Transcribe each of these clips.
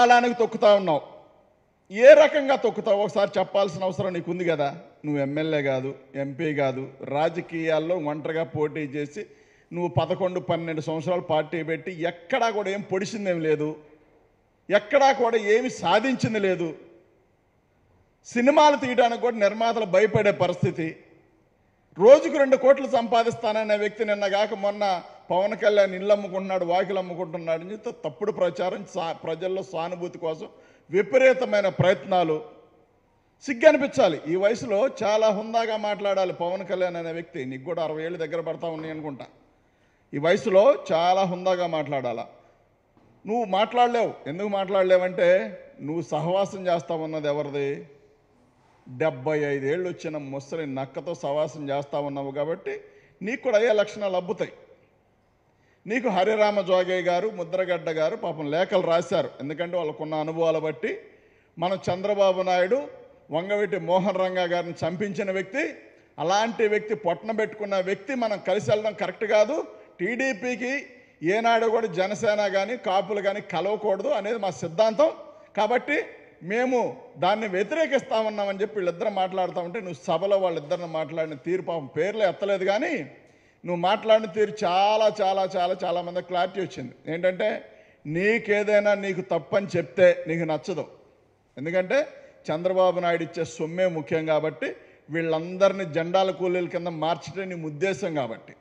కాలానికి తొక్కుతా ఉన్నావు ఏ రకంగా తొక్కుతావు ఒకసారి చెప్పాల్సిన అవసరం నీకు ఉంది కదా నువ్వు ఎమ్మెల్యే కాదు ఎంపీ కాదు రాజకీయాల్లో ఒంటరిగా పోటీ చేసి నువ్వు పదకొండు పన్నెండు సంవత్సరాలు పార్టీ పెట్టి ఎక్కడా కూడా ఏం పొడిచిందేం లేదు ఎక్కడా కూడా ఏమి సాధించింది లేదు సినిమాలు తీయడానికి కూడా నిర్మాతలు భయపడే పరిస్థితి రోజుకు రెండు కోట్లు సంపాదిస్తాననే వ్యక్తి నిన్న కాక మొన్న పవన్ కళ్యాణ్ ఇళ్ళు అమ్ముకుంటున్నాడు వాకిలు అమ్ముకుంటున్నాడు అని చెప్తే తప్పుడు ప్రచారం సా ప్రజల్లో సానుభూతి కోసం విపరీతమైన ప్రయత్నాలు అనిపించాలి ఈ వయసులో చాలా హుందాగా మాట్లాడాలి పవన్ కళ్యాణ్ అనే వ్యక్తి నీకు కూడా అరవై ఏళ్ళు దగ్గర పడతా ఉన్నాయి అనుకుంటా ఈ వయసులో చాలా హుందాగా మాట్లాడాలా నువ్వు మాట్లాడలేవు ఎందుకు మాట్లాడలేవంటే నువ్వు సహవాసం చేస్తా ఉన్నది ఎవరిది డెబ్బై ఐదేళ్ళు వచ్చిన ముసలి నక్కతో సహవాసం చేస్తా ఉన్నావు కాబట్టి నీకు కూడా అయ్యే లక్షణాలు అబ్బుతాయి నీకు హరిరామ జోగయ్య గారు ముద్రగడ్డ గారు పాపం లేఖలు రాశారు ఎందుకంటే వాళ్ళకున్న అనుభవాలు బట్టి మనం చంద్రబాబు నాయుడు వంగవీటి మోహన్ రంగా గారిని చంపించిన వ్యక్తి అలాంటి వ్యక్తి పొట్టన పెట్టుకున్న వ్యక్తి మనం కలిసి వెళ్ళడం కరెక్ట్ కాదు టీడీపీకి ఏనాడు కూడా జనసేన కానీ కాపులు కానీ కలవకూడదు అనేది మా సిద్ధాంతం కాబట్టి మేము దాన్ని వ్యతిరేకిస్తామన్నామని చెప్పి వీళ్ళిద్దరు మాట్లాడుతామంటే నువ్వు సభలో వాళ్ళిద్దరిని మాట్లాడిన తీర్పు పేర్లు ఎత్తలేదు కానీ నువ్వు మాట్లాడిన తీరు చాలా చాలా చాలా చాలా మంది క్లారిటీ వచ్చింది ఏంటంటే నీకేదైనా నీకు తప్పని చెప్తే నీకు నచ్చదు ఎందుకంటే చంద్రబాబు నాయుడు ఇచ్చే సొమ్మే ముఖ్యం కాబట్టి వీళ్ళందరినీ జెండాల కూలీల కింద మార్చడం నీ ఉద్దేశం కాబట్టి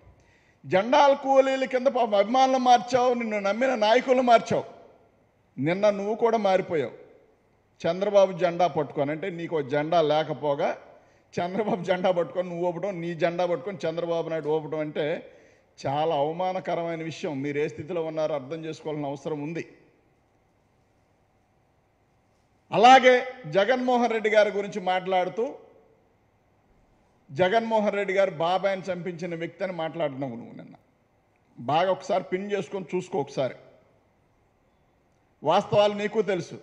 జెండాల కూలీల కింద అభిమానులు మార్చావు నిన్ను నమ్మిన నాయకులు మార్చావు నిన్న నువ్వు కూడా మారిపోయావు చంద్రబాబు జెండా అంటే నీకు జెండా లేకపోగా చంద్రబాబు జెండా పట్టుకొని నువ్వు ఊపటం నీ జెండా పట్టుకొని చంద్రబాబు నాయుడు ఊపటం అంటే చాలా అవమానకరమైన విషయం మీరు ఏ స్థితిలో ఉన్నారో అర్థం చేసుకోవాల్సిన అవసరం ఉంది అలాగే జగన్మోహన్ రెడ్డి గారి గురించి మాట్లాడుతూ జగన్మోహన్ రెడ్డి గారు బాబాయ్ని చంపించిన వ్యక్తి అని మాట్లాడినావు నువ్వు నిన్న బాగా ఒకసారి పిన్ చేసుకొని చూసుకో ఒకసారి వాస్తవాలు నీకు తెలుసు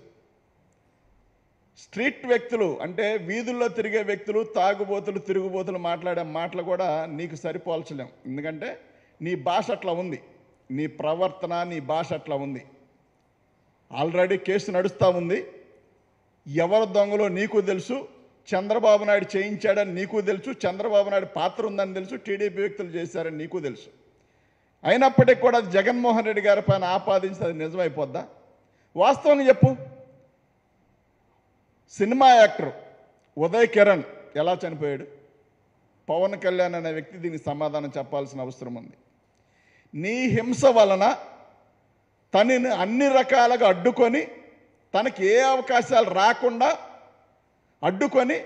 స్ట్రీట్ వ్యక్తులు అంటే వీధుల్లో తిరిగే వ్యక్తులు తాగుబోతులు తిరుగుబోతులు మాట్లాడే మాటలు కూడా నీకు సరిపోల్చలేం ఎందుకంటే నీ భాష అట్లా ఉంది నీ ప్రవర్తన నీ భాష అట్లా ఉంది ఆల్రెడీ కేసు నడుస్తూ ఉంది ఎవరు దొంగలో నీకు తెలుసు చంద్రబాబు నాయుడు చేయించాడని నీకు తెలుసు చంద్రబాబు నాయుడు పాత్ర ఉందని తెలుసు టీడీపీ వ్యక్తులు చేశారని నీకు తెలుసు అయినప్పటికీ కూడా జగన్మోహన్ రెడ్డి గారి పైన ఆపాదించి అది నిజమైపోద్దా వాస్తవంగా చెప్పు సినిమా యాక్టర్ ఉదయ్ కిరణ్ ఎలా చనిపోయాడు పవన్ కళ్యాణ్ అనే వ్యక్తి దీనికి సమాధానం చెప్పాల్సిన అవసరం ఉంది నీ హింస వలన తనని అన్ని రకాలుగా అడ్డుకొని తనకి ఏ అవకాశాలు రాకుండా అడ్డుకొని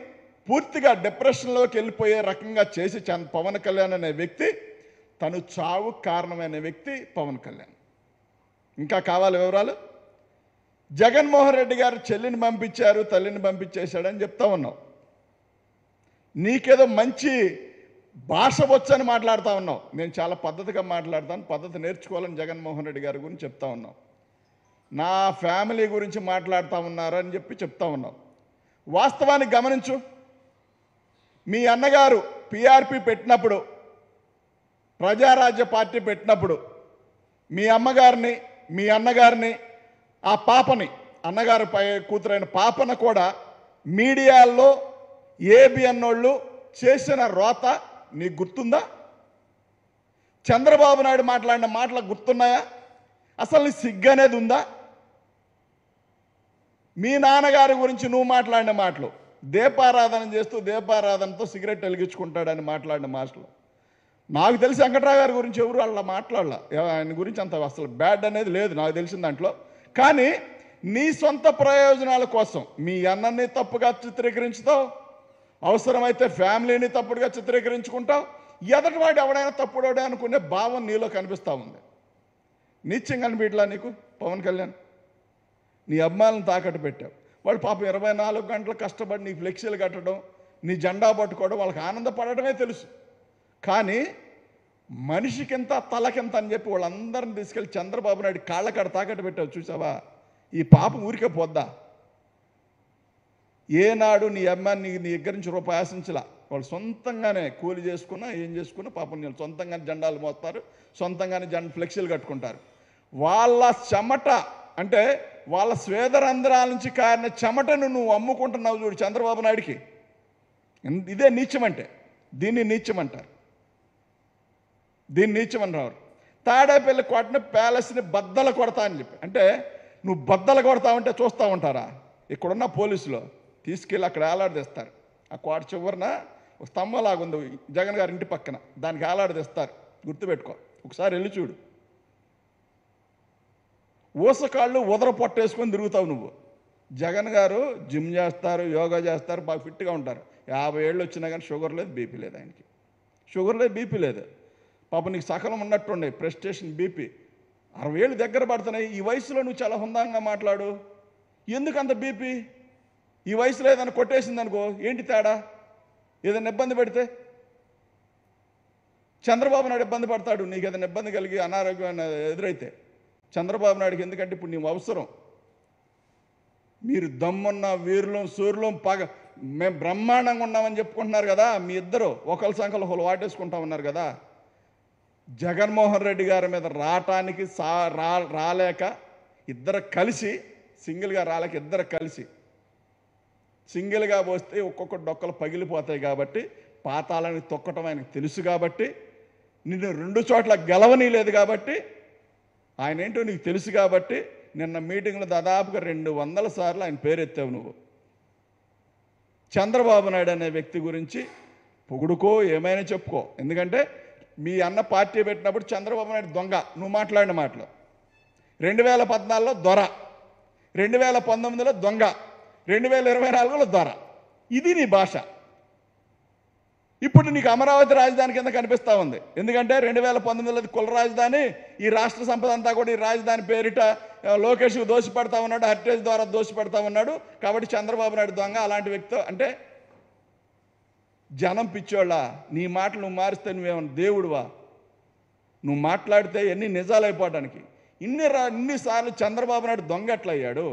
పూర్తిగా డిప్రెషన్లోకి వెళ్ళిపోయే రకంగా చేసి చ పవన్ కళ్యాణ్ అనే వ్యక్తి తను చావు కారణమైన వ్యక్తి పవన్ కళ్యాణ్ ఇంకా కావాలి వివరాలు జగన్మోహన్ రెడ్డి గారు చెల్లిని పంపించారు తల్లిని పంపించేశాడని చెప్తా ఉన్నావు నీకేదో మంచి భాష వచ్చని మాట్లాడుతూ ఉన్నావు నేను చాలా పద్ధతిగా మాట్లాడతాను పద్ధతి నేర్చుకోవాలని జగన్మోహన్ రెడ్డి గారి గురించి చెప్తా ఉన్నావు నా ఫ్యామిలీ గురించి మాట్లాడుతూ ఉన్నారు అని చెప్పి చెప్తా ఉన్నావు వాస్తవాన్ని గమనించు మీ అన్నగారు పిఆర్పి పెట్టినప్పుడు ప్రజారాజ్య పార్టీ పెట్టినప్పుడు మీ అమ్మగారిని మీ అన్నగారిని ఆ పాపని అన్నగారి కూతురైన పాపన కూడా మీడియాల్లో ఏబిఎన్ వాళ్ళు చేసిన రోత నీకు గుర్తుందా చంద్రబాబు నాయుడు మాట్లాడిన మాటలు గుర్తున్నాయా అసలు నీ సిగ్గు అనేది ఉందా మీ నాన్నగారి గురించి నువ్వు మాట్లాడిన మాటలు దీపారాధన చేస్తూ దీపారాధనతో సిగరెట్ వెలిగించుకుంటాడని మాట్లాడిన మాటలు నాకు తెలిసి వెంకట్రావు గారి గురించి ఎవరు వాళ్ళ మాట్లాడాల ఆయన గురించి అంత అసలు బ్యాడ్ అనేది లేదు నాకు తెలిసిన దాంట్లో కానీ నీ సొంత ప్రయోజనాల కోసం మీ అన్నని తప్పుగా చిత్రీకరించుతావు అవసరమైతే ఫ్యామిలీని తప్పుడుగా చిత్రీకరించుకుంటావు ఎదటి వాడు ఎవడైనా తప్పుడోడే అనుకునే భావం నీలో కనిపిస్తూ ఉంది నిత్యం కనిపించలా నీకు పవన్ కళ్యాణ్ నీ అమ్మాయిలను తాకట్టు పెట్టావు వాడు పాపం ఇరవై నాలుగు గంటలు కష్టపడి నీ ఫ్లెక్సీలు కట్టడం నీ జెండా పట్టుకోవడం వాళ్ళకి ఆనందపడటమే తెలుసు కానీ మనిషికింత తలకింత అని చెప్పి వాళ్ళందరిని తీసుకెళ్ళి చంద్రబాబు నాయుడు కాళ్ళకాడ తాకట్టు పెట్టావు చూసావా ఈ పాపం ఊరికే పోద్దా ఏనాడు నీ అమ్మాయిని నీ దగ్గర నుంచి రూపాయి ఆశించలా వాళ్ళు సొంతంగానే కూలి చేసుకున్నా ఏం చేసుకున్నా పాపం నీళ్ళు సొంతంగానే జెండాలు మోస్తారు సొంతంగానే జెండా ఫ్లెక్సీలు కట్టుకుంటారు వాళ్ళ చెమట అంటే వాళ్ళ స్వేదరంధ్రాల నుంచి కారిన చెమటను నువ్వు అమ్ముకుంటున్నావు చూడు చంద్రబాబు నాయుడికి ఇదే నీచమంటే దీన్ని నీచమంటారు దీన్ని నీచమని రావు తాడేపల్లి కోటని ప్యాలెస్ని బద్దలు కొడతా అని చెప్పి అంటే నువ్వు బద్దలు కొడతావంటే చూస్తూ ఉంటారా ఇక్కడున్న పోలీసులు తీసుకెళ్ళి అక్కడ వేలాడదీస్తారు ఆ కోట చివరిన ఒక స్తంభలాగుంది జగన్ గారి ఇంటి పక్కన దానికి వేలాడదీస్తారు గుర్తుపెట్టుకో ఒకసారి వెళ్ళి చూడు ఊసకాళ్ళు ఉదర పొట్టేసుకొని తిరుగుతావు నువ్వు జగన్ గారు జిమ్ చేస్తారు యోగా చేస్తారు బాగా ఫిట్గా ఉంటారు యాభై ఏళ్ళు వచ్చినా కానీ షుగర్ లేదు బీపీ లేదు ఆయనకి షుగర్ లేదు బీపీ లేదు పాప నీకు సకలం ఉన్నట్టుండే ప్రెస్టేషన్ బీపీ అరవై ఏళ్ళు దగ్గర పడుతున్నాయి ఈ వయసులో నువ్వు చాలా హుందంగా మాట్లాడు ఎందుకు అంత బీపీ ఈ వయసులో ఏదైనా కొట్టేసింది అనుకో ఏంటి తేడా ఏదైనా ఇబ్బంది పెడితే చంద్రబాబు నాయుడు ఇబ్బంది పడతాడు నీకు ఏదైనా ఇబ్బంది కలిగి అనారోగ్యం ఎదురైతే చంద్రబాబు నాయుడికి ఎందుకంటే ఇప్పుడు నీవు అవసరం మీరు దమ్మున్న వీరులం సూర్యులం పగ మేము బ్రహ్మాండంగా ఉన్నామని చెప్పుకుంటున్నారు కదా మీ ఇద్దరు ఒకరి సంఖ్యలో హోలు వాటేసుకుంటా ఉన్నారు కదా జగన్మోహన్ రెడ్డి గారి మీద రావటానికి సా రా రాలేక ఇద్దరు కలిసి సింగిల్గా రాలేక ఇద్దరు కలిసి సింగిల్గా పోస్తే ఒక్కొక్క డొక్కలు పగిలిపోతాయి కాబట్టి పాతాలని తొక్కటం ఆయనకు తెలుసు కాబట్టి నిన్ను రెండు చోట్ల గెలవనీయలేదు కాబట్టి ఆయన ఏంటో నీకు తెలుసు కాబట్టి నిన్న మీటింగ్లో దాదాపుగా రెండు వందల సార్లు ఆయన పేరెత్తావు నువ్వు చంద్రబాబు నాయుడు అనే వ్యక్తి గురించి పొగుడుకో ఏమైనా చెప్పుకో ఎందుకంటే మీ అన్న పార్టీ పెట్టినప్పుడు చంద్రబాబు నాయుడు దొంగ నువ్వు మాట్లాడిన మాటలు రెండు వేల పద్నాలుగులో దొర రెండు వేల పంతొమ్మిదిలో దొంగ రెండు వేల ఇరవై నాలుగులో దొర ఇది నీ భాష ఇప్పుడు నీకు అమరావతి రాజధాని కింద కనిపిస్తూ ఉంది ఎందుకంటే రెండు వేల పంతొమ్మిదిలో కుల రాజధాని ఈ రాష్ట్ర సంపద అంతా కూడా ఈ రాజధాని పేరిట లోకేష్కు దోషి పెడతా ఉన్నాడు హర్టేజ్ ద్వారా దోషి పెడతా ఉన్నాడు కాబట్టి చంద్రబాబు నాయుడు దొంగ అలాంటి వ్యక్తితో అంటే జనం పిచ్చోళ్ళా నీ మాటలు నువ్వు మారిస్తే నువ్వేమన్నా దేవుడువా నువ్వు మాట్లాడితే ఎన్ని నిజాలైపోవడానికి ఇన్ని రా ఇన్నిసార్లు చంద్రబాబు నాయుడు దొంగ ఎట్లయ్యాడు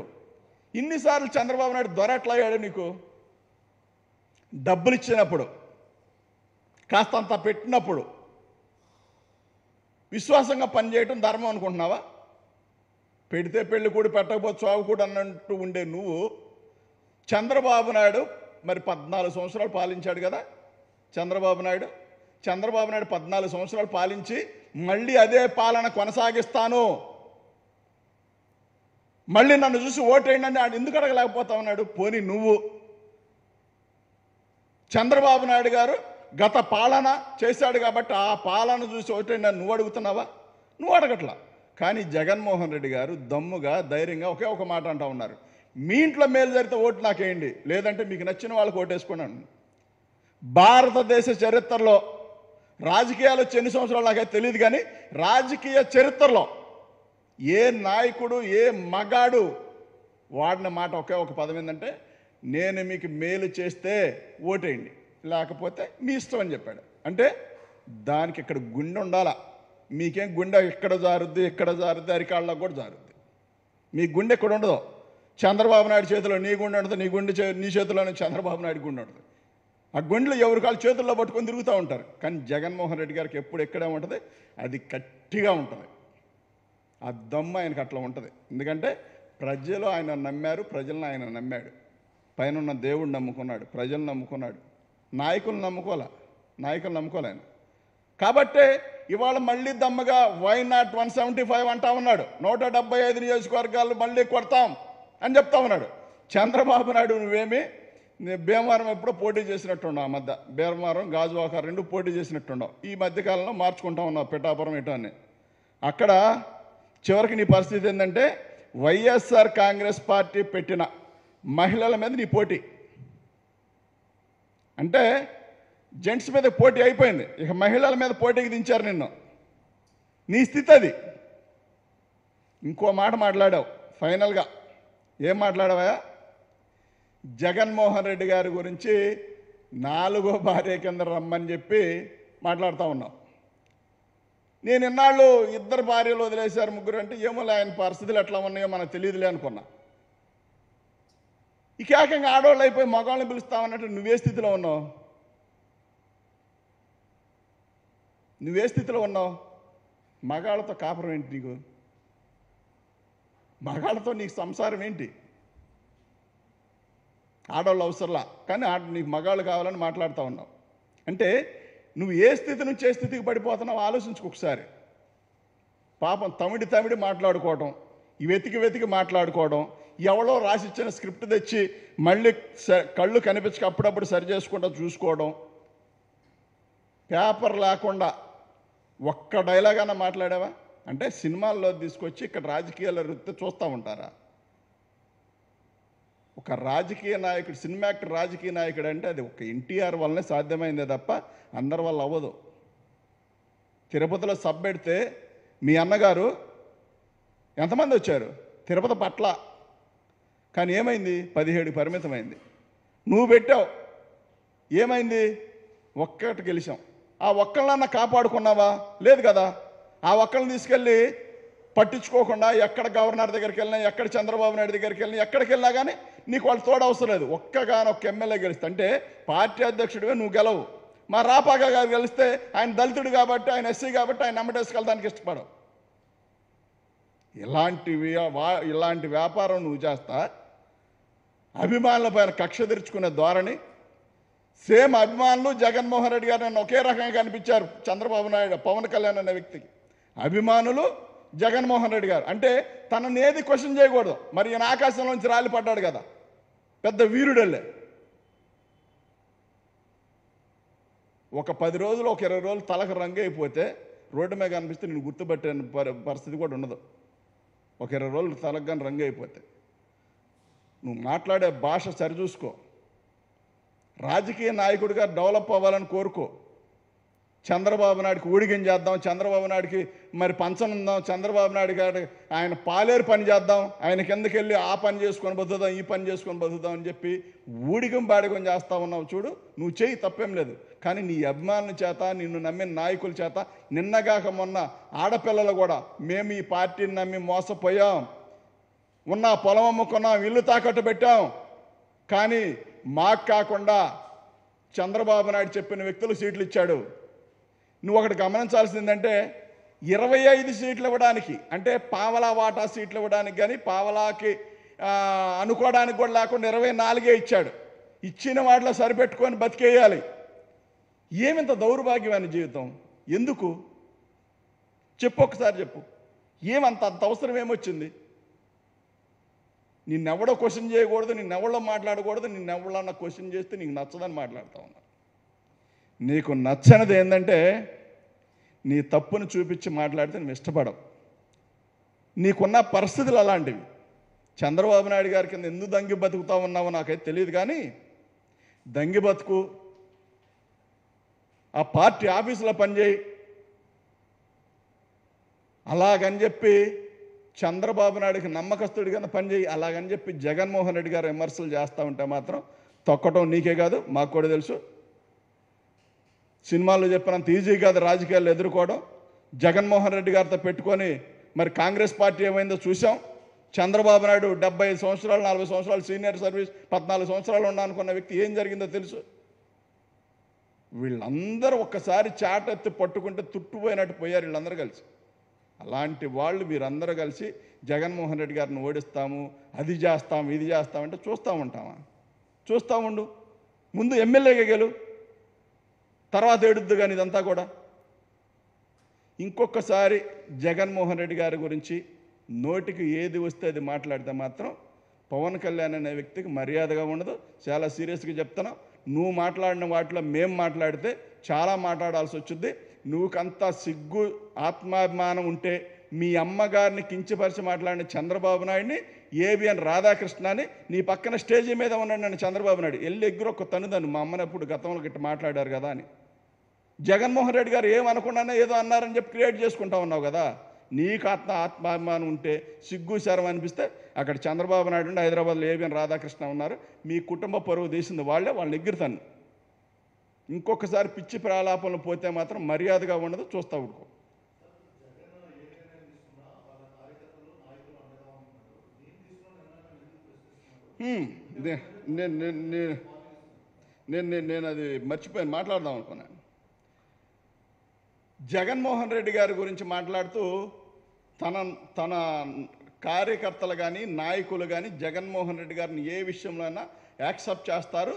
ఇన్నిసార్లు చంద్రబాబు నాయుడు దొర ఎట్లయ్యాడు నీకు డబ్బులు ఇచ్చినప్పుడు కాస్తంత పెట్టినప్పుడు విశ్వాసంగా పనిచేయటం ధర్మం అనుకుంటున్నావా పెడితే పెళ్ళి కూడా పెట్టకపోతే చావు కూడా అన్నట్టు ఉండే నువ్వు చంద్రబాబు నాయుడు మరి పద్నాలుగు సంవత్సరాలు పాలించాడు కదా చంద్రబాబు నాయుడు చంద్రబాబు నాయుడు పద్నాలుగు సంవత్సరాలు పాలించి మళ్ళీ అదే పాలన కొనసాగిస్తాను మళ్ళీ నన్ను చూసి ఓటేయండి అని ఎందుకు అడగలేకపోతా ఉన్నాడు పోని నువ్వు చంద్రబాబు నాయుడు గారు గత పాలన చేశాడు కాబట్టి ఆ పాలన చూసి ఓటేయండి అని నువ్వు అడుగుతున్నావా నువ్వు అడగట్లా కానీ జగన్మోహన్ రెడ్డి గారు దమ్ముగా ధైర్యంగా ఒకే ఒక మాట అంటా ఉన్నారు మీ ఇంట్లో మేలు జరిగితే ఓటు నాకేయండి లేదంటే మీకు నచ్చిన వాళ్ళకి ఓటేసుకున్నాను భారతదేశ చరిత్రలో రాజకీయాలు వచ్చి ఎన్ని సంవత్సరాలు నాకైతే తెలియదు కానీ రాజకీయ చరిత్రలో ఏ నాయకుడు ఏ మగాడు వాడిన మాట ఒకే ఒక పదం ఏంటంటే నేను మీకు మేలు చేస్తే ఓటేయండి లేకపోతే మీ ఇష్టం అని చెప్పాడు అంటే దానికి ఇక్కడ గుండె ఉండాలా మీకేం గుండె ఎక్కడ జారుద్ది ఎక్కడ జారుద్ది అరికాళ్ళకు కూడా జారుద్ది మీ గుండె ఎక్కడ ఉండదు చంద్రబాబు నాయుడు చేతిలో నీ గుండె ఉండదు నీ గుండె నీ చేతిలోనే చంద్రబాబు నాయుడు గుండె ఉండదు ఆ గుండెలు ఎవరి కాళ్ళు చేతుల్లో పట్టుకొని తిరుగుతూ ఉంటారు కానీ జగన్మోహన్ రెడ్డి గారికి ఎప్పుడు ఎక్కడే ఉంటుంది అది గట్టిగా ఉంటుంది ఆ దమ్ము ఆయనకు అట్లా ఉంటుంది ఎందుకంటే ప్రజలు ఆయన నమ్మారు ప్రజలను ఆయన నమ్మాడు పైన ఉన్న దేవుడు నమ్ముకున్నాడు ప్రజలు నమ్ముకున్నాడు నాయకులు నమ్ముకోలే నాయకులు నమ్ముకోలే ఆయన కాబట్టే ఇవాళ మళ్ళీ దమ్మగా why not one seventy five అంటా ఉన్నాడు నూట డెబ్బై ఐదు నియోజకవర్గాలు మళ్ళీ కొడతాం అని చెప్తా ఉన్నాడు చంద్రబాబు నాయుడు నువ్వేమి భీమవరం ఎప్పుడో పోటీ చేసినట్టున్నావు ఆ మధ్య భీమవరం గాజువాక రెండు పోటీ చేసినట్టున్నావు ఈ మధ్యకాలంలో మార్చుకుంటా ఉన్నావు పిఠాపురం ఇటాన్ని అక్కడ చివరికి నీ పరిస్థితి ఏంటంటే వైఎస్ఆర్ కాంగ్రెస్ పార్టీ పెట్టిన మహిళల మీద నీ పోటీ అంటే జెంట్స్ మీద పోటీ అయిపోయింది ఇక మహిళల మీద పోటీకి దించారు నిన్ను నీ స్థితి అది ఇంకో మాట మాట్లాడావు ఫైనల్గా ఏం మాట్లాడవా జగన్మోహన్ రెడ్డి గారి గురించి నాలుగో భార్య కింద రమ్మని చెప్పి మాట్లాడుతూ ఉన్నాం నేను ఇన్నాళ్ళు ఇద్దరు భార్యలు వదిలేశారు ముగ్గురు అంటే ఏమో ఆయన పరిస్థితులు ఎట్లా ఉన్నాయో మనకు తెలియదులే అనుకున్నా ఇక ఏకంగా ఆడవాళ్ళు అయిపోయి మగవాళ్ళని పిలుస్తామన్నట్టు నువ్వే స్థితిలో ఉన్నావు నువ్వే స్థితిలో ఉన్నావు మగాళ్ళతో కాపురం ఏంటి నీకు మగాళ్ళతో నీకు సంసారం ఏంటి ఆడవాళ్ళు అవసరంలా కానీ ఆడ నీకు మగాళ్ళు కావాలని మాట్లాడుతూ ఉన్నావు అంటే నువ్వు ఏ స్థితి నుంచి ఏ స్థితికి పడిపోతున్నావు ఆలోచించుకోసారి ఒకసారి పాపం తమిడి తమిడి మాట్లాడుకోవడం వెతికి వెతికి మాట్లాడుకోవడం ఎవడో రాసిచ్చిన స్క్రిప్ట్ తెచ్చి మళ్ళీ కళ్ళు కనిపించక అప్పుడప్పుడు సరి చేసుకుంటూ చూసుకోవడం పేపర్ లేకుండా ఒక్క డైలాగ్ అన్న మాట్లాడావా అంటే సినిమాల్లో తీసుకొచ్చి ఇక్కడ రాజకీయాల వృత్తి చూస్తూ ఉంటారా ఒక రాజకీయ నాయకుడు సినిమా యాక్టర్ రాజకీయ నాయకుడు అంటే అది ఒక ఎన్టీఆర్ వల్లనే సాధ్యమైందే తప్ప అందరి వల్ల అవ్వదు తిరుపతిలో సబ్ పెడితే మీ అన్నగారు ఎంతమంది వచ్చారు తిరుపతి పట్ల కానీ ఏమైంది పదిహేడు పరిమితమైంది నువ్వు పెట్టావు ఏమైంది ఒక్కటి గెలిచాం ఆ ఒక్కళ్ళన్నా కాపాడుకున్నావా లేదు కదా ఆ ఒక్కరిని తీసుకెళ్ళి పట్టించుకోకుండా ఎక్కడ గవర్నర్ దగ్గరికి వెళ్ళినా ఎక్కడ చంద్రబాబు నాయుడు దగ్గరికి వెళ్ళినా ఎక్కడికి వెళ్ళినా కానీ నీకు వాళ్ళు తోడు అవసరం లేదు ఒక్కగానొక్క ఎమ్మెల్యే గెలిస్తే అంటే పార్టీ అధ్యక్షుడివే నువ్వు గెలవు మా రాపాక గారు గెలిస్తే ఆయన దళితుడు కాబట్టి ఆయన ఎస్సీ కాబట్టి ఆయన నమ్మటేసుకెళ్ళడానికి ఇష్టపడవు ఇలాంటి ఇలాంటి వ్యాపారం నువ్వు చేస్తా అభిమానుల పైన కక్ష తెరుచుకునే ధోరణి సేమ్ అభిమానులు జగన్మోహన్ రెడ్డి గారు నన్ను ఒకే రకంగా కనిపించారు చంద్రబాబు నాయుడు పవన్ కళ్యాణ్ అనే వ్యక్తికి అభిమానులు జగన్మోహన్ రెడ్డి గారు అంటే తనని ఏది క్వశ్చన్ చేయకూడదు మరి ఈయన ఆకాశంలోంచి రాలిపడ్డాడు కదా పెద్ద వీరుడల్లే ఒక పది రోజులు ఒక ఇరవై రోజులు తలకు రంగు అయిపోతే రోడ్డు మీద కనిపిస్తే నేను గుర్తుపెట్టే పరిస్థితి కూడా ఉండదు ఒక ఇరవై రోజులు తలకు కానీ రంగు అయిపోతే నువ్వు మాట్లాడే భాష సరిచూసుకో రాజకీయ నాయకుడిగా డెవలప్ అవ్వాలని కోరుకో చంద్రబాబు నాయుడికి ఊడిగం చేద్దాం చంద్రబాబు నాయుడికి మరి పంచనుందాం చంద్రబాబు నాయుడు గారు ఆయన పాలేరు పని చేద్దాం ఆయన కిందకి వెళ్ళి ఆ పని చేసుకొని బతుకుదాం ఈ పని చేసుకొని బతుకుదాం అని చెప్పి ఊడిగం బాడిగం చేస్తా ఉన్నావు చూడు నువ్వు చేయి తప్పేం లేదు కానీ నీ అభిమానుల చేత నిన్ను నమ్మిన నాయకుల చేత నిన్నగాక మొన్న ఆడపిల్లలు కూడా మేము ఈ పార్టీని నమ్మి మోసపోయాం ఉన్న పొలం అమ్ముకున్నాం ఇల్లు తాకట్టు పెట్టాం కానీ మాకు కాకుండా చంద్రబాబు నాయుడు చెప్పిన వ్యక్తులు సీట్లు ఇచ్చాడు నువ్వు ఒకటి గమనించాల్సింది ఏంటంటే ఇరవై ఐదు సీట్లు ఇవ్వడానికి అంటే పావలా వాటా సీట్లు ఇవ్వడానికి కానీ పావలాకి అనుకోవడానికి కూడా లేకుండా ఇరవై నాలుగే ఇచ్చాడు ఇచ్చిన వాటిలో సరిపెట్టుకొని బతికేయాలి ఏమింత దౌర్భాగ్యమైన జీవితం ఎందుకు చెప్పు ఒకసారి చెప్పు ఏమంత అంత అవసరం ఏమొచ్చింది నిన్నెవడో క్వశ్చన్ చేయకూడదు నిన్నెవడో మాట్లాడకూడదు అన్న క్వశ్చన్ చేస్తే నీకు నచ్చదని మాట్లాడుతూ ఉన్నా నీకు నచ్చనిది ఏంటంటే నీ తప్పును చూపించి మాట్లాడితే నువ్వు ఇష్టపడవు నీకున్న పరిస్థితులు అలాంటివి చంద్రబాబు నాయుడు గారి కింద ఎందుకు దంగి బతుకుతా ఉన్నావో నాకైతే తెలియదు కానీ దంగి బతుకు ఆ పార్టీ ఆఫీసులో పనిచేయి అలాగని చెప్పి చంద్రబాబు నాయుడికి నమ్మకస్తుడి కింద పనిచేయి అలాగని చెప్పి జగన్మోహన్ రెడ్డి గారు విమర్శలు చేస్తూ ఉంటే మాత్రం తొక్కటం నీకే కాదు మాకు కూడా తెలుసు సినిమాల్లో చెప్పినంత ఈజీ కాదు రాజకీయాలు ఎదుర్కోవడం జగన్మోహన్ రెడ్డి గారితో పెట్టుకొని మరి కాంగ్రెస్ పార్టీ ఏమైందో చూసాం చంద్రబాబు నాయుడు డెబ్బై సంవత్సరాలు నలభై సంవత్సరాలు సీనియర్ సర్వీస్ పద్నాలుగు సంవత్సరాలు ఉన్నా అనుకున్న వ్యక్తి ఏం జరిగిందో తెలుసు వీళ్ళందరూ ఒక్కసారి చాటెత్తి పట్టుకుంటే తుట్టుపోయినట్టు పోయారు వీళ్ళందరూ కలిసి అలాంటి వాళ్ళు మీరందరూ కలిసి జగన్మోహన్ రెడ్డి గారిని ఓడిస్తాము అది చేస్తాము ఇది చేస్తామంటే చూస్తూ ఉంటామా చూస్తూ ఉండు ముందు ఎమ్మెల్యేగా గెలు తర్వాత ఏడుద్దు కానీ ఇదంతా కూడా ఇంకొకసారి జగన్మోహన్ రెడ్డి గారి గురించి నోటికి ఏది వస్తే అది మాట్లాడితే మాత్రం పవన్ కళ్యాణ్ అనే వ్యక్తికి మర్యాదగా ఉండదు చాలా సీరియస్గా చెప్తున్నాం నువ్వు మాట్లాడిన వాటిలో మేం మాట్లాడితే చాలా మాట్లాడాల్సి వచ్చింది నువ్వుకంత సిగ్గు ఆత్మాభిమానం ఉంటే మీ అమ్మగారిని కించపరిచి మాట్లాడిన చంద్రబాబు నాయుడిని ఏబిఎన్ రాధాకృష్ణని నీ పక్కన స్టేజీ మీద ఉన్నాడు నన్ను చంద్రబాబు నాయుడు వెళ్ళి ఎగ్గురు ఒక తనుదను మా అప్పుడు గతంలో గట్టి మాట్లాడారు కదా అని జగన్మోహన్ రెడ్డి గారు ఏమనుకున్నానో ఏదో అన్నారని చెప్పి క్రియేట్ చేసుకుంటా ఉన్నావు కదా నీకు ఆత్మ ఆత్మాభిమానం ఉంటే సిగ్గు శరం అనిపిస్తే అక్కడ చంద్రబాబు నాయుడు ఉండి హైదరాబాద్లో ఏబిఎన్ రాధాకృష్ణ ఉన్నారు మీ కుటుంబ పరువు తీసింది వాళ్ళే వాళ్ళని ఎగ్గురుతాను ఇంకొకసారి పిచ్చి ప్రాలాపనలు పోతే మాత్రం మర్యాదగా ఉండదు చూస్తా ఉడుకో నేను నేను నేను అది మర్చిపోయాను మాట్లాడదాం అనుకున్నాను జగన్మోహన్ రెడ్డి గారి గురించి మాట్లాడుతూ తన తన కార్యకర్తలు కానీ నాయకులు కానీ జగన్మోహన్ రెడ్డి గారిని ఏ విషయంలోనైనా యాక్సెప్ట్ చేస్తారు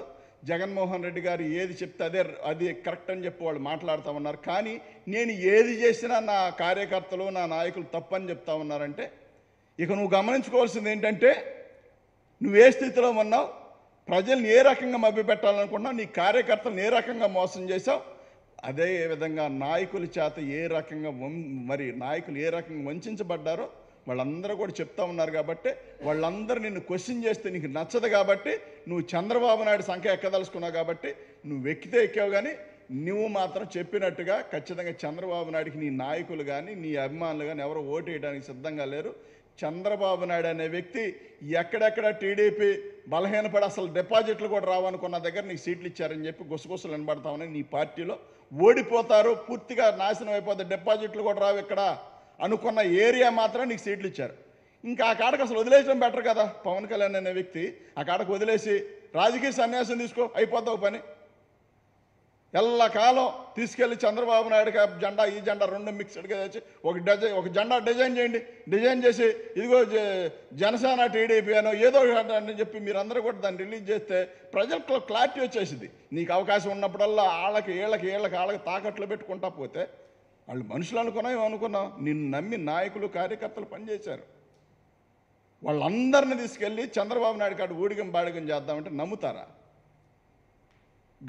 జగన్మోహన్ రెడ్డి గారు ఏది చెప్తే అదే అది కరెక్ట్ అని చెప్పి వాళ్ళు మాట్లాడుతూ ఉన్నారు కానీ నేను ఏది చేసినా నా కార్యకర్తలు నా నాయకులు తప్పని చెప్తా ఉన్నారంటే ఇక నువ్వు గమనించుకోవాల్సింది ఏంటంటే నువ్వు ఏ స్థితిలో ఉన్నావు ప్రజల్ని ఏ రకంగా మభ్యపెట్టాలనుకున్నావు నీ కార్యకర్తలను ఏ రకంగా మోసం చేశావు అదే విధంగా నాయకుల చేత ఏ రకంగా మరి నాయకులు ఏ రకంగా వంచబడ్డారో వాళ్ళందరూ కూడా చెప్తా ఉన్నారు కాబట్టి వాళ్ళందరూ నిన్ను క్వశ్చన్ చేస్తే నీకు నచ్చదు కాబట్టి నువ్వు చంద్రబాబు నాయుడు సంఖ్య ఎక్కదలుచుకున్నావు కాబట్టి నువ్వు ఎక్కితే ఎక్కావు కానీ నువ్వు మాత్రం చెప్పినట్టుగా ఖచ్చితంగా చంద్రబాబు నాయుడికి నీ నాయకులు కానీ నీ అభిమానులు కానీ ఎవరు ఓటు వేయడానికి సిద్ధంగా లేరు చంద్రబాబు నాయుడు అనే వ్యక్తి ఎక్కడెక్కడ టీడీపీ బలహీనపడి అసలు డిపాజిట్లు కూడా రావనుకున్న దగ్గర నీకు సీట్లు ఇచ్చారని చెప్పి గుసగుసలు వినబడతామని నీ పార్టీలో ఓడిపోతారు పూర్తిగా నాశనం అయిపోతే డిపాజిట్లు కూడా రావు ఇక్కడ అనుకున్న ఏరియా మాత్రం నీకు సీట్లు ఇచ్చారు ఇంకా ఆ కాడకు అసలు వదిలేసడం బెటర్ కదా పవన్ కళ్యాణ్ అనే వ్యక్తి ఆ కాడకు వదిలేసి రాజకీయ సన్యాసం తీసుకో అయిపోతావు పని ఎల్లకాలం తీసుకెళ్ళి చంద్రబాబు నాయుడు జెండా ఈ జెండా రెండు మిక్స్డ్గా తెచ్చి ఒక డిజైన్ ఒక జెండా డిజైన్ చేయండి డిజైన్ చేసి ఇదిగో జనసేన టీడీపీ అనో ఏదో అని చెప్పి మీరందరూ కూడా దాన్ని రిలీజ్ చేస్తే ప్రజలకు క్లారిటీ వచ్చేసింది నీకు అవకాశం ఉన్నప్పుడల్లా వాళ్ళకి ఏళ్ళకి ఏళ్ళకి వాళ్ళకి తాకట్లు పెట్టుకుంటా పోతే వాళ్ళు మనుషులు అనుకున్నా ఏమనుకున్నాం నిన్ను నమ్మి నాయకులు కార్యకర్తలు పనిచేశారు వాళ్ళందరిని తీసుకెళ్ళి చంద్రబాబు నాయుడు కాడు ఊడిగం బాడిగం చేద్దామంటే నమ్ముతారా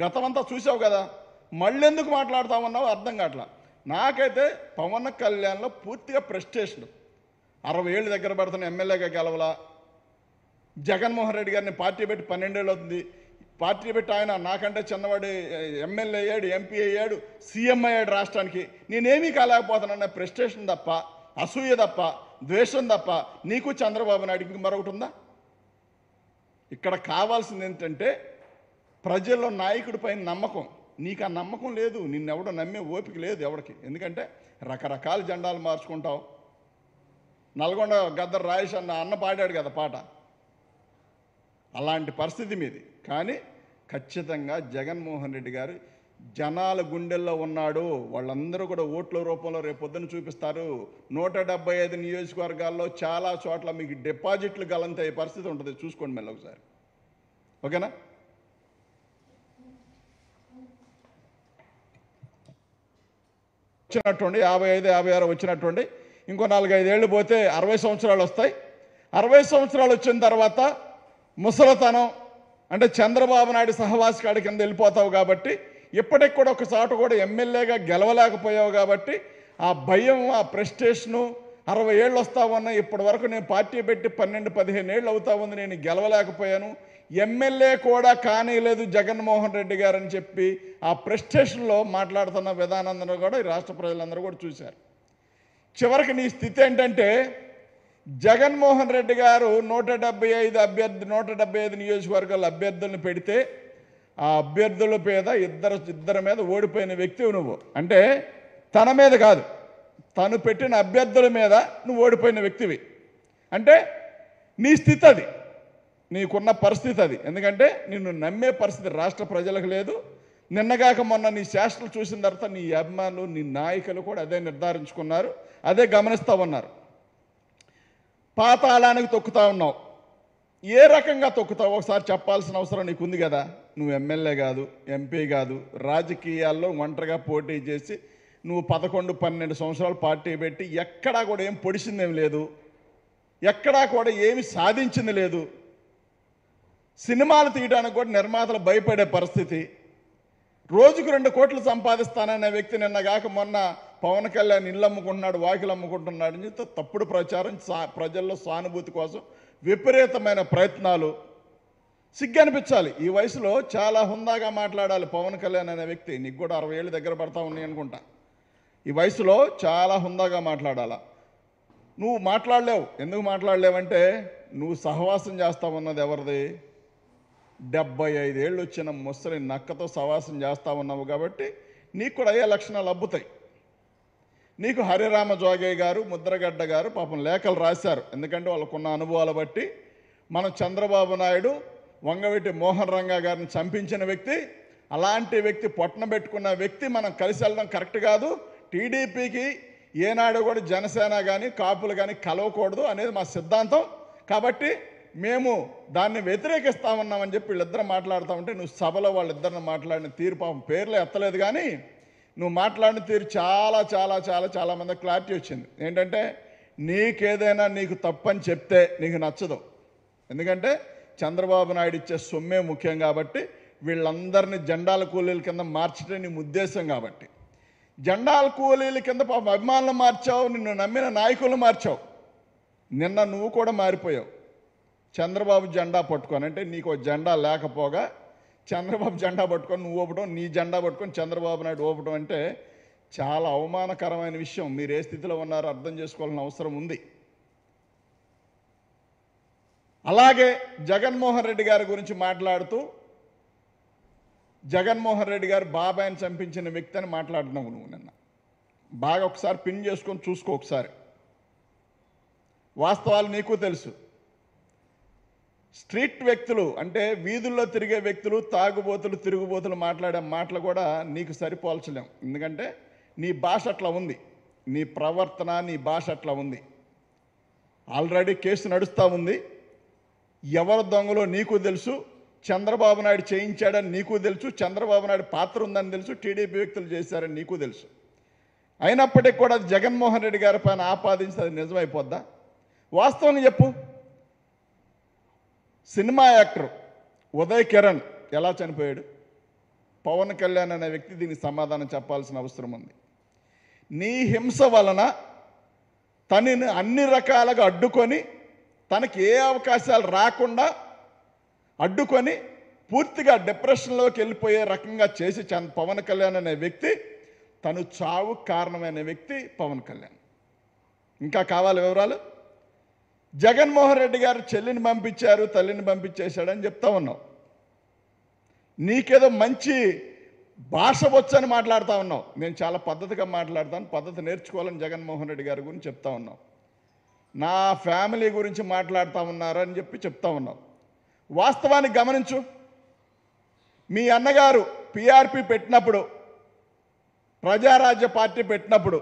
గతమంతా చూసావు కదా మళ్ళెందుకు మాట్లాడతామన్నావు అర్థం కావట్లా నాకైతే పవన్ కళ్యాణ్లో పూర్తిగా ప్రెస్టేషన్ అరవై ఏళ్ళు దగ్గర పడుతున్న ఎమ్మెల్యేగా గెలవలా జగన్మోహన్ రెడ్డి గారిని పార్టీ పెట్టి పన్నెండేళ్ళు అవుతుంది పార్టీ పెట్టి ఆయన నాకంటే చిన్నవాడు ఎమ్మెల్యే అయ్యాడు ఎంపీ అయ్యాడు సీఎం అయ్యాడు రాష్ట్రానికి నేనేమీ కాలేకపోతానన్న ప్రెస్టేషన్ తప్ప అసూయ తప్ప ద్వేషం తప్ప నీకు చంద్రబాబు నాయుడికి మరొకటి ఉందా ఇక్కడ కావాల్సింది ఏంటంటే ప్రజల్లో నాయకుడి పైన నమ్మకం నీకు ఆ నమ్మకం లేదు నిన్నెవడో నమ్మే ఓపిక లేదు ఎవరికి ఎందుకంటే రకరకాల జెండాలు మార్చుకుంటావు నల్గొండ గద్ద రాయేష్ అన్న అన్న పాడాడు కదా పాట అలాంటి పరిస్థితి మీది కానీ ఖచ్చితంగా జగన్మోహన్ రెడ్డి గారు జనాల గుండెల్లో ఉన్నాడు వాళ్ళందరూ కూడా ఓట్ల రూపంలో రేపొద్దున చూపిస్తారు నూట డెబ్బై ఐదు నియోజకవర్గాల్లో చాలా చోట్ల మీకు డిపాజిట్లు గలంత పరిస్థితి ఉంటుంది చూసుకోండి మళ్ళీ ఒకసారి ఓకేనా వచ్చినటువంటి యాభై ఐదు యాభై ఆరు వచ్చినటువంటి ఇంకో నాలుగైదేళ్ళు పోతే అరవై సంవత్సరాలు వస్తాయి అరవై సంవత్సరాలు వచ్చిన తర్వాత ముసలతనం అంటే చంద్రబాబు నాయుడు సహవాసి కాడి కింద వెళ్ళిపోతావు కాబట్టి ఇప్పటికి కూడా ఒక కూడా ఎమ్మెల్యేగా గెలవలేకపోయావు కాబట్టి ఆ భయం ఆ ప్రెస్టేషను అరవై ఏళ్ళు వస్తావు ఉన్నా ఇప్పటి వరకు నేను పార్టీ పెట్టి పన్నెండు పదిహేను ఏళ్ళు అవుతా ఉంది నేను గెలవలేకపోయాను ఎమ్మెల్యే కూడా కానీయలేదు జగన్మోహన్ రెడ్డి గారు అని చెప్పి ఆ ప్రెస్టేషన్లో మాట్లాడుతున్న విధానందరూ కూడా ఈ రాష్ట్ర ప్రజలందరూ కూడా చూశారు చివరికి నీ స్థితి ఏంటంటే జగన్మోహన్ రెడ్డి గారు నూట డెబ్బై ఐదు అభ్యర్థి నూట డెబ్బై ఐదు నియోజకవర్గాల అభ్యర్థులను పెడితే ఆ అభ్యర్థుల మీద ఇద్దరు ఇద్దరి మీద ఓడిపోయిన వ్యక్తివి నువ్వు అంటే తన మీద కాదు తను పెట్టిన అభ్యర్థుల మీద నువ్వు ఓడిపోయిన వ్యక్తివి అంటే నీ స్థితి అది నీకున్న పరిస్థితి అది ఎందుకంటే నిన్ను నమ్మే పరిస్థితి రాష్ట్ర ప్రజలకు లేదు నిన్నగాక మొన్న నీ శాస్త్రలు చూసిన తర్వాత నీ అభిమానులు నీ నాయకులు కూడా అదే నిర్ధారించుకున్నారు అదే గమనిస్తూ ఉన్నారు పాతాళానికి తొక్కుతా ఉన్నావు ఏ రకంగా తొక్కుతావు ఒకసారి చెప్పాల్సిన అవసరం నీకుంది కదా నువ్వు ఎమ్మెల్యే కాదు ఎంపీ కాదు రాజకీయాల్లో ఒంటరిగా పోటీ చేసి నువ్వు పదకొండు పన్నెండు సంవత్సరాలు పార్టీ పెట్టి ఎక్కడా కూడా ఏం పొడిచిందేం లేదు ఎక్కడా కూడా ఏమి సాధించింది లేదు సినిమాలు తీయడానికి కూడా నిర్మాతలు భయపడే పరిస్థితి రోజుకు రెండు కోట్లు సంపాదిస్తాననే వ్యక్తి నిన్న కాక మొన్న పవన్ కళ్యాణ్ ఇల్లు అమ్ముకుంటున్నాడు వాకిలు అమ్ముకుంటున్నాడు అని తప్పుడు ప్రచారం ప్రజల్లో సానుభూతి కోసం విపరీతమైన ప్రయత్నాలు అనిపించాలి ఈ వయసులో చాలా హుందాగా మాట్లాడాలి పవన్ కళ్యాణ్ అనే వ్యక్తి నీకు కూడా అరవై ఏళ్ళు దగ్గర పడతా ఉన్నాయి అనుకుంటా ఈ వయసులో చాలా హుందాగా మాట్లాడాలా నువ్వు మాట్లాడలేవు ఎందుకు మాట్లాడలేవంటే నువ్వు సహవాసం ఉన్నది ఎవరిది డెబ్బై ఐదేళ్ళు వచ్చిన ముసలి నక్కతో సవాసం చేస్తూ ఉన్నావు కాబట్టి నీకు కూడా అయ్యే లక్షణాలు అబ్బుతాయి నీకు హరిరామ జోగయ్య గారు ముద్రగడ్డ గారు పాపం లేఖలు రాశారు ఎందుకంటే వాళ్ళకున్న అనుభవాలు బట్టి మనం చంద్రబాబు నాయుడు వంగవెట్టి మోహన్ రంగా గారిని చంపించిన వ్యక్తి అలాంటి వ్యక్తి పొట్టన పెట్టుకున్న వ్యక్తి మనం కలిసి వెళ్ళడం కరెక్ట్ కాదు టీడీపీకి ఏనాడు కూడా జనసేన కానీ కాపులు కానీ కలవకూడదు అనేది మా సిద్ధాంతం కాబట్టి మేము దాన్ని వ్యతిరేకిస్తామన్నామని చెప్పి వీళ్ళిద్దరం మాట్లాడుతూ ఉంటే నువ్వు సభలో వాళ్ళిద్దరిని మాట్లాడిన తీరు పాపం పేర్లు ఎత్తలేదు కానీ నువ్వు మాట్లాడిన తీరు చాలా చాలా చాలా చాలామంది క్లారిటీ వచ్చింది ఏంటంటే నీకేదైనా నీకు తప్పని చెప్తే నీకు నచ్చదు ఎందుకంటే చంద్రబాబు నాయుడు ఇచ్చే సొమ్మే ముఖ్యం కాబట్టి వీళ్ళందరినీ జెండాల కూలీల కింద మార్చడం నీ ఉద్దేశం కాబట్టి జెండాల కూలీల కింద పాపం అభిమానులు మార్చావు నిన్ను నమ్మిన నాయకులు మార్చావు నిన్న నువ్వు కూడా మారిపోయావు చంద్రబాబు జెండా పట్టుకొని అంటే నీకు జెండా లేకపోగా చంద్రబాబు జెండా పట్టుకొని నువ్వు ఊపడం నీ జెండా పట్టుకొని చంద్రబాబు నాయుడు ఊపడం అంటే చాలా అవమానకరమైన విషయం మీరు ఏ స్థితిలో ఉన్నారో అర్థం చేసుకోవాల్సిన అవసరం ఉంది అలాగే జగన్మోహన్ రెడ్డి గారి గురించి మాట్లాడుతూ జగన్మోహన్ రెడ్డి గారు బాబాయ్ని చంపించిన వ్యక్తి అని మాట్లాడినావు నువ్వు నిన్న బాగా ఒకసారి పిన్ చేసుకొని చూసుకో ఒకసారి వాస్తవాలు నీకు తెలుసు స్ట్రీట్ వ్యక్తులు అంటే వీధుల్లో తిరిగే వ్యక్తులు తాగుబోతులు తిరుగుబోతులు మాట్లాడే మాటలు కూడా నీకు సరిపోల్చలేం ఎందుకంటే నీ భాష అట్లా ఉంది నీ ప్రవర్తన నీ భాష అట్లా ఉంది ఆల్రెడీ కేసు నడుస్తూ ఉంది ఎవరు దొంగలో నీకు తెలుసు చంద్రబాబు నాయుడు చేయించాడని నీకు తెలుసు చంద్రబాబు నాయుడు పాత్ర ఉందని తెలుసు టీడీపీ వ్యక్తులు చేశారని నీకు తెలుసు అయినప్పటికీ కూడా జగన్మోహన్ రెడ్డి గారి పైన ఆపాదించి అది నిజమైపోద్దా వాస్తవం చెప్పు సినిమా యాక్టర్ ఉదయ్ కిరణ్ ఎలా చనిపోయాడు పవన్ కళ్యాణ్ అనే వ్యక్తి దీనికి సమాధానం చెప్పాల్సిన అవసరం ఉంది నీ హింస వలన తనని అన్ని రకాలుగా అడ్డుకొని తనకి ఏ అవకాశాలు రాకుండా అడ్డుకొని పూర్తిగా డిప్రెషన్లోకి వెళ్ళిపోయే రకంగా చేసి పవన్ కళ్యాణ్ అనే వ్యక్తి తను చావు కారణమైన వ్యక్తి పవన్ కళ్యాణ్ ఇంకా కావాలి వివరాలు జగన్మోహన్ రెడ్డి గారు చెల్లిని పంపించారు తల్లిని పంపించేశాడని చెప్తా ఉన్నావు నీకేదో మంచి భాష వచ్చని మాట్లాడుతూ ఉన్నావు నేను చాలా పద్ధతిగా మాట్లాడతాను పద్ధతి నేర్చుకోవాలని జగన్మోహన్ రెడ్డి గారి గురించి చెప్తా ఉన్నావు నా ఫ్యామిలీ గురించి మాట్లాడుతూ ఉన్నారు అని చెప్పి చెప్తా ఉన్నావు వాస్తవానికి గమనించు మీ అన్నగారు పిఆర్పి పెట్టినప్పుడు ప్రజారాజ్య పార్టీ పెట్టినప్పుడు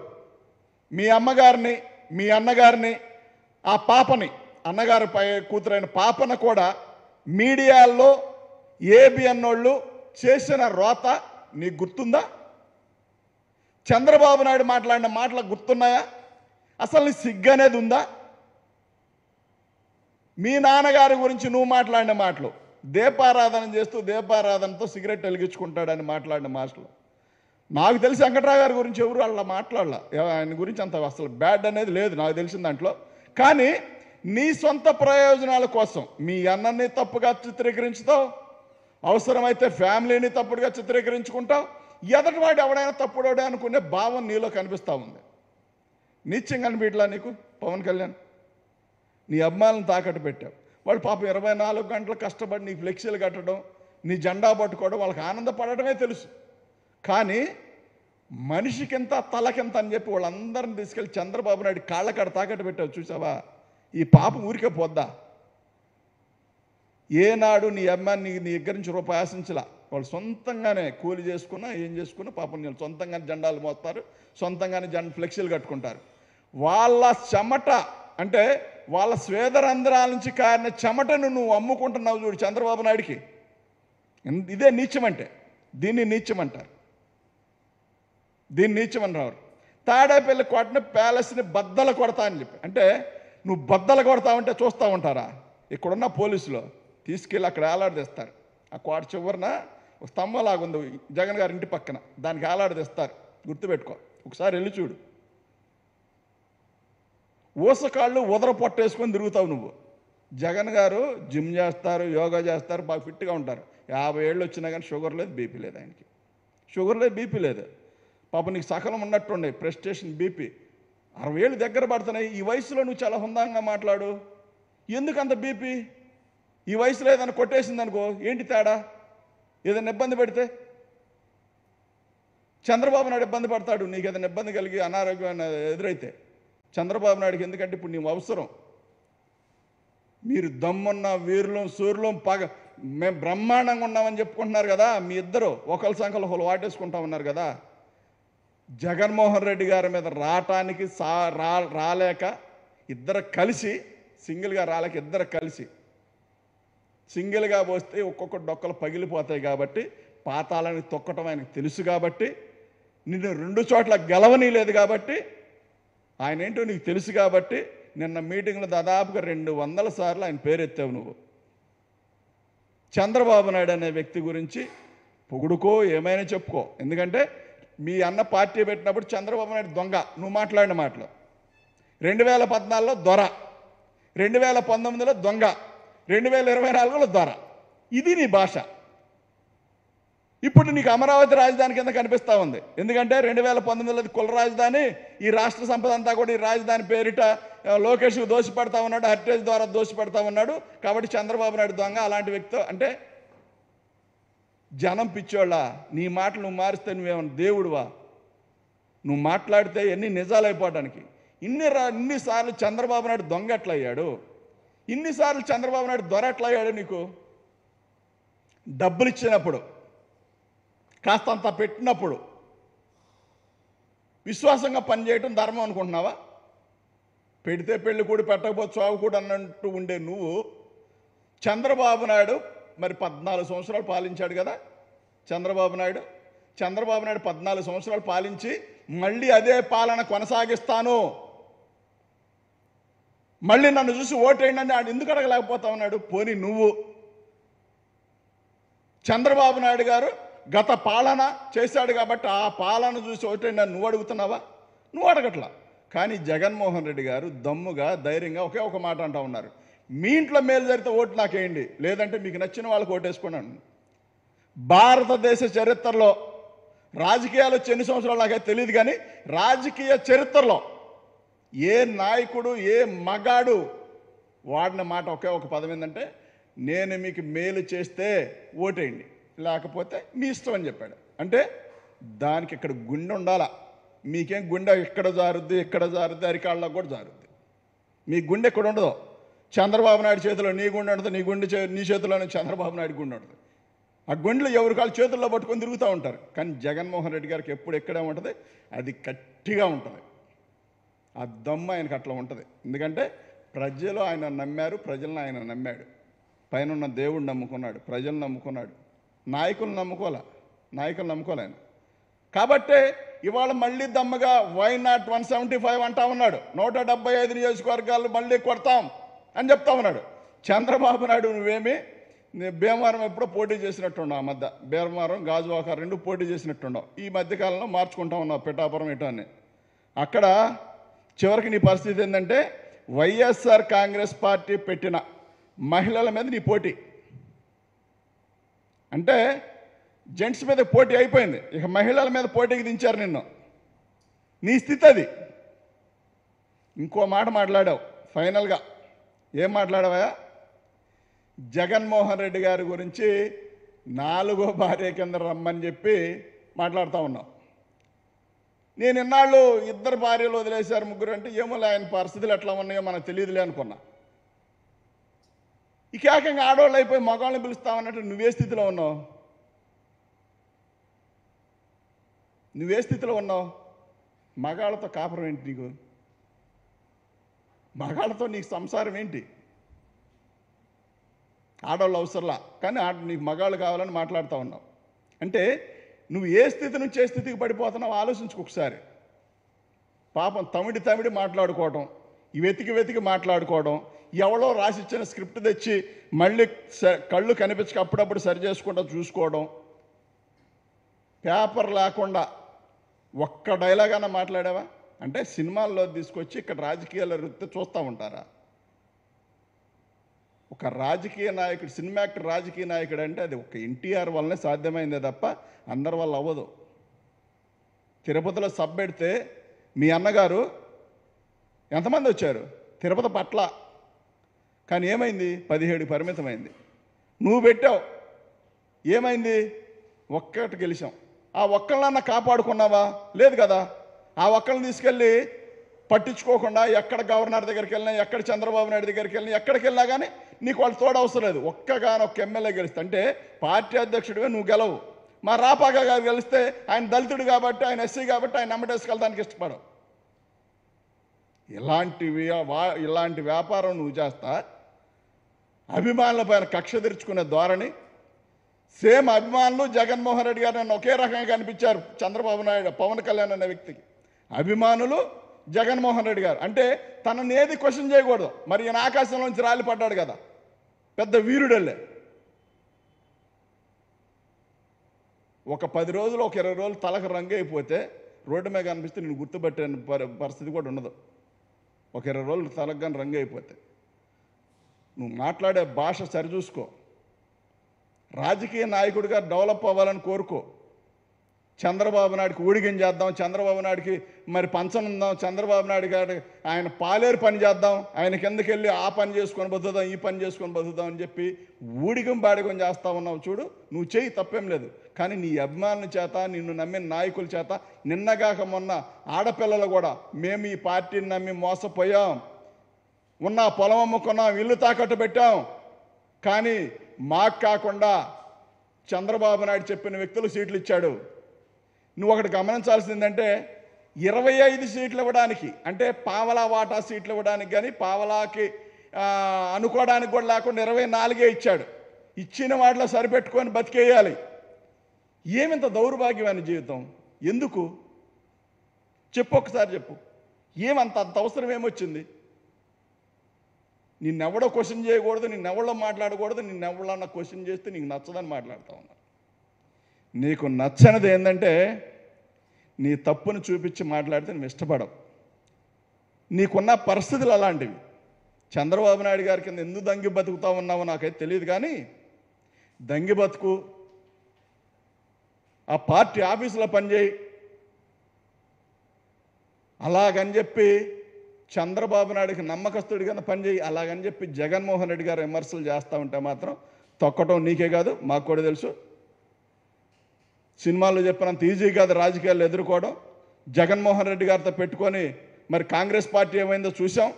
మీ అమ్మగారిని మీ అన్నగారిని ఆ పాపని పై కూతురైన పాపన కూడా మీడియాల్లో ఏబిఎన్ వాళ్ళు చేసిన రోత నీకు గుర్తుందా చంద్రబాబు నాయుడు మాట్లాడిన మాటలు గుర్తున్నాయా అసలు నీ సిగ్గు అనేది ఉందా మీ నాన్నగారి గురించి నువ్వు మాట్లాడిన మాటలు దీపారాధన చేస్తూ దీపారాధనతో సిగరెట్ వెలిగించుకుంటాడని మాట్లాడిన మాటలు నాకు తెలిసి వెంకట్రావు గారి గురించి ఎవరు వాళ్ళ మాట్లాడాల ఆయన గురించి అంత అసలు బ్యాడ్ అనేది లేదు నాకు తెలిసిన దాంట్లో కానీ నీ సొంత ప్రయోజనాల కోసం మీ అన్నని తప్పుగా చిత్రీకరించుతావు అవసరమైతే ఫ్యామిలీని తప్పుడుగా చిత్రీకరించుకుంటావు ఎదటివాడు ఎవడైనా తప్పుడోడే అనుకునే భావం నీలో కనిపిస్తూ ఉంది నిత్యం కనిపించలా నీకు పవన్ కళ్యాణ్ నీ అభిమానులను తాకట్టు పెట్టావు వాళ్ళు పాపం ఇరవై నాలుగు గంటలు కష్టపడి నీ ఫ్లెక్సీలు కట్టడం నీ జెండా పట్టుకోవడం వాళ్ళకి ఆనందపడటమే తెలుసు కానీ మనిషికింత తలకింత అని చెప్పి వాళ్ళందరిని తీసుకెళ్ళి చంద్రబాబు నాయుడు కాళ్ళకాడ తాకట్టు పెట్టావు చూసావా ఈ పాపం ఊరికే పోద్దా ఏనాడు నీ అమ్మాయిని నీ దగ్గర నుంచి రూపాయి ఆశించలా వాళ్ళు సొంతంగానే కూలి చేసుకున్నా ఏం చేసుకున్నా పాపం నేను సొంతంగానే జెండాలు మోస్తారు సొంతంగానే జెండ ఫ్లెక్సీలు కట్టుకుంటారు వాళ్ళ చెమట అంటే వాళ్ళ స్వేదరంధ్రాల నుంచి కారిన చెమటను నువ్వు అమ్ముకుంటున్నావు చూడు చంద్రబాబు నాయుడికి ఇదే నీచమంటే దీన్ని నీచమంటారు దీన్ని నీచమని రావు తాడేపల్లి కోటని ప్యాలెస్ని బద్దలు కొడతా అని చెప్పి అంటే నువ్వు బద్దలు కొడతావంటే చూస్తూ ఉంటారా ఇక్కడున్న పోలీసులు తీసుకెళ్ళి అక్కడ వేలాడదీస్తారు ఆ కోట చివరిన ఒక స్తంభలాగా ఉంది జగన్ గారి ఇంటి పక్కన దానికి వేలాడదీస్తారు గుర్తుపెట్టుకో ఒకసారి వెళ్ళి చూడు ఊసకాళ్ళు ఉదర పొట్టేసుకొని తిరుగుతావు నువ్వు జగన్ గారు జిమ్ చేస్తారు యోగా చేస్తారు బాగా ఫిట్గా ఉంటారు యాభై ఏళ్ళు వచ్చినా కానీ షుగర్ లేదు బీపీ లేదు ఆయనకి షుగర్ లేదు బీపీ లేదు పాప నీకు సకలం ఉన్నట్టుండే ప్రెస్టేషన్ బీపీ అరవై ఏళ్ళు దగ్గర పడుతున్నాయి ఈ వయసులో నువ్వు చాలా హుందంగా మాట్లాడు ఎందుకు అంత బీపీ ఈ వయసులో ఏదైనా కొట్టేసింది అనుకో ఏంటి తేడా ఏదైనా ఇబ్బంది పెడితే చంద్రబాబు నాయుడు ఇబ్బంది పడతాడు నీకు ఏదైనా ఇబ్బంది కలిగి అనారోగ్యం ఎదురైతే చంద్రబాబు నాయుడుకి ఎందుకంటే ఇప్పుడు నీవు అవసరం మీరు దమ్మున్న వీరులం సూర్యులం పగ మేము బ్రహ్మాండంగా ఉన్నామని చెప్పుకుంటున్నారు కదా మీ ఇద్దరు ఒకరి సంఖ్యలో ఒకరు వాటేసుకుంటా ఉన్నారు కదా జగన్మోహన్ రెడ్డి గారి మీద రావటానికి సా రా రాలేక ఇద్దరు కలిసి సింగిల్గా రాలేక ఇద్దరు కలిసి సింగిల్గా పోస్తే ఒక్కొక్క డొక్కలు పగిలిపోతాయి కాబట్టి పాతాలని తొక్కటం ఆయనకు తెలుసు కాబట్టి నిన్ను రెండు చోట్ల లేదు కాబట్టి ఆయన ఏంటో నీకు తెలుసు కాబట్టి నిన్న మీటింగ్లో దాదాపుగా రెండు వందల సార్లు ఆయన పేరెత్తావు నువ్వు చంద్రబాబు నాయుడు అనే వ్యక్తి గురించి పొగుడుకో ఏమైనా చెప్పుకో ఎందుకంటే మీ అన్న పార్టీ పెట్టినప్పుడు చంద్రబాబు నాయుడు దొంగ నువ్వు మాట్లాడిన మాటలు రెండు వేల పద్నాలుగులో దొర రెండు వేల పంతొమ్మిదిలో దొంగ రెండు వేల ఇరవై నాలుగులో దొర ఇది నీ భాష ఇప్పుడు నీకు అమరావతి రాజధాని కింద కనిపిస్తూ ఉంది ఎందుకంటే రెండు వేల పంతొమ్మిదిలో కుల రాజధాని ఈ రాష్ట్ర సంపద అంతా కూడా ఈ రాజధాని పేరిట లోకేష్కు దోషపడతా ఉన్నాడు హర్టేజ్ ద్వారా దోషి ఉన్నాడు కాబట్టి చంద్రబాబు నాయుడు దొంగ అలాంటి వ్యక్తితో అంటే జనం పిచ్చోళ్ళ నీ మాటలు నువ్వు మారిస్తే నువ్వేమన్నా దేవుడువా నువ్వు మాట్లాడితే ఎన్ని నిజాలైపోవడానికి ఇన్ని రా ఇన్నిసార్లు చంద్రబాబు నాయుడు దొంగ ఎట్లయ్యాడు ఇన్నిసార్లు చంద్రబాబు నాయుడు దొర ఎట్లయ్యాడు నీకు డబ్బులు ఇచ్చినప్పుడు కాస్తంత పెట్టినప్పుడు విశ్వాసంగా పనిచేయటం ధర్మం అనుకుంటున్నావా పెడితే పెళ్ళి కూడా పెట్టకపోతే చావు కూడా అన్నట్టు ఉండే నువ్వు చంద్రబాబు నాయుడు మరి పద్నాలుగు సంవత్సరాలు పాలించాడు కదా చంద్రబాబు నాయుడు చంద్రబాబు నాయుడు పద్నాలుగు సంవత్సరాలు పాలించి మళ్ళీ అదే పాలన కొనసాగిస్తాను మళ్ళీ నన్ను చూసి ఓటేయండి అని ఆయన ఎందుకు అడగలేకపోతా ఉన్నాడు పోనీ నువ్వు చంద్రబాబు నాయుడు గారు గత పాలన చేశాడు కాబట్టి ఆ పాలన చూసి ఓటేయండి అని నువ్వు అడుగుతున్నావా నువ్వు అడగట్లా కానీ జగన్మోహన్ రెడ్డి గారు దమ్ముగా ధైర్యంగా ఒకే ఒక మాట అంటా ఉన్నారు మీ ఇంట్లో మేలు జరిగితే ఓటు నాకేయండి లేదంటే మీకు నచ్చిన వాళ్ళకి ఓటేసుకున్నాను భారతదేశ చరిత్రలో రాజకీయాలు వచ్చి ఎన్ని సంవత్సరాలు నాకైతే తెలియదు కానీ రాజకీయ చరిత్రలో ఏ నాయకుడు ఏ మగాడు వాడిన మాట ఒకే ఒక పదం ఏంటంటే నేను మీకు మేలు చేస్తే ఓటేయండి లేకపోతే మీ ఇష్టం అని చెప్పాడు అంటే దానికి ఇక్కడ గుండె ఉండాలా మీకేం గుండె ఇక్కడ జారుద్ది ఇక్కడ జారుద్ది అరికాళ్ళకు కూడా జారుద్ది మీ గుండె ఎక్కడ ఉండదు చంద్రబాబు నాయుడు చేతిలో నీ గుండె ఉండదు నీ గుండె చే నీ చేతిలోనే చంద్రబాబు నాయుడు గుండె ఉండదు ఆ గుండెలు ఎవరి కాళ్ళు చేతుల్లో పట్టుకొని తిరుగుతూ ఉంటారు కానీ జగన్మోహన్ రెడ్డి గారికి ఎప్పుడు ఎక్కడే ఉంటుంది అది గట్టిగా ఉంటుంది ఆ దమ్ము ఆయనకు అట్లా ఉంటుంది ఎందుకంటే ప్రజలు ఆయన నమ్మారు ప్రజలను ఆయన నమ్మాడు పైన ఉన్న దేవుడు నమ్ముకున్నాడు ప్రజలు నమ్ముకున్నాడు నాయకులు నమ్ముకోలే నాయకులు నమ్ముకోలే కాబట్టే ఇవాళ మళ్ళీ దమ్మగా why not one seventy five అంటా ఉన్నాడు నూట డెబ్బై ఐదు నియోజకవర్గాలు మళ్ళీ కొడతాం అని చెప్తా ఉన్నాడు చంద్రబాబు నాయుడు నువ్వేమి భీమవరం ఎప్పుడో పోటీ చేసినట్టున్నావు ఆ మధ్య భీమవరం గాజువాక రెండు పోటీ చేసినట్టున్నావు ఈ మధ్యకాలంలో మార్చుకుంటా ఉన్నావు పిఠాపురం ఇటాన్ని అక్కడ చివరికి నీ పరిస్థితి ఏంటంటే వైఎస్ఆర్ కాంగ్రెస్ పార్టీ పెట్టిన మహిళల మీద నీ పోటీ అంటే జెంట్స్ మీద పోటీ అయిపోయింది ఇక మహిళల మీద పోటీకి దించారు నిన్ను నీ స్థితి అది ఇంకో మాట మాట్లాడావు ఫైనల్గా ఏం మాట్లాడవా జగన్మోహన్ రెడ్డి గారి గురించి నాలుగో భార్య కింద రమ్మని చెప్పి మాట్లాడుతూ ఉన్నాం నేను ఇన్నాళ్ళు ఇద్దరు భార్యలు వదిలేశారు ముగ్గురు అంటే ఏమో ఆయన పరిస్థితులు ఎట్లా ఉన్నాయో మనకు తెలియదులే అనుకున్నా ఇక ఏకంగా ఆడవాళ్ళు అయిపోయి మగవాళ్ళని పిలుస్తామన్నట్టు నువ్వే స్థితిలో ఉన్నావు నువ్వే స్థితిలో ఉన్నావు మగాళ్ళతో కాపురం ఏంటి నీకు మగాళ్ళతో నీకు సంసారం ఏంటి ఆడవాళ్ళు అవసరంలా కానీ ఆడ నీకు మగాళ్ళు కావాలని మాట్లాడుతూ ఉన్నావు అంటే నువ్వు ఏ స్థితి నుంచి ఏ స్థితికి పడిపోతున్నావు ఆలోచించుకు ఒకసారి పాపం తమిడి తమిడి మాట్లాడుకోవడం వెతికి వెతికి మాట్లాడుకోవడం ఎవడో రాసిచ్చిన స్క్రిప్ట్ తెచ్చి మళ్ళీ స కళ్ళు కనిపించక అప్పుడప్పుడు సరి చేసుకుంటూ చూసుకోవడం పేపర్ లేకుండా ఒక్క డైలాగ్ అన్న మాట్లాడావా అంటే సినిమాల్లో తీసుకొచ్చి ఇక్కడ రాజకీయాల వృత్తి చూస్తూ ఉంటారా ఒక రాజకీయ నాయకుడు సినిమా యాక్టర్ రాజకీయ నాయకుడు అంటే అది ఒక ఎన్టీఆర్ వల్లనే సాధ్యమైందే తప్ప అందరి వల్ల అవ్వదు తిరుపతిలో సబ్ పెడితే మీ అన్నగారు ఎంతమంది వచ్చారు తిరుపతి పట్ల కానీ ఏమైంది పదిహేడు పరిమితమైంది నువ్వు పెట్టావు ఏమైంది ఒక్కటి గెలిచాం ఆ ఒక్కళ్ళన్నా కాపాడుకున్నావా లేదు కదా ఆ ఒక్కరిని తీసుకెళ్ళి పట్టించుకోకుండా ఎక్కడ గవర్నర్ దగ్గరికి వెళ్ళినా ఎక్కడ చంద్రబాబు నాయుడు దగ్గరికి వెళ్ళినా ఎక్కడికి వెళ్ళినా కానీ నీకు వాళ్ళు తోడు అవసరం లేదు ఒక్క ఎమ్మెల్యే గెలిస్తే అంటే పార్టీ అధ్యక్షుడివే నువ్వు గెలవు మా రాపాక గారు గెలిస్తే ఆయన దళితుడు కాబట్టి ఆయన ఎస్సీ కాబట్టి ఆయన నమ్మటేసుకెళ్ళడానికి ఇష్టపడవు ఇలాంటి ఇలాంటి వ్యాపారం నువ్వు చేస్తా అభిమానుల పైన కక్ష తెరుచుకునే ధోరణి సేమ్ అభిమానులు జగన్మోహన్ రెడ్డి గారు నన్ను ఒకే రకంగా కనిపించారు చంద్రబాబు నాయుడు పవన్ కళ్యాణ్ అనే వ్యక్తికి అభిమానులు జగన్మోహన్ రెడ్డి గారు అంటే తనని ఏది క్వశ్చన్ చేయకూడదు మరి ఈయన ఆకాశంలోంచి రాలిపడ్డాడు కదా పెద్ద వీరుడల్లే ఒక పది రోజులు ఒక ఇరవై రోజులు తలకు రంగు అయిపోతే రోడ్డు మీద కనిపిస్తే నేను గుర్తుపెట్టే పరిస్థితి కూడా ఉండదు ఒక ఇరవై రోజులు తలకు కానీ రంగు అయిపోతే నువ్వు మాట్లాడే భాష సరిచూసుకో రాజకీయ నాయకుడిగా డెవలప్ అవ్వాలని కోరుకో చంద్రబాబు నాయుడికి ఊడిగం చేద్దాం చంద్రబాబు నాయుడికి మరి పంచనుందాం చంద్రబాబు నాయుడు గారు ఆయన పాలేరు పని చేద్దాం ఆయన కిందకి వెళ్ళి ఆ పని చేసుకొని బతుకుదాం ఈ పని చేసుకొని బతుకుదాం అని చెప్పి ఊడిగం బాడిగం చేస్తా ఉన్నావు చూడు నువ్వు చేయి తప్పేం లేదు కానీ నీ అభిమానుల చేత నిన్ను నమ్మిన నాయకుల చేత నిన్నగాక మొన్న ఆడపిల్లలు కూడా మేము ఈ పార్టీని నమ్మి మోసపోయాం ఉన్న పొలం అమ్ముకున్నాం ఇల్లు తాకట్టు పెట్టాం కానీ మాకు కాకుండా చంద్రబాబు నాయుడు చెప్పిన వ్యక్తులు సీట్లు ఇచ్చాడు నువ్వు ఒకటి గమనించాల్సిందంటే ఇరవై ఐదు సీట్లు ఇవ్వడానికి అంటే పావలా వాటా సీట్లు ఇవ్వడానికి కానీ పావలాకి అనుకోవడానికి కూడా లేకుండా ఇరవై నాలుగే ఇచ్చాడు ఇచ్చిన వాటిలో సరిపెట్టుకొని బతికేయాలి ఏమింత దౌర్భాగ్యమైన జీవితం ఎందుకు చెప్పు ఒకసారి చెప్పు ఏమంత అంత అవసరం ఏమొచ్చింది నిన్నెవడో క్వశ్చన్ చేయకూడదు నిన్నెవడో మాట్లాడకూడదు నిన్నెవడన్నా క్వశ్చన్ చేస్తే నీకు నచ్చదని మాట్లాడుతూ ఉన్నారు నీకు నచ్చనిది ఏంటంటే నీ తప్పును చూపించి మాట్లాడితే నువ్వు ఇష్టపడవు నీకున్న పరిస్థితులు అలాంటివి చంద్రబాబు నాయుడు గారి కింద ఎందుకు దంగి బతుకుతా ఉన్నావో నాకైతే తెలియదు కానీ దంగి బతుకు ఆ పార్టీ ఆఫీసులో పనిచేయి అలాగని చెప్పి చంద్రబాబు నాయుడికి నమ్మకస్తుడి కింద పనిచేయి అలాగని చెప్పి జగన్మోహన్ రెడ్డి గారు విమర్శలు చేస్తూ ఉంటే మాత్రం తొక్కటం నీకే కాదు మాకు కూడా తెలుసు సినిమాల్లో చెప్పినంత ఈజీ కాదు రాజకీయాలు ఎదుర్కోవడం జగన్మోహన్ రెడ్డి గారితో పెట్టుకొని మరి కాంగ్రెస్ పార్టీ ఏమైందో చూసాం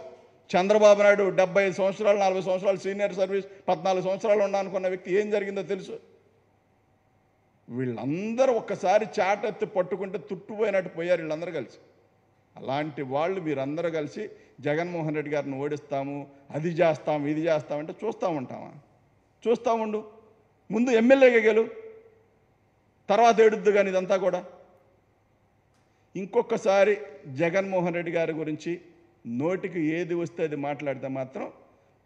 చంద్రబాబు నాయుడు డెబ్బై సంవత్సరాలు నలభై సంవత్సరాలు సీనియర్ సర్వీస్ పద్నాలుగు సంవత్సరాలు ఉన్నానుకున్న వ్యక్తి ఏం జరిగిందో తెలుసు వీళ్ళందరూ ఒక్కసారి చాటెత్తి పట్టుకుంటే తుట్టుపోయినట్టు పోయారు వీళ్ళందరూ కలిసి అలాంటి వాళ్ళు మీరందరూ కలిసి జగన్మోహన్ రెడ్డి గారిని ఓడిస్తాము అది చేస్తాము ఇది చేస్తామంటే చూస్తూ ఉంటామా చూస్తూ ఉండు ముందు ఎమ్మెల్యేగా గెలు తర్వాత ఏడుద్దు కానీ ఇదంతా కూడా ఇంకొకసారి జగన్మోహన్ రెడ్డి గారి గురించి నోటికి ఏది వస్తే అది మాట్లాడితే మాత్రం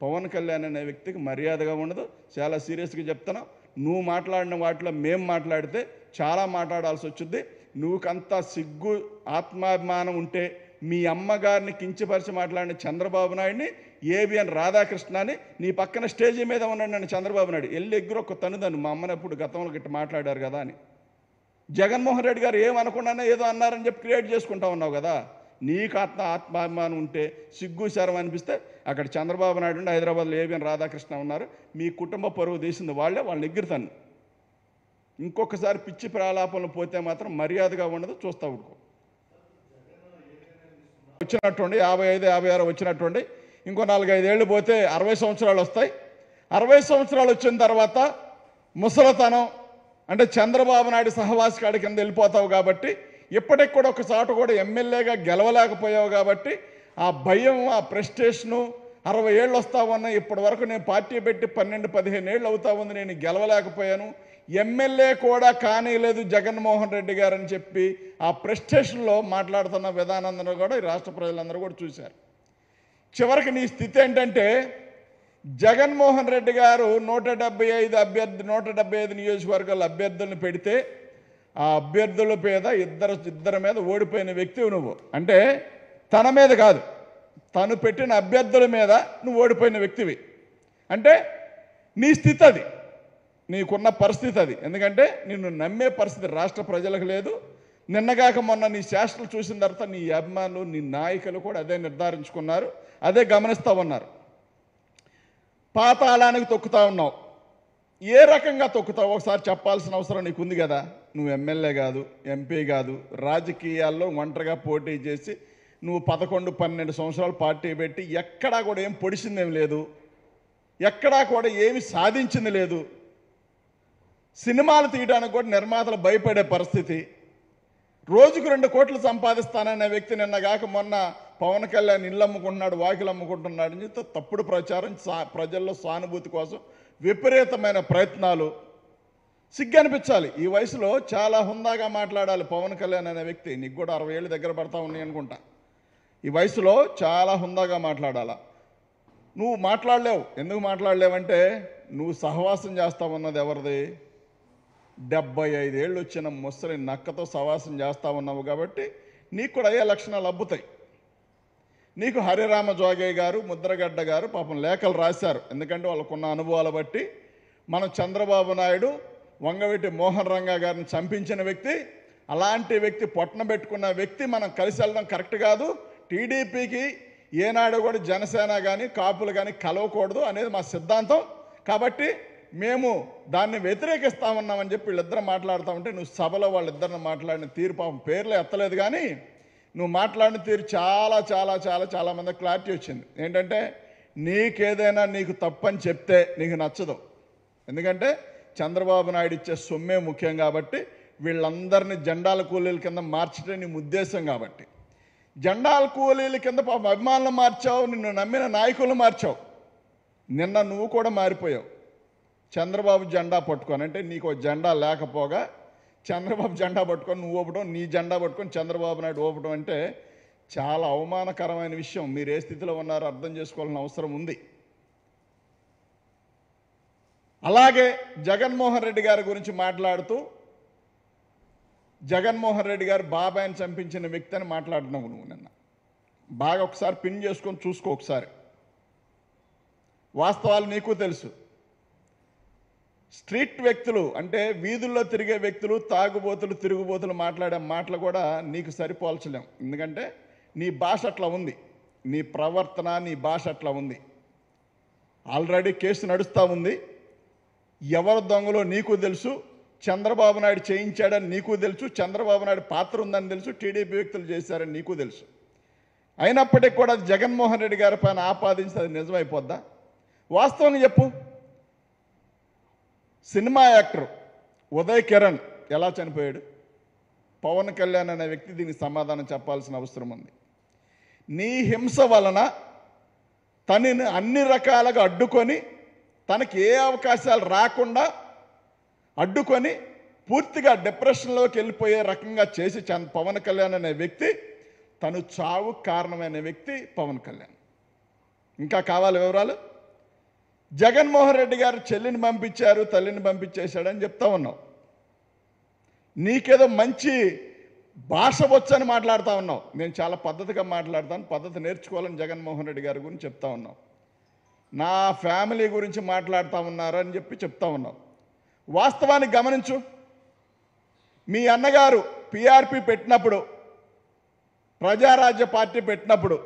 పవన్ కళ్యాణ్ అనే వ్యక్తికి మర్యాదగా ఉండదు చాలా సీరియస్గా చెప్తున్నాం నువ్వు మాట్లాడిన వాటిలో మేము మాట్లాడితే చాలా మాట్లాడాల్సి వచ్చింది నువ్వుకంత సిగ్గు ఆత్మాభిమానం ఉంటే మీ అమ్మగారిని కించపరిచి మాట్లాడిన చంద్రబాబు నాయుడిని ఏబిఎన్ అని నీ పక్కన స్టేజీ మీద ఉన్నాడు నన్ను చంద్రబాబు నాయుడు ఎల్లి ఎగ్గురొక్క ఒక తను మా అమ్మనప్పుడు గతంలో గిట్ట మాట్లాడారు కదా అని జగన్మోహన్ రెడ్డి గారు ఏమనకుండానే ఏదో అన్నారని చెప్పి క్రియేట్ చేసుకుంటా ఉన్నావు కదా నీకు ఆత్మ ఆత్మాభిమానం ఉంటే సిగ్గు శరం అనిపిస్తే అక్కడ చంద్రబాబు నాయుడు ఉండి హైదరాబాద్లో ఏబిఎన్ రాధాకృష్ణ ఉన్నారు మీ కుటుంబ పరువు తీసింది వాళ్ళే వాళ్ళని ఎగ్గురుతాను ఇంకొకసారి పిచ్చి ప్రాలాపంలో పోతే మాత్రం మర్యాదగా ఉండదు చూస్తా ఉడుకో వచ్చినట్టుండి యాభై ఐదు యాభై ఆరు వచ్చినట్టుండి ఇంకో నాలుగైదేళ్ళు పోతే అరవై సంవత్సరాలు వస్తాయి అరవై సంవత్సరాలు వచ్చిన తర్వాత ముసలతనం అంటే చంద్రబాబు నాయుడు సహవాసి కాడి కింద వెళ్ళిపోతావు కాబట్టి ఇప్పటికి కూడా ఒకసాటు కూడా ఎమ్మెల్యేగా గెలవలేకపోయావు కాబట్టి ఆ భయం ఆ ప్రెస్టేషను అరవై ఏళ్ళు వస్తా ఉన్నా ఇప్పటి వరకు నేను పార్టీ పెట్టి పన్నెండు పదిహేను ఏళ్ళు అవుతా ఉంది నేను గెలవలేకపోయాను ఎమ్మెల్యే కూడా కానీలేదు జగన్మోహన్ రెడ్డి గారు అని చెప్పి ఆ ప్రెస్టేషన్లో మాట్లాడుతున్న విధానందరూ కూడా ఈ రాష్ట్ర ప్రజలందరూ కూడా చూశారు చివరికి నీ స్థితి ఏంటంటే జగన్మోహన్ రెడ్డి గారు నూట డెబ్బై ఐదు అభ్యర్థి నూట డెబ్బై ఐదు నియోజకవర్గాల అభ్యర్థులను పెడితే ఆ అభ్యర్థుల మీద ఇద్దరు ఇద్దరి మీద ఓడిపోయిన వ్యక్తివి నువ్వు అంటే తన మీద కాదు తను పెట్టిన అభ్యర్థుల మీద నువ్వు ఓడిపోయిన వ్యక్తివి అంటే నీ స్థితి అది నీకున్న పరిస్థితి అది ఎందుకంటే నిన్ను నమ్మే పరిస్థితి రాష్ట్ర ప్రజలకు లేదు నిన్నగాక మొన్న నీ శాస్త్రలు చూసిన తర్వాత నీ అభిమానులు నీ నాయకులు కూడా అదే నిర్ధారించుకున్నారు అదే గమనిస్తూ ఉన్నారు పాతాళానికి తొక్కుతా ఉన్నావు ఏ రకంగా తొక్కుతావు ఒకసారి చెప్పాల్సిన అవసరం నీకుంది కదా నువ్వు ఎమ్మెల్యే కాదు ఎంపీ కాదు రాజకీయాల్లో ఒంటరిగా పోటీ చేసి నువ్వు పదకొండు పన్నెండు సంవత్సరాలు పార్టీ పెట్టి ఎక్కడా కూడా ఏం పొడిచిందేం లేదు ఎక్కడా కూడా ఏమి సాధించింది లేదు సినిమాలు తీయడానికి కూడా నిర్మాతలు భయపడే పరిస్థితి రోజుకు రెండు కోట్లు సంపాదిస్తాననే వ్యక్తి నిన్నగాక మొన్న పవన్ కళ్యాణ్ ఇల్లు అమ్ముకుంటున్నాడు వాకిలు అమ్ముకుంటున్నాడు అని చెప్తే తప్పుడు ప్రచారం సా ప్రజల్లో సానుభూతి కోసం విపరీతమైన ప్రయత్నాలు అనిపించాలి ఈ వయసులో చాలా హుందాగా మాట్లాడాలి పవన్ కళ్యాణ్ అనే వ్యక్తి నీకు కూడా అరవై ఏళ్ళు దగ్గర పడతా ఉన్నాయి అనుకుంటా ఈ వయసులో చాలా హుందాగా మాట్లాడాలా నువ్వు మాట్లాడలేవు ఎందుకు మాట్లాడలేవంటే నువ్వు సహవాసం ఉన్నది ఎవరిది డెబ్బై ఐదేళ్ళు వచ్చిన ముసలి నక్కతో సహవాసం చేస్తా ఉన్నావు కాబట్టి నీకు కూడా అయ్యే లక్షణాలు అబ్బుతాయి నీకు హరిరామ జోగయ్య గారు ముద్రగడ్డ గారు పాపం లేఖలు రాశారు ఎందుకంటే వాళ్ళకున్న అనుభవాల బట్టి మనం చంద్రబాబు నాయుడు వంగవీటి మోహన్ రంగా గారిని చంపించిన వ్యక్తి అలాంటి వ్యక్తి పొట్టన పెట్టుకున్న వ్యక్తి మనం కలిసి వెళ్ళడం కరెక్ట్ కాదు టీడీపీకి ఏనాడు కూడా జనసేన కానీ కాపులు కానీ కలవకూడదు అనేది మా సిద్ధాంతం కాబట్టి మేము దాన్ని వ్యతిరేకిస్తామన్నామని చెప్పి వీళ్ళిద్దరం మాట్లాడుతూ ఉంటే నువ్వు సభలో వాళ్ళిద్దరిని మాట్లాడిన తీరు పాపం పేర్లు ఎత్తలేదు కానీ నువ్వు మాట్లాడిన తీరు చాలా చాలా చాలా చాలా మంది క్లారిటీ వచ్చింది ఏంటంటే నీకేదైనా నీకు తప్పని చెప్తే నీకు నచ్చదు ఎందుకంటే చంద్రబాబు నాయుడు ఇచ్చే సొమ్మే ముఖ్యం కాబట్టి వీళ్ళందరినీ జెండాల కూలీల కింద మార్చడం నీ ఉద్దేశం కాబట్టి జెండాల కూలీల కింద అభిమానులు మార్చావు నిన్ను నమ్మిన నాయకులు మార్చావు నిన్న నువ్వు కూడా మారిపోయావు చంద్రబాబు జెండా అంటే నీకు జెండా లేకపోగా చంద్రబాబు జెండా పట్టుకొని నువ్వు ఊపడం నీ జెండా పట్టుకొని చంద్రబాబు నాయుడు ఊపడం అంటే చాలా అవమానకరమైన విషయం మీరు ఏ స్థితిలో ఉన్నారో అర్థం చేసుకోవాల్సిన అవసరం ఉంది అలాగే జగన్మోహన్ రెడ్డి గారి గురించి మాట్లాడుతూ జగన్మోహన్ రెడ్డి గారు బాబాయ్ని చంపించిన వ్యక్తి అని మాట్లాడినావు నువ్వు నిన్న బాగా ఒకసారి పిన్ చేసుకొని చూసుకో ఒకసారి వాస్తవాలు నీకు తెలుసు స్ట్రీట్ వ్యక్తులు అంటే వీధుల్లో తిరిగే వ్యక్తులు తాగుబోతులు తిరుగుబోతులు మాట్లాడే మాటలు కూడా నీకు సరిపోల్చలేం ఎందుకంటే నీ భాష అట్లా ఉంది నీ ప్రవర్తన నీ భాష అట్లా ఉంది ఆల్రెడీ కేసు నడుస్తూ ఉంది ఎవరు దొంగలో నీకు తెలుసు చంద్రబాబు నాయుడు చేయించాడని నీకు తెలుసు చంద్రబాబు నాయుడు పాత్ర ఉందని తెలుసు టీడీపీ వ్యక్తులు చేశారని నీకు తెలుసు అయినప్పటికీ కూడా జగన్మోహన్ రెడ్డి గారి పైన ఆపాదించి అది నిజమైపోద్దా వాస్తవంగా చెప్పు సినిమా యాక్టర్ ఉదయ్ కిరణ్ ఎలా చనిపోయాడు పవన్ కళ్యాణ్ అనే వ్యక్తి దీనికి సమాధానం చెప్పాల్సిన అవసరం ఉంది నీ హింస వలన తనని అన్ని రకాలుగా అడ్డుకొని తనకి ఏ అవకాశాలు రాకుండా అడ్డుకొని పూర్తిగా డిప్రెషన్లోకి వెళ్ళిపోయే రకంగా చేసి పవన్ కళ్యాణ్ అనే వ్యక్తి తను చావుకు కారణమైన వ్యక్తి పవన్ కళ్యాణ్ ఇంకా కావాలి వివరాలు జగన్మోహన్ రెడ్డి గారు చెల్లిని పంపించారు తల్లిని పంపించేశాడని చెప్తా ఉన్నావు నీకేదో మంచి భాష వచ్చని మాట్లాడుతూ ఉన్నావు నేను చాలా పద్ధతిగా మాట్లాడతాను పద్ధతి నేర్చుకోవాలని జగన్మోహన్ రెడ్డి గారి గురించి చెప్తా ఉన్నావు నా ఫ్యామిలీ గురించి మాట్లాడుతూ ఉన్నారని చెప్పి చెప్తా ఉన్నావు వాస్తవాన్ని గమనించు మీ అన్నగారు పిఆర్పి పెట్టినప్పుడు ప్రజారాజ్య పార్టీ పెట్టినప్పుడు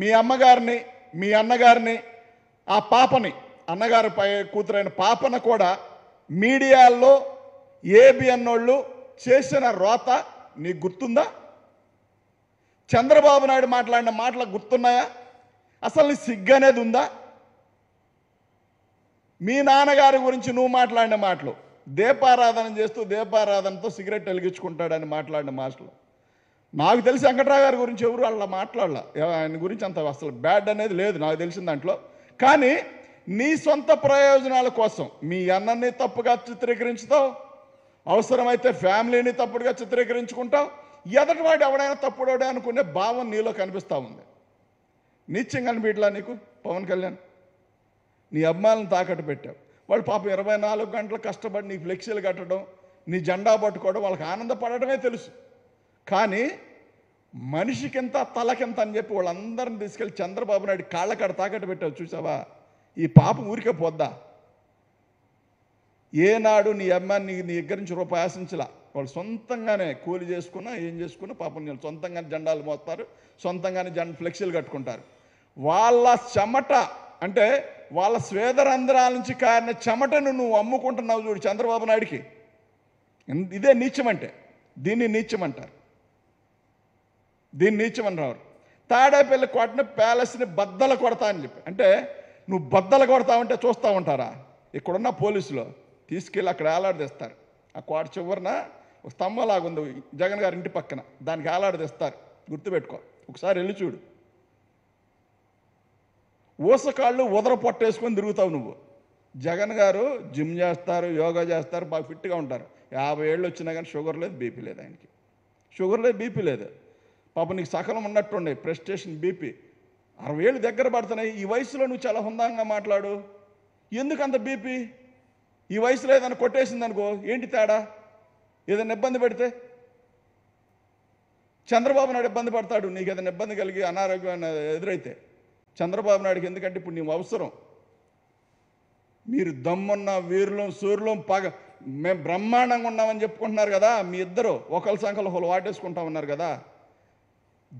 మీ అమ్మగారిని మీ అన్నగారిని ఆ పాపని అన్నగారి కూతురైన పాపన కూడా మీడియాల్లో ఏబిఎన్ వాళ్ళు చేసిన రోత నీకు గుర్తుందా చంద్రబాబు నాయుడు మాట్లాడిన మాటలు గుర్తున్నాయా అసలు నీ సిగ్గు అనేది ఉందా మీ నాన్నగారి గురించి నువ్వు మాట్లాడిన మాటలు దీపారాధన చేస్తూ దీపారాధనతో సిగరెట్ వెలిగించుకుంటాడని మాట్లాడిన మాటలు నాకు తెలిసి వెంకట్రావు గారి గురించి ఎవరు అలా మాట్లాడాల ఆయన గురించి అంత అసలు బ్యాడ్ అనేది లేదు నాకు తెలిసిన దాంట్లో కానీ నీ సొంత ప్రయోజనాల కోసం మీ అన్నని తప్పుగా చిత్రీకరించుతావు అవసరమైతే ఫ్యామిలీని తప్పుడుగా చిత్రీకరించుకుంటావు ఎదటివాడు ఎవడైనా తప్పుడోడే అనుకునే భావం నీలో కనిపిస్తూ ఉంది నిత్యం కనిపించలా నీకు పవన్ కళ్యాణ్ నీ అమ్మాయిలను తాకట్టు పెట్టావు వాడు పాపం ఇరవై నాలుగు గంటలు కష్టపడి నీ ఫ్లెక్సీలు కట్టడం నీ జెండా పట్టుకోవడం వాళ్ళకి ఆనందపడటమే తెలుసు కానీ మనిషికింత తలకింత అని చెప్పి వాళ్ళందరిని తీసుకెళ్ళి చంద్రబాబు నాయుడు కాడ తాకట్టు పెట్టావు చూసావా ఈ పాప ఊరికే పోద్దా ఏనాడు నీ అమ్మాయిని నీ దగ్గర నుంచి రూపాయి ఆశించలా వాళ్ళు సొంతంగానే కూలి చేసుకున్నా ఏం చేసుకున్నా పాపం నేను సొంతంగానే జెండాలు మోస్తారు సొంతంగానే జెండ ఫ్లెక్సీలు కట్టుకుంటారు వాళ్ళ చెమట అంటే వాళ్ళ స్వేదరంధ్రాల నుంచి కారిన చెమటను నువ్వు అమ్ముకుంటున్నావు చూడు చంద్రబాబు నాయుడికి ఇదే నీచమంటే దీన్ని నీచమంటారు దీన్ని నీచమని రావు తాడేపల్లి కోటని ప్యాలెస్ని బద్దలు కొడతా అని చెప్పి అంటే నువ్వు బద్దలు ఉంటే చూస్తూ ఉంటారా ఇక్కడున్న పోలీసులు తీసుకెళ్ళి అక్కడ వేలాడదీస్తారు ఆ కోట చివరిన ఒక స్తంభలాగా ఉంది జగన్ గారి ఇంటి పక్కన దానికి వేలాడదీస్తారు గుర్తుపెట్టుకో ఒకసారి వెళ్ళి చూడు ఊసకాళ్ళు ఉదర పొట్టేసుకొని తిరుగుతావు నువ్వు జగన్ గారు జిమ్ చేస్తారు యోగా చేస్తారు బాగా ఫిట్గా ఉంటారు యాభై ఏళ్ళు వచ్చినా కానీ షుగర్ లేదు బీపీ లేదు ఆయనకి షుగర్ లేదు బీపీ లేదు పాప నీకు సకలం ఉన్నట్టుండే ప్రెస్టేషన్ బీపీ అరవై ఏళ్ళు దగ్గర పడుతున్నాయి ఈ వయసులో నువ్వు చాలా హుందాంగా మాట్లాడు ఎందుకు అంత బీపీ ఈ వయసులో ఏదైనా కొట్టేసింది అనుకో ఏంటి తేడా ఏదైనా ఇబ్బంది పెడితే చంద్రబాబు నాయుడు ఇబ్బంది పడతాడు నీకు ఏదైనా ఇబ్బంది కలిగి అనారోగ్యం ఎదురైతే చంద్రబాబు నాయుడుకి ఎందుకంటే ఇప్పుడు నీవు అవసరం మీరు దమ్మున్న వీరులం సూర్యులం పగ మేము బ్రహ్మాండంగా ఉన్నామని చెప్పుకుంటున్నారు కదా మీ ఇద్దరు ఒకళ్ళ సంఖ్యలో ఒకళ్ళు వాటేసుకుంటా ఉన్నారు కదా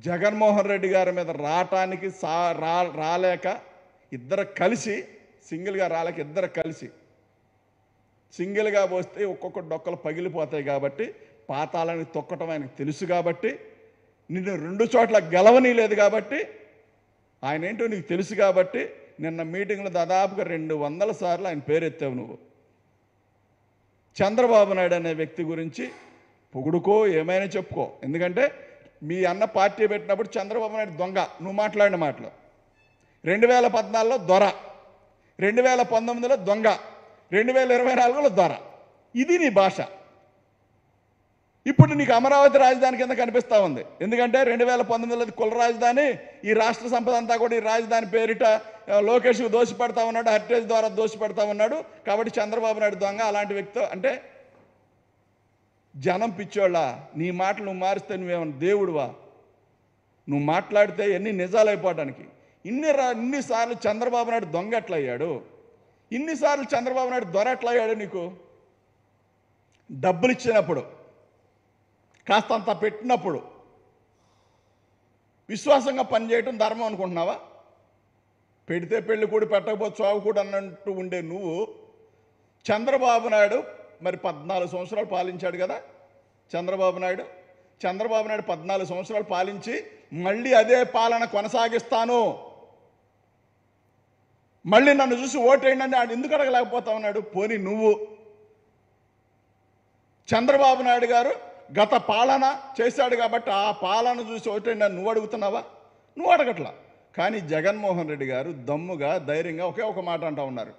జగన్మోహన్ రెడ్డి గారి మీద రావటానికి సా రా రాలేక ఇద్దరు కలిసి సింగిల్గా రాలేక ఇద్దరు కలిసి సింగిల్గా పోస్తే ఒక్కొక్క డొక్కలు పగిలిపోతాయి కాబట్టి పాతాలని తొక్కటం ఆయనకు తెలుసు కాబట్టి నిన్ను రెండు చోట్ల గెలవనీ లేదు కాబట్టి ఆయన ఏంటో నీకు తెలుసు కాబట్టి నిన్న మీటింగ్లో దాదాపుగా రెండు వందల సార్లు ఆయన పేరెత్తావు నువ్వు చంద్రబాబు నాయుడు అనే వ్యక్తి గురించి పొగుడుకో ఏమైనా చెప్పుకో ఎందుకంటే మీ అన్న పార్టీ పెట్టినప్పుడు చంద్రబాబు నాయుడు దొంగ నువ్వు మాట్లాడిన మాటలు రెండు వేల పద్నాలుగులో దొర రెండు వేల పంతొమ్మిదిలో దొంగ రెండు వేల ఇరవై నాలుగులో దొర ఇది నీ భాష ఇప్పుడు నీకు అమరావతి రాజధాని కింద కనిపిస్తూ ఉంది ఎందుకంటే రెండు వేల పంతొమ్మిదిలో కుల రాజధాని ఈ రాష్ట్ర సంపద అంతా కూడా ఈ రాజధాని పేరిట లోకేష్కు దోషపడతా ఉన్నాడు హరిటేజ్ ద్వారా దోషి ఉన్నాడు కాబట్టి చంద్రబాబు నాయుడు దొంగ అలాంటి వ్యక్తితో అంటే జనం పిచ్చోళ్ళ నీ మాటలు నువ్వు మారిస్తే నువ్వేమన్నా దేవుడువా నువ్వు మాట్లాడితే ఎన్ని నిజాలు అయిపోవడానికి ఇన్ని రా ఇన్నిసార్లు చంద్రబాబు నాయుడు దొంగ ఎట్లయ్యాడు ఇన్నిసార్లు చంద్రబాబు నాయుడు దొర ఎట్లయ్యాడు నీకు డబ్బులు ఇచ్చినప్పుడు కాస్తంత పెట్టినప్పుడు విశ్వాసంగా పనిచేయటం ధర్మం అనుకుంటున్నావా పెడితే పెళ్లి కూడా పెట్టకపోతే చావు కూడా అన్నట్టు ఉండే నువ్వు చంద్రబాబు నాయుడు మరి పద్నాలుగు సంవత్సరాలు పాలించాడు కదా చంద్రబాబు నాయుడు చంద్రబాబు నాయుడు పద్నాలుగు సంవత్సరాలు పాలించి మళ్ళీ అదే పాలన కొనసాగిస్తాను మళ్ళీ నన్ను చూసి ఓటేయండి అని ఆడు ఎందుకు అడగలేకపోతా ఉన్నాడు పోని నువ్వు చంద్రబాబు నాయుడు గారు గత పాలన చేశాడు కాబట్టి ఆ పాలన చూసి ఓటేయండి అని నువ్వు అడుగుతున్నావా నువ్వు అడగట్లా కానీ జగన్మోహన్ రెడ్డి గారు దమ్ముగా ధైర్యంగా ఒకే ఒక మాట అంటూ ఉన్నారు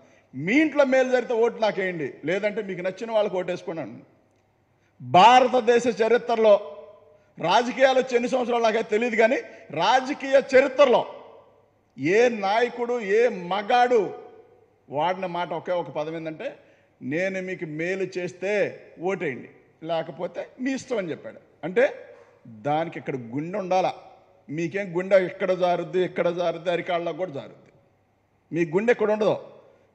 మీ ఇంట్లో మేలు జరిగితే ఓటు నాకేయండి లేదంటే మీకు నచ్చిన వాళ్ళకి ఓటేసుకున్నాను భారతదేశ చరిత్రలో రాజకీయాలు ఎన్ని సంవత్సరాలు నాకైతే తెలియదు కానీ రాజకీయ చరిత్రలో ఏ నాయకుడు ఏ మగాడు వాడిన మాట ఒకే ఒక పదం ఏంటంటే నేను మీకు మేలు చేస్తే ఓటేయండి లేకపోతే మీ ఇష్టం అని చెప్పాడు అంటే దానికి ఇక్కడ గుండె ఉండాలా మీకేం గుండె ఎక్కడ జారుద్ది ఎక్కడ జారుద్ది అరికాళ్ళకు కూడా జారుద్ది మీ గుండె ఎక్కడ ఉండదు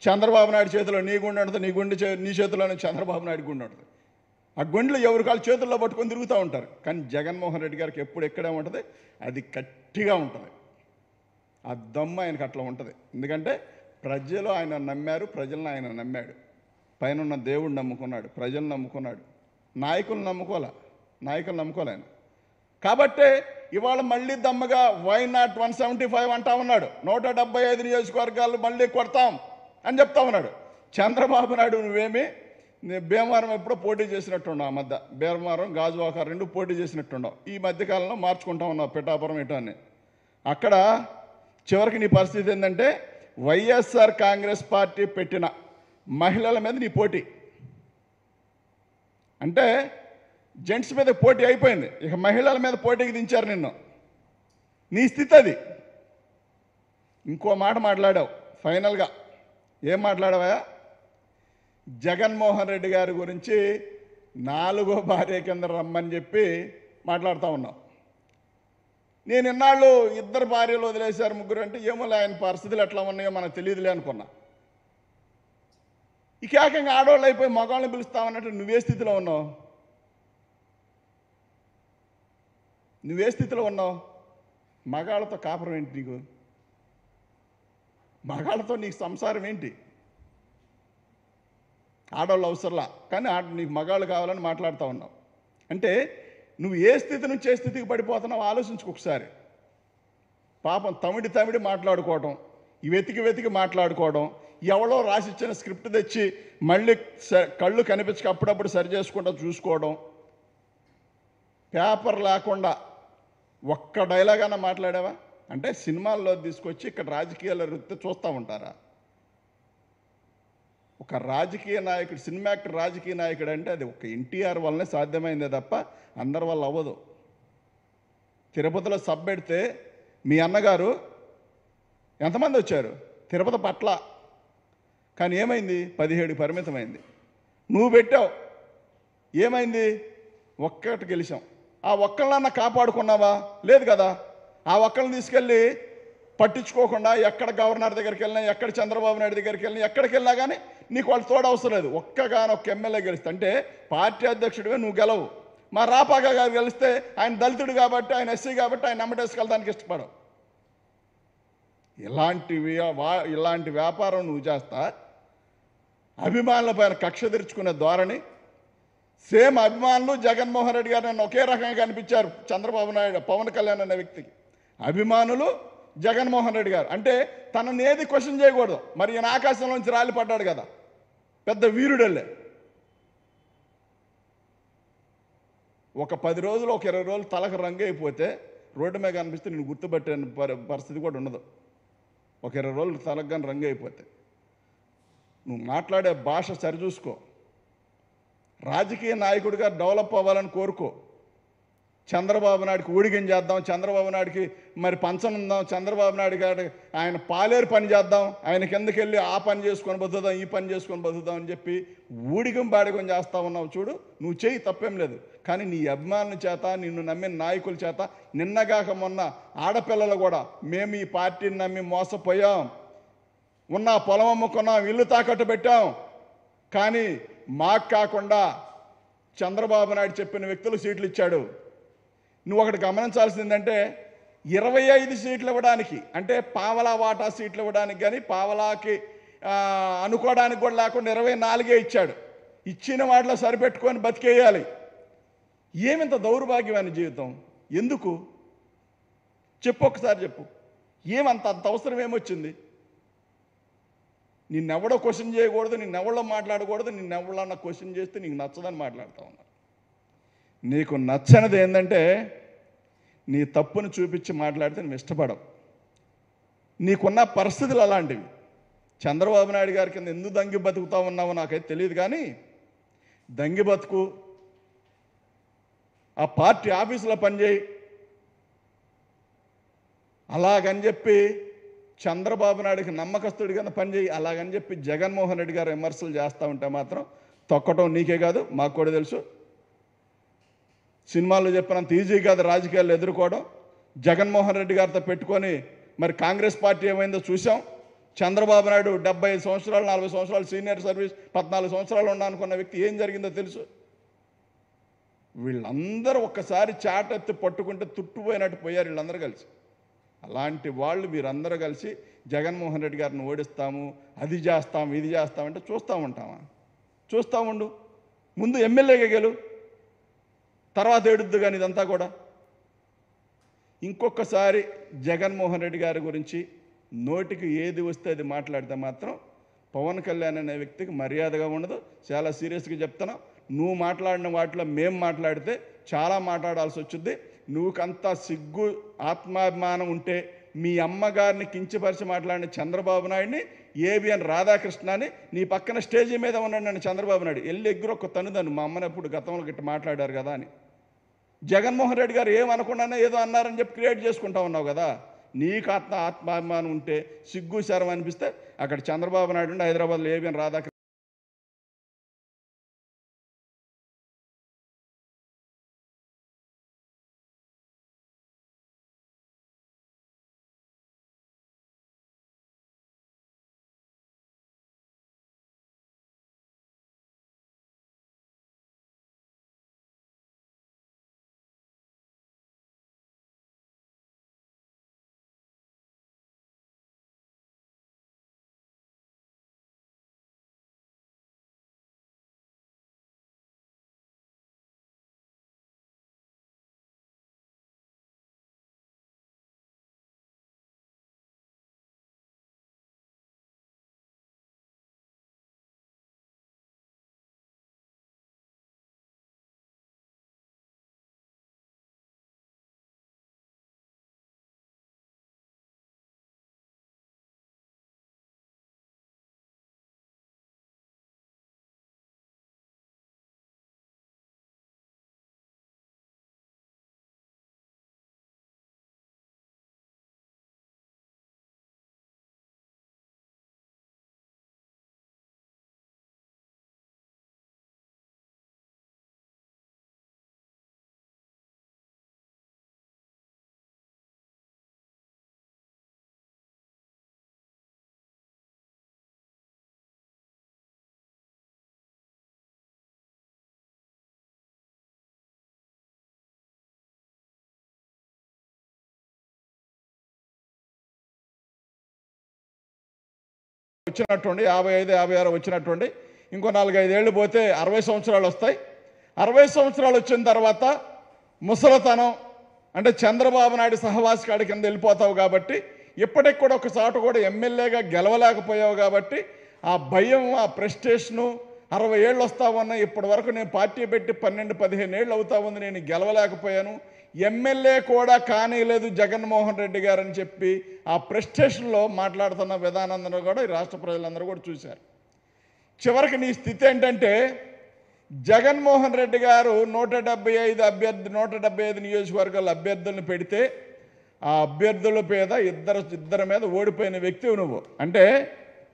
చంద్రబాబు నాయుడు చేతిలో నీ గుండె ఉండదు నీ గుండె నీ చేతిలోనే చంద్రబాబు నాయుడు గుండె ఉండదు ఆ గుండెలు ఎవరి కాళ్ళు చేతుల్లో పట్టుకొని తిరుగుతూ ఉంటారు కానీ జగన్మోహన్ రెడ్డి గారికి ఎప్పుడు ఎక్కడే ఉంటుంది అది గట్టిగా ఉంటుంది ఆ దమ్మ ఆయనకు అట్లా ఉంటుంది ఎందుకంటే ప్రజలు ఆయన నమ్మారు ప్రజలను ఆయన నమ్మాడు పైన దేవుడు నమ్ముకున్నాడు ప్రజలు నమ్ముకున్నాడు నాయకులు నమ్ముకోలే నాయకులు నమ్ముకోలే ఆయన కాబట్టే ఇవాళ మళ్ళీ దమ్మగా why not one seventy five అంటా ఉన్నాడు నూట డెబ్బై ఐదు నియోజకవర్గాలు మళ్ళీ కొడతాం అని చెప్తా ఉన్నాడు చంద్రబాబు నాయుడు నువ్వేమి భీమవరం ఎప్పుడో పోటీ చేసినట్టున్నావు ఆ మధ్య భీమవరం గాజువాక రెండు పోటీ చేసినట్టున్నావు ఈ మధ్యకాలంలో మార్చుకుంటా ఉన్నావు పిఠాపురం ఇటాన్ని అని అక్కడ చివరికి నీ పరిస్థితి ఏంటంటే వైఎస్ఆర్ కాంగ్రెస్ పార్టీ పెట్టిన మహిళల మీద నీ పోటీ అంటే జెంట్స్ మీద పోటీ అయిపోయింది ఇక మహిళల మీద పోటీకి దించారు నిన్ను నీ స్థితి అది ఇంకో మాట మాట్లాడావు ఫైనల్గా ఏం మాట్లాడవా జగన్మోహన్ రెడ్డి గారి గురించి నాలుగో భార్య కింద రమ్మని చెప్పి మాట్లాడుతూ ఉన్నాం నేను ఇన్నాళ్ళు ఇద్దరు భార్యలు వదిలేశారు ముగ్గురు అంటే ఏమో ఆయన పరిస్థితులు ఎట్లా ఉన్నాయో మనకు తెలియదులే అనుకున్నా ఇక ఏకంగా ఆడవాళ్ళు అయిపోయి మగవాళ్ళని పిలుస్తామన్నట్టు నువ్వే స్థితిలో ఉన్నావు నువ్వే స్థితిలో ఉన్నావు మగాళ్ళతో కాపురం ఏంటి నీకు మగాళ్ళతో నీకు సంసారం ఏంటి ఆడవాళ్ళు అవసరంలా కానీ ఆడ నీకు మగాళ్ళు కావాలని మాట్లాడుతూ ఉన్నావు అంటే నువ్వు ఏ స్థితి నుంచి ఏ స్థితికి పడిపోతున్నావు ఆలోచించుకోసారి పాపం తమిడి తమిడి మాట్లాడుకోవడం వెతికి వెతికి మాట్లాడుకోవడం ఎవడో రాసిచ్చిన స్క్రిప్ట్ తెచ్చి మళ్ళీ స కళ్ళు కనిపించక అప్పుడప్పుడు సరి చేసుకుంటా చూసుకోవడం పేపర్ లేకుండా ఒక్క డైలాగ్ అన్న మాట్లాడావా అంటే సినిమాల్లో తీసుకొచ్చి ఇక్కడ రాజకీయాల వృత్తి చూస్తూ ఉంటారా ఒక రాజకీయ నాయకుడు సినిమా యాక్టర్ రాజకీయ నాయకుడు అంటే అది ఒక ఎన్టీఆర్ వల్లనే సాధ్యమైందే తప్ప అందరి వల్ల అవ్వదు తిరుపతిలో సబ్ పెడితే మీ అన్నగారు ఎంతమంది వచ్చారు తిరుపతి పట్ల కానీ ఏమైంది పదిహేడు పరిమితమైంది నువ్వు పెట్టావు ఏమైంది ఒక్కటి గెలిచాం ఆ ఒక్కళ్ళన్న కాపాడుకున్నావా లేదు కదా ఆ ఒక్కరిని తీసుకెళ్ళి పట్టించుకోకుండా ఎక్కడ గవర్నర్ దగ్గరికి వెళ్ళినా ఎక్కడ చంద్రబాబు నాయుడు దగ్గరికి వెళ్ళినా ఎక్కడికి వెళ్ళినా కానీ నీకు వాళ్ళు తోడు అవసరం లేదు ఒక్కగానొక్క ఎమ్మెల్యే గెలిస్తే అంటే పార్టీ అధ్యక్షుడివే నువ్వు గెలవు మా రాపాక గారు గెలిస్తే ఆయన దళితుడు కాబట్టి ఆయన ఎస్సీ కాబట్టి ఆయన నమ్మటేసుకెళ్ళడానికి ఇష్టపడవు ఇలాంటి ఇలాంటి వ్యాపారం నువ్వు చేస్తా అభిమానుల పైన కక్ష తెరుచుకునే ధోరణి సేమ్ అభిమానులు జగన్మోహన్ రెడ్డి గారు నన్ను ఒకే రకంగా కనిపించారు చంద్రబాబు నాయుడు పవన్ కళ్యాణ్ అనే వ్యక్తికి అభిమానులు జగన్మోహన్ రెడ్డి గారు అంటే తనని ఏది క్వశ్చన్ చేయకూడదు మరి ఈయన ఆకాశంలోంచి రాలిపడ్డాడు కదా పెద్ద వీరుడల్లే ఒక పది రోజులు ఒక ఇరవై రోజులు తలకు రంగు అయిపోతే రోడ్డు మీద కనిపిస్తే నేను గుర్తుపెట్టే పరిస్థితి కూడా ఉండదు ఒక ఇరవై రోజులు తలకు కానీ రంగు అయిపోతే నువ్వు మాట్లాడే భాష సరిచూసుకో రాజకీయ నాయకుడిగా డెవలప్ అవ్వాలని కోరుకో చంద్రబాబు నాయుడికి ఊడిగం చేద్దాం చంద్రబాబు నాయుడికి మరి పంచం ఉందాం చంద్రబాబు నాయుడు గారు ఆయన పాలేరు పని చేద్దాం ఆయన కిందకి వెళ్ళి ఆ పని చేసుకొని బతుకుదాం ఈ పని చేసుకొని బతుకుదాం అని చెప్పి ఊడిగం బాడిగం చేస్తా ఉన్నావు చూడు నువ్వు చేయి తప్పేం లేదు కానీ నీ అభిమానుల చేత నిన్ను నమ్మిన నాయకుల చేత నిన్నగాక మొన్న ఆడపిల్లలు కూడా మేము ఈ పార్టీని నమ్మి మోసపోయాం ఉన్న పొలం అమ్ముకున్నాం ఇల్లు తాకట్టు పెట్టాం కానీ మాకు కాకుండా చంద్రబాబు నాయుడు చెప్పిన వ్యక్తులు సీట్లు ఇచ్చాడు నువ్వు అక్కడ గమనించాల్సింది ఏంటంటే ఇరవై ఐదు సీట్లు ఇవ్వడానికి అంటే పావలా వాటా సీట్లు ఇవ్వడానికి కానీ పావలాకి అనుకోవడానికి కూడా లేకుండా ఇరవై నాలుగే ఇచ్చాడు ఇచ్చిన వాటిలో సరిపెట్టుకొని బతికేయాలి ఏమింత దౌర్భాగ్యమైన జీవితం ఎందుకు చెప్పు ఒకసారి చెప్పు ఏమంత అంత అవసరం ఏమొచ్చింది నిన్నెవడో క్వశ్చన్ చేయకూడదు నిన్నెవడో మాట్లాడకూడదు నిన్నెవడన్నా క్వశ్చన్ చేస్తే నీకు నచ్చదని మాట్లాడుతూ ఉన్నారు నీకు నచ్చనిది ఏంటంటే నీ తప్పును చూపించి మాట్లాడితే నువ్వు ఇష్టపడవు నీకున్న పరిస్థితులు అలాంటివి చంద్రబాబు నాయుడు గారి కింద ఎందుకు దంగి బతుకుతా ఉన్నావో నాకైతే తెలియదు కానీ దంగి బతుకు ఆ పార్టీ ఆఫీసులో పనిచేయి అలాగని చెప్పి చంద్రబాబు నాయుడికి నమ్మకస్తుడి కింద పనిచేయి అలాగని చెప్పి జగన్మోహన్ రెడ్డి గారు విమర్శలు చేస్తూ ఉంటే మాత్రం తొక్కటం నీకే కాదు మాకు కూడా తెలుసు సినిమాల్లో చెప్పినంత ఈజీ కాదు రాజకీయాలు ఎదుర్కోవడం జగన్మోహన్ రెడ్డి గారితో పెట్టుకొని మరి కాంగ్రెస్ పార్టీ ఏమైందో చూసాం చంద్రబాబు నాయుడు డెబ్బై సంవత్సరాలు నలభై సంవత్సరాలు సీనియర్ సర్వీస్ పద్నాలుగు సంవత్సరాలు ఉన్నా అనుకున్న వ్యక్తి ఏం జరిగిందో తెలుసు వీళ్ళందరూ ఒక్కసారి చాటెత్తి పట్టుకుంటే తుట్టుపోయినట్టు పోయారు వీళ్ళందరూ కలిసి అలాంటి వాళ్ళు వీరందరూ కలిసి జగన్మోహన్ రెడ్డి గారిని ఓడిస్తాము అది చేస్తాము ఇది చేస్తామంటే చూస్తూ ఉంటామా చూస్తూ ఉండు ముందు ఎమ్మెల్యేగా గెలు తర్వాత ఏడుద్దు కానీ ఇదంతా కూడా ఇంకొకసారి జగన్మోహన్ రెడ్డి గారి గురించి నోటికి ఏది వస్తే అది మాట్లాడితే మాత్రం పవన్ కళ్యాణ్ అనే వ్యక్తికి మర్యాదగా ఉండదు చాలా సీరియస్గా చెప్తున్నాం నువ్వు మాట్లాడిన వాటిలో మేము మాట్లాడితే చాలా మాట్లాడాల్సి వచ్చింది నువ్వుకంత సిగ్గు ఆత్మాభిమానం ఉంటే మీ అమ్మగారిని కించపరిచి మాట్లాడిన చంద్రబాబు నాయుడిని ఏబిఎన్ రాధాకృష్ణని నీ పక్కన స్టేజీ మీద ఉన్నాడు నన్ను చంద్రబాబు నాయుడు వెళ్ళి ఎగ్గురు ఒక తను మా అమ్మనప్పుడు గతంలో గట్టి మాట్లాడారు కదా అని జగన్మోహన్ రెడ్డి గారు ఏమనకుండానే ఏదో అన్నారని చెప్పి క్రియేట్ చేసుకుంటా ఉన్నావు కదా నీకు ఆత్మ ఆత్మాభిమానం ఉంటే సిగ్గు శరం అనిపిస్తే అక్కడ చంద్రబాబు నాయుడు హైదరాబాద్లో ఏమీ రాధాకృష్ణ వచ్చినట్టుండి యాభై ఐదు యాభై ఆరు వచ్చినట్టుండి ఇంకో నాలుగైదేళ్ళు పోతే అరవై సంవత్సరాలు వస్తాయి అరవై సంవత్సరాలు వచ్చిన తర్వాత ముసలతనం అంటే చంద్రబాబు నాయుడు సహవాసి కాడి కింద వెళ్ళిపోతావు కాబట్టి ఇప్పటికి కూడా ఒక కూడా ఎమ్మెల్యేగా గెలవలేకపోయావు కాబట్టి ఆ భయం ఆ ప్రెస్టేషను అరవై ఏళ్ళు వస్తావు ఉన్నా ఇప్పటి వరకు నేను పార్టీ పెట్టి పన్నెండు పదిహేను ఏళ్ళు అవుతా ఉంది నేను గెలవలేకపోయాను ఎమ్మెల్యే కూడా లేదు జగన్మోహన్ రెడ్డి గారు అని చెప్పి ఆ ప్రెస్టేషన్లో మాట్లాడుతున్న విధానందరూ కూడా ఈ రాష్ట్ర ప్రజలందరూ కూడా చూశారు చివరికి నీ స్థితి ఏంటంటే జగన్మోహన్ రెడ్డి గారు నూట డెబ్బై ఐదు అభ్యర్థి నూట డెబ్బై ఐదు నియోజకవర్గాల అభ్యర్థులను పెడితే ఆ అభ్యర్థుల మీద ఇద్దరు ఇద్దరి మీద ఓడిపోయిన వ్యక్తి నువ్వు అంటే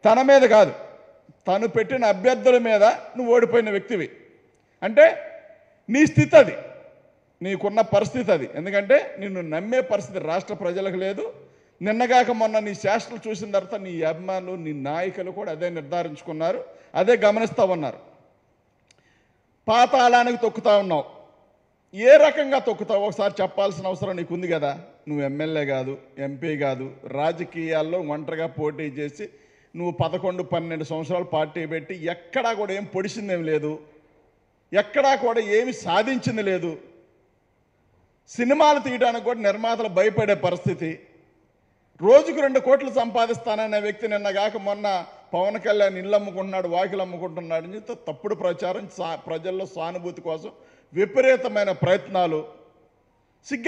తన మీద కాదు తను పెట్టిన అభ్యర్థుల మీద నువ్వు ఓడిపోయిన వ్యక్తివి అంటే నీ స్థితి అది నీకున్న పరిస్థితి అది ఎందుకంటే నిన్ను నమ్మే పరిస్థితి రాష్ట్ర ప్రజలకు లేదు నిన్నగాక మొన్న నీ శాస్త్రలు చూసిన తర్వాత నీ అభిమానులు నీ నాయకులు కూడా అదే నిర్ధారించుకున్నారు అదే గమనిస్తూ ఉన్నారు పాతాళానికి తొక్కుతా ఉన్నావు ఏ రకంగా తొక్కుతావు ఒకసారి చెప్పాల్సిన అవసరం నీకుంది కదా నువ్వు ఎమ్మెల్యే కాదు ఎంపీ కాదు రాజకీయాల్లో ఒంటరిగా పోటీ చేసి నువ్వు పదకొండు పన్నెండు సంవత్సరాలు పార్టీ పెట్టి ఎక్కడా కూడా ఏం పొడిసిందేం లేదు ఎక్కడా కూడా ఏమి సాధించింది లేదు సినిమాలు తీయడానికి కూడా నిర్మాతలు భయపడే పరిస్థితి రోజుకు రెండు కోట్లు సంపాదిస్తాననే వ్యక్తి నిన్న కాక మొన్న పవన్ కళ్యాణ్ ఇల్లు అమ్ముకుంటున్నాడు వాకిలు అమ్ముకుంటున్నాడు అని చెప్తే తప్పుడు ప్రచారం ప్రజల్లో సానుభూతి కోసం విపరీతమైన ప్రయత్నాలు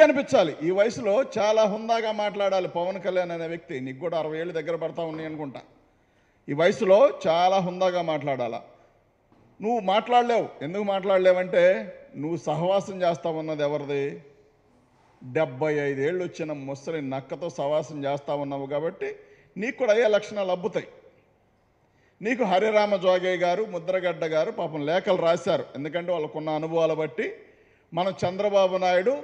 అనిపించాలి ఈ వయసులో చాలా హుందాగా మాట్లాడాలి పవన్ కళ్యాణ్ అనే వ్యక్తి నీకు కూడా అరవై ఏళ్ళు దగ్గర పడతా ఉన్నాయి అనుకుంటా ఈ వయసులో చాలా హుందాగా మాట్లాడాలా నువ్వు మాట్లాడలేవు ఎందుకు మాట్లాడలేవంటే నువ్వు సహవాసం చేస్తావు ఉన్నది ఎవరిది డెబ్బై ఐదేళ్ళు వచ్చిన ముసలి నక్కతో సవాసం చేస్తూ ఉన్నావు కాబట్టి నీకు కూడా అయ్యే లక్షణాలు అబ్బుతాయి నీకు హరిరామ జోగయ్య గారు ముద్రగడ్డ గారు పాపం లేఖలు రాశారు ఎందుకంటే వాళ్ళకున్న అనుభవాలు బట్టి మనం చంద్రబాబు నాయుడు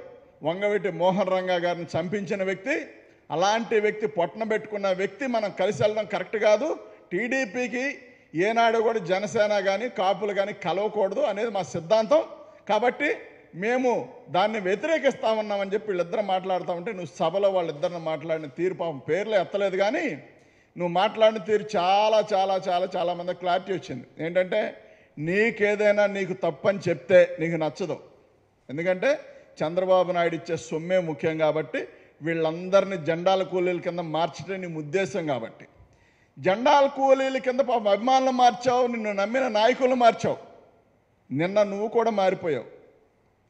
వంగవెట్టి మోహన్ రంగా గారిని చంపించిన వ్యక్తి అలాంటి వ్యక్తి పొట్టన పెట్టుకున్న వ్యక్తి మనం కలిసి వెళ్ళడం కరెక్ట్ కాదు టీడీపీకి ఏనాడు కూడా జనసేన కానీ కాపులు కానీ కలవకూడదు అనేది మా సిద్ధాంతం కాబట్టి మేము దాన్ని వ్యతిరేకిస్తామన్నామని చెప్పి వీళ్ళిద్దరు మాట్లాడుతూ ఉంటే నువ్వు సభలో వాళ్ళిద్దరిని మాట్లాడిన తీరు పాపం పేర్లు ఎత్తలేదు కానీ నువ్వు మాట్లాడిన తీరు చాలా చాలా చాలా చాలా మంది క్లారిటీ వచ్చింది ఏంటంటే నీకేదైనా నీకు తప్పని చెప్తే నీకు నచ్చదు ఎందుకంటే చంద్రబాబు నాయుడు ఇచ్చే సొమ్మే ముఖ్యం కాబట్టి వీళ్ళందరినీ జెండాల కూలీల కింద మార్చడం నీ ఉద్దేశం కాబట్టి జెండాల కూలీల కింద పాపం అభిమానులు మార్చావు నిన్ను నమ్మిన నాయకులు మార్చావు నిన్న నువ్వు కూడా మారిపోయావు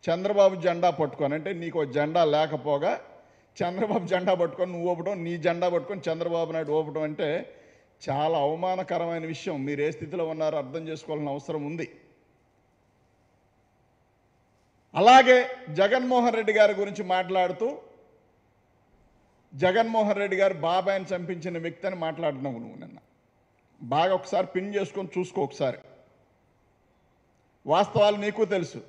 చంద్రబాబు జెండా పట్టుకొని అంటే నీకు జెండా లేకపోగా చంద్రబాబు జెండా పట్టుకొని నువ్వు ఊపడం నీ జెండా పట్టుకొని చంద్రబాబు నాయుడు ఊపడం అంటే చాలా అవమానకరమైన విషయం మీరు ఏ స్థితిలో ఉన్నారో అర్థం చేసుకోవాల్సిన అవసరం ఉంది అలాగే జగన్మోహన్ రెడ్డి గారి గురించి మాట్లాడుతూ జగన్మోహన్ రెడ్డి గారు బాబాయ్ని చంపించిన వ్యక్తి అని మాట్లాడినావు నువ్వు నిన్న బాగా ఒకసారి పిన్ చేసుకొని చూసుకో ఒకసారి వాస్తవాలు నీకు తెలుసు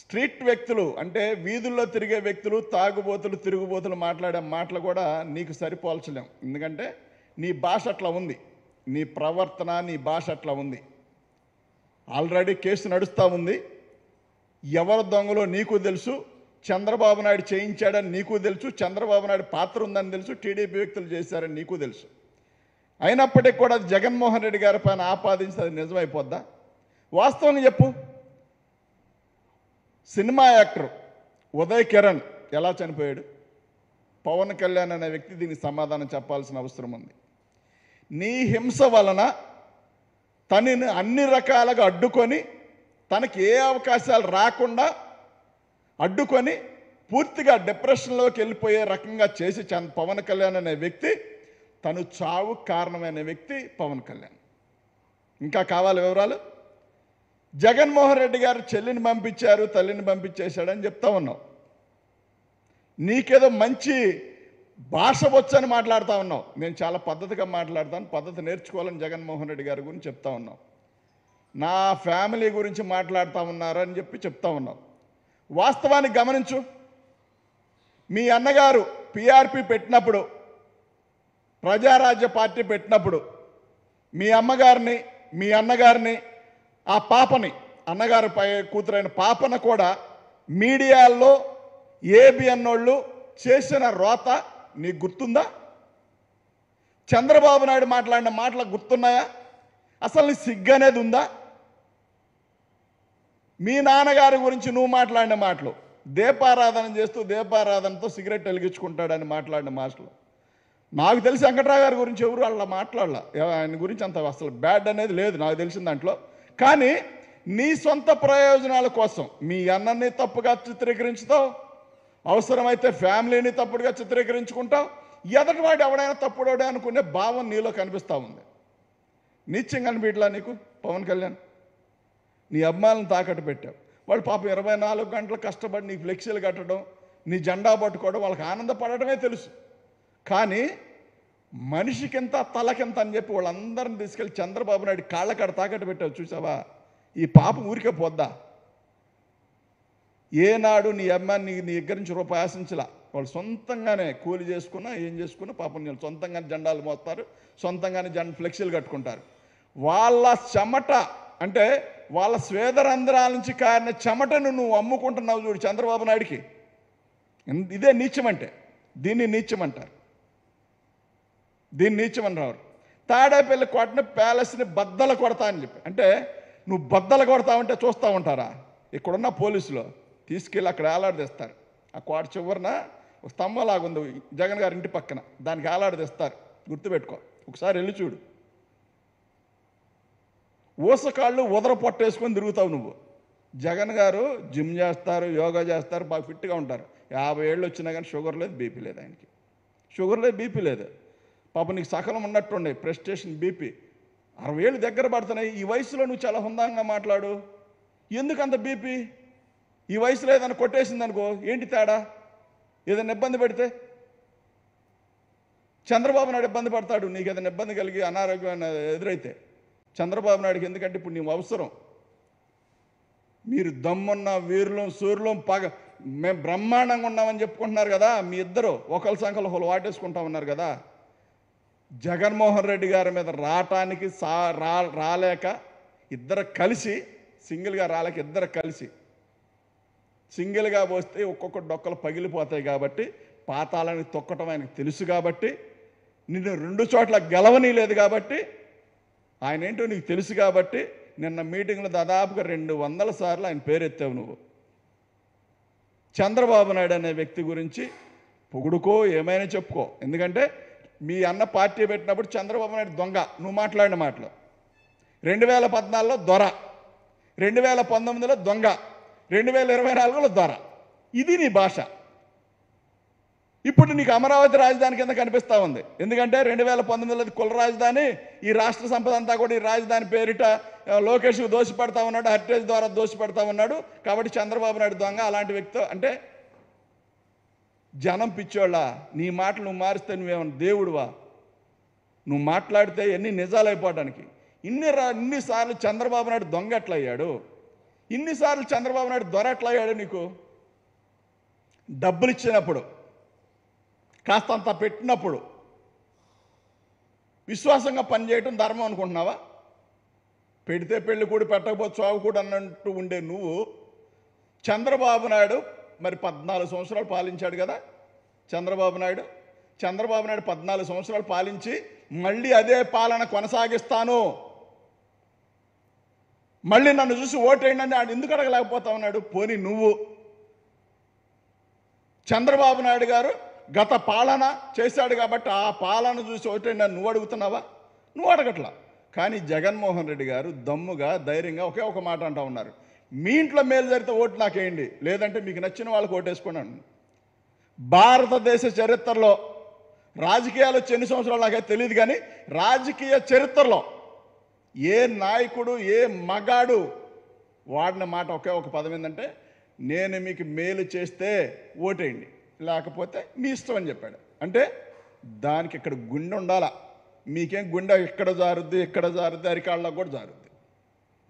స్ట్రీట్ వ్యక్తులు అంటే వీధుల్లో తిరిగే వ్యక్తులు తాగుబోతులు తిరుగుబోతులు మాట్లాడే మాటలు కూడా నీకు సరిపోల్చలేం ఎందుకంటే నీ భాష అట్లా ఉంది నీ ప్రవర్తన నీ భాష అట్లా ఉంది ఆల్రెడీ కేసు నడుస్తూ ఉంది ఎవరి దొంగలో నీకు తెలుసు చంద్రబాబు నాయుడు చేయించాడని నీకు తెలుసు చంద్రబాబు నాయుడు పాత్ర ఉందని తెలుసు టీడీపీ వ్యక్తులు చేశారని నీకు తెలుసు అయినప్పటికీ కూడా జగన్మోహన్ రెడ్డి గారి పైన ఆపాదించి అది నిజమైపోద్దా వాస్తవం చెప్పు సినిమా యాక్టర్ ఉదయ్ కిరణ్ ఎలా చనిపోయాడు పవన్ కళ్యాణ్ అనే వ్యక్తి దీనికి సమాధానం చెప్పాల్సిన అవసరం ఉంది నీ హింస వలన తనని అన్ని రకాలుగా అడ్డుకొని తనకి ఏ అవకాశాలు రాకుండా అడ్డుకొని పూర్తిగా డిప్రెషన్లోకి వెళ్ళిపోయే రకంగా చేసి పవన్ కళ్యాణ్ అనే వ్యక్తి తను చావు కారణమైన వ్యక్తి పవన్ కళ్యాణ్ ఇంకా కావాలి వివరాలు జగన్మోహన్ రెడ్డి గారు చెల్లిని పంపించారు తల్లిని పంపించేశాడని చెప్తా ఉన్నావు నీకేదో మంచి భాష వచ్చని మాట్లాడుతూ ఉన్నావు నేను చాలా పద్ధతిగా మాట్లాడతాను పద్ధతి నేర్చుకోవాలని జగన్మోహన్ రెడ్డి గారి గురించి చెప్తా ఉన్నావు నా ఫ్యామిలీ గురించి మాట్లాడుతూ ఉన్నారు అని చెప్పి చెప్తా ఉన్నావు వాస్తవాన్ని గమనించు మీ అన్నగారు పిఆర్పి పెట్టినప్పుడు ప్రజారాజ్య పార్టీ పెట్టినప్పుడు మీ అమ్మగారిని మీ అన్నగారిని ఆ పాపని పై కూతురైన పాపన కూడా మీడియాల్లో ఏబిఎన్ వాళ్ళు చేసిన రోత నీకు గుర్తుందా చంద్రబాబు నాయుడు మాట్లాడిన మాటలు గుర్తున్నాయా అసలు నీ సిగ్గు అనేది ఉందా మీ నాన్నగారి గురించి నువ్వు మాట్లాడిన మాటలు దీపారాధన చేస్తూ దీపారాధనతో సిగరెట్ వెలిగించుకుంటాడని మాట్లాడిన మాటలు నాకు తెలిసి వెంకట్రావు గారి గురించి ఎవరు అలా మాట్లాడాల ఆయన గురించి అంత అసలు బ్యాడ్ అనేది లేదు నాకు తెలిసిన దాంట్లో కానీ నీ సొంత ప్రయోజనాల కోసం మీ అన్నని తప్పుగా చిత్రీకరించుతావు అవసరమైతే ఫ్యామిలీని తప్పుడుగా చిత్రీకరించుకుంటావు ఎదటివాడు ఎవడైనా తప్పుడోడే అనుకునే భావం నీలో కనిపిస్తూ ఉంది నిత్యం కనిపించలా నీకు పవన్ కళ్యాణ్ నీ అమ్మాయిలను తాకట్టు పెట్టావు వాళ్ళు పాపం ఇరవై నాలుగు గంటలు కష్టపడి నీ ఫ్లెక్సీలు కట్టడం నీ జెండా పట్టుకోవడం వాళ్ళకి ఆనందపడటమే తెలుసు కానీ మనిషికింత తలకింత అని చెప్పి వాళ్ళందరిని తీసుకెళ్ళి చంద్రబాబు నాయుడు కాళ్ళకాడ తాకట్టు పెట్టావు చూసావా ఈ పాపం ఊరికే పోద్దా ఏనాడు నీ అమ్మాయిని నీ దగ్గర నుంచి రూపాయి ఆశించలా వాళ్ళు సొంతంగానే కూలి చేసుకున్నా ఏం చేసుకున్నా పాపం నేను సొంతంగానే జెండాలు మోస్తారు సొంతంగానే జెండ ఫ్లెక్సీలు కట్టుకుంటారు వాళ్ళ చెమట అంటే వాళ్ళ స్వేదరంధ్రాల నుంచి కారిన చెమటను నువ్వు అమ్ముకుంటున్నావు చూడు చంద్రబాబు నాయుడికి ఇదే నీచమంటే దీన్ని నీచమంటారు దీన్ని నీచమని రావరు తాడేపల్లి కోటని ప్యాలెస్ని బద్దలు కొడతా అని చెప్పి అంటే నువ్వు బద్దలు కొడతావంటే చూస్తూ ఉంటారా ఇక్కడున్న పోలీసులు తీసుకెళ్ళి అక్కడ వేలాడదీస్తారు ఆ కోట చివరిన ఒక స్తంభలాగా ఉంది జగన్ గారి ఇంటి పక్కన దానికి వేలాడదీస్తారు గుర్తుపెట్టుకో ఒకసారి వెళ్ళి చూడు ఊసకాళ్ళు ఉదర పొట్టేసుకొని తిరుగుతావు నువ్వు జగన్ గారు జిమ్ చేస్తారు యోగా చేస్తారు బాగా ఫిట్గా ఉంటారు యాభై ఏళ్ళు వచ్చినా కానీ షుగర్ లేదు బీపీ లేదు ఆయనకి షుగర్ లేదు బీపీ లేదు పాప నీకు సకలం ఉన్నట్టుండే ప్రెస్టేషన్ బీపీ అరవై ఏళ్ళు దగ్గర పడుతున్నాయి ఈ వయసులో నువ్వు చాలా హుందంగా మాట్లాడు ఎందుకు అంత బీపీ ఈ వయసులో ఏదైనా కొట్టేసింది అనుకో ఏంటి తేడా ఏదైనా ఇబ్బంది పెడితే చంద్రబాబు నాయుడు ఇబ్బంది పడతాడు నీకు ఏదైనా ఇబ్బంది కలిగి అనారోగ్యం ఎదురైతే చంద్రబాబు నాయుడుకి ఎందుకంటే ఇప్పుడు నీవు అవసరం మీరు దమ్మున్న వీరులం సూర్యులం పగ మేము బ్రహ్మాండంగా ఉన్నామని చెప్పుకుంటున్నారు కదా మీ ఇద్దరు ఒకళ్ళ సంఖ్యలో ఒకళ్ళు వాటేసుకుంటా ఉన్నారు కదా జగన్మోహన్ రెడ్డి గారి మీద రావటానికి సా రా రాలేక ఇద్దరు కలిసి సింగిల్గా రాలేక ఇద్దరు కలిసి సింగిల్గా పోస్తే ఒక్కొక్క డొక్కలు పగిలిపోతాయి కాబట్టి పాతాలని తొక్కటం ఆయనకు తెలుసు కాబట్టి నిన్ను రెండు చోట్ల లేదు కాబట్టి ఆయన ఏంటో నీకు తెలుసు కాబట్టి నిన్న మీటింగ్లో దాదాపుగా రెండు వందల సార్లు ఆయన పేరెత్తావు నువ్వు చంద్రబాబు నాయుడు అనే వ్యక్తి గురించి పొగుడుకో ఏమైనా చెప్పుకో ఎందుకంటే మీ అన్న పార్టీ పెట్టినప్పుడు చంద్రబాబు నాయుడు దొంగ నువ్వు మాట్లాడిన మాటలు రెండు వేల పద్నాలుగులో దొర రెండు వేల పంతొమ్మిదిలో దొంగ రెండు వేల ఇరవై నాలుగులో దొర ఇది నీ భాష ఇప్పుడు నీకు అమరావతి రాజధాని కింద కనిపిస్తూ ఉంది ఎందుకంటే రెండు వేల పంతొమ్మిదిలో కుల రాజధాని ఈ రాష్ట్ర సంపద అంతా కూడా ఈ రాజధాని పేరిట లోకేష్కు దోషపడతా ఉన్నాడు హరిటేజ్ ద్వారా దోషి ఉన్నాడు కాబట్టి చంద్రబాబు నాయుడు దొంగ అలాంటి వ్యక్తితో అంటే జనం పిచ్చోళ్ళ నీ మాటలు నువ్వు మారిస్తే నువ్వేమన్నా దేవుడువా నువ్వు మాట్లాడితే ఎన్ని నిజాలైపోవడానికి ఇన్ని రా ఇన్నిసార్లు చంద్రబాబు నాయుడు దొంగట్లయ్యాడు ఇన్నిసార్లు చంద్రబాబు నాయుడు దొరట్లయ్యాడు నీకు డబ్బులు ఇచ్చినప్పుడు కాస్తంత పెట్టినప్పుడు విశ్వాసంగా పనిచేయటం ధర్మం అనుకుంటున్నావా పెడితే పెళ్లి కూడా పెట్టకపోతే చావు కూడా అన్నట్టు ఉండే నువ్వు చంద్రబాబు నాయుడు మరి పద్నాలుగు సంవత్సరాలు పాలించాడు కదా చంద్రబాబు నాయుడు చంద్రబాబు నాయుడు పద్నాలుగు సంవత్సరాలు పాలించి మళ్ళీ అదే పాలన కొనసాగిస్తాను మళ్ళీ నన్ను చూసి ఓటేయండి ఆయన ఎందుకు అడగలేకపోతా ఉన్నాడు పోనీ నువ్వు చంద్రబాబు నాయుడు గారు గత పాలన చేశాడు కాబట్టి ఆ పాలన చూసి ఓటేయండి నువ్వు అడుగుతున్నావా నువ్వు అడగట్లా కానీ జగన్మోహన్ రెడ్డి గారు దమ్ముగా ధైర్యంగా ఒకే ఒక మాట అంటా ఉన్నారు మీ ఇంట్లో మేలు జరిగితే ఓటు నాకేయండి లేదంటే మీకు నచ్చిన వాళ్ళకి ఓటేసుకున్నాను భారతదేశ చరిత్రలో రాజకీయాలు ఎన్ని సంవత్సరాలు నాకైతే తెలియదు కానీ రాజకీయ చరిత్రలో ఏ నాయకుడు ఏ మగాడు వాడిన మాట ఒకే ఒక పదం ఏంటంటే నేను మీకు మేలు చేస్తే ఓటేయండి లేకపోతే మీ ఇష్టం అని చెప్పాడు అంటే దానికి ఇక్కడ గుండె ఉండాలా మీకేం గుండె ఇక్కడ జారుద్ది ఇక్కడ జారుద్ది అరికాళ్ళకు కూడా జారుద్ది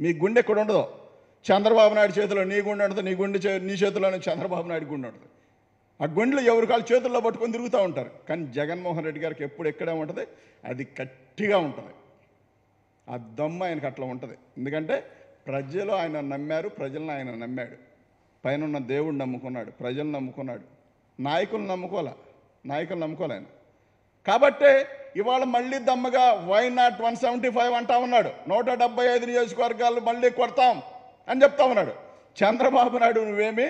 మీ గుండె ఎక్కడ ఉండదు చంద్రబాబు నాయుడు చేతిలో నీ గుండె ఉంటుంది నీ గుండె నీ చేతిలోనే చంద్రబాబు నాయుడు గుండె ఉంటుంది ఆ గుండెలు ఎవరి కాళ్ళు చేతుల్లో పట్టుకొని తిరుగుతూ ఉంటారు కానీ జగన్మోహన్ రెడ్డి గారికి ఎప్పుడు ఎక్కడే ఉంటుంది అది గట్టిగా ఉంటుంది ఆ దమ్ము ఆయనకు అట్లా ఉంటుంది ఎందుకంటే ప్రజలు ఆయన నమ్మారు ప్రజలను ఆయన నమ్మాడు పైన ఉన్న దేవుడు నమ్ముకున్నాడు ప్రజలు నమ్ముకున్నాడు నాయకులు నమ్ముకోలే నాయకులు నమ్ముకోలేను కాబట్టే ఇవాళ మళ్ళీ దమ్మగా why not one seventy five అంటా ఉన్నాడు నూట డెబ్బై ఐదు నియోజకవర్గాలు మళ్ళీ కొడతాం అని చెప్తా ఉన్నాడు చంద్రబాబు నాయుడు నువ్వేమి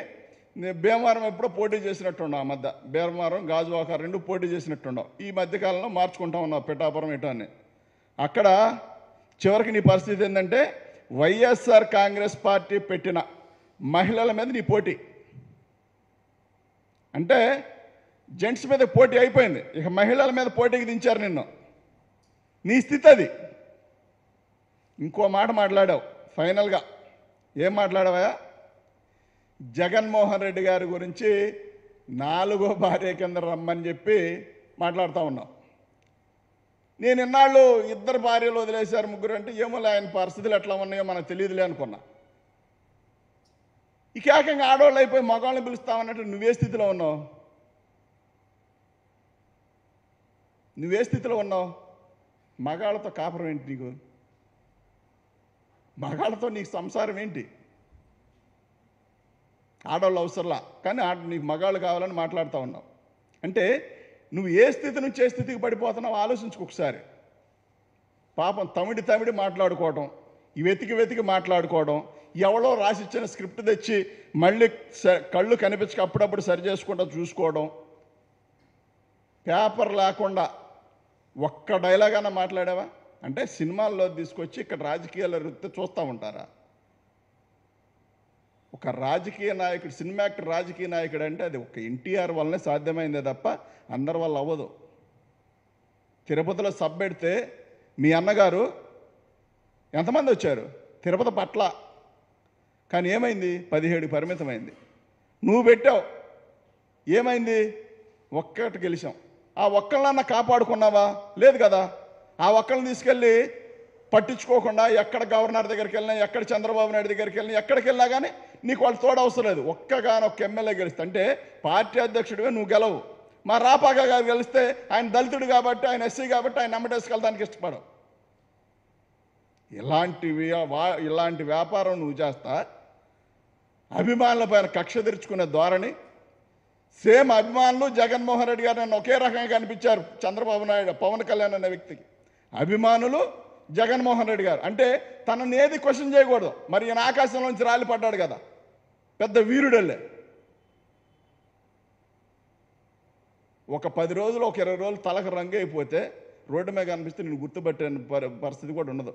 భీమవరం ఎప్పుడో పోటీ చేసినట్టున్నావు ఆ మధ్య భీమవరం గాజువాక రెండు పోటీ చేసినట్టున్నావు ఈ మధ్యకాలంలో మార్చుకుంటా ఉన్నావు పిఠాపురం ఇటాన్ని అని అక్కడ చివరికి నీ పరిస్థితి ఏంటంటే వైఎస్ఆర్ కాంగ్రెస్ పార్టీ పెట్టిన మహిళల మీద నీ పోటీ అంటే జెంట్స్ మీద పోటీ అయిపోయింది ఇక మహిళల మీద పోటీకి దించారు నిన్ను నీ స్థితి అది ఇంకో మాట మాట్లాడావు ఫైనల్గా ఏం మాట్లాడవా జగన్మోహన్ రెడ్డి గారి గురించి నాలుగో భార్య కింద రమ్మని చెప్పి మాట్లాడుతూ ఉన్నాం నేను ఇన్నాళ్ళు ఇద్దరు భార్యలు వదిలేశారు ముగ్గురు అంటే ఏమో ఆయన పరిస్థితులు ఎట్లా ఉన్నాయో మనకు తెలియదులే అనుకున్నా ఇక ఏకంగా ఆడవాళ్ళు అయిపోయి మగవాళ్ళని పిలుస్తామన్నట్టు నువ్వే స్థితిలో ఉన్నావు నువ్వే స్థితిలో ఉన్నావు మగాళ్ళతో కాపురం ఏంటి నీకు మగాళ్ళతో నీకు సంసారం ఏంటి ఆడవాళ్ళు అవసరంలా కానీ ఆడ నీకు మగాళ్ళు కావాలని మాట్లాడుతూ ఉన్నావు అంటే నువ్వు ఏ స్థితి నుంచి ఏ స్థితికి పడిపోతున్నావు ఆలోచించుకు ఒకసారి పాపం తమిడి తమిడి మాట్లాడుకోవడం వెతికి వెతికి మాట్లాడుకోవడం ఎవడో రాసిచ్చిన స్క్రిప్ట్ తెచ్చి మళ్ళీ స కళ్ళు కనిపించక అప్పుడప్పుడు సరి చేసుకుంటూ చూసుకోవడం పేపర్ లేకుండా ఒక్క డైలాగ్ అన్న మాట్లాడావా అంటే సినిమాల్లో తీసుకొచ్చి ఇక్కడ రాజకీయాల వృత్తి చూస్తూ ఉంటారా ఒక రాజకీయ నాయకుడు సినిమా యాక్టర్ రాజకీయ నాయకుడు అంటే అది ఒక ఎన్టీఆర్ వల్లనే సాధ్యమైందే తప్ప అందరి వల్ల అవ్వదు తిరుపతిలో సబ్ పెడితే మీ అన్నగారు ఎంతమంది వచ్చారు తిరుపతి పట్ల కానీ ఏమైంది పదిహేడు పరిమితమైంది నువ్వు పెట్టావు ఏమైంది ఒక్కటి గెలిచాం ఆ ఒక్కళ్ళన్నా కాపాడుకున్నావా లేదు కదా ఆ ఒక్కరిని తీసుకెళ్ళి పట్టించుకోకుండా ఎక్కడ గవర్నర్ దగ్గరికి వెళ్ళినా ఎక్కడ చంద్రబాబు నాయుడు దగ్గరికి వెళ్ళినా ఎక్కడికి వెళ్ళినా కానీ నీకు వాళ్ళు తోడు అవసరం లేదు ఒక్కగానొక్క ఎమ్మెల్యే గెలిస్తే అంటే పార్టీ అధ్యక్షుడివే నువ్వు గెలవు మా రాపాక గారు గెలిస్తే ఆయన దళితుడు కాబట్టి ఆయన ఎస్సీ కాబట్టి ఆయన నమ్మటేసుకెళ్ళడానికి ఇష్టపడవు ఇలాంటి ఇలాంటి వ్యాపారం నువ్వు చేస్తా అభిమానుల పైన కక్ష తెరుచుకునే ధోరణి సేమ్ అభిమానులు జగన్మోహన్ రెడ్డి గారు నన్ను ఒకే రకంగా కనిపించారు చంద్రబాబు నాయుడు పవన్ కళ్యాణ్ అనే వ్యక్తికి అభిమానులు జగన్మోహన్ రెడ్డి గారు అంటే తనని ఏది క్వశ్చన్ చేయకూడదు మరి ఈయన ఆకాశంలోంచి రాలిపడ్డాడు కదా పెద్ద వీరుడల్లే ఒక పది రోజులు ఒక ఇరవై రోజులు తలకు రంగు అయిపోతే రోడ్డు మీద కనిపిస్తే నేను గుర్తుపెట్టే పరిస్థితి కూడా ఉండదు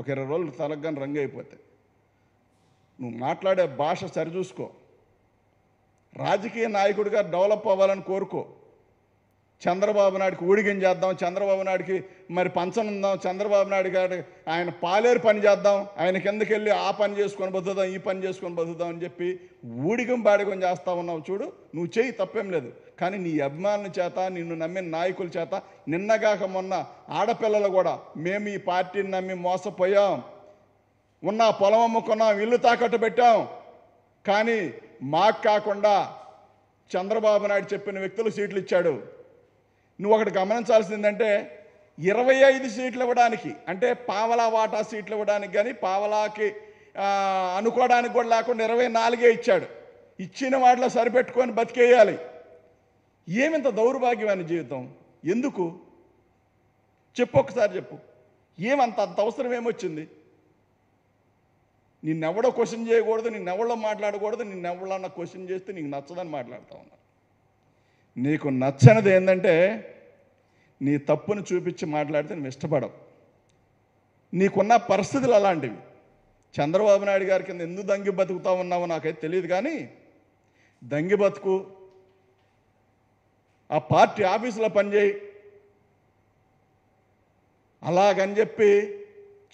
ఒక ఇరవై రోజులు తలకు కానీ రంగు అయిపోతే నువ్వు మాట్లాడే భాష సరిచూసుకో రాజకీయ నాయకుడిగా డెవలప్ అవ్వాలని కోరుకో చంద్రబాబు నాయుడికి ఊడిగం చేద్దాం చంద్రబాబు నాయుడికి మరి పంచం ఉందాం చంద్రబాబు నాయుడు గారు ఆయన పాలేరు పని చేద్దాం ఆయన కిందకి వెళ్ళి ఆ పని చేసుకొని బతుకుదాం ఈ పని చేసుకొని బతుకుదాం అని చెప్పి ఊడిగం బాడిగం చేస్తా ఉన్నావు చూడు నువ్వు చేయి తప్పేం లేదు కానీ నీ అభిమానుల చేత నిన్ను నమ్మిన నాయకుల చేత నిన్నగాక మొన్న ఆడపిల్లలు కూడా మేము ఈ పార్టీని నమ్మి మోసపోయాం ఉన్న పొలం అమ్ముకున్నాం ఇల్లు తాకట్టు పెట్టాం కానీ మాకు కాకుండా చంద్రబాబు నాయుడు చెప్పిన వ్యక్తులు సీట్లు ఇచ్చాడు నువ్వు ఒకటి గమనించాల్సింది ఏంటంటే ఇరవై ఐదు సీట్లు ఇవ్వడానికి అంటే పావలా వాటా సీట్లు ఇవ్వడానికి కానీ పావలాకి అనుకోవడానికి కూడా లేకుండా ఇరవై నాలుగే ఇచ్చాడు ఇచ్చిన వాటిలో సరిపెట్టుకొని బతికేయాలి ఏమింత దౌర్భాగ్యమైన జీవితం ఎందుకు చెప్పు ఒకసారి చెప్పు ఏమంత అంత అవసరం ఏమొచ్చింది నిన్నెవడో క్వశ్చన్ చేయకూడదు నిన్నెవడో మాట్లాడకూడదు నిన్నెవడన్నా క్వశ్చన్ చేస్తే నీకు నచ్చదని మాట్లాడుతూ ఉన్నారు నీకు నచ్చనిది ఏంటంటే నీ తప్పును చూపించి మాట్లాడితే నువ్వు ఇష్టపడవు నీకున్న పరిస్థితులు అలాంటివి చంద్రబాబు నాయుడు గారి కింద ఎందుకు దంగి బతుకుతా ఉన్నావో నాకైతే తెలియదు కానీ దంగి బతుకు ఆ పార్టీ ఆఫీసులో పనిచేయి అలాగని చెప్పి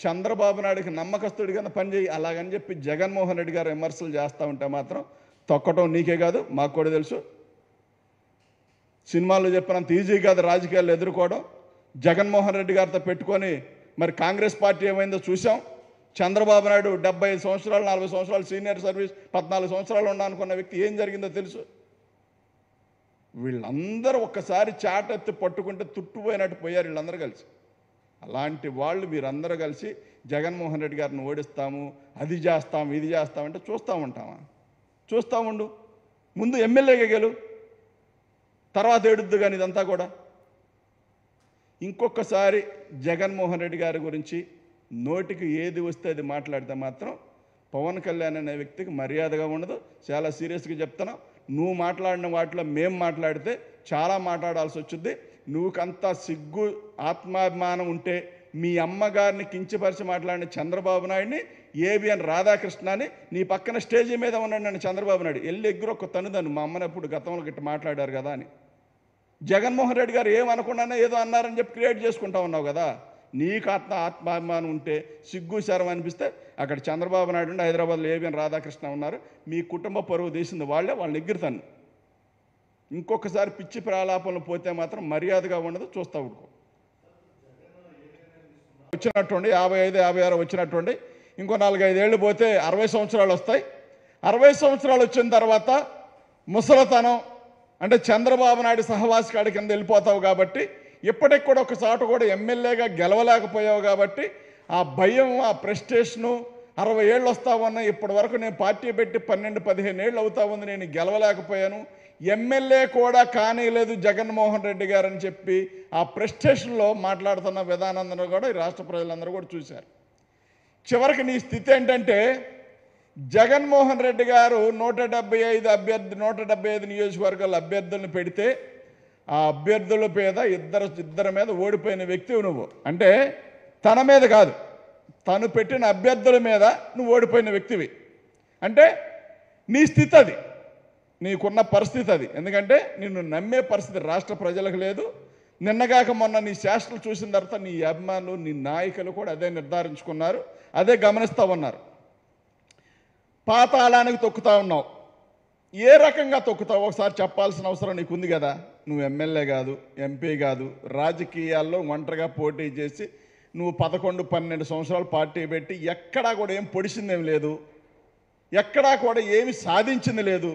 చంద్రబాబు నాయుడికి నమ్మకస్తుడి కింద పనిచేయి అలాగని చెప్పి జగన్మోహన్ రెడ్డి గారు విమర్శలు చేస్తూ ఉంటే మాత్రం తొక్కటం నీకే కాదు మాకు కూడా తెలుసు సినిమాల్లో చెప్పినంత ఈజీ కాదు రాజకీయాలు ఎదుర్కోవడం జగన్మోహన్ రెడ్డి గారితో పెట్టుకొని మరి కాంగ్రెస్ పార్టీ ఏమైందో చూసాం చంద్రబాబు నాయుడు డెబ్బై సంవత్సరాలు నలభై సంవత్సరాలు సీనియర్ సర్వీస్ పద్నాలుగు సంవత్సరాలు ఉన్నా అనుకున్న వ్యక్తి ఏం జరిగిందో తెలుసు వీళ్ళందరూ ఒక్కసారి చాటెత్తి పట్టుకుంటే తుట్టుపోయినట్టు పోయారు వీళ్ళందరూ కలిసి అలాంటి వాళ్ళు మీరందరూ కలిసి జగన్మోహన్ రెడ్డి గారిని ఓడిస్తాము అది చేస్తాము ఇది చేస్తామంటే చూస్తూ ఉంటామా చూస్తూ ఉండు ముందు ఎమ్మెల్యేగా గెలు తర్వాత ఏడుద్దు కానీ ఇదంతా కూడా ఇంకొకసారి జగన్మోహన్ రెడ్డి గారి గురించి నోటికి ఏది వస్తే అది మాట్లాడితే మాత్రం పవన్ కళ్యాణ్ అనే వ్యక్తికి మర్యాదగా ఉండదు చాలా సీరియస్గా చెప్తున్నాం నువ్వు మాట్లాడిన వాటిలో మేము మాట్లాడితే చాలా మాట్లాడాల్సి వచ్చింది నువ్వుకంత సిగ్గు ఆత్మాభిమానం ఉంటే మీ అమ్మగారిని కించపరిచి మాట్లాడిన చంద్రబాబు నాయుడిని ఏబిఎన్ రాధాకృష్ణని నీ పక్కన స్టేజీ మీద ఉన్నాడు నన్ను చంద్రబాబు నాయుడు ఎల్లి ఎగ్గురొక్క ఒక తను మా అమ్మనప్పుడు గతంలో గిట్ట మాట్లాడారు కదా అని జగన్మోహన్ రెడ్డి గారు ఏమనుకున్నా ఏదో అన్నారని చెప్పి క్రియేట్ చేసుకుంటా ఉన్నావు కదా నీకు ఆత్మ ఆత్మాభిమానం ఉంటే సిగ్గు శరం అనిపిస్తే అక్కడ చంద్రబాబు నాయుడు ఉండి హైదరాబాద్లో ఏబిఎన్ రాధాకృష్ణ ఉన్నారు మీ కుటుంబ పరువు తీసింది వాళ్ళే వాళ్ళని ఎగ్గురుతాను ఇంకొకసారి పిచ్చి ప్రాలాపంలో పోతే మాత్రం మర్యాదగా ఉండదు చూస్తా ఉడుకో వచ్చినట్టుండి యాభై ఐదు యాభై ఆరు వచ్చినట్టుండి ఇంకో నాలుగైదేళ్ళు పోతే అరవై సంవత్సరాలు వస్తాయి అరవై సంవత్సరాలు వచ్చిన తర్వాత ముసలతనం అంటే చంద్రబాబు నాయుడు సహవాసి కాడి కింద వెళ్ళిపోతావు కాబట్టి ఇప్పటికి కూడా ఒక చోట కూడా ఎమ్మెల్యేగా గెలవలేకపోయావు కాబట్టి ఆ భయం ఆ ప్రెస్టేషను అరవై ఏళ్ళు వస్తావు ఉన్నా ఇప్పటి వరకు నేను పార్టీ పెట్టి పన్నెండు పదిహేను ఏళ్ళు అవుతా ఉంది నేను గెలవలేకపోయాను ఎమ్మెల్యే కూడా కానీలేదు జగన్మోహన్ రెడ్డి గారని చెప్పి ఆ ప్రెస్టేషన్లో మాట్లాడుతున్న విధానందరూ కూడా ఈ రాష్ట్ర ప్రజలందరూ కూడా చూశారు చివరికి నీ స్థితి ఏంటంటే జగన్మోహన్ రెడ్డి గారు నూట డెబ్బై ఐదు అభ్యర్థి నూట డెబ్బై ఐదు నియోజకవర్గాల అభ్యర్థులను పెడితే ఆ అభ్యర్థుల మీద ఇద్దరు ఇద్దరి మీద ఓడిపోయిన వ్యక్తి నువ్వు అంటే తన మీద కాదు తను పెట్టిన అభ్యర్థుల మీద నువ్వు ఓడిపోయిన వ్యక్తివి అంటే నీ స్థితి అది నీకున్న పరిస్థితి అది ఎందుకంటే నిన్ను నమ్మే పరిస్థితి రాష్ట్ర ప్రజలకు లేదు నిన్నగాక మొన్న నీ శాస్త్రలు చూసిన తర్వాత నీ అభిమానులు నీ నాయకులు కూడా అదే నిర్ధారించుకున్నారు అదే గమనిస్తూ ఉన్నారు పాతాళానికి తొక్కుతా ఉన్నావు ఏ రకంగా తొక్కుతావు ఒకసారి చెప్పాల్సిన అవసరం నీకు ఉంది కదా నువ్వు ఎమ్మెల్యే కాదు ఎంపీ కాదు రాజకీయాల్లో ఒంటరిగా పోటీ చేసి నువ్వు పదకొండు పన్నెండు సంవత్సరాలు పార్టీ పెట్టి ఎక్కడా కూడా ఏం పొడిచిందేం లేదు ఎక్కడా కూడా ఏమి సాధించింది లేదు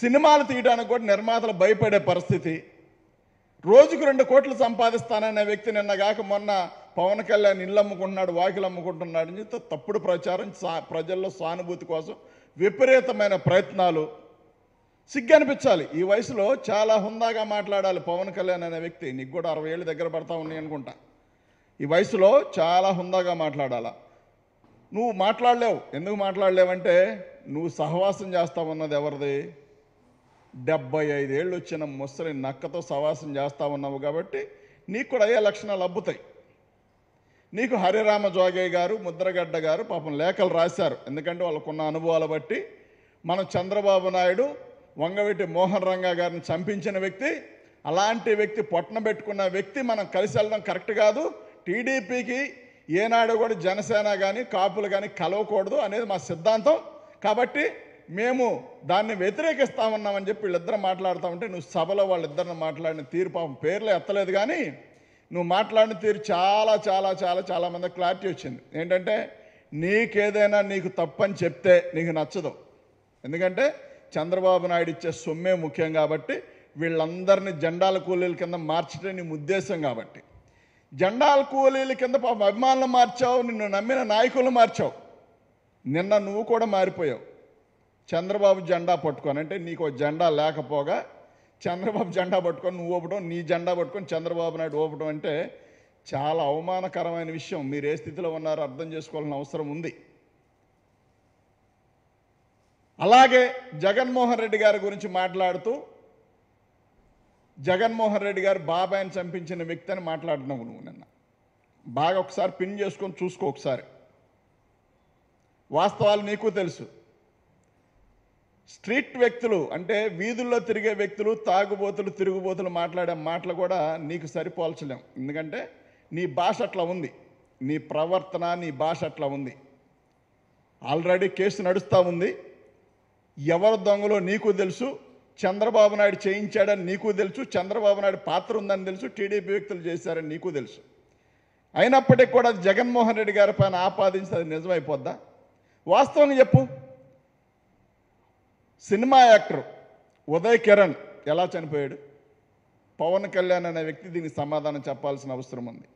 సినిమాలు తీయడానికి కూడా నిర్మాతలు భయపడే పరిస్థితి రోజుకు రెండు కోట్లు సంపాదిస్తాననే వ్యక్తి నిన్న కాక మొన్న పవన్ కళ్యాణ్ ఇళ్ళు అమ్ముకుంటున్నాడు వాకిలు అమ్ముకుంటున్నాడు అని చెప్తే తప్పుడు ప్రచారం సా ప్రజల్లో సానుభూతి కోసం విపరీతమైన ప్రయత్నాలు సిగ్గనిపించాలి ఈ వయసులో చాలా హుందాగా మాట్లాడాలి పవన్ కళ్యాణ్ అనే వ్యక్తి నీకు కూడా అరవై ఏళ్ళు దగ్గర పడతా ఉన్నాయి అనుకుంటా ఈ వయసులో చాలా హుందాగా మాట్లాడాల నువ్వు మాట్లాడలేవు ఎందుకు మాట్లాడలేవంటే నువ్వు సహవాసం ఉన్నది ఎవరిది డెబ్బై ఐదేళ్ళు వచ్చిన ముసలి నక్కతో సహవాసం ఉన్నావు కాబట్టి నీకు కూడా అయ్యే లక్షణాలు అబ్బుతాయి నీకు హరిరామ జోగయ్య గారు ముద్రగడ్డ గారు పాపం లేఖలు రాశారు ఎందుకంటే వాళ్ళకున్న అనుభవాలు బట్టి మనం చంద్రబాబు నాయుడు వంగవీటి మోహన్ రంగా గారిని చంపించిన వ్యక్తి అలాంటి వ్యక్తి పొట్టన పెట్టుకున్న వ్యక్తి మనం కలిసి వెళ్ళడం కరెక్ట్ కాదు టీడీపీకి ఏనాడు కూడా జనసేన కానీ కాపులు కానీ కలవకూడదు అనేది మా సిద్ధాంతం కాబట్టి మేము దాన్ని వ్యతిరేకిస్తామన్నామని చెప్పి వీళ్ళిద్దరం మాట్లాడుతూ ఉంటే నువ్వు సభలో వాళ్ళిద్దరిని మాట్లాడిన తీరు పాపం పేర్లు ఎత్తలేదు కానీ నువ్వు మాట్లాడిన తీరు చాలా చాలా చాలా చాలా మంది క్లారిటీ వచ్చింది ఏంటంటే నీకేదైనా నీకు తప్పని చెప్తే నీకు నచ్చదు ఎందుకంటే చంద్రబాబు నాయుడు ఇచ్చే సొమ్మే ముఖ్యం కాబట్టి వీళ్ళందరినీ జెండాల కూలీల కింద మార్చడం నీ ఉద్దేశం కాబట్టి జెండాల కూలీల కింద అభిమానులు మార్చావు నిన్ను నమ్మిన నాయకులు మార్చావు నిన్న నువ్వు కూడా మారిపోయావు చంద్రబాబు జెండా అంటే నీకు జెండా లేకపోగా చంద్రబాబు జెండా పట్టుకొని నువ్వు ఊపడం నీ జెండా పట్టుకొని చంద్రబాబు నాయుడు ఊపడం అంటే చాలా అవమానకరమైన విషయం మీరు ఏ స్థితిలో ఉన్నారో అర్థం చేసుకోవాల్సిన అవసరం ఉంది అలాగే జగన్మోహన్ రెడ్డి గారి గురించి మాట్లాడుతూ జగన్మోహన్ రెడ్డి గారు బాబాయ్ని చంపించిన వ్యక్తి అని మాట్లాడినావు నువ్వు నిన్న బాగా ఒకసారి పిన్ చేసుకొని చూసుకో ఒకసారి వాస్తవాలు నీకు తెలుసు స్ట్రీట్ వ్యక్తులు అంటే వీధుల్లో తిరిగే వ్యక్తులు తాగుబోతులు తిరుగుబోతులు మాట్లాడే మాటలు కూడా నీకు సరిపోల్చలేం ఎందుకంటే నీ భాష అట్లా ఉంది నీ ప్రవర్తన నీ భాష అట్లా ఉంది ఆల్రెడీ కేసు నడుస్తూ ఉంది ఎవరు దొంగలో నీకు తెలుసు చంద్రబాబు నాయుడు చేయించాడని నీకు తెలుసు చంద్రబాబు నాయుడు పాత్ర ఉందని తెలుసు టీడీపీ వ్యక్తులు చేశారని నీకు తెలుసు అయినప్పటికీ కూడా జగన్మోహన్ రెడ్డి గారి పైన ఆపాదించి అది నిజమైపోద్దా వాస్తవంగా చెప్పు సినిమా యాక్టర్ ఉదయ్ కిరణ్ ఎలా చనిపోయాడు పవన్ కళ్యాణ్ అనే వ్యక్తి దీనికి సమాధానం చెప్పాల్సిన అవసరం ఉంది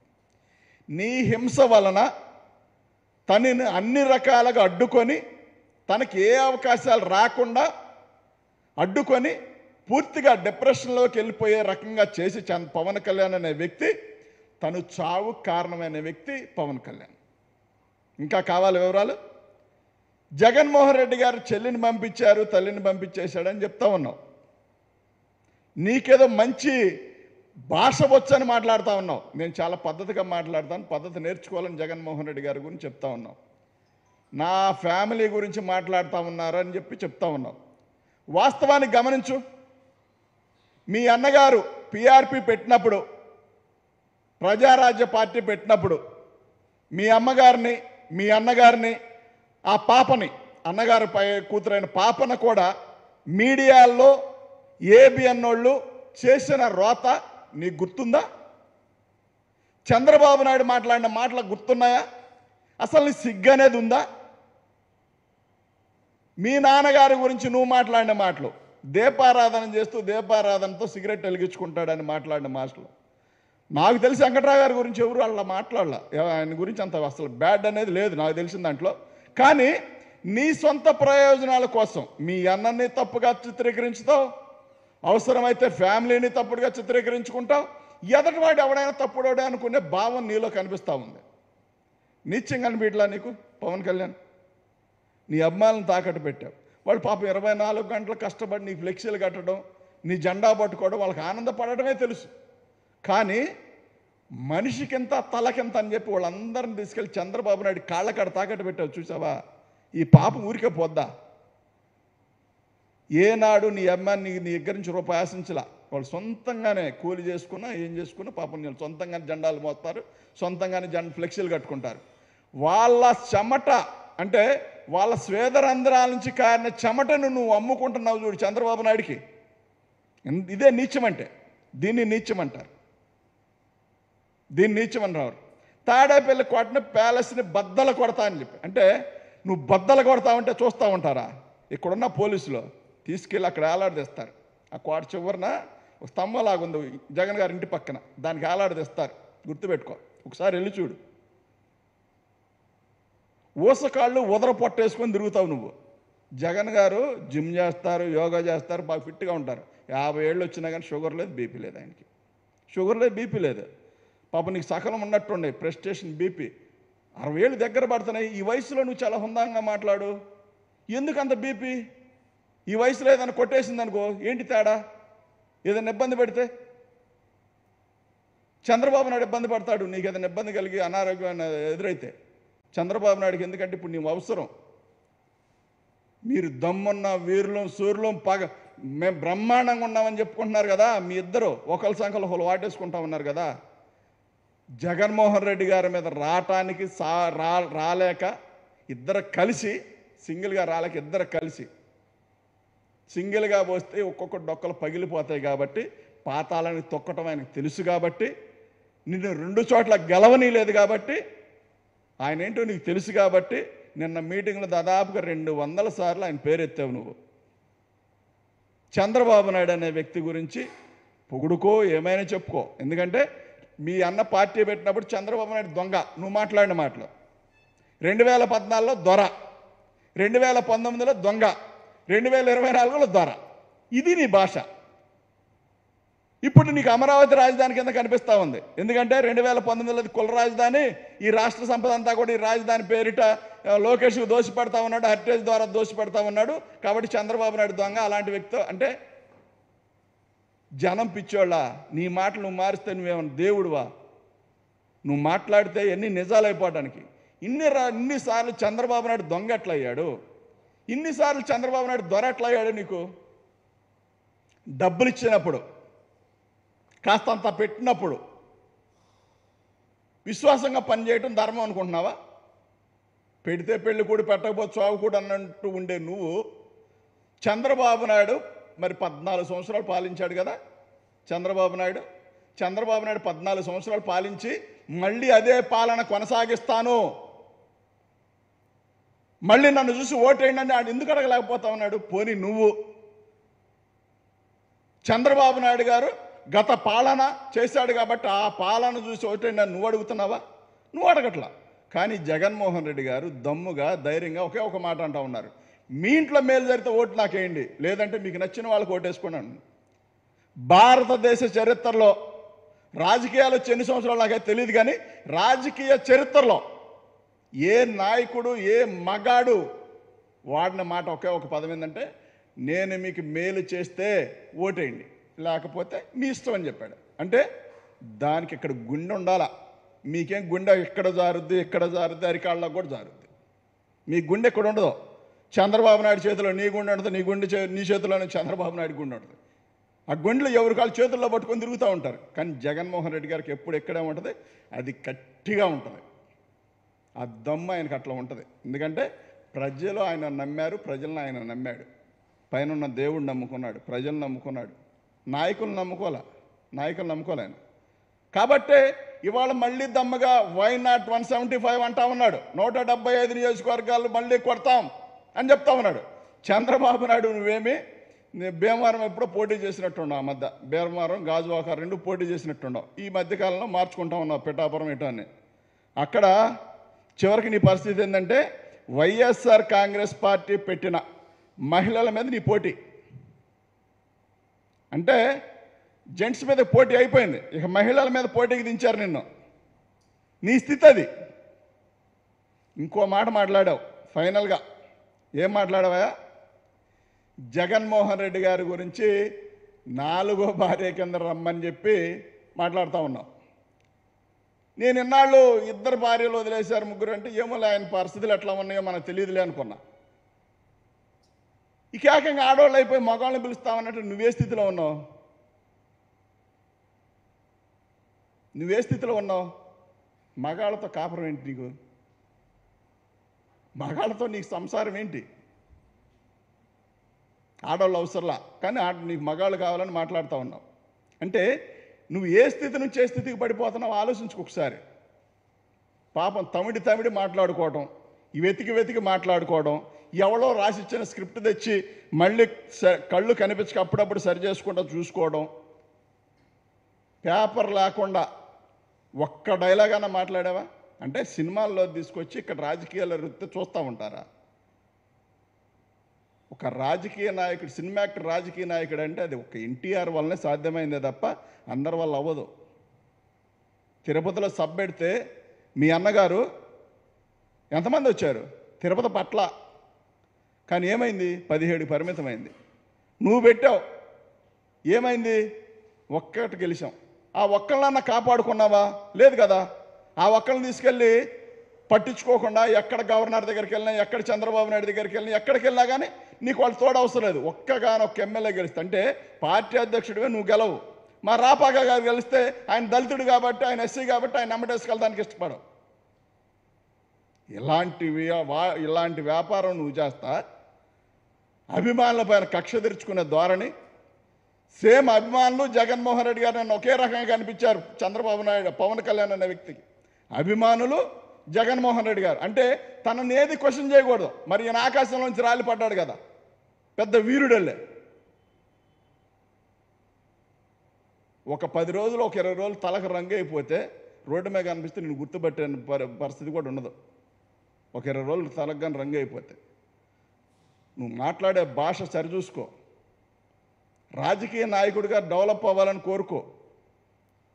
నీ హింస వలన తనని అన్ని రకాలుగా అడ్డుకొని తనకి ఏ అవకాశాలు రాకుండా అడ్డుకొని పూర్తిగా డిప్రెషన్లోకి వెళ్ళిపోయే రకంగా చేసి పవన్ కళ్యాణ్ అనే వ్యక్తి తను చావు కారణమైన వ్యక్తి పవన్ కళ్యాణ్ ఇంకా కావాలి వివరాలు జగన్మోహన్ రెడ్డి గారు చెల్లిని పంపించారు తల్లిని పంపించేశాడని చెప్తా ఉన్నావు నీకేదో మంచి భాష వచ్చని మాట్లాడుతూ ఉన్నావు నేను చాలా పద్ధతిగా మాట్లాడతాను పద్ధతి నేర్చుకోవాలని జగన్మోహన్ రెడ్డి గారి గురించి చెప్తా ఉన్నావు నా ఫ్యామిలీ గురించి మాట్లాడుతూ ఉన్నారని చెప్పి చెప్తా ఉన్నావు వాస్తవాన్ని గమనించు మీ అన్నగారు పిఆర్పి పెట్టినప్పుడు ప్రజారాజ్య పార్టీ పెట్టినప్పుడు మీ అమ్మగారిని మీ అన్నగారిని ఆ పాపని పై కూతురైన పాపన కూడా మీడియాల్లో ఏబిఎన్ వాళ్ళు చేసిన రోత నీకు గుర్తుందా చంద్రబాబు నాయుడు మాట్లాడిన మాటలు గుర్తున్నాయా అసలు నీ సిగ్గు అనేది ఉందా మీ నాన్నగారి గురించి నువ్వు మాట్లాడిన మాటలు దీపారాధన చేస్తూ దీపారాధనతో సిగరెట్ వెలిగించుకుంటాడని మాట్లాడిన మాటలు నాకు తెలిసి వెంకట్రావు గారి గురించి ఎవరు వాళ్ళ మాట్లాడాల ఆయన గురించి అంత అసలు బ్యాడ్ అనేది లేదు నాకు తెలిసిన దాంట్లో కానీ నీ సొంత ప్రయోజనాల కోసం మీ అన్నని తప్పుగా చిత్రీకరించుతావు అవసరమైతే ఫ్యామిలీని తప్పుడుగా చిత్రీకరించుకుంటావు ఎదటివాడు ఎవడైనా తప్పుడోడే అనుకునే భావం నీలో కనిపిస్తూ ఉంది నిత్యం కనిపించలా నీకు పవన్ కళ్యాణ్ నీ అమ్మాయిలను తాకట్టు పెట్టావు వాళ్ళు పాపం ఇరవై నాలుగు గంటలు కష్టపడి నీ ఫ్లెక్సీలు కట్టడం నీ జెండా పట్టుకోవడం వాళ్ళకి ఆనందపడటమే తెలుసు కానీ మనిషికింత తలకింత అని చెప్పి వాళ్ళందరిని తీసుకెళ్ళి చంద్రబాబు నాయుడు కాళ్ళకాడ తాకట్టు పెట్టావు చూసావా ఈ పాపం ఊరికే పోద్దా ఏనాడు నీ అమ్మాయిని నీ నీ దగ్గర నుంచి రూపాయి ఆశించలా వాళ్ళు సొంతంగానే కూలి చేసుకున్నా ఏం చేసుకున్నా పాపం నేను సొంతంగానే జెండాలు మోస్తారు సొంతంగానే జెండ ఫ్లెక్సీలు కట్టుకుంటారు వాళ్ళ చెమట అంటే వాళ్ళ స్వేదరంధ్రాల నుంచి కారిన చెమటను నువ్వు అమ్ముకుంటున్నావు చూడు చంద్రబాబు నాయుడికి ఇదే నీచమంటే దీన్ని నీచమంటారు దీన్ని నీచమని రావు తాడేపల్లి కోటని ప్యాలెస్ని బద్దలు కొడతా అని చెప్పి అంటే నువ్వు బద్దలు కొడతా ఉంటే చూస్తూ ఉంటారా ఇక్కడున్న పోలీసులు తీసుకెళ్ళి అక్కడ వేలాడదీస్తారు ఆ కోట చివరిన ఒక స్తంభలాగా ఉంది జగన్ గారి ఇంటి పక్కన దానికి వేలాడదీస్తారు గుర్తుపెట్టుకో ఒకసారి వెళ్ళి చూడు ఊసకాళ్ళు ఉదర పొట్టేసుకొని తిరుగుతావు నువ్వు జగన్ గారు జిమ్ చేస్తారు యోగా చేస్తారు బాగా ఫిట్గా ఉంటారు యాభై ఏళ్ళు వచ్చినా కానీ షుగర్ లేదు బీపీ లేదు ఆయనకి షుగర్ లేదు బీపీ లేదు పాప నీకు సకలం ఉన్నట్టుండే ప్రెస్టేషన్ బీపీ అరవై ఏళ్ళు దగ్గర పడుతున్నాయి ఈ వయసులో నువ్వు చాలా హుందంగా మాట్లాడు ఎందుకంత బీపీ ఈ వయసులో ఏదైనా కొట్టేసింది అనుకో ఏంటి తేడా ఏదైనా ఇబ్బంది పెడితే చంద్రబాబు నాయుడు ఇబ్బంది పడతాడు నీకు ఏదైనా ఇబ్బంది కలిగి అనారోగ్యం ఎదురైతే చంద్రబాబు నాయుడుకి ఎందుకంటే ఇప్పుడు నీవు అవసరం మీరు దమ్మున్న వీరులం సూర్యులం పగ మేము బ్రహ్మాండంగా ఉన్నామని చెప్పుకుంటున్నారు కదా మీ ఇద్దరు ఒకళ్ళ సంఖ్యలో ఒకళ్ళు వాటేసుకుంటా ఉన్నారు కదా జగన్మోహన్ రెడ్డి గారి మీద రావటానికి సా రా రాలేక ఇద్దరు కలిసి సింగిల్గా రాలేక ఇద్దరు కలిసి సింగిల్గా పోస్తే ఒక్కొక్క డొక్కలు పగిలిపోతాయి కాబట్టి పాతాలని తొక్కటం ఆయనకు తెలుసు కాబట్టి నిన్ను రెండు చోట్ల గెలవనీ లేదు కాబట్టి ఆయన ఏంటో నీకు తెలుసు కాబట్టి నిన్న మీటింగ్లో దాదాపుగా రెండు వందల సార్లు ఆయన పేరెత్తావు నువ్వు చంద్రబాబు నాయుడు అనే వ్యక్తి గురించి పొగుడుకో ఏమైనా చెప్పుకో ఎందుకంటే మీ అన్న పార్టీ పెట్టినప్పుడు చంద్రబాబు నాయుడు దొంగ నువ్వు మాట్లాడిన మాటలు రెండు వేల పద్నాలుగులో దొర రెండు వేల పంతొమ్మిదిలో దొంగ రెండు వేల ఇరవై నాలుగులో దొర ఇది నీ భాష ఇప్పుడు నీకు అమరావతి రాజధాని కింద కనిపిస్తూ ఉంది ఎందుకంటే రెండు వేల పంతొమ్మిదిలో కుల రాజధాని ఈ రాష్ట్ర సంపద అంతా కూడా ఈ రాజధాని పేరిట లోకేష్కు దోషపడతా ఉన్నాడు హరిటేజ్ ద్వారా దోషి ఉన్నాడు కాబట్టి చంద్రబాబు నాయుడు దొంగ అలాంటి వ్యక్తితో అంటే జనం పిచ్చోళ్ళ నీ మాటలు నువ్వు మారిస్తే నువ్వేమన్నా దేవుడువా నువ్వు మాట్లాడితే ఎన్ని నిజాలైపోవడానికి ఇన్ని రా ఇన్నిసార్లు చంద్రబాబు నాయుడు దొంగ ఎట్లయ్యాడు ఇన్నిసార్లు చంద్రబాబు నాయుడు దొర ఎట్లయ్యాడు నీకు డబ్బులు ఇచ్చినప్పుడు కాస్తంత పెట్టినప్పుడు విశ్వాసంగా పనిచేయటం ధర్మం అనుకుంటున్నావా పెడితే పెళ్లి కూడా పెట్టకపోతే చావు కూడా అన్నట్టు ఉండే నువ్వు చంద్రబాబు నాయుడు మరి పద్నాలుగు సంవత్సరాలు పాలించాడు కదా చంద్రబాబు నాయుడు చంద్రబాబు నాయుడు పద్నాలుగు సంవత్సరాలు పాలించి మళ్ళీ అదే పాలన కొనసాగిస్తాను మళ్ళీ నన్ను చూసి ఓటేయండి అని ఆడు ఎందుకు అడగలేకపోతా ఉన్నాడు పోని నువ్వు చంద్రబాబు నాయుడు గారు గత పాలన చేశాడు కాబట్టి ఆ పాలన చూసి ఓటేయండి అని నువ్వు అడుగుతున్నావా నువ్వు అడగట్లా కానీ జగన్మోహన్ రెడ్డి గారు దమ్ముగా ధైర్యంగా ఒకే ఒక మాట అంటూ ఉన్నారు మీ ఇంట్లో మేలు జరిగితే ఓటు నాకేయండి లేదంటే మీకు నచ్చిన వాళ్ళకి ఓటేసుకున్నాను భారతదేశ చరిత్రలో రాజకీయాలు ఎన్ని సంవత్సరాలు నాకైతే తెలియదు కానీ రాజకీయ చరిత్రలో ఏ నాయకుడు ఏ మగాడు వాడిన మాట ఒకే ఒక పదం ఏంటంటే నేను మీకు మేలు చేస్తే ఓటేయండి లేకపోతే మీ ఇష్టం అని చెప్పాడు అంటే దానికి ఇక్కడ గుండె ఉండాలా మీకేం గుండె ఎక్కడ జారుద్ది ఎక్కడ జారుద్ది అరికాళ్ళకు కూడా జారుద్ది మీ గుండె ఎక్కడ ఉండదు చంద్రబాబు నాయుడు చేతిలో నీ గుండె ఉండదు నీ గుండె నీ చేతిలోనే చంద్రబాబు నాయుడు గుండె ఉండదు ఆ గుండెలు ఎవరి కాళ్ళు చేతుల్లో పట్టుకొని తిరుగుతూ ఉంటారు కానీ జగన్మోహన్ రెడ్డి గారికి ఎప్పుడు ఎక్కడే ఉంటుంది అది గట్టిగా ఉంటుంది ఆ దమ్ము ఆయనకు అట్లా ఉంటుంది ఎందుకంటే ప్రజలు ఆయన నమ్మారు ప్రజలను ఆయన నమ్మాడు పైన దేవుడు నమ్ముకున్నాడు ప్రజలు నమ్ముకున్నాడు నాయకులు నమ్ముకోలే నాయకులు నమ్ముకోలేను కాబట్టే ఇవాళ మళ్ళీ దమ్మగా why not one seventy five అంటా ఉన్నాడు నూట డెబ్బై ఐదు నియోజకవర్గాలు మళ్ళీ కొడతాం అని చెప్తా ఉన్నాడు చంద్రబాబు నాయుడు నువ్వేమి భీమవరం ఎప్పుడో పోటీ చేసినట్టున్నావు ఆ మధ్య భీమవరం గాజువాక రెండు పోటీ చేసినట్టున్నావు ఈ మధ్యకాలంలో మార్చుకుంటా ఉన్నావు పిఠాపురం ఇటాన్ని అని అక్కడ చివరికి నీ పరిస్థితి ఏంటంటే వైఎస్ఆర్ కాంగ్రెస్ పార్టీ పెట్టిన మహిళల మీద నీ పోటీ అంటే జెంట్స్ మీద పోటీ అయిపోయింది ఇక మహిళల మీద పోటీకి దించారు నిన్ను నీ స్థితి అది ఇంకో మాట మాట్లాడావు ఫైనల్గా ఏం మాట్లాడవా జగన్మోహన్ రెడ్డి గారి గురించి నాలుగో భార్య కింద రమ్మని చెప్పి మాట్లాడుతూ ఉన్నాం నేను ఇన్నాళ్ళు ఇద్దరు భార్యలు వదిలేశారు ముగ్గురు అంటే ఏమో ఆయన పరిస్థితులు ఎట్లా ఉన్నాయో మనకు తెలియదులే అనుకున్నా ఇక ఏకంగా ఆడవాళ్ళు అయిపోయి మగాళ్ళని పిలుస్తామన్నట్టు నువ్వే స్థితిలో ఉన్నావు నువ్వే స్థితిలో ఉన్నావు మగాళ్ళతో కాపురం ఏంటి నీకు మగాళ్ళతో నీకు సంసారం ఏంటి ఆడవాళ్ళు అవసరంలా కానీ ఆడ నీకు మగాళ్ళు కావాలని మాట్లాడుతూ ఉన్నావు అంటే నువ్వు ఏ స్థితి నుంచి ఏ స్థితికి పడిపోతున్నావు ఆలోచించుకోసారి ఒకసారి పాపం తమిడి తమిడి మాట్లాడుకోవడం వెతికి వెతికి మాట్లాడుకోవడం ఎవడో రాసిచ్చిన స్క్రిప్ట్ తెచ్చి మళ్ళీ స కళ్ళు కనిపించక అప్పుడప్పుడు సరి చేసుకుంటా చూసుకోవడం పేపర్ లేకుండా ఒక్క డైలాగ్ అన్న మాట్లాడావా అంటే సినిమాల్లో తీసుకొచ్చి ఇక్కడ రాజకీయాల వృత్తి చూస్తూ ఉంటారా ఒక రాజకీయ నాయకుడు సినిమా యాక్టర్ రాజకీయ నాయకుడు అంటే అది ఒక ఎన్టీఆర్ వల్లనే సాధ్యమైందే తప్ప అందరి వల్ల అవ్వదు తిరుపతిలో సబ్ పెడితే మీ అన్నగారు ఎంతమంది వచ్చారు తిరుపతి పట్ల కానీ ఏమైంది పదిహేడు పరిమితమైంది నువ్వు పెట్టావు ఏమైంది ఒక్కటి గెలిచాం ఆ ఒక్కళ్ళన్న కాపాడుకున్నావా లేదు కదా ఆ ఒక్కరిని తీసుకెళ్ళి పట్టించుకోకుండా ఎక్కడ గవర్నర్ దగ్గరికి వెళ్ళినా ఎక్కడ చంద్రబాబు నాయుడు దగ్గరికి వెళ్ళినా ఎక్కడికి వెళ్ళినా కానీ నీకు వాళ్ళు తోడు అవసరం లేదు ఒక్కగానొక్క ఒక ఎమ్మెల్యే గెలిస్తే అంటే పార్టీ అధ్యక్షుడివే నువ్వు గెలవు మా రాపాక గారు గెలిస్తే ఆయన దళితుడు కాబట్టి ఆయన ఎస్సీ కాబట్టి ఆయన నమ్మటేసుకెళ్ళడానికి ఇష్టపడవు ఇలాంటి ఇలాంటి వ్యాపారం నువ్వు చేస్తా అభిమానుల పైన కక్ష తెరుచుకునే ధోరణి సేమ్ అభిమానులు జగన్మోహన్ రెడ్డి గారు నన్ను ఒకే రకంగా కనిపించారు చంద్రబాబు నాయుడు పవన్ కళ్యాణ్ అనే వ్యక్తికి అభిమానులు జగన్మోహన్ రెడ్డి గారు అంటే తనని ఏది క్వశ్చన్ చేయకూడదు మరి ఈయన ఆకాశంలోంచి రాలిపడ్డాడు కదా పెద్ద వీరుడల్లే ఒక పది రోజులు ఒక ఇరవై రోజులు తలకు రంగు అయిపోతే రోడ్డు మీద కనిపిస్తే నేను గుర్తుపెట్టే పరిస్థితి కూడా ఉండదు ఒక ఇరవై రోజులు తలకు కానీ రంగు అయిపోతే నువ్వు మాట్లాడే భాష సరిచూసుకో రాజకీయ నాయకుడిగా డెవలప్ అవ్వాలని కోరుకో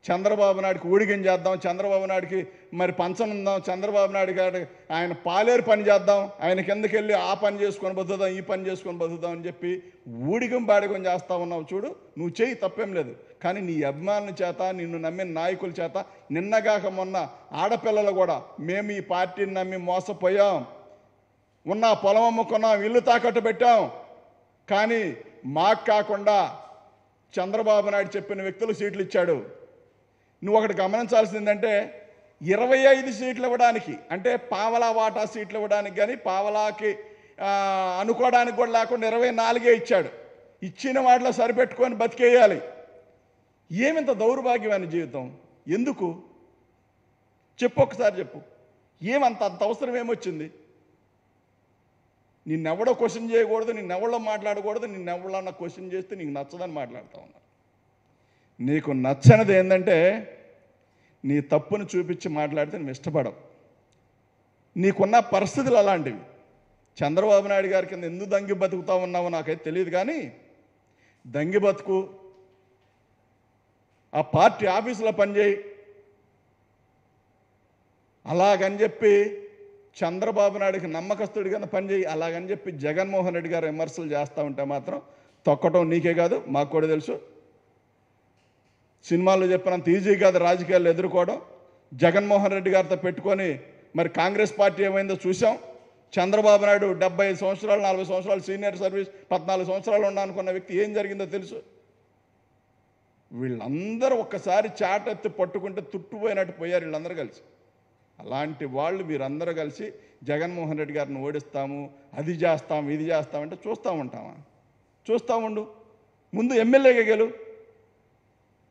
చంద్రబాబు నాయుడికి ఊడిగం చేద్దాం చంద్రబాబు నాయుడికి మరి పంచం ఉందాం చంద్రబాబు నాయుడు గారు ఆయన పాలేరు పని చేద్దాం ఆయన కిందకి వెళ్ళి ఆ పని చేసుకొని బతుకుదాం ఈ పని చేసుకొని బతుదాం అని చెప్పి ఊడిగం బాడిగం చేస్తా ఉన్నావు చూడు నువ్వు చేయి తప్పేం లేదు కానీ నీ అభిమానుల చేత నిన్ను నమ్మిన నాయకుల చేత నిన్నగాక మొన్న ఆడపిల్లలు కూడా మేము ఈ పార్టీని నమ్మి మోసపోయాం ఉన్న పొలం అమ్ముకున్నాం ఇల్లు తాకట్టు పెట్టాం కానీ మాకు కాకుండా చంద్రబాబు నాయుడు చెప్పిన వ్యక్తులు సీట్లు ఇచ్చాడు నువ్వు అక్కడ గమనించాల్సింది ఏంటంటే ఇరవై ఐదు సీట్లు ఇవ్వడానికి అంటే పావలా వాటా సీట్లు ఇవ్వడానికి కానీ పావలాకి అనుకోవడానికి కూడా లేకుండా ఇరవై నాలుగే ఇచ్చాడు ఇచ్చిన వాటిలో సరిపెట్టుకొని బతికేయాలి ఏమింత దౌర్భాగ్యమైన జీవితం ఎందుకు చెప్పు ఒకసారి చెప్పు ఏమంత అంత అవసరం ఏమొచ్చింది నిన్నెవడో క్వశ్చన్ చేయకూడదు నిన్నెవడో మాట్లాడకూడదు అన్న క్వశ్చన్ చేస్తే నీకు నచ్చదని మాట్లాడుతూ ఉన్నారు నీకు నచ్చనిది ఏంటంటే నీ తప్పును చూపించి మాట్లాడితే నేను ఇష్టపడవు నీకున్న పరిస్థితులు అలాంటివి చంద్రబాబు నాయుడు గారి కింద ఎందుకు దంగి బతుకుతా ఉన్నావో నాకైతే తెలియదు కానీ దంగి బతుకు ఆ పార్టీ ఆఫీసులో పనిచేయి అలాగని చెప్పి చంద్రబాబు నాయుడికి నమ్మకస్తుడి కింద పనిచేయి అలాగని చెప్పి జగన్మోహన్ రెడ్డి గారు విమర్శలు చేస్తూ ఉంటే మాత్రం తొక్కటం నీకే కాదు మాకు కూడా తెలుసు సినిమాల్లో చెప్పినంత ఈజీ కాదు రాజకీయాలు ఎదుర్కోవడం జగన్మోహన్ రెడ్డి గారితో పెట్టుకొని మరి కాంగ్రెస్ పార్టీ ఏమైందో చూసాం చంద్రబాబు నాయుడు డెబ్బై సంవత్సరాలు నలభై సంవత్సరాలు సీనియర్ సర్వీస్ పద్నాలుగు సంవత్సరాలు ఉన్నా అనుకున్న వ్యక్తి ఏం జరిగిందో తెలుసు వీళ్ళందరూ ఒక్కసారి చాటెత్తి పట్టుకుంటే తుట్టుపోయినట్టు పోయారు వీళ్ళందరూ కలిసి అలాంటి వాళ్ళు వీరందరూ కలిసి జగన్మోహన్ రెడ్డి గారిని ఓడిస్తాము అది చేస్తాము ఇది చేస్తామంటే చూస్తూ ఉంటామా చూస్తూ ఉండు ముందు ఎమ్మెల్యేగా గెలు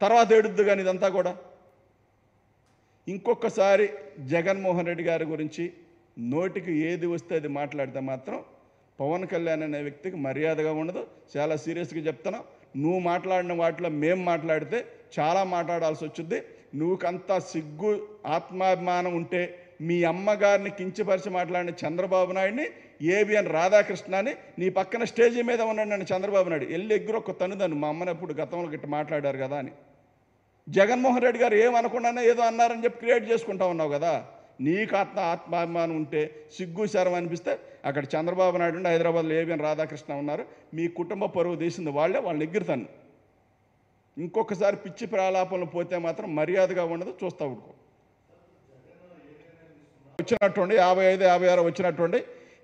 తర్వాత ఏడుద్దు కానీ ఇదంతా కూడా ఇంకొకసారి జగన్మోహన్ రెడ్డి గారి గురించి నోటికి ఏది వస్తే అది మాట్లాడితే మాత్రం పవన్ కళ్యాణ్ అనే వ్యక్తికి మర్యాదగా ఉండదు చాలా సీరియస్గా చెప్తాను నువ్వు మాట్లాడిన వాటిలో మేము మాట్లాడితే చాలా మాట్లాడాల్సి వచ్చింది నువ్వుకంతా సిగ్గు ఆత్మాభిమానం ఉంటే మీ అమ్మగారిని కించపరిచి మాట్లాడిన చంద్రబాబు నాయుడిని ఏబిఎన్ రాధాకృష్ణని నీ పక్కన స్టేజీ మీద ఉన్నాడు నన్ను చంద్రబాబు నాయుడు వెళ్ళి ఎగ్గురు ఒక తను మా అమ్మనప్పుడు గతంలో గట్టి మాట్లాడారు కదా అని జగన్మోహన్ రెడ్డి గారు ఏమనకుండానే ఏదో అన్నారని చెప్పి క్రియేట్ చేసుకుంటా ఉన్నావు కదా నీకు ఆత్మ ఆత్మాభిమానం ఉంటే సిగ్గు శరం అనిపిస్తే అక్కడ చంద్రబాబు నాయుడు ఉండి హైదరాబాద్లో ఏబిఎన్ రాధాకృష్ణ ఉన్నారు మీ కుటుంబ పరువు తీసింది వాళ్ళే వాళ్ళని ఎగ్గురుతాను ఇంకొకసారి పిచ్చి ప్రాలాపంలో పోతే మాత్రం మర్యాదగా ఉండదు చూస్తా ఉడుకో వచ్చినట్టుండి యాభై ఐదు యాభై ఆరు వచ్చినట్టుండి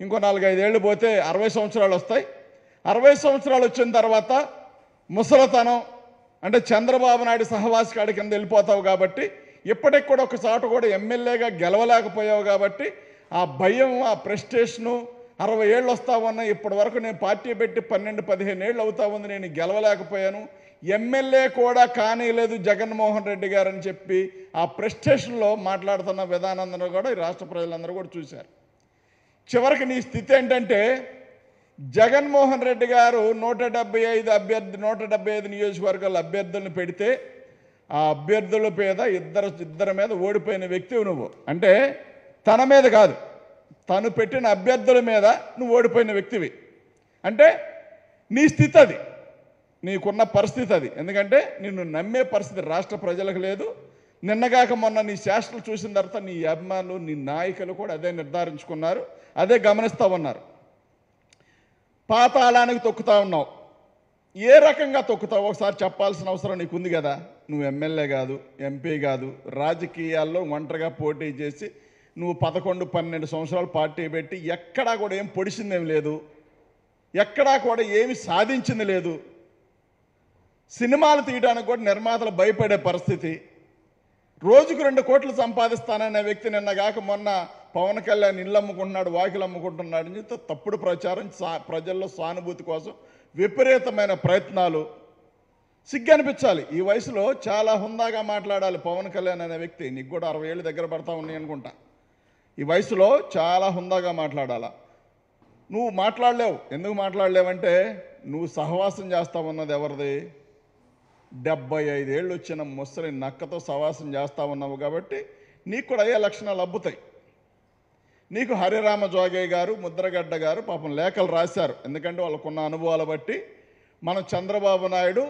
ఇంకో నాలుగైదేళ్ళు పోతే అరవై సంవత్సరాలు వస్తాయి అరవై సంవత్సరాలు వచ్చిన తర్వాత ముసలతనం అంటే చంద్రబాబు నాయుడు సహవాసి కాడి కింద వెళ్ళిపోతావు కాబట్టి ఇప్పటికి కూడా ఒక కూడా ఎమ్మెల్యేగా గెలవలేకపోయావు కాబట్టి ఆ భయం ఆ ప్రెస్టేషను అరవై ఏళ్ళు వస్తా ఉన్నా ఇప్పటి వరకు నేను పార్టీ పెట్టి పన్నెండు పదిహేను ఏళ్ళు అవుతా ఉంది నేను గెలవలేకపోయాను ఎమ్మెల్యే కూడా లేదు జగన్మోహన్ రెడ్డి గారు అని చెప్పి ఆ ప్రెస్టేషన్లో మాట్లాడుతున్న విధానందరూ కూడా ఈ రాష్ట్ర ప్రజలందరూ కూడా చూశారు చివరికి నీ స్థితి ఏంటంటే జగన్మోహన్ రెడ్డి గారు నూట డెబ్బై ఐదు అభ్యర్థి నూట డెబ్బై ఐదు నియోజకవర్గాల అభ్యర్థులను పెడితే ఆ అభ్యర్థుల మీద ఇద్దరు ఇద్దరి మీద ఓడిపోయిన వ్యక్తివి నువ్వు అంటే తన మీద కాదు తను పెట్టిన అభ్యర్థుల మీద నువ్వు ఓడిపోయిన వ్యక్తివి అంటే నీ స్థితి అది నీకున్న పరిస్థితి అది ఎందుకంటే నిన్ను నమ్మే పరిస్థితి రాష్ట్ర ప్రజలకు లేదు నిన్నగాక మొన్న నీ శాస్త్రాలు చూసిన తర్వాత నీ అభిమానులు నీ నాయకులు కూడా అదే నిర్ధారించుకున్నారు అదే గమనిస్తూ ఉన్నారు పాతాళానికి తొక్కుతా ఉన్నావు ఏ రకంగా తొక్కుతావు ఒకసారి చెప్పాల్సిన అవసరం నీకుంది కదా నువ్వు ఎమ్మెల్యే కాదు ఎంపీ కాదు రాజకీయాల్లో ఒంటరిగా పోటీ చేసి నువ్వు పదకొండు పన్నెండు సంవత్సరాలు పార్టీ పెట్టి ఎక్కడా కూడా ఏం పొడిచిందేం లేదు ఎక్కడా కూడా ఏమి సాధించింది లేదు సినిమాలు తీయడానికి కూడా నిర్మాతలు భయపడే పరిస్థితి రోజుకు రెండు కోట్లు సంపాదిస్తాననే వ్యక్తి నిన్న గాక మొన్న పవన్ కళ్యాణ్ ఇల్లు అమ్ముకుంటున్నాడు వాకిలు అని చెప్తే తప్పుడు ప్రచారం ప్రజల్లో సానుభూతి కోసం విపరీతమైన ప్రయత్నాలు సిగ్గు అనిపించాలి ఈ వయసులో చాలా హుందాగా మాట్లాడాలి పవన్ కళ్యాణ్ అనే వ్యక్తి నీకు కూడా అరవై ఏళ్ళు దగ్గర పడతా ఉన్నాయి అనుకుంటా ఈ వయసులో చాలా హుందాగా మాట్లాడాలా నువ్వు మాట్లాడలేవు ఎందుకు మాట్లాడలేవంటే నువ్వు సహవాసం చేస్తావు అన్నది ఎవరిది డెబ్బై ఐదేళ్ళు వచ్చిన ముసలి నక్కతో సవాసం చేస్తూ ఉన్నావు కాబట్టి నీకు కూడా అయ్యే లక్షణాలు అబ్బుతాయి నీకు హరిరామ జోగయ్య గారు ముద్రగడ్డ గారు పాపం లేఖలు రాశారు ఎందుకంటే వాళ్ళకున్న అనుభవాలు బట్టి మనం చంద్రబాబు నాయుడు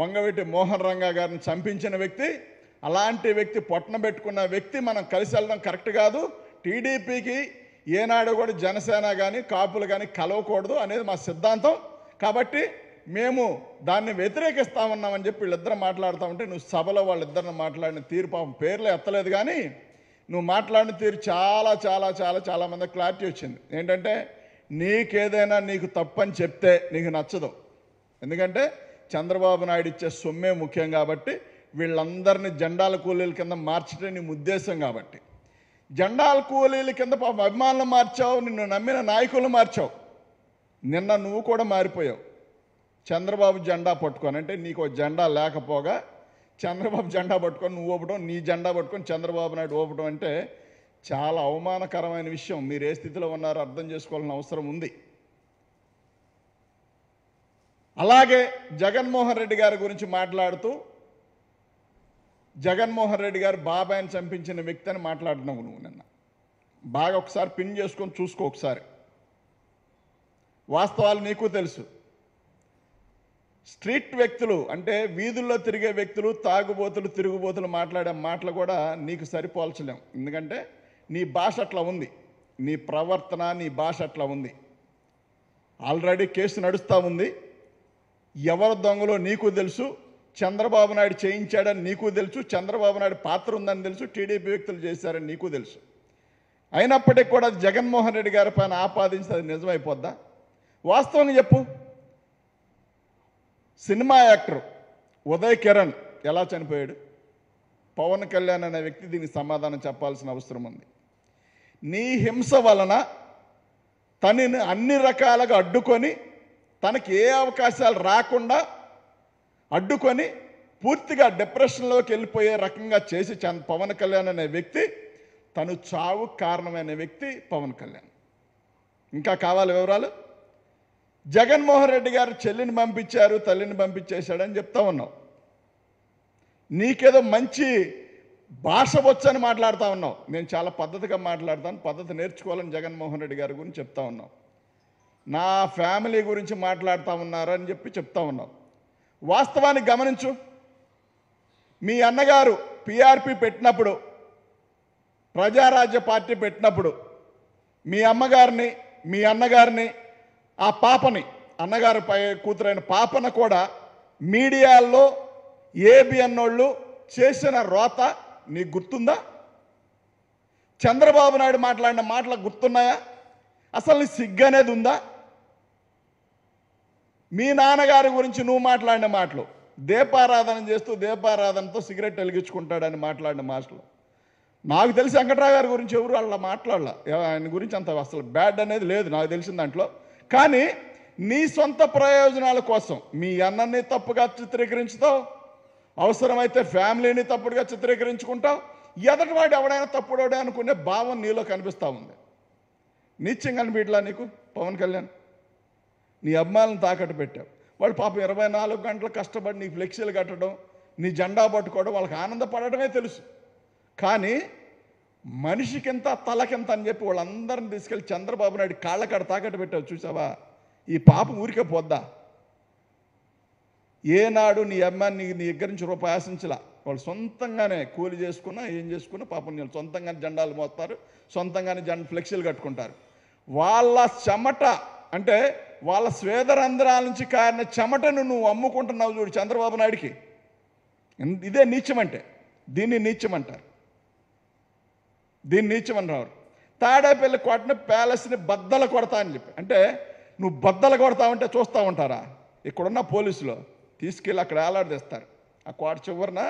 వంగవెట్టి మోహన్ రంగా గారిని చంపించిన వ్యక్తి అలాంటి వ్యక్తి పొట్టన పెట్టుకున్న వ్యక్తి మనం కలిసి వెళ్ళడం కరెక్ట్ కాదు టీడీపీకి ఏనాడు కూడా జనసేన కానీ కాపులు కానీ కలవకూడదు అనేది మా సిద్ధాంతం కాబట్టి మేము దాన్ని వ్యతిరేకిస్తామన్నామని చెప్పి వీళ్ళిద్దరం మాట్లాడుతూ ఉంటే నువ్వు సభలో వాళ్ళిద్దరిని మాట్లాడిన తీరు పాపం పేర్లు ఎత్తలేదు కానీ నువ్వు మాట్లాడిన తీరు చాలా చాలా చాలా చాలా మంది క్లారిటీ వచ్చింది ఏంటంటే నీకేదైనా నీకు తప్పని చెప్తే నీకు నచ్చదు ఎందుకంటే చంద్రబాబు నాయుడు ఇచ్చే సొమ్మే ముఖ్యం కాబట్టి వీళ్ళందరినీ జెండాల కూలీల కింద మార్చడం నీ ఉద్దేశం కాబట్టి జెండాల కూలీల కింద పాపం అభిమానులు మార్చావు నిన్ను నమ్మిన నాయకులు మార్చావు నిన్న నువ్వు కూడా మారిపోయావు చంద్రబాబు జెండా పట్టుకొని అంటే నీకు జెండా లేకపోగా చంద్రబాబు జెండా పట్టుకొని నువ్వు ఊపడం నీ జెండా పట్టుకొని చంద్రబాబు నాయుడు ఊపడం అంటే చాలా అవమానకరమైన విషయం మీరు ఏ స్థితిలో ఉన్నారో అర్థం చేసుకోవాల్సిన అవసరం ఉంది అలాగే జగన్మోహన్ రెడ్డి గారి గురించి మాట్లాడుతూ జగన్మోహన్ రెడ్డి గారు బాబాయ్ని చంపించిన వ్యక్తి అని మాట్లాడినావు నువ్వు నిన్న బాగా ఒకసారి పిన్ చేసుకొని చూసుకో ఒకసారి వాస్తవాలు నీకు తెలుసు స్ట్రీట్ వ్యక్తులు అంటే వీధుల్లో తిరిగే వ్యక్తులు తాగుబోతులు తిరుగుబోతులు మాట్లాడే మాటలు కూడా నీకు సరిపోల్చలేం ఎందుకంటే నీ భాష అట్లా ఉంది నీ ప్రవర్తన నీ భాష అట్లా ఉంది ఆల్రెడీ కేసు నడుస్తూ ఉంది ఎవరు దొంగలో నీకు తెలుసు చంద్రబాబు నాయుడు చేయించాడని నీకు తెలుసు చంద్రబాబు నాయుడు పాత్ర ఉందని తెలుసు టీడీపీ వ్యక్తులు చేశారని నీకు తెలుసు అయినప్పటికీ కూడా జగన్మోహన్ రెడ్డి గారి పైన ఆపాదించి అది నిజమైపోద్దా వాస్తవంగా చెప్పు సినిమా యాక్టర్ ఉదయ్ కిరణ్ ఎలా చనిపోయాడు పవన్ కళ్యాణ్ అనే వ్యక్తి దీనికి సమాధానం చెప్పాల్సిన అవసరం ఉంది నీ హింస వలన తనని అన్ని రకాలుగా అడ్డుకొని తనకి ఏ అవకాశాలు రాకుండా అడ్డుకొని పూర్తిగా డిప్రెషన్లోకి వెళ్ళిపోయే రకంగా చేసి పవన్ కళ్యాణ్ అనే వ్యక్తి తను చావు కారణమైన వ్యక్తి పవన్ కళ్యాణ్ ఇంకా కావాలి వివరాలు జగన్మోహన్ రెడ్డి గారు చెల్లిని పంపించారు తల్లిని పంపించేశాడని చెప్తా ఉన్నావు నీకేదో మంచి భాష వచ్చని మాట్లాడుతూ ఉన్నావు నేను చాలా పద్ధతిగా మాట్లాడతాను పద్ధతి నేర్చుకోవాలని జగన్మోహన్ రెడ్డి గారి గురించి చెప్తా ఉన్నావు నా ఫ్యామిలీ గురించి మాట్లాడుతూ ఉన్నారని చెప్పి చెప్తా ఉన్నావు వాస్తవాన్ని గమనించు మీ అన్నగారు పిఆర్పి పెట్టినప్పుడు ప్రజారాజ్య పార్టీ పెట్టినప్పుడు మీ అమ్మగారిని మీ అన్నగారిని ఆ పాపని అన్నగారి కూతురైన పాపన కూడా మీడియాల్లో ఏబిఎన్ వాళ్ళు చేసిన రోత నీకు గుర్తుందా చంద్రబాబు నాయుడు మాట్లాడిన మాటలు గుర్తున్నాయా అసలు నీ సిగ్గు అనేది ఉందా మీ నాన్నగారి గురించి నువ్వు మాట్లాడిన మాటలు దీపారాధన చేస్తూ దీపారాధనతో సిగరెట్ వెలిగించుకుంటాడని మాట్లాడిన మాటలు నాకు తెలిసి వెంకట్రావు గారి గురించి ఎవరు వాళ్ళ మాట్లాడాల ఆయన గురించి అంత అసలు బ్యాడ్ అనేది లేదు నాకు తెలిసిన దాంట్లో కానీ నీ సొంత ప్రయోజనాల కోసం మీ అన్నని తప్పుగా చిత్రీకరించుతావు అవసరమైతే ఫ్యామిలీని తప్పుడుగా చిత్రీకరించుకుంటావు ఎదటివాడు ఎవడైనా తప్పుడోడే అనుకునే భావం నీలో కనిపిస్తూ ఉంది నిత్యం కనిపించలా నీకు పవన్ కళ్యాణ్ నీ అభిమానులను తాకట్టు పెట్టావు వాళ్ళు పాపం ఇరవై నాలుగు గంటలు కష్టపడి నీ ఫ్లెక్సీలు కట్టడం నీ జెండా పట్టుకోవడం వాళ్ళకి ఆనందపడటమే తెలుసు కానీ మనిషికింత తలకింత అని చెప్పి వాళ్ళందరిని తీసుకెళ్ళి చంద్రబాబు నాయుడు కాళ్ళకాడ తాకట్టు పెట్టావు చూసావా ఈ పాపం ఊరికే పోద్దా ఏనాడు నీ అమ్మాయిని నీ దగ్గర నుంచి రూపాయి ఆశించలా వాళ్ళు సొంతంగానే కూలి చేసుకున్నా ఏం చేసుకున్నా పాపం నేను సొంతంగానే జెండాలు మోస్తారు సొంతంగానే జెండ ఫ్లెక్సీలు కట్టుకుంటారు వాళ్ళ చెమట అంటే వాళ్ళ స్వేదరంధ్రాల నుంచి కారిన చెమటను నువ్వు అమ్ముకుంటున్నావు చూడు చంద్రబాబు నాయుడికి ఇదే నీచమంటే దీన్ని నీచమంటారు దీన్ని నీచమని రావు తాడేపల్లి కోటని ప్యాలెస్ని బద్దలు కొడతా అని చెప్పి అంటే నువ్వు బద్దలు కొడతావంటే చూస్తూ ఉంటారా ఇక్కడున్న పోలీసులు తీసుకెళ్ళి అక్కడ ఆలాడదీస్తారు ఆ కోట చివరిన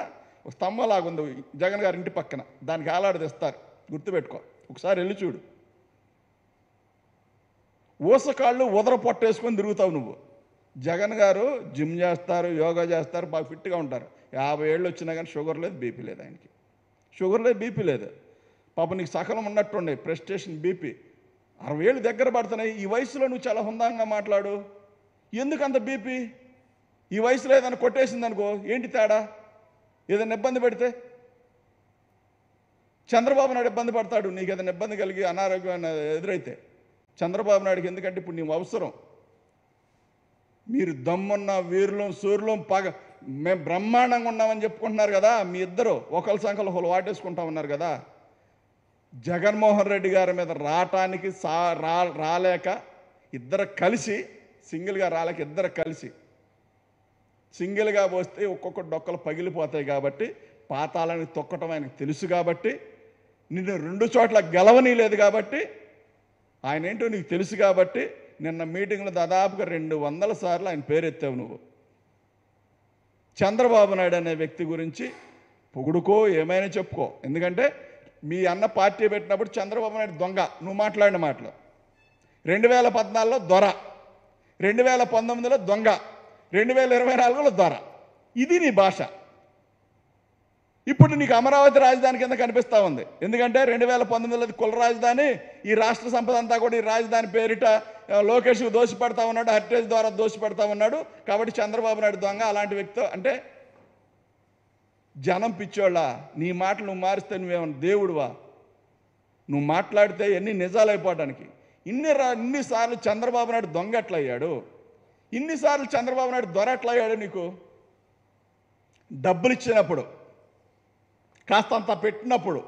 ఒక లాగుంది జగన్ గారి ఇంటి పక్కన దానికి ఆలాడదీస్తారు గుర్తుపెట్టుకో ఒకసారి వెళ్ళి చూడు ఊసకాళ్ళు ఉదర పొట్టేసుకొని తిరుగుతావు నువ్వు జగన్ గారు జిమ్ చేస్తారు యోగా చేస్తారు బాగా ఫిట్గా ఉంటారు యాభై ఏళ్ళు వచ్చినా కానీ షుగర్ లేదు బీపీ లేదు ఆయనకి షుగర్ లేదు బీపీ లేదు పాప నీకు సకలం ఉన్నట్టుండే ప్రెస్టేషన్ బీపీ అరవై ఏళ్ళు దగ్గర పడుతున్నాయి ఈ వయసులో నువ్వు చాలా హుందంగా మాట్లాడు ఎందుకు అంత బీపీ ఈ వయసులో ఏదైనా కొట్టేసింది అనుకో ఏంటి తేడా ఏదైనా ఇబ్బంది పెడితే చంద్రబాబు నాయుడు ఇబ్బంది పడతాడు నీకు ఏదైనా ఇబ్బంది కలిగి అనారోగ్యం ఎదురైతే చంద్రబాబు నాయుడుకి ఎందుకంటే ఇప్పుడు నీవు అవసరం మీరు దమ్మున్న వీరులం సూర్యులం పగ మేము బ్రహ్మాండంగా ఉన్నామని చెప్పుకుంటున్నారు కదా మీ ఇద్దరు ఒకరి సంఖ్యలో హోలు వాటేసుకుంటా ఉన్నారు కదా జగన్మోహన్ రెడ్డి గారి మీద రావటానికి సా రా రాలేక ఇద్దరు కలిసి సింగిల్గా రాలేక ఇద్దరు కలిసి సింగిల్గా పోస్తే ఒక్కొక్క డొక్కలు పగిలిపోతాయి కాబట్టి పాతాలని తొక్కటం ఆయనకు తెలుసు కాబట్టి నిన్ను రెండు చోట్ల గెలవనీయలేదు కాబట్టి ఆయన ఏంటో నీకు తెలుసు కాబట్టి నిన్న మీటింగ్లో దాదాపుగా రెండు వందల సార్లు ఆయన పేరెత్తావు నువ్వు చంద్రబాబు నాయుడు అనే వ్యక్తి గురించి పొగుడుకో ఏమైనా చెప్పుకో ఎందుకంటే మీ అన్న పార్టీ పెట్టినప్పుడు చంద్రబాబు నాయుడు దొంగ నువ్వు మాట్లాడిన మాటలు రెండు వేల పద్నాలుగులో దొర రెండు వేల పంతొమ్మిదిలో దొంగ రెండు వేల ఇరవై నాలుగులో దొర ఇది నీ భాష ఇప్పుడు నీకు అమరావతి రాజధాని కింద కనిపిస్తూ ఉంది ఎందుకంటే రెండు వేల పంతొమ్మిదిలో కుల రాజధాని ఈ రాష్ట్ర సంపద అంతా కూడా ఈ రాజధాని పేరిట లోకేష్ దోషి పెడతా ఉన్నాడు హర్టేజ్ ద్వారా దోషి పెడతా ఉన్నాడు కాబట్టి చంద్రబాబు నాయుడు దొంగ అలాంటి వ్యక్తితో అంటే జనం పిచ్చోళ్ళ నీ మాటలు నువ్వు మారిస్తే నువ్వేమన్నా దేవుడువా నువ్వు మాట్లాడితే ఎన్ని నిజాలు అయిపోవడానికి ఇన్ని రా ఇన్నిసార్లు చంద్రబాబు నాయుడు దొంగ ఎట్లయ్యాడు ఇన్నిసార్లు చంద్రబాబు నాయుడు దొర ఎట్లయ్యాడు నీకు డబ్బులు ఇచ్చినప్పుడు కాస్తంత పెట్టినప్పుడు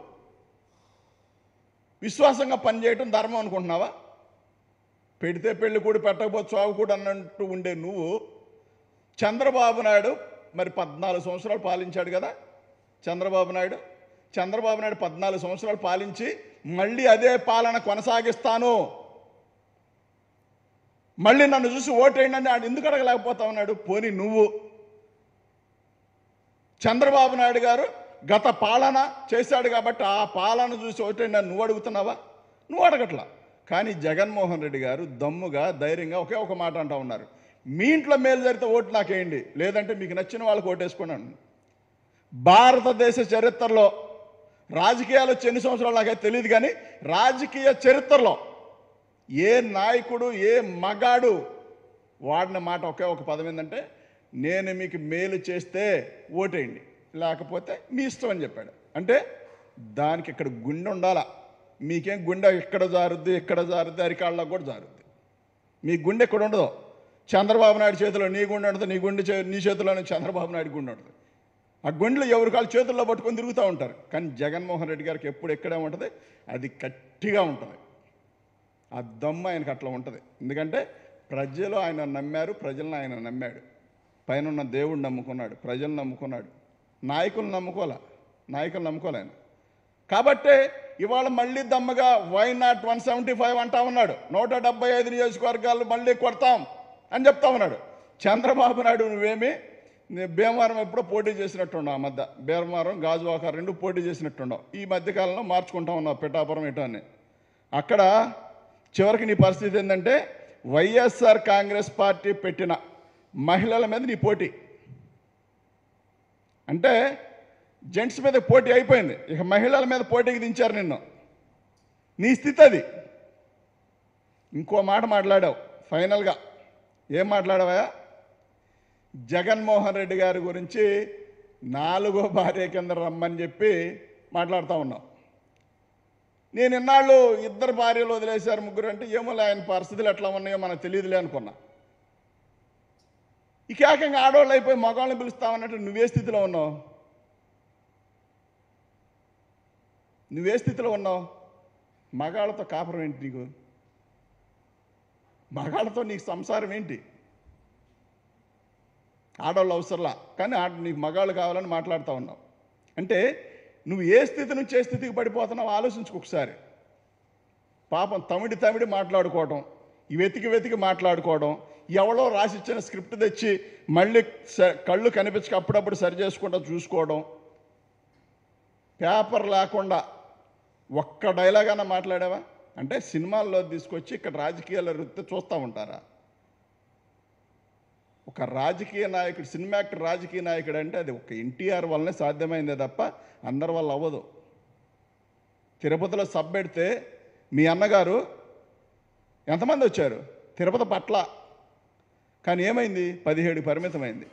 విశ్వాసంగా పనిచేయటం ధర్మం అనుకుంటున్నావా పెడితే పెళ్ళి కూడా పెట్టకపోతే చావు కూడా అన్నట్టు ఉండే నువ్వు చంద్రబాబు నాయుడు మరి పద్నాలుగు సంవత్సరాలు పాలించాడు కదా చంద్రబాబు నాయుడు చంద్రబాబు నాయుడు పద్నాలుగు సంవత్సరాలు పాలించి మళ్ళీ అదే పాలన కొనసాగిస్తాను మళ్ళీ నన్ను చూసి ఓటేయండి అని ఎందుకు అడగలేకపోతా ఉన్నాడు పోనీ నువ్వు చంద్రబాబు నాయుడు గారు గత పాలన చేశాడు కాబట్టి ఆ పాలన చూసి ఓటేయండి అని నువ్వు అడుగుతున్నావా నువ్వు అడగట్లా కానీ జగన్మోహన్ రెడ్డి గారు దమ్ముగా ధైర్యంగా ఒకే ఒక మాట అంటూ ఉన్నారు మీ ఇంట్లో మేలు జరిగితే ఓటు నాకేయండి లేదంటే మీకు నచ్చిన వాళ్ళకి ఓటేసుకున్నాను భారతదేశ చరిత్రలో రాజకీయాలు వచ్చి ఎన్ని సంవత్సరాలు నాకైతే తెలియదు కానీ రాజకీయ చరిత్రలో ఏ నాయకుడు ఏ మగాడు వాడిన మాట ఒకే ఒక పదం ఏంటంటే నేను మీకు మేలు చేస్తే ఓటేయండి లేకపోతే మీ ఇష్టం అని చెప్పాడు అంటే దానికి ఇక్కడ గుండె ఉండాలా మీకేం గుండె ఎక్కడ జారుద్ది ఎక్కడ జారుద్ది అరికాళ్ళకు కూడా జారుద్ది మీ గుండె ఎక్కడ ఉండదు చంద్రబాబు నాయుడు చేతిలో నీ గుండె ఉండదు నీ గుండె చే నీ చేతిలోనే చంద్రబాబు నాయుడు గుండె ఉండదు ఆ గుండెలు ఎవరి కాళ్ళు చేతుల్లో పట్టుకొని తిరుగుతూ ఉంటారు కానీ జగన్మోహన్ రెడ్డి గారికి ఎప్పుడు ఎక్కడే ఉంటుంది అది గట్టిగా ఉంటుంది ఆ దమ్మ ఆయనకు అట్లా ఉంటుంది ఎందుకంటే ప్రజలు ఆయన నమ్మారు ప్రజలను ఆయన నమ్మాడు పైన ఉన్న దేవుడు నమ్ముకున్నాడు ప్రజలు నమ్ముకున్నాడు నాయకులు నమ్ముకోలే నాయకులు నమ్ముకోలే ఆయన కాబట్టే ఇవాళ మళ్ళీ దమ్మగా why not one seventy five అంటా ఉన్నాడు నూట డెబ్బై ఐదు నియోజకవర్గాలు మళ్ళీ కొడతాం అని చెప్తా ఉన్నాడు చంద్రబాబు నాయుడు నువ్వేమి భీమవరం ఎప్పుడో పోటీ చేసినట్టున్నావు ఆ మధ్య భీమవరం గాజువాక రెండు పోటీ చేసినట్టున్నావు ఈ మధ్యకాలంలో మార్చుకుంటా ఉన్నావు పిఠాపురం ఇటు అని అక్కడ చివరికి నీ పరిస్థితి ఏంటంటే వైఎస్ఆర్ కాంగ్రెస్ పార్టీ పెట్టిన మహిళల మీద నీ పోటీ అంటే జెంట్స్ మీద పోటీ అయిపోయింది ఇక మహిళల మీద పోటీకి దించారు నిన్ను నీ స్థితి అది ఇంకో మాట మాట్లాడావు ఫైనల్గా ఏం మాట్లాడవా జగన్మోహన్ రెడ్డి గారి గురించి నాలుగో భార్య కింద రమ్మని చెప్పి మాట్లాడుతూ ఉన్నాం నేను ఇన్నాళ్ళు ఇద్దరు భార్యలు వదిలేశారు ముగ్గురు అంటే ఏమో ఆయన పరిస్థితులు ఎట్లా ఉన్నాయో మనకు తెలియదులే అనుకున్నా ఇక ఏకంగా ఆడవాళ్ళు అయిపోయి మగాళ్ళని పిలుస్తామన్నట్టు నువ్వే స్థితిలో ఉన్నావు నువ్వే స్థితిలో ఉన్నావు మగాళ్ళతో కాపురం ఏంటి నీకు మగాళ్ళతో నీకు సంసారం ఏంటి ఆడవాళ్ళు అవసరంలా కానీ ఆడ నీకు మగాళ్ళు కావాలని మాట్లాడుతూ ఉన్నావు అంటే నువ్వు ఏ స్థితి నుంచి ఏ స్థితికి పడిపోతున్నావు ఆలోచించుకు ఒకసారి పాపం తమిడి తమిడి మాట్లాడుకోవడం వెతికి వెతికి మాట్లాడుకోవడం ఎవడో రాసిచ్చిన స్క్రిప్ట్ తెచ్చి మళ్ళీ స కళ్ళు కనిపించక అప్పుడప్పుడు సరి చేసుకుంటా చూసుకోవడం పేపర్ లేకుండా ఒక్క డైలాగ్ అన్న మాట్లాడావా అంటే సినిమాల్లో తీసుకొచ్చి ఇక్కడ రాజకీయాల వృత్తి చూస్తూ ఉంటారా ఒక రాజకీయ నాయకుడు సినిమా యాక్టర్ రాజకీయ నాయకుడు అంటే అది ఒక ఎన్టీఆర్ వల్లనే సాధ్యమైందే తప్ప అందరి వల్ల అవ్వదు తిరుపతిలో సబ్ పెడితే మీ అన్నగారు ఎంతమంది వచ్చారు తిరుపతి పట్ల కానీ ఏమైంది పదిహేడు పరిమితమైంది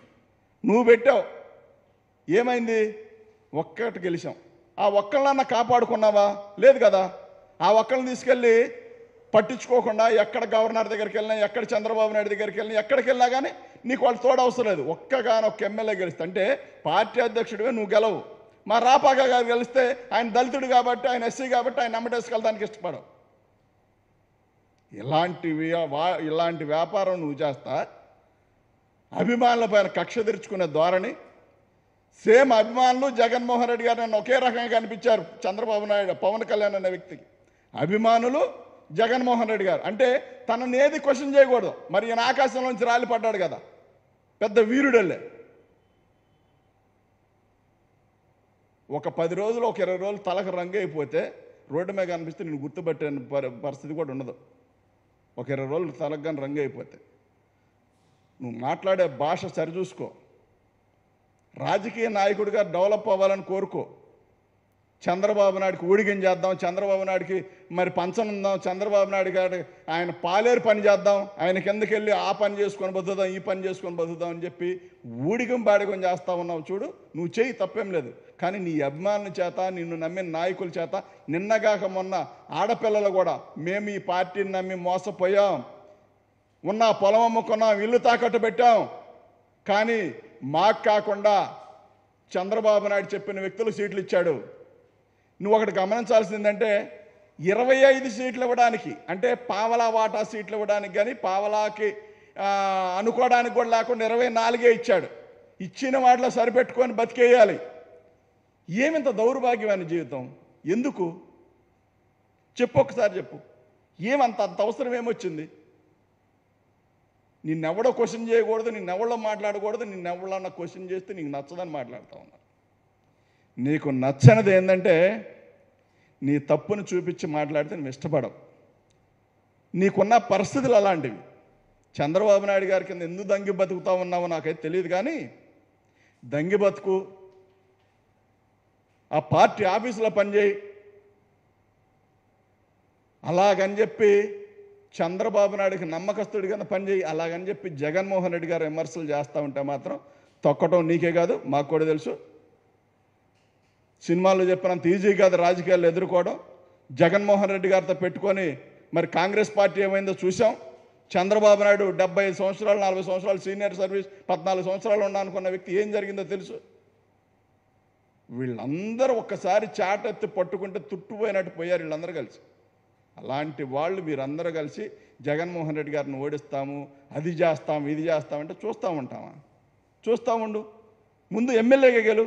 నువ్వు పెట్టావు ఏమైంది ఒక్కటి గెలిచాం ఆ ఒక్కళ్ళన్న కాపాడుకున్నావా లేదు కదా ఆ ఒక్కరిని తీసుకెళ్ళి పట్టించుకోకుండా ఎక్కడ గవర్నర్ దగ్గరికి వెళ్ళినా ఎక్కడ చంద్రబాబు నాయుడు దగ్గరికి వెళ్ళినా ఎక్కడికి వెళ్ళినా కానీ నీకు వాళ్ళు తోడు అవసరం లేదు ఒక్కగానొక్క ఎమ్మెల్యే గెలిస్తే అంటే పార్టీ అధ్యక్షుడివే నువ్వు గెలవు మా రాపాక గారు గెలిస్తే ఆయన దళితుడు కాబట్టి ఆయన ఎస్సీ కాబట్టి ఆయన నమ్మటేసుకెళ్ళడానికి ఇష్టపడవు ఇలాంటి ఇలాంటి వ్యాపారం నువ్వు చేస్తా అభిమానుల పైన కక్ష తెరుచుకునే ధోరణి సేమ్ అభిమానులు జగన్మోహన్ రెడ్డి గారు నన్ను ఒకే రకంగా కనిపించారు చంద్రబాబు నాయుడు పవన్ కళ్యాణ్ అనే వ్యక్తికి అభిమానులు జగన్మోహన్ రెడ్డి గారు అంటే తనని ఏది క్వశ్చన్ చేయకూడదు మరి ఈయన ఆకాశంలోంచి రాలిపడ్డాడు కదా పెద్ద వీరుడల్లే ఒక పది రోజులు ఒక ఇరవై రోజులు తలకు రంగు అయిపోతే రోడ్డు మీద కనిపిస్తే నేను గుర్తుపెట్టే పరిస్థితి కూడా ఉండదు ఒక ఇరవై రోజులు తలకు కానీ రంగు అయిపోతే నువ్వు మాట్లాడే భాష సరిచూసుకో రాజకీయ నాయకుడిగా డెవలప్ అవ్వాలని కోరుకో చంద్రబాబు నాయుడికి ఊడిగం చేద్దాం చంద్రబాబు నాయుడికి మరి పంచనుందాం చంద్రబాబు నాయుడు గారి ఆయన పాలేరు పని చేద్దాం ఆయన కిందకి వెళ్ళి ఆ పని చేసుకొని బతుకుదాం ఈ పని చేసుకొని బతుకుదాం అని చెప్పి ఊడిగం బాడిగం చేస్తా ఉన్నావు చూడు నువ్వు చేయి తప్పేం లేదు కానీ నీ అభిమానుల చేత నిన్ను నమ్మిన నాయకుల చేత నిన్నగాక మొన్న ఆడపిల్లలు కూడా మేము ఈ పార్టీని నమ్మి మోసపోయాం ఉన్న పొలం అమ్ముకున్నాం ఇల్లు తాకట్టు పెట్టాం కానీ మాకు కాకుండా చంద్రబాబు నాయుడు చెప్పిన వ్యక్తులు సీట్లు ఇచ్చాడు నువ్వు ఒకటి గమనించాల్సింది ఏంటంటే ఇరవై ఐదు సీట్లు ఇవ్వడానికి అంటే పావలా వాటా సీట్లు ఇవ్వడానికి కానీ పావలాకి అనుకోవడానికి కూడా లేకుండా ఇరవై నాలుగే ఇచ్చాడు ఇచ్చిన వాటిలో సరిపెట్టుకొని బతికేయాలి ఏమింత దౌర్భాగ్యమైన జీవితం ఎందుకు చెప్పు ఒకసారి చెప్పు ఏమంత అంత అవసరం ఏమొచ్చింది నిన్నెవడో క్వశ్చన్ చేయకూడదు నిన్నెవడో మాట్లాడకూడదు నిన్నెవడన్నా క్వశ్చన్ చేస్తే నీకు నచ్చదని మాట్లాడుతూ ఉన్నా నీకు నచ్చనిది ఏంటంటే నీ తప్పును చూపించి మాట్లాడితే నువ్వు ఇష్టపడవు నీకున్న పరిస్థితులు అలాంటివి చంద్రబాబు నాయుడు గారి కింద ఎందుకు దంగి బతుకుతా ఉన్నావో నాకైతే తెలియదు కానీ దంగి బతుకు ఆ పార్టీ ఆఫీసులో పనిచేయి అలాగని చెప్పి చంద్రబాబు నాయుడికి కింద పనిచేయి అలాగని చెప్పి జగన్మోహన్ రెడ్డి గారు విమర్శలు చేస్తూ ఉంటే మాత్రం తొక్కటం నీకే కాదు మాకు కూడా తెలుసు సినిమాల్లో చెప్పినంత ఈజీ కాదు రాజకీయాలు ఎదుర్కోవడం జగన్మోహన్ రెడ్డి గారితో పెట్టుకొని మరి కాంగ్రెస్ పార్టీ ఏమైందో చూసాం చంద్రబాబు నాయుడు డెబ్బై సంవత్సరాలు నలభై సంవత్సరాలు సీనియర్ సర్వీస్ పద్నాలుగు సంవత్సరాలు అనుకున్న వ్యక్తి ఏం జరిగిందో తెలుసు వీళ్ళందరూ ఒక్కసారి చాటెత్తి పట్టుకుంటే తుట్టుపోయినట్టు పోయారు వీళ్ళందరూ కలిసి అలాంటి వాళ్ళు మీరందరూ కలిసి జగన్మోహన్ రెడ్డి గారిని ఓడిస్తాము అది చేస్తాము ఇది చేస్తామంటే చూస్తూ ఉంటామా చూస్తూ ఉండు ముందు ఎమ్మెల్యేగా గెలు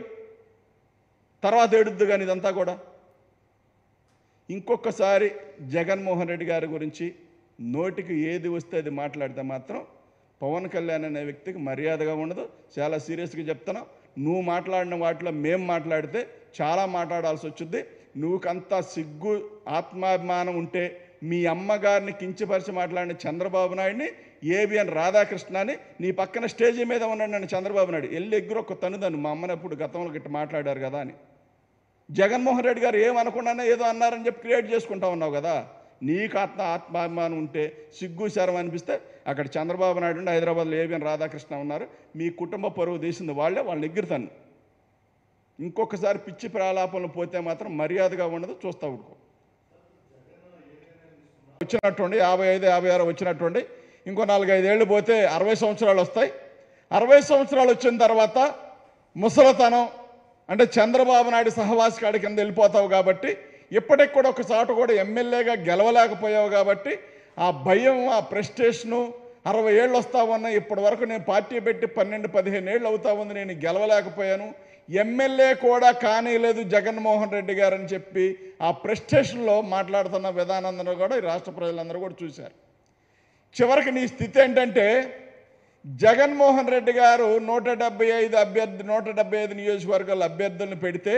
తర్వాత ఏడుద్దు కానీ ఇదంతా కూడా ఇంకొకసారి జగన్మోహన్ రెడ్డి గారి గురించి నోటికి ఏది వస్తే అది మాట్లాడితే మాత్రం పవన్ కళ్యాణ్ అనే వ్యక్తికి మర్యాదగా ఉండదు చాలా సీరియస్గా చెప్తున్నాం నువ్వు మాట్లాడిన వాటిలో మేము మాట్లాడితే చాలా మాట్లాడాల్సి వచ్చింది నువ్వుకంత సిగ్గు ఆత్మాభిమానం ఉంటే మీ అమ్మగారిని కించపరిచి మాట్లాడిన చంద్రబాబు నాయుడిని ఏబిఎన్ అని నీ పక్కన స్టేజీ మీద ఉన్నాడు నన్ను చంద్రబాబు నాయుడు ఎల్లి ఎగ్గురొక్క ఒక తను మా అమ్మనప్పుడు గతంలో గట్టి మాట్లాడారు కదా అని జగన్మోహన్ రెడ్డి గారు ఏమనకుండానే ఏదో అన్నారని చెప్పి క్రియేట్ చేసుకుంటా ఉన్నావు కదా నీకు ఆత్మ ఆత్మాభిమానం ఉంటే సిగ్గు శరం అనిపిస్తే అక్కడ చంద్రబాబు నాయుడు ఉండి హైదరాబాద్లో ఏబిఎన్ రాధాకృష్ణ ఉన్నారు మీ కుటుంబ పరువు తీసింది వాళ్ళే వాళ్ళని ఎగ్గురుతాను ఇంకొకసారి పిచ్చి ప్రాలాపనలు పోతే మాత్రం మర్యాదగా ఉండదు చూస్తా ఉడుకో వచ్చినట్టుండి యాభై ఐదు యాభై ఆరు వచ్చినట్టుండి ఇంకో నాలుగైదేళ్ళు పోతే అరవై సంవత్సరాలు వస్తాయి అరవై సంవత్సరాలు వచ్చిన తర్వాత ముసలతనం అంటే చంద్రబాబు నాయుడు సహవాసి కాడి కింద వెళ్ళిపోతావు కాబట్టి ఇప్పటికి కూడా ఒక కూడా ఎమ్మెల్యేగా గెలవలేకపోయావు కాబట్టి ఆ భయం ఆ ప్రెస్టేషను అరవై ఏళ్ళు వస్తా ఉన్నా ఇప్పటి వరకు నేను పార్టీ పెట్టి పన్నెండు పదిహేను ఏళ్ళు అవుతా ఉంది నేను గెలవలేకపోయాను ఎమ్మెల్యే కూడా కానీలేదు జగన్మోహన్ రెడ్డి గారు అని చెప్పి ఆ ప్రెస్టేషన్లో మాట్లాడుతున్న విధానందరూ కూడా ఈ రాష్ట్ర ప్రజలందరూ కూడా చూశారు చివరికి నీ స్థితి ఏంటంటే జగన్మోహన్ రెడ్డి గారు నూట డెబ్బై ఐదు అభ్యర్థి నూట డెబ్బై ఐదు నియోజకవర్గాల అభ్యర్థులను పెడితే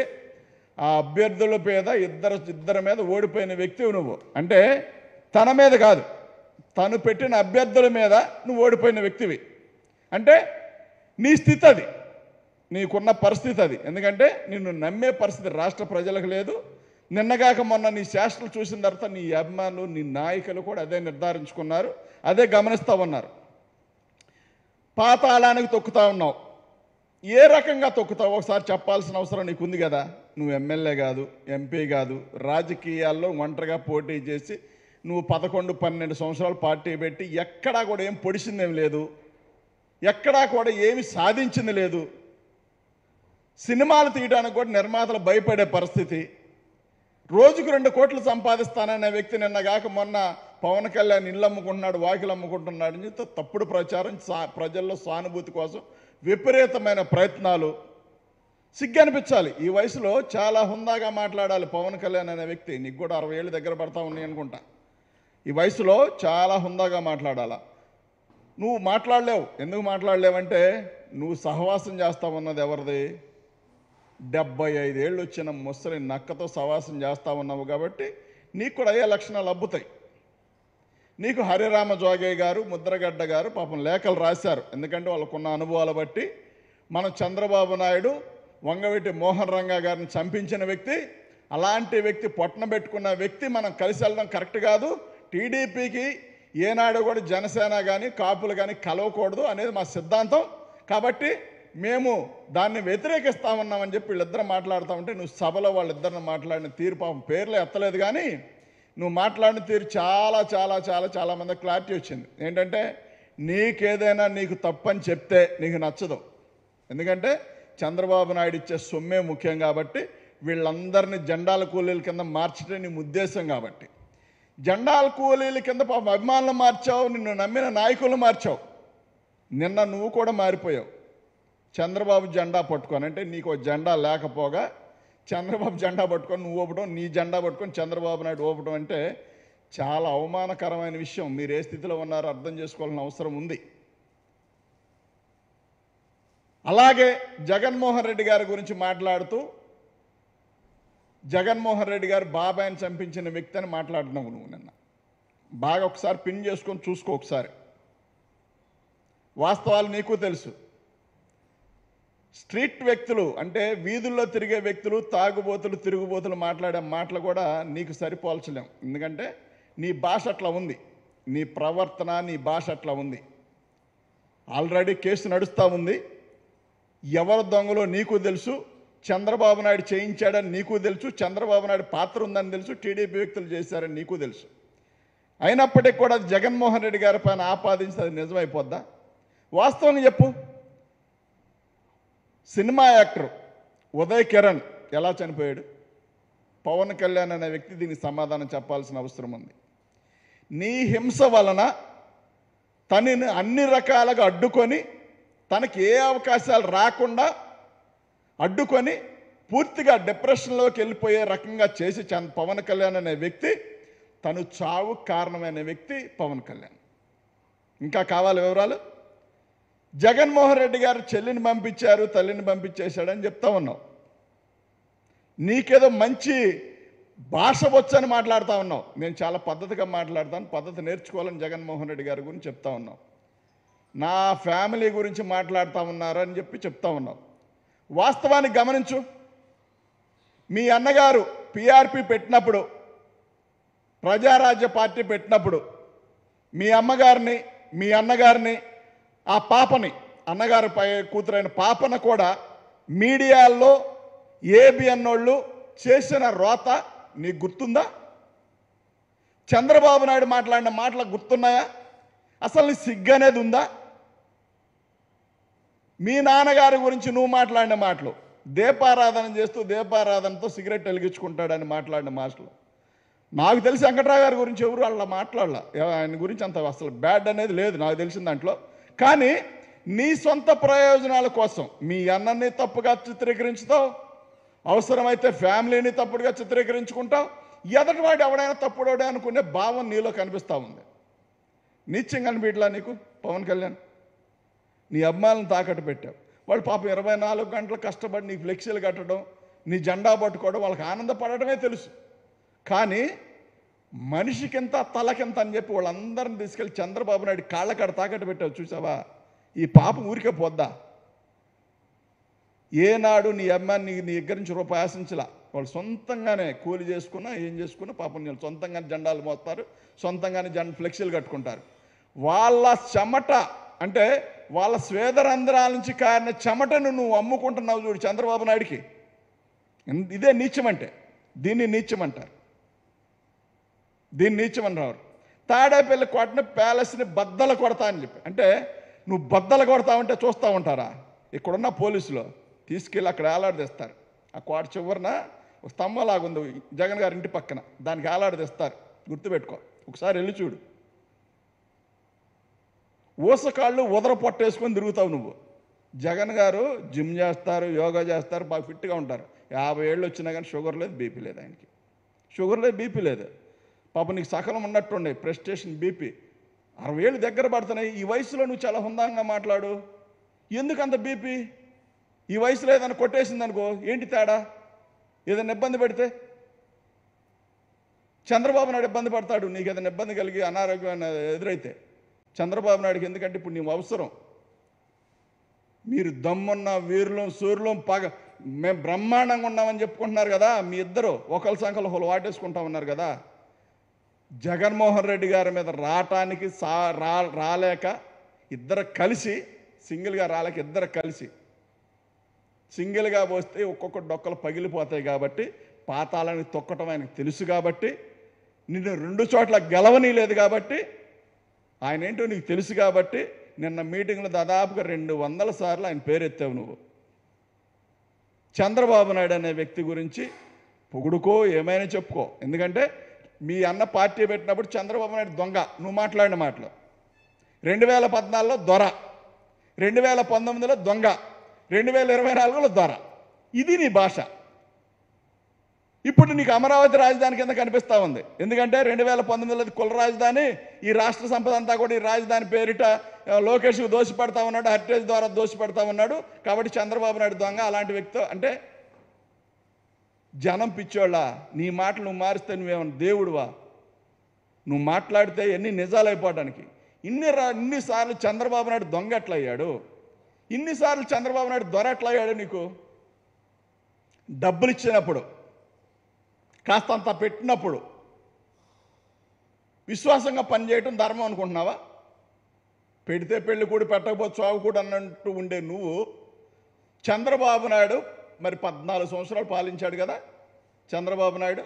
ఆ అభ్యర్థుల మీద ఇద్దరు ఇద్దరి మీద ఓడిపోయిన వ్యక్తివి నువ్వు అంటే తన మీద కాదు తను పెట్టిన అభ్యర్థుల మీద నువ్వు ఓడిపోయిన వ్యక్తివి అంటే నీ స్థితి అది నీకున్న పరిస్థితి అది ఎందుకంటే నిన్ను నమ్మే పరిస్థితి రాష్ట్ర ప్రజలకు లేదు నిన్నగాక మొన్న నీ శాస్త్రాలు చూసిన తర్వాత నీ అభిమానులు నీ నాయకులు కూడా అదే నిర్ధారించుకున్నారు అదే గమనిస్తూ ఉన్నారు పాతాళానికి తొక్కుతా ఉన్నావు ఏ రకంగా తొక్కుతావు ఒకసారి చెప్పాల్సిన అవసరం నీకుంది కదా నువ్వు ఎమ్మెల్యే కాదు ఎంపీ కాదు రాజకీయాల్లో ఒంటరిగా పోటీ చేసి నువ్వు పదకొండు పన్నెండు సంవత్సరాలు పార్టీ పెట్టి ఎక్కడా కూడా ఏం పొడిచిందేం లేదు ఎక్కడా కూడా ఏమి సాధించింది లేదు సినిమాలు తీయడానికి కూడా నిర్మాతలు భయపడే పరిస్థితి రోజుకు రెండు కోట్లు సంపాదిస్తాననే వ్యక్తి నిన్న మొన్న పవన్ కళ్యాణ్ ఇల్లు అమ్ముకుంటున్నాడు వాకిలు అమ్ముకుంటున్నాడు అని చెప్తే తప్పుడు ప్రచారం సా ప్రజల్లో సానుభూతి కోసం విపరీతమైన ప్రయత్నాలు అనిపించాలి ఈ వయసులో చాలా హుందాగా మాట్లాడాలి పవన్ కళ్యాణ్ అనే వ్యక్తి నీకు కూడా అరవై ఏళ్ళు దగ్గర పడతా ఉన్నాయి అనుకుంటా ఈ వయసులో చాలా హుందాగా మాట్లాడాలా నువ్వు మాట్లాడలేవు ఎందుకు మాట్లాడలేవంటే నువ్వు సహవాసం చేస్తా ఉన్నది ఎవరిది డెబ్బై ఐదేళ్ళు వచ్చిన ముసలి నక్కతో సహవాసం చేస్తా ఉన్నావు కాబట్టి నీకు కూడా అయ్యే లక్షణాలు అబ్బుతాయి నీకు హరిరామ జోగయ్య గారు ముద్రగడ్డ గారు పాపం లేఖలు రాశారు ఎందుకంటే వాళ్ళకున్న అనుభవాలు బట్టి మనం చంద్రబాబు నాయుడు వంగవెట్టి మోహన్ రంగా గారిని చంపించిన వ్యక్తి అలాంటి వ్యక్తి పొట్టన పెట్టుకున్న వ్యక్తి మనం కలిసి వెళ్ళడం కరెక్ట్ కాదు టీడీపీకి ఏనాడు కూడా జనసేన కానీ కాపులు కానీ కలవకూడదు అనేది మా సిద్ధాంతం కాబట్టి మేము దాన్ని వ్యతిరేకిస్తామన్నామని చెప్పి వీళ్ళిద్దరం మాట్లాడుతూ ఉంటే నువ్వు సభలో వాళ్ళిద్దరిని మాట్లాడిన తీరు పాపం పేర్లు ఎత్తలేదు కానీ నువ్వు మాట్లాడిన తీరు చాలా చాలా చాలా చాలా మంది క్లారిటీ వచ్చింది ఏంటంటే నీకేదైనా నీకు తప్పని చెప్తే నీకు నచ్చదు ఎందుకంటే చంద్రబాబు నాయుడు ఇచ్చే సొమ్మే ముఖ్యం కాబట్టి వీళ్ళందరినీ జెండాల కూలీల కింద మార్చడం నీ ఉద్దేశం కాబట్టి జెండాల కూలీల కింద పాపం అభిమానులు మార్చావు నిన్ను నమ్మిన నాయకులు మార్చావు నిన్న నువ్వు కూడా మారిపోయావు చంద్రబాబు జెండా అంటే నీకు జెండా లేకపోగా చంద్రబాబు జెండా పట్టుకొని నువ్వు ఊపడం నీ జెండా పట్టుకొని చంద్రబాబు నాయుడు ఊపడం అంటే చాలా అవమానకరమైన విషయం మీరు ఏ స్థితిలో ఉన్నారో అర్థం చేసుకోవాల్సిన అవసరం ఉంది అలాగే జగన్మోహన్ రెడ్డి గారి గురించి మాట్లాడుతూ జగన్మోహన్ రెడ్డి గారు బాబాయ్ని చంపించిన వ్యక్తి అని మాట్లాడినావు నువ్వు నిన్న బాగా ఒకసారి పిన్ చేసుకొని చూసుకో ఒకసారి వాస్తవాలు నీకు తెలుసు స్ట్రీట్ వ్యక్తులు అంటే వీధుల్లో తిరిగే వ్యక్తులు తాగుబోతులు తిరుగుబోతులు మాట్లాడే మాటలు కూడా నీకు సరిపోల్చలేం ఎందుకంటే నీ భాష అట్లా ఉంది నీ ప్రవర్తన నీ భాష అట్లా ఉంది ఆల్రెడీ కేసు నడుస్తూ ఉంది ఎవరు దొంగలో నీకు తెలుసు చంద్రబాబు నాయుడు చేయించాడని నీకు తెలుసు చంద్రబాబు నాయుడు పాత్ర ఉందని తెలుసు టీడీపీ వ్యక్తులు చేశారని నీకు తెలుసు అయినప్పటికీ కూడా జగన్మోహన్ రెడ్డి గారి పైన ఆపాదించి అది నిజమైపోద్దా వాస్తవం చెప్పు సినిమా యాక్టర్ ఉదయ్ కిరణ్ ఎలా చనిపోయాడు పవన్ కళ్యాణ్ అనే వ్యక్తి దీనికి సమాధానం చెప్పాల్సిన అవసరం ఉంది నీ హింస వలన తనని అన్ని రకాలుగా అడ్డుకొని తనకి ఏ అవకాశాలు రాకుండా అడ్డుకొని పూర్తిగా డిప్రెషన్లోకి వెళ్ళిపోయే రకంగా చేసి పవన్ కళ్యాణ్ అనే వ్యక్తి తను చావు కారణమైన వ్యక్తి పవన్ కళ్యాణ్ ఇంకా కావాలి వివరాలు జగన్మోహన్ రెడ్డి గారు చెల్లిని పంపించారు తల్లిని పంపించేశాడని చెప్తా ఉన్నావు నీకేదో మంచి భాష వచ్చని మాట్లాడుతూ ఉన్నావు నేను చాలా పద్ధతిగా మాట్లాడతాను పద్ధతి నేర్చుకోవాలని జగన్మోహన్ రెడ్డి గారి గురించి చెప్తా ఉన్నావు నా ఫ్యామిలీ గురించి మాట్లాడుతూ ఉన్నారని చెప్పి చెప్తా ఉన్నావు వాస్తవాన్ని గమనించు మీ అన్నగారు పిఆర్పి పెట్టినప్పుడు ప్రజారాజ్య పార్టీ పెట్టినప్పుడు మీ అమ్మగారిని మీ అన్నగారిని ఆ పాపని అన్నగారి కూతురైన పాపన కూడా మీడియాల్లో ఏబిఎన్ వాళ్ళు చేసిన రోత నీకు గుర్తుందా చంద్రబాబు నాయుడు మాట్లాడిన మాటలు గుర్తున్నాయా అసలు నీ సిగ్గు అనేది ఉందా మీ నాన్నగారి గురించి నువ్వు మాట్లాడిన మాటలు దీపారాధన చేస్తూ దీపారాధనతో సిగరెట్ వెలిగించుకుంటాడని మాట్లాడిన మాటలు నాకు తెలిసి వెంకట్రావు గారి గురించి ఎవరు అలా మాట్లాడాల ఆయన గురించి అంత అసలు బ్యాడ్ అనేది లేదు నాకు తెలిసిన దాంట్లో కానీ నీ సొంత ప్రయోజనాల కోసం మీ అన్నని తప్పుగా చిత్రీకరించుతావు అవసరమైతే ఫ్యామిలీని తప్పుడుగా చిత్రీకరించుకుంటావు ఎదటివాడు ఎవడైనా తప్పుడోడే అనుకునే భావం నీలో కనిపిస్తూ ఉంది నిత్యం కనిపించలా నీకు పవన్ కళ్యాణ్ నీ అమ్మాయిలను తాకట్టు పెట్టావు వాళ్ళు పాపం ఇరవై నాలుగు గంటలు కష్టపడి నీ ఫ్లెక్సీలు కట్టడం నీ జెండా పట్టుకోవడం వాళ్ళకి ఆనందపడటమే తెలుసు కానీ మనిషికింత తలకింత అని చెప్పి వాళ్ళందరిని తీసుకెళ్ళి చంద్రబాబు నాయుడు కాడ తాకట్టు పెట్టావు చూసావా ఈ పాపం ఊరికే పోద్దా ఏనాడు నీ అమ్మాయిని నీ దగ్గర నుంచి రూపాయి ఆశించలా వాళ్ళు సొంతంగానే కూలి చేసుకున్నా ఏం చేసుకున్నా పాపం నేను సొంతంగానే జెండాలు మోస్తారు సొంతంగానే జెండ ఫ్లెక్సీలు కట్టుకుంటారు వాళ్ళ చెమట అంటే వాళ్ళ స్వేదరంధ్రాల నుంచి కారిన చెమటను నువ్వు అమ్ముకుంటున్నావు చూడు చంద్రబాబు నాయుడికి ఇదే నీచమంటే దీన్ని నీచమంటారు దీన్ని నీచమని రావరు తాడేపల్లి కోటని ప్యాలెస్ని బద్దలు కొడతా అని చెప్పి అంటే నువ్వు బద్దలు కొడతావంటే చూస్తూ ఉంటారా ఇక్కడున్న పోలీసులు తీసుకెళ్ళి అక్కడ ఆలాడదీస్తారు ఆ కోట చివరిన ఒక స్తంభలాగా ఉంది జగన్ గారి ఇంటి పక్కన దానికి ఆలాడదీస్తారు గుర్తుపెట్టుకో ఒకసారి వెళ్ళి చూడు ఊసకాళ్ళు ఉదర పొట్టేసుకొని తిరుగుతావు నువ్వు జగన్ గారు జిమ్ చేస్తారు యోగా చేస్తారు బాగా ఫిట్గా ఉంటారు యాభై ఏళ్ళు వచ్చినా కానీ షుగర్ లేదు బీపీ లేదు ఆయనకి షుగర్ లేదు బీపీ లేదు పాప నీకు సకలం ఉన్నట్టుండే ప్రెస్టేషన్ బీపీ అరవై ఏళ్ళు దగ్గర పడుతున్నాయి ఈ వయసులో నువ్వు చాలా హుందాంగా మాట్లాడు ఎందుకు అంత బీపీ ఈ వయసులో ఏదైనా కొట్టేసింది అనుకో ఏంటి తేడా ఏదైనా ఇబ్బంది పెడితే చంద్రబాబు నాయుడు ఇబ్బంది పడతాడు నీకు ఏదైనా ఇబ్బంది కలిగి అనారోగ్యం ఎదురైతే చంద్రబాబు నాయుడికి ఎందుకంటే ఇప్పుడు నీవు అవసరం మీరు దమ్మున్న వీరులం సూర్యులం పగ మేము బ్రహ్మాండంగా ఉన్నామని చెప్పుకుంటున్నారు కదా మీ ఇద్దరు ఒకళ్ళ సంఖ్యలో హోలు వాటేసుకుంటా ఉన్నారు కదా జగన్మోహన్ రెడ్డి గారి మీద రావటానికి సా రా రాలేక ఇద్దరు కలిసి సింగిల్గా రాలేక ఇద్దరు కలిసి సింగిల్గా పోస్తే ఒక్కొక్క డొక్కలు పగిలిపోతాయి కాబట్టి పాతాలని తొక్కటం ఆయనకు తెలుసు కాబట్టి నిన్ను రెండు చోట్ల లేదు కాబట్టి ఆయన ఏంటో నీకు తెలుసు కాబట్టి నిన్న మీటింగ్లో దాదాపుగా రెండు వందల సార్లు ఆయన పేరెత్తావు నువ్వు చంద్రబాబు నాయుడు అనే వ్యక్తి గురించి పొగుడుకో ఏమైనా చెప్పుకో ఎందుకంటే మీ అన్న పార్టీ పెట్టినప్పుడు చంద్రబాబు నాయుడు దొంగ నువ్వు మాట్లాడిన మాటలు రెండు వేల పద్నాలుగులో దొర రెండు వేల పంతొమ్మిదిలో దొంగ రెండు వేల ఇరవై నాలుగులో దొర ఇది నీ భాష ఇప్పుడు నీకు అమరావతి రాజధాని కింద కనిపిస్తూ ఉంది ఎందుకంటే రెండు వేల పంతొమ్మిదిలో కుల రాజధాని ఈ రాష్ట్ర సంపద అంతా కూడా ఈ రాజధాని పేరిట లోకేష్కు దోషపడతా ఉన్నాడు హరిటేజ్ ద్వారా దోషి ఉన్నాడు కాబట్టి చంద్రబాబు నాయుడు దొంగ అలాంటి వ్యక్తితో అంటే జనం పిచ్చోళ్ళ నీ మాటలు నువ్వు మారిస్తే నువ్వేమన్నా దేవుడువా నువ్వు మాట్లాడితే ఎన్ని నిజాలు అయిపోవడానికి ఇన్ని రా ఇన్నిసార్లు చంద్రబాబు నాయుడు దొంగ ఎట్లయ్యాడు ఇన్నిసార్లు చంద్రబాబు నాయుడు దొర ఎట్లయ్యాడు నీకు డబ్బులు ఇచ్చినప్పుడు కాస్తంత పెట్టినప్పుడు విశ్వాసంగా పనిచేయటం ధర్మం అనుకుంటున్నావా పెడితే పెళ్లి కూడా పెట్టకపోతే చావు కూడా అన్నట్టు ఉండే నువ్వు చంద్రబాబు నాయుడు మరి పద్నాలుగు సంవత్సరాలు పాలించాడు కదా చంద్రబాబు నాయుడు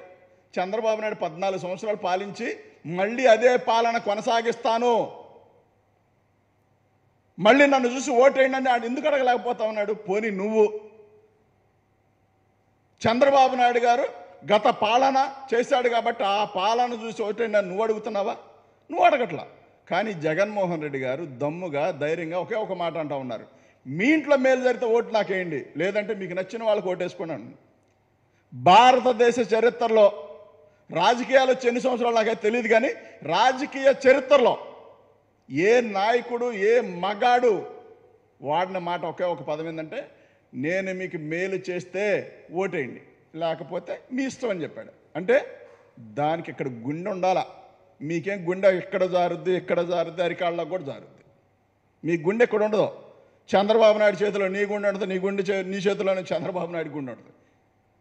చంద్రబాబు నాయుడు పద్నాలుగు సంవత్సరాలు పాలించి మళ్ళీ అదే పాలన కొనసాగిస్తాను మళ్ళీ నన్ను చూసి ఓటేయండి అని ఎందుకు అడగలేకపోతా ఉన్నాడు పోని నువ్వు చంద్రబాబు నాయుడు గారు గత పాలన చేశాడు కాబట్టి ఆ పాలన చూసి ఓటేయండి నువ్వు అడుగుతున్నావా నువ్వు అడగట్లా కానీ జగన్మోహన్ రెడ్డి గారు దమ్ముగా ధైర్యంగా ఒకే ఒక మాట అంటా ఉన్నారు మీ ఇంట్లో మేలు జరిగితే ఓటు నాకేయండి లేదంటే మీకు నచ్చిన వాళ్ళకి ఓటేసుకున్నాను భారతదేశ చరిత్రలో రాజకీయాలు ఎన్ని సంవత్సరాలు నాకైతే తెలియదు కానీ రాజకీయ చరిత్రలో ఏ నాయకుడు ఏ మగాడు వాడిన మాట ఒకే ఒక పదం ఏంటంటే నేను మీకు మేలు చేస్తే ఓటేయండి లేకపోతే మీ ఇష్టం అని చెప్పాడు అంటే దానికి ఇక్కడ గుండె ఉండాలా మీకేం గుండె ఎక్కడ జారుద్ది ఎక్కడ జారుద్ది అరికాళ్ళకు కూడా జారుద్ది మీ గుండె ఎక్కడ ఉండదు చంద్రబాబు నాయుడు చేతిలో నీ గుండె ఉంటుంది నీ గుండె నీ చేతిలోనే చంద్రబాబు నాయుడు గుండె ఉంటుంది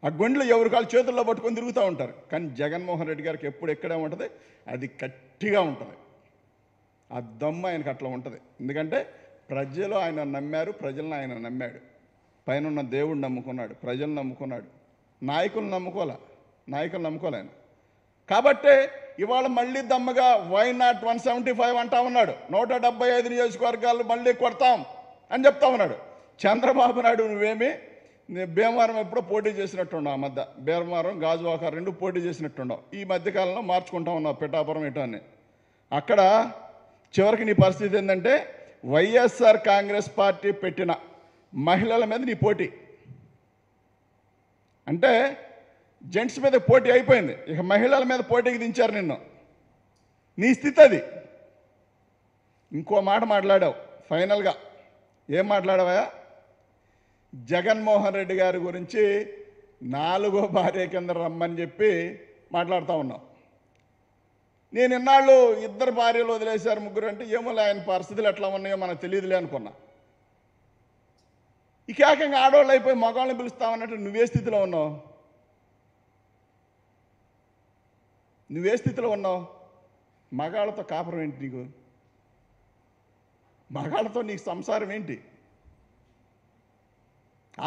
ఆ గుండెలు ఎవరి కాళ్ళు చేతుల్లో పట్టుకొని తిరుగుతూ ఉంటారు కానీ జగన్మోహన్ రెడ్డి గారికి ఎప్పుడు ఎక్కడే ఉంటుంది అది గట్టిగా ఉంటుంది ఆ దమ్మ ఆయనకు అట్లా ఉంటుంది ఎందుకంటే ప్రజలు ఆయన నమ్మారు ప్రజలను ఆయన నమ్మాడు పైన దేవుడు నమ్ముకున్నాడు ప్రజలు నమ్ముకున్నాడు నాయకులు నమ్ముకోలే నాయకులు నమ్ముకోలే ఆయన కాబట్టే ఇవాళ మళ్ళీ దమ్మగా why not one seventy five అంటా ఉన్నాడు నూట డెబ్బై ఐదు నియోజకవర్గాలు మళ్ళీ కొడతాం అని చెప్తా ఉన్నాడు చంద్రబాబు నాయుడు నువ్వేమి భీమవరం ఎప్పుడో పోటీ చేసినట్టున్నావు ఆ మధ్య భీమవరం గాజువాక రెండు పోటీ చేసినట్టుండవు ఈ మధ్యకాలంలో మార్చుకుంటా ఉన్నావు పిఠాపురం ఇటాన్ని అక్కడ చివరికి నీ పరిస్థితి ఏంటంటే వైఎస్ఆర్ కాంగ్రెస్ పార్టీ పెట్టిన మహిళల మీద నీ పోటీ అంటే జెంట్స్ మీద పోటీ అయిపోయింది ఇక మహిళల మీద పోటీకి దించారు నిన్ను నీ స్థితి అది ఇంకో మాట మాట్లాడావు ఫైనల్గా ఏం మాట్లాడవా జగన్మోహన్ రెడ్డి గారి గురించి నాలుగో భార్య కింద రమ్మని చెప్పి మాట్లాడుతూ ఉన్నాం నేను ఇన్నాళ్ళు ఇద్దరు భార్యలు వదిలేశారు ముగ్గురు అంటే ఏమో ఆయన పరిస్థితులు ఎట్లా ఉన్నాయో మనకు తెలియదులే అనుకున్నా ఇక ఏకంగా ఆడవాళ్ళు అయిపోయి మగవాళ్ళని పిలుస్తామన్నట్టు నువ్వే స్థితిలో ఉన్నావు నువ్వే స్థితిలో ఉన్నావు మగాళ్ళతో కాపురం ఏంటి నీకు మగాళ్ళతో నీకు సంసారం ఏంటి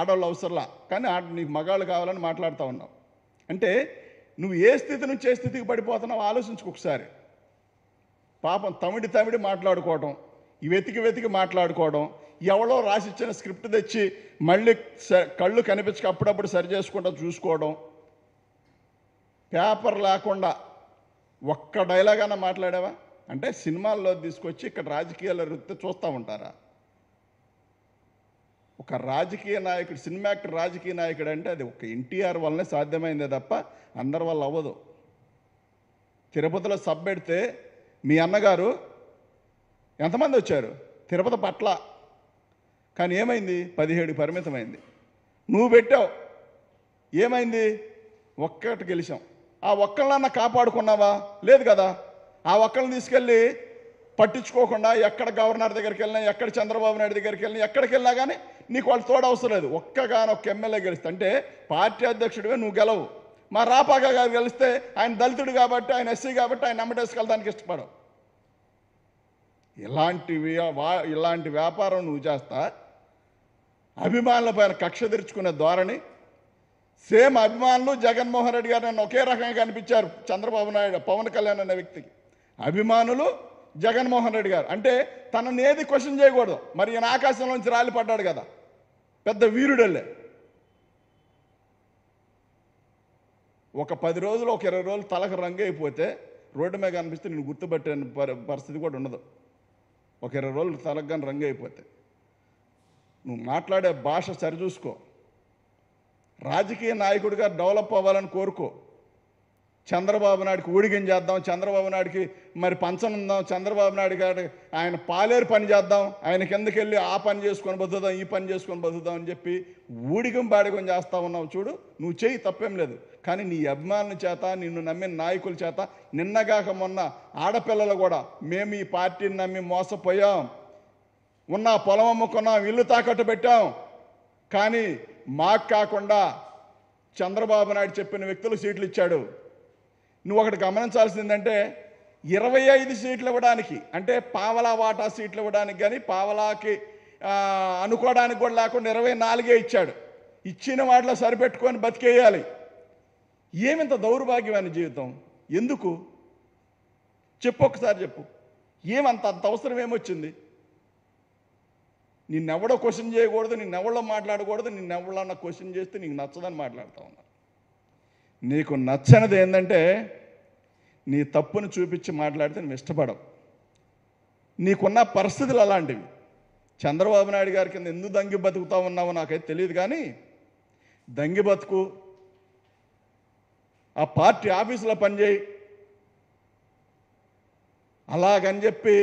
ఆడవాళ్ళు అవసరంలా కానీ ఆడ నీకు మగాళ్ళు కావాలని మాట్లాడుతూ ఉన్నావు అంటే నువ్వు ఏ స్థితి నుంచి ఏ స్థితికి పడిపోతున్నావు ఆలోచించుకోసారి పాపం తమిడి తమిడి మాట్లాడుకోవడం వెతికి వెతికి మాట్లాడుకోవడం ఎవడో రాసిచ్చిన స్క్రిప్ట్ తెచ్చి మళ్ళీ కళ్ళు కనిపించక అప్పుడప్పుడు సరి చేసుకుంటా చూసుకోవడం పేపర్ లేకుండా ఒక్క డైలాగ్ అన్న మాట్లాడావా అంటే సినిమాల్లో తీసుకొచ్చి ఇక్కడ రాజకీయాల వృత్తి చూస్తూ ఉంటారా ఒక రాజకీయ నాయకుడు సినిమా యాక్టర్ రాజకీయ నాయకుడు అంటే అది ఒక ఎన్టీఆర్ వల్లనే సాధ్యమైందే తప్ప అందరి వల్ల అవ్వదు తిరుపతిలో సబ్ పెడితే మీ అన్నగారు ఎంతమంది వచ్చారు తిరుపతి పట్ల కానీ ఏమైంది పదిహేడు పరిమితమైంది నువ్వు పెట్టావు ఏమైంది ఒక్కటి గెలిచాం ఆ ఒక్కళ్ళన్నా కాపాడుకున్నావా లేదు కదా ఆ ఒక్కరిని తీసుకెళ్ళి పట్టించుకోకుండా ఎక్కడ గవర్నర్ దగ్గరికి వెళ్ళినా ఎక్కడ చంద్రబాబు నాయుడు దగ్గరికి వెళ్ళినా ఎక్కడికి వెళ్ళినా కానీ నీకు వాళ్ళు తోడు అవసరం లేదు ఒక్కగానొక్క ఎమ్మెల్యే గెలిస్తే అంటే పార్టీ అధ్యక్షుడివే నువ్వు గెలవు మా రాపాక గారు గెలిస్తే ఆయన దళితుడు కాబట్టి ఆయన ఎస్సీ కాబట్టి ఆయన వెంకటేశ్వరదానికి ఇష్టపడవు ఇలాంటి ఇలాంటి వ్యాపారం నువ్వు చేస్తా అభిమానుల పైన కక్ష తెరుచుకునే ధోరణి సేమ్ అభిమానులు జగన్మోహన్ రెడ్డి గారు నన్ను ఒకే రకంగా కనిపించారు చంద్రబాబు నాయుడు పవన్ కళ్యాణ్ అనే వ్యక్తికి అభిమానులు జగన్మోహన్ రెడ్డి గారు అంటే తనని ఏది క్వశ్చన్ చేయకూడదు మరి ఈయన ఆకాశంలోంచి రాలిపడ్డాడు కదా పెద్ద వీరుడల్లే ఒక పది రోజులు ఒక ఇరవై రోజులు తలకు రంగు అయిపోతే రోడ్డు మీద కనిపిస్తే నేను గుర్తుపెట్టే పరిస్థితి కూడా ఉండదు ఒక ఇరవై రోజులు తలకు కానీ రంగు అయిపోతే నువ్వు మాట్లాడే భాష సరిచూసుకో రాజకీయ నాయకుడిగా డెవలప్ అవ్వాలని కోరుకో చంద్రబాబు నాయుడికి ఊడిగం చేద్దాం చంద్రబాబు నాయుడికి మరి పంచం ఉందాం చంద్రబాబు నాయుడు గారు ఆయన పాలేరు పని చేద్దాం ఆయన కిందకి వెళ్ళి ఆ పని చేసుకొని బతుకుదాం ఈ పని చేసుకొని బతుకుదాం అని చెప్పి ఊడిగం బాడిగం చేస్తా ఉన్నావు చూడు నువ్వు చేయి తప్పేం లేదు కానీ నీ అభిమానుల చేత నిన్ను నమ్మిన నాయకుల చేత నిన్నగాక మొన్న ఆడపిల్లలు కూడా మేము ఈ పార్టీని నమ్మి మోసపోయాం ఉన్న పొలం అమ్ముకున్నాం ఇల్లు తాకట్టు పెట్టాం కానీ మాకు కాకుండా చంద్రబాబు నాయుడు చెప్పిన వ్యక్తులు సీట్లు ఇచ్చాడు నువ్వు అక్కడ గమనించాల్సింది ఏంటంటే ఇరవై ఐదు సీట్లు ఇవ్వడానికి అంటే పావలా వాటా సీట్లు ఇవ్వడానికి కానీ పావలాకి అనుకోవడానికి కూడా లేకుండా ఇరవై నాలుగే ఇచ్చాడు ఇచ్చిన వాటిలో సరిపెట్టుకొని బతికేయాలి ఏమింత దౌర్భాగ్యమైన జీవితం ఎందుకు చెప్పు ఒకసారి చెప్పు ఏమంత అంత అవసరం ఏమొచ్చింది నిన్నెవడో క్వశ్చన్ చేయకూడదు నిన్నెవడో మాట్లాడకూడదు నిన్నెవడన్నా క్వశ్చన్ చేస్తే నీకు నచ్చదని మాట్లాడుతూ ఉన్నారు నీకు నచ్చనిది ఏంటంటే నీ తప్పును చూపించి మాట్లాడితే నువ్వు ఇష్టపడవు నీకున్న పరిస్థితులు అలాంటివి చంద్రబాబు నాయుడు గారి కింద ఎందుకు దంగి బతుకుతా ఉన్నావో నాకైతే తెలియదు కానీ దంగి బతుకు ఆ పార్టీ ఆఫీసులో పనిచేయి అలాగని చెప్పి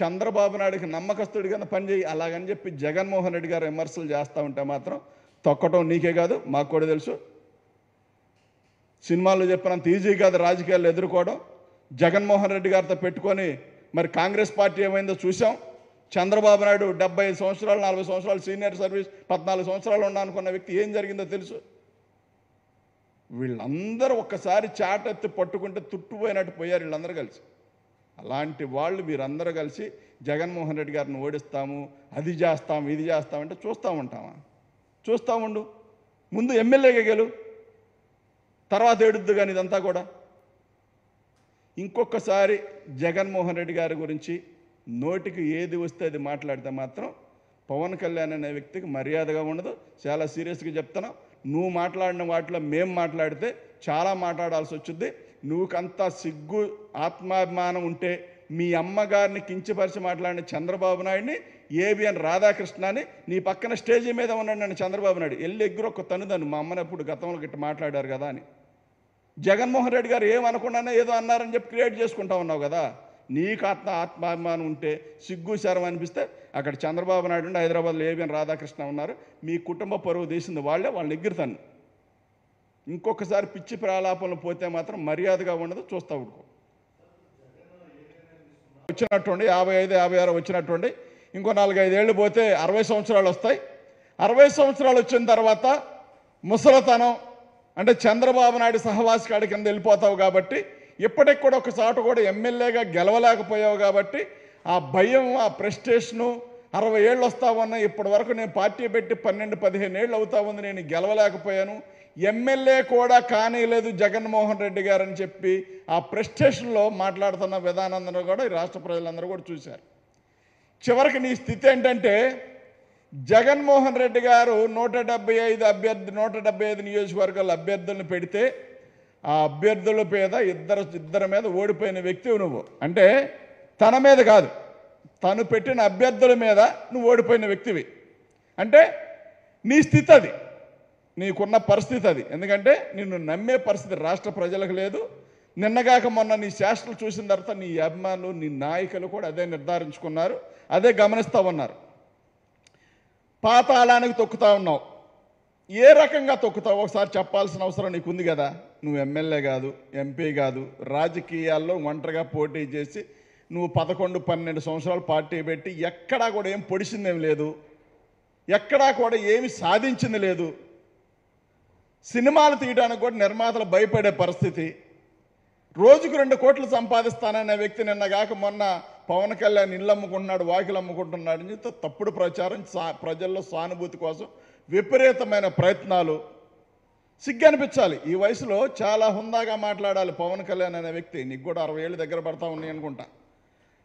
చంద్రబాబు నాయుడికి నమ్మకస్తుడి కింద పనిచేయి అలాగని చెప్పి జగన్మోహన్ రెడ్డి గారు విమర్శలు చేస్తూ ఉంటే మాత్రం తొక్కటం నీకే కాదు మాకు కూడా తెలుసు సినిమాల్లో చెప్పినంత ఈజీ కాదు రాజకీయాలు ఎదుర్కోవడం జగన్మోహన్ రెడ్డి గారితో పెట్టుకొని మరి కాంగ్రెస్ పార్టీ ఏమైందో చూసాం చంద్రబాబు నాయుడు డెబ్బై సంవత్సరాలు నలభై సంవత్సరాలు సీనియర్ సర్వీస్ పద్నాలుగు సంవత్సరాలు ఉన్నా అనుకున్న వ్యక్తి ఏం జరిగిందో తెలుసు వీళ్ళందరూ ఒక్కసారి చాటెత్తి పట్టుకుంటే తుట్టుపోయినట్టు పోయారు వీళ్ళందరూ కలిసి అలాంటి వాళ్ళు వీరందరూ కలిసి జగన్మోహన్ రెడ్డి గారిని ఓడిస్తాము అది చేస్తాము ఇది చేస్తామంటే చూస్తూ ఉంటామా చూస్తూ ఉండు ముందు ఎమ్మెల్యేగా గెలు తర్వాత ఏడుద్దు కానీ ఇదంతా కూడా ఇంకొకసారి జగన్మోహన్ రెడ్డి గారి గురించి నోటికి ఏది వస్తే అది మాట్లాడితే మాత్రం పవన్ కళ్యాణ్ అనే వ్యక్తికి మర్యాదగా ఉండదు చాలా సీరియస్గా చెప్తున్నాం నువ్వు మాట్లాడిన వాటిలో మేము మాట్లాడితే చాలా మాట్లాడాల్సి వచ్చింది నువ్వుకంత సిగ్గు ఆత్మాభిమానం ఉంటే మీ అమ్మగారిని కించపరిచి మాట్లాడిన చంద్రబాబు నాయుడిని ఏబిఎన్ రాధాకృష్ణ అని నీ పక్కన స్టేజీ మీద ఉన్నాడు నన్ను చంద్రబాబు నాయుడు వెళ్ళి తను తనుదాను మా అప్పుడు గతంలో గిట్ట మాట్లాడారు కదా అని జగన్మోహన్ రెడ్డి గారు ఏమనకుండానే ఏదో అన్నారని చెప్పి క్రియేట్ చేసుకుంటా ఉన్నావు కదా నీకు ఆత్మ ఆత్మాభిమానం ఉంటే సిగ్గు శరం అనిపిస్తే అక్కడ చంద్రబాబు నాయుడు ఉండి హైదరాబాద్లో ఏబిఎన్ రాధాకృష్ణ ఉన్నారు మీ కుటుంబ పరువు తీసింది వాళ్ళే వాళ్ళని ఎగ్గురుతాను ఇంకొకసారి పిచ్చి ప్రాలాపంలో పోతే మాత్రం మర్యాదగా ఉండదు చూస్తా ఉడుకో వచ్చినట్టుండి యాభై ఐదు యాభై ఆరు వచ్చినట్టుండి ఇంకో నాలుగైదేళ్ళు పోతే అరవై సంవత్సరాలు వస్తాయి అరవై సంవత్సరాలు వచ్చిన తర్వాత ముసలతనం అంటే చంద్రబాబు నాయుడు సహవాసి కాడి కింద వెళ్ళిపోతావు కాబట్టి ఇప్పటికి కూడా ఒక కూడా ఎమ్మెల్యేగా గెలవలేకపోయావు కాబట్టి ఆ భయం ఆ ప్రెస్టేషను అరవై ఏళ్ళు వస్తావన్న ఇప్పటి వరకు నేను పార్టీ పెట్టి పన్నెండు పదిహేను ఏళ్ళు అవుతా ఉంది నేను గెలవలేకపోయాను ఎమ్మెల్యే కూడా కానీలేదు జగన్మోహన్ రెడ్డి గారని చెప్పి ఆ ప్రెస్టేషన్లో మాట్లాడుతున్న విధానందరూ కూడా ఈ రాష్ట్ర ప్రజలందరూ కూడా చూశారు చివరికి నీ స్థితి ఏంటంటే జగన్మోహన్ రెడ్డి గారు నూట డెబ్బై ఐదు అభ్యర్థి నూట డెబ్బై ఐదు నియోజకవర్గాల అభ్యర్థులను పెడితే ఆ అభ్యర్థుల మీద ఇద్దరు ఇద్దరి మీద ఓడిపోయిన వ్యక్తివి నువ్వు అంటే తన మీద కాదు తను పెట్టిన అభ్యర్థుల మీద నువ్వు ఓడిపోయిన వ్యక్తివి అంటే నీ స్థితి అది నీకున్న పరిస్థితి అది ఎందుకంటే నిన్ను నమ్మే పరిస్థితి రాష్ట్ర ప్రజలకు లేదు నిన్నగాక మొన్న నీ శాస్త్రులు చూసిన తర్వాత నీ అభిమానులు నీ నాయకులు కూడా అదే నిర్ధారించుకున్నారు అదే గమనిస్తూ ఉన్నారు పాతాళానికి తొక్కుతా ఉన్నావు ఏ రకంగా తొక్కుతావు ఒకసారి చెప్పాల్సిన అవసరం నీకు ఉంది కదా నువ్వు ఎమ్మెల్యే కాదు ఎంపీ కాదు రాజకీయాల్లో ఒంటరిగా పోటీ చేసి నువ్వు పదకొండు పన్నెండు సంవత్సరాలు పార్టీ పెట్టి ఎక్కడా కూడా ఏం పొడిచిందేం లేదు ఎక్కడా కూడా ఏమి సాధించింది లేదు సినిమాలు తీయడానికి కూడా నిర్మాతలు భయపడే పరిస్థితి రోజుకు రెండు కోట్లు సంపాదిస్తానన్న వ్యక్తి నిన్న కాక మొన్న పవన్ కళ్యాణ్ ఇళ్ళు అమ్ముకుంటున్నాడు వాకిలు అమ్ముకుంటున్నాడు అని చెప్తే తప్పుడు ప్రచారం ప్రజల్లో సానుభూతి కోసం విపరీతమైన ప్రయత్నాలు అనిపించాలి ఈ వయసులో చాలా హుందాగా మాట్లాడాలి పవన్ కళ్యాణ్ అనే వ్యక్తి నీకు కూడా అరవై ఏళ్ళు దగ్గర పడతా ఉన్నాయి అనుకుంటా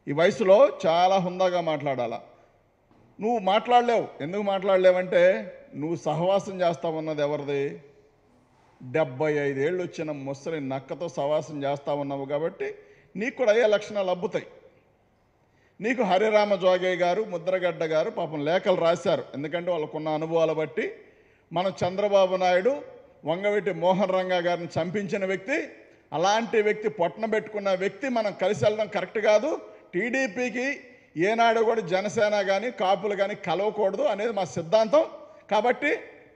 ఈ వయసులో చాలా హుందాగా మాట్లాడాలా నువ్వు మాట్లాడలేవు ఎందుకు మాట్లాడలేవంటే నువ్వు సహవాసం చేస్తా ఉన్నది ఎవరిది డెబ్బై ఐదేళ్ళు వచ్చిన ముసలి నక్కతో సహవాసం చేస్తా ఉన్నావు కాబట్టి నీకు కూడా అయ్యే లక్షణాలు అబ్బుతాయి నీకు హరిరామ జోగయ్య గారు ముద్రగడ్డ గారు పాపం లేఖలు రాశారు ఎందుకంటే వాళ్ళకున్న అనుభవాలు బట్టి మనం చంద్రబాబు నాయుడు వంగవెట్టి మోహన్ రంగా గారిని చంపించిన వ్యక్తి అలాంటి వ్యక్తి పొట్టన పెట్టుకున్న వ్యక్తి మనం కలిసి వెళ్ళడం కరెక్ట్ కాదు టీడీపీకి ఏనాడు కూడా జనసేన కానీ కాపులు కానీ కలవకూడదు అనేది మా సిద్ధాంతం కాబట్టి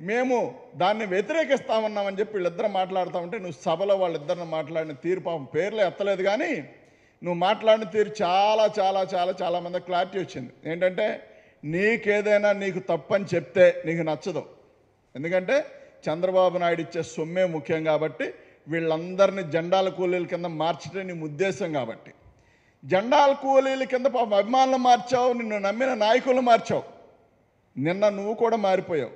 మేము దాన్ని వ్యతిరేకిస్తామన్నామని చెప్పి వీళ్ళిద్దరం మాట్లాడుతూ ఉంటే నువ్వు సభలో వాళ్ళిద్దరిని మాట్లాడిన పాపం పేర్లు ఎత్తలేదు కానీ నువ్వు మాట్లాడిన తీరు చాలా చాలా చాలా చాలా మంది క్లారిటీ వచ్చింది ఏంటంటే నీకేదైనా నీకు తప్పని చెప్తే నీకు నచ్చదు ఎందుకంటే చంద్రబాబు నాయుడు ఇచ్చే సొమ్మే ముఖ్యం కాబట్టి వీళ్ళందరినీ జెండాల కూలీల కింద మార్చడం నీ ఉద్దేశం కాబట్టి జెండాల కూలీల కింద పాప అభిమానులు మార్చావు నిన్ను నమ్మిన నాయకులు మార్చావు నిన్న నువ్వు కూడా మారిపోయావు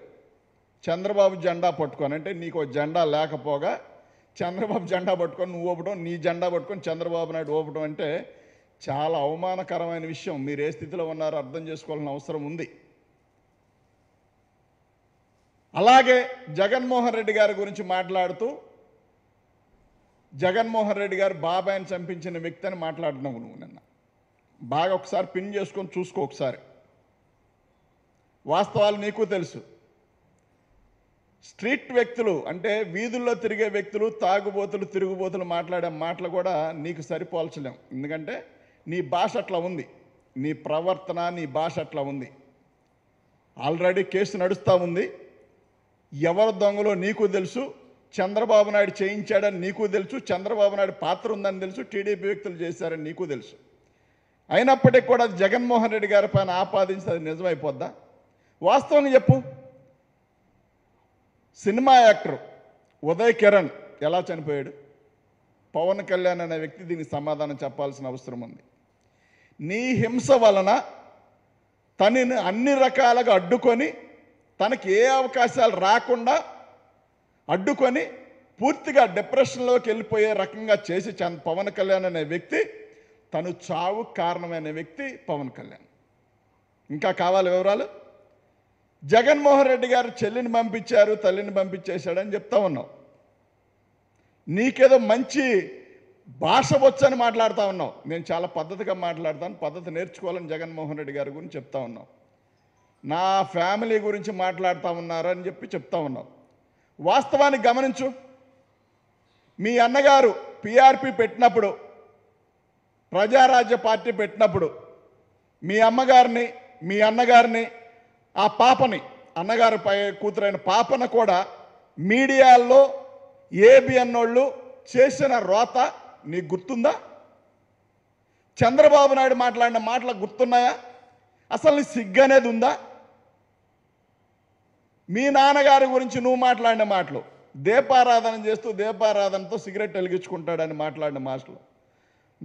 చంద్రబాబు జెండా పట్టుకోనంటే నీకు జెండా లేకపోగా చంద్రబాబు జెండా పట్టుకొని నువ్వు ఊపటం నీ జెండా పట్టుకొని చంద్రబాబు నాయుడు ఊపటం అంటే చాలా అవమానకరమైన విషయం మీరు ఏ స్థితిలో ఉన్నారో అర్థం చేసుకోవాల్సిన అవసరం ఉంది అలాగే జగన్మోహన్ రెడ్డి గారి గురించి మాట్లాడుతూ జగన్మోహన్ రెడ్డి గారు బాబాయ్ని చంపించిన వ్యక్తి అని మాట్లాడినావు నువ్వు నిన్న బాగా ఒకసారి పిన్ చేసుకొని చూసుకో ఒకసారి వాస్తవాలు నీకు తెలుసు స్ట్రీట్ వ్యక్తులు అంటే వీధుల్లో తిరిగే వ్యక్తులు తాగుబోతులు తిరుగుబోతులు మాట్లాడే మాటలు కూడా నీకు సరిపోల్చలేం ఎందుకంటే నీ భాష అట్లా ఉంది నీ ప్రవర్తన నీ భాష అట్లా ఉంది ఆల్రెడీ కేసు నడుస్తూ ఉంది ఎవరు దొంగలో నీకు తెలుసు చంద్రబాబు నాయుడు చేయించాడని నీకు తెలుసు చంద్రబాబు నాయుడు పాత్ర ఉందని తెలుసు టీడీపీ వ్యక్తులు చేశారని నీకు తెలుసు అయినప్పటికీ కూడా జగన్మోహన్ రెడ్డి గారి పైన ఆపాదించి అది నిజమైపోద్దా వాస్తవం చెప్పు సినిమా యాక్టర్ ఉదయ్ కిరణ్ ఎలా చనిపోయాడు పవన్ కళ్యాణ్ అనే వ్యక్తి దీనికి సమాధానం చెప్పాల్సిన అవసరం ఉంది నీ హింస వలన తనని అన్ని రకాలుగా అడ్డుకొని తనకి ఏ అవకాశాలు రాకుండా అడ్డుకొని పూర్తిగా డిప్రెషన్లోకి వెళ్ళిపోయే రకంగా చేసి పవన్ కళ్యాణ్ అనే వ్యక్తి తను చావు కారణమైన వ్యక్తి పవన్ కళ్యాణ్ ఇంకా కావాలి వివరాలు జగన్మోహన్ రెడ్డి గారు చెల్లిని పంపించారు తల్లిని పంపించేశాడని చెప్తా ఉన్నావు నీకేదో మంచి భాష వచ్చని మాట్లాడుతూ ఉన్నావు నేను చాలా పద్ధతిగా మాట్లాడతాను పద్ధతి నేర్చుకోవాలని జగన్మోహన్ రెడ్డి గారి గురించి చెప్తా ఉన్నావు నా ఫ్యామిలీ గురించి మాట్లాడుతూ ఉన్నారు అని చెప్పి చెప్తా ఉన్నావు వాస్తవానికి గమనించు మీ అన్నగారు పిఆర్పి పెట్టినప్పుడు ప్రజారాజ్య పార్టీ పెట్టినప్పుడు మీ అమ్మగారిని మీ అన్నగారిని ఆ పాపని పై కూతురైన పాపన కూడా మీడియాల్లో ఏబిఎన్ వాళ్ళు చేసిన రోత నీకు గుర్తుందా చంద్రబాబు నాయుడు మాట్లాడిన మాటలు గుర్తున్నాయా అసలు నీ సిగ్గు అనేది ఉందా మీ నాన్నగారి గురించి నువ్వు మాట్లాడిన మాటలు దీపారాధన చేస్తూ దీపారాధనతో సిగరెట్ వెలిగించుకుంటాడని మాట్లాడిన మాటలు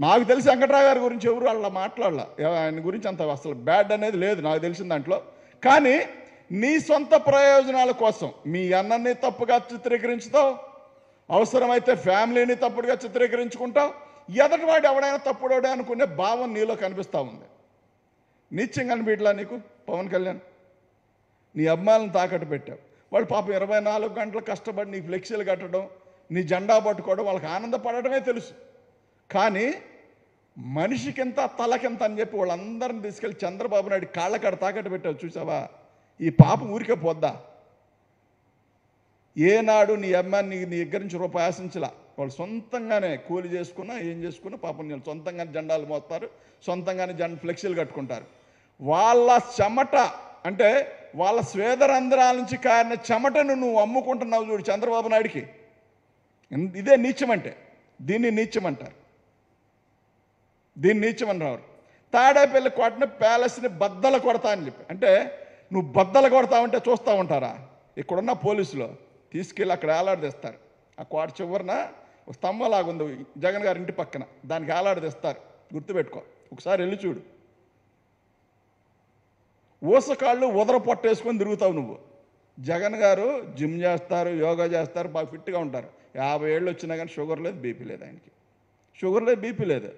నాకు తెలిసి వెంకట్రావు గారి గురించి ఎవరు వాళ్ళ మాట్లాడాల ఆయన గురించి అంత అసలు బ్యాడ్ అనేది లేదు నాకు తెలిసిన దాంట్లో కానీ నీ సొంత ప్రయోజనాల కోసం మీ అన్నని తప్పుగా చిత్రీకరించుతావు అవసరమైతే ఫ్యామిలీని తప్పుడుగా చిత్రీకరించుకుంటావు ఎదటివాడు ఎవడైనా తప్పుడోడే అనుకునే భావం నీలో కనిపిస్తూ ఉంది నిత్యం కనిపించలా నీకు పవన్ కళ్యాణ్ నీ అమ్మాయిలను తాకట్టు పెట్టావు వాళ్ళు పాపం ఇరవై నాలుగు గంటలు కష్టపడి నీ ఫ్లెక్సీలు కట్టడం నీ జెండా పట్టుకోవడం వాళ్ళకి ఆనందపడటమే తెలుసు కానీ మనిషికింత తలకింత అని చెప్పి వాళ్ళందరిని తీసుకెళ్ళి చంద్రబాబు నాయుడు కాళ్ళకాడ తాకట్టు పెట్టావు చూసావా ఈ పాపం ఊరికే పోద్దా ఏనాడు నీ అమ్మాయిని నీ దగ్గర నుంచి రూపాయి వాళ్ళు సొంతంగానే కూలి చేసుకున్నా ఏం చేసుకున్నా పాపం నేను సొంతంగానే జెండాలు మోస్తారు సొంతంగానే జెండ ఫ్లెక్సీలు కట్టుకుంటారు వాళ్ళ చెమట అంటే వాళ్ళ స్వేదరంధ్రాల నుంచి కారిన చెమటను నువ్వు అమ్ముకుంటున్నావు చూడు చంద్రబాబు నాయుడికి ఇదే నీచమంటే దీన్ని నీచమంటారు దీన్ని నీచమని రావు తాడేపల్లి కోటని ప్యాలెస్ని బద్దలు కొడతా అని చెప్పి అంటే నువ్వు బద్దలు కొడతావంటే చూస్తూ ఉంటారా ఇక్కడున్న పోలీసులు తీసుకెళ్ళి అక్కడ వేలాడదీస్తారు ఆ కోట చివరిన ఒక స్తంభలాగా ఉంది జగన్ గారి ఇంటి పక్కన దానికి వేలాడదీస్తారు గుర్తుపెట్టుకో ఒకసారి వెళ్ళి చూడు ఊసకాళ్ళు ఉదర పొట్టేసుకొని తిరుగుతావు నువ్వు జగన్ గారు జిమ్ చేస్తారు యోగా చేస్తారు బాగా ఫిట్గా ఉంటారు యాభై ఏళ్ళు వచ్చినా కానీ షుగర్ లేదు బీపీ లేదు ఆయనకి షుగర్ లేదు బీపీ లేదు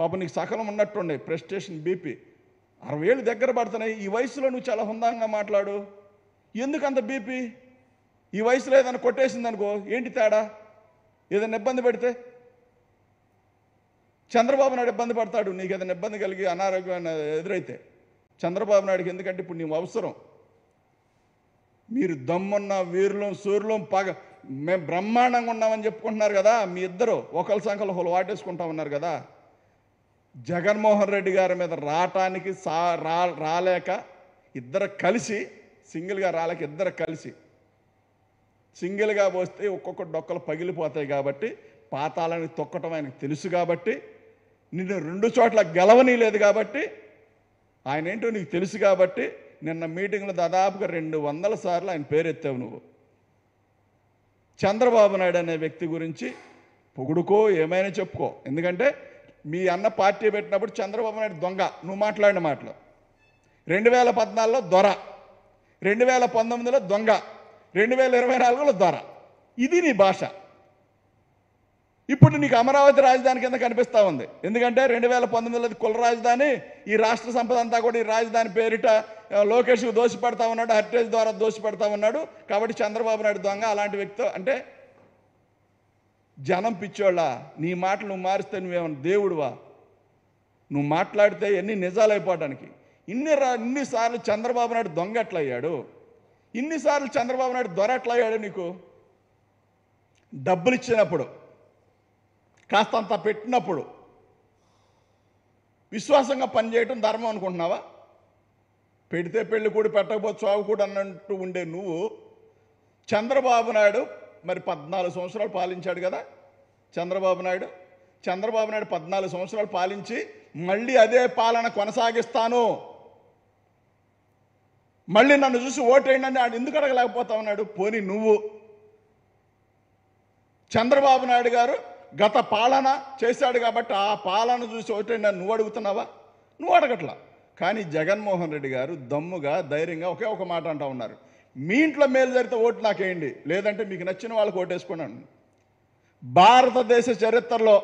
పాప నీకు సకలం ఉన్నట్టుండే ప్రెస్టేషన్ బీపీ అరవై ఏళ్ళు దగ్గర పడుతున్నాయి ఈ వయసులో నువ్వు చాలా హుందంగా మాట్లాడు ఎందుకంత బీపీ ఈ వయసులో ఏదైనా కొట్టేసింది అనుకో ఏంటి తేడా ఏదైనా ఇబ్బంది పెడితే చంద్రబాబు నాయుడు ఇబ్బంది పడతాడు నీకు ఏదైనా ఇబ్బంది కలిగి అనారోగ్యం ఎదురైతే చంద్రబాబు నాయుడికి ఎందుకంటే ఇప్పుడు నీ అవసరం మీరు దమ్మున్న వీరులం సూర్యులం పగ మేము బ్రహ్మాండంగా ఉన్నామని చెప్పుకుంటున్నారు కదా మీ ఇద్దరు ఒకరి సంఖ్యలో హోలు వాటేసుకుంటా ఉన్నారు కదా జగన్మోహన్ రెడ్డి గారి మీద రావటానికి సా రా రాలేక ఇద్దరు కలిసి సింగిల్గా రాలేక ఇద్దరు కలిసి సింగిల్గా పోస్తే ఒక్కొక్క డొక్కలు పగిలిపోతాయి కాబట్టి పాతాలని తొక్కటం ఆయనకు తెలుసు కాబట్టి నిన్ను రెండు చోట్ల గెలవనీ లేదు కాబట్టి ఆయన ఏంటో నీకు తెలుసు కాబట్టి నిన్న మీటింగ్లో దాదాపుగా రెండు వందల సార్లు ఆయన పేరెత్తావు నువ్వు చంద్రబాబు నాయుడు అనే వ్యక్తి గురించి పొగుడుకో ఏమైనా చెప్పుకో ఎందుకంటే మీ అన్న పార్టీ పెట్టినప్పుడు చంద్రబాబు నాయుడు దొంగ నువ్వు మాట్లాడిన మాటలు రెండు వేల పద్నాలుగులో దొర రెండు వేల పంతొమ్మిదిలో దొంగ రెండు వేల ఇరవై నాలుగులో దొర ఇది నీ భాష ఇప్పుడు నీకు అమరావతి రాజధాని కింద కనిపిస్తూ ఉంది ఎందుకంటే రెండు వేల పంతొమ్మిదిలో కుల రాజధాని ఈ రాష్ట్ర సంపద అంతా కూడా ఈ రాజధాని పేరిట లోకేష్కు దోషి పెడతా ఉన్నాడు హరిటేజ్ ద్వారా దోషి పెడతా ఉన్నాడు కాబట్టి చంద్రబాబు నాయుడు దొంగ అలాంటి వ్యక్తితో అంటే జనం పిచ్చోళ్ళ నీ మాటలు నువ్వు మారిస్తే నువ్వేమన్నా దేవుడువా నువ్వు మాట్లాడితే ఎన్ని నిజాలైపోవడానికి ఇన్ని రా ఇన్నిసార్లు చంద్రబాబు నాయుడు దొంగ ఎట్లయ్యాడు ఇన్నిసార్లు చంద్రబాబు నాయుడు దొర ఎట్లయ్యాడు నీకు డబ్బులు ఇచ్చినప్పుడు కాస్తంత పెట్టినప్పుడు విశ్వాసంగా పనిచేయటం ధర్మం అనుకుంటున్నావా పెడితే పెళ్ళి కూడా పెట్టకపోతే చావు కూడా అన్నట్టు ఉండే నువ్వు చంద్రబాబు నాయుడు మరి పద్నాలుగు సంవత్సరాలు పాలించాడు కదా చంద్రబాబు నాయుడు చంద్రబాబు నాయుడు పద్నాలుగు సంవత్సరాలు పాలించి మళ్ళీ అదే పాలన కొనసాగిస్తాను మళ్ళీ నన్ను చూసి ఓటేయండి అని ఆడు ఎందుకు అడగలేకపోతా ఉన్నాడు పోని నువ్వు చంద్రబాబు నాయుడు గారు గత పాలన చేశాడు కాబట్టి ఆ పాలన చూసి ఓటేయండి అని నువ్వు అడుగుతున్నావా నువ్వు అడగట్లా కానీ జగన్మోహన్ రెడ్డి గారు దమ్ముగా ధైర్యంగా ఒకే ఒక మాట అంటూ ఉన్నారు మీ ఇంట్లో మేలు జరిగితే ఓటు నాకేయండి లేదంటే మీకు నచ్చిన వాళ్ళకి ఓటేసుకున్నాను భారతదేశ చరిత్రలో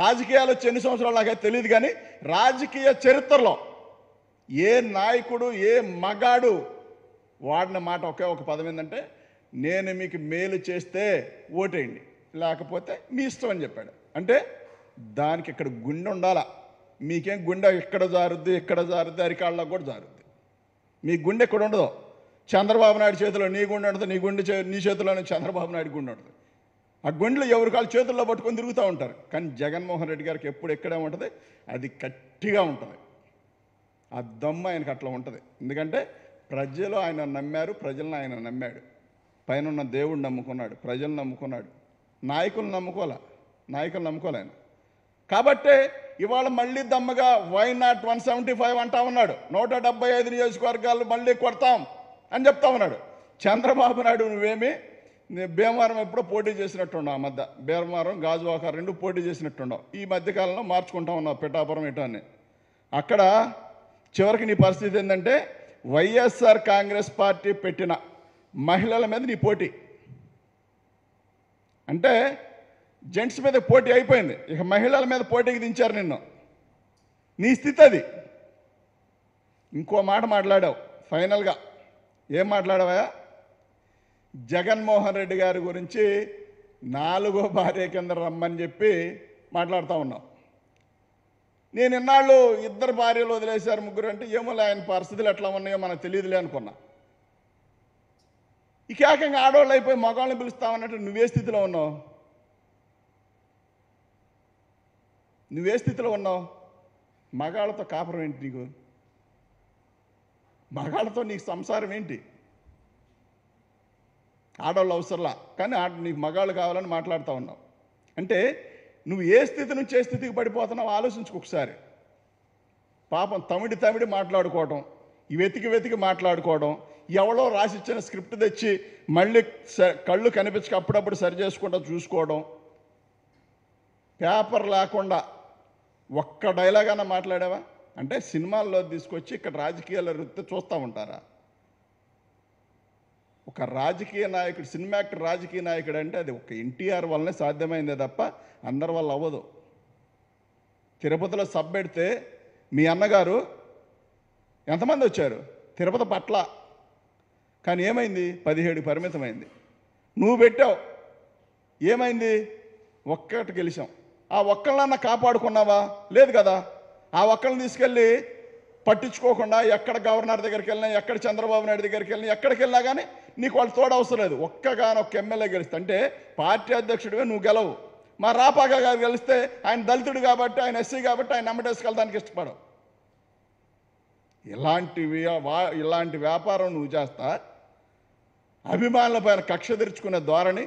రాజకీయాలు వచ్చి ఎన్ని సంవత్సరాలు నాకైతే తెలియదు కానీ రాజకీయ చరిత్రలో ఏ నాయకుడు ఏ మగాడు వాడిన మాట ఒకే ఒక పదం ఏంటంటే నేను మీకు మేలు చేస్తే ఓటేయండి లేకపోతే మీ ఇష్టం అని చెప్పాడు అంటే దానికి ఇక్కడ గుండె ఉండాలా మీకేం గుండె ఇక్కడ జారుద్ది ఇక్కడ జారుద్ది అరికాళ్ళకు కూడా జారుద్ది మీ గుండె ఎక్కడ ఉండదో చంద్రబాబు నాయుడు చేతిలో నీ గుండె ఉంటుంది నీ గుండె నీ చేతిలోనే చంద్రబాబు నాయుడు గుండె ఉంటుంది ఆ గుండెలు ఎవరి కాళ్ళు చేతుల్లో పట్టుకొని తిరుగుతూ ఉంటారు కానీ జగన్మోహన్ రెడ్డి గారికి ఎప్పుడు ఎక్కడే ఉంటుంది అది గట్టిగా ఉంటుంది ఆ దమ్ము ఆయనకు అట్లా ఉంటుంది ఎందుకంటే ప్రజలు ఆయన నమ్మారు ప్రజలను ఆయన నమ్మాడు పైన ఉన్న దేవుడు నమ్ముకున్నాడు ప్రజలు నమ్ముకున్నాడు నాయకులు నమ్ముకోలే నాయకులు నమ్ముకోలే ఆయన కాబట్టే ఇవాళ మళ్ళీ దమ్మగా why not one seventy five అంటా ఉన్నాడు నూట డెబ్బై ఐదు నియోజకవర్గాలు మళ్ళీ కొడతాం అని చెప్తా ఉన్నాడు చంద్రబాబు నాయుడు నువ్వేమి భీమవరం ఎప్పుడో పోటీ చేసినట్టున్నావు ఆ మధ్య భీమవరం గాజువాక రెండు పోటీ చేసినట్టున్నావు ఈ మధ్యకాలంలో మార్చుకుంటా ఉన్నావు పిఠాపురం ఇటు అని అక్కడ చివరికి నీ పరిస్థితి ఏంటంటే వైఎస్ఆర్ కాంగ్రెస్ పార్టీ పెట్టిన మహిళల మీద నీ పోటీ అంటే జెంట్స్ మీద పోటీ అయిపోయింది ఇక మహిళల మీద పోటీకి దించారు నిన్ను నీ స్థితి అది ఇంకో మాట మాట్లాడావు ఫైనల్గా ఏం మాట్లాడవా జగన్మోహన్ రెడ్డి గారి గురించి నాలుగో భార్య కింద రమ్మని చెప్పి మాట్లాడుతూ ఉన్నాం నేను ఇన్నాళ్ళు ఇద్దరు భార్యలు వదిలేశారు ముగ్గురు అంటే ఏమో ఆయన పరిస్థితులు ఎట్లా ఉన్నాయో మనకు తెలియదులే అనుకున్నా ఇక ఏకంగా ఆడవాళ్ళు అయిపోయి మగాళ్ళని పిలుస్తామన్నట్టు నువ్వే స్థితిలో ఉన్నావు నువ్వే స్థితిలో ఉన్నావు మగాళ్ళతో కాపురం ఏంటి నీకు మగాళ్ళతో నీకు సంసారం ఏంటి ఆడవాళ్ళు అవసరంలా కానీ ఆడ నీకు మగాళ్ళు కావాలని మాట్లాడుతూ ఉన్నావు అంటే నువ్వు ఏ స్థితి నుంచి ఏ స్థితికి పడిపోతున్నావు ఆలోచించుకు ఒకసారి పాపం తమిడి తమిడి మాట్లాడుకోవడం వెతికి వెతికి మాట్లాడుకోవడం ఎవడో రాసిచ్చిన స్క్రిప్ట్ తెచ్చి మళ్ళీ స కళ్ళు కనిపించక అప్పుడప్పుడు సరి చేసుకుంటా చూసుకోవడం పేపర్ లేకుండా ఒక్క డైలాగ్ అన్న మాట్లాడావా అంటే సినిమాల్లో తీసుకొచ్చి ఇక్కడ రాజకీయాల వృత్తి చూస్తూ ఉంటారా ఒక రాజకీయ నాయకుడు సినిమా యాక్టర్ రాజకీయ నాయకుడు అంటే అది ఒక ఎన్టీఆర్ వల్లనే సాధ్యమైందే తప్ప అందరి వల్ల అవ్వదు తిరుపతిలో సబ్ పెడితే మీ అన్నగారు ఎంతమంది వచ్చారు తిరుపతి పట్ల కానీ ఏమైంది పదిహేడు పరిమితమైంది నువ్వు పెట్టావు ఏమైంది ఒక్కటి గెలిచాం ఆ ఒక్కళ్ళన్న కాపాడుకున్నావా లేదు కదా ఆ ఒక్కరిని తీసుకెళ్ళి పట్టించుకోకుండా ఎక్కడ గవర్నర్ దగ్గరికి వెళ్ళినా ఎక్కడ చంద్రబాబు నాయుడు దగ్గరికి వెళ్ళినా ఎక్కడికి వెళ్ళినా కానీ నీకు వాళ్ళు తోడు అవసరం లేదు ఒక్కగానొక్క ఎమ్మెల్యే గెలిస్తే అంటే పార్టీ అధ్యక్షుడివే నువ్వు గెలవు మా రాపాక గారు గెలిస్తే ఆయన దళితుడు కాబట్టి ఆయన ఎస్సీ కాబట్టి ఆయన నమ్మటేసుకెళ్ళడానికి ఇష్టపడవు ఇలాంటివి ఇలాంటి వ్యాపారం నువ్వు చేస్తా అభిమానుల పైన కక్ష తెరుచుకునే ధోరణి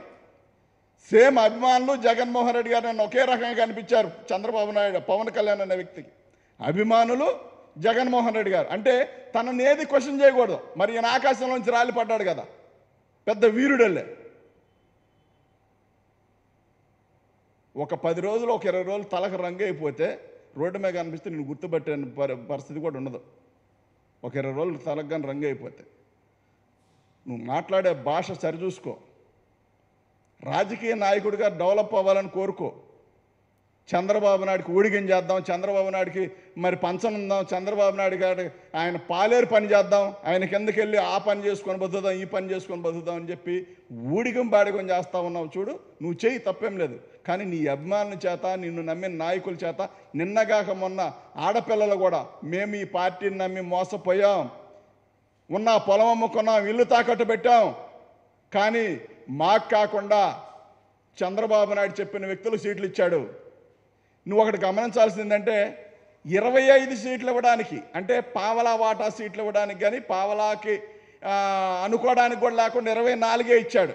సేమ్ అభిమానులు జగన్మోహన్ రెడ్డి గారు నన్ను ఒకే రకంగా కనిపించారు చంద్రబాబు నాయుడు పవన్ కళ్యాణ్ అనే వ్యక్తికి అభిమానులు జగన్మోహన్ రెడ్డి గారు అంటే తనని ఏది క్వశ్చన్ చేయకూడదు మరి ఈయన ఆకాశంలోంచి రాలిపడ్డాడు కదా పెద్ద వీరుడల్లే ఒక పది రోజులు ఒక ఇరవై రోజులు తలకు రంగు అయిపోతే రోడ్డు మీద కనిపిస్తే నేను గుర్తుపట్టే పరిస్థితి కూడా ఉండదు ఒక ఇరవై రోజులు తలకు కానీ రంగు అయిపోతే నువ్వు మాట్లాడే భాష సరిచూసుకో రాజకీయ నాయకుడిగా డెవలప్ అవ్వాలని కోరుకో చంద్రబాబు నాయుడికి ఊడిగం చేద్దాం చంద్రబాబు నాయుడికి మరి పంచనుందాం చంద్రబాబు నాయుడు గారు ఆయన పాలేరు పని చేద్దాం ఆయన కిందకి వెళ్ళి ఆ పని చేసుకొని బతుకుదాం ఈ పని చేసుకొని బతుకుదాం అని చెప్పి ఊడిగం బాడిగం చేస్తా ఉన్నావు చూడు నువ్వు చేయి తప్పేం లేదు కానీ నీ అభిమానుల చేత నిన్ను నమ్మిన నాయకుల చేత నిన్నగాక మొన్న ఆడపిల్లలు కూడా మేము ఈ పార్టీని నమ్మి మోసపోయాం ఉన్న పొలం అమ్ముకున్నాం ఇల్లు తాకట్టు పెట్టాం కానీ మాకు కాకుండా చంద్రబాబు నాయుడు చెప్పిన వ్యక్తులు సీట్లు ఇచ్చాడు నువ్వు ఒకటి గమనించాల్సింది ఏంటంటే ఇరవై ఐదు సీట్లు ఇవ్వడానికి అంటే పావలా వాటా సీట్లు ఇవ్వడానికి కానీ పావలాకి అనుకోవడానికి కూడా లేకుండా ఇరవై నాలుగే ఇచ్చాడు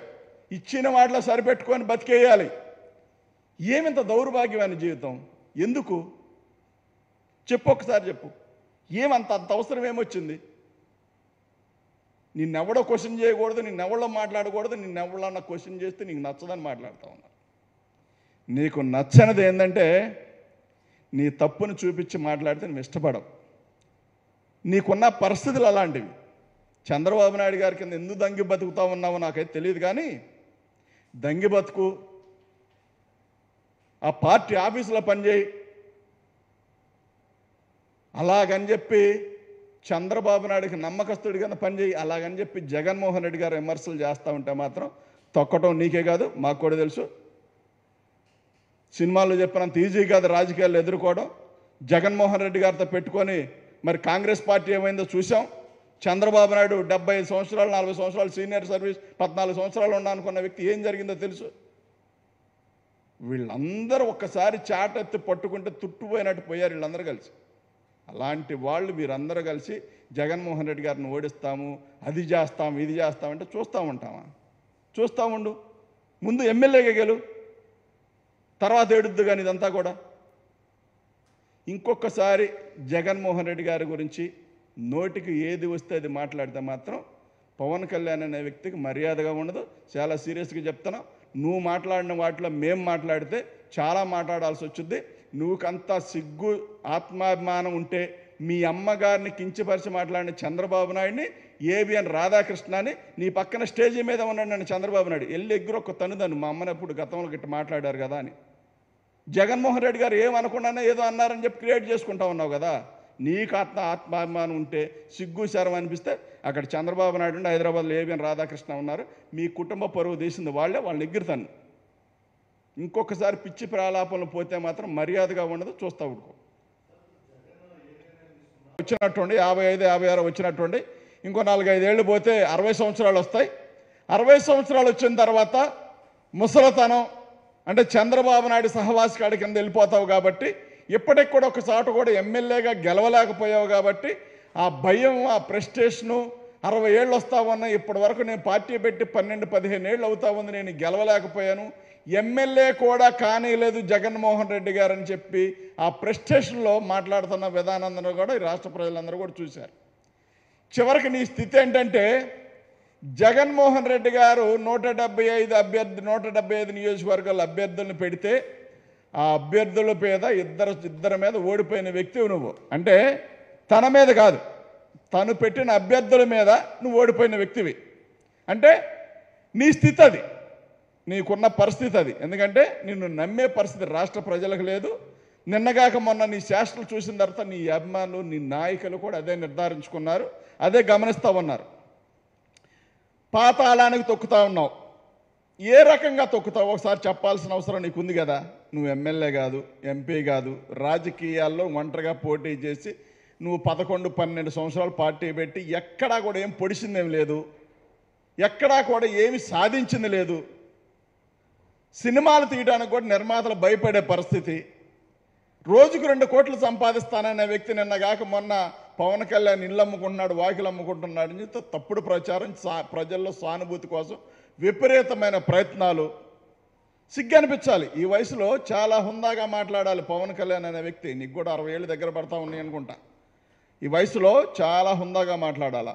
ఇచ్చిన వాటిలో సరిపెట్టుకొని బతికేయాలి ఏమింత దౌర్భాగ్యమైన జీవితం ఎందుకు చెప్పు ఒకసారి చెప్పు ఏమంత అంత అవసరం ఏమొచ్చింది నిన్నెవడో క్వశ్చన్ చేయకూడదు నిన్నెవడో మాట్లాడకూడదు నిన్నెవడన్నా క్వశ్చన్ చేస్తే నీకు నచ్చదని మాట్లాడుతూ ఉన్నా నీకు నచ్చనిది ఏంటంటే నీ తప్పును చూపించి మాట్లాడితే నువ్వు ఇష్టపడవు నీకున్న పరిస్థితులు అలాంటివి చంద్రబాబు నాయుడు గారి కింద ఎందుకు దంగి బతుకుతా ఉన్నావో నాకైతే తెలియదు కానీ దంగి బతుకు ఆ పార్టీ ఆఫీసులో పనిచేయి అలాగని చెప్పి చంద్రబాబు నాయుడికి నమ్మకస్తుడి కింద పనిచేయి అలాగని చెప్పి జగన్మోహన్ రెడ్డి గారు విమర్శలు చేస్తూ ఉంటే మాత్రం తొక్కటం నీకే కాదు మాకు కూడా తెలుసు సినిమాల్లో చెప్పినంత ఈజీ కాదు రాజకీయాలు ఎదుర్కోవడం జగన్మోహన్ రెడ్డి గారితో పెట్టుకొని మరి కాంగ్రెస్ పార్టీ ఏమైందో చూసాం చంద్రబాబు నాయుడు డెబ్బై ఐదు సంవత్సరాలు నలభై సంవత్సరాలు సీనియర్ సర్వీస్ పద్నాలుగు సంవత్సరాలు ఉన్నా అనుకున్న వ్యక్తి ఏం జరిగిందో తెలుసు వీళ్ళందరూ ఒక్కసారి చాటెత్తి పట్టుకుంటే తుట్టుపోయినట్టు పోయారు వీళ్ళందరూ కలిసి అలాంటి వాళ్ళు మీరందరూ కలిసి జగన్మోహన్ రెడ్డి గారిని ఓడిస్తాము అది చేస్తాము ఇది చేస్తామంటే చూస్తూ ఉంటామా చూస్తూ ఉండు ముందు ఎమ్మెల్యేగా గెలు తర్వాత ఏడుద్దు కానీ ఇదంతా కూడా ఇంకొకసారి జగన్మోహన్ రెడ్డి గారి గురించి నోటికి ఏది వస్తే అది మాట్లాడితే మాత్రం పవన్ కళ్యాణ్ అనే వ్యక్తికి మర్యాదగా ఉండదు చాలా సీరియస్గా చెప్తున్నాం నువ్వు మాట్లాడిన వాటిలో మేం మాట్లాడితే చాలా మాట్లాడాల్సి వచ్చింది నువ్వుకంత సిగ్గు ఆత్మాభిమానం ఉంటే మీ అమ్మగారిని కించపరిచి మాట్లాడిన చంద్రబాబు నాయుడిని ఏబిఎన్ రాధాకృష్ణని నీ పక్కన స్టేజీ మీద ఉన్నాడు నన్ను చంద్రబాబు నాయుడు వెళ్ళి ఎగ్గురు ఒక తనుదను మా అమ్మనప్పుడు గతంలో గిట్ట మాట్లాడారు కదా అని జగన్మోహన్ రెడ్డి గారు ఏమనకుండానే ఏదో అన్నారని చెప్పి క్రియేట్ చేసుకుంటా ఉన్నావు కదా నీకు ఆత్మ ఆత్మాభిమానం ఉంటే సిగ్గు శరం అనిపిస్తే అక్కడ చంద్రబాబు నాయుడు ఉండి హైదరాబాద్లో ఏబిఎన్ రాధాకృష్ణ ఉన్నారు మీ కుటుంబ పరువు తీసింది వాళ్ళే వాళ్ళని ఎగ్గురుతాను ఇంకొకసారి పిచ్చి ప్రాలాపనలు పోతే మాత్రం మర్యాదగా ఉండదు చూస్తా ఉడుకో వచ్చినట్టుండి యాభై ఐదు యాభై ఆరు వచ్చినట్టుండి ఇంకో నాలుగైదేళ్ళు పోతే అరవై సంవత్సరాలు వస్తాయి అరవై సంవత్సరాలు వచ్చిన తర్వాత ముసలతనం అంటే చంద్రబాబు నాయుడు సహవాసి కాడి కింద వెళ్ళిపోతావు కాబట్టి ఇప్పటికి కూడా ఒక కూడా ఎమ్మెల్యేగా గెలవలేకపోయావు కాబట్టి ఆ భయం ఆ ప్రెస్టేషను అరవై ఏళ్ళు వస్తా ఉన్నా ఇప్పటి వరకు నేను పార్టీ పెట్టి పన్నెండు పదిహేను ఏళ్ళు అవుతా ఉంది నేను గెలవలేకపోయాను ఎమ్మెల్యే కూడా కానీలేదు జగన్మోహన్ రెడ్డి గారు అని చెప్పి ఆ ప్రెస్టేషన్లో మాట్లాడుతున్న విధానందరూ కూడా ఈ రాష్ట్ర ప్రజలందరూ కూడా చూశారు చివరికి నీ స్థితి ఏంటంటే జగన్మోహన్ రెడ్డి గారు నూట డెబ్బై ఐదు అభ్యర్థి నూట డెబ్బై ఐదు నియోజకవర్గాల అభ్యర్థులను పెడితే ఆ అభ్యర్థుల మీద ఇద్దరు ఇద్దరి మీద ఓడిపోయిన వ్యక్తివి నువ్వు అంటే తన మీద కాదు తను పెట్టిన అభ్యర్థుల మీద నువ్వు ఓడిపోయిన వ్యక్తివి అంటే నీ స్థితి అది నీకున్న పరిస్థితి అది ఎందుకంటే నిన్ను నమ్మే పరిస్థితి రాష్ట్ర ప్రజలకు లేదు నిన్నగాక మొన్న నీ శాస్త్రాలు చూసిన తర్వాత నీ అభిమానులు నీ నాయకులు కూడా అదే నిర్ధారించుకున్నారు అదే గమనిస్తూ ఉన్నారు పాతాళానికి తొక్కుతా ఉన్నావు ఏ రకంగా తొక్కుతావు ఒకసారి చెప్పాల్సిన అవసరం నీకుంది కదా నువ్వు ఎమ్మెల్యే కాదు ఎంపీ కాదు రాజకీయాల్లో ఒంటరిగా పోటీ చేసి నువ్వు పదకొండు పన్నెండు సంవత్సరాలు పార్టీ పెట్టి ఎక్కడా కూడా ఏం పొడిచిందేం లేదు ఎక్కడా కూడా ఏమి సాధించింది లేదు సినిమాలు తీయడానికి కూడా నిర్మాతలు భయపడే పరిస్థితి రోజుకు రెండు కోట్లు సంపాదిస్తాననే వ్యక్తి నిన్న కాక మొన్న పవన్ కళ్యాణ్ ఇల్లు అమ్ముకుంటున్నాడు వాకిలు అమ్ముకుంటున్నాడు అని చెప్తే తప్పుడు ప్రచారం సా ప్రజల్లో సానుభూతి కోసం విపరీతమైన ప్రయత్నాలు సిగ్గనిపించాలి ఈ వయసులో చాలా హుందాగా మాట్లాడాలి పవన్ కళ్యాణ్ అనే వ్యక్తి నీకు కూడా అరవై ఏళ్ళు దగ్గర పడతా ఉన్నాయి అనుకుంటా ఈ వయసులో చాలా హుందాగా మాట్లాడాలా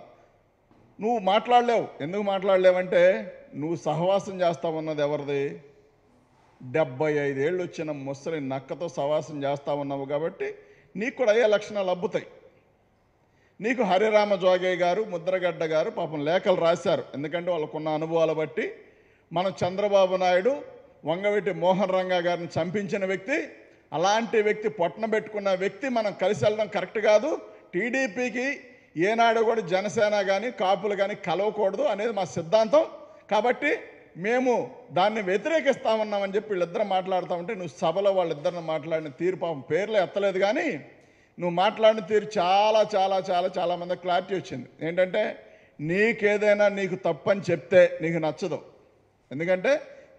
నువ్వు మాట్లాడలేవు ఎందుకు మాట్లాడలేవంటే నువ్వు సహవాసం ఉన్నది ఎవరిది డెబ్బై ఐదేళ్ళు వచ్చిన ముసలి నక్కతో సహవాసం చేస్తూ ఉన్నావు కాబట్టి నీకు కూడా అయ్యే లక్షణాలు అబ్బుతాయి నీకు హరిరామ జోగయ్య గారు ముద్రగడ్డ గారు పాపం లేఖలు రాశారు ఎందుకంటే వాళ్ళకున్న అనుభవాలు బట్టి మనం చంద్రబాబు నాయుడు వంగవెట్టి మోహన్ రంగా గారిని చంపించిన వ్యక్తి అలాంటి వ్యక్తి పొట్టన పెట్టుకున్న వ్యక్తి మనం కలిసి వెళ్ళడం కరెక్ట్ కాదు టీడీపీకి ఏనాడు కూడా జనసేన కానీ కాపులు కానీ కలవకూడదు అనేది మా సిద్ధాంతం కాబట్టి మేము దాన్ని వ్యతిరేకిస్తామన్నామని చెప్పి వీళ్ళిద్దరం మాట్లాడుతూ ఉంటే నువ్వు సభలో వాళ్ళిద్దరిని మాట్లాడిన తీరు పాపం పేర్లు ఎత్తలేదు కానీ నువ్వు మాట్లాడిన తీరు చాలా చాలా చాలా చాలా మంది క్లారిటీ వచ్చింది ఏంటంటే నీకేదైనా నీకు తప్పని చెప్తే నీకు నచ్చదు ఎందుకంటే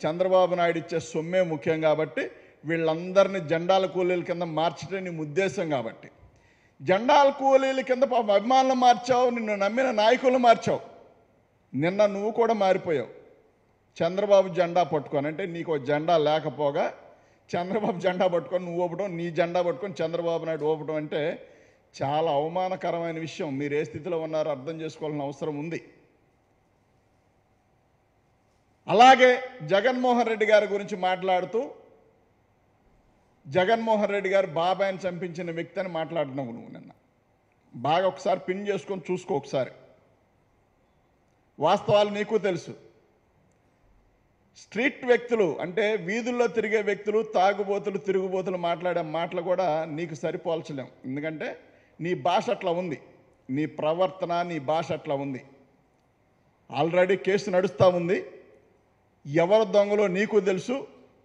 చంద్రబాబు నాయుడు ఇచ్చే సొమ్మే ముఖ్యం కాబట్టి వీళ్ళందరినీ జెండాల కూలీల కింద మార్చడం నీ ఉద్దేశం కాబట్టి జెండాల కూలీల కింద పాప అభిమానులు మార్చావు నిన్ను నమ్మిన నాయకులు మార్చావు నిన్న నువ్వు కూడా మారిపోయావు చంద్రబాబు జెండా పట్టుకోనంటే నీకు జెండా లేకపోగా చంద్రబాబు జెండా పట్టుకొని నువ్వు ఊపడం నీ జెండా పట్టుకొని చంద్రబాబు నాయుడు ఓపడం అంటే చాలా అవమానకరమైన విషయం మీరు ఏ స్థితిలో ఉన్నారో అర్థం చేసుకోవాల్సిన అవసరం ఉంది అలాగే జగన్మోహన్ రెడ్డి గారి గురించి మాట్లాడుతూ జగన్మోహన్ రెడ్డి గారు బాబాయ్ని చంపించిన వ్యక్తి అని మాట్లాడినావు నువ్వు నిన్న బాగా ఒకసారి పిన్ చేసుకొని చూసుకో ఒకసారి వాస్తవాలు నీకు తెలుసు స్ట్రీట్ వ్యక్తులు అంటే వీధుల్లో తిరిగే వ్యక్తులు తాగుబోతులు తిరుగుబోతులు మాట్లాడే మాటలు కూడా నీకు సరిపోల్చలేం ఎందుకంటే నీ భాష అట్లా ఉంది నీ ప్రవర్తన నీ భాష అట్లా ఉంది ఆల్రెడీ కేసు నడుస్తూ ఉంది ఎవరు దొంగలో నీకు తెలుసు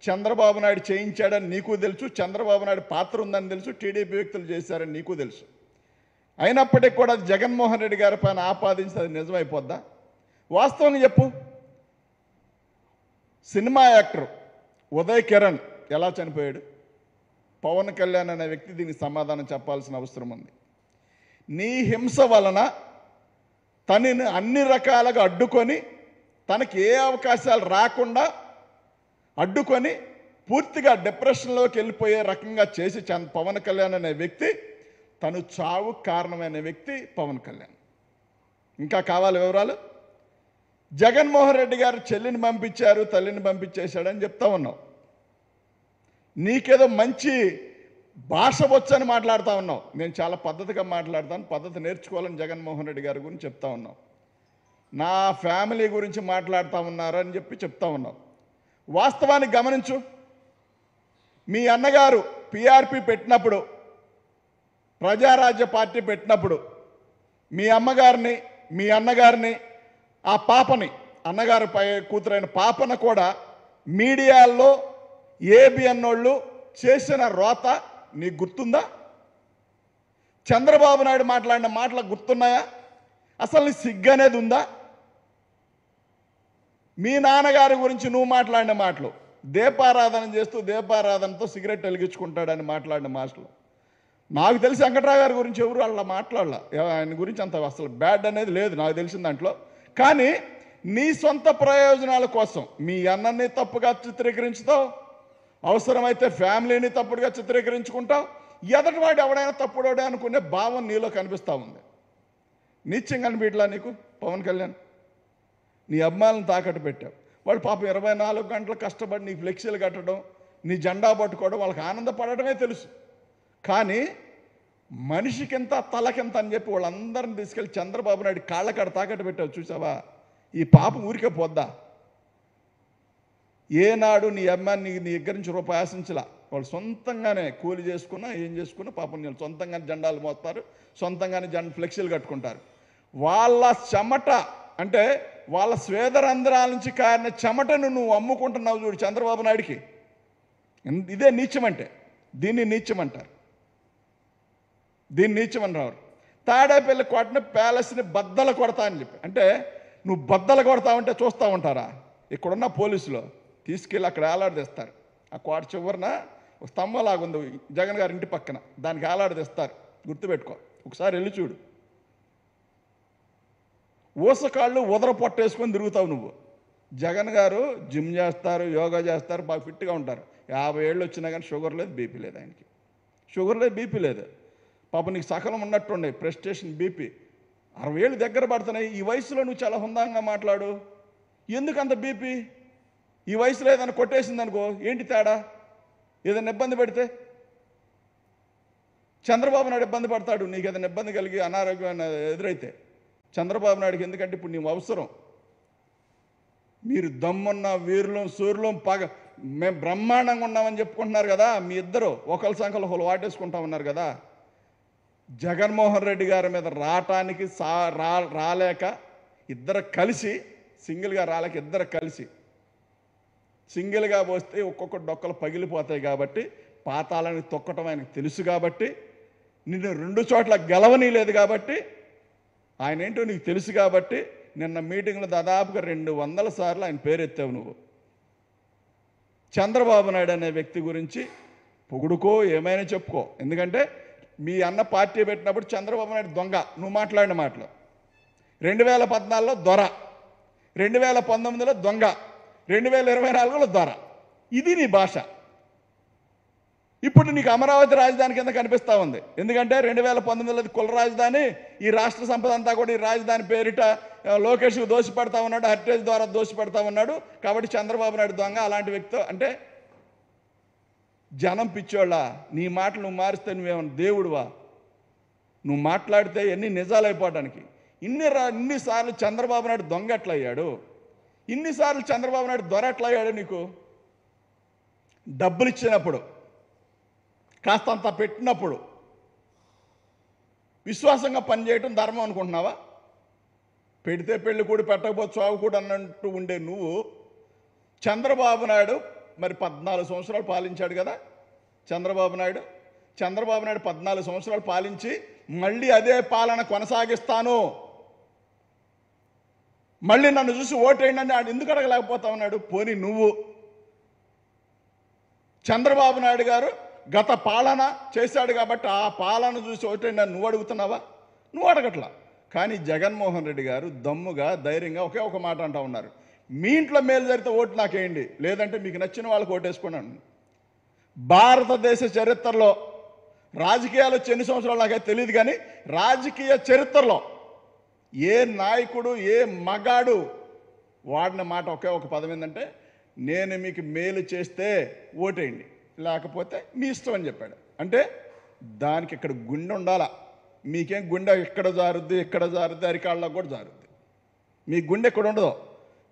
చంద్రబాబు నాయుడు చేయించాడని నీకు తెలుసు చంద్రబాబు నాయుడు పాత్ర ఉందని తెలుసు టీడీపీ వ్యక్తులు చేశారని నీకు తెలుసు అయినప్పటికీ కూడా జగన్మోహన్ రెడ్డి గారి పైన ఆపాదించి అది నిజమైపోద్దా వాస్తవం చెప్పు సినిమా యాక్టర్ ఉదయ్ కిరణ్ ఎలా చనిపోయాడు పవన్ కళ్యాణ్ అనే వ్యక్తి దీనికి సమాధానం చెప్పాల్సిన అవసరం ఉంది నీ హింస వలన తనని అన్ని రకాలుగా అడ్డుకొని తనకి ఏ అవకాశాలు రాకుండా అడ్డుకొని పూర్తిగా డిప్రెషన్లోకి వెళ్ళిపోయే రకంగా చేసి పవన్ కళ్యాణ్ అనే వ్యక్తి తను చావు కారణమైన వ్యక్తి పవన్ కళ్యాణ్ ఇంకా కావాలి వివరాలు జగన్మోహన్ రెడ్డి గారు చెల్లిని పంపించారు తల్లిని పంపించేశాడని చెప్తా ఉన్నావు నీకేదో మంచి భాష వచ్చని మాట్లాడుతూ ఉన్నావు నేను చాలా పద్ధతిగా మాట్లాడతాను పద్ధతి నేర్చుకోవాలని జగన్మోహన్ రెడ్డి గారి గురించి చెప్తా ఉన్నావు నా ఫ్యామిలీ గురించి మాట్లాడుతూ ఉన్నారు అని చెప్పి చెప్తా ఉన్నావు వాస్తవాన్ని గమనించు మీ అన్నగారు పిఆర్పి పెట్టినప్పుడు ప్రజారాజ్య పార్టీ పెట్టినప్పుడు మీ అమ్మగారిని మీ అన్నగారిని ఆ పాపని అన్నగారి కూతురైన పాపన కూడా మీడియాల్లో ఏబిఎన్ వాళ్ళు చేసిన రోత నీకు గుర్తుందా చంద్రబాబు నాయుడు మాట్లాడిన మాటలు గుర్తున్నాయా అసలు నీ సిగ్గు అనేది ఉందా మీ నాన్నగారి గురించి నువ్వు మాట్లాడిన మాటలు దీపారాధన చేస్తూ దీపారాధనతో సిగరెట్ వెలిగించుకుంటాడని మాట్లాడిన మాటలు నాకు తెలిసి వెంకట్రావు గారి గురించి ఎవరు అలా మాట్లాడాల ఆయన గురించి అంత అసలు బ్యాడ్ అనేది లేదు నాకు తెలిసిన దాంట్లో కానీ నీ సొంత ప్రయోజనాల కోసం మీ అన్నని తప్పుగా చిత్రీకరించుతావు అవసరమైతే ఫ్యామిలీని తప్పుడుగా చిత్రీకరించుకుంటావు ఎదటివాడు ఎవడైనా తప్పుడోడే అనుకునే భావం నీలో కనిపిస్తూ ఉంది నిత్యం కనిపించలా నీకు పవన్ కళ్యాణ్ నీ అమ్మాయిలను తాకట్టు పెట్టావు వాడు పాపం ఇరవై నాలుగు గంటలు కష్టపడి నీ ఫ్లెక్సీలు కట్టడం నీ జెండా పట్టుకోవడం వాళ్ళకి ఆనందపడటమే తెలుసు కానీ మనిషికింత తలకింత అని చెప్పి వాళ్ళందరిని తీసుకెళ్ళి చంద్రబాబు నాయుడు కాళ్ళకాడ తాకట్టు పెట్టావు చూసావా ఈ పాపం ఊరికే పోద్దా ఏనాడు నీ అమ్మాయిని నీ దగ్గర నుంచి రూపాయి ఆశించలా వాళ్ళు సొంతంగానే కూలి చేసుకున్నా ఏం చేసుకున్నా పాపం నేను సొంతంగానే జెండాలు మోస్తారు సొంతంగానే జెండ ఫ్లెక్సీలు కట్టుకుంటారు వాళ్ళ చెమట అంటే వాళ్ళ స్వేదరంధ్రాల నుంచి కారిన చెమటను నువ్వు అమ్ముకుంటున్నావు చూడు చంద్రబాబు నాయుడికి ఇదే నీచమంటే దీన్ని నీచమంటారు దీన్ని నీచమని రావు తాడేపల్లి కోటని ప్యాలెస్ని బద్దలు కొడతా అని చెప్పి అంటే నువ్వు బద్దలు కొడతావంటే చూస్తూ ఉంటారా ఇక్కడున్న పోలీసులు తీసుకెళ్ళి అక్కడ వేలాడదీస్తారు ఆ కోట చివరిన ఒక ఉంది జగన్ గారి ఇంటి పక్కన దానికి వేలాడదీస్తారు గుర్తుపెట్టుకో ఒకసారి వెళ్ళి చూడు ఊసకాళ్ళు ఉదర పొట్టేసుకొని తిరుగుతావు నువ్వు జగన్ గారు జిమ్ చేస్తారు యోగా చేస్తారు బాగా ఫిట్గా ఉంటారు యాభై ఏళ్ళు వచ్చినా కానీ షుగర్ లేదు బీపీ లేదు ఆయనకి షుగర్ లేదు బీపీ లేదు పాప నీకు సకలం ఉన్నట్టుండే ప్రెస్టేషన్ బీపీ అరవై ఏళ్ళు దగ్గర పడుతున్నాయి ఈ వయసులో నువ్వు చాలా హుందంగా మాట్లాడు ఎందుకు అంత బీపీ ఈ వయసులో ఏదైనా కొట్టేసింది అనుకో ఏంటి తేడా ఏదైనా ఇబ్బంది పెడితే చంద్రబాబు నాయుడు ఇబ్బంది పడతాడు నీకు ఏదైనా ఇబ్బంది కలిగి అనారోగ్యం ఎదురైతే చంద్రబాబు నాయుడుకి ఎందుకంటే ఇప్పుడు నీవు అవసరం మీరు దమ్మున్న వీరులం సూర్యులం పగ మేము బ్రహ్మాండంగా ఉన్నామని చెప్పుకుంటున్నారు కదా మీ ఇద్దరు ఒకళ్ళ సంఖ్యలో ఒకళ్ళు వాటేసుకుంటా ఉన్నారు కదా జగన్మోహన్ రెడ్డి గారి మీద రావటానికి సా రా రాలేక ఇద్దరు కలిసి సింగిల్గా రాలేక ఇద్దరు కలిసి సింగిల్గా పోస్తే ఒక్కొక్క డొక్కలు పగిలిపోతాయి కాబట్టి పాతాలని తొక్కటం ఆయనకు తెలుసు కాబట్టి నిన్ను రెండు చోట్ల లేదు కాబట్టి ఆయన ఏంటో నీకు తెలుసు కాబట్టి నిన్న మీటింగ్లో దాదాపుగా రెండు వందల సార్లు ఆయన పేరెత్తావు నువ్వు చంద్రబాబు నాయుడు అనే వ్యక్తి గురించి పొగుడుకో ఏమైనా చెప్పుకో ఎందుకంటే మీ అన్న పార్టీ పెట్టినప్పుడు చంద్రబాబు నాయుడు దొంగ నువ్వు మాట్లాడిన మాటలు రెండు వేల పద్నాలుగులో దొర రెండు వేల పంతొమ్మిదిలో దొంగ రెండు వేల ఇరవై నాలుగులో దొర ఇది నీ భాష ఇప్పుడు నీకు అమరావతి రాజధాని కింద కనిపిస్తూ ఉంది ఎందుకంటే రెండు వేల పంతొమ్మిదిలో కుల రాజధాని ఈ రాష్ట్ర సంపద అంతా కూడా ఈ రాజధాని పేరిట లోకేష్కు దోషపడతా ఉన్నాడు హరిటేజ్ ద్వారా దోషి ఉన్నాడు కాబట్టి చంద్రబాబు నాయుడు దొంగ అలాంటి వ్యక్తితో అంటే జనం పిచ్చేవాళ్ళ నీ మాటలు నువ్వు మారిస్తే నువ్వేమన్నా దేవుడువా నువ్వు మాట్లాడితే ఎన్ని నిజాలైపోవడానికి ఇన్ని రా ఇన్నిసార్లు చంద్రబాబు నాయుడు దొంగట్లయ్యాడు ఇన్నిసార్లు చంద్రబాబు నాయుడు దొరట్లయ్యాడు నీకు డబ్బులు ఇచ్చినప్పుడు కాస్తంత పెట్టినప్పుడు విశ్వాసంగా పనిచేయటం ధర్మం అనుకుంటున్నావా పెడితే పెళ్ళి కూడా పెట్టకపోతే చావు కూడా అన్నట్టు ఉండే నువ్వు చంద్రబాబు నాయుడు మరి పద్నాలుగు సంవత్సరాలు పాలించాడు కదా చంద్రబాబు నాయుడు చంద్రబాబు నాయుడు పద్నాలుగు సంవత్సరాలు పాలించి మళ్ళీ అదే పాలన కొనసాగిస్తాను మళ్ళీ నన్ను చూసి ఓటేయండి అని ఎందుకు అడగలేకపోతా ఉన్నాడు పోనీ నువ్వు చంద్రబాబు నాయుడు గారు గత పాలన చేశాడు కాబట్టి ఆ పాలన చూసి ఓటేయండి అని నువ్వు అడుగుతున్నావా నువ్వు అడగట్లా కానీ జగన్మోహన్ రెడ్డి గారు దమ్ముగా ధైర్యంగా ఒకే ఒక మాట అంటా ఉన్నారు మీ ఇంట్లో మేలు జరిగితే ఓటు నాకేయండి లేదంటే మీకు నచ్చిన వాళ్ళకి ఓటేసుకున్నాను భారతదేశ చరిత్రలో రాజకీయాలు ఎన్ని సంవత్సరాలు నాకైతే తెలియదు కానీ రాజకీయ చరిత్రలో ఏ నాయకుడు ఏ మగాడు వాడిన మాట ఒకే ఒక పదం ఏంటంటే నేను మీకు మేలు చేస్తే ఓటేయండి లేకపోతే మీ ఇష్టం అని చెప్పాడు అంటే దానికి ఇక్కడ గుండె ఉండాలా మీకేం గుండె ఎక్కడ జారుద్ది ఎక్కడ జారుద్ది అరికాళ్ళకు కూడా జారుద్ది మీ గుండె ఎక్కడ ఉండదు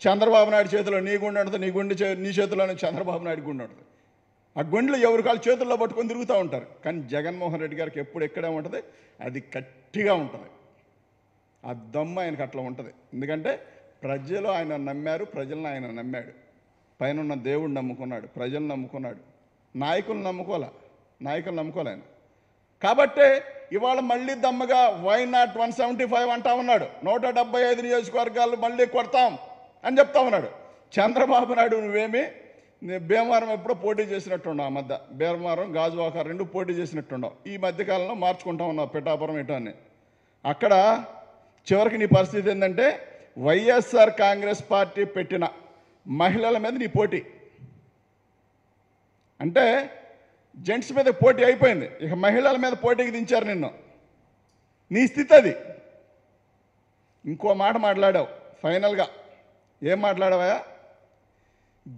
చంద్రబాబు నాయుడు చేతిలో నీ గుండె ఉంటుంది నీ గుండె నీ చేతిలోనే చంద్రబాబు నాయుడు గుండె ఉంటుంది ఆ గుండెలు ఎవరి కాళ్ళు చేతుల్లో పట్టుకొని తిరుగుతూ ఉంటారు కానీ జగన్మోహన్ రెడ్డి గారికి ఎప్పుడు ఎక్కడే ఉంటుంది అది గట్టిగా ఉంటుంది ఆ దమ్మ ఆయనకు అట్లా ఉంటుంది ఎందుకంటే ప్రజలు ఆయన నమ్మారు ప్రజలను ఆయన నమ్మాడు పైన ఉన్న దేవుడు నమ్ముకున్నాడు ప్రజలు నమ్ముకున్నాడు నాయకులు నమ్ముకోలే నాయకులు నమ్ముకోలేను కాబట్టే ఇవాళ మళ్ళీ దమ్మగా why not one seventy five అంటా ఉన్నాడు నూట డెబ్బై ఐదు నియోజకవర్గాలు మళ్ళీ కొడతాం అని చెప్తా ఉన్నాడు చంద్రబాబు నాయుడు నువ్వేమి భీమవరం ఎప్పుడో పోటీ చేసినట్టున్నావు ఆ మధ్య భీమవరం గాజువాక రెండు పోటీ చేసినట్టున్నావు ఈ మధ్యకాలంలో మార్చుకుంటా ఉన్నావు పిఠాపురం ఇటాన్ని అని అక్కడ చివరికి నీ పరిస్థితి ఏంటంటే వైఎస్ఆర్ కాంగ్రెస్ పార్టీ పెట్టిన మహిళల మీద నీ పోటీ అంటే జెంట్స్ మీద పోటీ అయిపోయింది ఇక మహిళల మీద పోటీకి దించారు నిన్ను నీ స్థితి అది ఇంకో మాట మాట్లాడావు ఫైనల్గా ఏం మాట్లాడవా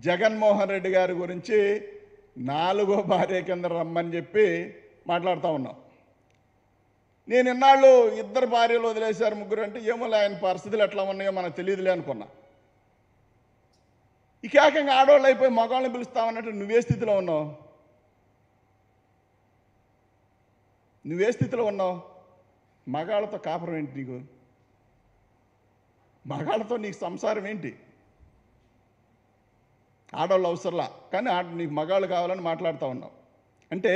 జగన్మోహన్ రెడ్డి గారి గురించి నాలుగో భార్య కింద రమ్మని చెప్పి మాట్లాడుతూ ఉన్నాం నేను ఇన్నాళ్ళు ఇద్దరు భార్యలు వదిలేశారు ముగ్గురు అంటే ఏమో ఆయన పరిస్థితులు ఎట్లా ఉన్నాయో మనకు తెలియదులే అనుకున్నా ఇక ఏకంగా ఆడవాళ్ళు అయిపోయి మగవాళ్ళని పిలుస్తామన్నట్టు నువ్వే స్థితిలో ఉన్నావు నువ్వే స్థితిలో ఉన్నావు మగాళ్ళతో కాపురం ఏంటి నీకు మగాళ్ళతో నీకు సంసారం ఏంటి ఆడవాళ్ళు అవసరంలా కానీ ఆడ నీకు మగాళ్ళు కావాలని మాట్లాడుతూ ఉన్నావు అంటే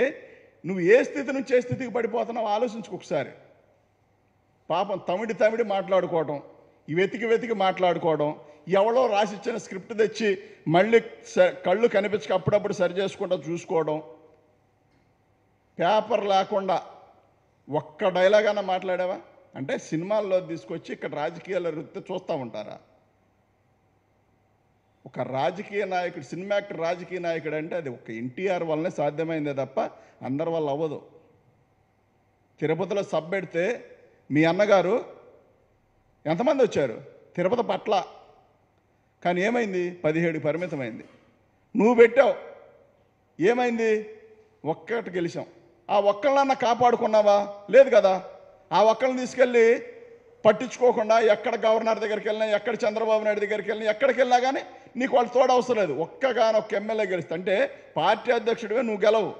నువ్వు ఏ స్థితి నుంచి ఏ స్థితికి పడిపోతున్నావు ఆలోచించుకు ఒకసారి పాపం తమిడి తమిడి మాట్లాడుకోవడం ఈ వెతికి వెతికి మాట్లాడుకోవడం ఎవడో రాసిచ్చిన స్క్రిప్ట్ తెచ్చి మళ్ళీ స కళ్ళు కనిపించక అప్పుడప్పుడు సరి చేసుకుంటూ చూసుకోవడం పేపర్ లేకుండా ఒక్క డైలాగ్ అన్న మాట్లాడావా అంటే సినిమాల్లో తీసుకొచ్చి ఇక్కడ రాజకీయాల వృత్తి చూస్తూ ఉంటారా ఒక రాజకీయ నాయకుడు సినిమా యాక్టర్ రాజకీయ నాయకుడు అంటే అది ఒక ఎన్టీఆర్ వల్లనే సాధ్యమైందే తప్ప అందరి వల్ల అవ్వదు తిరుపతిలో సబ్ పెడితే మీ అన్నగారు ఎంతమంది వచ్చారు తిరుపతి పట్ల కానీ ఏమైంది పదిహేడు పరిమితమైంది నువ్వు పెట్టావు ఏమైంది ఒక్కటి గెలిచాం ఆ ఒక్కళ్ళన్నా కాపాడుకున్నావా లేదు కదా ఆ ఒక్కరిని తీసుకెళ్ళి పట్టించుకోకుండా ఎక్కడ గవర్నర్ దగ్గరికి వెళ్ళినా ఎక్కడ చంద్రబాబు నాయుడు దగ్గరికి వెళ్ళినా ఎక్కడికి వెళ్ళినా కానీ నీకు వాళ్ళు తోడు అవసరం లేదు ఒక్కగానొక్క ఎమ్మెల్యే గెలిస్తే అంటే పార్టీ అధ్యక్షుడివే నువ్వు గెలవు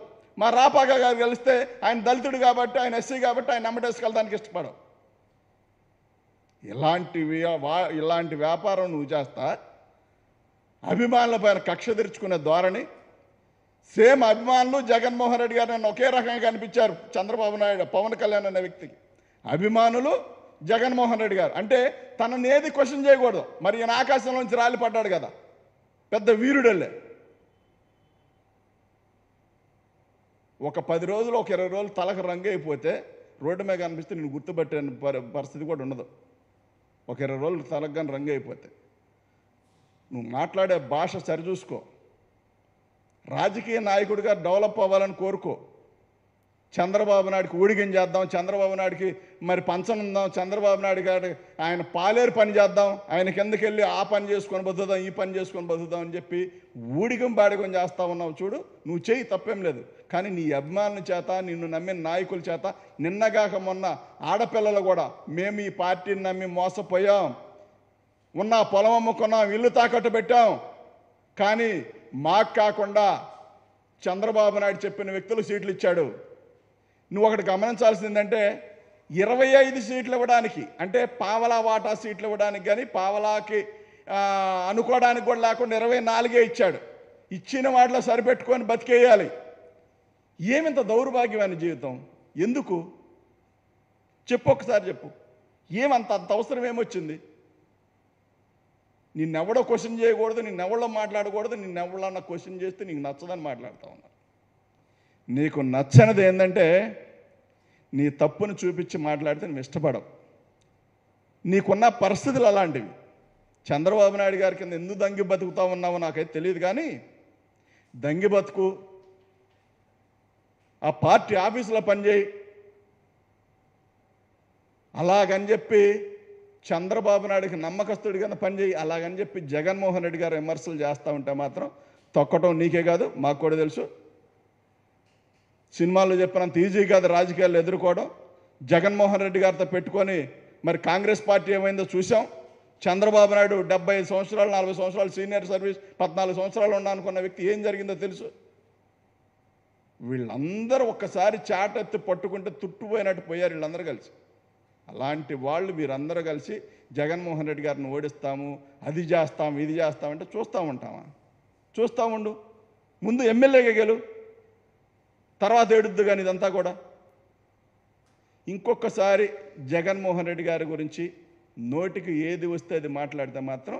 మా రాపాక గారు గెలిస్తే ఆయన దళితుడు కాబట్టి ఆయన ఎస్సీ కాబట్టి ఆయన నమ్మటేసుకెళ్ళడానికి ఇష్టపడవు ఇలాంటి ఇలాంటి వ్యాపారం నువ్వు చేస్తా అభిమానుల పైన కక్ష తెరుచుకునే ధోరణి సేమ్ అభిమానులు జగన్మోహన్ రెడ్డి గారు నన్ను ఒకే రకంగా కనిపించారు చంద్రబాబు నాయుడు పవన్ కళ్యాణ్ అనే వ్యక్తికి అభిమానులు జగన్మోహన్ రెడ్డి గారు అంటే తనని ఏది క్వశ్చన్ చేయకూడదు మరి ఈయన ఆకాశంలోంచి రాలి పడ్డాడు కదా పెద్ద వీరుడల్లే ఒక పది రోజులు ఒక ఇరవై రోజులు తలకు రంగు అయిపోతే రోడ్డు మీద కనిపిస్తే నేను గుర్తుపెట్టే పరిస్థితి కూడా ఉండదు ఒక ఇరవై రోజులు తలకు కానీ రంగు అయిపోతే నువ్వు మాట్లాడే భాష సరిచూసుకో రాజకీయ నాయకుడిగా డెవలప్ అవ్వాలని కోరుకో చంద్రబాబు నాయుడికి ఊడిగం చేద్దాం చంద్రబాబు నాయుడికి మరి పంచనుందాం చంద్రబాబు నాయుడు గారు ఆయన పాలేరు పని చేద్దాం ఆయన కిందకి వెళ్ళి ఆ పని చేసుకొని బతుకుదాం ఈ పని చేసుకొని బతుకుదాం అని చెప్పి ఊడిగం బాడిగం చేస్తా ఉన్నావు చూడు నువ్వు చేయి తప్పేం లేదు కానీ నీ అభిమానుల చేత నిన్ను నమ్మిన నాయకుల చేత నిన్నగాక మొన్న ఆడపిల్లలు కూడా మేము ఈ పార్టీని నమ్మి మోసపోయాం ఉన్న పొలం అమ్ముకున్నాం ఇల్లు తాకట్టు పెట్టాం కానీ మాకు కాకుండా చంద్రబాబు నాయుడు చెప్పిన వ్యక్తులు సీట్లు ఇచ్చాడు నువ్వు ఒకటి గమనించాల్సింది ఏంటంటే ఇరవై ఐదు సీట్లు ఇవ్వడానికి అంటే పావలా వాటా సీట్లు ఇవ్వడానికి కానీ పావలాకి అనుకోవడానికి కూడా లేకుండా ఇరవై నాలుగే ఇచ్చాడు ఇచ్చిన వాటిలో సరిపెట్టుకొని బతికేయాలి ఏమింత దౌర్భాగ్యమైన జీవితం ఎందుకు చెప్పు ఒకసారి చెప్పు ఏమంత అంత అవసరం ఏమొచ్చింది నిన్నెవడో క్వశ్చన్ చేయకూడదు నిన్నెవడో మాట్లాడకూడదు నిన్నెవడన్నా క్వశ్చన్ చేస్తే నీకు నచ్చదని మాట్లాడుతూ ఉన్నారు నీకు నచ్చనిది ఏంటంటే నీ తప్పును చూపించి మాట్లాడితే నువ్వు ఇష్టపడవు నీకున్న పరిస్థితులు అలాంటివి చంద్రబాబు నాయుడు గారి కింద ఎందుకు దంగి బతుకుతా ఉన్నావో నాకైతే తెలియదు కానీ దంగి బతుకు ఆ పార్టీ ఆఫీసులో పనిచేయి అలాగని చెప్పి చంద్రబాబు నాయుడికి నమ్మకస్తుడి కింద పనిచేయి అలాగని చెప్పి జగన్మోహన్ రెడ్డి గారు విమర్శలు చేస్తూ ఉంటే మాత్రం తొక్కటం నీకే కాదు మాకు కూడా తెలుసు సినిమాల్లో చెప్పినంత ఈజీ కాదు రాజకీయాలు ఎదుర్కోవడం జగన్మోహన్ రెడ్డి గారితో పెట్టుకొని మరి కాంగ్రెస్ పార్టీ ఏమైందో చూసాం చంద్రబాబు నాయుడు డెబ్బై సంవత్సరాలు నలభై సంవత్సరాలు సీనియర్ సర్వీస్ పద్నాలుగు సంవత్సరాలు ఉన్నా అనుకున్న వ్యక్తి ఏం జరిగిందో తెలుసు వీళ్ళందరూ ఒక్కసారి చాటెత్తి పట్టుకుంటే తుట్టుపోయినట్టు పోయారు వీళ్ళందరూ కలిసి అలాంటి వాళ్ళు వీరందరూ కలిసి జగన్మోహన్ రెడ్డి గారిని ఓడిస్తాము అది చేస్తాము ఇది చేస్తామంటే చూస్తూ ఉంటామా చూస్తూ ఉండు ముందు ఎమ్మెల్యేగా గెలు తర్వాత ఏడుద్దు కానీ ఇదంతా కూడా ఇంకొకసారి జగన్మోహన్ రెడ్డి గారి గురించి నోటికి ఏది వస్తే అది మాట్లాడితే మాత్రం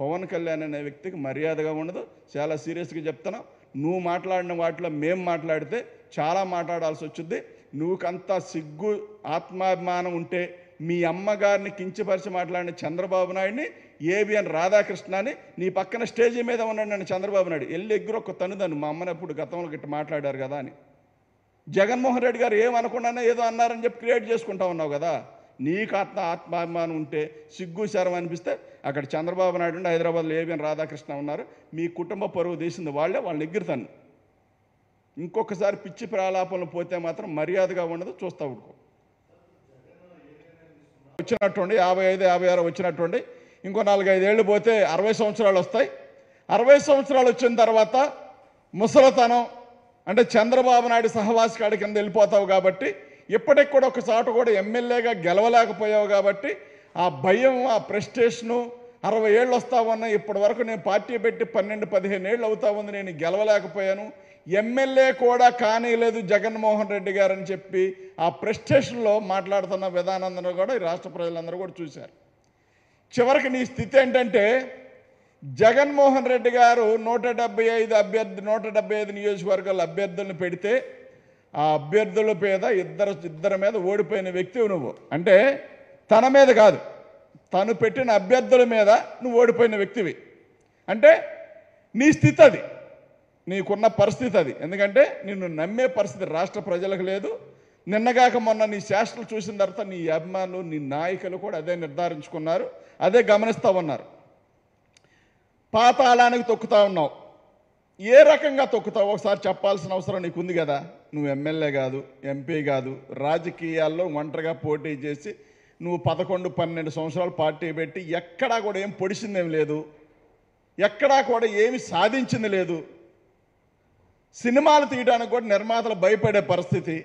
పవన్ కళ్యాణ్ అనే వ్యక్తికి మర్యాదగా ఉండదు చాలా సీరియస్గా చెప్తున్నాం నువ్వు మాట్లాడిన వాటిలో మేము మాట్లాడితే చాలా మాట్లాడాల్సి వచ్చింది నువ్వుకంత సిగ్గు ఆత్మాభిమానం ఉంటే మీ అమ్మగారిని కించపరిచి మాట్లాడిన చంద్రబాబు నాయుడిని ఏబిఎన్ రాధాకృష్ణని నీ పక్కన స్టేజీ మీద ఉన్నాడు నన్ను చంద్రబాబు నాయుడు ఎల్లి ఎగ్గురొక్క ఒక తను మా అమ్మనప్పుడు గతంలో గిట్ట మాట్లాడారు కదా అని జగన్మోహన్ రెడ్డి గారు ఏమనకుండానే ఏదో అన్నారని చెప్పి క్రియేట్ చేసుకుంటా ఉన్నావు కదా నీకు ఆత్మ ఆత్మాభిమానం ఉంటే సిగ్గు శరం అనిపిస్తే అక్కడ చంద్రబాబు నాయుడు ఉండి హైదరాబాద్లో ఏబిఎన్ రాధాకృష్ణ ఉన్నారు మీ కుటుంబ పరువు తీసింది వాళ్ళే వాళ్ళని ఎగ్గురుతాను ఇంకొకసారి పిచ్చి ప్రాలాపంలో పోతే మాత్రం మర్యాదగా ఉండదు చూస్తా ఉడుకో వచ్చినట్టుండి యాభై ఐదు యాభై ఆరు వచ్చినట్టుండి ఇంకో నాలుగైదేళ్ళు పోతే అరవై సంవత్సరాలు వస్తాయి అరవై సంవత్సరాలు వచ్చిన తర్వాత ముసలతనం అంటే చంద్రబాబు నాయుడు సహవాసి కాడి కింద వెళ్ళిపోతావు కాబట్టి ఇప్పటికి కూడా ఒక కూడా ఎమ్మెల్యేగా గెలవలేకపోయావు కాబట్టి ఆ భయం ఆ ప్రెస్టేషను అరవై ఏళ్ళు వస్తా ఉన్నా ఇప్పటి వరకు నేను పార్టీ పెట్టి పన్నెండు పదిహేను ఏళ్ళు అవుతా ఉంది నేను గెలవలేకపోయాను ఎమ్మెల్యే కూడా కానీలేదు జగన్మోహన్ రెడ్డి గారు అని చెప్పి ఆ ప్రెస్టేషన్లో మాట్లాడుతున్న విధానందరూ కూడా ఈ రాష్ట్ర ప్రజలందరూ కూడా చూశారు చివరికి నీ స్థితి ఏంటంటే జగన్మోహన్ రెడ్డి గారు నూట డెబ్బై ఐదు అభ్యర్థి నూట డెబ్బై ఐదు నియోజకవర్గాల అభ్యర్థులను పెడితే ఆ అభ్యర్థుల మీద ఇద్దరు ఇద్దరి మీద ఓడిపోయిన వ్యక్తి నువ్వు అంటే తన మీద కాదు తను పెట్టిన అభ్యర్థుల మీద నువ్వు ఓడిపోయిన వ్యక్తివి అంటే నీ స్థితి అది నీకున్న పరిస్థితి అది ఎందుకంటే నిన్ను నమ్మే పరిస్థితి రాష్ట్ర ప్రజలకు లేదు నిన్నగాక మొన్న నీ శాస్త్రలు చూసిన తర్వాత నీ అభిమానులు నీ నాయకులు కూడా అదే నిర్ధారించుకున్నారు అదే గమనిస్తూ ఉన్నారు పాతాళానికి తొక్కుతా ఉన్నావు ఏ రకంగా తొక్కుతావు ఒకసారి చెప్పాల్సిన అవసరం నీకు ఉంది కదా నువ్వు ఎమ్మెల్యే కాదు ఎంపీ కాదు రాజకీయాల్లో ఒంటరిగా పోటీ చేసి నువ్వు పదకొండు పన్నెండు సంవత్సరాలు పార్టీ పెట్టి ఎక్కడా కూడా ఏం పొడిచిందేం లేదు ఎక్కడా కూడా ఏమి సాధించింది లేదు సినిమాలు తీయడానికి కూడా నిర్మాతలు భయపడే పరిస్థితి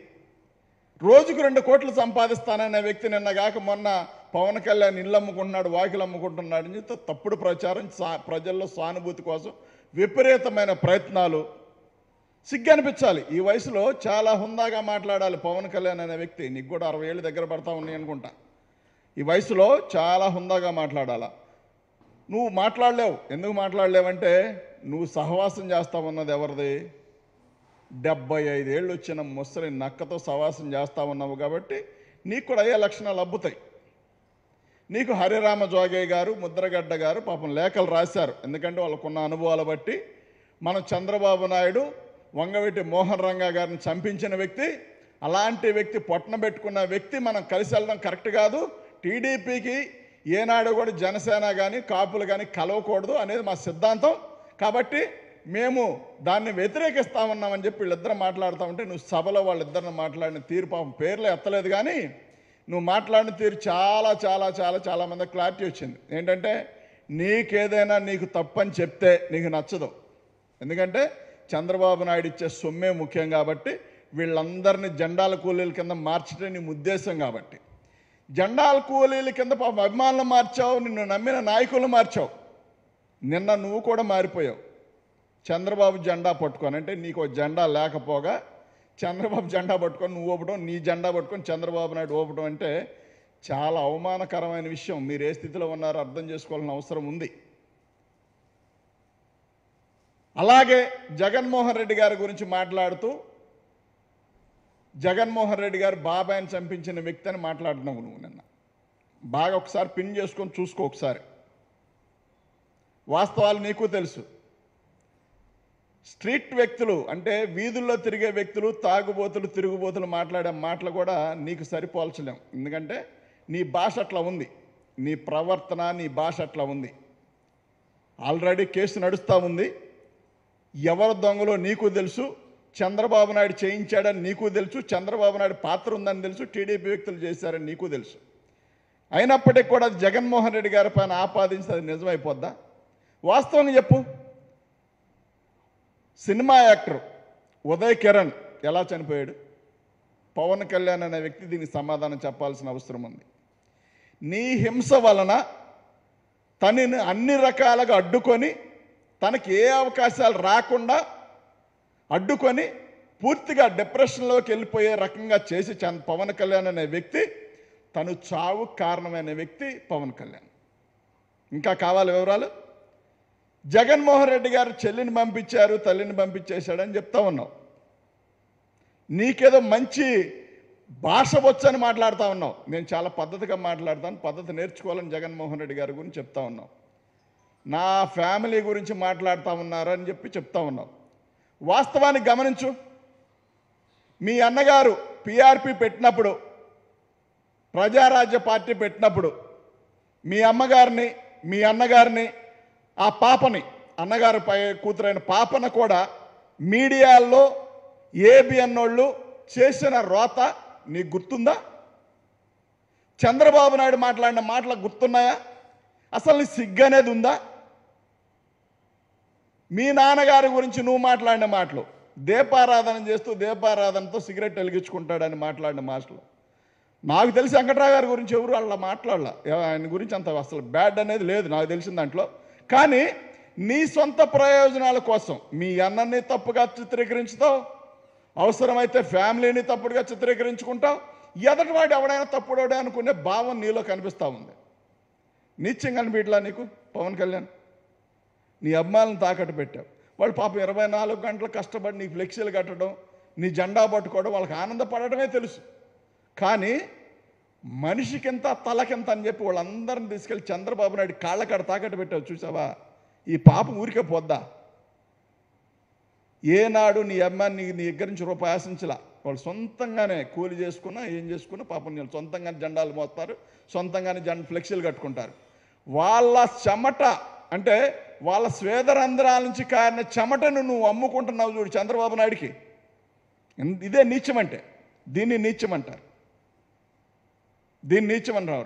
రోజుకు రెండు కోట్లు సంపాదిస్తాననే వ్యక్తి నిన్న కాక మొన్న పవన్ కళ్యాణ్ ఇల్లు అమ్ముకుంటున్నాడు వాకిలు అమ్ముకుంటున్నాడు అని చెప్తే తప్పుడు ప్రచారం సా ప్రజల్లో సానుభూతి కోసం విపరీతమైన ప్రయత్నాలు అనిపించాలి ఈ వయసులో చాలా హుందాగా మాట్లాడాలి పవన్ కళ్యాణ్ అనే వ్యక్తి నీకు కూడా అరవై ఏళ్ళు దగ్గర పడతా ఉన్నాయి అనుకుంటా ఈ వయసులో చాలా హుందాగా మాట్లాడాలా నువ్వు మాట్లాడలేవు ఎందుకు మాట్లాడలేవంటే నువ్వు సహవాసం ఉన్నది ఎవరిది డెబ్బై ఐదేళ్ళు వచ్చిన ముసలి నక్కతో సహవాసం చేస్తా ఉన్నావు కాబట్టి నీకు కూడా అయ్యే లక్షణాలు అబ్బుతాయి నీకు హరిరామ జోగయ్య గారు ముద్రగడ్డ గారు పాపం లేఖలు రాశారు ఎందుకంటే వాళ్ళకున్న అనుభవాలు బట్టి మనం చంద్రబాబు నాయుడు వంగవెట్టి మోహన్ రంగా గారిని చంపించిన వ్యక్తి అలాంటి వ్యక్తి పొట్టన పెట్టుకున్న వ్యక్తి మనం కలిసి వెళ్ళడం కరెక్ట్ కాదు టీడీపీకి ఏనాడు కూడా జనసేన కానీ కాపులు కానీ కలవకూడదు అనేది మా సిద్ధాంతం కాబట్టి మేము దాన్ని వ్యతిరేకిస్తామన్నామని చెప్పి వీళ్ళిద్దరం మాట్లాడుతూ ఉంటే నువ్వు సభలో వాళ్ళిద్దరిని మాట్లాడిన తీరు పాపం పేర్లు ఎత్తలేదు కానీ నువ్వు మాట్లాడిన తీరు చాలా చాలా చాలా చాలా మంది క్లారిటీ వచ్చింది ఏంటంటే నీకేదైనా నీకు తప్పని చెప్తే నీకు నచ్చదు ఎందుకంటే చంద్రబాబు నాయుడు ఇచ్చే సొమ్మే ముఖ్యం కాబట్టి వీళ్ళందరినీ జెండాల కూలీల కింద మార్చడం నీ ఉద్దేశం కాబట్టి జెండాల కూలీల కింద అభిమానులు మార్చావు నిన్ను నమ్మిన నాయకులు మార్చావు నిన్న నువ్వు కూడా మారిపోయావు చంద్రబాబు జెండా అంటే నీకు జెండా లేకపోగా చంద్రబాబు జెండా పట్టుకొని నువ్వు ఊపడం నీ జెండా పట్టుకొని చంద్రబాబు నాయుడు ఊపడం అంటే చాలా అవమానకరమైన విషయం మీరు ఏ స్థితిలో ఉన్నారో అర్థం చేసుకోవాల్సిన అవసరం ఉంది అలాగే జగన్మోహన్ రెడ్డి గారి గురించి మాట్లాడుతూ జగన్మోహన్ రెడ్డి గారు బాబాయ్ని చంపించిన వ్యక్తి అని మాట్లాడుతున్నావు నువ్వు నిన్న బాగా ఒకసారి పిన్ చేసుకొని చూసుకో ఒకసారి వాస్తవాలు నీకు తెలుసు స్ట్రీట్ వ్యక్తులు అంటే వీధుల్లో తిరిగే వ్యక్తులు తాగుబోతులు తిరుగుబోతులు మాట్లాడే మాటలు కూడా నీకు సరిపోల్చలేం ఎందుకంటే నీ భాష అట్లా ఉంది నీ ప్రవర్తన నీ భాష అట్లా ఉంది ఆల్రెడీ కేసు నడుస్తూ ఉంది ఎవరు దొంగలో నీకు తెలుసు చంద్రబాబు నాయుడు చేయించాడని నీకు తెలుసు చంద్రబాబు నాయుడు పాత్ర ఉందని తెలుసు టీడీపీ వ్యక్తులు చేశారని నీకు తెలుసు అయినప్పటికీ కూడా జగన్మోహన్ రెడ్డి గారి పైన ఆపాదించి అది నిజమైపోద్దా వాస్తవంగా చెప్పు సినిమా యాక్టర్ ఉదయ్ కిరణ్ ఎలా చనిపోయాడు పవన్ కళ్యాణ్ అనే వ్యక్తి దీనికి సమాధానం చెప్పాల్సిన అవసరం ఉంది నీ హింస వలన తనని అన్ని రకాలుగా అడ్డుకొని తనకి ఏ అవకాశాలు రాకుండా అడ్డుకొని పూర్తిగా డిప్రెషన్లోకి వెళ్ళిపోయే రకంగా చేసి పవన్ కళ్యాణ్ అనే వ్యక్తి తను చావు కారణమైన వ్యక్తి పవన్ కళ్యాణ్ ఇంకా కావాలి వివరాలు జగన్మోహన్ రెడ్డి గారు చెల్లిని పంపించారు తల్లిని పంపించేశాడని చెప్తా ఉన్నావు నీకేదో మంచి భాష వచ్చని మాట్లాడుతూ ఉన్నావు నేను చాలా పద్ధతిగా మాట్లాడతాను పద్ధతి నేర్చుకోవాలని జగన్మోహన్ రెడ్డి గారి గురించి చెప్తా ఉన్నావు నా ఫ్యామిలీ గురించి మాట్లాడుతూ ఉన్నారని చెప్పి చెప్తా ఉన్నావు వాస్తవాన్ని గమనించు మీ అన్నగారు పిఆర్పి పెట్టినప్పుడు ప్రజారాజ్య పార్టీ పెట్టినప్పుడు మీ అమ్మగారిని మీ అన్నగారిని ఆ పాపని పై కూతురైన పాపన కూడా మీడియాల్లో ఏబిఎన్ వాళ్ళు చేసిన రోత నీకు గుర్తుందా చంద్రబాబు నాయుడు మాట్లాడిన మాటలు గుర్తున్నాయా అసలు నీ సిగ్గు అనేది ఉందా మీ నాన్నగారి గురించి నువ్వు మాట్లాడిన మాటలు దీపారాధన చేస్తూ దీపారాధనతో సిగరెట్ వెలిగించుకుంటాడని మాట్లాడిన మాటలు నాకు తెలిసి వెంకట్రావు గారి గురించి ఎవరు వాళ్ళ మాట్లాడాల ఆయన గురించి అంత అసలు బ్యాడ్ అనేది లేదు నాకు తెలిసిన దాంట్లో కానీ నీ సొంత ప్రయోజనాల కోసం మీ అన్నని తప్పుగా చిత్రీకరించుతావు అవసరమైతే ఫ్యామిలీని తప్పుడుగా చిత్రీకరించుకుంటావు ఎదటివాడు ఎవడైనా తప్పుడోడే అనుకునే భావం నీలో కనిపిస్తూ ఉంది నిత్యం కనిపించలా నీకు పవన్ కళ్యాణ్ నీ అమ్మాయిలను తాకట్టు పెట్టావు వాళ్ళు పాపం ఇరవై నాలుగు గంటలు కష్టపడి నీ ఫ్లెక్సీలు కట్టడం నీ జెండా పట్టుకోవడం వాళ్ళకి ఆనందపడటమే తెలుసు కానీ మనిషికింత తలకింత అని చెప్పి వాళ్ళందరిని తీసుకెళ్ళి చంద్రబాబు నాయుడు కాళ్ళకాడ తాకట్టు పెట్టావు చూసావా ఈ పాపం ఊరికే పోద్దా ఏనాడు నీ అమ్మాయిని నీ నీ దగ్గర నుంచి రూపాయి ఆశించలా వాళ్ళు సొంతంగానే కూలి చేసుకున్నా ఏం చేసుకున్నా పాపం నేను సొంతంగానే జెండాలు మోస్తారు సొంతంగానే జెండ ఫ్లెక్సీలు కట్టుకుంటారు వాళ్ళ చెమట అంటే వాళ్ళ స్వేదరంధ్రాల నుంచి కారిన చెమటను నువ్వు అమ్ముకుంటున్నావు చూడు చంద్రబాబు నాయుడికి ఇదే నీచమంటే దీన్ని నీచమంటారు దీన్ని నీచమని రావు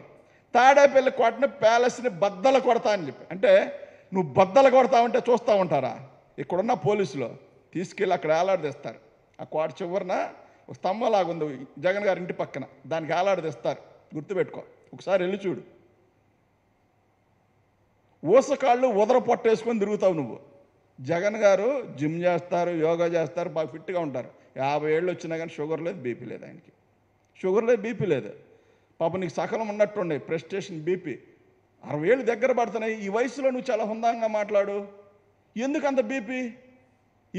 తాడేపల్లి కోటని ప్యాలెస్ని బద్దలు కొడతా అని చెప్పి అంటే నువ్వు బద్దలు కొడతా ఉంటే చూస్తూ ఉంటారా ఇక్కడున్న పోలీసులు తీసుకెళ్ళి అక్కడ వేలాడదీస్తారు ఆ కోట చివరిన ఒక స్తంభలాగా ఉంది జగన్ గారి ఇంటి పక్కన దానికి వేలాడదీస్తారు గుర్తుపెట్టుకో ఒకసారి వెళ్ళి చూడు ఊసకాళ్ళు ఉదర పొట్టేసుకొని తిరుగుతావు నువ్వు జగన్ గారు జిమ్ చేస్తారు యోగా చేస్తారు బాగా ఫిట్గా ఉంటారు యాభై ఏళ్ళు వచ్చినా కానీ షుగర్ లేదు బీపీ లేదు ఆయనకి షుగర్ లేదు బీపీ లేదు పాప నీకు సకలం ఉన్నట్టుండే ప్రెస్టేషన్ బీపీ అరవై ఏళ్ళు దగ్గర పడుతున్నాయి ఈ వయసులో నువ్వు చాలా హుందంగా మాట్లాడు ఎందుకంత బీపీ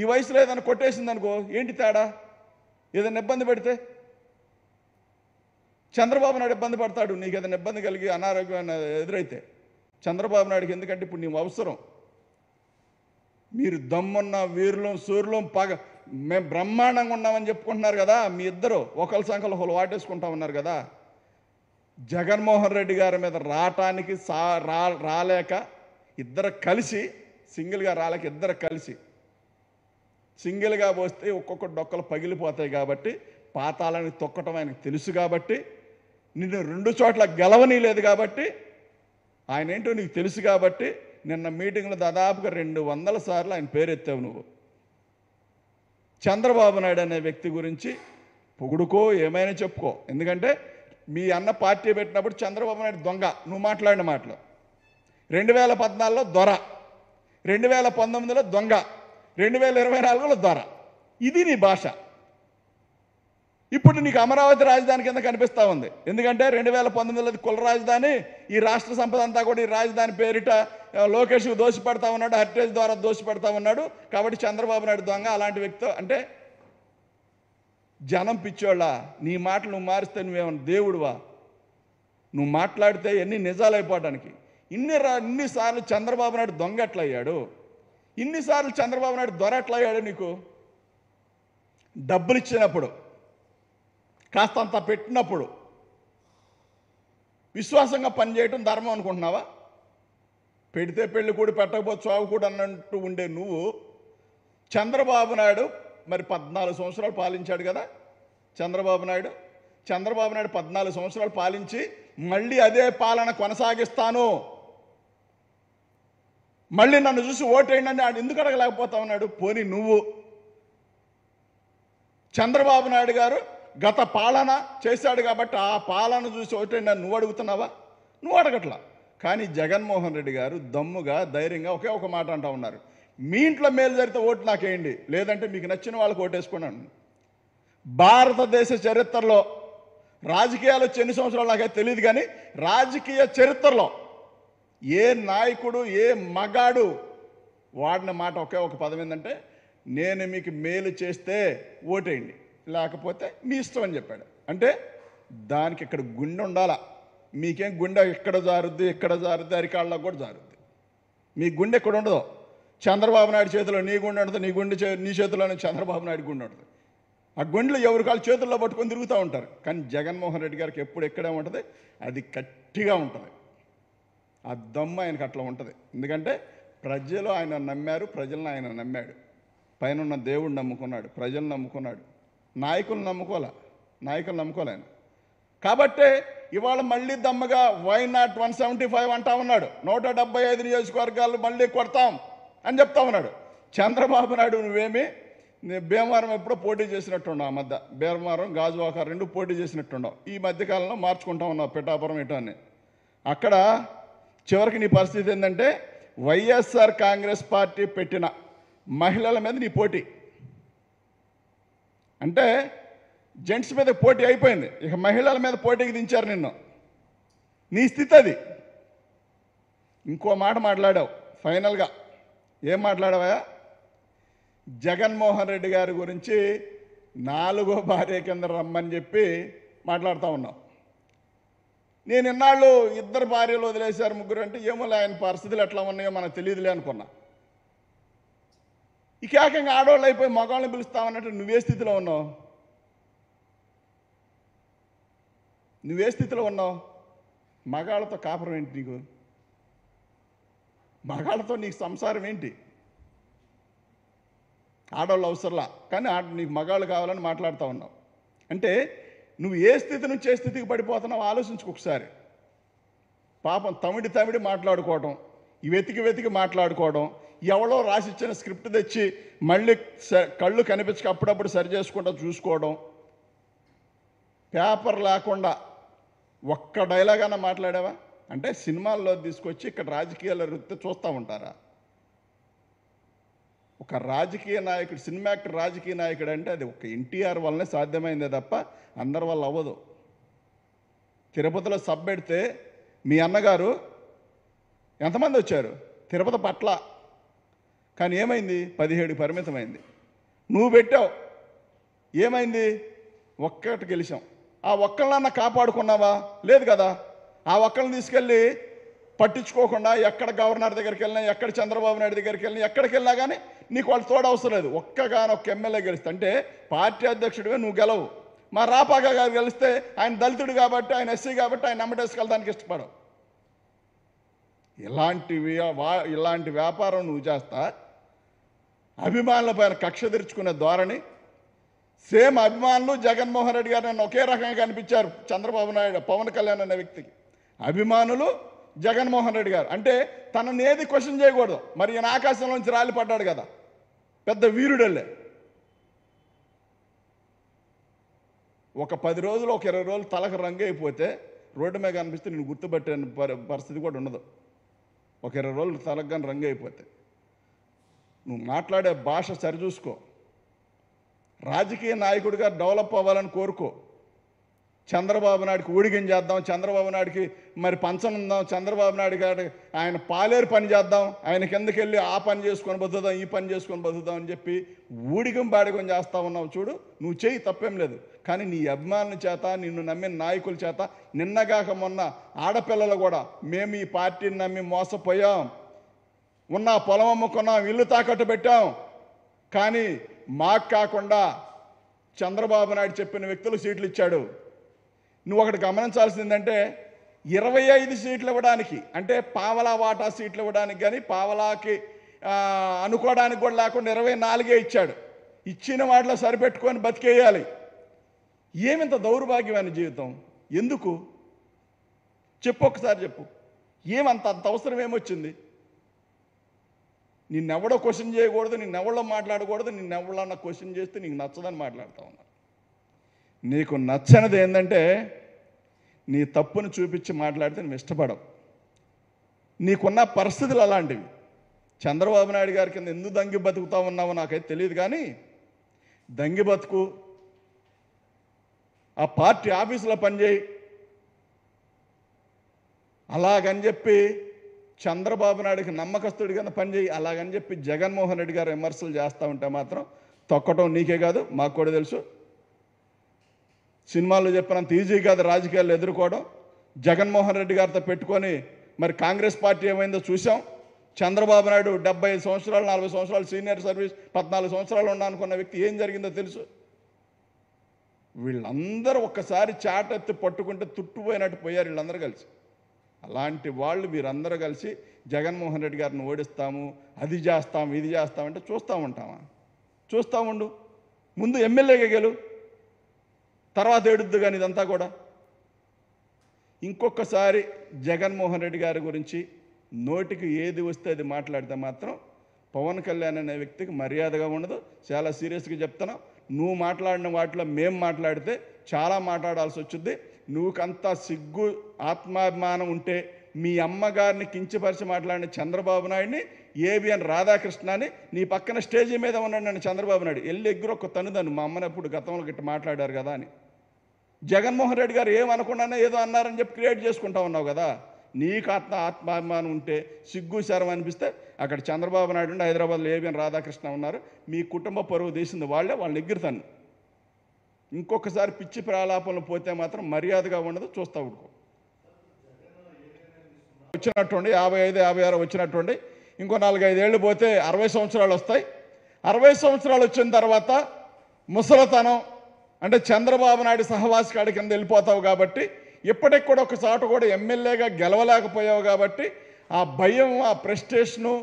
ఈ వయసులో ఏదైనా కొట్టేసింది అనుకో ఏంటి తేడా ఏదైనా ఇబ్బంది పెడితే చంద్రబాబు నాయుడు ఇబ్బంది పడతాడు నీకు ఏదైనా ఇబ్బంది కలిగి అనారోగ్యం ఎదురైతే చంద్రబాబు నాయుడుకి ఎందుకంటే ఇప్పుడు నీవు అవసరం మీరు దమ్మున్న వీరులం సూర్యులం పగ మేము బ్రహ్మాండంగా ఉన్నామని చెప్పుకుంటున్నారు కదా మీ ఇద్దరు ఒకరి సంఖ్యలో ఒకరు వాటేసుకుంటా ఉన్నారు కదా జగన్మోహన్ రెడ్డి గారి మీద రావటానికి సా రా రాలేక ఇద్దరు కలిసి సింగిల్గా రాలేక ఇద్దరు కలిసి సింగిల్గా పోస్తే ఒక్కొక్క డొక్కలు పగిలిపోతాయి కాబట్టి పాతాలని తొక్కటం ఆయనకు తెలుసు కాబట్టి నిన్ను రెండు చోట్ల గెలవనీ లేదు కాబట్టి ఆయన ఏంటో నీకు తెలుసు కాబట్టి నిన్న మీటింగ్లో దాదాపుగా రెండు వందల సార్లు ఆయన పేరెత్తావు నువ్వు చంద్రబాబు నాయుడు అనే వ్యక్తి గురించి పొగుడుకో ఏమైనా చెప్పుకో ఎందుకంటే మీ అన్న పార్టీ పెట్టినప్పుడు చంద్రబాబు నాయుడు దొంగ నువ్వు మాట్లాడిన మాటలు రెండు వేల పద్నాలుగులో దొర రెండు వేల పంతొమ్మిదిలో దొంగ రెండు వేల ఇరవై నాలుగులో దొర ఇది నీ భాష ఇప్పుడు నీకు అమరావతి రాజధాని కింద కనిపిస్తూ ఉంది ఎందుకంటే రెండు వేల పంతొమ్మిదిలో కుల రాజధాని ఈ రాష్ట్ర సంపద అంతా కూడా ఈ రాజధాని పేరిట లోకేష్కు దోషపడతా ఉన్నాడు హెరిటేజ్ ద్వారా దోషి ఉన్నాడు కాబట్టి చంద్రబాబు నాయుడు దొంగ అలాంటి వ్యక్తితో అంటే జనం పిచ్చోళ్ళ నీ మాటలు నువ్వు మారిస్తే నువ్వేమన్నా దేవుడువా నువ్వు మాట్లాడితే ఎన్ని నిజాలైపోవడానికి ఇన్ని రా ఇన్నిసార్లు చంద్రబాబు నాయుడు దొంగట్లయ్యాడు ఇన్నిసార్లు చంద్రబాబు నాయుడు దొరట్లయ్యాడు నీకు డబ్బులు ఇచ్చినప్పుడు కాస్తంత పెట్టినప్పుడు విశ్వాసంగా పనిచేయటం ధర్మం అనుకుంటున్నావా పెడితే పెళ్లి కూడా పెట్టకపోతే చావు కూడా అన్నట్టు ఉండే నువ్వు చంద్రబాబు నాయుడు మరి పద్నాలుగు సంవత్సరాలు పాలించాడు కదా చంద్రబాబు నాయుడు చంద్రబాబు నాయుడు పద్నాలుగు సంవత్సరాలు పాలించి మళ్ళీ అదే పాలన కొనసాగిస్తాను మళ్ళీ నన్ను చూసి ఓటేయండి అని ఆడు ఎందుకు అడగలేకపోతా ఉన్నాడు పోని నువ్వు చంద్రబాబు నాయుడు గారు గత పాలన చేశాడు కాబట్టి ఆ పాలన చూసి ఓటేయండి అని నువ్వు అడుగుతున్నావా నువ్వు అడగట్లా కానీ జగన్మోహన్ రెడ్డి గారు దమ్ముగా ధైర్యంగా ఒకే ఒక మాట అంటూ ఉన్నారు మీ ఇంట్లో మేలు జరిగితే ఓటు నాకేయండి లేదంటే మీకు నచ్చిన వాళ్ళకి ఓటేసుకున్నాను భారతదేశ చరిత్రలో రాజకీయాలు ఎన్ని సంవత్సరాలు నాకైతే తెలియదు కానీ రాజకీయ చరిత్రలో ఏ నాయకుడు ఏ మగాడు వాడిన మాట ఒకే ఒక పదం ఏంటంటే నేను మీకు మేలు చేస్తే ఓటేయండి లేకపోతే మీ ఇష్టం అని చెప్పాడు అంటే దానికి ఇక్కడ గుండె ఉండాలా మీకేం గుండె ఇక్కడ జారుద్ది ఇక్కడ జారుద్ది అరికాళ్ళకు కూడా జారుద్ది మీ గుండె ఎక్కడ ఉండదు చంద్రబాబు నాయుడు చేతిలో నీ గుండె ఉండదు నీ గుండె నీ చేతిలోనే చంద్రబాబు నాయుడు గుండె ఉండదు ఆ గుండెలు ఎవరి కాళ్ళు చేతుల్లో పట్టుకొని తిరుగుతూ ఉంటారు కానీ జగన్మోహన్ రెడ్డి గారికి ఎప్పుడు ఎక్కడే ఉంటుంది అది గట్టిగా ఉంటుంది ఆ దమ్ము ఆయనకు అట్లా ఉంటుంది ఎందుకంటే ప్రజలు ఆయన నమ్మారు ప్రజలను ఆయన నమ్మాడు పైన దేవుడు నమ్ముకున్నాడు ప్రజలు నమ్ముకున్నాడు నాయకులు నమ్ముకోలే నాయకులు నమ్ముకోలేను కాబట్టే ఇవాళ మళ్ళీ దమ్మగా why not one seventy five అంటా ఉన్నాడు నూట డెబ్బై ఐదు నియోజకవర్గాలు మళ్ళీ కొడతాం అని చెప్తా ఉన్నాడు చంద్రబాబు నాయుడు నువ్వేమి భీమవరం ఎప్పుడో పోటీ చేసినట్టున్నావు ఆ మధ్య భీమవరం గాజువాక రెండు పోటీ చేసినట్టున్నావు ఈ మధ్యకాలంలో మార్చుకుంటా ఉన్నావు పిఠాపురం ఇటు అని అక్కడ చివరికి నీ పరిస్థితి ఏంటంటే వైఎస్ఆర్ కాంగ్రెస్ పార్టీ పెట్టిన మహిళల మీద నీ పోటీ అంటే జెంట్స్ మీద పోటీ అయిపోయింది ఇక మహిళల మీద పోటీకి దించారు నిన్ను నీ స్థితి అది ఇంకో మాట మాట్లాడావు ఫైనల్గా ఏం మాట్లాడవా జగన్మోహన్ రెడ్డి గారి గురించి నాలుగో భార్య కింద రమ్మని చెప్పి మాట్లాడుతూ ఉన్నాం నేను ఇన్నాళ్ళు ఇద్దరు భార్యలు వదిలేశారు ముగ్గురు అంటే ఏమో ఆయన పరిస్థితులు ఎట్లా ఉన్నాయో మనకు తెలియదులే అనుకున్నా ఇకేకంగా ఆడవాళ్ళు అయిపోయి మగవాళ్ళని పిలుస్తామన్నట్టు నువ్వే స్థితిలో ఉన్నావు నువ్వే స్థితిలో ఉన్నావు మగాళ్ళతో కాపురం ఏంటి నీకు మగాళ్ళతో నీకు సంసారం ఏంటి ఆడవాళ్ళు అవసరంలా కానీ ఆడ నీకు మగాళ్ళు కావాలని మాట్లాడుతూ ఉన్నావు అంటే నువ్వు ఏ స్థితి నుంచి ఏ స్థితికి పడిపోతున్నావు ఆలోచించుకోసారి ఒకసారి పాపం తమిడి తమిడి మాట్లాడుకోవడం వెతికి వెతికి మాట్లాడుకోవడం ఎవడో రాసిచ్చిన స్క్రిప్ట్ తెచ్చి మళ్ళీ స కళ్ళు కనిపించక అప్పుడప్పుడు సరి చేసుకుంటా చూసుకోవడం పేపర్ లేకుండా ఒక్క డైలాగ్ అన్న మాట్లాడావా అంటే సినిమాల్లో తీసుకొచ్చి ఇక్కడ రాజకీయాల వృత్తి చూస్తూ ఉంటారా ఒక రాజకీయ నాయకుడు సినిమా యాక్టర్ రాజకీయ నాయకుడు అంటే అది ఒక ఎన్టీఆర్ వల్లనే సాధ్యమైందే తప్ప అందరి వల్ల అవ్వదు తిరుపతిలో సబ్ పెడితే మీ అన్నగారు ఎంతమంది వచ్చారు తిరుపతి పట్ల కానీ ఏమైంది పదిహేడు పరిమితమైంది నువ్వు పెట్టావు ఏమైంది ఒక్కటి గెలిచాం ఆ ఒక్కళ్ళన్న కాపాడుకున్నావా లేదు కదా ఆ ఒక్కరిని తీసుకెళ్ళి పట్టించుకోకుండా ఎక్కడ గవర్నర్ దగ్గరికి వెళ్ళినా ఎక్కడ చంద్రబాబు నాయుడు దగ్గరికి వెళ్ళినా ఎక్కడికి వెళ్ళినా కానీ నీకు వాళ్ళు తోడు అవసరం లేదు ఒక్కగానొక్క ఒక్క ఎమ్మెల్యే గెలిస్తే అంటే పార్టీ అధ్యక్షుడివే నువ్వు గెలవు మా రాపాక గారు గెలిస్తే ఆయన దళితుడు కాబట్టి ఆయన ఎస్సీ కాబట్టి ఆయన నమ్మటేసుకెళ్ళడానికి ఇష్టపడవు ఇలాంటి ఇలాంటి వ్యాపారం నువ్వు చేస్తా అభిమానుల పైన కక్ష తెరుచుకునే ధోరణి సేమ్ అభిమానులు జగన్మోహన్ రెడ్డి గారు నన్ను ఒకే రకంగా కనిపించారు చంద్రబాబు నాయుడు పవన్ కళ్యాణ్ అనే వ్యక్తికి అభిమానులు జగన్మోహన్ రెడ్డి గారు అంటే తనని ఏది క్వశ్చన్ చేయకూడదు మరి ఈయన ఆకాశంలోంచి రాలిపడ్డాడు కదా పెద్ద వీరుడల్లే ఒక పది రోజులు ఒక ఇరవై రోజులు తలకు రంగు అయిపోతే రోడ్డు మీద కనిపిస్తే నేను గుర్తుపెట్టే పరిస్థితి కూడా ఉండదు ఒక ఇరవై రోజులు తలకు కానీ రంగు అయిపోతే నువ్వు మాట్లాడే భాష సరిచూసుకో రాజకీయ నాయకుడిగా డెవలప్ అవ్వాలని కోరుకో చంద్రబాబు నాయుడికి ఊడిగం చేద్దాం చంద్రబాబు నాయుడికి మరి పంచం ఉందాం చంద్రబాబు నాయుడు గారు ఆయన పాలేరు పని చేద్దాం ఆయన కిందకి వెళ్ళి ఆ పని చేసుకొని బతుకుదాం ఈ పని చేసుకొని బతుదాం అని చెప్పి ఊడిగం బాడిగం చేస్తా ఉన్నావు చూడు నువ్వు చేయి తప్పేం లేదు కానీ నీ అభిమానుల చేత నిన్ను నమ్మిన నాయకుల చేత నిన్నగాక మొన్న ఆడపిల్లలు కూడా మేము ఈ పార్టీని నమ్మి మోసపోయాం ఉన్న పొలం అమ్ముకున్నాం ఇల్లు తాకట్టు పెట్టాం కానీ మాకు కాకుండా చంద్రబాబు నాయుడు చెప్పిన వ్యక్తులు సీట్లు ఇచ్చాడు నువ్వు అక్కడ గమనించాల్సింది ఏంటంటే ఇరవై ఐదు సీట్లు ఇవ్వడానికి అంటే పావలా వాటా సీట్లు ఇవ్వడానికి కానీ పావలాకి అనుకోవడానికి కూడా లేకుండా ఇరవై నాలుగే ఇచ్చాడు ఇచ్చిన వాటిలో సరిపెట్టుకొని బతికేయాలి ఏమింత దౌర్భాగ్యమైన జీవితం ఎందుకు చెప్పు ఒకసారి చెప్పు ఏమంత అంత అవసరం ఏమొచ్చింది నిన్నెవడో క్వశ్చన్ చేయకూడదు నిన్నెవడో మాట్లాడకూడదు అన్న క్వశ్చన్ చేస్తే నీకు నచ్చదని మాట్లాడుతూ ఉన్నారు నీకు నచ్చనిది ఏంటంటే నీ తప్పును చూపించి మాట్లాడితే నువ్వు ఇష్టపడవు నీకున్న పరిస్థితులు అలాంటివి చంద్రబాబు నాయుడు గారి కింద ఎందుకు దంగి బతుకుతా ఉన్నావో నాకైతే తెలియదు కానీ దంగి బతుకు ఆ పార్టీ ఆఫీసులో పనిచేయి అలాగని చెప్పి చంద్రబాబు నాయుడికి నమ్మకస్తుడి కింద పనిచేయి అలాగని చెప్పి జగన్మోహన్ రెడ్డి గారు విమర్శలు చేస్తూ ఉంటే మాత్రం తొక్కటం నీకే కాదు మాకు కూడా తెలుసు సినిమాల్లో చెప్పినంత ఈజీ కాదు రాజకీయాలు ఎదుర్కోవడం జగన్మోహన్ రెడ్డి గారితో పెట్టుకొని మరి కాంగ్రెస్ పార్టీ ఏమైందో చూసాం చంద్రబాబు నాయుడు డెబ్బై సంవత్సరాలు నలభై సంవత్సరాలు సీనియర్ సర్వీస్ పద్నాలుగు సంవత్సరాలు ఉన్నా అనుకున్న వ్యక్తి ఏం జరిగిందో తెలుసు వీళ్ళందరూ ఒక్కసారి చాటెత్తి పట్టుకుంటే తుట్టుపోయినట్టు పోయారు వీళ్ళందరూ కలిసి అలాంటి వాళ్ళు వీరందరూ కలిసి జగన్మోహన్ రెడ్డి గారిని ఓడిస్తాము అది చేస్తాము ఇది చేస్తామంటే చూస్తూ ఉంటామా చూస్తూ ఉండు ముందు ఎమ్మెల్యేగా గెలు తర్వాత ఏడుద్దు కానీ ఇదంతా కూడా ఇంకొకసారి జగన్మోహన్ రెడ్డి గారి గురించి నోటికి ఏది వస్తే అది మాట్లాడితే మాత్రం పవన్ కళ్యాణ్ అనే వ్యక్తికి మర్యాదగా ఉండదు చాలా సీరియస్గా చెప్తాను నువ్వు మాట్లాడిన వాటిలో మేము మాట్లాడితే చాలా మాట్లాడాల్సి వచ్చింది నువ్వుకంతా సిగ్గు ఆత్మాభిమానం ఉంటే మీ అమ్మగారిని కించపరిచి మాట్లాడిన చంద్రబాబు నాయుడిని ఏబిఎన్ రాధాకృష్ణ అని నీ పక్కన స్టేజీ మీద ఉన్నాడు నన్ను చంద్రబాబు నాయుడు వెళ్ళి ఎగ్గురు ఒక తనుదను మా అమ్మని అప్పుడు గతంలో గిట్ట మాట్లాడారు కదా అని జగన్మోహన్ రెడ్డి గారు ఏమనకుండానే ఏదో అన్నారని చెప్పి క్రియేట్ చేసుకుంటా ఉన్నావు కదా నీకు ఆత్మ ఆత్మాభిమానం ఉంటే సిగ్గు శరం అనిపిస్తే అక్కడ చంద్రబాబు నాయుడు ఉండి హైదరాబాద్లో ఏబిఎన్ రాధాకృష్ణ ఉన్నారు మీ కుటుంబ పరువు తీసింది వాళ్ళే వాళ్ళని ఎగ్గురుతాను ఇంకొకసారి పిచ్చి ప్రాలాపంలో పోతే మాత్రం మర్యాదగా ఉండదు చూస్తా ఉడుకో వచ్చినట్టుండి యాభై ఐదు యాభై ఆరు వచ్చినట్టుండి ఇంకో నాలుగైదేళ్ళు పోతే అరవై సంవత్సరాలు వస్తాయి అరవై సంవత్సరాలు వచ్చిన తర్వాత ముసలతనం అంటే చంద్రబాబు నాయుడు సహవాసి కాడి కింద వెళ్ళిపోతావు కాబట్టి ఇప్పటికి కూడా ఒక కూడా ఎమ్మెల్యేగా గెలవలేకపోయావు కాబట్టి ఆ భయం ఆ ప్రెస్టేషను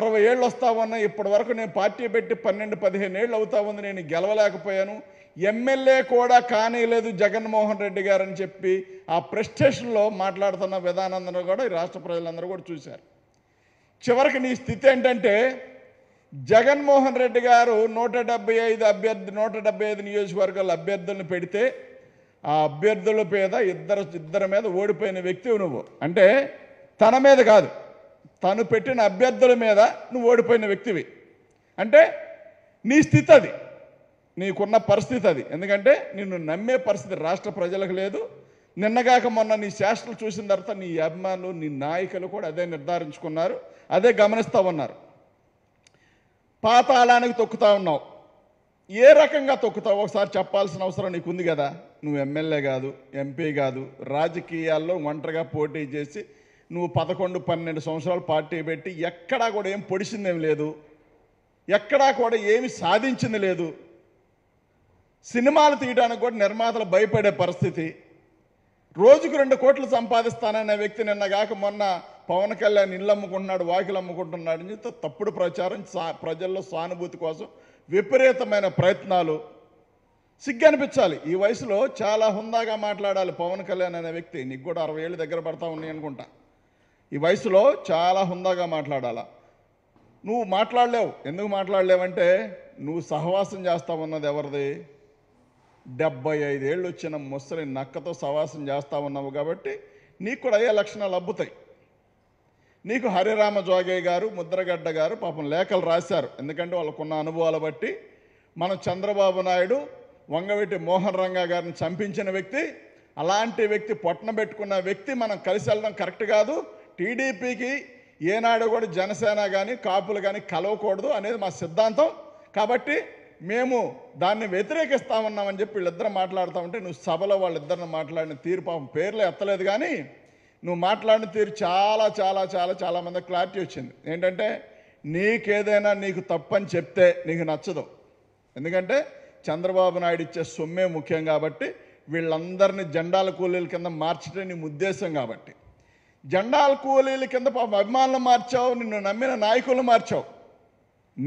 అరవై ఏళ్ళు వస్తామన్నా ఇప్పటి వరకు నేను పార్టీ పెట్టి పన్నెండు పదిహేను ఏళ్ళు అవుతా ఉంది నేను గెలవలేకపోయాను ఎమ్మెల్యే కూడా లేదు జగన్మోహన్ రెడ్డి గారని చెప్పి ఆ ప్రెస్టేషన్లో మాట్లాడుతున్న విధానందరూ కూడా ఈ రాష్ట్ర ప్రజలందరూ కూడా చూశారు చివరికి నీ స్థితి ఏంటంటే జగన్మోహన్ రెడ్డి గారు నూట డెబ్బై ఐదు అభ్యర్థి నూట డెబ్బై ఐదు నియోజకవర్గాల అభ్యర్థులను పెడితే ఆ అభ్యర్థుల మీద ఇద్దరు ఇద్దరి మీద ఓడిపోయిన వ్యక్తివి నువ్వు అంటే తన మీద కాదు తను పెట్టిన అభ్యర్థుల మీద నువ్వు ఓడిపోయిన వ్యక్తివి అంటే నీ స్థితి అది నీకున్న పరిస్థితి అది ఎందుకంటే నిన్ను నమ్మే పరిస్థితి రాష్ట్ర ప్రజలకు లేదు నిన్నగాక మొన్న నీ శాస్త్రాలు చూసిన తర్వాత నీ అభిమానులు నీ నాయకులు కూడా అదే నిర్ధారించుకున్నారు అదే గమనిస్తూ ఉన్నారు పాతాళానికి తొక్కుతా ఉన్నావు ఏ రకంగా తొక్కుతావు ఒకసారి చెప్పాల్సిన అవసరం నీకుంది కదా నువ్వు ఎమ్మెల్యే కాదు ఎంపీ కాదు రాజకీయాల్లో ఒంటరిగా పోటీ చేసి నువ్వు పదకొండు పన్నెండు సంవత్సరాలు పార్టీ పెట్టి ఎక్కడా కూడా ఏం పొడిచిందేం లేదు ఎక్కడా కూడా ఏమి సాధించింది లేదు సినిమాలు తీయడానికి కూడా నిర్మాతలు భయపడే పరిస్థితి రోజుకు రెండు కోట్లు సంపాదిస్తాననే వ్యక్తి నిన్నగాక మొన్న పవన్ కళ్యాణ్ ఇల్లు అమ్ముకుంటున్నాడు వాకిలు అమ్ముకుంటున్నాడు అని చెప్తే తప్పుడు ప్రచారం ప్రజల్లో సానుభూతి కోసం విపరీతమైన ప్రయత్నాలు అనిపించాలి ఈ వయసులో చాలా హుందాగా మాట్లాడాలి పవన్ కళ్యాణ్ అనే వ్యక్తి నీకు కూడా అరవై ఏళ్ళు దగ్గర పడతా ఉన్నాయి అనుకుంటా ఈ వయసులో చాలా హుందాగా మాట్లాడాల నువ్వు మాట్లాడలేవు ఎందుకు మాట్లాడలేవంటే నువ్వు సహవాసం చేస్తా ఉన్నది ఎవరిది డెబ్బై ఐదేళ్ళు వచ్చిన ముసలి నక్కతో సహవాసం చేస్తా ఉన్నావు కాబట్టి నీకు కూడా అయ్యే లక్షణాలు అబ్బుతాయి నీకు హరిరామ జోగయ్య గారు ముద్రగడ్డ గారు పాపం లేఖలు రాశారు ఎందుకంటే వాళ్ళకున్న అనుభవాల బట్టి మనం చంద్రబాబు నాయుడు వంగవెట్టి మోహన్ రంగా గారిని చంపించిన వ్యక్తి అలాంటి వ్యక్తి పొట్టన పెట్టుకున్న వ్యక్తి మనం కలిసి వెళ్ళడం కరెక్ట్ కాదు టీడీపీకి ఏనాడు కూడా జనసేన కానీ కాపులు కానీ కలవకూడదు అనేది మా సిద్ధాంతం కాబట్టి మేము దాన్ని వ్యతిరేకిస్తామన్నామని చెప్పి వీళ్ళిద్దరు మాట్లాడుతామంటే నువ్వు సభలో వాళ్ళిద్దరిని మాట్లాడిన తీర్పు పేర్లు ఎత్తలేదు కానీ నువ్వు మాట్లాడిన తీరు చాలా చాలా చాలా చాలా మంది క్లారిటీ వచ్చింది ఏంటంటే నీకేదైనా నీకు తప్పని చెప్తే నీకు నచ్చదు ఎందుకంటే చంద్రబాబు నాయుడు ఇచ్చే సొమ్మే ముఖ్యం కాబట్టి వీళ్ళందరినీ జెండాల కూలీల కింద మార్చడం నీ ఉద్దేశం కాబట్టి జెండాల కూలీల కింద పాపం అభిమానులు మార్చావు నిన్ను నమ్మిన నాయకులు మార్చావు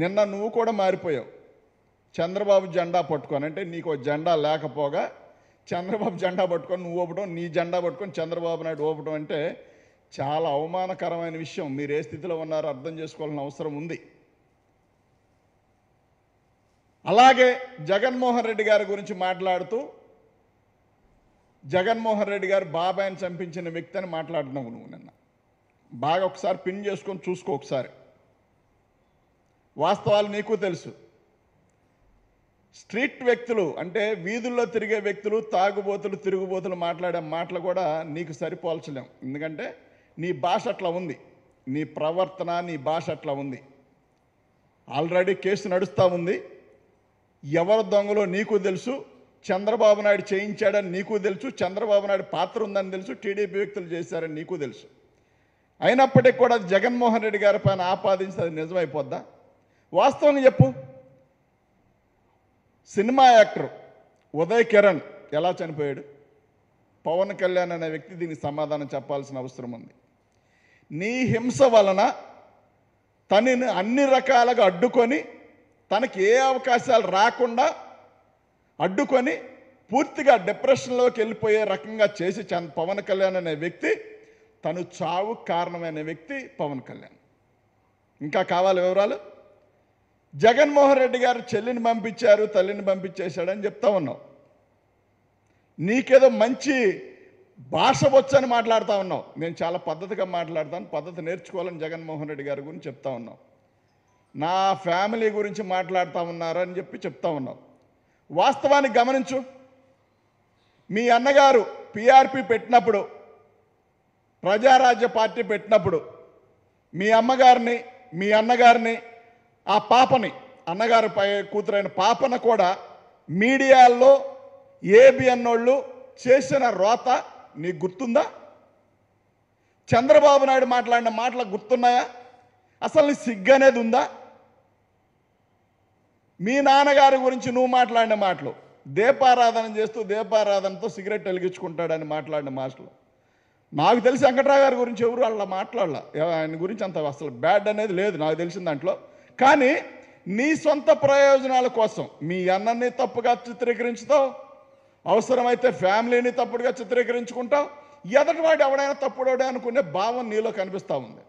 నిన్న నువ్వు కూడా మారిపోయావు చంద్రబాబు జెండా పట్టుకొని అంటే నీకు జెండా లేకపోగా చంద్రబాబు జెండా పట్టుకొని నువ్వు ఒప్పటం నీ జెండా పట్టుకొని చంద్రబాబు నాయుడు ఓపటం అంటే చాలా అవమానకరమైన విషయం మీరు ఏ స్థితిలో ఉన్నారో అర్థం చేసుకోవాల్సిన అవసరం ఉంది అలాగే జగన్మోహన్ రెడ్డి గారి గురించి మాట్లాడుతూ జగన్మోహన్ రెడ్డి గారు బాబాయ్ని చంపించిన వ్యక్తి అని మాట్లాడినావు నువ్వు నిన్న బాగా ఒకసారి పిన్ చేసుకొని చూసుకో ఒకసారి వాస్తవాలు నీకు తెలుసు స్ట్రీట్ వ్యక్తులు అంటే వీధుల్లో తిరిగే వ్యక్తులు తాగుబోతులు తిరుగుబోతులు మాట్లాడే మాటలు కూడా నీకు సరిపోల్చలేం ఎందుకంటే నీ భాష అట్లా ఉంది నీ ప్రవర్తన నీ భాష అట్లా ఉంది ఆల్రెడీ కేసు నడుస్తూ ఉంది ఎవరు దొంగలో నీకు తెలుసు చంద్రబాబు నాయుడు చేయించాడని నీకు తెలుసు చంద్రబాబు నాయుడు పాత్ర ఉందని తెలుసు టీడీపీ వ్యక్తులు చేశారని నీకు తెలుసు అయినప్పటికీ కూడా జగన్మోహన్ రెడ్డి గారి పైన ఆపాదించి అది నిజమైపోద్దా వాస్తవంగా చెప్పు సినిమా యాక్టర్ ఉదయ్ కిరణ్ ఎలా చనిపోయాడు పవన్ కళ్యాణ్ అనే వ్యక్తి దీనికి సమాధానం చెప్పాల్సిన అవసరం ఉంది నీ హింస వలన తనని అన్ని రకాలుగా అడ్డుకొని తనకి ఏ అవకాశాలు రాకుండా అడ్డుకొని పూర్తిగా డిప్రెషన్లోకి వెళ్ళిపోయే రకంగా చేసి పవన్ కళ్యాణ్ అనే వ్యక్తి తను చావు కారణమైన వ్యక్తి పవన్ కళ్యాణ్ ఇంకా కావాలి వివరాలు జగన్మోహన్ రెడ్డి గారు చెల్లిని పంపించారు తల్లిని పంపించేశాడని చెప్తా ఉన్నావు నీకేదో మంచి భాష వచ్చని మాట్లాడుతూ ఉన్నావు నేను చాలా పద్ధతిగా మాట్లాడతాను పద్ధతి నేర్చుకోవాలని జగన్మోహన్ రెడ్డి గారి గురించి చెప్తా ఉన్నావు నా ఫ్యామిలీ గురించి మాట్లాడుతూ ఉన్నారని చెప్పి చెప్తా ఉన్నావు వాస్తవానికి గమనించు మీ అన్నగారు పిఆర్పి పెట్టినప్పుడు ప్రజారాజ్య పార్టీ పెట్టినప్పుడు మీ అమ్మగారిని మీ అన్నగారిని ఆ పాపని అన్నగారి కూతురైన పాపన కూడా మీడియాల్లో ఏబిఎన్ వాళ్ళు చేసిన రోత నీకు గుర్తుందా చంద్రబాబు నాయుడు మాట్లాడిన మాటలు గుర్తున్నాయా అసలు నీ సిగ్గు అనేది ఉందా మీ నాన్నగారి గురించి నువ్వు మాట్లాడిన మాటలు దీపారాధన చేస్తూ దీపారాధనతో సిగరెట్ వెలిగించుకుంటాడని మాట్లాడిన మాటలు నాకు తెలిసి వెంకట్రావు గారి గురించి ఎవరు అలా మాట్లాడాల ఆయన గురించి అంత అసలు బ్యాడ్ అనేది లేదు నాకు తెలిసిన దాంట్లో కానీ నీ సొంత ప్రయోజనాల కోసం మీ అన్నని తప్పుగా చిత్రీకరించుతావు అవసరమైతే ఫ్యామిలీని తప్పుడుగా చిత్రీకరించుకుంటావు ఎదటివాడు ఎవడైనా తప్పుడోడే అనుకునే భావం నీలో కనిపిస్తూ ఉంది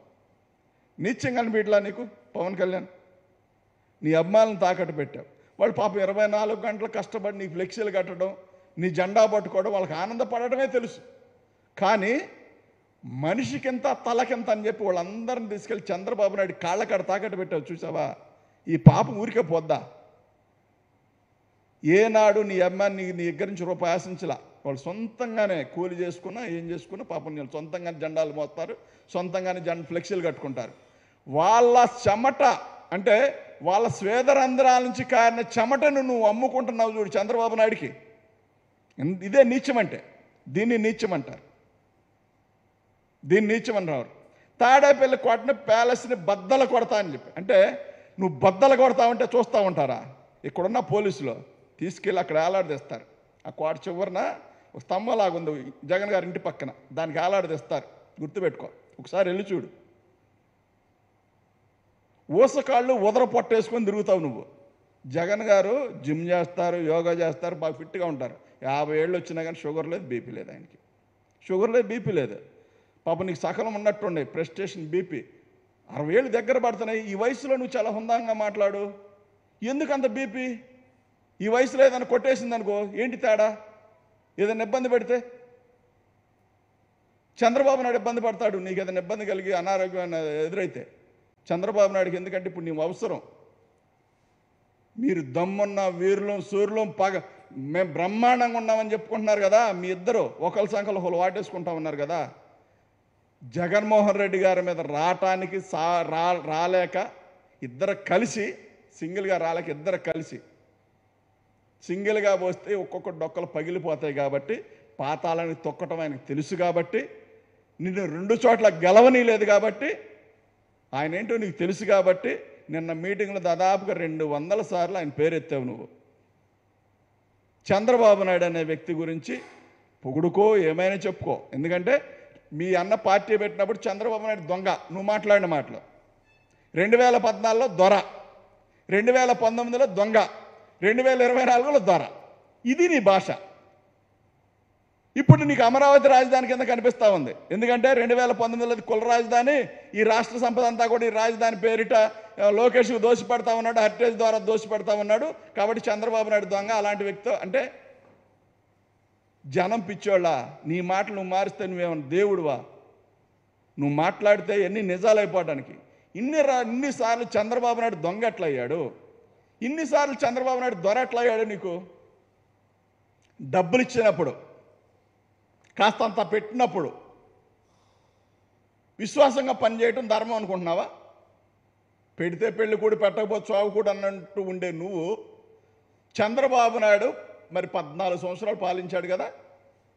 నిత్యం కనిపించలా నీకు పవన్ కళ్యాణ్ నీ అభిమానులను తాకట్టు పెట్టావు వాళ్ళు పాపం ఇరవై నాలుగు గంటలు కష్టపడి నీ ఫ్లెక్సీలు కట్టడం నీ జెండా పట్టుకోవడం వాళ్ళకి ఆనందపడటమే తెలుసు కానీ మనిషికింత తలకింత అని చెప్పి వాళ్ళందరిని తీసుకెళ్ళి చంద్రబాబు నాయుడు కాళ్ళకాడ తాకట్టు పెట్టావు చూసావా ఈ పాపం ఊరికే పోద్దా ఏనాడు నీ అమ్మాయిని నీ దగ్గర నుంచి రూపాయి వాళ్ళు సొంతంగానే కూలి చేసుకున్నా ఏం చేసుకున్నా పాపం నేను సొంతంగానే జెండాలు మోస్తారు సొంతంగానే జెండ ఫ్లెక్సీలు కట్టుకుంటారు వాళ్ళ చెమట అంటే వాళ్ళ స్వేదరంధ్రాల నుంచి కారిన చెమటను నువ్వు అమ్ముకుంటున్నావు చూడు చంద్రబాబు నాయుడికి ఇదే నీచమంటే దీన్ని నీచమంటారు దీన్ని నీచమని రావు తాడేపల్లి కోటని ప్యాలెస్ని బద్దలు కొడతా అని చెప్పి అంటే నువ్వు బద్దలు కొడతావంటే చూస్తూ ఉంటారా ఇక్కడున్న పోలీసులు తీసుకెళ్ళి అక్కడ ఆలాడదీస్తారు ఆ కోట చివరిన ఒక లాగుంది జగన్ గారి ఇంటి పక్కన దానికి ఆలాడదీస్తారు గుర్తుపెట్టుకో ఒకసారి వెళ్ళి చూడు ఊసకాళ్ళు ఉదర పొట్టేసుకొని తిరుగుతావు నువ్వు జగన్ గారు జిమ్ చేస్తారు యోగా చేస్తారు బాగా ఫిట్గా ఉంటారు యాభై ఏళ్ళు వచ్చినా కానీ షుగర్ లేదు బీపీ లేదు ఆయనకి షుగర్ లేదు బీపీ లేదు పాప నీకు సకలం ఉన్నట్టుండే ప్రెస్టేషన్ బీపీ అరవై ఏళ్ళు దగ్గర పడుతున్నాయి ఈ వయసులో నువ్వు చాలా హుందంగా మాట్లాడు ఎందుకు అంత బీపీ ఈ వయసులో ఏదైనా కొట్టేసింది అనుకో ఏంటి తేడా ఏదైనా ఇబ్బంది పెడితే చంద్రబాబు నాయుడు ఇబ్బంది పడతాడు నీకు ఏదైనా ఇబ్బంది కలిగి అనారోగ్యం ఎదురైతే చంద్రబాబు నాయుడుకి ఎందుకంటే ఇప్పుడు నీవు అవసరం మీరు దమ్మున్న వీరులం సూర్యులం పగ మేము బ్రహ్మాండంగా ఉన్నామని చెప్పుకుంటున్నారు కదా మీ ఇద్దరు ఒకరి సంఖ్యలో హోలు వాటేసుకుంటా ఉన్నారు కదా జగన్మోహన్ రెడ్డి గారి మీద రావటానికి సా రా రాలేక ఇద్దరు కలిసి సింగిల్గా రాలేక ఇద్దరు కలిసి సింగిల్గా పోస్తే ఒక్కొక్క డొక్కలు పగిలిపోతాయి కాబట్టి పాతాలని తొక్కటం ఆయనకు తెలుసు కాబట్టి నిన్ను రెండు చోట్ల గెలవనీయలేదు కాబట్టి ఆయన ఏంటో నీకు తెలుసు కాబట్టి నిన్న మీటింగ్లో దాదాపుగా రెండు వందల సార్లు ఆయన పేరెత్తావు నువ్వు చంద్రబాబు నాయుడు అనే వ్యక్తి గురించి పొగుడుకో ఏమైనా చెప్పుకో ఎందుకంటే మీ అన్న పార్టీ పెట్టినప్పుడు చంద్రబాబు నాయుడు దొంగ నువ్వు మాట్లాడిన మాటలు రెండు వేల పద్నాలుగులో దొర రెండు వేల పంతొమ్మిదిలో దొంగ రెండు వేల ఇరవై నాలుగులో దొర ఇది నీ భాష ఇప్పుడు నీకు అమరావతి రాజధాని కింద కనిపిస్తూ ఉంది ఎందుకంటే రెండు వేల పంతొమ్మిదిలో కుల రాజధాని ఈ రాష్ట్ర సంపద అంతా కూడా ఈ రాజధాని పేరిట లోకేష్కు దోషి పెడతా ఉన్నాడు హర్టేజ్ ద్వారా దోషి పెడతా ఉన్నాడు కాబట్టి చంద్రబాబు నాయుడు దొంగ అలాంటి వ్యక్తితో అంటే జనం పిచ్చోళ్ళ నీ మాటలు నువ్వు మారిస్తే నువ్వేమన్నా దేవుడువా నువ్వు మాట్లాడితే ఎన్ని నిజాలైపోవడానికి ఇన్ని రా ఇన్నిసార్లు చంద్రబాబు నాయుడు దొంగ ఎట్లయ్యాడు ఇన్నిసార్లు చంద్రబాబు నాయుడు దొర ఎట్లయ్యాడు నీకు డబ్బులు ఇచ్చినప్పుడు కాస్తంత పెట్టినప్పుడు విశ్వాసంగా పనిచేయటం ధర్మం అనుకుంటున్నావా పెడితే పెళ్ళి కూడా పెట్టకపోతే చావు కూడా అన్నట్టు ఉండే నువ్వు చంద్రబాబు నాయుడు మరి పద్నాలుగు సంవత్సరాలు పాలించాడు కదా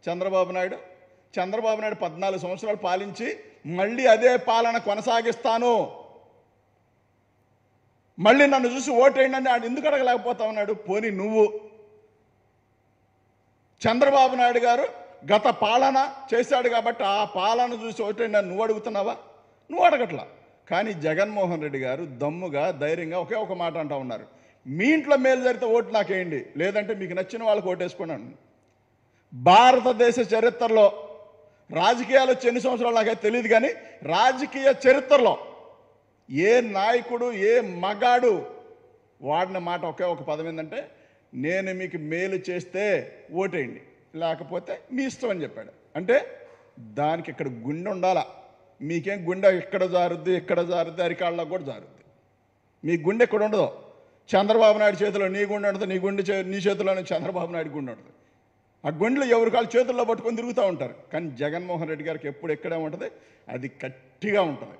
చంద్రబాబు నాయుడు చంద్రబాబు నాయుడు పద్నాలుగు సంవత్సరాలు పాలించి మళ్ళీ అదే పాలన కొనసాగిస్తాను మళ్ళీ నన్ను చూసి ఓటేయండి అని ఎందుకు అడగలేకపోతా ఉన్నాడు పోనీ నువ్వు చంద్రబాబు నాయుడు గారు గత పాలన చేశాడు కాబట్టి ఆ పాలన చూసి ఓటేయండి అని నువ్వు అడుగుతున్నావా నువ్వు అడగట్లా కానీ జగన్మోహన్ రెడ్డి గారు దమ్ముగా ధైర్యంగా ఒకే ఒక మాట అంటూ ఉన్నారు మీ ఇంట్లో మేలు జరిగితే ఓటు నాకేయండి లేదంటే మీకు నచ్చిన వాళ్ళకి ఓటేసుకున్నాను భారతదేశ చరిత్రలో రాజకీయాలు వచ్చి ఎన్ని సంవత్సరాలు నాకైతే తెలియదు కానీ రాజకీయ చరిత్రలో ఏ నాయకుడు ఏ మగాడు వాడిన మాట ఒకే ఒక పదం ఏంటంటే నేను మీకు మేలు చేస్తే ఓటేయండి లేకపోతే మీ ఇష్టం అని చెప్పాడు అంటే దానికి ఇక్కడ గుండె ఉండాల మీకేం గుండె ఎక్కడ జారుద్ది ఎక్కడ జారుద్ది అరికాళ్ళకు కూడా జారుద్ది మీ గుండె ఎక్కడ ఉండదు చంద్రబాబు నాయుడు చేతిలో నీ గుండె ఉండదు నీ గుండె నీ చేతిలోనే చంద్రబాబు నాయుడు గుండె ఉండదు ఆ గుండెలు ఎవరి కాళ్ళు చేతుల్లో పట్టుకొని తిరుగుతూ ఉంటారు కానీ జగన్మోహన్ రెడ్డి గారికి ఎప్పుడు ఎక్కడే ఉంటుంది అది గట్టిగా ఉంటుంది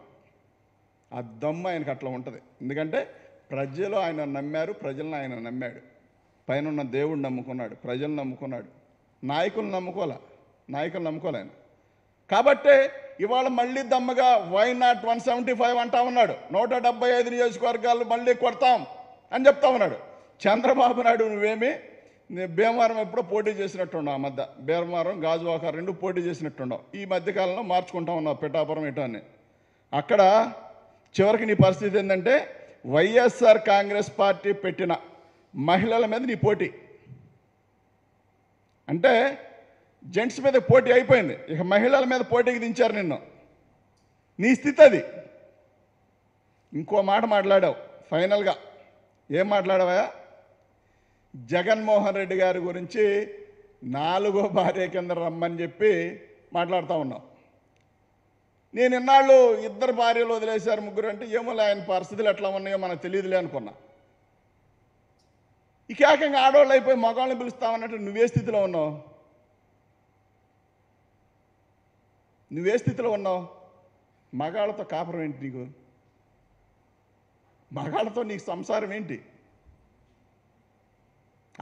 ఆ దమ్మ ఆయనకు అట్లా ఉంటుంది ఎందుకంటే ప్రజలు ఆయన నమ్మారు ప్రజలను ఆయన నమ్మాడు పైన ఉన్న దేవుడు నమ్ముకున్నాడు ప్రజలు నమ్ముకున్నాడు నాయకులు నమ్ముకోలే నాయకులు నమ్ముకోలే ఆయన కాబట్టే ఇవాళ మళ్ళీ దమ్మగా why not one seventy five అంటా ఉన్నాడు నూట డెబ్బై ఐదు నియోజకవర్గాలు మళ్ళీ కొడతాం అని చెప్తా ఉన్నాడు చంద్రబాబు నాయుడు నువ్వేమి భీమవరం ఎప్పుడో పోటీ చేసినట్టున్నావు ఆ మధ్య భీమవరం గాజువాక రెండు పోటీ చేసినట్టున్నావు ఈ మధ్యకాలంలో మార్చుకుంటా ఉన్నావు పిఠాపురం ఇటు అని అక్కడ చివరికి నీ పరిస్థితి ఏంటంటే వైఎస్ఆర్ కాంగ్రెస్ పార్టీ పెట్టిన మహిళల మీద నీ పోటీ అంటే జెంట్స్ మీద పోటీ అయిపోయింది ఇక మహిళల మీద పోటీకి దించారు నిన్ను నీ స్థితి అది ఇంకో మాట మాట్లాడావు ఫైనల్గా ఏం మాట్లాడవా జగన్మోహన్ రెడ్డి గారి గురించి నాలుగో భార్య కింద రమ్మని చెప్పి మాట్లాడుతూ ఉన్నాం నేను ఇన్నాళ్ళు ఇద్దరు భార్యలు వదిలేశారు ముగ్గురు అంటే ఏమో ఆయన పరిస్థితులు ఎట్లా ఉన్నాయో మనకు తెలియదులే అనుకున్నా ఇక ఏకంగా ఆడవాళ్ళు అయిపోయి మగాళ్ళని పిలుస్తామన్నట్టు నువ్వే స్థితిలో ఉన్నావు నువ్వే స్థితిలో ఉన్నావు మగాళ్ళతో కాపురం ఏంటి నీకు మగాళ్ళతో నీకు సంసారం ఏంటి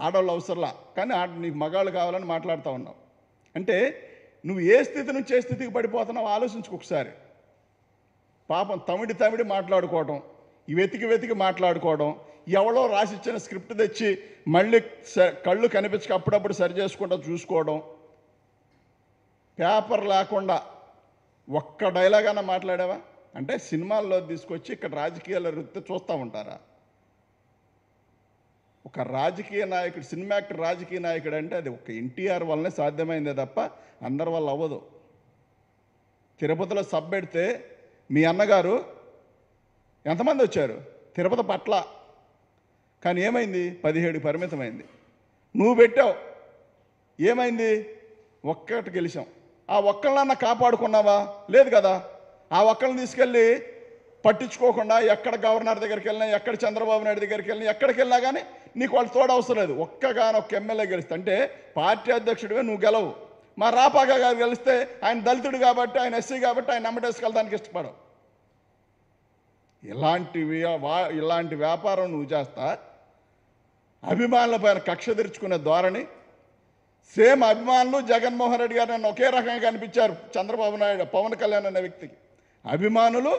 ఆడవాళ్ళు అవసరంలా కానీ ఆడ నీకు మగాళ్ళు కావాలని మాట్లాడుతూ ఉన్నావు అంటే నువ్వు ఏ స్థితి నుంచి ఏ స్థితికి పడిపోతున్నావు ఆలోచించుకు ఒకసారి పాపం తమిడి తమిడి మాట్లాడుకోవడం వెతికి వెతికి మాట్లాడుకోవడం ఎవడో రాసిచ్చిన స్క్రిప్ట్ తెచ్చి మళ్ళీ స కళ్ళు కనిపించక అప్పుడప్పుడు సరి చేసుకుంటూ చూసుకోవడం పేపర్ లేకుండా ఒక్క డైలాగ్ అన్న మాట్లాడావా అంటే సినిమాల్లో తీసుకొచ్చి ఇక్కడ రాజకీయాల వృత్తి చూస్తూ ఉంటారా ఒక రాజకీయ నాయకుడు సినిమా యాక్టర్ రాజకీయ నాయకుడు అంటే అది ఒక ఎన్టీఆర్ వల్లనే సాధ్యమైందే తప్ప అందరి వల్ల అవ్వదు తిరుపతిలో సబ్ పెడితే మీ అన్నగారు ఎంతమంది వచ్చారు తిరుపతి పట్ల కానీ ఏమైంది పదిహేడు పరిమితమైంది నువ్వు పెట్టావు ఏమైంది ఒక్కటి గెలిచాం ఆ ఒక్కళ్ళన్న కాపాడుకున్నావా లేదు కదా ఆ ఒక్కరిని తీసుకెళ్ళి పట్టించుకోకుండా ఎక్కడ గవర్నర్ దగ్గరికి వెళ్ళినా ఎక్కడ చంద్రబాబు నాయుడు దగ్గరికి వెళ్ళినా ఎక్కడికి వెళ్ళినా కానీ నీకు వాళ్ళు తోడు అవసరం లేదు ఒక్కగానొక్క ఎమ్మెల్యే గెలిస్తే అంటే పార్టీ అధ్యక్షుడివే నువ్వు గెలవు మా రాపాక గారు గెలిస్తే ఆయన దళితుడు కాబట్టి ఆయన ఎస్సీ కాబట్టి ఆయన నమ్మటేసుకెళ్ళడానికి ఇష్టపడవు ఇలాంటి ఇలాంటి వ్యాపారం నువ్వు చేస్తా అభిమానుల పైన కక్ష తెరుచుకునే ధోరణి సేమ్ అభిమానులు జగన్మోహన్ రెడ్డి గారు నన్ను ఒకే రకంగా కనిపించారు చంద్రబాబు నాయుడు పవన్ కళ్యాణ్ అనే వ్యక్తికి అభిమానులు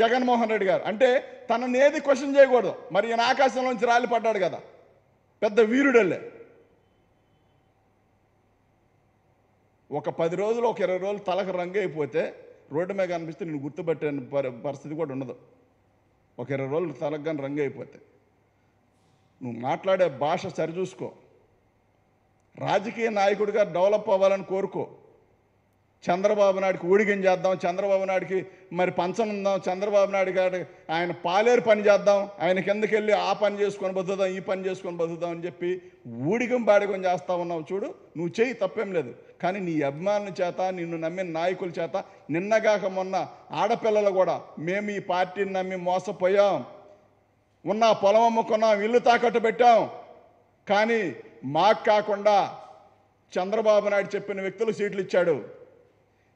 జగన్మోహన్ రెడ్డి గారు అంటే తనని ఏది క్వశ్చన్ చేయకూడదు మరి ఈయన ఆకాశంలోంచి రాలిపడ్డాడు కదా పెద్ద వీరుడల్లే ఒక పది రోజులు ఒక ఇరవై రోజులు తలకు రంగు అయిపోతే రోడ్డు మీద కనిపిస్తే నేను గుర్తుపెట్టే పరిస్థితి కూడా ఉండదు ఒక ఇరవై రోజులు తలకు కానీ రంగు అయిపోతే నువ్వు మాట్లాడే భాష సరిచూసుకో రాజకీయ నాయకుడిగా డెవలప్ అవ్వాలని కోరుకో చంద్రబాబు నాయుడికి ఊడిగం చేద్దాం చంద్రబాబు నాయుడికి మరి పంచనుందాం చంద్రబాబు నాయుడు గారు ఆయన పాలేరు పని చేద్దాం ఆయన కిందకి వెళ్ళి ఆ పని చేసుకొని బతుకుదాం ఈ పని చేసుకొని బతుకుదాం అని చెప్పి ఊడిగం బాడిగం చేస్తా ఉన్నావు చూడు నువ్వు చేయి తప్పేం లేదు కానీ నీ అభిమానుల చేత నిన్ను నమ్మిన నాయకుల చేత నిన్నగాక మొన్న ఆడపిల్లలు కూడా మేము ఈ పార్టీని నమ్మి మోసపోయాం ఉన్న పొలం అమ్ముకున్నాం ఇల్లు తాకట్టు పెట్టాం కానీ మాకు కాకుండా చంద్రబాబు నాయుడు చెప్పిన వ్యక్తులు సీట్లు ఇచ్చాడు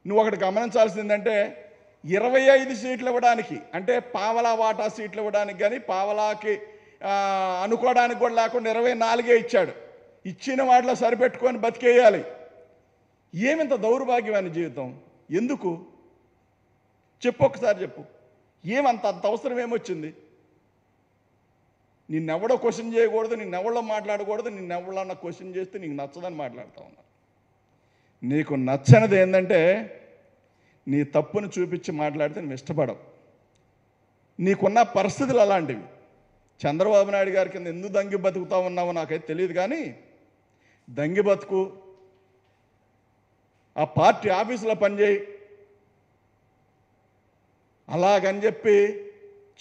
నువ్వు ఒకటి గమనించాల్సింది ఏంటంటే ఇరవై ఐదు సీట్లు ఇవ్వడానికి అంటే పావలా వాటా సీట్లు ఇవ్వడానికి కానీ పావలాకి అనుకోవడానికి కూడా లేకుండా ఇరవై నాలుగే ఇచ్చాడు ఇచ్చిన వాటిలో సరిపెట్టుకొని బతికేయాలి ఏమింత దౌర్భాగ్యమైన జీవితం ఎందుకు చెప్పు ఒకసారి చెప్పు ఏమంత అంత అవసరం ఏమొచ్చింది నిన్నెవడో క్వశ్చన్ చేయకూడదు నిన్నెవడో మాట్లాడకూడదు అన్న క్వశ్చన్ చేస్తే నీకు నచ్చదని మాట్లాడుతూ ఉన్నా నీకు నచ్చనిది ఏంటంటే నీ తప్పును చూపించి మాట్లాడితే నేను ఇష్టపడవు నీకున్న పరిస్థితులు అలాంటివి చంద్రబాబు నాయుడు గారి కింద ఎందుకు దంగి బతుకుతా ఉన్నావో నాకైతే తెలియదు కానీ దంగి బతుకు ఆ పార్టీ ఆఫీసులో పనిచేయి అలాగని చెప్పి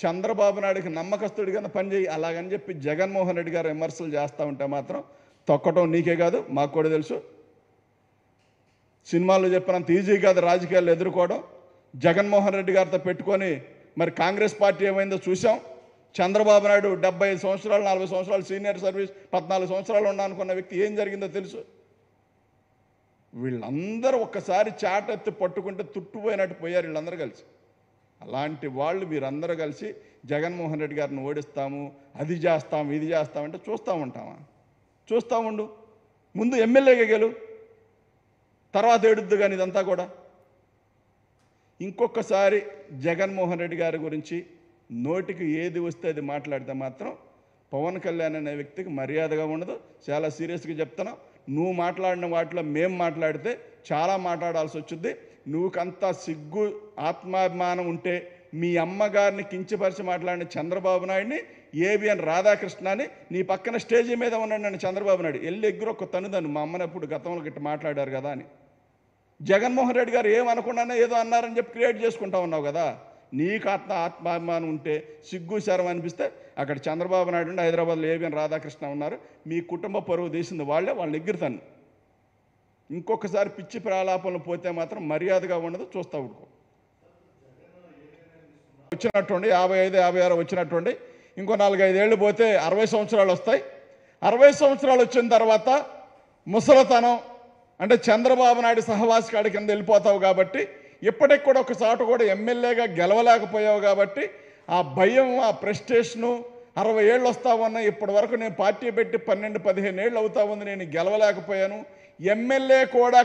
చంద్రబాబు నాయుడికి కింద పనిచేయి అలాగని చెప్పి జగన్మోహన్ రెడ్డి గారు విమర్శలు చేస్తూ ఉంటే మాత్రం తొక్కటం నీకే కాదు మాకు కూడా తెలుసు సినిమాల్లో చెప్పినంత ఈజీ కాదు రాజకీయాలు ఎదుర్కోవడం జగన్మోహన్ రెడ్డి గారితో పెట్టుకొని మరి కాంగ్రెస్ పార్టీ ఏమైందో చూసాం చంద్రబాబు నాయుడు డెబ్బై సంవత్సరాలు నలభై సంవత్సరాలు సీనియర్ సర్వీస్ పద్నాలుగు సంవత్సరాలు ఉన్నానుకున్న వ్యక్తి ఏం జరిగిందో తెలుసు వీళ్ళందరూ ఒక్కసారి చాటెత్తి పట్టుకుంటే తుట్టుపోయినట్టు పోయారు వీళ్ళందరూ కలిసి అలాంటి వాళ్ళు మీరందరూ కలిసి జగన్మోహన్ రెడ్డి గారిని ఓడిస్తాము అది చేస్తాము ఇది చేస్తామంటే చూస్తూ ఉంటామా చూస్తూ ఉండు ముందు ఎమ్మెల్యేగా గెలు తర్వాత ఏడుద్దు కానీ ఇదంతా కూడా ఇంకొకసారి జగన్మోహన్ రెడ్డి గారి గురించి నోటికి ఏది వస్తే అది మాట్లాడితే మాత్రం పవన్ కళ్యాణ్ అనే వ్యక్తికి మర్యాదగా ఉండదు చాలా సీరియస్గా చెప్తున్నాం నువ్వు మాట్లాడిన వాటిలో మేము మాట్లాడితే చాలా మాట్లాడాల్సి వచ్చింది నువ్వుకంత సిగ్గు ఆత్మాభిమానం ఉంటే మీ అమ్మగారిని కించపరిచి మాట్లాడిన చంద్రబాబు నాయుడిని ఏబిఎన్ అని నీ పక్కన స్టేజీ మీద ఉన్నాడు నన్ను చంద్రబాబు నాయుడు ఎల్లి ఎగ్గురొక్క ఒక తను మా అమ్మనప్పుడు గతంలో గట్టి మాట్లాడారు కదా అని జగన్మోహన్ రెడ్డి గారు ఏమనకుండానే ఏదో అన్నారని చెప్పి క్రియేట్ చేసుకుంటా ఉన్నావు కదా నీకు ఆత్మ ఆత్మాభిమానం ఉంటే సిగ్గు శరం అనిపిస్తే అక్కడ చంద్రబాబు నాయుడు ఉండి హైదరాబాద్లో ఏబిఎన్ రాధాకృష్ణ ఉన్నారు మీ కుటుంబ పరువు తీసింది వాళ్ళే వాళ్ళని ఎగ్గురుతాను ఇంకొకసారి పిచ్చి ప్రాలాపనలు పోతే మాత్రం మర్యాదగా ఉండదు చూస్తా ఉడుకో వచ్చినట్టుండి యాభై ఐదు యాభై ఆరు వచ్చినట్టుండి ఇంకో నాలుగైదేళ్ళు పోతే అరవై సంవత్సరాలు వస్తాయి అరవై సంవత్సరాలు వచ్చిన తర్వాత ముసలతనం అంటే చంద్రబాబు నాయుడు సహవాసి కాడి కింద వెళ్ళిపోతావు కాబట్టి ఇప్పటికి కూడా ఒక కూడా ఎమ్మెల్యేగా గెలవలేకపోయావు కాబట్టి ఆ భయం ఆ ప్రెస్టేషను అరవై ఏళ్ళు వస్తా ఉన్నా ఇప్పటి వరకు నేను పార్టీ పెట్టి పన్నెండు పదిహేను ఏళ్ళు అవుతా ఉంది నేను గెలవలేకపోయాను ఎమ్మెల్యే కూడా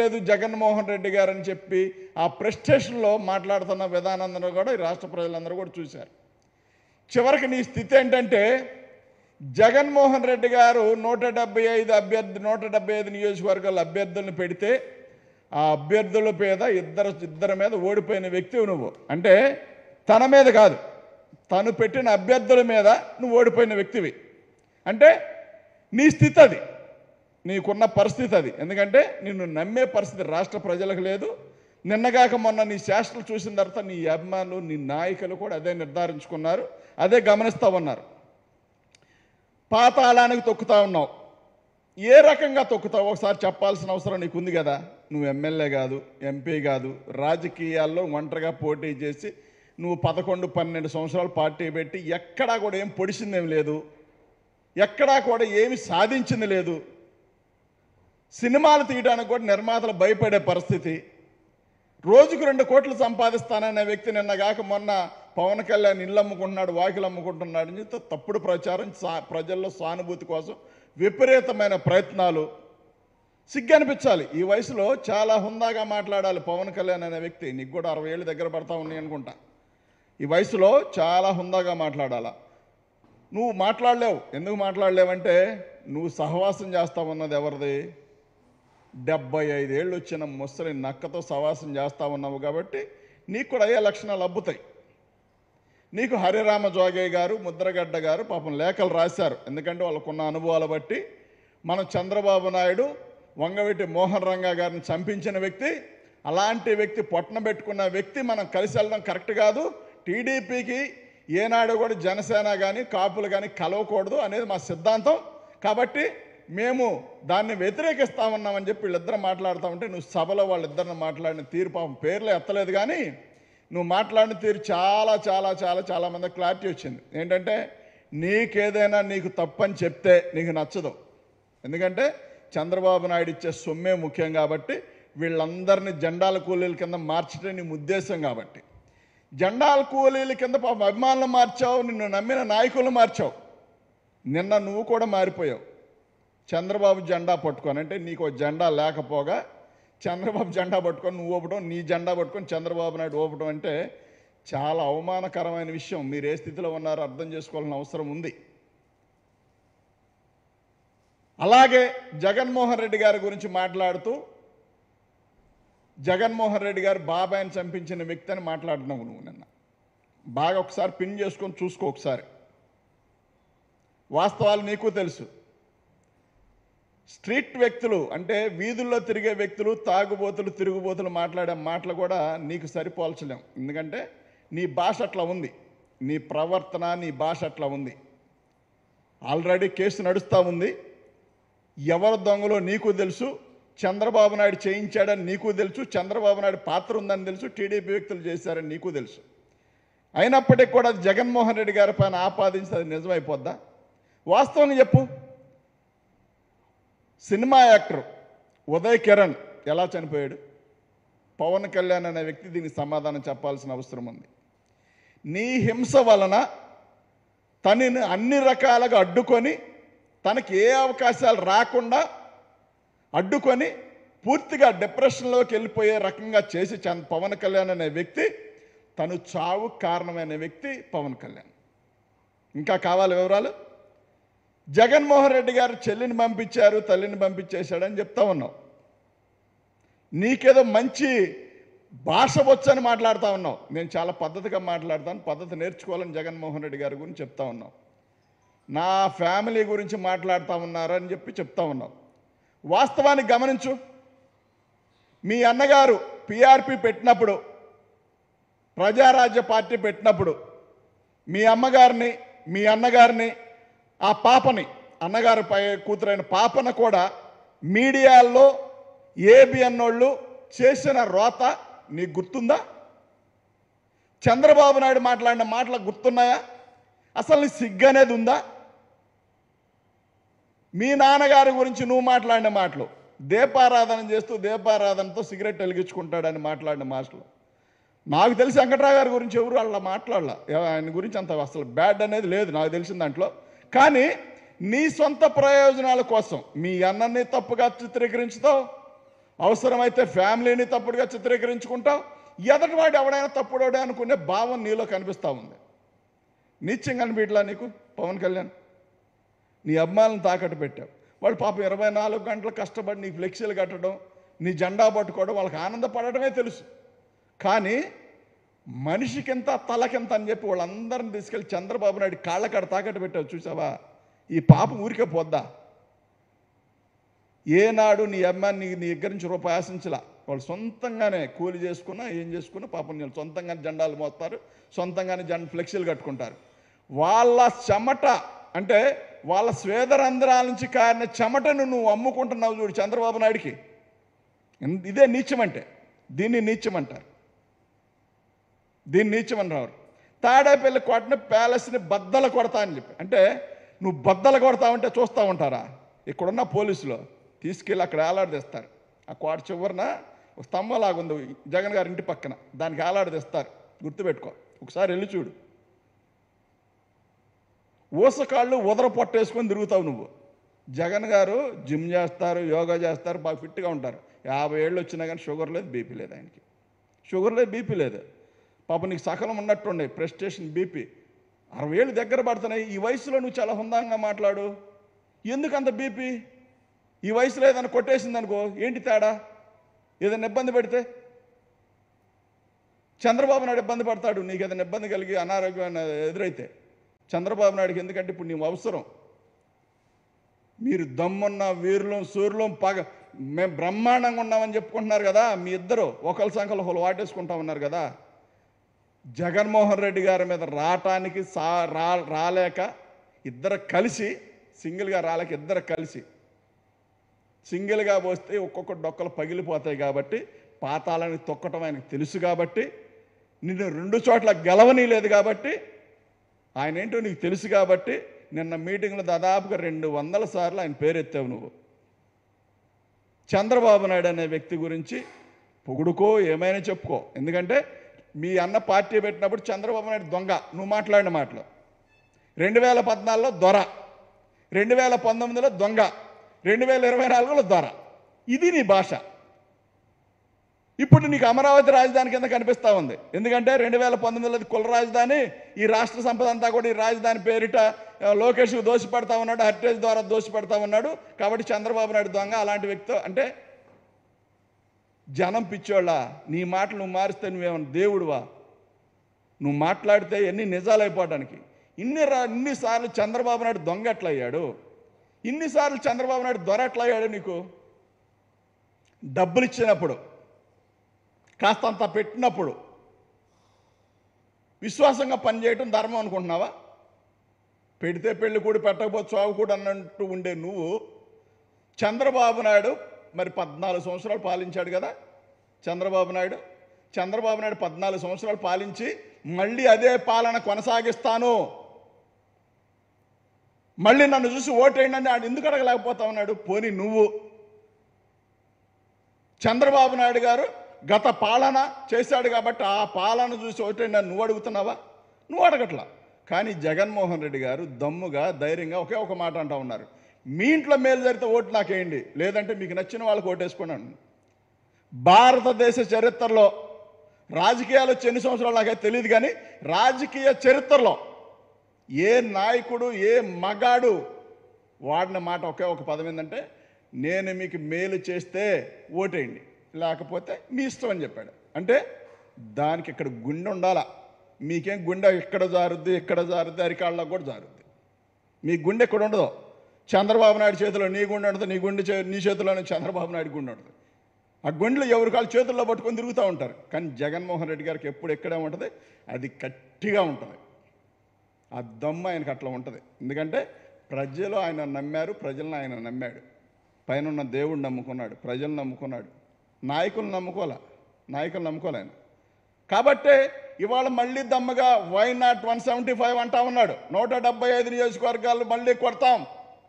లేదు జగన్మోహన్ రెడ్డి గారు అని చెప్పి ఆ ప్రెస్టేషన్లో మాట్లాడుతున్న విధానందరూ కూడా ఈ రాష్ట్ర ప్రజలందరూ కూడా చూశారు చివరికి నీ స్థితి ఏంటంటే జగన్మోహన్ రెడ్డి గారు నూట డెబ్బై ఐదు అభ్యర్థి నూట డెబ్బై ఐదు నియోజకవర్గాల అభ్యర్థులను పెడితే ఆ అభ్యర్థుల మీద ఇద్దరు ఇద్దరి మీద ఓడిపోయిన వ్యక్తివి నువ్వు అంటే తన మీద కాదు తను పెట్టిన అభ్యర్థుల మీద నువ్వు ఓడిపోయిన వ్యక్తివి అంటే నీ స్థితి అది నీకున్న పరిస్థితి అది ఎందుకంటే నిన్ను నమ్మే పరిస్థితి రాష్ట్ర ప్రజలకు లేదు నిన్నగాక మొన్న నీ శాస్త్రలు చూసిన తర్వాత నీ అభిమానులు నీ నాయకులు కూడా అదే నిర్ధారించుకున్నారు అదే గమనిస్తూ ఉన్నారు పాతాళానికి తొక్కుతా ఉన్నావు ఏ రకంగా తొక్కుతావు ఒకసారి చెప్పాల్సిన అవసరం నీకుంది కదా నువ్వు ఎమ్మెల్యే కాదు ఎంపీ కాదు రాజకీయాల్లో ఒంటరిగా పోటీ చేసి నువ్వు పదకొండు పన్నెండు సంవత్సరాలు పార్టీ పెట్టి ఎక్కడా కూడా ఏం పొడిచిందేం లేదు ఎక్కడా కూడా ఏమి సాధించింది లేదు సినిమాలు తీయడానికి కూడా నిర్మాతలు భయపడే పరిస్థితి రోజుకు రెండు కోట్లు సంపాదిస్తాననే వ్యక్తి నిన్నగాక మొన్న పవన్ కళ్యాణ్ ఇల్లు అమ్ముకుంటున్నాడు వాకిలు అమ్ముకుంటున్నాడు అని చెప్తే తప్పుడు ప్రచారం సా ప్రజల్లో సానుభూతి కోసం విపరీతమైన ప్రయత్నాలు అనిపించాలి ఈ వయసులో చాలా హుందాగా మాట్లాడాలి పవన్ కళ్యాణ్ అనే వ్యక్తి నీకు కూడా అరవై ఏళ్ళు దగ్గర పడతా ఉన్నాయి అనుకుంటా ఈ వయసులో చాలా హుందాగా మాట్లాడాలా నువ్వు మాట్లాడలేవు ఎందుకు మాట్లాడలేవంటే నువ్వు సహవాసం ఉన్నది ఎవరిది డెబ్బై ఐదేళ్ళు వచ్చిన ముసలి నక్కతో సహవాసం చేస్తా ఉన్నావు కాబట్టి నీకు కూడా అయ్యే లక్షణాలు అబ్బుతాయి నీకు హరిరామ జోగయ్య గారు ముద్రగడ్డ గారు పాపం లేఖలు రాశారు ఎందుకంటే వాళ్ళకున్న అనుభవాల బట్టి మనం చంద్రబాబు నాయుడు వంగవెట్టి మోహన్ రంగా గారిని చంపించిన వ్యక్తి అలాంటి వ్యక్తి పొట్టన పెట్టుకున్న వ్యక్తి మనం కలిసి వెళ్ళడం కరెక్ట్ కాదు టీడీపీకి ఏనాడు కూడా జనసేన కానీ కాపులు కానీ కలవకూడదు అనేది మా సిద్ధాంతం కాబట్టి మేము దాన్ని వ్యతిరేకిస్తామన్నామని చెప్పి వీళ్ళిద్దరం మాట్లాడుతూ ఉంటే నువ్వు సభలో వాళ్ళిద్దరిని మాట్లాడిన తీరు పాపం పేర్లు ఎత్తలేదు కానీ నువ్వు మాట్లాడిన తీరు చాలా చాలా చాలా చాలా మంది క్లారిటీ వచ్చింది ఏంటంటే నీకేదైనా నీకు తప్పని చెప్తే నీకు నచ్చదు ఎందుకంటే చంద్రబాబు నాయుడు ఇచ్చే సొమ్మే ముఖ్యం కాబట్టి వీళ్ళందరినీ జెండాల కూలీల కింద మార్చడం నీ ఉద్దేశం కాబట్టి జెండాల కూలీల కింద పాప అభిమానులు మార్చావు నిన్ను నమ్మిన నాయకులు మార్చావు నిన్న నువ్వు కూడా మారిపోయావు చంద్రబాబు జెండా అంటే నీకు జెండా లేకపోగా చంద్రబాబు జెండా పట్టుకొని నువ్వు ఊపడం నీ జెండా పట్టుకొని చంద్రబాబు నాయుడు ఊపడం అంటే చాలా అవమానకరమైన విషయం మీరు ఏ స్థితిలో ఉన్నారో అర్థం చేసుకోవాల్సిన అవసరం ఉంది అలాగే జగన్మోహన్ రెడ్డి గారి గురించి మాట్లాడుతూ జగన్మోహన్ రెడ్డి గారు బాబాయ్ని చంపించిన వ్యక్తి అని మాట్లాడినావు నువ్వు నిన్న బాగా ఒకసారి పిన్ చేసుకొని చూసుకో ఒకసారి వాస్తవాలు నీకు తెలుసు స్ట్రీట్ వ్యక్తులు అంటే వీధుల్లో తిరిగే వ్యక్తులు తాగుబోతులు తిరుగుబోతులు మాట్లాడే మాటలు కూడా నీకు సరిపోల్చలేం ఎందుకంటే నీ భాష అట్లా ఉంది నీ ప్రవర్తన నీ భాష అట్లా ఉంది ఆల్రెడీ కేసు నడుస్తూ ఉంది ఎవరు దొంగలో నీకు తెలుసు చంద్రబాబు నాయుడు చేయించాడని నీకు తెలుసు చంద్రబాబు నాయుడు పాత్ర ఉందని తెలుసు టీడీపీ వ్యక్తులు చేశారని నీకు తెలుసు అయినప్పటికీ కూడా జగన్మోహన్ రెడ్డి గారి పైన ఆపాదించి అది నిజమైపోద్దా వాస్తవం చెప్పు సినిమా యాక్టర్ ఉదయ్ కిరణ్ ఎలా చనిపోయాడు పవన్ కళ్యాణ్ అనే వ్యక్తి దీనికి సమాధానం చెప్పాల్సిన అవసరం ఉంది నీ హింస వలన తనని అన్ని రకాలుగా అడ్డుకొని తనకి ఏ అవకాశాలు రాకుండా అడ్డుకొని పూర్తిగా డిప్రెషన్లోకి వెళ్ళిపోయే రకంగా చేసి పవన్ కళ్యాణ్ అనే వ్యక్తి తను చావు కారణమైన వ్యక్తి పవన్ కళ్యాణ్ ఇంకా కావాలి వివరాలు జగన్మోహన్ రెడ్డి గారు చెల్లిని పంపించారు తల్లిని పంపించేశాడని చెప్తా ఉన్నావు నీకేదో మంచి భాష వచ్చని మాట్లాడుతూ ఉన్నావు నేను చాలా పద్ధతిగా మాట్లాడతాను పద్ధతి నేర్చుకోవాలని జగన్మోహన్ రెడ్డి గారి గురించి చెప్తా ఉన్నావు నా ఫ్యామిలీ గురించి మాట్లాడుతూ ఉన్నారని చెప్పి చెప్తా ఉన్నావు వాస్తవాన్ని గమనించు మీ అన్నగారు పిఆర్పి పెట్టినప్పుడు ప్రజారాజ్య పార్టీ పెట్టినప్పుడు మీ అమ్మగారిని మీ అన్నగారిని ఆ పాపని అన్నగారి కూతురైన పాపన కూడా మీడియాల్లో ఏబిఎన్ వాళ్ళు చేసిన రోత నీకు గుర్తుందా చంద్రబాబు నాయుడు మాట్లాడిన మాటలు గుర్తున్నాయా అసలు నీ సిగ్గు అనేది ఉందా మీ నాన్నగారి గురించి నువ్వు మాట్లాడిన మాటలు దీపారాధన చేస్తూ దీపారాధనతో సిగరెట్ వెలిగించుకుంటాడని మాట్లాడిన మాటలు నాకు తెలిసి వెంకట్రావు గారి గురించి ఎవరు అలా మాట్లాడాల ఆయన గురించి అంత అసలు బ్యాడ్ అనేది లేదు నాకు తెలిసిన దాంట్లో కానీ నీ సొంత ప్రయోజనాల కోసం మీ అన్నని తప్పుగా చిత్రీకరించుతావు అవసరమైతే ఫ్యామిలీని తప్పుడుగా చిత్రీకరించుకుంటావు ఎదటివాడు ఎవడైనా తప్పుడోడే అనుకునే భావం నీలో కనిపిస్తూ ఉంది నిత్యం కనిపించలా నీకు పవన్ కళ్యాణ్ నీ అమ్మాయిలను తాకట్టు పెట్టావు వాడు పాపం ఇరవై నాలుగు గంటలు కష్టపడి నీ ఫ్లెక్సీలు కట్టడం నీ జెండా పట్టుకోవడం వాళ్ళకి ఆనందపడటమే తెలుసు కానీ మనిషికింత తలకింత అని చెప్పి వాళ్ళందరిని తీసుకెళ్ళి చంద్రబాబు నాయుడు కాళ్ళ కాడ తాకట్టు పెట్టావు చూసావా ఈ పాపం ఊరికే పోద్దా ఏనాడు నీ అమ్మాయిని నీ దగ్గర నుంచి రూపాయి ఆశించలా వాళ్ళు సొంతంగానే కూలి చేసుకున్నా ఏం చేసుకున్నా పాపం నేను సొంతంగానే జెండాలు మోస్తారు సొంతంగానే జెండ ఫ్లెక్సీలు కట్టుకుంటారు వాళ్ళ చెమట అంటే వాళ్ళ స్వేదరంధ్రాల నుంచి కారిన చెమటను నువ్వు అమ్ముకుంటున్నావు చూడు చంద్రబాబు నాయుడికి ఇదే నీచమంటే దీన్ని నీచమంటారు దీన్ని నీచమని రావరు తాడేపల్లి కోటని ప్యాలెస్ని బద్దలు కొడతా అని చెప్పి అంటే నువ్వు బద్దలు కొడతావంటే చూస్తూ ఉంటారా ఇక్కడున్న పోలీసులు తీసుకెళ్ళి అక్కడ ఆలాడదీస్తారు ఆ కోట చివరిన ఒక స్తంభంలాగా ఉంది జగన్ గారి ఇంటి పక్కన దానికి ఆలాడదీస్తారు గుర్తుపెట్టుకో ఒకసారి వెళ్ళి చూడు ఊసకాళ్ళు ఉదర పొట్టేసుకొని తిరుగుతావు నువ్వు జగన్ గారు జిమ్ చేస్తారు యోగా చేస్తారు బాగా ఫిట్గా ఉంటారు యాభై ఏళ్ళు వచ్చినా కానీ షుగర్ లేదు బీపీ లేదు ఆయనకి షుగర్ లేదు బీపీ లేదు పాప నీకు సకలం ఉన్నట్టుండే ప్రెస్టేషన్ బీపీ అరవై ఏళ్ళు దగ్గర పడుతున్నాయి ఈ వయసులో నువ్వు చాలా హుందంగా మాట్లాడు ఎందుకు అంత బీపీ ఈ వయసులో ఏదైనా కొట్టేసింది అనుకో ఏంటి తేడా ఏదైనా ఇబ్బంది పెడితే చంద్రబాబు నాయుడు ఇబ్బంది పడతాడు నీకు ఏదైనా ఇబ్బంది కలిగి అనారోగ్యం ఎదురైతే చంద్రబాబు నాయుడుకి ఎందుకంటే ఇప్పుడు నీవు అవసరం మీరు దమ్మున్న వీరులం సూర్యులం పగ మేము బ్రహ్మాండంగా ఉన్నామని చెప్పుకుంటున్నారు కదా మీ ఇద్దరు ఒకళ్ళ సంఖ్యలో ఒకళ్ళు వాటేసుకుంటా ఉన్నారు కదా జగన్మోహన్ రెడ్డి గారి మీద రావటానికి సా రా రాలేక ఇద్దరు కలిసి సింగిల్గా రాలేక ఇద్దరు కలిసి సింగిల్గా పోస్తే ఒక్కొక్క డొక్కలు పగిలిపోతాయి కాబట్టి పాతాలని తొక్కటం ఆయనకు తెలుసు కాబట్టి నిన్ను రెండు చోట్ల లేదు కాబట్టి ఆయన ఏంటో నీకు తెలుసు కాబట్టి నిన్న మీటింగ్లో దాదాపుగా రెండు వందల సార్లు ఆయన పేరెత్తావు నువ్వు చంద్రబాబు నాయుడు అనే వ్యక్తి గురించి పొగుడుకో ఏమైనా చెప్పుకో ఎందుకంటే మీ అన్న పార్టీ పెట్టినప్పుడు చంద్రబాబు నాయుడు దొంగ నువ్వు మాట్లాడిన మాటలు రెండు వేల పద్నాలుగులో దొర రెండు వేల పంతొమ్మిదిలో దొంగ రెండు వేల ఇరవై నాలుగులో దొర ఇది నీ భాష ఇప్పుడు నీకు అమరావతి రాజధాని కింద కనిపిస్తూ ఉంది ఎందుకంటే రెండు వేల పంతొమ్మిదిలో కుల రాజధాని ఈ రాష్ట్ర సంపద అంతా కూడా ఈ రాజధాని పేరిట లోకేష్కు దోషపడతా ఉన్నాడు హరిటేజ్ ద్వారా దోషి ఉన్నాడు కాబట్టి చంద్రబాబు నాయుడు దొంగ అలాంటి వ్యక్తితో అంటే జనం పిచ్చోళ్ళ నీ మాటలు నువ్వు మారిస్తే నువ్వేమన్నా దేవుడువా నువ్వు మాట్లాడితే ఎన్ని నిజాలు అయిపోవడానికి ఇన్ని రా ఇన్నిసార్లు చంద్రబాబు నాయుడు దొంగ ఎట్లయ్యాడు ఇన్నిసార్లు చంద్రబాబు నాయుడు దొర ఎట్లయ్యాడు నీకు డబ్బులు ఇచ్చినప్పుడు కాస్తంత పెట్టినప్పుడు విశ్వాసంగా పనిచేయటం ధర్మం అనుకుంటున్నావా పెడితే పెళ్లి కూడా పెట్టకపోతే చావు కూడా అన్నట్టు ఉండే నువ్వు చంద్రబాబు నాయుడు మరి పద్నాలుగు సంవత్సరాలు పాలించాడు కదా చంద్రబాబు నాయుడు చంద్రబాబు నాయుడు పద్నాలుగు సంవత్సరాలు పాలించి మళ్ళీ అదే పాలన కొనసాగిస్తాను మళ్ళీ నన్ను చూసి ఓటేయండి అని ఎందుకు అడగలేకపోతా ఉన్నాడు పోని నువ్వు చంద్రబాబు నాయుడు గారు గత పాలన చేశాడు కాబట్టి ఆ పాలన చూసి ఓటేయండి నువ్వు అడుగుతున్నావా నువ్వు అడగట్లా కానీ జగన్మోహన్ రెడ్డి గారు దమ్ముగా ధైర్యంగా ఒకే ఒక మాట అంటా ఉన్నారు మీ ఇంట్లో మేలు జరిగితే ఓటు నాకేయండి లేదంటే మీకు నచ్చిన వాళ్ళకి ఓటేసుకున్నాను భారతదేశ చరిత్రలో రాజకీయాలు వచ్చి ఎన్ని సంవత్సరాలు నాకైతే తెలియదు కానీ రాజకీయ చరిత్రలో ఏ నాయకుడు ఏ మగాడు వాడిన మాట ఒకే ఒక పదం ఏంటంటే నేను మీకు మేలు చేస్తే ఓటేయండి లేకపోతే మీ ఇష్టం అని చెప్పాడు అంటే దానికి ఇక్కడ గుండె ఉండాలా మీకేం గుండె ఎక్కడ జారుద్ది ఎక్కడ జారుద్ది అరికాళ్ళకు కూడా జారుద్ది మీ గుండె ఎక్కడ ఉండదు చంద్రబాబు నాయుడు చేతిలో నీ గుండె ఉండదు నీ గుండె నీ చేతిలోనే చంద్రబాబు నాయుడు గుండె ఉండదు ఆ గుండెలు ఎవరి కాళ్ళు చేతుల్లో పట్టుకొని తిరుగుతూ ఉంటారు కానీ జగన్మోహన్ రెడ్డి గారికి ఎప్పుడు ఎక్కడే ఉంటుంది అది గట్టిగా ఉంటుంది ఆ దమ్మ ఆయనకు అట్లా ఉంటుంది ఎందుకంటే ప్రజలు ఆయన నమ్మారు ప్రజలను ఆయన నమ్మాడు పైన దేవుడు నమ్ముకున్నాడు ప్రజలు నమ్ముకున్నాడు నాయకులు నమ్ముకోలే నాయకులు నమ్ముకోలే ఆయన కాబట్టే ఇవాళ మళ్ళీ దమ్మగా why not one seventy five అంటా ఉన్నాడు నూట డెబ్బై ఐదు నియోజకవర్గాలు మళ్ళీ కొడతాం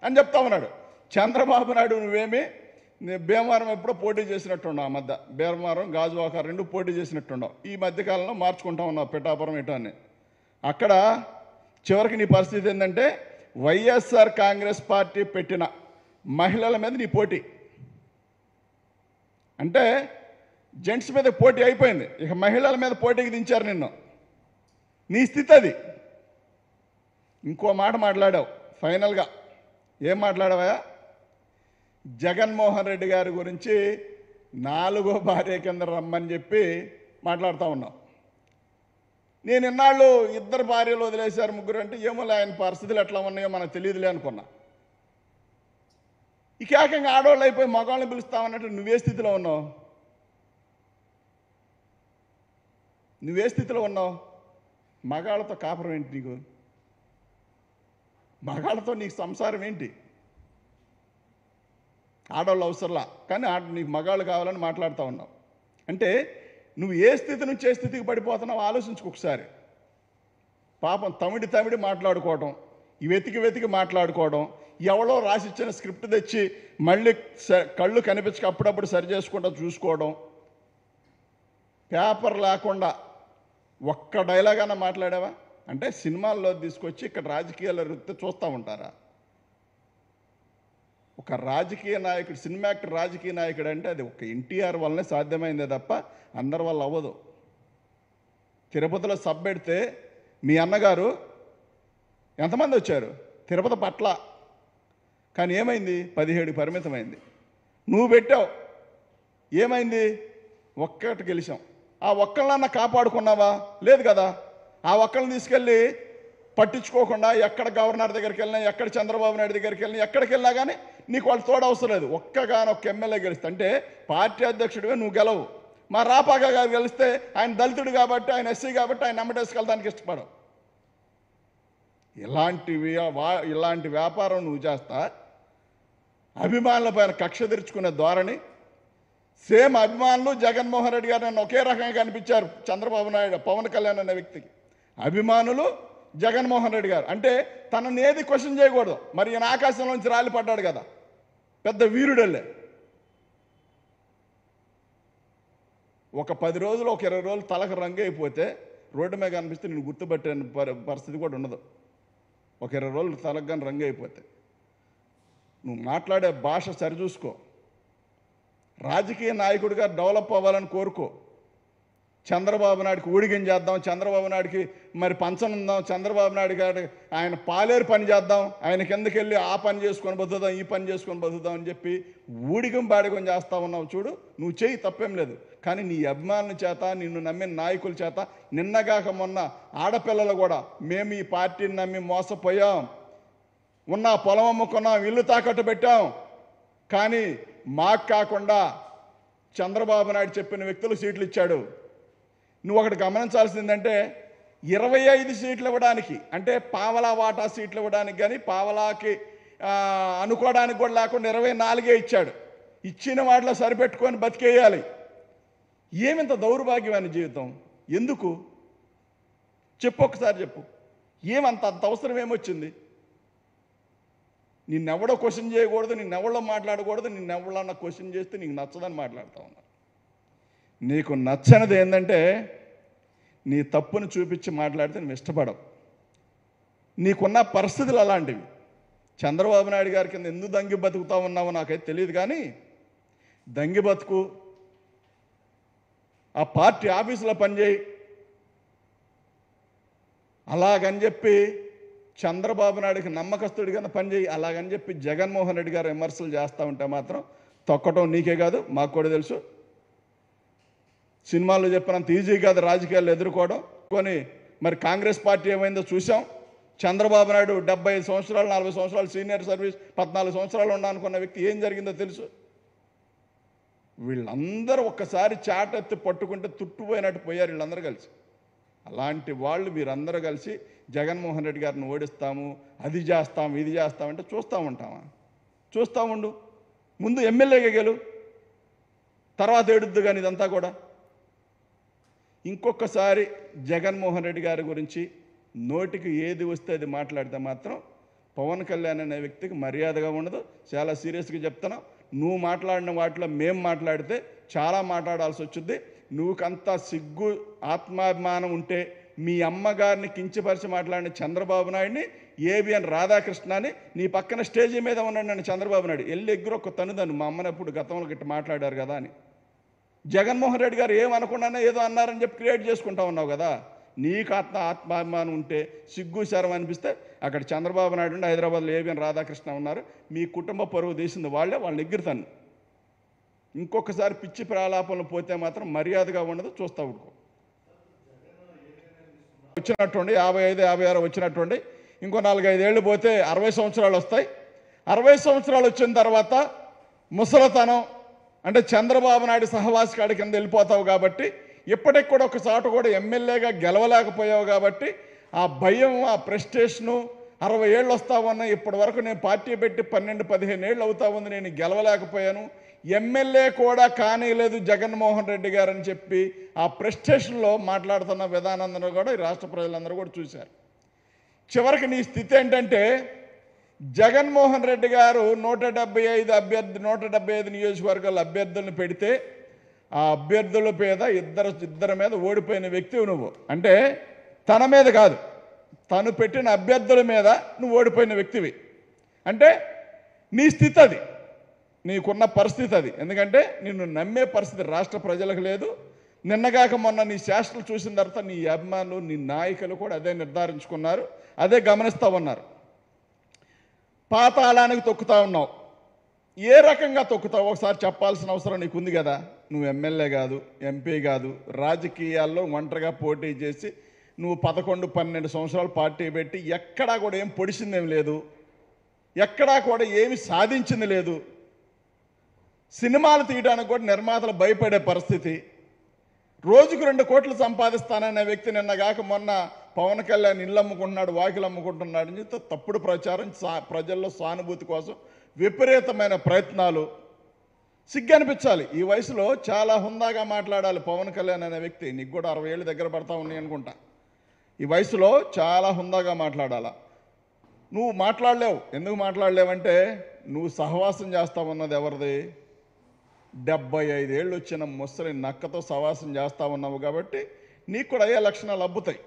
అని చెప్తా ఉన్నాడు చంద్రబాబు నాయుడు నువ్వేమి భీమవరం ఎప్పుడో పోటీ చేసినట్టున్నావు ఆ మధ్య భీమవరం గాజువాక రెండు పోటీ చేసినట్టున్నావు ఈ మధ్యకాలంలో మార్చుకుంటా ఉన్నావు పిఠాపురం ఇటాన్ని అని అక్కడ చివరికి నీ పరిస్థితి ఏంటంటే వైఎస్ఆర్ కాంగ్రెస్ పార్టీ పెట్టిన మహిళల మీద నీ పోటీ అంటే జెంట్స్ మీద పోటీ అయిపోయింది ఇక మహిళల మీద పోటీకి దించారు నిన్ను నీ స్థితి అది ఇంకో మాట మాట్లాడావు ఫైనల్గా ఏం మాట్లాడవా జగన్మోహన్ రెడ్డి గారి గురించి నాలుగో భార్య కింద రమ్మని చెప్పి మాట్లాడుతూ ఉన్నాం నేను ఇన్నాళ్ళు ఇద్దరు భార్యలు వదిలేశారు ముగ్గురు అంటే ఏమో ఆయన పరిస్థితులు ఎట్లా ఉన్నాయో మనకు తెలియదులే అనుకున్నా ఇక ఏకంగా ఆడవాళ్ళు అయిపోయి మగవాళ్ళని పిలుస్తామన్నట్టు నువ్వే స్థితిలో ఉన్నావు నువ్వే స్థితిలో ఉన్నావు మగాళ్ళతో కాపురం ఏంటి నీకు మగాళ్ళతో నీకు సంసారం ఏంటి ఆడవాళ్ళు అవసరంలా కానీ ఆడ నీకు మగాళ్ళు కావాలని మాట్లాడుతూ ఉన్నావు అంటే నువ్వు ఏ స్థితి నుంచి ఏ స్థితికి పడిపోతున్నావు ఆలోచించుకోసారి పాపం తమిడి తమిడి మాట్లాడుకోవడం వెతికి వెతికి మాట్లాడుకోవడం ఎవడో రాసిచ్చిన స్క్రిప్ట్ తెచ్చి మళ్ళీ స కళ్ళు కనిపించక అప్పుడప్పుడు సరి చేసుకుంటా చూసుకోవడం పేపర్ లేకుండా ఒక్క డైలాగ్ అన్న మాట్లాడావా అంటే సినిమాల్లో తీసుకొచ్చి ఇక్కడ రాజకీయాల వృత్తి చూస్తూ ఉంటారా ఒక రాజకీయ నాయకుడు సినిమా యాక్టర్ రాజకీయ నాయకుడు అంటే అది ఒక ఎన్టీఆర్ వల్లనే సాధ్యమైందే తప్ప అందరి వల్ల అవ్వదు తిరుపతిలో సబ్ పెడితే మీ అన్నగారు ఎంతమంది వచ్చారు తిరుపతి పట్ల కానీ ఏమైంది పదిహేడు పరిమితమైంది నువ్వు పెట్టావు ఏమైంది ఒక్కటి గెలిచాం ఆ ఒక్కళ్ళన్న కాపాడుకున్నావా లేదు కదా ఆ ఒక్కరిని తీసుకెళ్ళి పట్టించుకోకుండా ఎక్కడ గవర్నర్ దగ్గరికి వెళ్ళినా ఎక్కడ చంద్రబాబు నాయుడు దగ్గరికి వెళ్ళినా ఎక్కడికి వెళ్ళినా కానీ నీకు వాళ్ళు తోడు అవసరం లేదు ఒక్కగానొక్క ఎమ్మెల్యే గెలిస్తే అంటే పార్టీ అధ్యక్షుడిగా నువ్వు గెలవు మా రాపాక గారు గెలిస్తే ఆయన దళితుడు కాబట్టి ఆయన ఎస్సీ కాబట్టి ఆయన వెళ్ళడానికి ఇష్టపడవు ఇలాంటి ఇలాంటి వ్యాపారం నువ్వు చేస్తా అభిమానుల పైన కక్ష తెరుచుకునే ధోరణి సేమ్ అభిమానులు జగన్మోహన్ రెడ్డి గారు నన్ను ఒకే రకంగా కనిపించారు చంద్రబాబు నాయుడు పవన్ కళ్యాణ్ అనే వ్యక్తికి అభిమానులు జగన్మోహన్ రెడ్డి గారు అంటే తనని ఏది క్వశ్చన్ చేయకూడదు మరి ఈయన ఆకాశంలోంచి రాలిపడ్డాడు కదా పెద్ద వీరుడల్లే ఒక పది రోజులు ఒక ఇరవై రోజులు తలకు రంగు అయిపోతే రోడ్డు మీద కనిపిస్తే నేను గుర్తుపెట్టే పరిస్థితి కూడా ఉండదు ఒక ఇరవై రోజులు తలకు కానీ రంగు అయిపోతే నువ్వు మాట్లాడే భాష సరిచూసుకో రాజకీయ నాయకుడిగా డెవలప్ అవ్వాలని కోరుకో చంద్రబాబు నాయుడికి ఊడిగం చేద్దాం చంద్రబాబు నాయుడికి మరి పంచం ఉందాం చంద్రబాబు నాయుడు గారు ఆయన పాలేరు పని చేద్దాం ఆయన కిందకి వెళ్ళి ఆ పని చేసుకొని బతుకుదాం ఈ పని చేసుకొని బతుకుదాం అని చెప్పి ఊడిగం బాడిగం చేస్తా ఉన్నావు చూడు నువ్వు చేయి తప్పేం లేదు కానీ నీ అభిమానుల చేత నిన్ను నమ్మిన నాయకుల చేత నిన్నగాక మొన్న ఆడపిల్లలు కూడా మేము ఈ పార్టీని నమ్మి మోసపోయాం ఉన్న పొలం అమ్ముకున్నాం ఇల్లు తాకట్టు పెట్టాం కానీ మాకు కాకుండా చంద్రబాబు నాయుడు చెప్పిన వ్యక్తులు సీట్లు ఇచ్చాడు నువ్వు అక్కడ గమనించాల్సింది ఏంటంటే ఇరవై ఐదు సీట్లు ఇవ్వడానికి అంటే పావలా వాటా సీట్లు ఇవ్వడానికి కానీ పావలాకి అనుకోవడానికి కూడా లేకుండా ఇరవై నాలుగే ఇచ్చాడు ఇచ్చిన వాటిలో సరిపెట్టుకొని బతికేయాలి ఏమింత దౌర్భాగ్యమైన జీవితం ఎందుకు చెప్పు ఒకసారి చెప్పు ఏమంత అంత అవసరం ఏమొచ్చింది నిన్నెవడో క్వశ్చన్ చేయకూడదు నిన్నెవడో మాట్లాడకూడదు నిన్నెవడన్నా క్వశ్చన్ చేస్తే నీకు నచ్చదని మాట్లాడుతూ ఉన్నారు నీకు నచ్చనిది ఏంటంటే నీ తప్పును చూపించి మాట్లాడితే నువ్వు ఇష్టపడవు నీకున్న పరిస్థితులు అలాంటివి చంద్రబాబు నాయుడు గారి కింద ఎందుకు దంగి బతుకుతా ఉన్నావో నాకైతే తెలియదు కానీ దంగి బతుకు ఆ పార్టీ ఆఫీసులో పనిచేయి అలాగని చెప్పి చంద్రబాబు నాయుడికి నమ్మకస్తుడి కింద పనిచేయి అలాగని చెప్పి జగన్మోహన్ రెడ్డి గారు విమర్శలు చేస్తూ ఉంటే మాత్రం తొక్కటం నీకే కాదు మాకు కూడా తెలుసు సినిమాల్లో చెప్పినంత ఈజీ కాదు రాజకీయాలు ఎదుర్కోవడం కొని మరి కాంగ్రెస్ పార్టీ ఏమైందో చూసాం చంద్రబాబు నాయుడు డెబ్బై సంవత్సరాలు నలభై సంవత్సరాలు సీనియర్ సర్వీస్ పద్నాలుగు సంవత్సరాలు ఉండాలనుకున్న వ్యక్తి ఏం జరిగిందో తెలుసు వీళ్ళందరూ ఒక్కసారి చాటెత్తి పట్టుకుంటే తుట్టుపోయినట్టు పోయారు వీళ్ళందరూ కలిసి అలాంటి వాళ్ళు మీరందరూ కలిసి జగన్మోహన్ రెడ్డి గారిని ఓడిస్తాము అది చేస్తాము ఇది చేస్తామంటే చూస్తూ ఉంటామా చూస్తూ ఉండు ముందు ఎమ్మెల్యేగా గెలు తర్వాత ఏడుద్దు కానీ ఇదంతా కూడా ఇంకొకసారి జగన్మోహన్ రెడ్డి గారి గురించి నోటికి ఏది వస్తే అది మాట్లాడితే మాత్రం పవన్ కళ్యాణ్ అనే వ్యక్తికి మర్యాదగా ఉండదు చాలా సీరియస్గా చెప్తున్నాం నువ్వు మాట్లాడిన వాటిలో మేం మాట్లాడితే చాలా మాట్లాడాల్సి వచ్చింది నువ్వుకంత సిగ్గు ఆత్మాభిమానం ఉంటే మీ అమ్మగారిని కించపరిచి మాట్లాడిన చంద్రబాబు నాయుడిని ఏబిఎన్ రాధాకృష్ణని నీ పక్కన స్టేజీ మీద ఉన్నాడు నన్ను చంద్రబాబు నాయుడు వెళ్ళి ఎగ్గురొక్క తను తనుదను మా అమ్మనప్పుడు గతంలో గట్టి మాట్లాడారు కదా అని జగన్మోహన్ రెడ్డి గారు ఏమనకుండానే ఏదో అన్నారని చెప్పి క్రియేట్ చేసుకుంటా ఉన్నావు కదా నీకు ఆత్మ ఆత్మాభిమానం ఉంటే సిగ్గు శరం అనిపిస్తే అక్కడ చంద్రబాబు నాయుడు ఉండి హైదరాబాద్లో ఏబిఎన్ రాధాకృష్ణ ఉన్నారు మీ కుటుంబ పరువు తీసింది వాళ్ళే వాళ్ళని ఎగ్గురుతాను ఇంకొకసారి పిచ్చి ప్రాలాపనలు పోతే మాత్రం మర్యాదగా ఉండదు చూస్తా ఉడుకో వచ్చినట్టుండి యాభై ఐదు యాభై ఆరు వచ్చినట్టుండి ఇంకో నాలుగైదేళ్ళు పోతే అరవై సంవత్సరాలు వస్తాయి అరవై సంవత్సరాలు వచ్చిన తర్వాత ముసలతనం అంటే చంద్రబాబు నాయుడు సహవాసి కాడి కింద వెళ్ళిపోతావు కాబట్టి ఇప్పటికి కూడా ఒక కూడా ఎమ్మెల్యేగా గెలవలేకపోయావు కాబట్టి ఆ భయం ఆ ప్రెస్టేషను అరవై ఏళ్ళు వస్తా ఉన్నా ఇప్పటి వరకు నేను పార్టీ పెట్టి పన్నెండు పదిహేను ఏళ్ళు అవుతా ఉంది నేను గెలవలేకపోయాను ఎమ్మెల్యే కూడా కానీయలేదు జగన్మోహన్ రెడ్డి గారు అని చెప్పి ఆ ప్రెస్టేషన్లో మాట్లాడుతున్న విధానందరూ కూడా ఈ రాష్ట్ర ప్రజలందరూ కూడా చూశారు చివరికి నీ స్థితి ఏంటంటే జగన్మోహన్ రెడ్డి గారు నూట డెబ్బై ఐదు అభ్యర్థి నూట డెబ్బై ఐదు నియోజకవర్గాల అభ్యర్థులను పెడితే ఆ అభ్యర్థుల మీద ఇద్దరు ఇద్దరి మీద ఓడిపోయిన వ్యక్తివి నువ్వు అంటే తన మీద కాదు తను పెట్టిన అభ్యర్థుల మీద నువ్వు ఓడిపోయిన వ్యక్తివి అంటే నీ స్థితి అది నీకున్న పరిస్థితి అది ఎందుకంటే నిన్ను నమ్మే పరిస్థితి రాష్ట్ర ప్రజలకు లేదు నిన్నగాక మొన్న నీ శాస్త్రలు చూసిన తర్వాత నీ అభిమానులు నీ నాయకులు కూడా అదే నిర్ధారించుకున్నారు అదే గమనిస్తూ ఉన్నారు పాతాళానికి తొక్కుతా ఉన్నావు ఏ రకంగా తొక్కుతావు ఒకసారి చెప్పాల్సిన అవసరం నీకుంది కదా నువ్వు ఎమ్మెల్యే కాదు ఎంపీ కాదు రాజకీయాల్లో ఒంటరిగా పోటీ చేసి నువ్వు పదకొండు పన్నెండు సంవత్సరాలు పార్టీ పెట్టి ఎక్కడా కూడా ఏం పొడిచిందేం లేదు ఎక్కడా కూడా ఏమి సాధించింది లేదు సినిమాలు తీయడానికి కూడా నిర్మాతలు భయపడే పరిస్థితి రోజుకు రెండు కోట్లు సంపాదిస్తాననే వ్యక్తి నిన్న కాక మొన్న పవన్ కళ్యాణ్ ఇల్లు అమ్ముకుంటున్నాడు వాకిలు అమ్ముకుంటున్నాడు అని చెప్తే తప్పుడు ప్రచారం ప్రజల్లో సానుభూతి కోసం విపరీతమైన ప్రయత్నాలు సిగ్గు అనిపించాలి ఈ వయసులో చాలా హుందాగా మాట్లాడాలి పవన్ కళ్యాణ్ అనే వ్యక్తి నీకు కూడా అరవై ఏళ్ళు దగ్గర పడతా ఉన్నాయి అనుకుంటా ఈ వయసులో చాలా హుందాగా మాట్లాడాలా నువ్వు మాట్లాడలేవు ఎందుకు మాట్లాడలేవంటే నువ్వు సహవాసం చేస్తా ఉన్నది ఎవరిది డెబ్బై ఐదేళ్ళు వచ్చిన ముసలి నక్కతో సహవాసం చేస్తూ ఉన్నావు కాబట్టి నీకు కూడా అయ్యే లక్షణాలు అబ్బుతాయి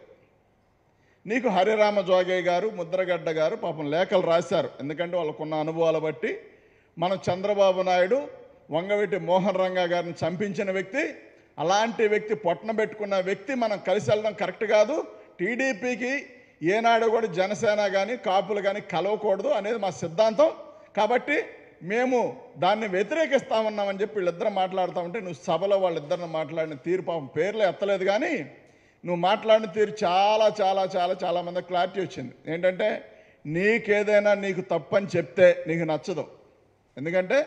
నీకు హరిరామ జోగయ్య గారు ముద్రగడ్డ గారు పాపం లేఖలు రాశారు ఎందుకంటే వాళ్ళకున్న అనుభవాలు బట్టి మనం చంద్రబాబు నాయుడు వంగవీటి మోహన్ రంగా గారిని చంపించిన వ్యక్తి అలాంటి వ్యక్తి పొట్టన పెట్టుకున్న వ్యక్తి మనం కలిసి వెళ్ళడం కరెక్ట్ కాదు టీడీపీకి ఏనాడు కూడా జనసేన కానీ కాపులు కానీ కలవకూడదు అనేది మా సిద్ధాంతం కాబట్టి మేము దాన్ని వ్యతిరేకిస్తామన్నామని చెప్పి వీళ్ళిద్దరం మాట్లాడుతూ ఉంటే నువ్వు సభలో వాళ్ళిద్దరిని మాట్లాడిన తీరు పాపం పేర్లు ఎత్తలేదు కానీ నువ్వు మాట్లాడిన తీరు చాలా చాలా చాలా చాలా మంది క్లారిటీ వచ్చింది ఏంటంటే నీకేదైనా నీకు తప్పని చెప్తే నీకు నచ్చదు ఎందుకంటే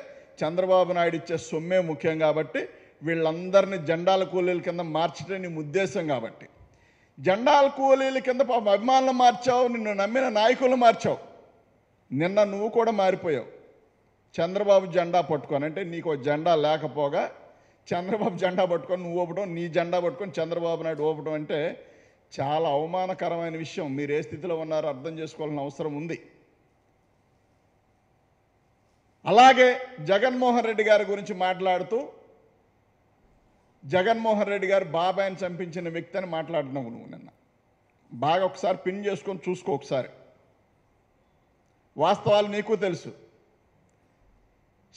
చంద్రబాబు నాయుడు ఇచ్చే సొమ్మే ముఖ్యం కాబట్టి వీళ్ళందరినీ జెండాల కూలీల కింద మార్చడం నీ ఉద్దేశం కాబట్టి జెండాల కూలీల కింద పాపం అభిమానులు మార్చావు నిన్ను నమ్మిన నాయకులు మార్చావు నిన్న నువ్వు కూడా మారిపోయావు చంద్రబాబు జెండా అంటే నీకు జెండా లేకపోగా చంద్రబాబు జెండా పట్టుకొని నువ్వు ఊపడం నీ జెండా పట్టుకొని చంద్రబాబు నాయుడు ఓపడం అంటే చాలా అవమానకరమైన విషయం మీరు ఏ స్థితిలో ఉన్నారో అర్థం చేసుకోవాల్సిన అవసరం ఉంది అలాగే జగన్మోహన్ రెడ్డి గారి గురించి మాట్లాడుతూ జగన్మోహన్ రెడ్డి గారు బాబాయ్ని చంపించిన వ్యక్తి అని మాట్లాడినావు నువ్వు నిన్న బాగా ఒకసారి పిన్ చేసుకొని చూసుకో ఒకసారి వాస్తవాలు నీకు తెలుసు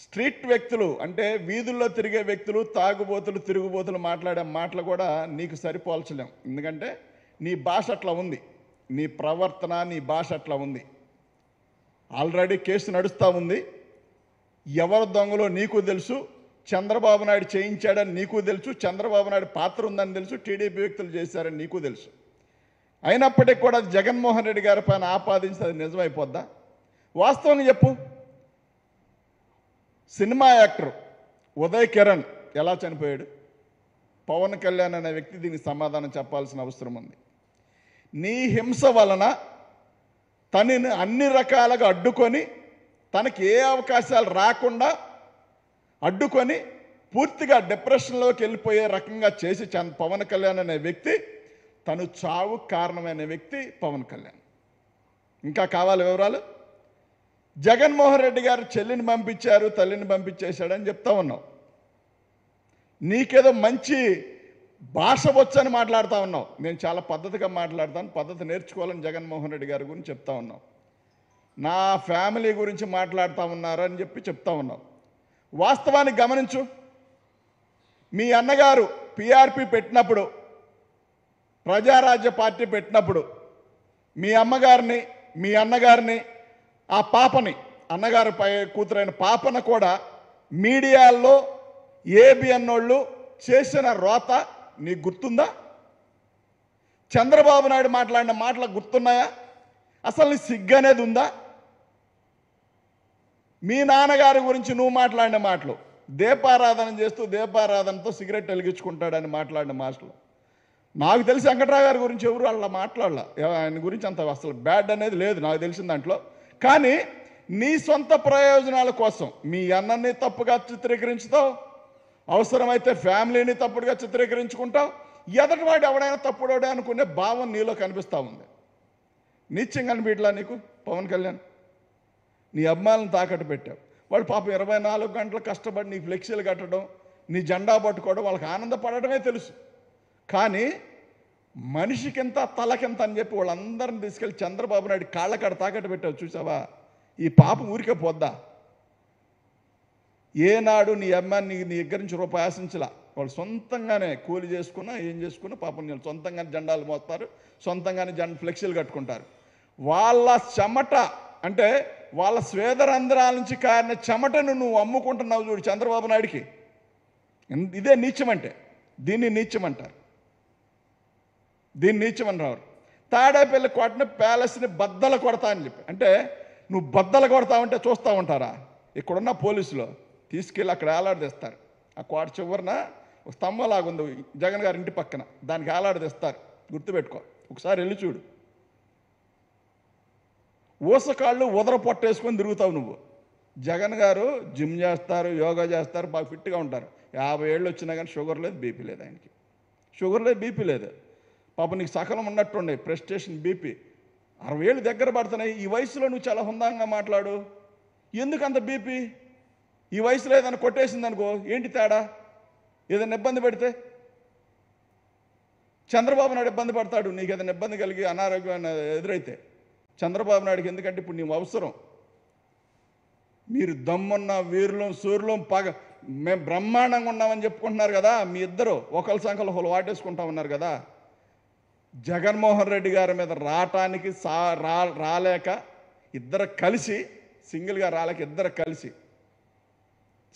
స్ట్రీట్ వ్యక్తులు అంటే వీధుల్లో తిరిగే వ్యక్తులు తాగుబోతులు తిరుగుబోతులు మాట్లాడే మాటలు కూడా నీకు సరిపోల్చలేం ఎందుకంటే నీ భాష అట్లా ఉంది నీ ప్రవర్తన నీ భాష అట్లా ఉంది ఆల్రెడీ కేసు నడుస్తూ ఉంది ఎవరు దొంగలో నీకు తెలుసు చంద్రబాబు నాయుడు చేయించాడని నీకు తెలుసు చంద్రబాబు నాయుడు పాత్ర ఉందని తెలుసు టీడీపీ వ్యక్తులు చేశారని నీకు తెలుసు అయినప్పటికీ కూడా జగన్మోహన్ రెడ్డి గారి పైన ఆపాదించి అది నిజమైపోద్దా వాస్తవం చెప్పు సినిమా యాక్టర్ ఉదయ్ కిరణ్ ఎలా చనిపోయాడు పవన్ కళ్యాణ్ అనే వ్యక్తి దీనికి సమాధానం చెప్పాల్సిన అవసరం ఉంది నీ హింస వలన తనని అన్ని రకాలుగా అడ్డుకొని తనకి ఏ అవకాశాలు రాకుండా అడ్డుకొని పూర్తిగా డిప్రెషన్లోకి వెళ్ళిపోయే రకంగా చేసి పవన్ కళ్యాణ్ అనే వ్యక్తి తను చావుకు కారణమైన వ్యక్తి పవన్ కళ్యాణ్ ఇంకా కావాలి వివరాలు జగన్మోహన్ రెడ్డి గారు చెల్లిని పంపించారు తల్లిని పంపించేశాడని చెప్తా ఉన్నావు నీకేదో మంచి భాష వచ్చని మాట్లాడుతూ ఉన్నావు నేను చాలా పద్ధతిగా మాట్లాడతాను పద్ధతి నేర్చుకోవాలని జగన్మోహన్ రెడ్డి గారి గురించి చెప్తా ఉన్నావు నా ఫ్యామిలీ గురించి మాట్లాడుతూ ఉన్నారు అని చెప్పి చెప్తా ఉన్నావు వాస్తవానికి గమనించు మీ అన్నగారు పిఆర్పి పెట్టినప్పుడు ప్రజారాజ్య పార్టీ పెట్టినప్పుడు మీ అమ్మగారిని మీ అన్నగారిని ఆ పాపని అన్నగారి కూతురైన పాపన కూడా మీడియాల్లో ఏబిఎన్ వాళ్ళు చేసిన రోత నీకు గుర్తుందా చంద్రబాబు నాయుడు మాట్లాడిన మాటలు గుర్తున్నాయా అసలు నీ సిగ్గు అనేది ఉందా మీ నాన్నగారి గురించి నువ్వు మాట్లాడిన మాటలు దీపారాధన చేస్తూ దీపారాధనతో సిగరెట్ వెలిగించుకుంటాడని మాట్లాడిన మాటలు నాకు తెలిసి వెంకట్రావు గారి గురించి ఎవరు అలా మాట్లాడాల ఆయన గురించి అంత అసలు బ్యాడ్ అనేది లేదు నాకు తెలిసిన దాంట్లో కానీ నీ సొంత ప్రయోజనాల కోసం మీ అన్నని తప్పుగా చిత్రీకరించుతావు అవసరమైతే ఫ్యామిలీని తప్పుడుగా చిత్రీకరించుకుంటావు ఎదటివాడు ఎవడైనా తప్పుడోడే అనుకునే భావం నీలో కనిపిస్తూ ఉంది నిత్యం కనిపించలా నీకు పవన్ కళ్యాణ్ నీ అమ్మాయిలను తాకట్టు పెట్టావు వాడు పాపం ఇరవై నాలుగు గంటలు కష్టపడి నీ ఫ్లెక్సీలు కట్టడం నీ జెండా పట్టుకోవడం వాళ్ళకి ఆనందపడటమే తెలుసు కానీ మనిషికింత తలకింత అని చెప్పి వాళ్ళందరిని తీసుకెళ్ళి చంద్రబాబు నాయుడు కాళ్ళ కాడ తాకట్టు పెట్టావు చూసావా ఈ పాప ఊరికే పోద్దా ఏనాడు నీ అమ్మాయిని నీ దగ్గర నుంచి రూపాయి ఆశించలా వాళ్ళు సొంతంగానే కూలి చేసుకున్నా ఏం చేసుకున్నా పాపం నేను సొంతంగానే జెండాలు మోస్తారు సొంతంగానే జెండ ఫ్లెక్సీలు కట్టుకుంటారు వాళ్ళ చెమట అంటే వాళ్ళ స్వేదరంధ్రాల నుంచి కారిన చెమటను నువ్వు అమ్ముకుంటున్నావు చూడు చంద్రబాబు నాయుడికి ఇదే నీచమంటే దీన్ని నీచమంటారు దీన్ని నీచమని రావు తాడేపల్లి కోటని ప్యాలెస్ని బద్దలు కొడతా అని చెప్పి అంటే నువ్వు బద్దలు కొడతావంటే చూస్తూ ఉంటారా ఇక్కడున్న పోలీసులు తీసుకెళ్ళి అక్కడ ఆలాడదీస్తారు ఆ కోట చివరిన ఒక స్తంభలాగా ఉంది జగన్ గారి ఇంటి పక్కన దానికి ఆలాడదీస్తారు గుర్తుపెట్టుకో ఒకసారి వెళ్ళి చూడు ఊసకాళ్ళు ఉదర పొట్టేసుకొని తిరుగుతావు నువ్వు జగన్ గారు జిమ్ చేస్తారు యోగా చేస్తారు బాగా ఫిట్గా ఉంటారు యాభై ఏళ్ళు వచ్చినా కానీ షుగర్ లేదు బీపీ లేదు ఆయనకి షుగర్ లేదు బీపీ లేదు పాప నీకు సకలం ఉన్నట్టుండే ప్రెస్టేషన్ బీపీ అరవై ఏళ్ళు దగ్గర పడుతున్నాయి ఈ వయసులో నువ్వు చాలా హుందంగా మాట్లాడు ఎందుకు అంత బీపీ ఈ వయసులో ఏదైనా కొట్టేసింది అనుకో ఏంటి తేడా ఏదైనా ఇబ్బంది పెడితే చంద్రబాబు నాయుడు ఇబ్బంది పడతాడు నీకు ఏదైనా ఇబ్బంది కలిగి అనారోగ్యం ఎదురైతే చంద్రబాబు నాయుడుకి ఎందుకంటే ఇప్పుడు నీవు అవసరం మీరు దమ్మున్న వీరులం సూర్యులం పగ మేము బ్రహ్మాండంగా ఉన్నామని చెప్పుకుంటున్నారు కదా మీ ఇద్దరు ఒకళ్ళ సంఖ్యలో హోలు వాటేసుకుంటా ఉన్నారు కదా జగన్మోహన్ రెడ్డి గారి మీద రావటానికి సా రా రాలేక ఇద్దరు కలిసి సింగిల్గా రాలేక ఇద్దరు కలిసి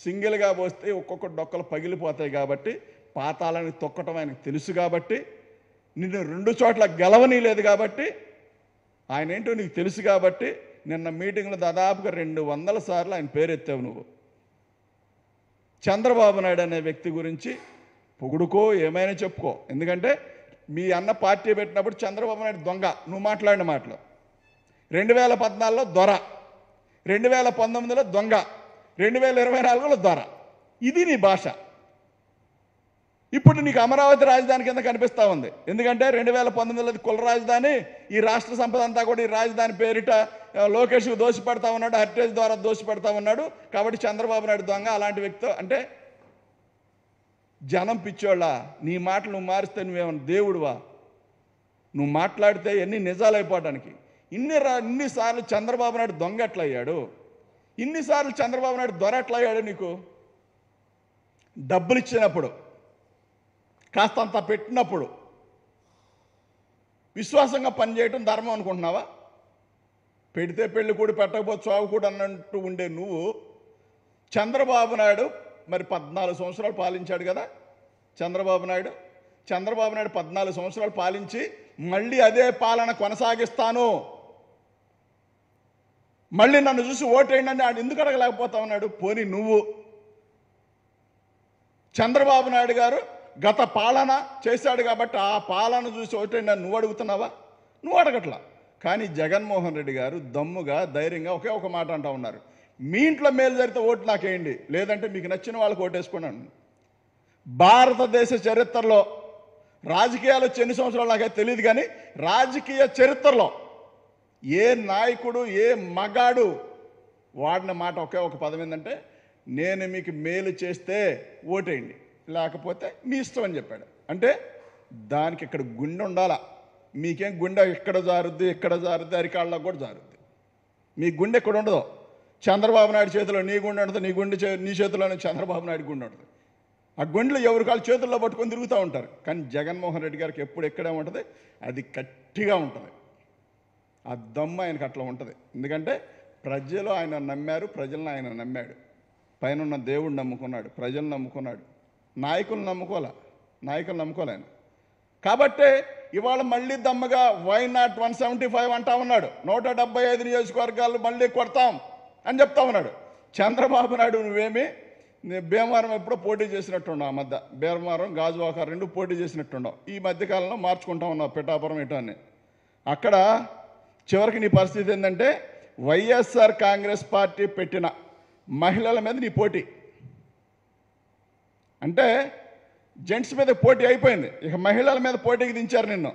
సింగిల్గా పోస్తే ఒక్కొక్క డొక్కలు పగిలిపోతాయి కాబట్టి పాతాలని తొక్కటం ఆయనకు తెలుసు కాబట్టి నిన్ను రెండు చోట్ల గెలవనీ లేదు కాబట్టి ఆయన ఏంటో నీకు తెలుసు కాబట్టి నిన్న మీటింగ్లో దాదాపుగా రెండు వందల సార్లు ఆయన పేరెత్తావు నువ్వు చంద్రబాబు నాయుడు అనే వ్యక్తి గురించి పొగుడుకో ఏమైనా చెప్పుకో ఎందుకంటే మీ అన్న పార్టీ పెట్టినప్పుడు చంద్రబాబు నాయుడు దొంగ నువ్వు మాట్లాడిన మాటలు రెండు వేల పద్నాలుగులో దొర రెండు వేల పంతొమ్మిదిలో దొంగ రెండు వేల ఇరవై నాలుగులో దొర ఇది నీ భాష ఇప్పుడు నీకు అమరావతి రాజధాని కింద కనిపిస్తూ ఉంది ఎందుకంటే రెండు వేల పంతొమ్మిదిలో కుల రాజధాని ఈ రాష్ట్ర సంపద అంతా కూడా ఈ రాజధాని పేరిట లోకేష్కు దోషపడతా ఉన్నాడు హరిటేజ్ ద్వారా దోషి ఉన్నాడు కాబట్టి చంద్రబాబు నాయుడు దొంగ అలాంటి వ్యక్తితో అంటే జనం పిచ్చోళ్ళ నీ మాటలు నువ్వు మారిస్తే నువ్వేమన్నా దేవుడువా నువ్వు మాట్లాడితే ఎన్ని నిజాలైపోవడానికి ఇన్ని రా ఇన్నిసార్లు చంద్రబాబు నాయుడు దొంగట్లయ్యాడు ఇన్నిసార్లు చంద్రబాబు నాయుడు దొరట్లయ్యాడు నీకు డబ్బులు ఇచ్చినప్పుడు కాస్తంత పెట్టినప్పుడు విశ్వాసంగా పనిచేయటం ధర్మం అనుకుంటున్నావా పెడితే పెళ్ళి కూడా పెట్టకపోతే చావు కూడా అన్నట్టు ఉండే నువ్వు చంద్రబాబు నాయుడు మరి పద్నాలుగు సంవత్సరాలు పాలించాడు కదా చంద్రబాబు నాయుడు చంద్రబాబు నాయుడు పద్నాలుగు సంవత్సరాలు పాలించి మళ్ళీ అదే పాలన కొనసాగిస్తాను మళ్ళీ నన్ను చూసి ఓటేయండి అని ఎందుకు అడగలేకపోతా ఉన్నాడు పోని నువ్వు చంద్రబాబు నాయుడు గారు గత పాలన చేశాడు కాబట్టి ఆ పాలన చూసి ఓటేయండి నువ్వు అడుగుతున్నావా నువ్వు అడగట్లా కానీ జగన్మోహన్ రెడ్డి గారు దమ్ముగా ధైర్యంగా ఒకే ఒక మాట అంటా ఉన్నారు మీ ఇంట్లో మేలు జరిగితే ఓటు నాకేయండి లేదంటే మీకు నచ్చిన వాళ్ళకి ఓటేసుకున్నాను భారతదేశ చరిత్రలో రాజకీయాలు ఎన్ని సంవత్సరాలు నాకైతే తెలియదు కానీ రాజకీయ చరిత్రలో ఏ నాయకుడు ఏ మగాడు వాడిన మాట ఒకే ఒక పదం ఏంటంటే నేను మీకు మేలు చేస్తే ఓటేయండి లేకపోతే మీ ఇష్టం అని చెప్పాడు అంటే దానికి ఇక్కడ గుండె ఉండాలా మీకేం గుండె ఎక్కడ జారుద్ది ఎక్కడ జారుద్ది అరికాళ్ళకు కూడా జారుద్ది మీ గుండె ఎక్కడ ఉండదు చంద్రబాబు నాయుడు చేతిలో నీ గుండె ఉంటుంది నీ గుండె నీ చేతిలోనే చంద్రబాబు నాయుడు గుండె ఉంటుంది ఆ గుండెలు ఎవరి కాళ్ళు చేతుల్లో పట్టుకొని తిరుగుతూ ఉంటారు కానీ జగన్మోహన్ రెడ్డి గారికి ఎప్పుడు ఎక్కడే ఉంటుంది అది గట్టిగా ఉంటుంది ఆ దమ్మ ఆయనకు అట్లా ఉంటుంది ఎందుకంటే ప్రజలు ఆయన నమ్మారు ప్రజలను ఆయన నమ్మాడు పైన దేవుడు నమ్ముకున్నాడు ప్రజలు నమ్ముకున్నాడు నాయకులు నమ్ముకోలే నాయకులు నమ్ముకోలేను కాబట్టే ఇవాళ మళ్ళీ దమ్మగా why not one seventy five అంటా ఉన్నాడు నూట డెబ్బై ఐదు నియోజకవర్గాలు మళ్ళీ కొడతాం అని చెప్తా ఉన్నాడు చంద్రబాబు నాయుడు నువ్వేమి భీమవరం ఎప్పుడో పోటీ చేసినట్టున్నావు ఆ మధ్య భీమవరం గాజువాక రెండు పోటీ చేసినట్టున్నావు ఈ మధ్యకాలంలో మార్చుకుంటా ఉన్నావు పిఠాపురం ఇటు అని అక్కడ చివరికి నీ పరిస్థితి ఏంటంటే వైఎస్ఆర్ కాంగ్రెస్ పార్టీ పెట్టిన మహిళల మీద నీ పోటీ అంటే జెంట్స్ మీద పోటీ అయిపోయింది ఇక మహిళల మీద పోటీకి దించారు నిన్ను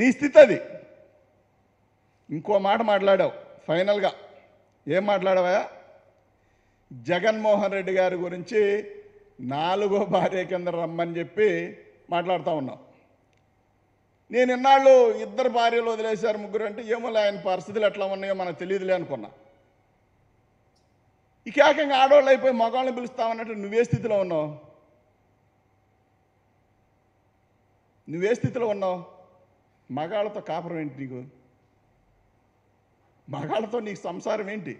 నీ స్థితి అది ఇంకో మాట మాట్లాడావు ఫైనల్గా ఏం మాట్లాడవా జగన్మోహన్ రెడ్డి గారి గురించి నాలుగో భార్య కింద రమ్మని చెప్పి మాట్లాడుతూ ఉన్నాం నేను ఇన్నాళ్ళు ఇద్దరు భార్యలు వదిలేశారు ముగ్గురు అంటే ఏమో ఆయన పరిస్థితులు ఎట్లా ఉన్నాయో మనకు తెలియదులే అనుకున్నా ఇక ఏకంగా ఆడవాళ్ళు అయిపోయి మగవాళ్ళని పిలుస్తామన్నట్టు నువ్వే స్థితిలో ఉన్నావు నువ్వే స్థితిలో ఉన్నావు మగాళ్ళతో కాపురం ఏంటి నీకు మగాళ్ళతో నీకు సంసారం ఏంటి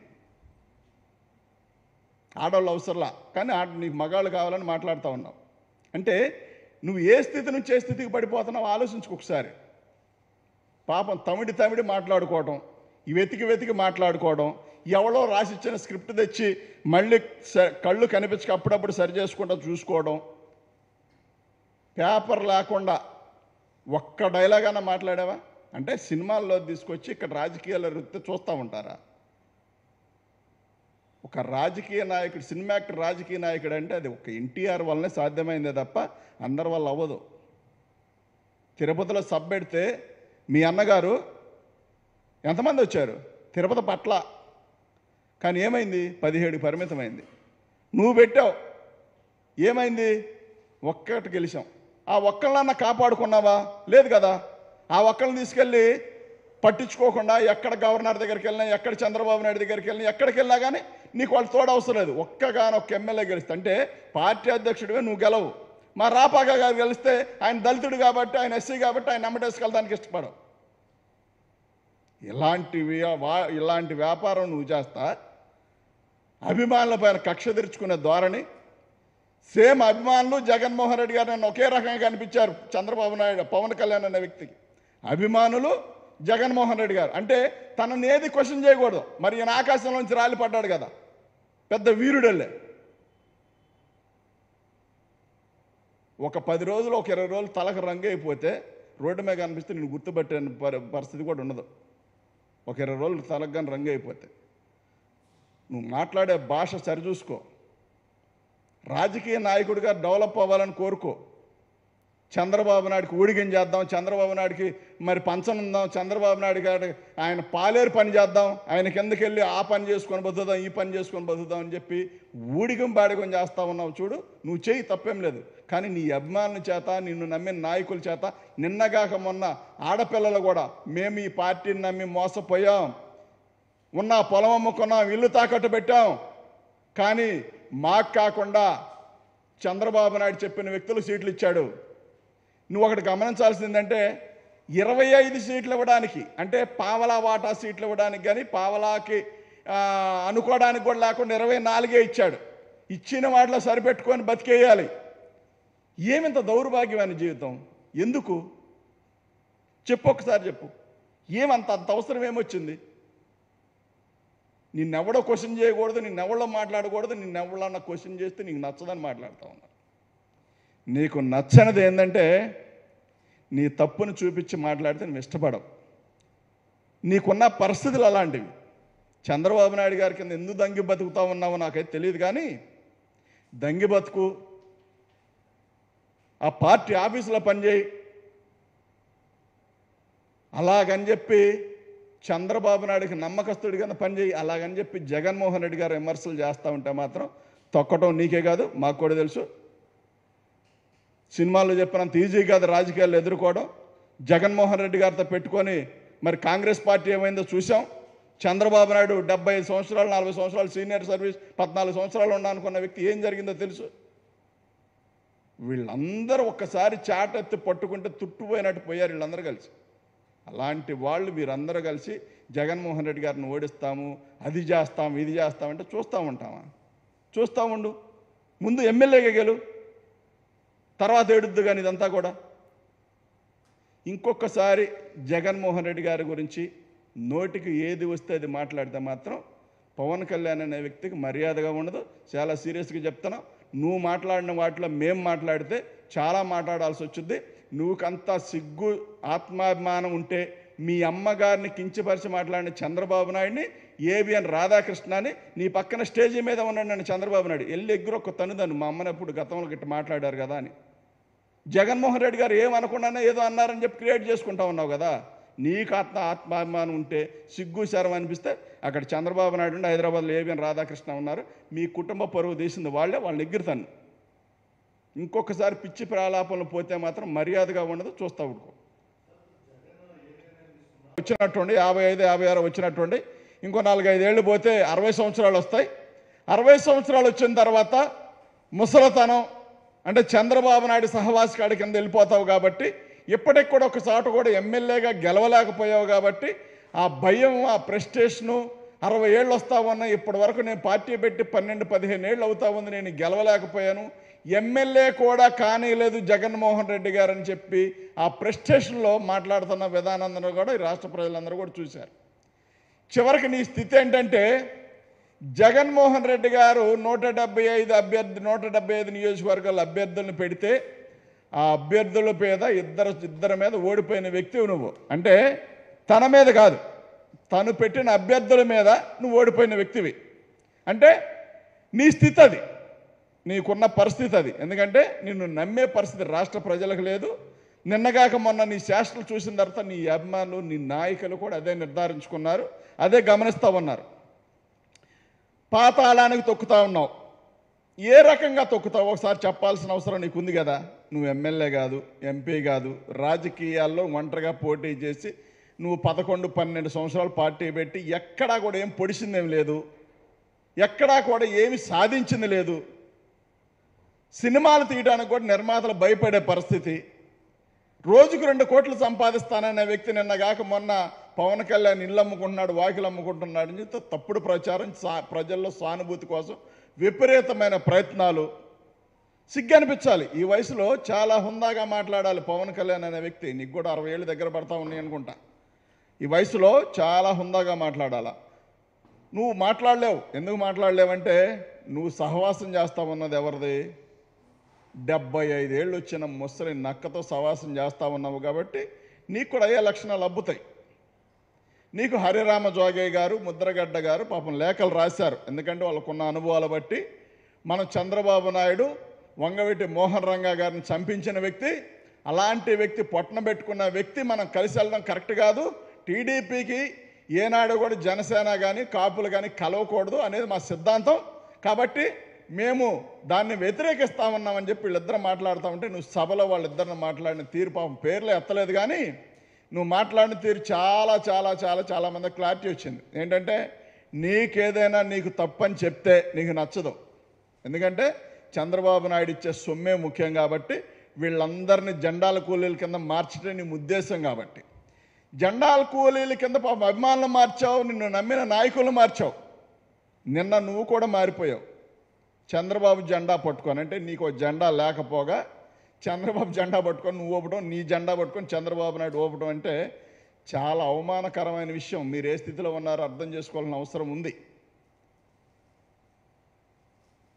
ఆడవాళ్ళు అవసరంలా కానీ ఆడ నీకు మగాళ్ళు కావాలని మాట్లాడుతూ ఉన్నావు అంటే నువ్వు ఏ స్థితి నుంచి ఏ స్థితికి పడిపోతున్నావు ఒకసారి పాపం తమిడి తమిడి మాట్లాడుకోవడం వెతికి వెతికి మాట్లాడుకోవడం ఎవడో రాసిచ్చిన స్క్రిప్ట్ తెచ్చి మళ్ళీ స కళ్ళు కనిపించక అప్పుడప్పుడు సరి చేసుకుంటా చూసుకోవడం పేపర్ లేకుండా ఒక్క డైలాగ్ అన్న మాట్లాడావా అంటే సినిమాల్లో తీసుకొచ్చి ఇక్కడ రాజకీయాల వృత్తి చూస్తూ ఉంటారా ఒక రాజకీయ నాయకుడు సినిమా యాక్టర్ రాజకీయ నాయకుడు అంటే అది ఒక ఎన్టీఆర్ వల్లనే సాధ్యమైందే తప్ప అందరి వల్ల అవ్వదు తిరుపతిలో సబ్ పెడితే మీ అన్నగారు ఎంతమంది వచ్చారు తిరుపతి పట్ల కానీ ఏమైంది పదిహేడు పరిమితమైంది నువ్వు పెట్టావు ఏమైంది ఒక్కటి గెలిచాం ఆ ఒక్కళ్ళన్నా కాపాడుకున్నావా లేదు కదా ఆ ఒక్కరిని తీసుకెళ్ళి పట్టించుకోకుండా ఎక్కడ గవర్నర్ దగ్గరికి వెళ్ళినా ఎక్కడ చంద్రబాబు నాయుడు దగ్గరికి వెళ్ళినా ఎక్కడికి వెళ్ళినా కానీ నీకు వాళ్ళు తోడు అవసరం లేదు ఒక్కగానొక్క ఎమ్మెల్యే గెలిస్తే అంటే పార్టీ అధ్యక్షుడివే నువ్వు గెలవు మా రాపాక గారు గెలిస్తే ఆయన దళితుడు కాబట్టి ఆయన ఎస్సీ కాబట్టి ఆయన వెళ్ళడానికి ఇష్టపడవు ఇలాంటి ఇలాంటి వ్యాపారం నువ్వు చేస్తా అభిమానుల పైన కక్ష తెరుచుకునే ధోరణి సేమ్ అభిమానులు జగన్మోహన్ రెడ్డి గారు నన్ను ఒకే రకంగా కనిపించారు చంద్రబాబు నాయుడు పవన్ కళ్యాణ్ అనే వ్యక్తికి అభిమానులు జగన్మోహన్ రెడ్డి గారు అంటే తనని ఏది క్వశ్చన్ చేయకూడదు మరి ఈయన ఆకాశంలోంచి రాలిపడ్డాడు పడ్డాడు కదా పెద్ద వీరుడల్లే ఒక పది రోజులు ఒక ఇరవై రోజులు తలకు రంగు అయిపోతే రోడ్డు మీద కనిపిస్తే నేను గుర్తుపెట్టే పరిస్థితి కూడా ఉండదు ఒక ఇరవై రోజులు తలకు కానీ రంగు అయిపోతే నువ్వు మాట్లాడే భాష సరిచూసుకో రాజకీయ నాయకుడిగా డెవలప్ అవ్వాలని కోరుకో చంద్రబాబు నాయుడికి ఊడిగం చేద్దాం చంద్రబాబు నాయుడికి మరి పంచం ఉందాం చంద్రబాబు నాయుడు గారు ఆయన పాలేరు పని చేద్దాం ఆయన కిందకి వెళ్ళి ఆ పని చేసుకొని బతుకుదాం ఈ పని చేసుకొని బతుకుదాం అని చెప్పి ఊడిగం బాడిగం చేస్తా ఉన్నావు చూడు నువ్వు చేయి తప్పేం లేదు కానీ నీ అభిమానుల చేత నిన్ను నమ్మిన నాయకుల చేత నిన్నగాక మొన్న ఆడపిల్లలు కూడా మేము ఈ పార్టీని నమ్మి మోసపోయాం ఉన్న పొలం అమ్ముకున్నాం ఇల్లు తాకట్టు పెట్టాం కానీ మాకు కాకుండా చంద్రబాబు నాయుడు చెప్పిన వ్యక్తులు సీట్లు ఇచ్చాడు నువ్వు ఒకటి గమనించాల్సింది ఏంటంటే ఇరవై ఐదు సీట్లు ఇవ్వడానికి అంటే పావలా వాటా సీట్లు ఇవ్వడానికి కానీ పావలాకి అనుకోవడానికి కూడా లేకుండా ఇరవై నాలుగే ఇచ్చాడు ఇచ్చిన వాటిలో సరిపెట్టుకొని బతికేయాలి ఏమింత దౌర్భాగ్యమైన జీవితం ఎందుకు చెప్పు ఒకసారి చెప్పు ఏమంత అంత అవసరం ఏమొచ్చింది నిన్నెవడో క్వశ్చన్ చేయకూడదు నిన్నెవడో మాట్లాడకూడదు అన్న క్వశ్చన్ చేస్తే నీకు నచ్చదని మాట్లాడుతా నీకు నచ్చనిది ఏంటంటే నీ తప్పును చూపించి మాట్లాడితే నువ్వు ఇష్టపడవు నీకున్న పరిస్థితులు అలాంటివి చంద్రబాబు నాయుడు గారి కింద ఎందుకు దంగి బతుకుతా ఉన్నావో నాకైతే తెలియదు కానీ దంగి బతుకు ఆ పార్టీ ఆఫీసులో పనిచేయి అలాగని చెప్పి చంద్రబాబు నాయుడికి నమ్మకస్తుడి కింద పనిచేయి అలాగని చెప్పి జగన్మోహన్ రెడ్డి గారు విమర్శలు చేస్తూ ఉంటే మాత్రం తొక్కటం నీకే కాదు మాకు కూడా తెలుసు సినిమాల్లో చెప్పినంత ఈజీ కాదు రాజకీయాలు ఎదుర్కోవడం జగన్మోహన్ రెడ్డి గారితో పెట్టుకొని మరి కాంగ్రెస్ పార్టీ ఏమైందో చూసాం చంద్రబాబు నాయుడు డెబ్బై సంవత్సరాలు నలభై సంవత్సరాలు సీనియర్ సర్వీస్ పద్నాలుగు సంవత్సరాలు ఉన్నా అనుకున్న వ్యక్తి ఏం జరిగిందో తెలుసు వీళ్ళందరూ ఒక్కసారి చాటెత్తి పట్టుకుంటే తుట్టుపోయినట్టు పోయారు వీళ్ళందరూ కలిసి అలాంటి వాళ్ళు వీరందరూ కలిసి జగన్మోహన్ రెడ్డి గారిని ఓడిస్తాము అది చేస్తాము ఇది చేస్తామంటే చూస్తూ ఉంటామా చూస్తూ ఉండు ముందు ఎమ్మెల్యేగా గెలు తర్వాత ఏడుద్దు కానీ ఇదంతా కూడా ఇంకొకసారి జగన్మోహన్ రెడ్డి గారి గురించి నోటికి ఏది వస్తే అది మాట్లాడితే మాత్రం పవన్ కళ్యాణ్ అనే వ్యక్తికి మర్యాదగా ఉండదు చాలా సీరియస్గా చెప్తున్నావు నువ్వు మాట్లాడిన వాటిలో మేము మాట్లాడితే చాలా మాట్లాడాల్సి వచ్చింది నువ్వుకంత సిగ్గు ఆత్మాభిమానం ఉంటే మీ అమ్మగారిని కించపరిచి మాట్లాడిన చంద్రబాబు నాయుడిని ఏబిఎన్ రాధాకృష్ణ అని నీ పక్కన స్టేజీ మీద ఉన్నాడు నన్ను చంద్రబాబు నాయుడు ఎల్లి ఒక తనుదను మా అమ్మని అప్పుడు గతంలో గిట్ట మాట్లాడారు కదా అని జగన్మోహన్ రెడ్డి గారు ఏమనకుండానే ఏదో అన్నారని చెప్పి క్రియేట్ చేసుకుంటా ఉన్నావు కదా నీకు ఆత్మ ఆత్మాభిమానం ఉంటే సిగ్గు శరం అనిపిస్తే అక్కడ చంద్రబాబు నాయుడు అండి హైదరాబాద్లో ఏబిఎన్ రాధాకృష్ణ ఉన్నారు మీ కుటుంబ పరువు తీసింది వాళ్ళే వాళ్ళని ఎగ్గురుతాను ఇంకొకసారి పిచ్చి ప్రాలాపంలో పోతే మాత్రం మర్యాదగా ఉండదు చూస్తూ ఉడుకో వచ్చినట్టుండి యాభై ఐదు యాభై ఆరు వచ్చినట్టుండి ఇంకో నాలుగైదేళ్ళు పోతే అరవై సంవత్సరాలు వస్తాయి అరవై సంవత్సరాలు వచ్చిన తర్వాత ముసలతనం అంటే చంద్రబాబు నాయుడు సహవాసి కాడి కింద వెళ్ళిపోతావు కాబట్టి ఇప్పటికి కూడా ఒక కూడా ఎమ్మెల్యేగా గెలవలేకపోయావు కాబట్టి ఆ భయం ఆ ప్రెస్టేషను అరవై ఏళ్ళు వస్తా ఉన్నా ఇప్పటి వరకు నేను పార్టీ పెట్టి పన్నెండు పదిహేను ఏళ్ళు అవుతా ఉంది నేను గెలవలేకపోయాను ఎమ్మెల్యే కూడా కానీలేదు జగన్మోహన్ రెడ్డి గారని చెప్పి ఆ ప్రెస్టేషన్లో మాట్లాడుతున్న విధానందరూ కూడా ఈ రాష్ట్ర ప్రజలందరూ కూడా చూశారు చివరికి నీ స్థితి ఏంటంటే జగన్మోహన్ రెడ్డి గారు నూట డెబ్బై ఐదు అభ్యర్థి నూట డెబ్బై ఐదు నియోజకవర్గాల అభ్యర్థులను పెడితే ఆ అభ్యర్థుల మీద ఇద్దరు ఇద్దరి మీద ఓడిపోయిన వ్యక్తివి నువ్వు అంటే తన మీద కాదు తను పెట్టిన అభ్యర్థుల మీద నువ్వు ఓడిపోయిన వ్యక్తివి అంటే నీ స్థితి అది నీకున్న పరిస్థితి అది ఎందుకంటే నిన్ను నమ్మే పరిస్థితి రాష్ట్ర ప్రజలకు లేదు నిన్నగాక మొన్న నీ శాస్త్రాలు చూసిన తర్వాత నీ అభిమానులు నీ నాయకులు కూడా అదే నిర్ధారించుకున్నారు అదే గమనిస్తూ ఉన్నారు పాతాళానికి తొక్కుతా ఉన్నావు ఏ రకంగా తొక్కుతావు ఒకసారి చెప్పాల్సిన అవసరం నీకు ఉంది కదా నువ్వు ఎమ్మెల్యే కాదు ఎంపీ కాదు రాజకీయాల్లో ఒంటరిగా పోటీ చేసి నువ్వు పదకొండు పన్నెండు సంవత్సరాలు పార్టీ పెట్టి ఎక్కడా కూడా ఏం పొడిచిందేం లేదు ఎక్కడా కూడా ఏమి సాధించింది లేదు సినిమాలు తీయడానికి కూడా నిర్మాతలు భయపడే పరిస్థితి రోజుకు రెండు కోట్లు సంపాదిస్తాననే వ్యక్తి నిన్న కాక మొన్న పవన్ కళ్యాణ్ ఇళ్ళు అమ్ముకుంటున్నాడు వాకిలు అమ్ముకుంటున్నాడు అని చెప్తే తప్పుడు ప్రచారం సా ప్రజల్లో సానుభూతి కోసం విపరీతమైన ప్రయత్నాలు సిగ్గనిపించాలి ఈ వయసులో చాలా హుందాగా మాట్లాడాలి పవన్ కళ్యాణ్ అనే వ్యక్తి నీకు కూడా అరవై ఏళ్ళు దగ్గర పడతా ఉన్నాయి అనుకుంటా ఈ వయసులో చాలా హుందాగా మాట్లాడాలా నువ్వు మాట్లాడలేవు ఎందుకు మాట్లాడలేవంటే నువ్వు సహవాసం ఉన్నది ఎవరిది డెబ్బై ఐదేళ్ళు వచ్చిన ముసలి నక్కతో సహవాసం చేస్తా ఉన్నావు కాబట్టి నీకు కూడా అయ్యే లక్షణాలు అబ్బుతాయి నీకు హరిరామ జోగయ్య గారు ముద్రగడ్డ గారు పాపం లేఖలు రాశారు ఎందుకంటే వాళ్ళకున్న అనుభవాలు బట్టి మనం చంద్రబాబు నాయుడు వంగవెట్టి మోహన్ రంగా గారిని చంపించిన వ్యక్తి అలాంటి వ్యక్తి పొట్టన పెట్టుకున్న వ్యక్తి మనం కలిసి వెళ్ళడం కరెక్ట్ కాదు టీడీపీకి ఏనాడు కూడా జనసేన కానీ కాపులు కానీ కలవకూడదు అనేది మా సిద్ధాంతం కాబట్టి మేము దాన్ని వ్యతిరేకిస్తామన్నామని చెప్పి వీళ్ళిద్దరం మాట్లాడుతూ ఉంటే నువ్వు సభలో వాళ్ళిద్దరిని మాట్లాడిన తీరు పాపం పేర్లు ఎత్తలేదు కానీ నువ్వు మాట్లాడిన తీరు చాలా చాలా చాలా చాలా మంది క్లారిటీ వచ్చింది ఏంటంటే నీకేదైనా నీకు తప్పని చెప్తే నీకు నచ్చదు ఎందుకంటే చంద్రబాబు నాయుడు ఇచ్చే సొమ్మే ముఖ్యం కాబట్టి వీళ్ళందరినీ జెండాల కూలీల కింద మార్చడం నీ ఉద్దేశం కాబట్టి జెండాల కూలీల కింద అభిమానులు మార్చావు నిన్ను నమ్మిన నాయకులు మార్చావు నిన్న నువ్వు కూడా మారిపోయావు చంద్రబాబు జెండా అంటే నీకు జెండా లేకపోగా చంద్రబాబు జెండా పట్టుకొని నువ్వు ఊపడం నీ జెండా పట్టుకొని చంద్రబాబు నాయుడు ఊపడం అంటే చాలా అవమానకరమైన విషయం మీరు ఏ స్థితిలో ఉన్నారో అర్థం చేసుకోవాల్సిన అవసరం ఉంది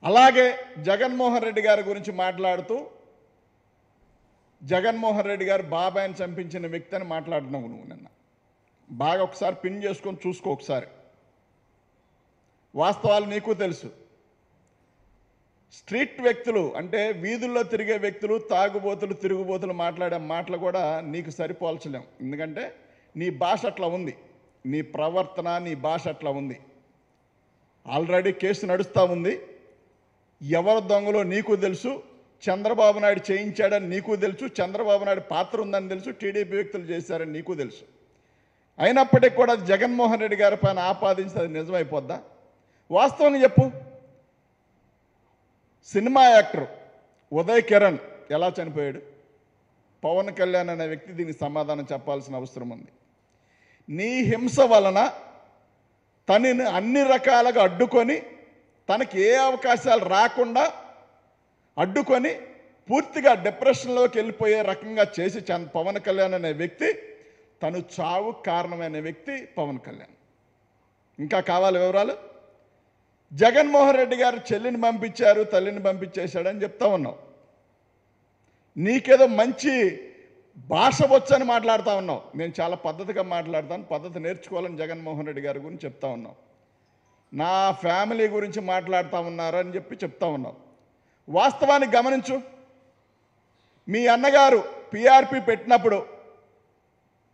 అలాగే జగన్మోహన్ రెడ్డి గారి గురించి మాట్లాడుతూ జగన్మోహన్ రెడ్డి గారు బాబాయ్ని చంపించిన వ్యక్తి అని మాట్లాడినావు నువ్వు నిన్న బాగా ఒకసారి పిన్ చేసుకొని చూసుకో ఒకసారి వాస్తవాలు నీకు తెలుసు స్ట్రీట్ వ్యక్తులు అంటే వీధుల్లో తిరిగే వ్యక్తులు తాగుబోతులు తిరుగుబోతులు మాట్లాడే మాటలు కూడా నీకు సరిపోల్చలేం ఎందుకంటే నీ భాష అట్లా ఉంది నీ ప్రవర్తన నీ భాష అట్లా ఉంది ఆల్రెడీ కేసు నడుస్తూ ఉంది ఎవరు దొంగలో నీకు తెలుసు చంద్రబాబు నాయుడు చేయించాడని నీకు తెలుసు చంద్రబాబు నాయుడు పాత్ర ఉందని తెలుసు టీడీపీ వ్యక్తులు చేశారని నీకు తెలుసు అయినప్పటికీ కూడా జగన్మోహన్ రెడ్డి గారి పైన ఆపాదించి అది నిజమైపోద్దా వాస్తవం చెప్పు సినిమా యాక్టర్ ఉదయ్ కిరణ్ ఎలా చనిపోయాడు పవన్ కళ్యాణ్ అనే వ్యక్తి దీనికి సమాధానం చెప్పాల్సిన అవసరం ఉంది నీ హింస వలన తనని అన్ని రకాలుగా అడ్డుకొని తనకి ఏ అవకాశాలు రాకుండా అడ్డుకొని పూర్తిగా డిప్రెషన్లోకి వెళ్ళిపోయే రకంగా చేసి పవన్ కళ్యాణ్ అనే వ్యక్తి తను చావు కారణమైన వ్యక్తి పవన్ కళ్యాణ్ ఇంకా కావాలి వివరాలు జగన్మోహన్ రెడ్డి గారు చెల్లిని పంపించారు తల్లిని పంపించేశాడని చెప్తా ఉన్నావు నీకేదో మంచి భాష వచ్చని మాట్లాడుతూ ఉన్నావు నేను చాలా పద్ధతిగా మాట్లాడతాను పద్ధతి నేర్చుకోవాలని జగన్మోహన్ రెడ్డి గారి గురించి చెప్తా ఉన్నావు నా ఫ్యామిలీ గురించి మాట్లాడుతూ ఉన్నారని చెప్పి చెప్తా ఉన్నావు వాస్తవానికి గమనించు మీ అన్నగారు పిఆర్పి పెట్టినప్పుడు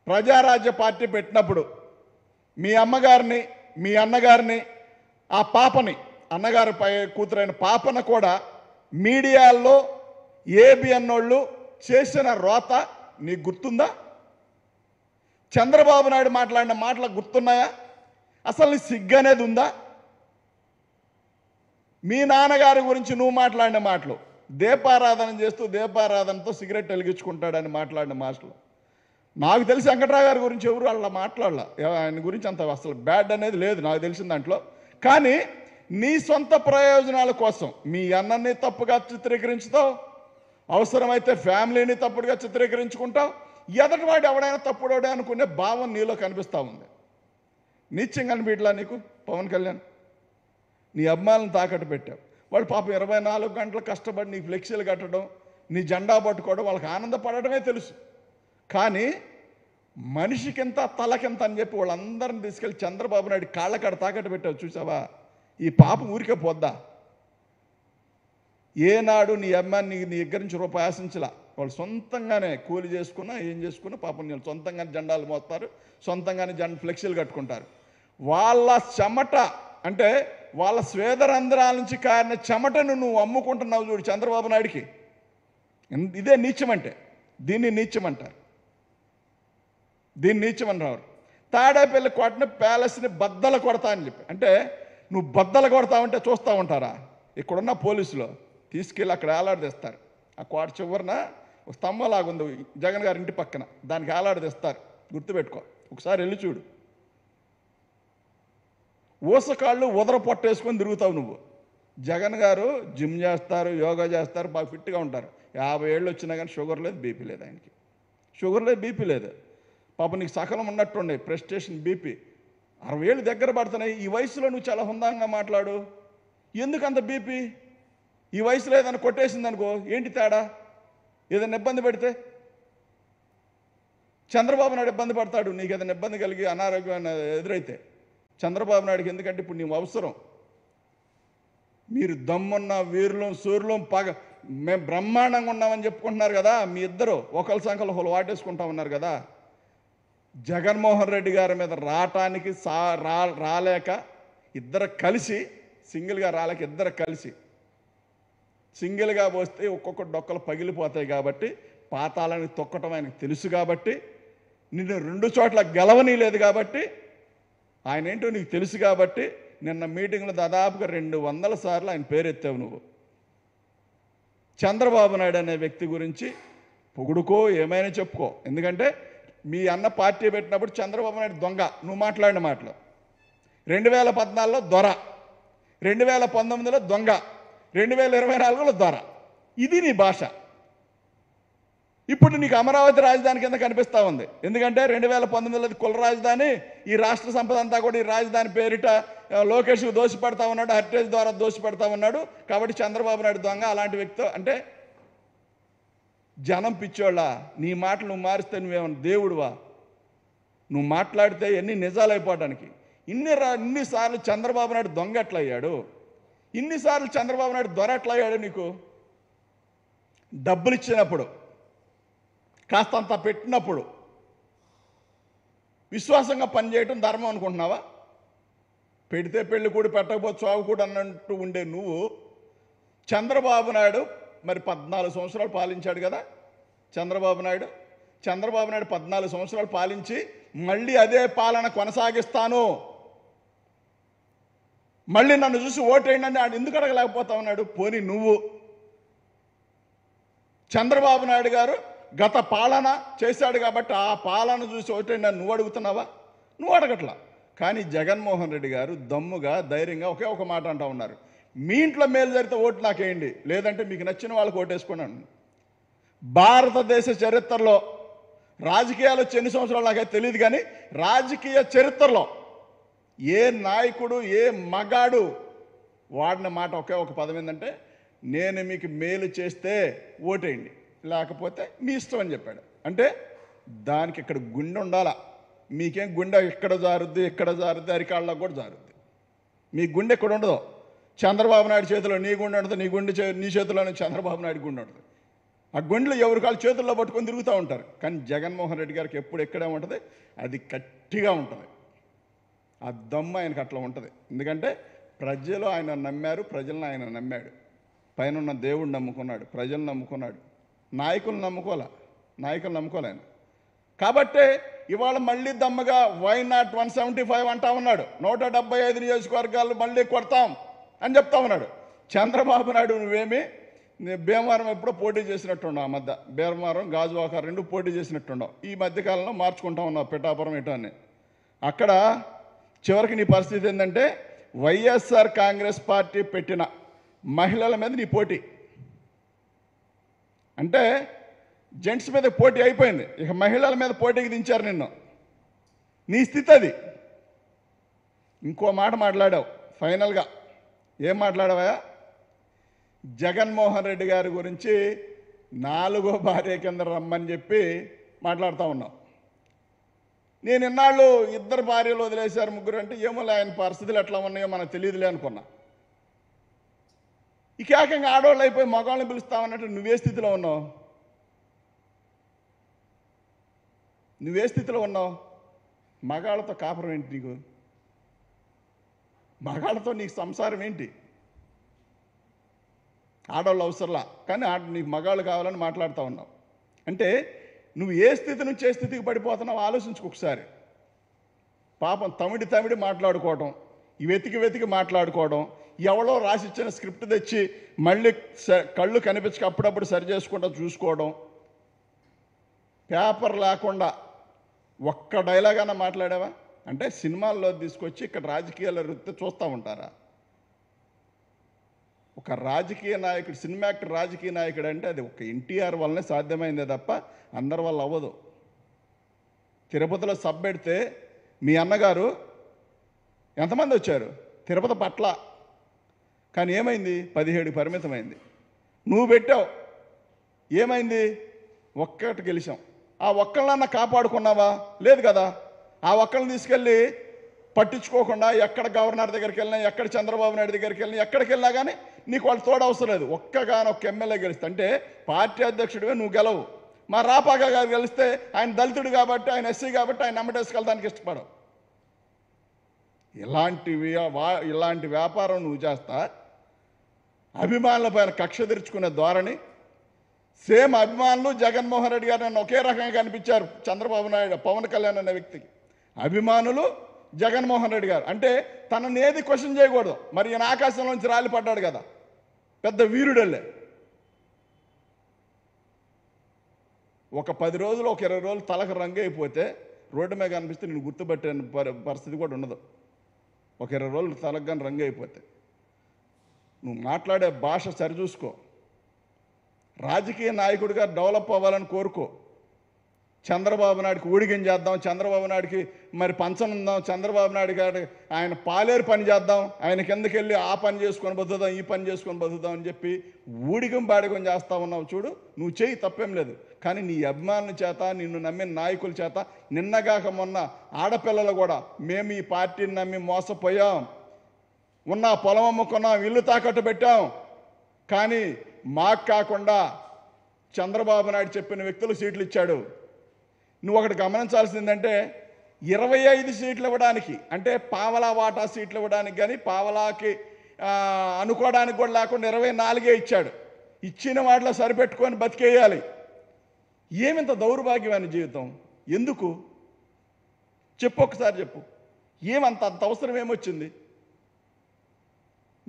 ప్రజారాజ్య పార్టీ పెట్టినప్పుడు మీ అమ్మగారిని మీ అన్నగారిని ఆ పాపని పై కూతురైన పాపన కూడా మీడియాల్లో ఏబిఎన్ వాళ్ళు చేసిన రోత నీకు గుర్తుందా చంద్రబాబు నాయుడు మాట్లాడిన మాటలు గుర్తున్నాయా అసలు నీ సిగ్గు అనేది ఉందా మీ నాన్నగారి గురించి నువ్వు మాట్లాడిన మాటలు దీపారాధన చేస్తూ దీపారాధనతో సిగరెట్ వెలిగించుకుంటాడని మాట్లాడిన మాటలు నాకు తెలిసి వెంకట్రావు గారి గురించి ఎవరు వాళ్ళ మాట్లాడాల ఆయన గురించి అంత అసలు బ్యాడ్ అనేది లేదు నాకు తెలిసిన దాంట్లో కానీ నీ సొంత ప్రయోజనాల కోసం మీ అన్నని తప్పుగా చిత్రీకరించుతావు అవసరమైతే ఫ్యామిలీని తప్పుడుగా చిత్రీకరించుకుంటావు ఎదటివాడు ఎవడైనా తప్పుడోడే అనుకునే భావం నీలో కనిపిస్తూ ఉంది నిత్యం కనిపించలా నీకు పవన్ కళ్యాణ్ నీ అమ్మాయిలను తాకట్టు పెట్టావు వాడు పాపం ఇరవై నాలుగు గంటలు కష్టపడి నీ ఫ్లెక్సీలు కట్టడం నీ జెండా పట్టుకోవడం వాళ్ళకి ఆనందపడటమే తెలుసు కానీ మనిషికింత తలకింత అని చెప్పి వాళ్ళందరిని తీసుకెళ్ళి చంద్రబాబు నాయుడు కాళ్ళకాడ తాకట్టు పెట్టావు చూసావా ఈ పాపం ఊరికే పోద్దా ఏనాడు నీ అమ్మాయిని నీ నీ దగ్గర నుంచి రూపాయి ఆశించలా వాళ్ళు సొంతంగానే కూలి చేసుకున్నా ఏం చేసుకున్నా పాపం నేను సొంతంగానే జెండాలు మోస్తారు సొంతంగానే జెండ ఫ్లెక్సీలు కట్టుకుంటారు వాళ్ళ చెమట అంటే వాళ్ళ స్వేదరంధ్రాల నుంచి కారిన చెమటను నువ్వు అమ్ముకుంటున్నావు చూడు చంద్రబాబు నాయుడికి ఇదే నీచమంటే దీన్ని నీచమంటారు దీన్ని నీచమని రావు తాడేపల్లి కోటని ప్యాలెస్ని బద్దలు కొడతా అని చెప్పి అంటే నువ్వు బద్దలు కొడతావంటే చూస్తూ ఉంటారా ఇక్కడున్న పోలీసులు తీసుకెళ్ళి అక్కడ వేలాడదీస్తారు ఆ కోట చివరిన ఒక స్తంభలాగా ఉంది జగన్ గారి ఇంటి పక్కన దానికి వేలాడదీస్తారు గుర్తుపెట్టుకో ఒకసారి వెళ్ళి చూడు ఊసకాళ్ళు ఉదర పొట్టేసుకొని తిరుగుతావు నువ్వు జగన్ గారు జిమ్ చేస్తారు యోగా చేస్తారు బాగా ఫిట్గా ఉంటారు యాభై ఏళ్ళు వచ్చినా కానీ షుగర్ లేదు బీపీ లేదు ఆయనకి షుగర్ లేదు బీపీ లేదు పాప నీకు సకలం ఉన్నట్టుండే ప్రెస్టేషన్ బీపీ అరవై ఏళ్ళు దగ్గర పడుతున్నాయి ఈ వయసులో నువ్వు చాలా హుందాంగా మాట్లాడు ఎందుకంత బీపీ ఈ వయసులో ఏదైనా కొట్టేసింది అనుకో ఏంటి తేడా ఏదైనా ఇబ్బంది పెడితే చంద్రబాబు నాయుడు ఇబ్బంది పడతాడు నీకు ఏదైనా ఇబ్బంది కలిగి అనారోగ్యం ఎదురైతే చంద్రబాబు నాయుడుకి ఎందుకంటే ఇప్పుడు నీవు అవసరం మీరు దమ్మున్న వీరులం సూర్యులం పగ మేము బ్రహ్మాండంగా ఉన్నామని చెప్పుకుంటున్నారు కదా మీ ఇద్దరు ఒకళ్ళ సంఖ్యలో హోలు వాటేసుకుంటా ఉన్నారు కదా జగన్మోహన్ రెడ్డి గారి మీద రావటానికి సా రా రాలేక ఇద్దరు కలిసి సింగిల్గా రాలేక ఇద్దరు కలిసి సింగిల్గా పోస్తే ఒక్కొక్క డొక్కలు పగిలిపోతాయి కాబట్టి పాతాలని తొక్కటం ఆయనకు తెలుసు కాబట్టి నిన్ను రెండు చోట్ల గెలవనీ లేదు కాబట్టి ఆయన ఏంటో నీకు తెలుసు కాబట్టి నిన్న మీటింగ్లో దాదాపుగా రెండు వందల సార్లు ఆయన పేరెత్తావు నువ్వు చంద్రబాబు నాయుడు అనే వ్యక్తి గురించి పొగుడుకో ఏమైనా చెప్పుకో ఎందుకంటే మీ అన్న పార్టీ పెట్టినప్పుడు చంద్రబాబు నాయుడు దొంగ నువ్వు మాట్లాడిన మాటలు రెండు వేల పద్నాలుగులో దొర రెండు వేల పంతొమ్మిదిలో దొంగ రెండు వేల ఇరవై నాలుగులో దొర ఇది నీ భాష ఇప్పుడు నీకు అమరావతి రాజధాని కింద కనిపిస్తూ ఉంది ఎందుకంటే రెండు వేల పంతొమ్మిదిలో కుల రాజధాని ఈ రాష్ట్ర సంపద అంతా కూడా ఈ రాజధాని పేరిట లోకేష్కు దోషి పెడతా ఉన్నాడు హరిటేజ్ ద్వారా దోషి పెడతా ఉన్నాడు కాబట్టి చంద్రబాబు నాయుడు దొంగ అలాంటి వ్యక్తితో అంటే జనం పిచ్చోళ్ళ నీ మాటలు నువ్వు మారిస్తే నువ్వేమన్నా దేవుడువా నువ్వు మాట్లాడితే ఎన్ని నిజాలైపోవడానికి ఇన్ని రా ఇన్నిసార్లు చంద్రబాబు నాయుడు దొంగ ఎట్లయ్యాడు ఇన్నిసార్లు చంద్రబాబు నాయుడు దొర ఎట్లయ్యాడు నీకు డబ్బులు ఇచ్చినప్పుడు కాస్తంత పెట్టినప్పుడు విశ్వాసంగా పనిచేయటం ధర్మం అనుకుంటున్నావా పెడితే పెళ్లి కూడా పెట్టకపోతే చావు కూడా అన్నట్టు ఉండే నువ్వు చంద్రబాబు నాయుడు మరి పద్నాలుగు సంవత్సరాలు పాలించాడు కదా చంద్రబాబు నాయుడు చంద్రబాబు నాయుడు పద్నాలుగు సంవత్సరాలు పాలించి మళ్ళీ అదే పాలన కొనసాగిస్తాను మళ్ళీ నన్ను చూసి ఓటేయండి అని ఆడు ఎందుకు అడగలేకపోతా ఉన్నాడు పోని నువ్వు చంద్రబాబు నాయుడు గారు గత పాలన చేశాడు కాబట్టి ఆ పాలన చూసి ఓటేయండి అని నువ్వు అడుగుతున్నావా నువ్వు అడగట్లా కానీ జగన్మోహన్ రెడ్డి గారు దమ్ముగా ధైర్యంగా ఒకే ఒక మాట అంటూ ఉన్నారు మీ ఇంట్లో మేలు జరిగితే ఓటు నాకేయండి లేదంటే మీకు నచ్చిన వాళ్ళకి ఓటేసుకున్నాను భారతదేశ చరిత్రలో రాజకీయాలు ఎన్ని సంవత్సరాలు నాకైతే తెలియదు కానీ రాజకీయ చరిత్రలో ఏ నాయకుడు ఏ మగాడు వాడిన మాట ఒకే ఒక పదం ఏంటంటే నేను మీకు మేలు చేస్తే ఓటేయండి లేకపోతే మీ ఇష్టం అని చెప్పాడు అంటే దానికి ఇక్కడ గుండె ఉండాలా మీకేం గుండె ఇక్కడ జారుద్ది ఇక్కడ జారుద్ది అరికాళ్ళకు కూడా జారుద్ది మీ గుండె ఎక్కడ ఉండదు చంద్రబాబు నాయుడు చేతిలో నీ గుండె ఉండదు నీ గుండె నీ చేతిలోనే చంద్రబాబు నాయుడు గుండె ఉండదు ఆ గుండెలు ఎవరి కాళ్ళు చేతుల్లో పట్టుకొని తిరుగుతూ ఉంటారు కానీ జగన్మోహన్ రెడ్డి గారికి ఎప్పుడు ఎక్కడే ఉంటుంది అది గట్టిగా ఉంటుంది ఆ దమ్ము ఆయనకు అట్లా ఉంటుంది ఎందుకంటే ప్రజలు ఆయన నమ్మారు ప్రజలను ఆయన నమ్మాడు పైన దేవుడు నమ్ముకున్నాడు ప్రజలు నమ్ముకున్నాడు నాయకులు నమ్ముకోలే నాయకులు నమ్ముకోలే ఆయన కాబట్టే ఇవాళ మళ్ళీ దమ్మగా why not one seventy five అంటా ఉన్నాడు నూట డెబ్బై ఐదు నియోజకవర్గాలు మళ్ళీ కొడతాం అని చెప్తా ఉన్నాడు చంద్రబాబు నాయుడు నువ్వేమి భీమవరం ఎప్పుడో పోటీ చేసినట్టున్నావు ఆ మధ్య భీమవరం గాజువాక రెండు పోటీ చేసినట్టున్నావు ఈ మధ్యకాలంలో మార్చుకుంటా ఉన్నావు పిఠాపురం ఇటు అని అక్కడ చివరికి నీ పరిస్థితి ఏంటంటే వైఎస్ఆర్ కాంగ్రెస్ పార్టీ పెట్టిన మహిళల మీద నీ పోటీ అంటే జెంట్స్ మీద పోటీ అయిపోయింది ఇక మహిళల మీద పోటీకి దించారు నిన్ను నీ స్థితి అది ఇంకో మాట మాట్లాడావు ఫైనల్గా ఏం మాట్లాడవా జగన్మోహన్ రెడ్డి గారి గురించి నాలుగో భార్య కింద రమ్మని చెప్పి మాట్లాడుతూ ఉన్నాం నేను ఇన్నాళ్ళు ఇద్దరు భార్యలు వదిలేశారు ముగ్గురు అంటే ఏమో ఆయన పరిస్థితులు ఎట్లా ఉన్నాయో మనకు తెలియదులే అనుకున్నా ఇక ఏకంగా ఆడవాళ్ళు అయిపోయి మగవాళ్ళని పిలుస్తామన్నట్టు నువ్వే స్థితిలో ఉన్నావు నువ్వే స్థితిలో ఉన్నావు మగాళ్ళతో కాపురం ఏంటి నీకు మగాళ్ళతో నీకు సంసారం ఏంటి ఆడవాళ్ళు అవసరంలా కానీ ఆడ నీకు మగాళ్ళు కావాలని మాట్లాడుతూ ఉన్నావు అంటే నువ్వు ఏ స్థితి నుంచి ఏ స్థితికి పడిపోతున్నావు ఆలోచించుకు ఒకసారి పాపం తమిడి తమిడి మాట్లాడుకోవడం వెతికి వెతికి మాట్లాడుకోవడం ఎవడో రాసిచ్చిన స్క్రిప్ట్ తెచ్చి మళ్ళీ స కళ్ళు కనిపించక అప్పుడప్పుడు సరి చేసుకుంటా చూసుకోవడం పేపర్ లేకుండా ఒక్క డైలాగ్ అన్న మాట్లాడావా అంటే సినిమాల్లో తీసుకొచ్చి ఇక్కడ రాజకీయాల వృత్తి చూస్తూ ఉంటారా ఒక రాజకీయ నాయకుడు సినిమా యాక్టర్ రాజకీయ నాయకుడు అంటే అది ఒక ఎన్టీఆర్ వల్లనే సాధ్యమైందే తప్ప అందరి వల్ల అవ్వదు తిరుపతిలో సబ్ పెడితే మీ అన్నగారు ఎంతమంది వచ్చారు తిరుపతి పట్ల కానీ ఏమైంది పదిహేడు పరిమితమైంది నువ్వు పెట్టావు ఏమైంది ఒక్కటి గెలిచాం ఆ ఒక్కళ్ళన్న కాపాడుకున్నావా లేదు కదా ఆ ఒక్కరిని తీసుకెళ్ళి పట్టించుకోకుండా ఎక్కడ గవర్నర్ దగ్గరికి వెళ్ళినా ఎక్కడ చంద్రబాబు నాయుడు దగ్గరికి వెళ్ళినా ఎక్కడికి వెళ్ళినా కానీ నీకు వాళ్ళు తోడు అవసరం లేదు ఒక్కగానొక్క ఒక్క ఎమ్మెల్యే గెలిస్తే అంటే పార్టీ అధ్యక్షుడివే నువ్వు గెలవు మా రాపాక గారు గెలిస్తే ఆయన దళితుడు కాబట్టి ఆయన ఎస్సీ కాబట్టి ఆయన నమ్మటేసుకెళ్ళడానికి ఇష్టపడవు ఇలాంటి ఇలాంటి వ్యాపారం నువ్వు చేస్తా అభిమానుల పైన కక్ష తెరుచుకునే ధోరణి సేమ్ అభిమానులు జగన్మోహన్ రెడ్డి గారు నన్ను ఒకే రకంగా కనిపించారు చంద్రబాబు నాయుడు పవన్ కళ్యాణ్ అనే వ్యక్తికి అభిమానులు జగన్మోహన్ రెడ్డి గారు అంటే తనని ఏది క్వశ్చన్ చేయకూడదు మరి ఈయన ఆకాశంలోంచి రాలిపడ్డాడు కదా పెద్ద వీరుడల్లే ఒక పది రోజులు ఒక ఇరవై రోజులు తలకు రంగు అయిపోతే రోడ్డు మీద కనిపిస్తే నేను గుర్తుపెట్టే పరిస్థితి కూడా ఉండదు ఒక ఇరవై రోజులు తలకు కానీ రంగు అయిపోతే నువ్వు మాట్లాడే భాష సరిచూసుకో రాజకీయ నాయకుడిగా డెవలప్ అవ్వాలని కోరుకో చంద్రబాబు నాయుడికి ఊడిగం చేద్దాం చంద్రబాబు నాయుడికి మరి పంచనుందాం చంద్రబాబు నాయుడు గారు ఆయన పాలేరు పని చేద్దాం ఆయన కిందకి వెళ్ళి ఆ పని చేసుకొని బతుకుదాం ఈ పని చేసుకొని బతుకుదాం అని చెప్పి ఊడిగం బాడిగం చేస్తా ఉన్నావు చూడు నువ్వు చేయి తప్పేం లేదు కానీ నీ అభిమానుల చేత నిన్ను నమ్మిన నాయకుల చేత నిన్నగాక మొన్న ఆడపిల్లలు కూడా మేము ఈ పార్టీని నమ్మి మోసపోయాం ఉన్న పొలం అమ్ముకున్నాం ఇల్లు తాకట్టు పెట్టాం కానీ మాకు కాకుండా చంద్రబాబు నాయుడు చెప్పిన వ్యక్తులు సీట్లు ఇచ్చాడు నువ్వు అక్కడ గమనించాల్సింది ఏంటంటే ఇరవై ఐదు సీట్లు ఇవ్వడానికి అంటే పావలా వాటా సీట్లు ఇవ్వడానికి కానీ పావలాకి అనుకోవడానికి కూడా లేకుండా ఇరవై నాలుగే ఇచ్చాడు ఇచ్చిన వాటిలో సరిపెట్టుకొని బతికేయాలి ఏమింత దౌర్భాగ్యమైన జీవితం ఎందుకు చెప్పు ఒకసారి చెప్పు ఏమంత అంత అవసరం ఏమొచ్చింది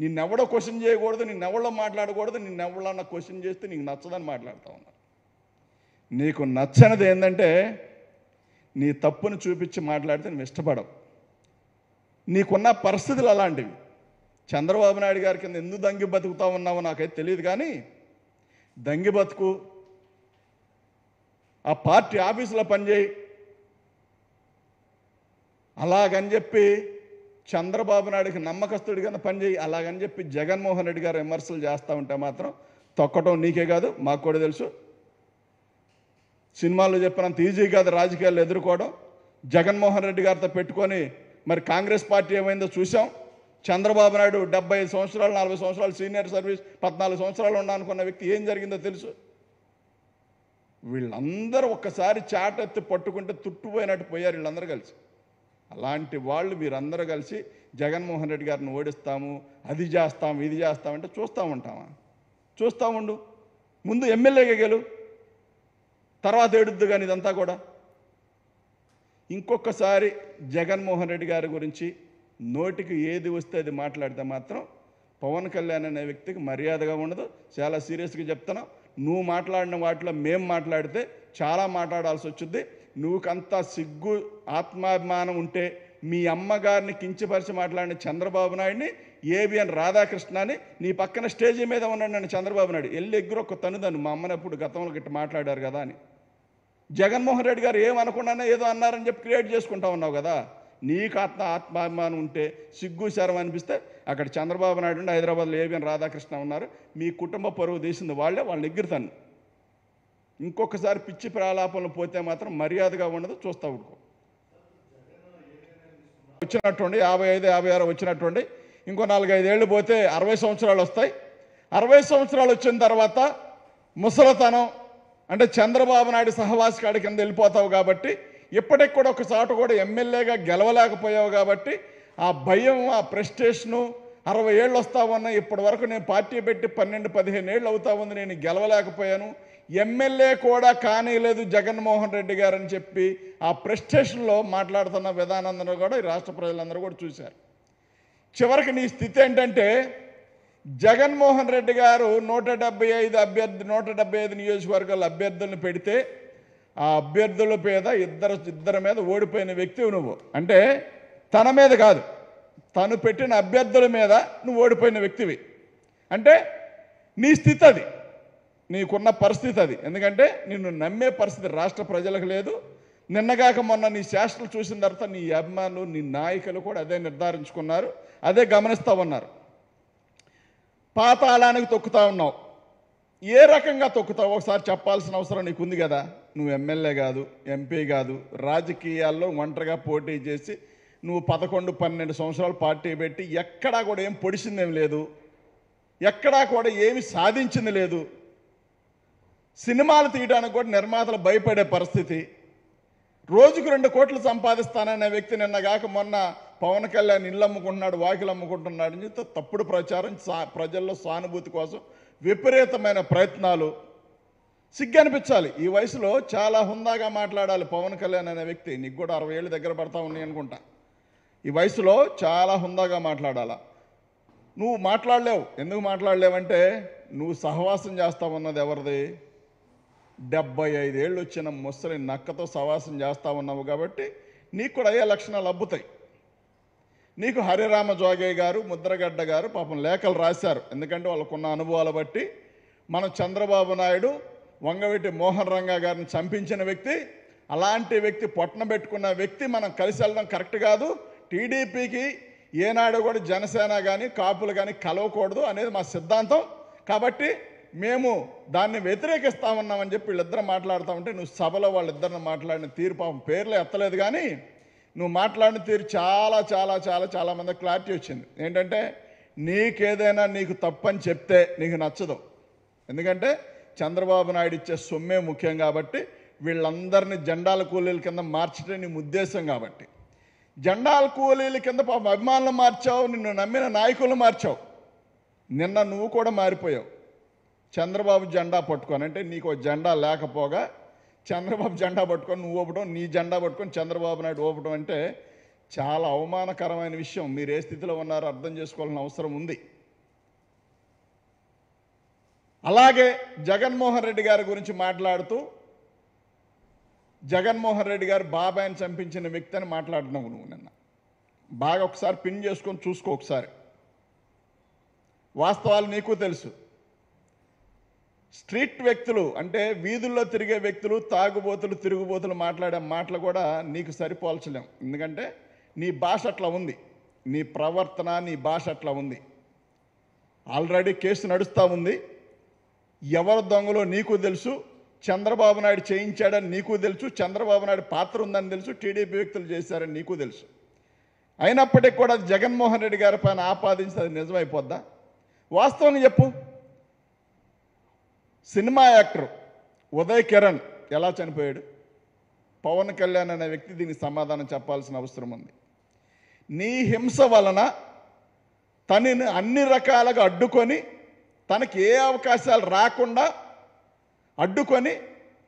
నిన్నెవడో క్వశ్చన్ చేయకూడదు నిన్నెవడో మాట్లాడకూడదు నిన్నెవడన్నా క్వశ్చన్ చేస్తే నీకు నచ్చదని మాట్లాడుతూ ఉన్నారు నీకు నచ్చనిది ఏంటంటే నీ తప్పును చూపించి మాట్లాడితే నువ్వు ఇష్టపడవు నీకున్న పరిస్థితులు అలాంటివి చంద్రబాబు నాయుడు గారి కింద ఎందుకు దంగి బతుకుతా ఉన్నావో నాకైతే తెలియదు కానీ దంగి బతుకు ఆ పార్టీ ఆఫీసులో పనిచేయి అలాగని చెప్పి చంద్రబాబు నాయుడికి నమ్మకస్తుడి కింద పనిచేయి అలాగని చెప్పి జగన్మోహన్ రెడ్డి గారు విమర్శలు చేస్తూ ఉంటే మాత్రం తొక్కటం నీకే కాదు మాకు కూడా తెలుసు సినిమాల్లో చెప్పినంత ఈజీ కాదు రాజకీయాలు ఎదుర్కోవడం జగన్మోహన్ రెడ్డి గారితో పెట్టుకొని మరి కాంగ్రెస్ పార్టీ ఏమైందో చూసాం చంద్రబాబు నాయుడు డెబ్బై సంవత్సరాలు నలభై సంవత్సరాలు సీనియర్ సర్వీస్ పద్నాలుగు సంవత్సరాలు ఉన్నా అనుకున్న వ్యక్తి ఏం జరిగిందో తెలుసు వీళ్ళందరూ ఒక్కసారి చాటెత్తి పట్టుకుంటే తుట్టుపోయినట్టు పోయారు వీళ్ళందరూ కలిసి అలాంటి వాళ్ళు వీరందరూ కలిసి జగన్మోహన్ రెడ్డి గారిని ఓడిస్తాము అది చేస్తాము ఇది చేస్తామంటే చూస్తూ ఉంటామా చూస్తూ ఉండు ముందు ఎమ్మెల్యేగా గెలు తర్వాత ఏడుద్దు కానీ ఇదంతా కూడా ఇంకొకసారి జగన్మోహన్ రెడ్డి గారి గురించి నోటికి ఏది వస్తే అది మాట్లాడితే మాత్రం పవన్ కళ్యాణ్ అనే వ్యక్తికి మర్యాదగా ఉండదు చాలా సీరియస్గా చెప్తున్నావు నువ్వు మాట్లాడిన వాటిలో మేం మాట్లాడితే చాలా మాట్లాడాల్సి వచ్చింది నువ్వుకంత సిగ్గు ఆత్మాభిమానం ఉంటే మీ అమ్మగారిని కించపరిచి మాట్లాడిన చంద్రబాబు నాయుడిని ఏబిఎన్ రాధాకృష్ణని నీ పక్కన స్టేజీ మీద ఉన్నాడు నన్ను చంద్రబాబు నాయుడు వెళ్ళి ఎగ్గురు ఒక తనుదను మా అమ్మనప్పుడు గతంలో గిట్ట మాట్లాడారు కదా అని జగన్మోహన్ రెడ్డి గారు ఏమనకుండానే ఏదో అన్నారని చెప్పి క్రియేట్ చేసుకుంటా ఉన్నావు కదా నీకు ఆత్మ ఆత్మాభిమానం ఉంటే సిగ్గు శరం అనిపిస్తే అక్కడ చంద్రబాబు నాయుడు ఉండి హైదరాబాద్లో ఏబిఎన్ రాధాకృష్ణ ఉన్నారు మీ కుటుంబ పరువు తీసింది వాళ్ళే వాళ్ళని ఎగ్గురుతాను ఇంకొకసారి పిచ్చి ప్రలాపంలో పోతే మాత్రం మర్యాదగా ఉండదు చూస్తూ ఉడుకో వచ్చినట్టుండి యాభై ఐదు యాభై ఆరు వచ్చినట్టుండి ఇంకో నాలుగైదేళ్ళు పోతే అరవై సంవత్సరాలు వస్తాయి అరవై సంవత్సరాలు వచ్చిన తర్వాత ముసలతనం అంటే చంద్రబాబు నాయుడు సహవాసి కాడి కింద వెళ్ళిపోతావు కాబట్టి ఇప్పటికి కూడా ఒక చోట కూడా ఎమ్మెల్యేగా గెలవలేకపోయావు కాబట్టి ఆ భయం ఆ ప్రెస్టేషను అరవై ఏళ్ళు వస్తా ఉన్నా ఇప్పటి వరకు నేను పార్టీ పెట్టి పన్నెండు పదిహేను ఏళ్ళు అవుతా ఉంది నేను గెలవలేకపోయాను ఎమ్మెల్యే కూడా లేదు జగన్మోహన్ రెడ్డి గారు అని చెప్పి ఆ ప్రెస్టేషన్లో మాట్లాడుతున్న విధానందరూ కూడా ఈ రాష్ట్ర ప్రజలందరూ కూడా చూశారు చివరికి నీ స్థితి ఏంటంటే జగన్మోహన్ రెడ్డి గారు నూట డెబ్బై ఐదు అభ్యర్థి నూట డెబ్బై ఐదు నియోజకవర్గాల అభ్యర్థులను పెడితే ఆ అభ్యర్థుల మీద ఇద్దరు ఇద్దరి మీద ఓడిపోయిన వ్యక్తివి నువ్వు అంటే తన మీద కాదు తను పెట్టిన అభ్యర్థుల మీద నువ్వు ఓడిపోయిన వ్యక్తివి అంటే నీ స్థితి అది నీకున్న పరిస్థితి అది ఎందుకంటే నిన్ను నమ్మే పరిస్థితి రాష్ట్ర ప్రజలకు లేదు నిన్నగాక మొన్న నీ శాస్త్రాలు చూసిన తర్వాత నీ అభిమానులు నీ నాయకులు కూడా అదే నిర్ధారించుకున్నారు అదే గమనిస్తూ ఉన్నారు పాతాళానికి తొక్కుతా ఉన్నావు ఏ రకంగా తొక్కుతావు ఒకసారి చెప్పాల్సిన అవసరం నీకుంది కదా నువ్వు ఎమ్మెల్యే కాదు ఎంపీ కాదు రాజకీయాల్లో ఒంటరిగా పోటీ చేసి నువ్వు పదకొండు పన్నెండు సంవత్సరాలు పార్టీ పెట్టి ఎక్కడా కూడా ఏం పొడిచిందేం లేదు ఎక్కడా కూడా ఏమి సాధించింది లేదు సినిమాలు తీయడానికి కూడా నిర్మాతలు భయపడే పరిస్థితి రోజుకు రెండు కోట్లు సంపాదిస్తాననే వ్యక్తి నిన్న కాక మొన్న పవన్ కళ్యాణ్ ఇల్లు అమ్ముకుంటున్నాడు వాకిలు అమ్ముకుంటున్నాడని చెప్తే తప్పుడు ప్రచారం సా ప్రజల్లో సానుభూతి కోసం విపరీతమైన ప్రయత్నాలు సిగ్గనిపించాలి ఈ వయసులో చాలా హుందాగా మాట్లాడాలి పవన్ కళ్యాణ్ అనే వ్యక్తి నీకు కూడా అరవై ఏళ్ళు దగ్గర పడతా ఉన్నాయి అనుకుంటా ఈ వయసులో చాలా హుందాగా మాట్లాడాలా నువ్వు మాట్లాడలేవు ఎందుకు మాట్లాడలేవంటే నువ్వు సహవాసం ఉన్నది ఎవరిది డెబ్బై ఐదేళ్ళు వచ్చిన ముసలి నక్కతో సహవాసం చేస్తూ ఉన్నావు కాబట్టి నీకు కూడా అయ్యే లక్షణాలు అబ్బుతాయి నీకు హరిరామ జోగయ్య గారు ముద్రగడ్డ గారు పాపం లేఖలు రాశారు ఎందుకంటే వాళ్ళకున్న అనుభవాలు బట్టి మన చంద్రబాబు నాయుడు వంగవెట్టి మోహన్ రంగా గారిని చంపించిన వ్యక్తి అలాంటి వ్యక్తి పొట్టన పెట్టుకున్న వ్యక్తి మనం కలిసి వెళ్ళడం కరెక్ట్ కాదు టీడీపీకి ఏనాడు కూడా జనసేన కానీ కాపులు కానీ కలవకూడదు అనేది మా సిద్ధాంతం కాబట్టి మేము దాన్ని వ్యతిరేకిస్తామన్నామని చెప్పి మాట్లాడుతూ ఉంటే నువ్వు సభలో వాళ్ళిద్దరిని మాట్లాడిన తీరు పాపం పేర్లు ఎత్తలేదు కానీ నువ్వు మాట్లాడిన తీరు చాలా చాలా చాలా చాలా మంది క్లారిటీ వచ్చింది ఏంటంటే నీకేదైనా నీకు తప్పని చెప్తే నీకు నచ్చదు ఎందుకంటే చంద్రబాబు నాయుడు ఇచ్చే సొమ్మే ముఖ్యం కాబట్టి వీళ్ళందరినీ జెండాల కూలీల కింద మార్చడం నీ ఉద్దేశం కాబట్టి జెండాల కూలీల కింద పాపం అభిమానులు మార్చావు నిన్ను నమ్మిన నాయకులు మార్చావు నిన్న నువ్వు కూడా మారిపోయావు చంద్రబాబు జెండా పట్టుకొని అంటే నీకు జెండా లేకపోగా చంద్రబాబు జెండా పట్టుకొని నువ్వు ఊపడం నీ జెండా పట్టుకొని చంద్రబాబు నాయుడు ఓపటం అంటే చాలా అవమానకరమైన విషయం మీరు ఏ స్థితిలో ఉన్నారో అర్థం చేసుకోవాల్సిన అవసరం ఉంది అలాగే జగన్మోహన్ రెడ్డి గారి గురించి మాట్లాడుతూ జగన్మోహన్ రెడ్డి గారు బాబాయ్ని చంపించిన వ్యక్తి అని మాట్లాడినావు నువ్వు నిన్న బాగా ఒకసారి పిన్ చేసుకొని చూసుకో ఒకసారి వాస్తవాలు నీకు తెలుసు స్ట్రీట్ వ్యక్తులు అంటే వీధుల్లో తిరిగే వ్యక్తులు తాగుబోతులు తిరుగుబోతులు మాట్లాడే మాటలు కూడా నీకు సరిపోల్చలేం ఎందుకంటే నీ భాష అట్లా ఉంది నీ ప్రవర్తన నీ భాష అట్లా ఉంది ఆల్రెడీ కేసు నడుస్తూ ఉంది ఎవరు దొంగలో నీకు తెలుసు చంద్రబాబు నాయుడు చేయించాడని నీకు తెలుసు చంద్రబాబు నాయుడు పాత్ర ఉందని తెలుసు టీడీపీ వ్యక్తులు చేశారని నీకు తెలుసు అయినప్పటికీ కూడా జగన్మోహన్ రెడ్డి గారి పైన ఆపాదించి అది నిజమైపోద్దా వాస్తవం చెప్పు సినిమా యాక్టర్ ఉదయ్ కిరణ్ ఎలా చనిపోయాడు పవన్ కళ్యాణ్ అనే వ్యక్తి దీనికి సమాధానం చెప్పాల్సిన అవసరం ఉంది నీ హింస వలన తనని అన్ని రకాలుగా అడ్డుకొని తనకి ఏ అవకాశాలు రాకుండా అడ్డుకొని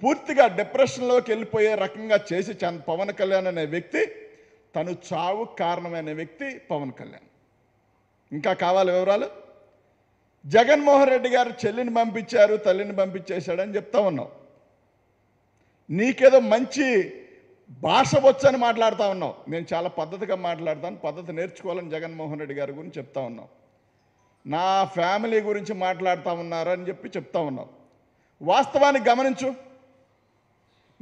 పూర్తిగా డిప్రెషన్లోకి వెళ్ళిపోయే రకంగా చేసి పవన్ కళ్యాణ్ అనే వ్యక్తి తను చావుకు కారణమైన వ్యక్తి పవన్ కళ్యాణ్ ఇంకా కావాలి వివరాలు జగన్మోహన్ రెడ్డి గారు చెల్లిని పంపించారు తల్లిని పంపించేశాడని చెప్తా ఉన్నావు నీకేదో మంచి భాష వచ్చని మాట్లాడుతూ ఉన్నావు నేను చాలా పద్ధతిగా మాట్లాడతాను పద్ధతి నేర్చుకోవాలని జగన్మోహన్ రెడ్డి గారి గురించి చెప్తా ఉన్నావు నా ఫ్యామిలీ గురించి మాట్లాడుతూ ఉన్నారు అని చెప్పి చెప్తా ఉన్నావు వాస్తవానికి గమనించు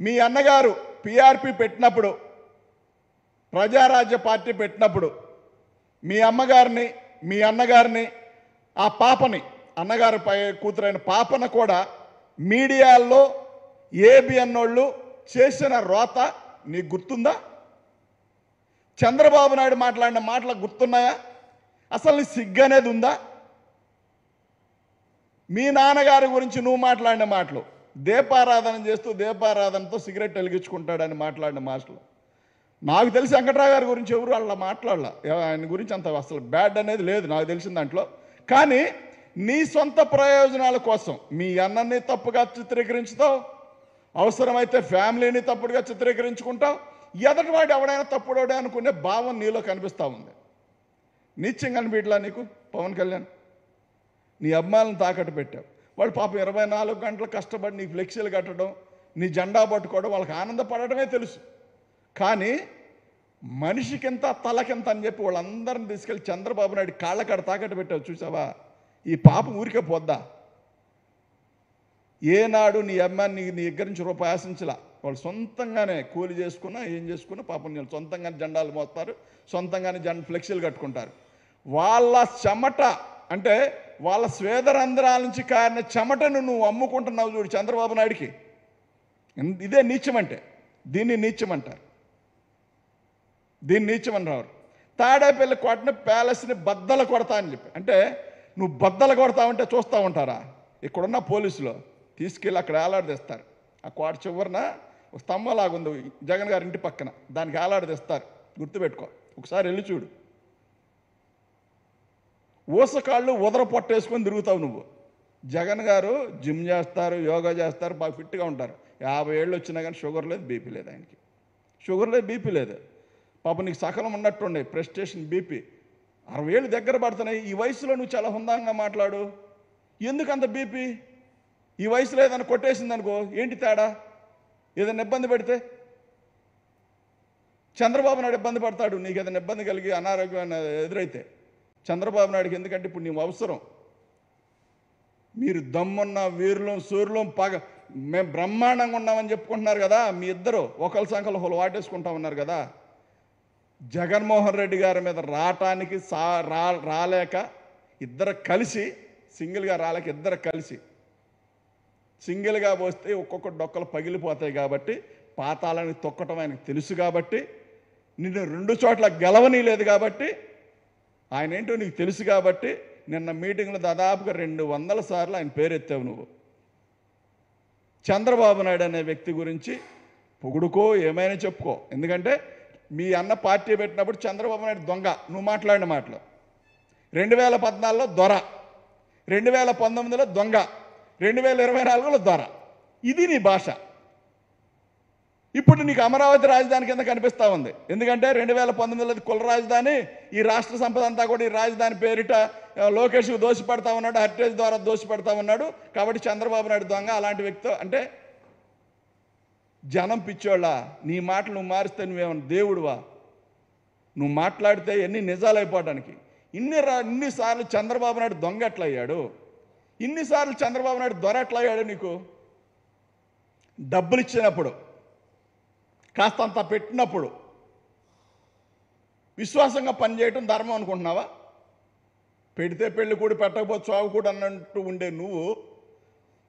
మీ అన్నగారు పిఆర్పి పెట్టినప్పుడు ప్రజారాజ్య పార్టీ పెట్టినప్పుడు మీ అమ్మగారిని మీ అన్నగారిని ఆ పాపని పై కూతురైన పాపన కూడా మీడియాల్లో ఏబిఎన్ వాళ్ళు చేసిన రోత నీకు గుర్తుందా చంద్రబాబు నాయుడు మాట్లాడిన మాటలు గుర్తున్నాయా అసలు నీ సిగ్గు అనేది ఉందా మీ నాన్నగారి గురించి నువ్వు మాట్లాడిన మాటలు దీపారాధన చేస్తూ దీపారాధనతో సిగరెట్ వెలిగించుకుంటాడని మాట్లాడిన మాటలు నాకు తెలిసి వెంకట్రావు గారి గురించి ఎవరు వాళ్ళ మాట్లాడాల ఆయన గురించి అంత అసలు బ్యాడ్ అనేది లేదు నాకు తెలిసిన దాంట్లో కానీ నీ సొంత ప్రయోజనాల కోసం మీ అన్నని తప్పుగా చిత్రీకరించుతావు అవసరమైతే ఫ్యామిలీని తప్పుడుగా చిత్రీకరించుకుంటావు ఎదటివాడు ఎవడైనా తప్పుడోడే అనుకునే భావం నీలో కనిపిస్తూ ఉంది నిత్యం కనిపించలా నీకు పవన్ కళ్యాణ్ నీ అభిమానులను తాకట్టు పెట్టావు వాళ్ళు పాపం ఇరవై నాలుగు గంటలు కష్టపడి నీ ఫ్లెక్సీలు కట్టడం నీ జెండా పట్టుకోవడం వాళ్ళకి ఆనందపడటమే తెలుసు కానీ మనిషికింత తలకింత అని చెప్పి వాళ్ళందరిని తీసుకెళ్ళి చంద్రబాబు నాయుడు కాళ్ళకాడ తాకట్టు పెట్టావు చూసావా ఈ పాపం ఊరికే పోద్దా ఏనాడు నీ అమ్మాయిని నీ దగ్గర నుంచి రూపాయి ఆశించలా వాళ్ళు సొంతంగానే కూలి చేసుకున్నా ఏం చేసుకున్నా పాపం నేను సొంతంగానే జెండాలు మోస్తారు సొంతంగానే జెండ ఫ్లెక్సీలు కట్టుకుంటారు వాళ్ళ చెమట అంటే వాళ్ళ స్వేదరంధ్రాల నుంచి కారిన చెమటను నువ్వు అమ్ముకుంటున్నావు చూడు చంద్రబాబు నాయుడికి ఇదే నీచమంటే దీన్ని నీచమంటారు దీన్ని నీచమని రావరు తాడేపల్లి కోటని ప్యాలెస్ని బద్దలు కొడతా అని చెప్పి అంటే నువ్వు బద్దలు కొడతావంటే చూస్తూ ఉంటారా ఇక్కడున్న పోలీసులు తీసుకెళ్ళి అక్కడ వేలాడదీస్తారు ఆ కోట చివరిన ఒక లాగుంది జగన్ గారి ఇంటి పక్కన దానికి వేలాడదీస్తారు గుర్తుపెట్టుకో ఒకసారి వెళ్ళి చూడు ఊసకాళ్ళు ఉదర పొట్టేసుకొని తిరుగుతావు నువ్వు జగన్ గారు జిమ్ చేస్తారు యోగా చేస్తారు బాగా ఫిట్గా ఉంటారు యాభై ఏళ్ళు వచ్చినా కానీ షుగర్ లేదు బీపీ లేదు ఆయనకి షుగర్ లేదు బీపీ లేదు పాప నీకు సకలం ఉన్నట్టుండే ప్రెస్టేషన్ బీపీ అరవై ఏళ్ళు దగ్గర పడుతున్నాయి ఈ వయసులో నువ్వు చాలా హుందంగా మాట్లాడు ఎందుకు అంత బీపీ ఈ వయసులో ఏదైనా కొట్టేసింది అనుకో ఏంటి తేడా ఏదైనా ఇబ్బంది పెడితే చంద్రబాబు నాయుడు ఇబ్బంది పడతాడు నీకు ఏదైనా ఇబ్బంది కలిగి అనారోగ్యం ఎదురైతే చంద్రబాబు నాయుడుకి ఎందుకంటే ఇప్పుడు నీవు అవసరం మీరు దమ్మున్న వీరులం సూర్యులం పగ మేము బ్రహ్మాండంగా ఉన్నామని చెప్పుకుంటున్నారు కదా మీ ఇద్దరు ఒకళ్ళ సంఖ్యలో హోలు వాటేసుకుంటామన్నారు ఉన్నారు కదా జగన్మోహన్ రెడ్డి గారి మీద రావటానికి సా రా రాలేక ఇద్దరు కలిసి సింగిల్గా రాలేక ఇద్దరు కలిసి సింగిల్గా పోస్తే ఒక్కొక్క డొక్కలు పగిలిపోతాయి కాబట్టి పాతాళానికి తొక్కటం ఆయనకు తెలుసు కాబట్టి నిన్ను రెండు చోట్ల లేదు కాబట్టి ఆయన ఏంటో నీకు తెలుసు కాబట్టి నిన్న మీటింగ్లో దాదాపుగా రెండు వందల సార్లు ఆయన పేరెత్తావు నువ్వు చంద్రబాబు నాయుడు అనే వ్యక్తి గురించి పొగుడుకో ఏమైనా చెప్పుకో ఎందుకంటే మీ అన్న పార్టీ పెట్టినప్పుడు చంద్రబాబు నాయుడు దొంగ నువ్వు మాట్లాడిన మాటలు రెండు వేల పద్నాలుగులో దొర రెండు వేల పంతొమ్మిదిలో దొంగ రెండు వేల ఇరవై నాలుగులో దొర ఇది నీ భాష ఇప్పుడు నీకు అమరావతి రాజధాని కింద కనిపిస్తూ ఉంది ఎందుకంటే రెండు వేల పంతొమ్మిదిలో కుల రాజధాని ఈ రాష్ట్ర సంపద అంతా కూడా ఈ రాజధాని పేరిట లోకేష్కు దోషపడతా ఉన్నాడు హర్టేజ్ ద్వారా దోషపడతా ఉన్నాడు కాబట్టి చంద్రబాబు నాయుడు దొంగ అలాంటి వ్యక్తితో అంటే జనం పిచ్చోళ్ళ నీ మాటలు నువ్వు మారిస్తే నువ్వేమన్నా దేవుడువా నువ్వు మాట్లాడితే ఎన్ని నిజాలు అయిపోవడానికి ఇన్ని రా ఇన్నిసార్లు చంద్రబాబు నాయుడు దొంగ ఎట్లయ్యాడు ఇన్నిసార్లు చంద్రబాబు నాయుడు దొర ఎట్లయ్యాడు నీకు డబ్బులు ఇచ్చినప్పుడు కాస్తంత పెట్టినప్పుడు విశ్వాసంగా పనిచేయటం ధర్మం అనుకుంటున్నావా పెడితే పెళ్ళి కూడా పెట్టకపోతే చావు కూడా అన్నట్టు ఉండే నువ్వు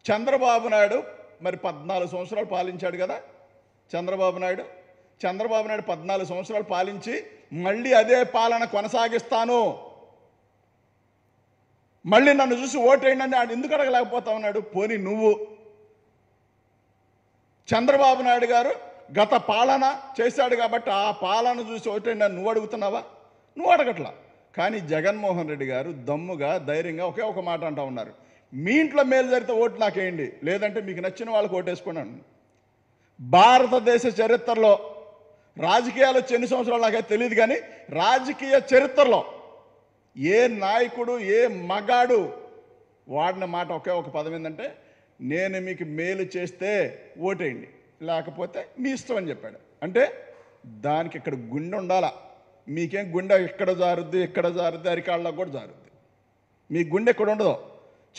చంద్రబాబు నాయుడు మరి పద్నాలుగు సంవత్సరాలు పాలించాడు కదా చంద్రబాబు నాయుడు చంద్రబాబు నాయుడు పద్నాలుగు సంవత్సరాలు పాలించి మళ్ళీ అదే పాలన కొనసాగిస్తాను మళ్ళీ నన్ను చూసి ఓటేయండి అని ఎందుకు అడగలేకపోతా ఉన్నాడు పోనీ నువ్వు చంద్రబాబు నాయుడు గారు గత పాలన చేశాడు కాబట్టి ఆ పాలన చూసి ఓటేయండి అని నువ్వు అడుగుతున్నావా నువ్వు అడగట్లా కానీ జగన్మోహన్ రెడ్డి గారు దమ్ముగా ధైర్యంగా ఒకే ఒక మాట అంటూ ఉన్నారు మీ ఇంట్లో మేలు జరిగితే ఓటు నాకేయండి లేదంటే మీకు నచ్చిన వాళ్ళకి ఓటేసుకున్నాను భారతదేశ చరిత్రలో రాజకీయాలు వచ్చి ఎన్ని సంవత్సరాలు నాకైతే తెలియదు కానీ రాజకీయ చరిత్రలో ఏ నాయకుడు ఏ మగాడు వాడిన మాట ఒకే ఒక పదం ఏంటంటే నేను మీకు మేలు చేస్తే ఓటేయండి లేకపోతే మీ ఇష్టం అని చెప్పాడు అంటే దానికి ఇక్కడ గుండె ఉండాలా మీకేం గుండె ఎక్కడ జారుద్ది ఎక్కడ జారుద్ది అరికాళ్ళకు కూడా జారుద్ది మీ గుండె ఎక్కడ ఉండదు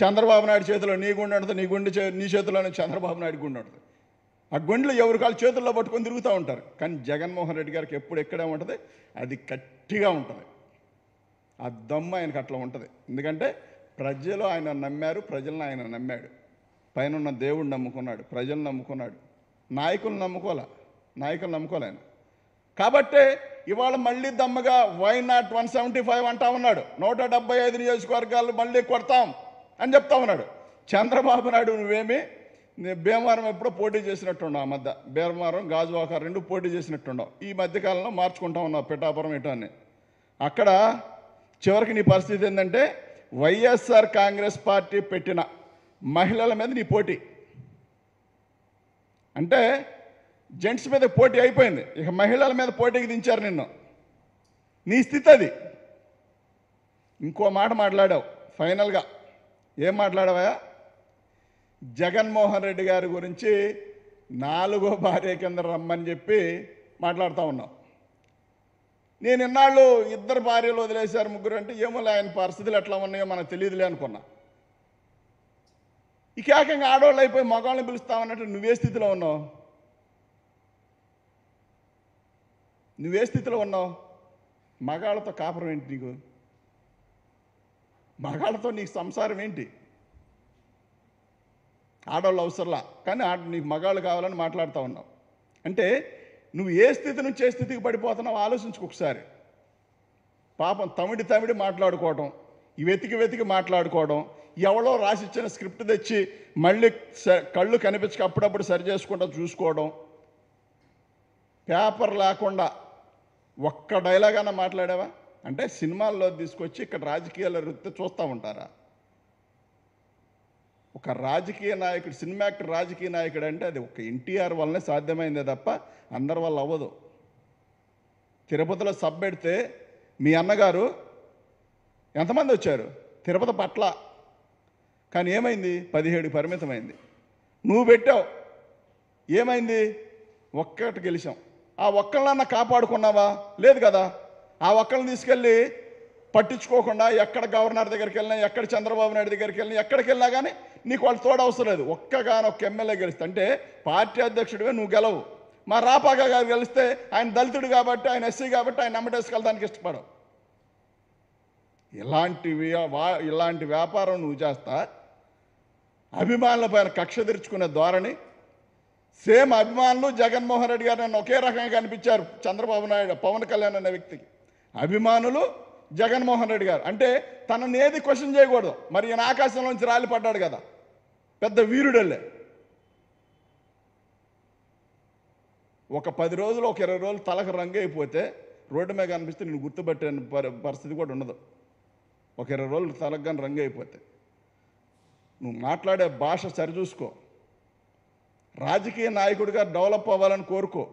చంద్రబాబు నాయుడు చేతిలో నీ గుండె ఉంటుంది నీ గుండె నీ చేతిలోనే చంద్రబాబు నాయుడు గుండె ఉంటుంది ఆ గుండెలు ఎవరి కాళ్ళు చేతుల్లో పట్టుకొని తిరుగుతూ ఉంటారు కానీ జగన్మోహన్ రెడ్డి గారికి ఎప్పుడు ఎక్కడే ఉంటుంది అది గట్టిగా ఉంటుంది ఆ దమ్ము ఆయనకు అట్లా ఉంటుంది ఎందుకంటే ప్రజలు ఆయన నమ్మారు ప్రజలను ఆయన నమ్మాడు పైన ఉన్న దేవుడు నమ్ముకున్నాడు ప్రజలు నమ్ముకున్నాడు నాయకులు నమ్ముకోలే నాయకులు నమ్ముకోలేను కాబట్టే ఇవాళ మళ్ళీ దమ్మగా why not one seventy five అంటా ఉన్నాడు నూట డెబ్బై ఐదు నియోజకవర్గాలు మళ్ళీ కొడతాం అని చెప్తా ఉన్నాడు చంద్రబాబు నాయుడు నువ్వేమి భీమవరం ఎప్పుడో పోటీ చేసినట్టున్నావు ఆ మధ్య భీమవరం గాజువాక రెండు పోటీ చేసినట్టున్నావు ఈ మధ్యకాలంలో మార్చుకుంటా ఉన్నావు పిఠాపురం ఇటు అని అక్కడ చివరికి నీ పరిస్థితి ఏంటంటే వైఎస్ఆర్ కాంగ్రెస్ పార్టీ పెట్టిన మహిళల మీద నీ పోటీ అంటే జెంట్స్ మీద పోటీ అయిపోయింది ఇక మహిళల మీద పోటీకి దించారు నిన్ను నీ స్థితి అది ఇంకో మాట మాట్లాడావు ఫైనల్గా ఏం మాట్లాడవా జగన్మోహన్ రెడ్డి గారి గురించి నాలుగో భార్య కింద రమ్మని చెప్పి మాట్లాడుతూ ఉన్నాం నేను ఇన్నాళ్ళు ఇద్దరు భార్యలు వదిలేశారు ముగ్గురు అంటే ఏమో ఆయన పరిస్థితులు ఎట్లా ఉన్నాయో మనకు తెలియదులే అనుకున్నా ఇక ఏకంగా ఆడవాళ్ళు అయిపోయి మగవాళ్ళని పిలుస్తామన్నట్టు నువ్వే స్థితిలో ఉన్నావు నువ్వే స్థితిలో ఉన్నావు మగాళ్ళతో కాపురం ఏంటి నీకు మగాళ్ళతో నీకు సంసారం ఏంటి ఆడవాళ్ళు అవసరంలా కానీ ఆడ నీకు మగాళ్ళు కావాలని మాట్లాడుతూ ఉన్నావు అంటే నువ్వు ఏ స్థితి నుంచి ఏ స్థితికి పడిపోతున్నావు ఆలోచించుకు ఒకసారి పాపం తమిడి తమిడి మాట్లాడుకోవడం వెతికి వెతికి మాట్లాడుకోవడం ఎవడో రాసిచ్చిన స్క్రిప్ట్ తెచ్చి మళ్ళీ స కళ్ళు కనిపించక అప్పుడప్పుడు సరి చేసుకుంటా చూసుకోవడం పేపర్ లేకుండా ఒక్క డైలాగ్ అన్న మాట్లాడావా అంటే సినిమాల్లో తీసుకొచ్చి ఇక్కడ రాజకీయాల వృత్తి చూస్తూ ఉంటారా ఒక రాజకీయ నాయకుడు సినిమా యాక్టర్ రాజకీయ నాయకుడు అంటే అది ఒక ఎన్టీఆర్ వల్లనే సాధ్యమైందే తప్ప అందరి వల్ల అవ్వదు తిరుపతిలో సబ్ పెడితే మీ అన్నగారు ఎంతమంది వచ్చారు తిరుపతి పట్ల కానీ ఏమైంది పదిహేడు పరిమితమైంది నువ్వు పెట్టావు ఏమైంది ఒక్కటి గెలిచాం ఆ ఒక్కళ్ళన్నా కాపాడుకున్నావా లేదు కదా ఆ ఒక్కరిని తీసుకెళ్ళి పట్టించుకోకుండా ఎక్కడ గవర్నర్ దగ్గరికి వెళ్ళినా ఎక్కడ చంద్రబాబు నాయుడు దగ్గరికి వెళ్ళినా ఎక్కడికి వెళ్ళినా కానీ నీకు వాళ్ళు తోడు అవసరం లేదు ఒక్క ఎమ్మెల్యే గెలిస్తే అంటే పార్టీ అధ్యక్షుడివే నువ్వు గెలవు మా రాపాక గారు గెలిస్తే ఆయన దళితుడు కాబట్టి ఆయన ఎస్సీ కాబట్టి ఆయన నమ్మటేసుకెళ్ళడానికి ఇష్టపడవు ఇలాంటి ఇలాంటి వ్యాపారం నువ్వు చేస్తా అభిమానుల పైన కక్ష తెరుచుకునే ధోరణి సేమ్ అభిమానులు జగన్మోహన్ రెడ్డి గారు నన్ను ఒకే రకంగా కనిపించారు చంద్రబాబు నాయుడు పవన్ కళ్యాణ్ అనే వ్యక్తికి అభిమానులు జగన్మోహన్ రెడ్డి గారు అంటే తనని ఏది క్వశ్చన్ చేయకూడదు మరి ఈయన ఆకాశంలోంచి రాలిపడ్డాడు కదా పెద్ద వీరుడల్లే ఒక పది రోజులు ఒక ఇరవై రోజులు తలకు రంగు అయిపోతే రోడ్డు మీద కనిపిస్తే నేను గుర్తుపెట్టే పరిస్థితి కూడా ఉండదు ఒక ఇరవై రోజులు తలకు కానీ రంగు అయిపోతే నువ్వు మాట్లాడే భాష సరిచూసుకో రాజకీయ నాయకుడిగా డెవలప్ అవ్వాలని కోరుకో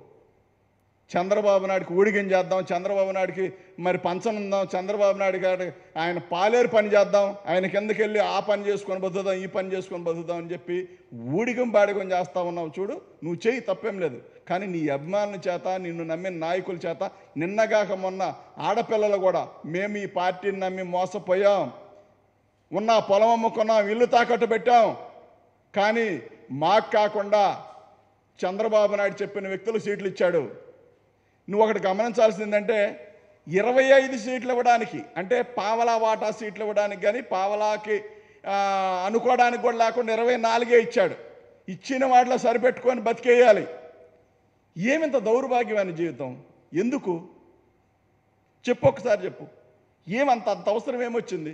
చంద్రబాబు నాయుడికి ఊడిగం చేద్దాం చంద్రబాబు నాయుడికి మరి పంచనుందాం చంద్రబాబు నాయుడు గారు ఆయన పాలేరు పని చేద్దాం ఆయన కిందకి వెళ్ళి ఆ పని చేసుకొని బతుకుదాం ఈ పని చేసుకొని బతుకుదాం అని చెప్పి ఊడిగం బాడిగం చేస్తా ఉన్నావు చూడు నువ్వు చేయి తప్పేం లేదు కానీ నీ అభిమానుల చేత నిన్ను నమ్మిన నాయకుల చేత నిన్నగాక మొన్న ఆడపిల్లలు కూడా మేము ఈ పార్టీని నమ్మి మోసపోయాం ఉన్న పొలం అమ్ముకున్నాం ఇల్లు తాకట్టు పెట్టాం కానీ మాకు కాకుండా చంద్రబాబు నాయుడు చెప్పిన వ్యక్తులు సీట్లు ఇచ్చాడు నువ్వు ఒకటి గమనించాల్సిందంటే ఇరవై ఐదు సీట్లు ఇవ్వడానికి అంటే పావలా వాటా సీట్లు ఇవ్వడానికి కానీ పావలాకి అనుకోవడానికి కూడా లేకుండా ఇరవై నాలుగే ఇచ్చాడు ఇచ్చిన వాటిలో సరిపెట్టుకొని బతికేయాలి ఏమింత దౌర్భాగ్యమైన జీవితం ఎందుకు చెప్పు ఒకసారి చెప్పు ఏమంత అంత అవసరం ఏమొచ్చింది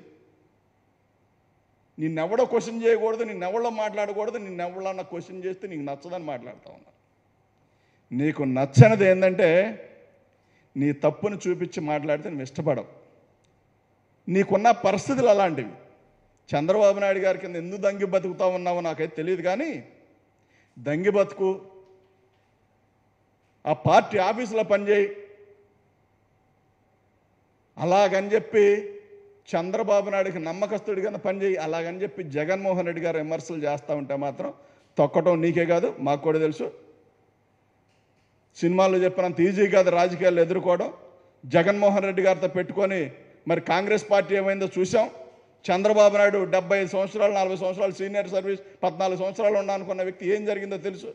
నిన్నెవడో క్వశ్చన్ చేయకూడదు నిన్నెవడో మాట్లాడకూడదు నిన్నెవడన్నా క్వశ్చన్ చేస్తే నీకు నచ్చదని మాట్లాడుతూ ఉన్నా నీకు నచ్చనిది ఏంటంటే నీ తప్పును చూపించి మాట్లాడితే నువ్వు ఇష్టపడవు నీకున్న పరిస్థితులు అలాంటివి చంద్రబాబు నాయుడు గారి కింద ఎందుకు దంగి బతుకుతా ఉన్నావో నాకైతే తెలియదు కానీ దంగి బతుకు ఆ పార్టీ ఆఫీసులో పనిచేయి అలాగని చెప్పి చంద్రబాబు నాయుడికి నమ్మకస్తుడి కింద పనిచేయి అలాగని చెప్పి జగన్మోహన్ రెడ్డి గారు విమర్శలు చేస్తూ ఉంటే మాత్రం తొక్కటం నీకే కాదు మాకు కూడా తెలుసు సినిమాల్లో చెప్పినంత ఈజీ కాదు రాజకీయాలు ఎదుర్కోవడం జగన్మోహన్ రెడ్డి గారితో పెట్టుకొని మరి కాంగ్రెస్ పార్టీ ఏమైందో చూసాం చంద్రబాబు నాయుడు డెబ్బై సంవత్సరాలు నలభై సంవత్సరాలు సీనియర్ సర్వీస్ పద్నాలుగు సంవత్సరాలు ఉన్నానుకున్న వ్యక్తి ఏం జరిగిందో తెలుసు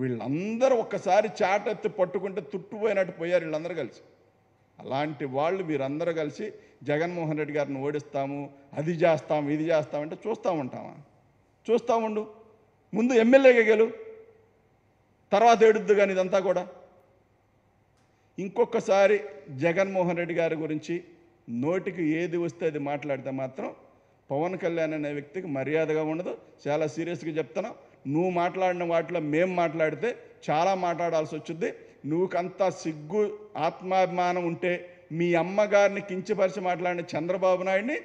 వీళ్ళందరూ ఒక్కసారి చాటెత్తి పట్టుకుంటే తుట్టుపోయినట్టు పోయారు వీళ్ళందరూ కలిసి అలాంటి వాళ్ళు వీరందరూ కలిసి జగన్మోహన్ రెడ్డి గారిని ఓడిస్తాము అది చేస్తాము ఇది చేస్తామంటే చూస్తూ ఉంటామా చూస్తూ ఉండు ముందు ఎమ్మెల్యేగా గెలు తర్వాత ఏడుద్దు కానీ ఇదంతా కూడా ఇంకొకసారి జగన్మోహన్ రెడ్డి గారి గురించి నోటికి ఏది వస్తే అది మాట్లాడితే మాత్రం పవన్ కళ్యాణ్ అనే వ్యక్తికి మర్యాదగా ఉండదు చాలా సీరియస్గా చెప్తున్నాం నువ్వు మాట్లాడిన వాటిలో మేము మాట్లాడితే చాలా మాట్లాడాల్సి వచ్చింది నువ్వుకంత సిగ్గు ఆత్మాభిమానం ఉంటే మీ అమ్మగారిని కించపరిచి మాట్లాడిన చంద్రబాబు నాయుడిని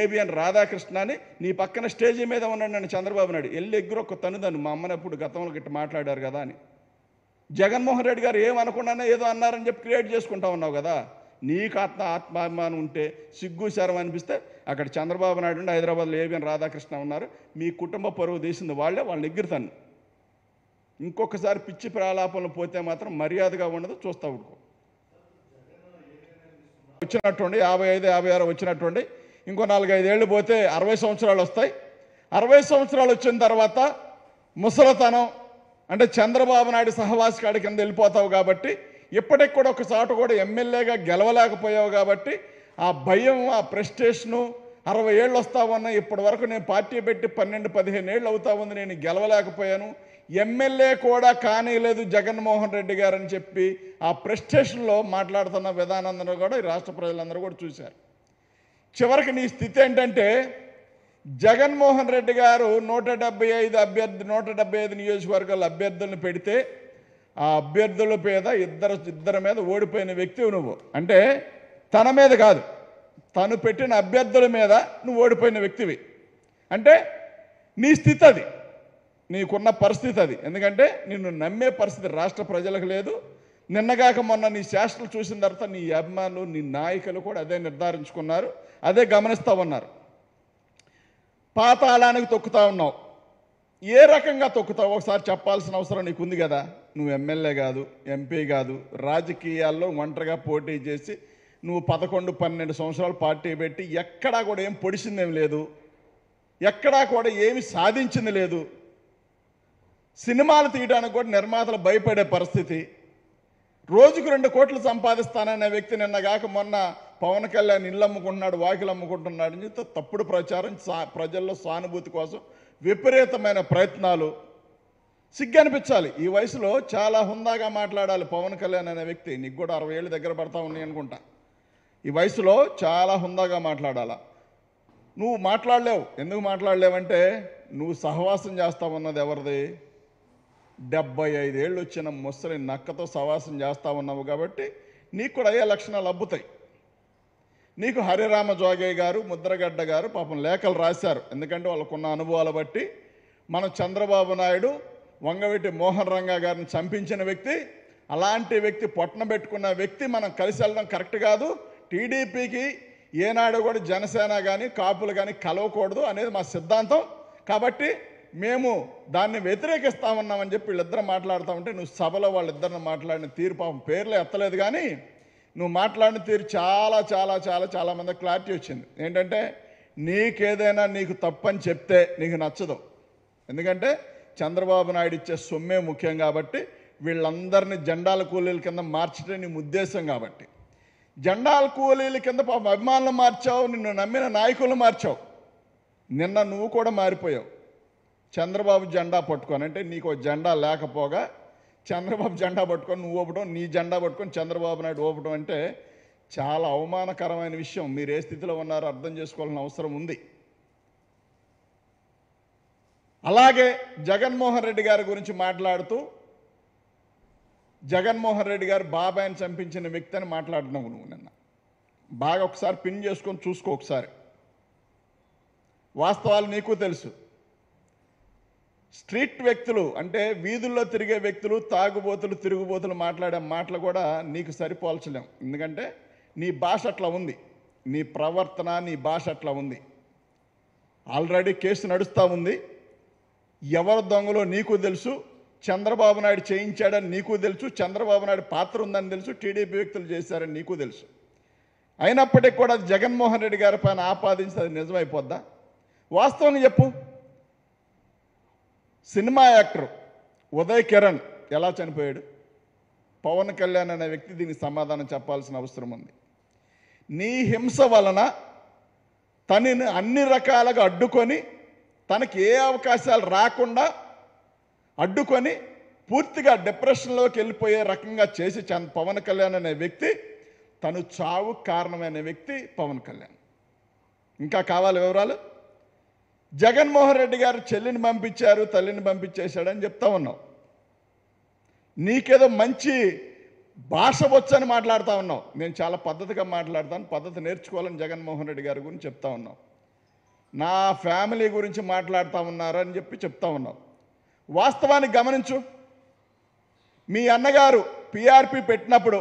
ఏబిఎన్ రాధాకృష్ణని నీ పక్కన స్టేజీ మీద ఉన్నాడు నన్ను చంద్రబాబు నాయుడు ఎల్లి ఎగ్గురు ఒక తను మా అమ్మనప్పుడు గతంలో గిట్ట మాట్లాడారు కదా అని జగన్మోహన్ రెడ్డి గారు ఏమనకుండానే ఏదో అన్నారని చెప్పి క్రియేట్ చేసుకుంటా ఉన్నావు కదా నీకు ఆత్మ ఆత్మాభిమానం ఉంటే సిగ్గు శరం అనిపిస్తే అక్కడ చంద్రబాబు నాయుడు ఉండి హైదరాబాద్లో ఏబిఎన్ రాధాకృష్ణ ఉన్నారు మీ కుటుంబ పరువు తీసింది వాళ్ళే వాళ్ళని ఎగ్గురుతాను ఇంకొకసారి పిచ్చి ప్రాలాపంలో పోతే మాత్రం మర్యాదగా ఉండదు చూస్తా ఉడుకో వచ్చినట్టుండి యాభై ఐదు యాభై ఆరు వచ్చినట్టుండి ఇంకో నాలుగైదేళ్ళు పోతే అరవై సంవత్సరాలు వస్తాయి అరవై సంవత్సరాలు వచ్చిన తర్వాత ముసలతనం అంటే చంద్రబాబు నాయుడు సహవాసి కాడి కింద వెళ్ళిపోతావు కాబట్టి ఇప్పటికి కూడా ఒక కూడా ఎమ్మెల్యేగా గెలవలేకపోయావు కాబట్టి ఆ భయం ఆ ప్రెస్టేషను అరవై ఏళ్ళు వస్తావన్న ఇప్పటి వరకు నేను పార్టీ పెట్టి పన్నెండు పదిహేను ఏళ్ళు అవుతా ఉంది నేను గెలవలేకపోయాను ఎమ్మెల్యే కూడా కానీలేదు జగన్మోహన్ రెడ్డి గారు అని చెప్పి ఆ ప్రెస్టేషన్లో మాట్లాడుతున్న విధానందరూ కూడా ఈ రాష్ట్ర ప్రజలందరూ కూడా చూశారు చివరికి నీ స్థితి ఏంటంటే జగన్మోహన్ రెడ్డి గారు నూట డెబ్బై ఐదు అభ్యర్థి నూట డెబ్బై ఐదు నియోజకవర్గాల అభ్యర్థులను పెడితే ఆ అభ్యర్థుల మీద ఇద్దరు ఇద్దరి మీద ఓడిపోయిన వ్యక్తివి నువ్వు అంటే తన మీద కాదు తను పెట్టిన అభ్యర్థుల మీద నువ్వు ఓడిపోయిన వ్యక్తివి అంటే నీ స్థితి అది నీకున్న పరిస్థితి అది ఎందుకంటే నిన్ను నమ్మే పరిస్థితి రాష్ట్ర ప్రజలకు లేదు నిన్నగాక మొన్న నీ శాస్త్రలు చూసిన తర్వాత నీ అభిమానులు నీ నాయకులు కూడా అదే నిర్ధారించుకున్నారు అదే గమనిస్తూ ఉన్నారు పాతాళానికి తొక్కుతా ఉన్నావు ఏ రకంగా తొక్కుతావు ఒకసారి చెప్పాల్సిన అవసరం నీకుంది కదా నువ్వు ఎమ్మెల్యే కాదు ఎంపీ కాదు రాజకీయాల్లో ఒంటరిగా పోటీ చేసి నువ్వు పదకొండు పన్నెండు సంవత్సరాలు పార్టీ పెట్టి ఎక్కడా కూడా ఏం పొడిచిందేం లేదు ఎక్కడా కూడా ఏమి సాధించింది లేదు సినిమాలు తీయడానికి కూడా నిర్మాతలు భయపడే పరిస్థితి రోజుకు రెండు కోట్లు సంపాదిస్తాననే వ్యక్తి నిన్నగాక మొన్న పవన్ కళ్యాణ్ ఇల్లు అమ్ముకుంటున్నాడు వాకిలు అమ్ముకుంటున్నాడు అని చెప్తే తప్పుడు ప్రచారం సా ప్రజల్లో సానుభూతి కోసం విపరీతమైన ప్రయత్నాలు అనిపించాలి ఈ వయసులో చాలా హుందాగా మాట్లాడాలి పవన్ కళ్యాణ్ అనే వ్యక్తి నీకు కూడా అరవై ఏళ్ళు దగ్గర పడతా ఉన్నాయి అనుకుంటా ఈ వయసులో చాలా హుందాగా మాట్లాడాలా నువ్వు మాట్లాడలేవు ఎందుకు మాట్లాడలేవంటే నువ్వు సహవాసం ఉన్నది ఎవరిది డెబ్బై ఐదేళ్ళు వచ్చిన ముసలి నక్కతో సహవాసం చేస్తా ఉన్నావు కాబట్టి నీకు కూడా అయ్యే లక్షణాలు అబ్బుతాయి నీకు హరిరామ జోగయ్య గారు ముద్రగడ్డ గారు పాపం లేఖలు రాశారు ఎందుకంటే వాళ్ళకున్న అనుభవాల బట్టి మనం చంద్రబాబు నాయుడు వంగవెట్టి మోహన్ రంగా గారిని చంపించిన వ్యక్తి అలాంటి వ్యక్తి పొట్టన పెట్టుకున్న వ్యక్తి మనం కలిసి వెళ్ళడం కరెక్ట్ కాదు టీడీపీకి ఏనాడు కూడా జనసేన కానీ కాపులు కానీ కలవకూడదు అనేది మా సిద్ధాంతం కాబట్టి మేము దాన్ని వ్యతిరేకిస్తామన్నామని చెప్పి వీళ్ళిద్దరం మాట్లాడుతూ ఉంటే నువ్వు సభలో వాళ్ళిద్దరిని మాట్లాడిన తీరు పాపం పేర్లు ఎత్తలేదు కానీ నువ్వు మాట్లాడిన తీరు చాలా చాలా చాలా చాలా మంది క్లారిటీ వచ్చింది ఏంటంటే నీకేదైనా నీకు తప్పని చెప్తే నీకు నచ్చదు ఎందుకంటే చంద్రబాబు నాయుడు ఇచ్చే సొమ్మే ముఖ్యం కాబట్టి వీళ్ళందరినీ జెండాల కూలీల కింద మార్చడం నీ ఉద్దేశం కాబట్టి జెండాల కూలీల కింద అభిమానులు మార్చావు నిన్ను నమ్మిన నాయకులు మార్చావు నిన్న నువ్వు కూడా మారిపోయావు చంద్రబాబు జెండా అంటే నీకు జెండా లేకపోగా చంద్రబాబు జెండా పట్టుకొని నువ్వు ఊపడం నీ జెండా పట్టుకొని చంద్రబాబు నాయుడు ఊపడం అంటే చాలా అవమానకరమైన విషయం మీరు ఏ స్థితిలో ఉన్నారో అర్థం చేసుకోవాల్సిన అవసరం ఉంది అలాగే జగన్మోహన్ రెడ్డి గారి గురించి మాట్లాడుతూ జగన్మోహన్ రెడ్డి గారు బాబాయ్ని చంపించిన వ్యక్తి అని మాట్లాడినావు నువ్వు నిన్న బాగా ఒకసారి పిన్ చేసుకొని చూసుకో ఒకసారి వాస్తవాలు నీకు తెలుసు స్ట్రీట్ వ్యక్తులు అంటే వీధుల్లో తిరిగే వ్యక్తులు తాగుబోతులు తిరుగుబోతులు మాట్లాడే మాటలు కూడా నీకు సరిపోల్చలేం ఎందుకంటే నీ భాష అట్లా ఉంది నీ ప్రవర్తన నీ భాష అట్లా ఉంది ఆల్రెడీ కేసు నడుస్తూ ఉంది ఎవరు దొంగలో నీకు తెలుసు చంద్రబాబు నాయుడు చేయించాడని నీకు తెలుసు చంద్రబాబు నాయుడు పాత్ర ఉందని తెలుసు టీడీపీ వ్యక్తులు చేశారని నీకు తెలుసు అయినప్పటికీ కూడా జగన్మోహన్ రెడ్డి గారి పైన ఆపాదించి అది నిజమైపోద్దా వాస్తవం చెప్పు సినిమా యాక్టర్ ఉదయ్ కిరణ్ ఎలా చనిపోయాడు పవన్ కళ్యాణ్ అనే వ్యక్తి దీనికి సమాధానం చెప్పాల్సిన అవసరం ఉంది నీ హింస వలన తనని అన్ని రకాలుగా అడ్డుకొని తనకి ఏ అవకాశాలు రాకుండా అడ్డుకొని పూర్తిగా డిప్రెషన్లోకి వెళ్ళిపోయే రకంగా చేసి పవన్ కళ్యాణ్ అనే వ్యక్తి తను చావు కారణమైన వ్యక్తి పవన్ కళ్యాణ్ ఇంకా కావాలి వివరాలు జగన్మోహన్ రెడ్డి గారు చెల్లిని పంపించారు తల్లిని పంపించేశాడని చెప్తా ఉన్నావు నీకేదో మంచి భాష వచ్చని మాట్లాడుతూ ఉన్నావు నేను చాలా పద్ధతిగా మాట్లాడతాను పద్ధతి నేర్చుకోవాలని జగన్మోహన్ రెడ్డి గారి గురించి చెప్తా ఉన్నావు నా ఫ్యామిలీ గురించి మాట్లాడుతూ ఉన్నారని చెప్పి చెప్తా ఉన్నావు వాస్తవాన్ని గమనించు మీ అన్నగారు పిఆర్పి పెట్టినప్పుడు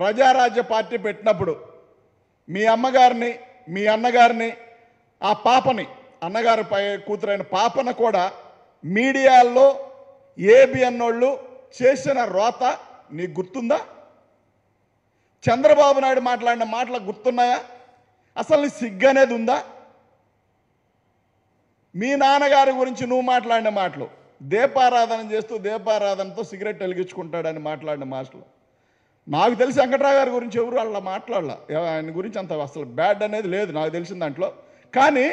ప్రజారాజ్య పార్టీ పెట్టినప్పుడు మీ అమ్మగారిని మీ అన్నగారిని ఆ పాపని అన్నగారి కూతురైన పాపన కూడా మీడియాల్లో ఏబిఎన్ వాళ్ళు చేసిన రోత నీకు గుర్తుందా చంద్రబాబు నాయుడు మాట్లాడిన మాటలు గుర్తున్నాయా అసలు నీ సిగ్గు అనేది ఉందా మీ నాన్నగారి గురించి నువ్వు మాట్లాడిన మాటలు దీపారాధన చేస్తూ దీపారాధనతో సిగరెట్ వెలిగించుకుంటాడని మాట్లాడిన మాటలు నాకు తెలిసి వెంకట్రావు గారి గురించి ఎవరు అలా మాట్లాడాల ఆయన గురించి అంత అసలు బ్యాడ్ అనేది లేదు నాకు తెలిసిన దాంట్లో కానీ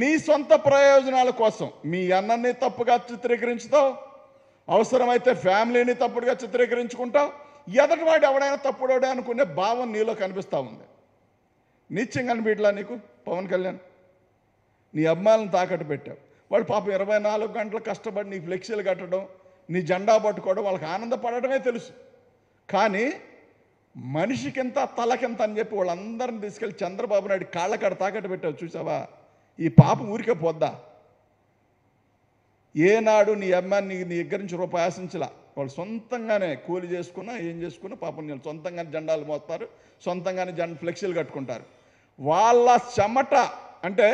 నీ సొంత ప్రయోజనాల కోసం మీ అన్నని తప్పుగా చిత్రీకరించుతావు అవసరమైతే ఫ్యామిలీని తప్పుడుగా చిత్రీకరించుకుంటావు ఎదటివాడు ఎవడైనా తప్పుడోడే అనుకునే భావం నీలో కనిపిస్తూ ఉంది నిత్యం కనిపించలా నీకు పవన్ కళ్యాణ్ నీ అమ్మాయిలను తాకట్టు పెట్టావు వాడు పాపం ఇరవై నాలుగు గంటలు కష్టపడి నీ ఫ్లెక్సీలు కట్టడం నీ జెండా పట్టుకోవడం వాళ్ళకి ఆనందపడటమే తెలుసు కానీ మనిషికింత తలకింత అని చెప్పి వాళ్ళందరిని తీసుకెళ్ళి చంద్రబాబు నాయుడు కాళ్ళ కాడ తాకట్టు పెట్టావు చూసావా ఈ పాప ఊరికే పోద్దా ఏనాడు నీ అమ్మాయిని నీ దగ్గర నుంచి రూపాయి ఆశించలా వాళ్ళు సొంతంగానే కూలి చేసుకున్నా ఏం చేసుకున్నా పాపం నేను సొంతంగానే జెండాలు మోస్తారు సొంతంగానే జెండా ఫ్లెక్సీలు కట్టుకుంటారు వాళ్ళ చెమట అంటే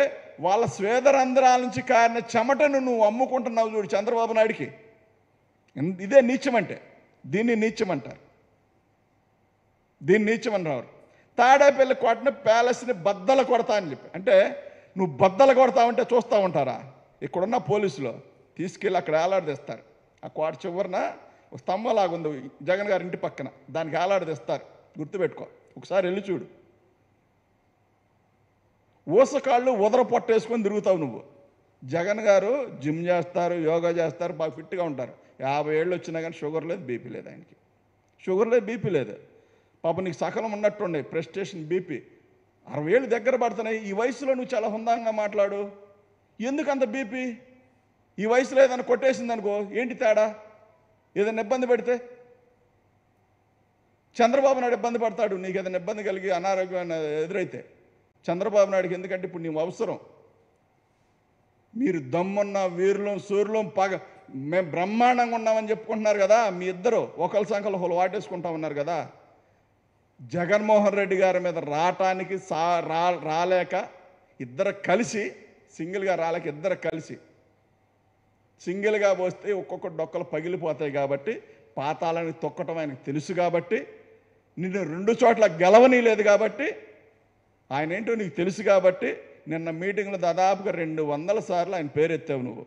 వాళ్ళ స్వేదరంధ్రాల నుంచి కారిన చెమటను నువ్వు అమ్ముకుంటున్నావు చూడు చంద్రబాబు నాయుడికి ఇదే నీచమంటే దీన్ని నీచమంటారు దీన్ని నీచమని రావు తాడేపల్లి కోటని ప్యాలెస్ని బద్దలు కొడతా అని చెప్పి అంటే నువ్వు బద్దలు ఉంటే చూస్తూ ఉంటారా ఇక్కడున్న పోలీసులు తీసుకెళ్ళి అక్కడ వేలాడదీస్తారు ఆ కోట చివరిన ఒక స్తంభలాగా ఉంది జగన్ గారి ఇంటి పక్కన దానికి వేలాడదీస్తారు గుర్తుపెట్టుకో ఒకసారి వెళ్ళి చూడు ఊసకాళ్ళు ఉదర పొట్టేసుకొని తిరుగుతావు నువ్వు జగన్ గారు జిమ్ చేస్తారు యోగా చేస్తారు బాగా ఫిట్గా ఉంటారు యాభై ఏళ్ళు వచ్చినా కానీ షుగర్ లేదు బీపీ లేదు ఆయనకి షుగర్ లేదు బీపీ లేదు పాప నీకు సకలం ఉన్నట్టుండే ప్రెస్టేషన్ బీపీ అరవై ఏళ్ళు దగ్గర పడుతున్నాయి ఈ వయసులో నువ్వు చాలా హుందంగా మాట్లాడు ఎందుకు అంత బీపీ ఈ వయసులో ఏదైనా కొట్టేసింది అనుకో ఏంటి తేడా ఏదైనా ఇబ్బంది పెడితే చంద్రబాబు నాయుడు ఇబ్బంది పడతాడు నీకు ఏదైనా ఇబ్బంది కలిగి అనారోగ్యం ఎదురైతే చంద్రబాబు నాయుడుకి ఎందుకంటే ఇప్పుడు నీవు అవసరం మీరు దమ్మున్న వీరులం సూర్యులం పగ మేము బ్రహ్మాండంగా ఉన్నామని చెప్పుకుంటున్నారు కదా మీ ఇద్దరు ఒకళ్ళ సంఖ్యలో హోలు వాటేసుకుంటా ఉన్నారు కదా జగన్మోహన్ రెడ్డి గారి మీద రావటానికి సా రా రాలేక ఇద్దరు కలిసి సింగిల్గా రాలేక ఇద్దరు కలిసి సింగిల్గా పోస్తే ఒక్కొక్క డొక్కలు పగిలిపోతాయి కాబట్టి పాతాలని తొక్కటం ఆయనకు తెలుసు కాబట్టి నిన్ను రెండు చోట్ల గెలవనీ లేదు కాబట్టి ఆయన ఏంటో నీకు తెలుసు కాబట్టి నిన్న మీటింగ్లో దాదాపుగా రెండు వందల సార్లు ఆయన పేరెత్తావు నువ్వు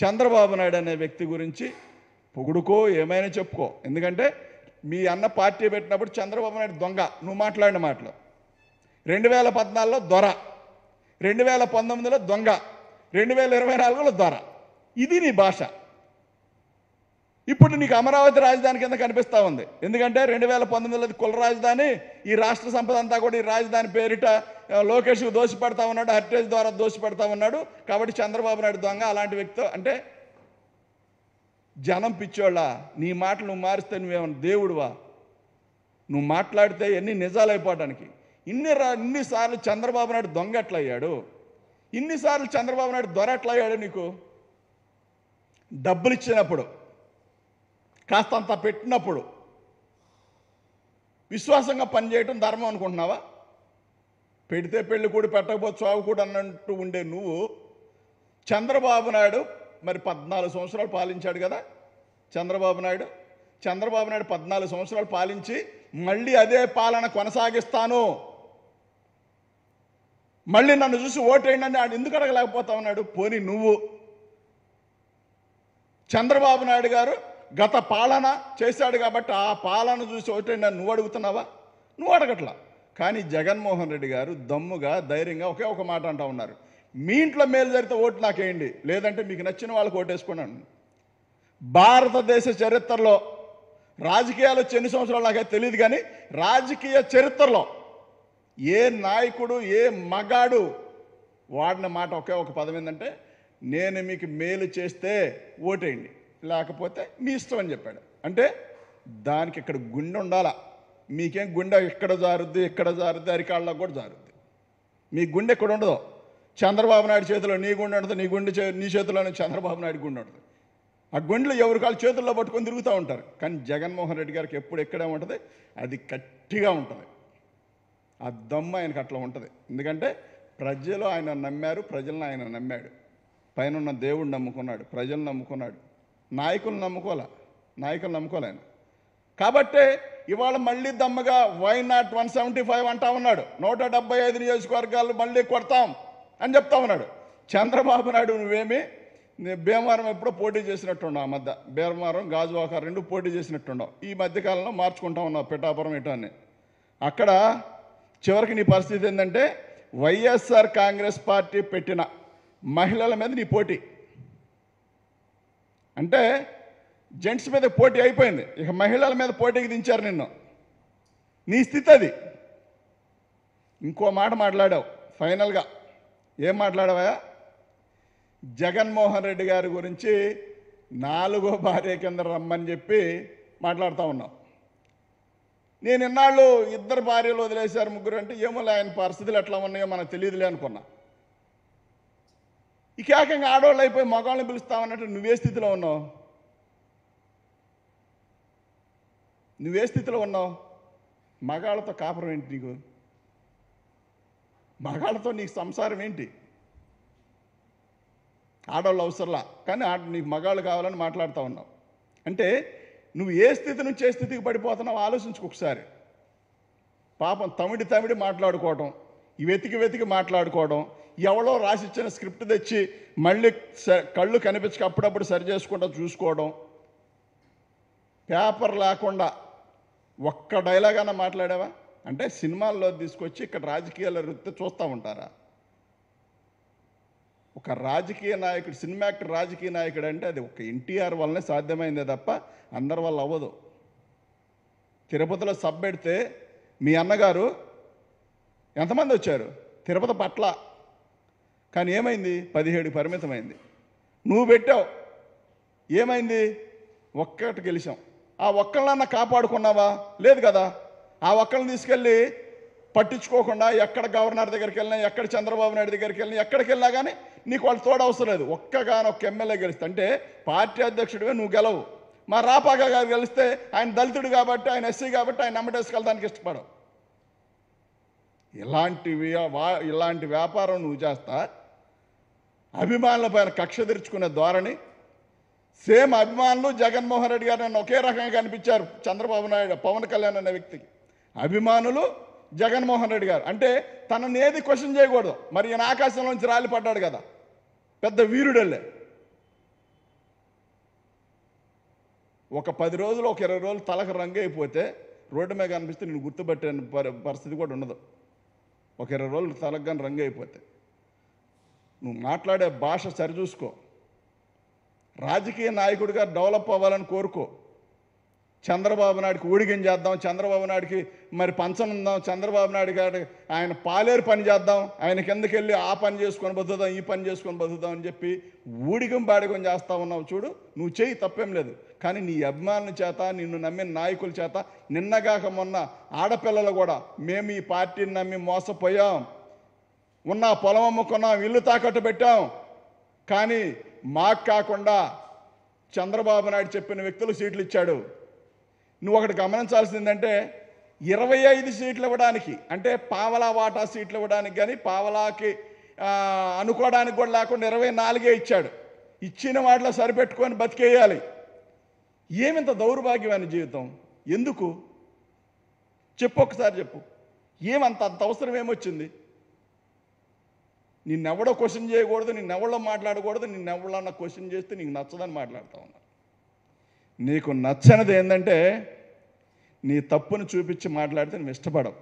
చంద్రబాబు నాయుడు అనే వ్యక్తి గురించి పొగుడుకో ఏమైనా చెప్పుకో ఎందుకంటే మీ అన్న పార్టీ పెట్టినప్పుడు చంద్రబాబు నాయుడు దొంగ నువ్వు మాట్లాడిన మాటలు రెండు వేల పద్నాలుగులో దొర రెండు వేల పంతొమ్మిదిలో దొంగ రెండు వేల ఇరవై నాలుగులో దొర ఇది నీ భాష ఇప్పుడు నీకు అమరావతి రాజధాని కింద కనిపిస్తూ ఉంది ఎందుకంటే రెండు వేల పంతొమ్మిదిలో కుల రాజధాని ఈ రాష్ట్ర సంపద అంతా కూడా ఈ రాజధాని పేరిట లోకేష్కు దోషపడతా ఉన్నాడు హరిటేజ్ ద్వారా దోషి ఉన్నాడు కాబట్టి చంద్రబాబు నాయుడు దొంగ అలాంటి వ్యక్తితో అంటే జనం పిచ్చోళ్ళ నీ మాటలు నువ్వు మారిస్తే నువ్వేమన్నా దేవుడువా నువ్వు మాట్లాడితే ఎన్ని నిజాలు అయిపోవడానికి ఇన్ని రా ఇన్నిసార్లు చంద్రబాబు నాయుడు దొంగ ఎట్లయ్యాడు ఇన్నిసార్లు చంద్రబాబు నాయుడు దొర ఎట్లయ్యాడు నీకు డబ్బులు ఇచ్చినప్పుడు కాస్తంత పెట్టినప్పుడు విశ్వాసంగా పనిచేయటం ధర్మం అనుకుంటున్నావా పెడితే పెళ్లి కూడా పెట్టకపోతే చావు కూడా అన్నట్టు ఉండే నువ్వు చంద్రబాబు నాయుడు మరి పద్నాలుగు సంవత్సరాలు పాలించాడు కదా చంద్రబాబు నాయుడు చంద్రబాబు నాయుడు పద్నాలుగు సంవత్సరాలు పాలించి మళ్ళీ అదే పాలన కొనసాగిస్తాను మళ్ళీ నన్ను చూసి ఓటేయండి అని ఎందుకు అడగలేకపోతా ఉన్నాడు పోని నువ్వు చంద్రబాబు నాయుడు గారు గత పాలన చేశాడు కాబట్టి ఆ పాలన చూసి ఓటేయండి అని నువ్వు అడుగుతున్నావా నువ్వు అడగట్లా కానీ జగన్మోహన్ రెడ్డి గారు దమ్ముగా ధైర్యంగా ఒకే ఒక మాట అంటా ఉన్నారు మీ ఇంట్లో మేలు జరిగితే ఓటు నాకేయండి లేదంటే మీకు నచ్చిన వాళ్ళకి ఓటేసుకున్నాను భారతదేశ చరిత్రలో రాజకీయాలు ఎన్ని సంవత్సరాలు నాకైతే తెలియదు కానీ రాజకీయ చరిత్రలో ఏ నాయకుడు ఏ మగాడు వాడిన మాట ఒకే ఒక పదం ఏంటంటే నేను మీకు మేలు చేస్తే ఓటేయండి లేకపోతే మీ ఇష్టం అని చెప్పాడు అంటే దానికి ఇక్కడ గుండె ఉండాలా మీకేం గుండె ఎక్కడ జారుద్ది ఎక్కడ జారుద్ది అరికాళ్ళకు కూడా జారుద్ది మీ గుండె ఎక్కడ ఉండదు చంద్రబాబు నాయుడు చేతిలో నీ గుండె ఉండదు నీ గుండె నీ చేతిలోనే చంద్రబాబు నాయుడు గుండె ఉండదు ఆ గుండెలు ఎవరి కాళ్ళు చేతుల్లో పట్టుకొని తిరుగుతూ ఉంటారు కానీ జగన్మోహన్ రెడ్డి గారికి ఎప్పుడు ఎక్కడే ఉంటుంది అది గట్టిగా ఉంటుంది ఆ దమ్మ ఆయనకు అట్లా ఉంటుంది ఎందుకంటే ప్రజలు ఆయన నమ్మారు ప్రజలను ఆయన నమ్మాడు పైన దేవుడు నమ్ముకున్నాడు ప్రజలు నమ్ముకున్నాడు నాయకులు నమ్ముకోలే నాయకులు నమ్ముకోలే ఆయన కాబట్టే ఇవాళ మళ్ళీ దమ్మగా why not one seventy five అంటా ఉన్నాడు నూట డెబ్బై ఐదు నియోజకవర్గాలు మళ్ళీ కొడతాం అని చెప్తా ఉన్నాడు చంద్రబాబు నాయుడు నువ్వేమి భీమవరం ఎప్పుడో పోటీ చేసినట్టున్నావు ఆ మధ్య భీమవరం గాజువాక రెండు పోటీ చేసినట్టున్నావు ఈ మధ్యకాలంలో మార్చుకుంటా ఉన్నావు పిఠాపురం ఇటాన్ని అక్కడ చివరికి నీ పరిస్థితి ఏంటంటే వైఎస్ఆర్ కాంగ్రెస్ పార్టీ పెట్టిన మహిళల మీద నీ పోటీ అంటే జెంట్స్ మీద పోటీ అయిపోయింది ఇక మహిళల మీద పోటీకి దించారు నిన్ను నీ స్థితి అది ఇంకో మాట మాట్లాడావు ఫైనల్గా ఏం మాట్లాడవా జగన్మోహన్ రెడ్డి గారి గురించి నాలుగో భార్య కింద రమ్మని చెప్పి మాట్లాడుతూ ఉన్నాం నేను ఇన్నాళ్ళు ఇద్దరు భార్యలు వదిలేశారు ముగ్గురు అంటే ఏమో ఆయన పరిస్థితులు ఎట్లా ఉన్నాయో మనకు తెలియదులే అనుకున్నా ఇక ఏకంగా ఆడవాళ్ళు అయిపోయి మగవాళ్ళని పిలుస్తామన్నట్టు నువ్వే స్థితిలో ఉన్నావు నువ్వే స్థితిలో ఉన్నావు మగాళ్ళతో కాపురం ఏంటి నీకు మగాళ్ళతో నీకు సంసారం ఏంటి ఆడవాళ్ళు అవసరంలా కానీ ఆడ నీకు మగాళ్ళు కావాలని మాట్లాడుతూ ఉన్నావు అంటే నువ్వు ఏ స్థితి నుంచి ఏ స్థితికి పడిపోతున్నావు ఆలోచించుకోసారి ఒకసారి పాపం తమిడి తమిడి మాట్లాడుకోవడం వెతికి వెతికి మాట్లాడుకోవడం ఎవడో రాసిచ్చిన స్క్రిప్ట్ తెచ్చి మళ్ళీ స కళ్ళు కనిపించక అప్పుడప్పుడు సరి చేసుకుంటా చూసుకోవడం పేపర్ లేకుండా ఒక్క డైలాగ్ అన్న మాట్లాడావా అంటే సినిమాల్లో తీసుకొచ్చి ఇక్కడ రాజకీయాల వృత్తి చూస్తూ ఉంటారా ఒక రాజకీయ నాయకుడు సినిమా యాక్టర్ రాజకీయ నాయకుడు అంటే అది ఒక ఎన్టీఆర్ వల్లనే సాధ్యమైందే తప్ప అందరి వల్ల అవ్వదు తిరుపతిలో సబ్ పెడితే మీ అన్నగారు ఎంతమంది వచ్చారు తిరుపతి పట్ల కానీ ఏమైంది పదిహేడు పరిమితమైంది నువ్వు పెట్టావు ఏమైంది ఒక్కటి గెలిచాం ఆ ఒక్కళ్ళన్నా కాపాడుకున్నావా లేదు కదా ఆ ఒక్కరిని తీసుకెళ్ళి పట్టించుకోకుండా ఎక్కడ గవర్నర్ దగ్గరికి వెళ్ళినా ఎక్కడ చంద్రబాబు నాయుడు దగ్గరికి వెళ్ళినా ఎక్కడికి వెళ్ళినా కానీ నీకు వాళ్ళు తోడు అవసరం లేదు ఒక్కగానొక్క ఎమ్మెల్యే గెలిస్తే అంటే పార్టీ అధ్యక్షుడివే నువ్వు గెలవు మా రాపాక గారు గెలిస్తే ఆయన దళితుడు కాబట్టి ఆయన ఎస్సీ కాబట్టి ఆయన నమ్మటేసుకెళ్ళడానికి ఇష్టపడవు ఇలాంటి ఇలాంటి వ్యాపారం నువ్వు చేస్తా అభిమానుల పైన కక్ష తెరుచుకునే ధోరణి సేమ్ అభిమానులు జగన్మోహన్ రెడ్డి గారు నన్ను ఒకే రకంగా కనిపించారు చంద్రబాబు నాయుడు పవన్ కళ్యాణ్ అనే వ్యక్తికి అభిమానులు జగన్మోహన్ రెడ్డి గారు అంటే తనని ఏది క్వశ్చన్ చేయకూడదు మరి ఈయన ఆకాశంలోంచి రాలిపడ్డాడు కదా పెద్ద వీరుడల్లే ఒక పది రోజులు ఒక ఇరవై రోజులు తలకు రంగు అయిపోతే రోడ్డు మీద కనిపిస్తే నేను గుర్తుపెట్టే పరిస్థితి కూడా ఉండదు ఒక ఇరవై రోజులు తలకు కానీ రంగు అయిపోతే నువ్వు మాట్లాడే భాష సరిచూసుకో రాజకీయ నాయకుడిగా డెవలప్ అవ్వాలని కోరుకో చంద్రబాబు నాయుడికి ఊడిగం చేద్దాం చంద్రబాబు నాయుడికి మరి పంచం ఉందాం చంద్రబాబు నాయుడు గారి ఆయన పాలేరు పని చేద్దాం ఆయన కిందకి వెళ్ళి ఆ పని చేసుకొని బతుకుదాం ఈ పని చేసుకొని బతుకుదాం అని చెప్పి ఊడిగం బాడిగం చేస్తా ఉన్నావు చూడు నువ్వు చేయి తప్పేం లేదు కానీ నీ అభిమానుల చేత నిన్ను నమ్మిన నాయకుల చేత నిన్నగాక మొన్న ఆడపిల్లలు కూడా మేము ఈ పార్టీని నమ్మి మోసపోయాం ఉన్న పొలం అమ్ముకున్నాం ఇల్లు తాకట్టు పెట్టాం కానీ మాకు కాకుండా చంద్రబాబు నాయుడు చెప్పిన వ్యక్తులు సీట్లు ఇచ్చాడు నువ్వు అక్కడ గమనించాల్సింది ఏంటంటే ఇరవై ఐదు సీట్లు ఇవ్వడానికి అంటే పావలా వాటా సీట్లు ఇవ్వడానికి కానీ పావలాకి అనుకోవడానికి కూడా లేకుండా ఇరవై నాలుగే ఇచ్చాడు ఇచ్చిన వాటిలో సరిపెట్టుకొని బతికేయాలి ఏమింత దౌర్భాగ్యమైన జీవితం ఎందుకు చెప్పు ఒకసారి చెప్పు ఏమంత అంత అవసరం ఏమొచ్చింది నిన్నెవడో క్వశ్చన్ చేయకూడదు నిన్నెవడో మాట్లాడకూడదు నిన్నెవడన్నా క్వశ్చన్ చేస్తే నీకు నచ్చదని మాట్లాడుతూ ఉన్నా నీకు నచ్చనిది ఏంటంటే నీ తప్పును చూపించి మాట్లాడితే నువ్వు ఇష్టపడవు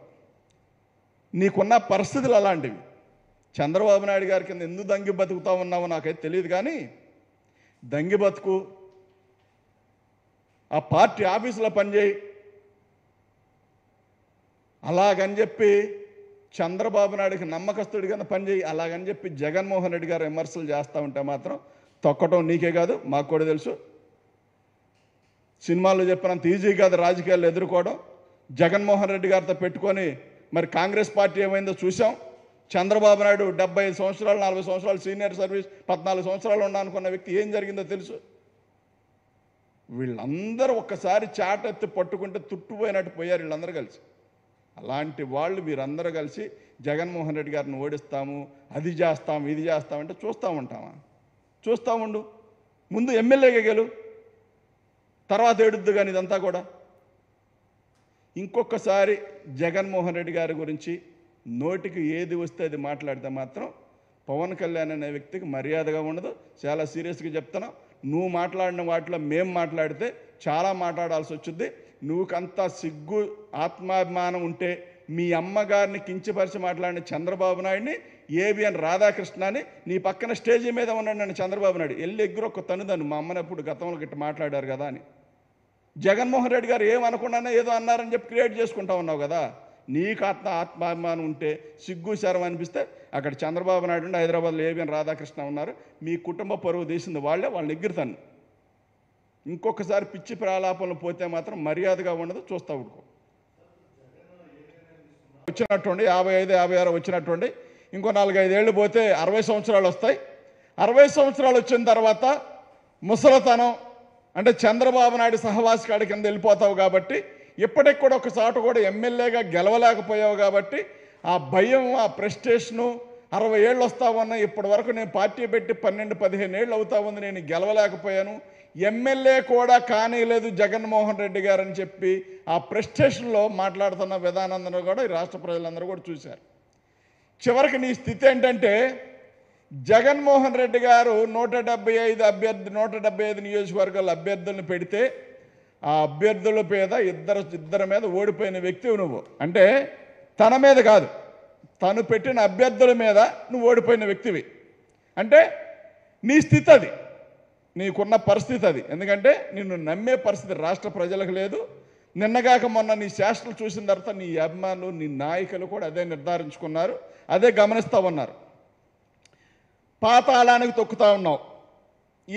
నీకున్న పరిస్థితులు అలాంటివి చంద్రబాబు నాయుడు గారి కింద ఎందుకు దంగి బతుకుతా ఉన్నావో నాకైతే తెలియదు కానీ దంగి బతుకు ఆ పార్టీ ఆఫీసులో పనిచేయి అలాగని చెప్పి చంద్రబాబు నాయుడికి నమ్మకస్తుడి కింద పనిచేయి అలాగని చెప్పి జగన్మోహన్ రెడ్డి గారు విమర్శలు చేస్తూ ఉంటే మాత్రం తొక్కటం నీకే కాదు మాకు కూడా తెలుసు సినిమాల్లో చెప్పినంత ఈజీ కాదు రాజకీయాలు ఎదుర్కోవడం జగన్మోహన్ రెడ్డి గారితో పెట్టుకొని మరి కాంగ్రెస్ పార్టీ ఏమైందో చూసాం చంద్రబాబు నాయుడు డెబ్బై సంవత్సరాలు నలభై సంవత్సరాలు సీనియర్ సర్వీస్ పద్నాలుగు సంవత్సరాలు ఉన్నా అనుకున్న వ్యక్తి ఏం జరిగిందో తెలుసు వీళ్ళందరూ ఒక్కసారి చాటెత్తి పట్టుకుంటే తుట్టుపోయినట్టు పోయారు వీళ్ళందరూ కలిసి అలాంటి వాళ్ళు వీరందరూ కలిసి జగన్మోహన్ రెడ్డి గారిని ఓడిస్తాము అది చేస్తాము ఇది చేస్తామంటే చూస్తూ ఉంటామా చూస్తూ ఉండు ముందు ఎమ్మెల్యేగా గెలు తర్వాత ఏడుద్దు కానీ ఇదంతా కూడా ఇంకొకసారి జగన్మోహన్ రెడ్డి గారి గురించి నోటికి ఏది వస్తే అది మాట్లాడితే మాత్రం పవన్ కళ్యాణ్ అనే వ్యక్తికి మర్యాదగా ఉండదు చాలా సీరియస్గా చెప్తున్నాం నువ్వు మాట్లాడిన వాటిలో మేము మాట్లాడితే చాలా మాట్లాడాల్సి వచ్చింది నువ్వుకంత సిగ్గు ఆత్మాభిమానం ఉంటే మీ అమ్మగారిని కించపరిచి మాట్లాడిన చంద్రబాబు నాయుడిని ఏబిఎన్ రాధాకృష్ణని నీ పక్కన స్టేజీ మీద ఉన్నాడు నన్ను చంద్రబాబు నాయుడు వెళ్ళి ఎగ్గురొక్క ఒక తను మా అమ్మనప్పుడు గతంలో గట్టి మాట్లాడారు కదా అని జగన్మోహన్ రెడ్డి గారు ఏమనకుండానే ఏదో అన్నారని చెప్పి క్రియేట్ చేసుకుంటా ఉన్నావు కదా నీకు ఆత్మ ఆత్మాభిమానం ఉంటే సిగ్గు శరం అనిపిస్తే అక్కడ చంద్రబాబు నాయుడు ఉండి హైదరాబాద్లో ఏబిఎన్ రాధాకృష్ణ ఉన్నారు మీ కుటుంబ పరువు తీసింది వాళ్ళే వాళ్ళని ఎగ్గురుతాను ఇంకొకసారి పిచ్చి ప్రాలాపంలో పోతే మాత్రం మర్యాదగా ఉండదు చూస్తా ఉడుకో వచ్చినట్టుండి యాభై ఐదు యాభై ఆరు వచ్చినట్టుండి ఇంకో నాలుగైదేళ్ళు పోతే అరవై సంవత్సరాలు వస్తాయి అరవై సంవత్సరాలు వచ్చిన తర్వాత ముసలతనం అంటే చంద్రబాబు నాయుడు సహవాసి కాడి కింద వెళ్ళిపోతావు కాబట్టి ఇప్పటికి కూడా ఒక కూడా ఎమ్మెల్యేగా గెలవలేకపోయావు కాబట్టి ఆ భయం ఆ ప్రెస్టేషను అరవై ఏళ్ళు వస్తా ఉన్నా ఇప్పటి వరకు నేను పార్టీ పెట్టి పన్నెండు పదిహేను ఏళ్ళు అవుతా ఉంది నేను గెలవలేకపోయాను ఎమ్మెల్యే కూడా కానీలేదు జగన్మోహన్ రెడ్డి గారు అని చెప్పి ఆ ప్రెస్టేషన్లో మాట్లాడుతున్న విధానందరూ కూడా ఈ రాష్ట్ర ప్రజలందరూ కూడా చూశారు చివరికి నీ స్థితి ఏంటంటే జగన్మోహన్ రెడ్డి గారు నూట డెబ్బై ఐదు అభ్యర్థి నూట డెబ్బై ఐదు నియోజకవర్గాల అభ్యర్థులను పెడితే ఆ అభ్యర్థుల మీద ఇద్దరు ఇద్దరి మీద ఓడిపోయిన వ్యక్తివి నువ్వు అంటే తన మీద కాదు తను పెట్టిన అభ్యర్థుల మీద నువ్వు ఓడిపోయిన వ్యక్తివి అంటే నీ స్థితి అది నీకున్న పరిస్థితి అది ఎందుకంటే నిన్ను నమ్మే పరిస్థితి రాష్ట్ర ప్రజలకు లేదు నిన్నగాక మొన్న నీ శాస్త్రాలు చూసిన తర్వాత నీ అభిమానులు నీ నాయకులు కూడా అదే నిర్ధారించుకున్నారు అదే గమనిస్తూ ఉన్నారు పాతాళానికి తొక్కుతా ఉన్నావు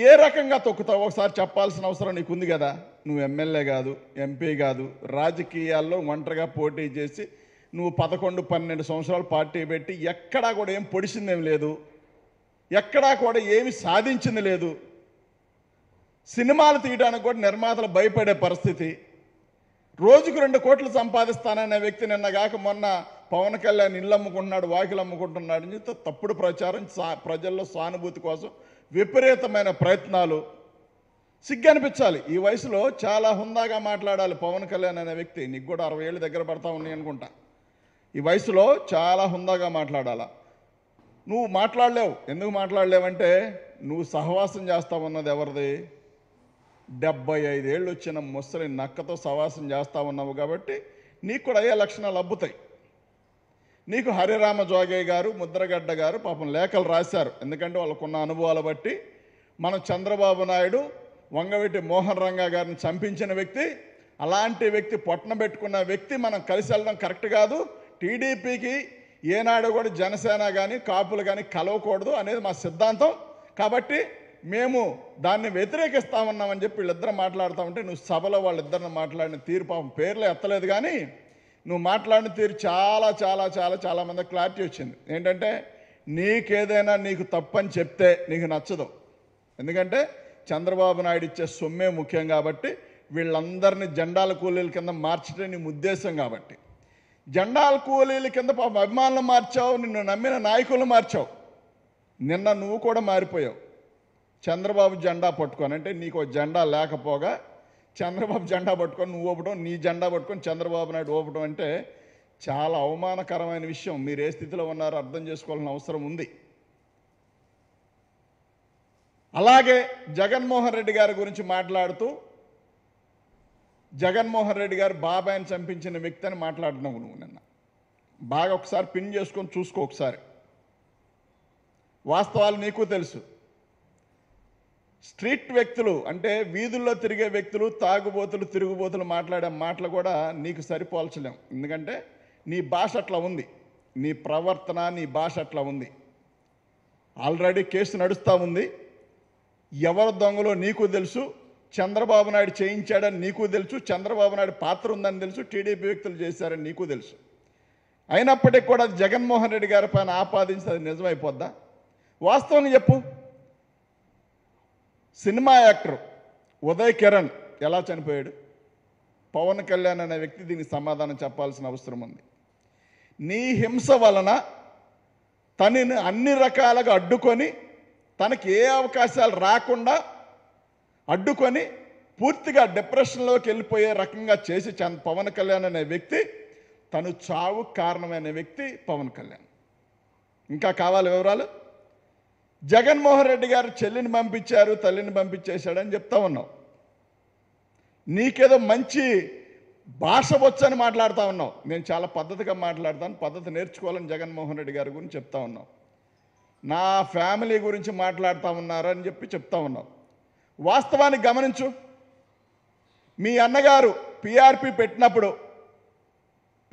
ఏ రకంగా తొక్కుతావు ఒకసారి చెప్పాల్సిన అవసరం నీకు ఉంది కదా నువ్వు ఎమ్మెల్యే కాదు ఎంపీ కాదు రాజకీయాల్లో ఒంటరిగా పోటీ చేసి నువ్వు పదకొండు పన్నెండు సంవత్సరాలు పార్టీ పెట్టి ఎక్కడా కూడా ఏం పొడిచిందేం లేదు ఎక్కడా కూడా ఏమి సాధించింది లేదు సినిమాలు తీయడానికి కూడా నిర్మాతలు భయపడే పరిస్థితి రోజుకు రెండు కోట్లు సంపాదిస్తాననే వ్యక్తి నిన్న కాక మొన్న పవన్ కళ్యాణ్ ఇళ్ళు అమ్ముకుంటున్నాడు వాకిలు అమ్ముకుంటున్నాడు అని చెప్తే తప్పుడు ప్రచారం సా ప్రజల్లో సానుభూతి కోసం విపరీతమైన ప్రయత్నాలు అనిపించాలి ఈ వయసులో చాలా హుందాగా మాట్లాడాలి పవన్ కళ్యాణ్ అనే వ్యక్తి నీకు కూడా అరవై ఏళ్ళు దగ్గర పడతా ఉన్నాయి అనుకుంటా ఈ వయసులో చాలా హుందాగా మాట్లాడాలా నువ్వు మాట్లాడలేవు ఎందుకు మాట్లాడలేవంటే నువ్వు సహవాసం చేస్తా ఉన్నది ఎవరిది డెబ్బై ఐదేళ్ళు వచ్చిన ముసలి నక్కతో సహవాసం చేస్తూ ఉన్నావు కాబట్టి నీకు కూడా అయ్యే లక్షణాలు అబ్బుతాయి నీకు హరిరామ జోగయ్య గారు ముద్రగడ్డ గారు పాపం లేఖలు రాశారు ఎందుకంటే వాళ్ళకున్న అనుభవాలు బట్టి మనం చంద్రబాబు నాయుడు వంగవీటి మోహన్ రంగా గారిని చంపించిన వ్యక్తి అలాంటి వ్యక్తి పొట్టన పెట్టుకున్న వ్యక్తి మనం కలిసి వెళ్ళడం కరెక్ట్ కాదు టీడీపీకి ఏనాడు కూడా జనసేన కానీ కాపులు కానీ కలవకూడదు అనేది మా సిద్ధాంతం కాబట్టి మేము దాన్ని వ్యతిరేకిస్తామన్నామని చెప్పి వీళ్ళిద్దరు మాట్లాడుతామంటే నువ్వు సభలో వాళ్ళిద్దరిని మాట్లాడిన తీర్పు పేర్లు ఎత్తలేదు కానీ నువ్వు మాట్లాడిన తీరు చాలా చాలా చాలా చాలా మంది క్లారిటీ వచ్చింది ఏంటంటే నీకేదైనా నీకు తప్పని చెప్తే నీకు నచ్చదు ఎందుకంటే చంద్రబాబు నాయుడు ఇచ్చే సొమ్మే ముఖ్యం కాబట్టి వీళ్ళందరినీ జెండాల కూలీల కింద మార్చడం నీ ఉద్దేశం కాబట్టి జెండాల కూలీల కింద అభిమానులు మార్చావు నిన్ను నమ్మిన నాయకులు మార్చావు నిన్న నువ్వు కూడా మారిపోయావు చంద్రబాబు జెండా పట్టుకోనంటే నీకు జెండా లేకపోగా చంద్రబాబు జెండా పట్టుకొని నువ్వు ఊపటం నీ జెండా పట్టుకొని చంద్రబాబు నాయుడు ఊపటం అంటే చాలా అవమానకరమైన విషయం మీరు ఏ స్థితిలో ఉన్నారో అర్థం చేసుకోవాల్సిన అవసరం ఉంది అలాగే జగన్మోహన్ రెడ్డి గారి గురించి మాట్లాడుతూ జగన్మోహన్ రెడ్డి గారు బాబాయ్ని చంపించిన వ్యక్తి అని మాట్లాడినావు నువ్వు నిన్న బాగా ఒకసారి పిన్ చేసుకొని చూసుకో ఒకసారి వాస్తవాలు నీకు తెలుసు స్ట్రీట్ వ్యక్తులు అంటే వీధుల్లో తిరిగే వ్యక్తులు తాగుబోతులు తిరుగుబోతులు మాట్లాడే మాటలు కూడా నీకు సరిపోల్చలేం ఎందుకంటే నీ భాష అట్లా ఉంది నీ ప్రవర్తన నీ భాష అట్లా ఉంది ఆల్రెడీ కేసు నడుస్తూ ఉంది ఎవరు దొంగలో నీకు తెలుసు చంద్రబాబు నాయుడు చేయించాడని నీకు తెలుసు చంద్రబాబు నాయుడు పాత్ర ఉందని తెలుసు టీడీపీ వ్యక్తులు చేశారని నీకు తెలుసు అయినప్పటికీ కూడా జగన్మోహన్ రెడ్డి గారి పైన ఆపాదించి అది నిజమైపోద్దా వాస్తవం చెప్పు సినిమా యాక్టర్ ఉదయ్ కిరణ్ ఎలా చనిపోయాడు పవన్ కళ్యాణ్ అనే వ్యక్తి దీనికి సమాధానం చెప్పాల్సిన అవసరం ఉంది నీ హింస వలన తనని అన్ని రకాలుగా అడ్డుకొని తనకి ఏ అవకాశాలు రాకుండా అడ్డుకొని పూర్తిగా డిప్రెషన్లోకి వెళ్ళిపోయే రకంగా చేసి చ పవన్ కళ్యాణ్ అనే వ్యక్తి తను చావు కారణమైన వ్యక్తి పవన్ కళ్యాణ్ ఇంకా కావాలి వివరాలు జగన్మోహన్ రెడ్డి గారు చెల్లిని పంపించారు తల్లిని పంపించేశాడని చెప్తా ఉన్నావు నీకేదో మంచి భాష వచ్చని మాట్లాడుతూ ఉన్నావు నేను చాలా పద్ధతిగా మాట్లాడతాను పద్ధతి నేర్చుకోవాలని జగన్మోహన్ రెడ్డి గారి గురించి చెప్తా ఉన్నావు నా ఫ్యామిలీ గురించి మాట్లాడుతూ ఉన్నారు అని చెప్పి చెప్తా ఉన్నావు వాస్తవాన్ని గమనించు మీ అన్నగారు పిఆర్పి పెట్టినప్పుడు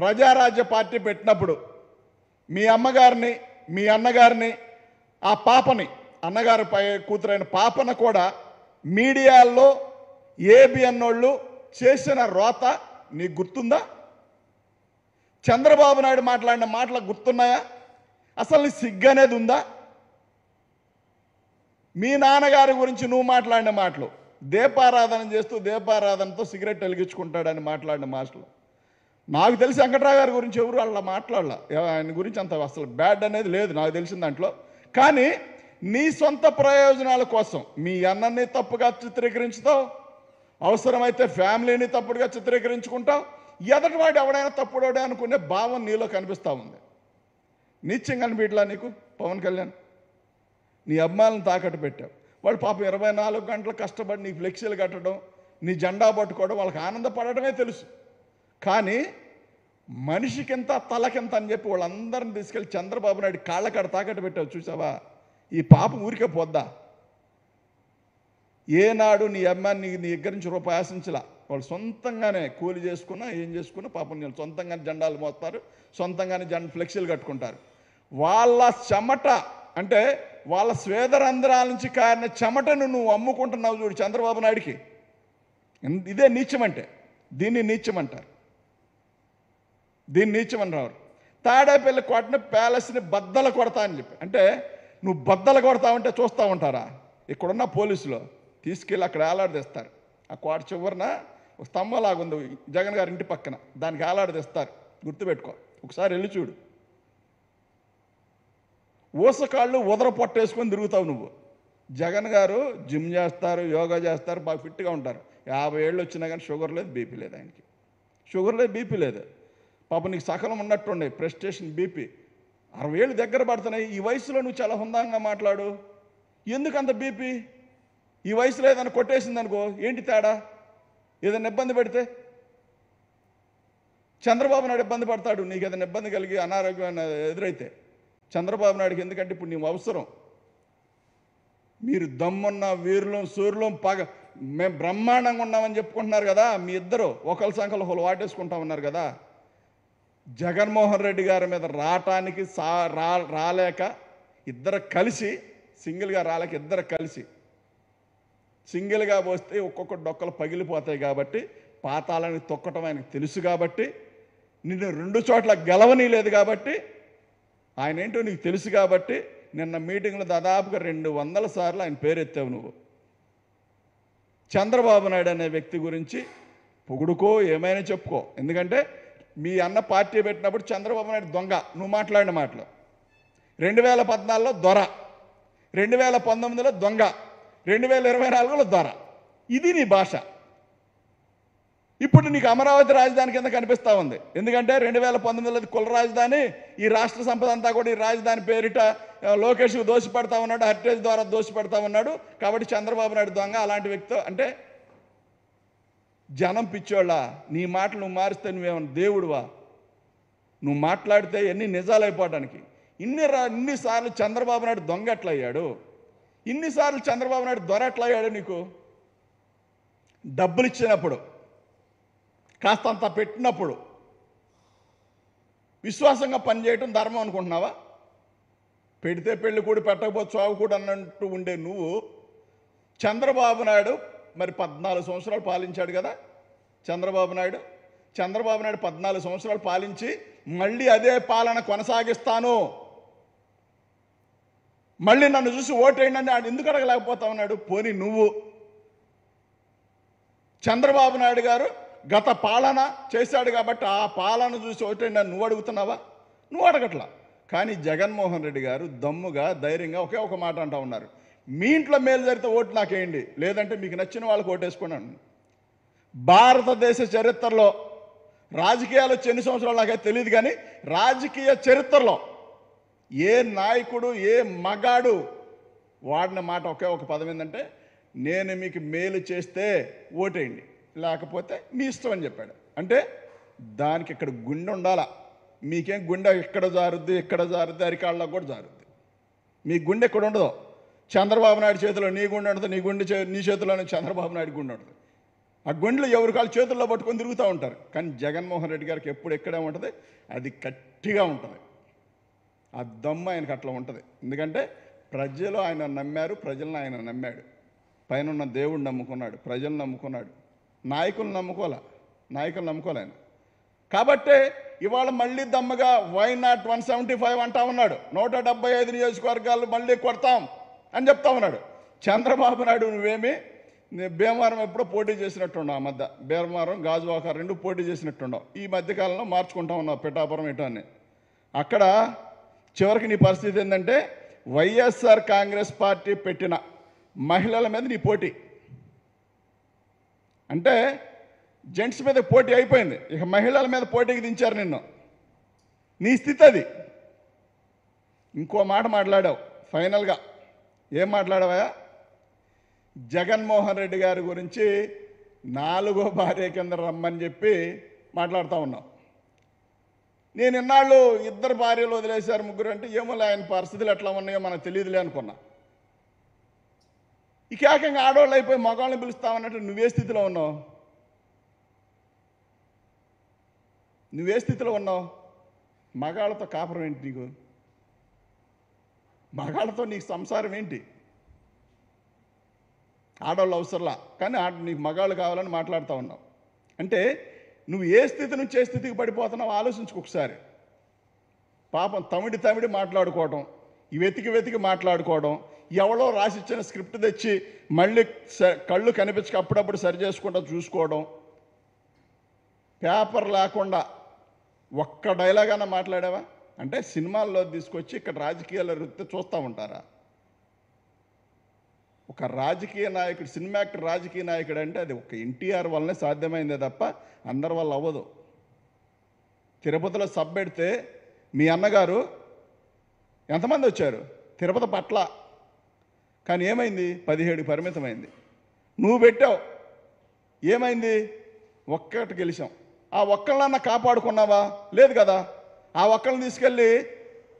ప్రజారాజ్య పార్టీ పెట్టినప్పుడు మీ అమ్మగారిని మీ అన్నగారిని ఆ పాపని అన్నగారి కూతురైన పాపన కూడా మీడియాల్లో ఏబిఎన్ వాళ్ళు చేసిన రోత నీకు గుర్తుందా చంద్రబాబు నాయుడు మాట్లాడిన మాటలు గుర్తున్నాయా అసలు నీ సిగ్గు అనేది ఉందా మీ నాన్నగారి గురించి నువ్వు మాట్లాడిన మాటలు దీపారాధన చేస్తూ దీపారాధనతో సిగరెట్ వెలిగించుకుంటాడని మాట్లాడిన మాటలు నాకు తెలిసి వెంకట్రావు గారి గురించి ఎవరు వాళ్ళ మాట్లాడాల ఆయన గురించి అంత అసలు బ్యాడ్ అనేది లేదు నాకు తెలిసిన దాంట్లో కానీ నీ సొంత ప్రయోజనాల కోసం మీ అన్నని తప్పుగా చిత్రీకరించుతావు అవసరమైతే ఫ్యామిలీని తప్పుడుగా చిత్రీకరించుకుంటావు ఎదటి వాడు ఎవడైనా తప్పుడోడే అనుకునే భావం నీలో కనిపిస్తూ ఉంది నిత్యం కనిపించలా నీకు పవన్ కళ్యాణ్ నీ అమ్మాయిలను తాకట్టు పెట్టావు వాడు పాపం ఇరవై నాలుగు గంటలు కష్టపడి నీ ఫ్లెక్సీలు కట్టడం నీ జెండా పట్టుకోవడం వాళ్ళకి ఆనందపడటమే తెలుసు కానీ మనిషికింత తలకింత అని చెప్పి వాళ్ళందరిని తీసుకెళ్ళి చంద్రబాబు నాయుడు కాళ్ళకాడ తాకట్టు పెట్టావు చూసావా ఈ పాపం ఊరికే పోద్దా ఏనాడు నీ అమ్మాయిని నీ దగ్గర నుంచి రూపాయి ఆశించలా వాళ్ళు సొంతంగానే కూలి చేసుకున్నా ఏం చేసుకున్నా పాపం నేను సొంతంగానే జెండాలు మోస్తారు సొంతంగానే జెండా ఫ్లెక్సీలు కట్టుకుంటారు వాళ్ళ చెమట అంటే వాళ్ళ స్వేదరంధ్రాల నుంచి కారిన చెమటను నువ్వు అమ్ముకుంటున్నావు చూడు చంద్రబాబు నాయుడికి ఇదే నీచమంటే దీన్ని నీచమంటారు దీన్ని నీచమని రావు తాడేపల్లి కోటని ప్యాలెస్ని బద్దలు కొడతా అని చెప్పి అంటే నువ్వు బద్దలు కొడతావంటే చూస్తూ ఉంటారా ఇక్కడున్న పోలీసులు తీసుకెళ్ళి అక్కడ వేలాడదీస్తారు ఆ కోట చివరిన ఒక లాగుంది జగన్ గారి ఇంటి పక్కన దానికి వేలాడదీస్తారు గుర్తుపెట్టుకో ఒకసారి వెళ్ళి చూడు ఊసకాళ్ళు ఉదర పొట్టేసుకొని తిరుగుతావు నువ్వు జగన్ గారు జిమ్ చేస్తారు యోగా చేస్తారు బాగా ఫిట్గా ఉంటారు యాభై ఏళ్ళు వచ్చినా కానీ షుగర్ లేదు బీపీ లేదు ఆయనకి షుగర్ లేదు బీపీ లేదు పాపం నీకు సకలం ఉన్నట్టుండే ప్రెస్టేషన్ బీపీ అరవై ఏళ్ళు దగ్గర పడుతున్నాయి ఈ వయసులో నువ్వు చాలా హుందంగా మాట్లాడు ఎందుకు అంత బీపీ ఈ వయసులో ఏదైనా కొట్టేసింది అనుకో ఏంటి తేడా ఏదైనా ఇబ్బంది పెడితే చంద్రబాబు నాయుడు ఇబ్బంది పడతాడు నీకు ఏదైనా ఇబ్బంది కలిగి అనారోగ్యం ఎదురైతే చంద్రబాబు నాయుడికి ఎందుకంటే ఇప్పుడు నీవు అవసరం మీరు దమ్మున్న వీరులం సూర్యులం పగ మేము బ్రహ్మాండంగా ఉన్నామని చెప్పుకుంటున్నారు కదా మీ ఇద్దరు ఒకరి సంఖ్యలో హోలు వాటేసుకుంటా ఉన్నారు కదా జగన్మోహన్ రెడ్డి గారి మీద రావటానికి సా రా రాలేక ఇద్దరు కలిసి సింగిల్గా రాలేక ఇద్దరు కలిసి సింగిల్గా పోస్తే ఒక్కొక్క డొక్కలు పగిలిపోతాయి కాబట్టి పాతాలని తొక్కటం ఆయనకు తెలుసు కాబట్టి నిన్ను రెండు చోట్ల గెలవనీ లేదు కాబట్టి ఆయన ఏంటో నీకు తెలుసు కాబట్టి నిన్న మీటింగ్లో దాదాపుగా రెండు వందల సార్లు ఆయన పేరెత్తావు నువ్వు చంద్రబాబు నాయుడు అనే వ్యక్తి గురించి పొగుడుకో ఏమైనా చెప్పుకో ఎందుకంటే మీ అన్న పార్టీ పెట్టినప్పుడు చంద్రబాబు నాయుడు దొంగ నువ్వు మాట్లాడిన మాటలు రెండు వేల పద్నాలుగులో దొర రెండు వేల పంతొమ్మిదిలో దొంగ రెండు వేల ఇరవై నాలుగులో దొర ఇది నీ భాష ఇప్పుడు నీకు అమరావతి రాజధాని కింద కనిపిస్తూ ఉంది ఎందుకంటే రెండు వేల పంతొమ్మిదిలో కుల రాజధాని ఈ రాష్ట్ర సంపద అంతా కూడా ఈ రాజధాని పేరిట లోకేష్కు దోషి పెడతా ఉన్నాడు హరిటేజ్ ద్వారా దోషి పెడతా ఉన్నాడు కాబట్టి చంద్రబాబు నాయుడు దొంగ అలాంటి వ్యక్తితో అంటే జనం పిచ్చోళ్ళ నీ మాటలు నువ్వు మారిస్తే నువ్వేమన్నా దేవుడువా నువ్వు మాట్లాడితే ఎన్ని నిజాలైపోవడానికి ఇన్ని రా ఇన్నిసార్లు చంద్రబాబు నాయుడు దొంగ ఎట్లయ్యాడు ఇన్నిసార్లు చంద్రబాబు నాయుడు దొర ఎట్లయ్యాడు నీకు డబ్బులు ఇచ్చినప్పుడు కాస్తంత పెట్టినప్పుడు విశ్వాసంగా పనిచేయటం ధర్మం అనుకుంటున్నావా పెడితే పెళ్ళి కూడా పెట్టకపోతే చావు కూడా అన్నట్టు ఉండే నువ్వు చంద్రబాబు నాయుడు మరి పద్నాలుగు సంవత్సరాలు పాలించాడు కదా చంద్రబాబు నాయుడు చంద్రబాబు నాయుడు పద్నాలుగు సంవత్సరాలు పాలించి మళ్ళీ అదే పాలన కొనసాగిస్తాను మళ్ళీ నన్ను చూసి ఓటేయండి అని ఎందుకు అడగలేకపోతా ఉన్నాడు పోని నువ్వు చంద్రబాబు నాయుడు గారు గత పాలన చేశాడు కాబట్టి ఆ పాలన చూసి ఓటేయండి అని నువ్వు అడుగుతున్నావా నువ్వు అడగట్లా కానీ జగన్మోహన్ రెడ్డి గారు దమ్ముగా ధైర్యంగా ఒకే ఒక మాట అంటూ ఉన్నారు మీ ఇంట్లో మేలు జరిగితే ఓటు నాకేయండి లేదంటే మీకు నచ్చిన వాళ్ళకి ఓటేసుకున్నాను భారతదేశ చరిత్రలో రాజకీయాలు వచ్చి ఎన్ని సంవత్సరాలు నాకైతే తెలియదు కానీ రాజకీయ చరిత్రలో ఏ నాయకుడు ఏ మగాడు వాడిన మాట ఒకే ఒక పదం ఏంటంటే నేను మీకు మేలు చేస్తే ఓటేయండి లేకపోతే మీ ఇష్టం అని చెప్పాడు అంటే దానికి ఇక్కడ గుండె ఉండాల మీకేం గుండె ఇక్కడ జారుద్ది ఎక్కడ జారుద్ది అరికాళ్ళకు కూడా జారుద్ది మీ గుండె ఎక్కడ ఉండదు చంద్రబాబు నాయుడు చేతిలో నీ గుండె ఉంటుంది నీ గుండె నీ చేతిలోనే చంద్రబాబు నాయుడు గుండె ఉంటుంది ఆ గుండెలు ఎవరి కాళ్ళు చేతుల్లో పట్టుకొని తిరుగుతూ ఉంటారు కానీ జగన్మోహన్ రెడ్డి గారికి ఎప్పుడు ఎక్కడే ఉంటుంది అది గట్టిగా ఉంటుంది ఆ దమ్ము ఆయనకు అట్లా ఉంటుంది ఎందుకంటే ప్రజలు ఆయన నమ్మారు ప్రజలను ఆయన నమ్మాడు పైన ఉన్న దేవుడు నమ్ముకున్నాడు ప్రజలు నమ్ముకున్నాడు నాయకులు నమ్ముకోలే నాయకులు నమ్ముకోలే కాబట్టే ఇవాళ మళ్ళీ దమ్మగా why not one seventy five అంటా ఉన్నాడు నూట డెబ్బై ఐదు నియోజకవర్గాలు మళ్ళీ కొడతాం అని చెప్తా ఉన్నాడు చంద్రబాబు నాయుడు నువ్వేమి భీమవరం ఎప్పుడో పోటీ చేసినట్టున్నావు ఆ మధ్య భీమవరం గాజువాక రెండు పోటీ చేసినట్టున్నావు ఈ మధ్యకాలంలో మార్చుకుంటా ఉన్నావు పిఠాపురం ఇటాన్ని అక్కడ చివరికి నీ పరిస్థితి ఏంటంటే వైఎస్ఆర్ కాంగ్రెస్ పార్టీ పెట్టిన మహిళల మీద నీ పోటీ అంటే జెంట్స్ మీద పోటీ అయిపోయింది ఇక మహిళల మీద పోటీకి దించారు నిన్ను నీ స్థితి అది ఇంకో మాట మాట్లాడావు ఫైనల్గా ఏం మాట్లాడవా జగన్మోహన్ రెడ్డి గారి గురించి నాలుగో భార్య కింద రమ్మని చెప్పి మాట్లాడుతూ ఉన్నాం నేను ఇన్నాళ్ళు ఇద్దరు భార్యలు వదిలేశారు ముగ్గురు అంటే ఏమో ఆయన పరిస్థితులు ఎట్లా ఉన్నాయో మనకు తెలియదులే అనుకున్నా ఇక ఏకంగా ఆడవాళ్ళు అయిపోయి మగాళ్ళని పిలుస్తామన్నట్టు నువ్వే స్థితిలో ఉన్నావు నువ్వే స్థితిలో ఉన్నావు మగాళ్ళతో కాపురం ఏంటి నీకు మగాళ్ళతో నీకు సంసారం ఏంటి ఆడవాళ్ళు అవసరంలా కానీ ఆడ నీకు మగాళ్ళు కావాలని మాట్లాడుతూ ఉన్నావు అంటే నువ్వు ఏ స్థితి నుంచి ఏ స్థితికి పడిపోతున్నావు ఆలోచించుకోసారి ఒకసారి పాపం తమిడి తమిడి మాట్లాడుకోవడం వెతికి వెతికి మాట్లాడుకోవడం ఎవడో రాసిచ్చిన స్క్రిప్ట్ తెచ్చి మళ్ళీ స కళ్ళు కనిపించక అప్పుడప్పుడు సరి చేసుకుంటా చూసుకోవడం పేపర్ లేకుండా ఒక్క డైలాగ్ అన్న మాట్లాడావా అంటే సినిమాల్లో తీసుకొచ్చి ఇక్కడ రాజకీయాల వృత్తి చూస్తూ ఉంటారా ఒక రాజకీయ నాయకుడు సినిమా యాక్టర్ రాజకీయ నాయకుడు అంటే అది ఒక ఎన్టీఆర్ వల్లనే సాధ్యమైందే తప్ప అందరి వల్ల అవ్వదు తిరుపతిలో సబ్ పెడితే మీ అన్నగారు ఎంతమంది వచ్చారు తిరుపతి పట్ల కానీ ఏమైంది పదిహేడు పరిమితమైంది నువ్వు పెట్టావు ఏమైంది ఒక్కటి గెలిచాం ఆ ఒక్కళ్ళన్నా కాపాడుకున్నావా లేదు కదా ఆ ఒక్కరిని తీసుకెళ్ళి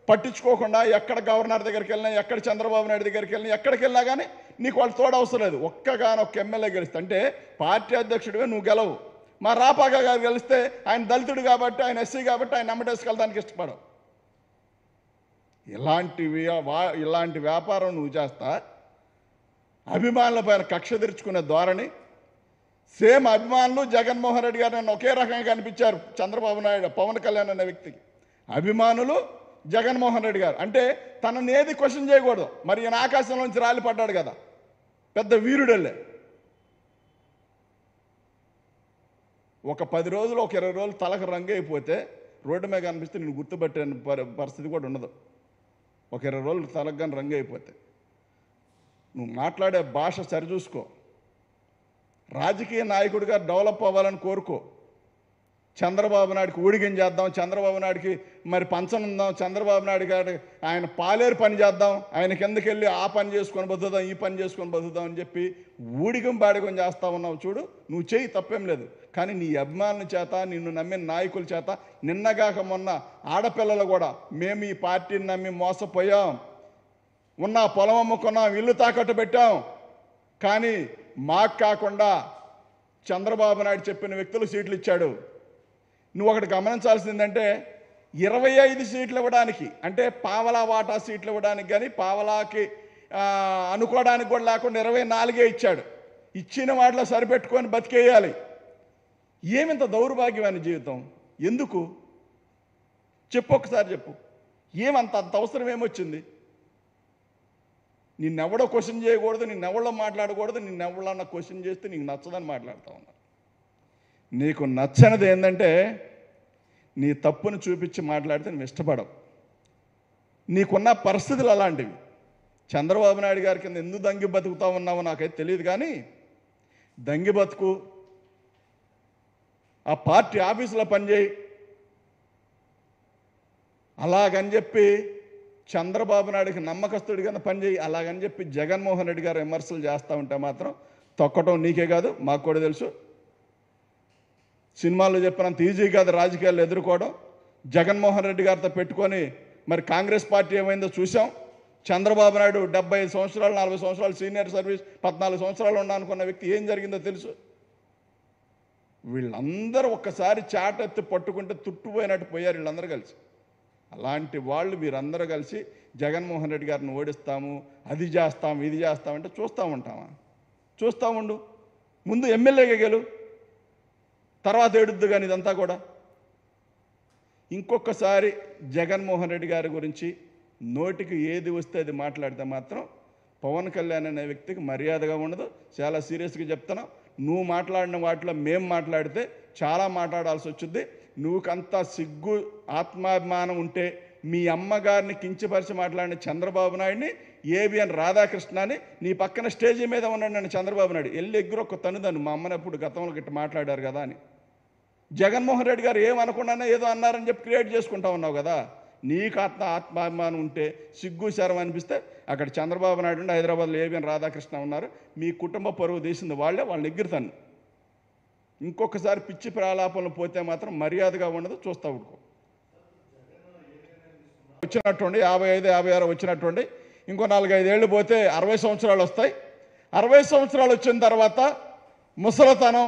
పట్టించుకోకుండా ఎక్కడ గవర్నర్ దగ్గరికి వెళ్ళినా ఎక్కడ చంద్రబాబు నాయుడు దగ్గరికి వెళ్ళినా ఎక్కడికి వెళ్ళినా కానీ నీకు వాళ్ళు తోడు అవసరం లేదు ఒక్కగానొక్క ఎమ్మెల్యే గెలిస్తే అంటే పార్టీ అధ్యక్షుడివే నువ్వు గెలవు మా రాపాక గారు గెలిస్తే ఆయన దళితుడు కాబట్టి ఆయన ఎస్సీ కాబట్టి ఆయన నమ్మటేసుకెళ్ళడానికి ఇష్టపడవు ఇలాంటి ఇలాంటి వ్యాపారం నువ్వు చేస్తా అభిమానుల పైన కక్ష తెరుచుకునే ధోరణి సేమ్ అభిమానులు జగన్మోహన్ రెడ్డి గారు నన్ను ఒకే రకంగా కనిపించారు చంద్రబాబు నాయుడు పవన్ కళ్యాణ్ అనే వ్యక్తికి అభిమానులు జగన్మోహన్ రెడ్డి గారు అంటే తనని ఏది క్వశ్చన్ చేయకూడదు మరి ఈయన ఆకాశంలోంచి రాలిపడ్డాడు కదా పెద్ద వీరుడల్లే ఒక పది రోజులు ఒక ఇరవై రోజులు తలకు రంగు అయిపోతే రోడ్డు మీద కనిపిస్తే నేను గుర్తుపెట్టే పరిస్థితి కూడా ఉండదు ఒక ఇరవై రోజులు తలకు కానీ రంగు అయిపోతే నువ్వు మాట్లాడే భాష సరిచూసుకో రాజకీయ నాయకుడిగా డెవలప్ అవ్వాలని కోరుకో చంద్రబాబు నాయుడికి ఊడిగం చేద్దాం చంద్రబాబు నాయుడికి మరి పంచనుందాం చంద్రబాబు నాయుడు గారి ఆయన పాలేరు పని చేద్దాం ఆయన కిందకి వెళ్ళి ఆ పని చేసుకొని బతుకుదాం ఈ పని చేసుకొని బతుకుదాం అని చెప్పి ఊడిగం బాడిగం చేస్తా ఉన్నావు చూడు నువ్వు చేయి తప్పేం లేదు కానీ నీ అభిమానుల చేత నిన్ను నమ్మిన నాయకుల చేత నిన్నగాక మొన్న ఆడపిల్లలు కూడా మేము ఈ పార్టీని నమ్మి మోసపోయాం ఉన్న పొలం అమ్ముకున్నాం ఇల్లు తాకట్టు పెట్టాం కానీ మాకు కాకుండా చంద్రబాబు నాయుడు చెప్పిన వ్యక్తులు సీట్లు ఇచ్చాడు నువ్వు ఒకటి గమనించాల్సింది ఏంటంటే ఇరవై ఐదు సీట్లు ఇవ్వడానికి అంటే పావలా వాటా సీట్లు ఇవ్వడానికి కానీ పావలాకి అనుకోవడానికి కూడా లేకుండా ఇరవై నాలుగే ఇచ్చాడు ఇచ్చిన వాటిలో సరిపెట్టుకొని బతికేయాలి ఏమింత దౌర్భాగ్యమైన జీవితం ఎందుకు చెప్పు ఒకసారి చెప్పు ఏమంత అంత అవసరం ఏమొచ్చింది నిన్నెవడో క్వశ్చన్ చేయకూడదు నిన్నెవడో మాట్లాడకూడదు నిన్నెవడన్నా క్వశ్చన్ చేస్తే నీకు నచ్చదని మాట్లాడుతూ ఉన్నా నీకు నచ్చనిది ఏంటంటే నీ తప్పును చూపించి మాట్లాడితే నువ్వు ఇష్టపడవు నీకున్న పరిస్థితులు అలాంటివి చంద్రబాబు నాయుడు గారి కింద ఎందుకు దంగి బతుకుతా ఉన్నావో నాకైతే తెలియదు కానీ దంగి బతుకు ఆ పార్టీ ఆఫీసులో పనిచేయి అలాగని చెప్పి చంద్రబాబు నాయుడికి నమ్మకస్తుడి కింద పనిచేయి అలాగని చెప్పి జగన్మోహన్ రెడ్డి గారు విమర్శలు చేస్తూ ఉంటే మాత్రం తొక్కటం నీకే కాదు మాకు కూడా తెలుసు సినిమాల్లో చెప్పినంత ఈజీ కాదు రాజకీయాలు ఎదుర్కోవడం జగన్మోహన్ రెడ్డి గారితో పెట్టుకొని మరి కాంగ్రెస్ పార్టీ ఏమైందో చూసాం చంద్రబాబు నాయుడు డెబ్బై సంవత్సరాలు నలభై సంవత్సరాలు సీనియర్ సర్వీస్ పద్నాలుగు సంవత్సరాలు ఉన్నానుకున్న వ్యక్తి ఏం జరిగిందో తెలుసు వీళ్ళందరూ ఒక్కసారి చాటెత్తి పట్టుకుంటే తుట్టుపోయినట్టు పోయారు వీళ్ళందరూ కలిసి అలాంటి వాళ్ళు మీరందరూ కలిసి జగన్మోహన్ రెడ్డి గారిని ఓడిస్తాము అది చేస్తాము ఇది చేస్తామంటే చూస్తూ ఉంటామా చూస్తూ ఉండు ముందు ఎమ్మెల్యేగా గెలు తర్వాత ఏడుద్దు కానీ ఇదంతా కూడా ఇంకొకసారి జగన్మోహన్ రెడ్డి గారి గురించి నోటికి ఏది వస్తే అది మాట్లాడితే మాత్రం పవన్ కళ్యాణ్ అనే వ్యక్తికి మర్యాదగా ఉండదు చాలా సీరియస్గా చెప్తున్నాం నువ్వు మాట్లాడిన వాటిలో మేం మాట్లాడితే చాలా మాట్లాడాల్సి వచ్చింది నువ్వుకంత సిగ్గు ఆత్మాభిమానం ఉంటే మీ అమ్మగారిని కించపరిచి మాట్లాడిన చంద్రబాబు నాయుడిని ఏబిఎన్ రాధాకృష్ణని నీ పక్కన స్టేజీ మీద ఉన్నాడు నన్ను చంద్రబాబు నాయుడు వెళ్ళి ఎగ్గురు ఒక తను మా అప్పుడు గతంలో గట్టి మాట్లాడారు కదా అని జగన్మోహన్ రెడ్డి గారు ఏమనకుండానే ఏదో అన్నారని చెప్పి క్రియేట్ చేసుకుంటా ఉన్నావు కదా నీకు ఆత్మ ఆత్మాభిమానం ఉంటే సిగ్గు శరం అనిపిస్తే అక్కడ చంద్రబాబు నాయుడు ఉండి హైదరాబాద్లో ఏబిఎన్ రాధాకృష్ణ ఉన్నారు మీ కుటుంబ పరువు తీసింది వాళ్ళే వాళ్ళని ఎగ్గురుతాను ఇంకొకసారి పిచ్చి ప్రాలాపనలు పోతే మాత్రం మర్యాదగా ఉండదు చూస్తా ఉడుకో వచ్చినట్టుండి యాభై ఐదు యాభై ఆరు వచ్చినట్టుండి ఇంకో నాలుగైదేళ్ళు పోతే అరవై సంవత్సరాలు వస్తాయి అరవై సంవత్సరాలు వచ్చిన తర్వాత ముసలతనం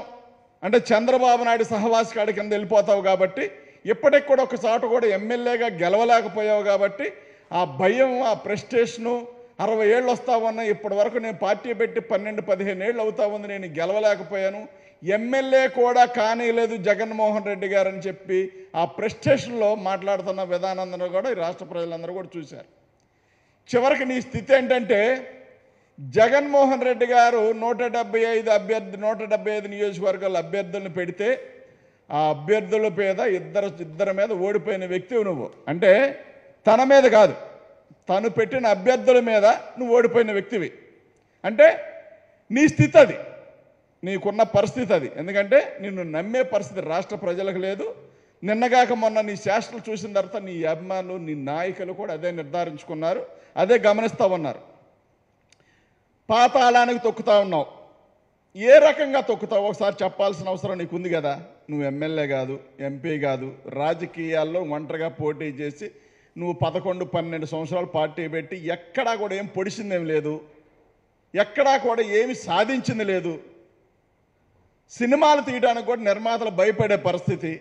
అంటే చంద్రబాబు నాయుడు సహవాసి కాడి కింద వెళ్ళిపోతావు కాబట్టి ఇప్పటికి కూడా ఒక కూడా ఎమ్మెల్యేగా గెలవలేకపోయావు కాబట్టి ఆ భయం ఆ ప్రెస్టేషను అరవై ఏళ్ళు వస్తా ఉన్నా ఇప్పటి వరకు నేను పార్టీ పెట్టి పన్నెండు పదిహేను ఏళ్ళు అవుతా ఉంది నేను గెలవలేకపోయాను ఎమ్మెల్యే కూడా కానీలేదు జగన్మోహన్ రెడ్డి గారు అని చెప్పి ఆ ప్రెస్టేషన్లో మాట్లాడుతున్న విధానందరూ కూడా ఈ రాష్ట్ర ప్రజలందరూ కూడా చూశారు చివరికి నీ స్థితి ఏంటంటే జగన్మోహన్ రెడ్డి గారు నూట డెబ్బై ఐదు అభ్యర్థి నూట డెబ్బై ఐదు నియోజకవర్గాల అభ్యర్థులను పెడితే ఆ అభ్యర్థుల మీద ఇద్దరు ఇద్దరి మీద ఓడిపోయిన వ్యక్తివి నువ్వు అంటే తన మీద కాదు తను పెట్టిన అభ్యర్థుల మీద నువ్వు ఓడిపోయిన వ్యక్తివి అంటే నీ స్థితి అది నీకున్న పరిస్థితి అది ఎందుకంటే నిన్ను నమ్మే పరిస్థితి రాష్ట్ర ప్రజలకు లేదు నిన్నగాక మొన్న నీ శాస్త్రలు చూసిన తర్వాత నీ అభిమానులు నీ నాయకులు కూడా అదే నిర్ధారించుకున్నారు అదే గమనిస్తూ ఉన్నారు పాతాళానికి తొక్కుతా ఉన్నావు ఏ రకంగా తొక్కుతావు ఒకసారి చెప్పాల్సిన అవసరం నీకుంది కదా నువ్వు ఎమ్మెల్యే కాదు ఎంపీ కాదు రాజకీయాల్లో ఒంటరిగా పోటీ చేసి నువ్వు పదకొండు పన్నెండు సంవత్సరాలు పార్టీ పెట్టి ఎక్కడా కూడా ఏం పొడిచిందేం లేదు ఎక్కడా కూడా ఏమి సాధించింది లేదు సినిమాలు తీయడానికి కూడా నిర్మాతలు భయపడే పరిస్థితి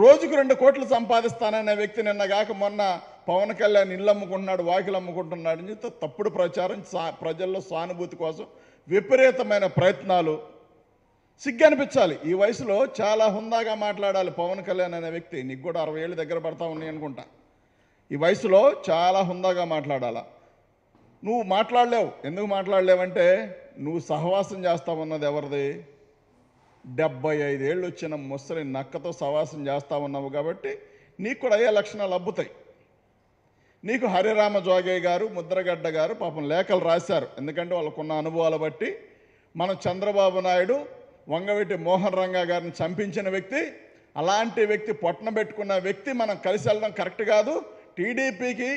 రోజుకు రెండు కోట్లు సంపాదిస్తాననే వ్యక్తి నిన్న కాక మొన్న పవన్ కళ్యాణ్ ఇల్లు అమ్ముకుంటున్నాడు వాకిలు అమ్ముకుంటున్నాడు అని చెప్తే తప్పుడు ప్రచారం సా ప్రజల్లో సానుభూతి కోసం విపరీతమైన ప్రయత్నాలు సిగ్గనిపించాలి ఈ వయసులో చాలా హుందాగా మాట్లాడాలి పవన్ కళ్యాణ్ అనే వ్యక్తి నీకు కూడా అరవై ఏళ్ళు దగ్గర పడతా ఉన్నాయి అనుకుంటా ఈ వయసులో చాలా హుందాగా మాట్లాడాలా నువ్వు మాట్లాడలేవు ఎందుకు మాట్లాడలేవంటే నువ్వు సహవాసం ఉన్నది ఎవరిది డెబ్బై ఐదేళ్ళు వచ్చిన ముసలి నక్కతో సహవాసం చేస్తూ ఉన్నావు కాబట్టి నీకు కూడా అయ్యే లక్షణాలు అబ్బుతాయి నీకు హరిరామ జోగయ్య గారు ముద్రగడ్డ గారు పాపం లేఖలు రాశారు ఎందుకంటే వాళ్ళకున్న అనుభవాలు బట్టి మనం చంద్రబాబు నాయుడు వంగవెట్టి మోహన్ రంగా గారిని చంపించిన వ్యక్తి అలాంటి వ్యక్తి పొట్టన పెట్టుకున్న వ్యక్తి మనం కలిసి వెళ్ళడం కరెక్ట్ కాదు టీడీపీకి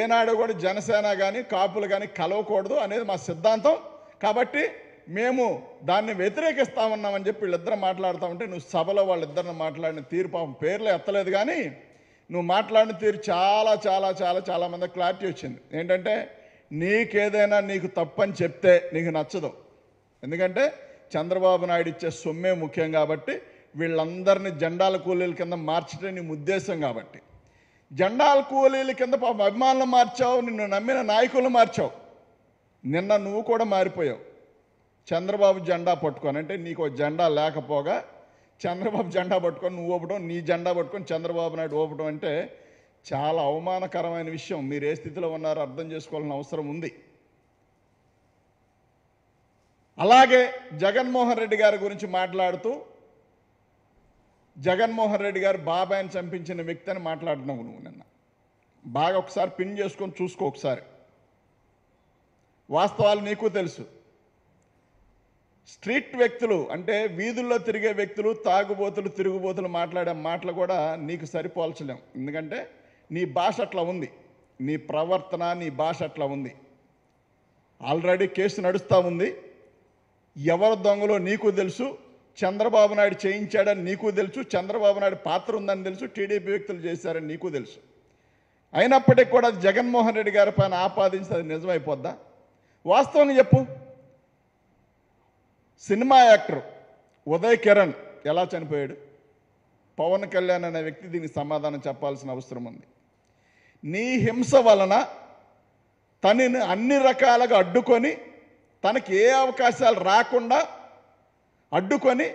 ఏనాడు కూడా జనసేన కానీ కాపులు కానీ కలవకూడదు అనేది మా సిద్ధాంతం కాబట్టి మేము దాన్ని వ్యతిరేకిస్తామన్నామని చెప్పి వీళ్ళిద్దరం మాట్లాడుతూ ఉంటే నువ్వు సభలో వాళ్ళిద్దరిని మాట్లాడిన తీర్పు పేర్లు ఎత్తలేదు కానీ నువ్వు మాట్లాడిన తీరు చాలా చాలా చాలా చాలా మంది క్లారిటీ వచ్చింది ఏంటంటే నీకేదైనా నీకు తప్పని చెప్తే నీకు నచ్చదు ఎందుకంటే చంద్రబాబు నాయుడు ఇచ్చే సొమ్మే ముఖ్యం కాబట్టి వీళ్ళందరినీ జెండాల కూలీల కింద మార్చడం నీ ఉద్దేశం కాబట్టి జెండాల కూలీల కింద పాప అభిమానులు మార్చావు నిన్ను నమ్మిన నాయకులు మార్చావు నిన్న నువ్వు కూడా మారిపోయావు చంద్రబాబు జెండా పట్టుకొని అంటే నీకు జెండా లేకపోగా చంద్రబాబు జెండా పట్టుకొని నువ్వు ఊపడం నీ జెండా పట్టుకొని చంద్రబాబు నాయుడు ఓపడం అంటే చాలా అవమానకరమైన విషయం మీరు ఏ స్థితిలో ఉన్నారో అర్థం చేసుకోవాలని అవసరం ఉంది అలాగే జగన్మోహన్ రెడ్డి గారి గురించి మాట్లాడుతూ జగన్మోహన్ రెడ్డి గారు బాబాయ్ని చంపించిన వ్యక్తి అని మాట్లాడినావు నువ్వు నిన్న బాగా ఒకసారి పిన్ చేసుకొని చూసుకో ఒకసారి వాస్తవాలు నీకు తెలుసు స్ట్రీట్ వ్యక్తులు అంటే వీధుల్లో తిరిగే వ్యక్తులు తాగుబోతులు తిరుగుబోతులు మాట్లాడే మాటలు కూడా నీకు సరిపోల్చలేం ఎందుకంటే నీ భాష అట్లా ఉంది నీ ప్రవర్తన నీ భాష అట్లా ఉంది ఆల్రెడీ కేసు నడుస్తూ ఉంది ఎవరు దొంగలో నీకు తెలుసు చంద్రబాబు నాయుడు చేయించాడని నీకు తెలుసు చంద్రబాబు నాయుడు పాత్ర ఉందని తెలుసు టీడీపీ వ్యక్తులు చేశారని నీకు తెలుసు అయినప్పటికీ కూడా జగన్మోహన్ రెడ్డి గారి పైన ఆపాదించి అది నిజమైపోద్దా వాస్తవం చెప్పు సినిమా యాక్టర్ ఉదయ్ కిరణ్ ఎలా చనిపోయాడు పవన్ కళ్యాణ్ అనే వ్యక్తి దీనికి సమాధానం చెప్పాల్సిన అవసరం ఉంది నీ హింస వలన తనని అన్ని రకాలుగా అడ్డుకొని తనకి ఏ అవకాశాలు రాకుండా అడ్డుకొని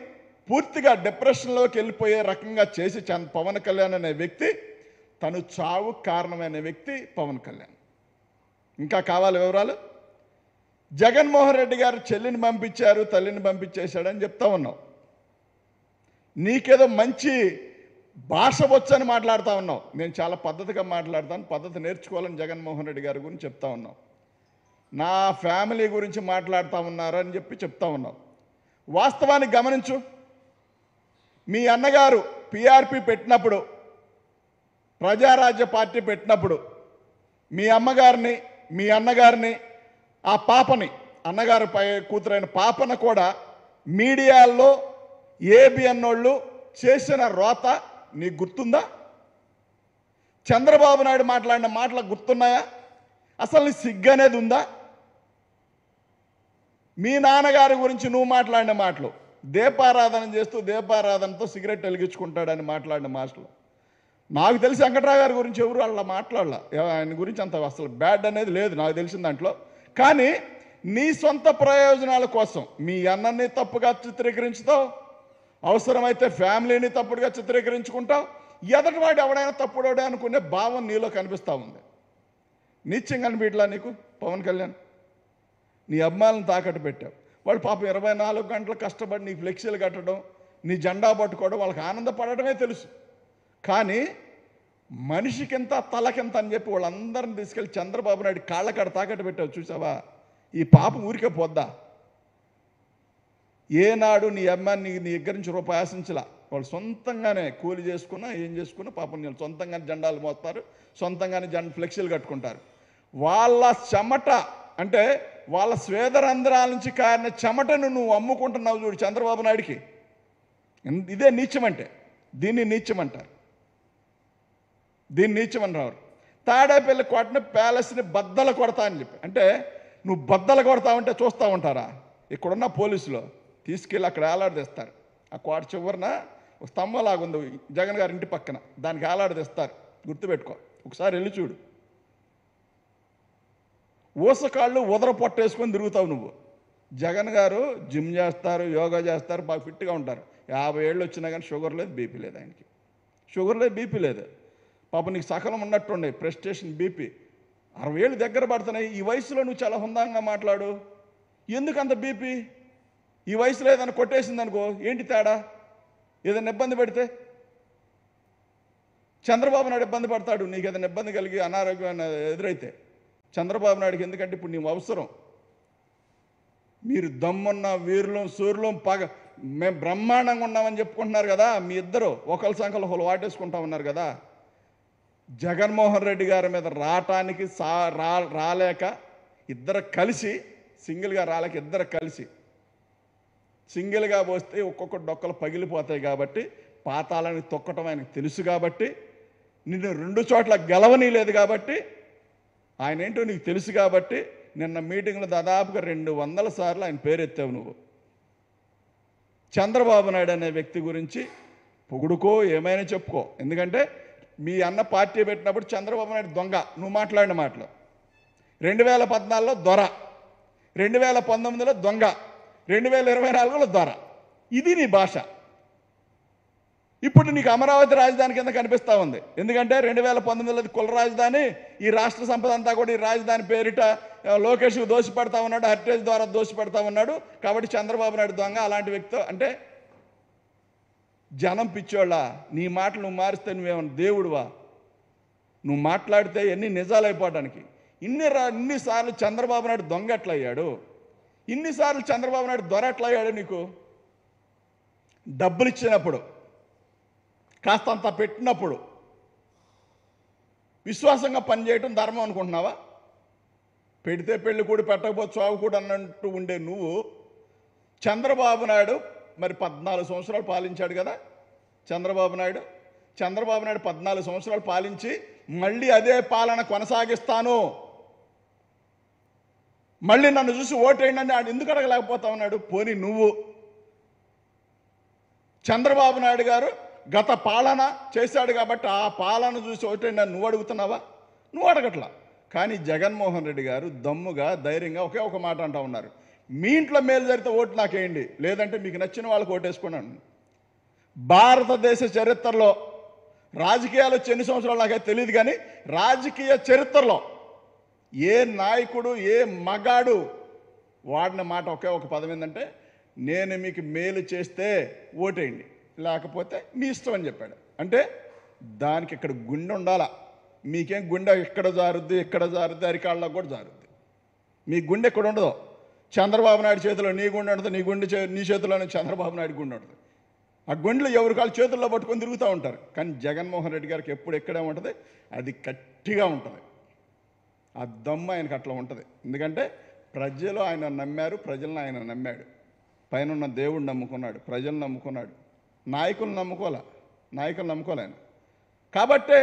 పూర్తిగా డిప్రెషన్లోకి వెళ్ళిపోయే రకంగా చేసి పవన్ కళ్యాణ్ అనే వ్యక్తి తను చావు కారణమైన వ్యక్తి పవన్ కళ్యాణ్ ఇంకా కావాలి వివరాలు జగన్మోహన్ రెడ్డి గారు చెల్లిని పంపించారు తల్లిని పంపించేశాడని చెప్తా ఉన్నావు నీకేదో మంచి భాష వచ్చని మాట్లాడుతూ ఉన్నావు నేను చాలా పద్ధతిగా మాట్లాడతాను పద్ధతి నేర్చుకోవాలని జగన్మోహన్ రెడ్డి గారి గురించి చెప్తా ఉన్నావు నా ఫ్యామిలీ గురించి మాట్లాడుతూ ఉన్నారు అని చెప్పి చెప్తా ఉన్నావు వాస్తవానికి గమనించు మీ అన్నగారు పిఆర్పి పెట్టినప్పుడు ప్రజారాజ్య పార్టీ పెట్టినప్పుడు మీ అమ్మగారిని మీ అన్నగారిని ఆ పాపని అన్నగారి కూతురైన పాపన కూడా మీడియాల్లో ఏబిఎన్ వాళ్ళు చేసిన రోత నీకు గుర్తుందా చంద్రబాబు నాయుడు మాట్లాడిన మాటలు గుర్తున్నాయా అసలు నీ సిగ్గు అనేది ఉందా మీ నాన్నగారి గురించి నువ్వు మాట్లాడిన మాటలు దీపారాధన చేస్తూ దీపారాధనతో సిగరెట్ వెలిగించుకుంటాడని మాట్లాడిన మాటలు నాకు తెలిసి వెంకట్రావు గారి గురించి ఎవరు అలా మాట్లాడాల ఆయన గురించి అంత అసలు బ్యాడ్ అనేది లేదు నాకు తెలిసిన దాంట్లో కానీ నీ సొంత ప్రయోజనాల కోసం మీ అన్నని తప్పుగా చిత్రీకరించుతావు అవసరమైతే ఫ్యామిలీని తప్పుడుగా చిత్రీకరించుకుంటావు ఎదటివాడు ఎవడైనా తప్పుడోడే అనుకునే భావం నీలో కనిపిస్తూ ఉంది నిత్యం కనిపించలా నీకు పవన్ కళ్యాణ్ నీ అమ్మాయిలను తాకట్టు పెట్టావు వాడు పాపం ఇరవై నాలుగు గంటలు కష్టపడి నీ ఫ్లెక్సీలు కట్టడం నీ జెండా పట్టుకోవడం వాళ్ళకి ఆనందపడటమే తెలుసు కానీ మనిషికింత తలకింత అని చెప్పి వాళ్ళందరిని తీసుకెళ్ళి చంద్రబాబు నాయుడు కాడ తాకట్టు పెట్టావు చూసావా ఈ పాపం ఊరికే పోద్దా ఏనాడు నీ అమ్మాయిని నీ దగ్గర నుంచి రూపాయి ఆశించలా వాళ్ళు సొంతంగానే కూలి చేసుకున్నా ఏం చేసుకున్నా పాపం నేను సొంతంగానే జెండాలు మోస్తారు సొంతంగానే జెండ ఫ్లెక్సీలు కట్టుకుంటారు వాళ్ళ చెమట అంటే వాళ్ళ స్వేదరంధ్రాల నుంచి కారిన చెమటను నువ్వు అమ్ముకుంటున్నావు చూడు చంద్రబాబు నాయుడికి ఇదే నీచమంటే దీన్ని నీచమంటారు దీన్ని నీచమని రావు తాడేపల్లి కోటని ప్యాలెస్ని బద్దలు కొడతా అని చెప్పి అంటే నువ్వు బద్దలు ఉంటే చూస్తూ ఉంటారా ఇక్కడున్న పోలీసులు తీసుకెళ్ళి అక్కడ ఆలాడదీస్తారు ఆ కోట చివరిన ఒక స్తంభలాగా ఉంది జగన్ గారి ఇంటి పక్కన దానికి ఆలాడదీస్తారు గుర్తుపెట్టుకో ఒకసారి వెళ్ళి చూడు ఊసకాళ్ళు ఉదర పొట్టేసుకొని తిరుగుతావు నువ్వు జగన్ గారు జిమ్ చేస్తారు యోగా చేస్తారు బాగా ఫిట్గా ఉంటారు యాభై ఏళ్ళు వచ్చినా కానీ షుగర్ లేదు బీపీ లేదు ఆయనకి షుగర్ లేదు బీపీ లేదు పాప నీకు సకలం ఉన్నట్టుండే ప్రెస్టేషన్ బీపీ అరవై ఏళ్ళు దగ్గర పడుతున్నాయి ఈ వయసులో నువ్వు చాలా హుందంగా మాట్లాడు ఎందుకు అంత బీపీ ఈ వయసులో ఏదైనా కొట్టేసింది అనుకో ఏంటి తేడా ఏదైనా ఇబ్బంది పెడితే చంద్రబాబు నాయుడు ఇబ్బంది పడతాడు నీకు ఏదైనా ఇబ్బంది కలిగి అనారోగ్యం ఎదురైతే చంద్రబాబు నాయుడుకి ఎందుకంటే ఇప్పుడు నీ అవసరం మీరు దమ్మున్న వీరులం సూర్యులం పగ మేము బ్రహ్మాండంగా ఉన్నామని చెప్పుకుంటున్నారు కదా మీ ఇద్దరు ఒకరి సంఖ్యలో హోలు వాటేసుకుంటా ఉన్నారు కదా జగన్మోహన్ రెడ్డి గారి మీద రావటానికి సా రా రాలేక ఇద్దరు కలిసి సింగిల్గా రాలేక ఇద్దరు కలిసి సింగిల్గా పోస్తే ఒక్కొక్క డొక్కలు పగిలిపోతాయి కాబట్టి పాతాలని తొక్కటం ఆయనకు తెలుసు కాబట్టి నిన్ను రెండు చోట్ల గెలవనీ లేదు కాబట్టి ఆయన ఏంటో నీకు తెలుసు కాబట్టి నిన్న మీటింగ్లో దాదాపుగా రెండు వందల సార్లు ఆయన పేరెత్తావు నువ్వు చంద్రబాబు నాయుడు అనే వ్యక్తి గురించి పొగుడుకో ఏమైనా చెప్పుకో ఎందుకంటే మీ అన్న పార్టీ పెట్టినప్పుడు చంద్రబాబు నాయుడు దొంగ నువ్వు మాట్లాడిన మాటలు రెండు వేల పద్నాలుగులో దొర రెండు వేల పంతొమ్మిదిలో దొంగ రెండు వేల ఇరవై నాలుగులో దొర ఇది నీ భాష ఇప్పుడు నీకు అమరావతి రాజధాని కింద కనిపిస్తూ ఉంది ఎందుకంటే రెండు వేల పంతొమ్మిదిలో కుల రాజధాని ఈ రాష్ట్ర సంపద అంతా కూడా ఈ రాజధాని పేరిట లోకేష్కు దోషపడతా ఉన్నాడు హరిటేజ్ ద్వారా దోషి ఉన్నాడు కాబట్టి చంద్రబాబు నాయుడు దొంగ అలాంటి వ్యక్తితో అంటే జనం పిచ్చోళ్ళ నీ మాటలు నువ్వు మారిస్తే నువ్వేమన్నా దేవుడువా నువ్వు మాట్లాడితే ఎన్ని నిజాలైపోవడానికి ఇన్ని రా ఇన్నిసార్లు చంద్రబాబు నాయుడు ఎట్లయ్యాడు ఇన్నిసార్లు చంద్రబాబు నాయుడు ఎట్లయ్యాడు నీకు డబ్బులు ఇచ్చినప్పుడు కాస్తంత పెట్టినప్పుడు విశ్వాసంగా పనిచేయటం ధర్మం అనుకుంటున్నావా పెడితే పెళ్ళి కూడా పెట్టకపోతే చావు కూడా అన్నట్టు ఉండే నువ్వు చంద్రబాబు నాయుడు మరి పద్నాలుగు సంవత్సరాలు పాలించాడు కదా చంద్రబాబు నాయుడు చంద్రబాబు నాయుడు పద్నాలుగు సంవత్సరాలు పాలించి మళ్ళీ అదే పాలన కొనసాగిస్తాను మళ్ళీ నన్ను చూసి ఓటేయండి అని ఎందుకు అడగలేకపోతా ఉన్నాడు పోనీ నువ్వు చంద్రబాబు నాయుడు గారు గత పాలన చేశాడు కాబట్టి ఆ పాలన చూసి ఓటేయండి నువ్వు అడుగుతున్నావా నువ్వు అడగట్లా కానీ జగన్మోహన్ రెడ్డి గారు దమ్ముగా ధైర్యంగా ఒకే ఒక మాట అంటా ఉన్నారు మీ ఇంట్లో మేలు జరిగితే ఓటు నాకేయండి లేదంటే మీకు నచ్చిన వాళ్ళకి ఓటేసుకున్నాను భారతదేశ చరిత్రలో రాజకీయాలు ఎన్ని సంవత్సరాలు నాకైతే తెలియదు కానీ రాజకీయ చరిత్రలో ఏ నాయకుడు ఏ మగాడు వాడిన మాట ఒకే ఒక పదం ఏంటంటే నేను మీకు మేలు చేస్తే ఓటేయండి లేకపోతే మీ ఇష్టం అని చెప్పాడు అంటే దానికి ఇక్కడ గుండె ఉండాలా మీకేం గుండె ఎక్కడ జారుద్ది ఎక్కడ జారుద్ది అరికాళ్ళకు కూడా జారుద్ది మీ గుండె ఎక్కడ ఉండదు చంద్రబాబు నాయుడు చేతిలో నీ గుండె ఉండదు నీ గుండె నీ చేతిలోనే చంద్రబాబు నాయుడు గుండె ఉండదు ఆ గుండెలు ఎవరి కాళ్ళు చేతుల్లో పట్టుకొని తిరుగుతూ ఉంటారు కానీ జగన్మోహన్ రెడ్డి గారికి ఎప్పుడు ఎక్కడే ఉంటుంది అది గట్టిగా ఉంటుంది ఆ దమ్మ ఆయనకు అట్లా ఉంటుంది ఎందుకంటే ప్రజలు ఆయన నమ్మారు ప్రజలను ఆయన నమ్మాడు పైన దేవుడు నమ్ముకున్నాడు ప్రజలు నమ్ముకున్నాడు నాయకులు నమ్ముకోలే నాయకులు నమ్ముకోలేను కాబట్టే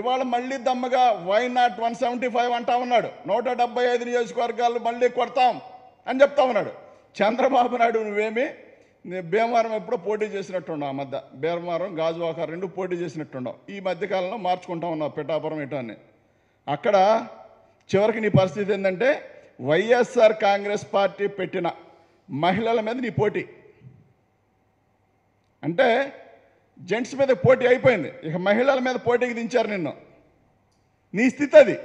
ఇవాళ మళ్ళీ దమ్మగా why not one seventy five అంటా ఉన్నాడు నూట డెబ్బై ఐదు నియోజకవర్గాలు మళ్ళీ కొడతాం అని చెప్తా ఉన్నాడు చంద్రబాబు నాయుడు నువ్వేమి భీమవరం ఎప్పుడో పోటీ చేసినట్టున్నావు ఆ మధ్య భీమవరం గాజువాక రెండు పోటీ చేసినట్టున్నావు ఈ మధ్యకాలంలో మార్చుకుంటా ఉన్నావు పిఠాపురం ఇటు అని అక్కడ చివరికి నీ పరిస్థితి ఏంటంటే వైఎస్ఆర్ కాంగ్రెస్ పార్టీ పెట్టిన మహిళల మీద నీ పోటీ అంటే జెంట్స్ మీద పోటీ అయిపోయింది ఇక మహిళల మీద పోటీకి దించారు నిన్ను నీ స్థితి అది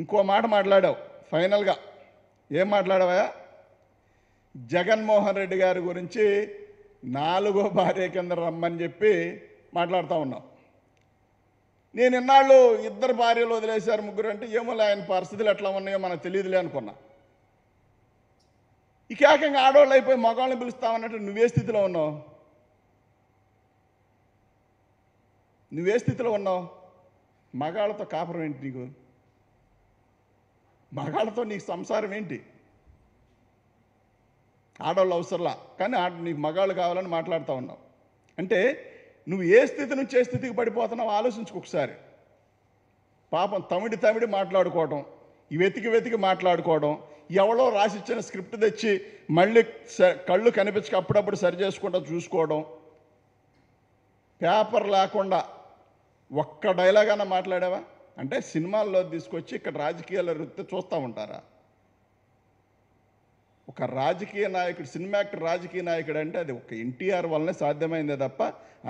ఇంకో మాట మాట్లాడావు ఫైనల్గా ఏం మాట్లాడవా జగన్మోహన్ రెడ్డి గారి గురించి నాలుగో భార్య కింద రమ్మని చెప్పి మాట్లాడుతూ ఉన్నాం నేను ఇన్నాళ్ళు ఇద్దరు భార్యలు వదిలేశారు ముగ్గురు అంటే ఏమో ఆయన పరిస్థితులు ఎట్లా ఉన్నాయో మనకు తెలియదులే అనుకున్నా ఇక ఏకంగా ఆడవాళ్ళు అయిపోయి మగవాళ్ళని పిలుస్తామన్నట్టు నువ్వే స్థితిలో ఉన్నావు నువ్వే స్థితిలో ఉన్నావు మగాళ్ళతో కాపురం ఏంటి నీకు మగాళ్ళతో నీకు సంసారం ఏంటి ఆడవాళ్ళు అవసరంలా కానీ ఆడ నీకు మగాళ్ళు కావాలని మాట్లాడుతూ ఉన్నావు అంటే నువ్వు ఏ స్థితి నుంచి ఏ స్థితికి పడిపోతున్నావు ఒకసారి పాపం తమిడి తమిడి మాట్లాడుకోవడం వెతికి వెతికి మాట్లాడుకోవడం ఎవడో రాసిచ్చిన స్క్రిప్ట్ తెచ్చి మళ్ళీ స కళ్ళు కనిపించక అప్పుడప్పుడు సరి చేసుకుంటా చూసుకోవడం పేపర్ లేకుండా ఒక్క డైలాగ్ అన్న మాట్లాడావా అంటే సినిమాల్లో తీసుకొచ్చి ఇక్కడ రాజకీయాల వృత్తి చూస్తూ ఉంటారా ఒక రాజకీయ నాయకుడు సినిమా యాక్టర్ రాజకీయ నాయకుడు అంటే అది ఒక ఎన్టీఆర్ వల్లనే సాధ్యమైందే తప్ప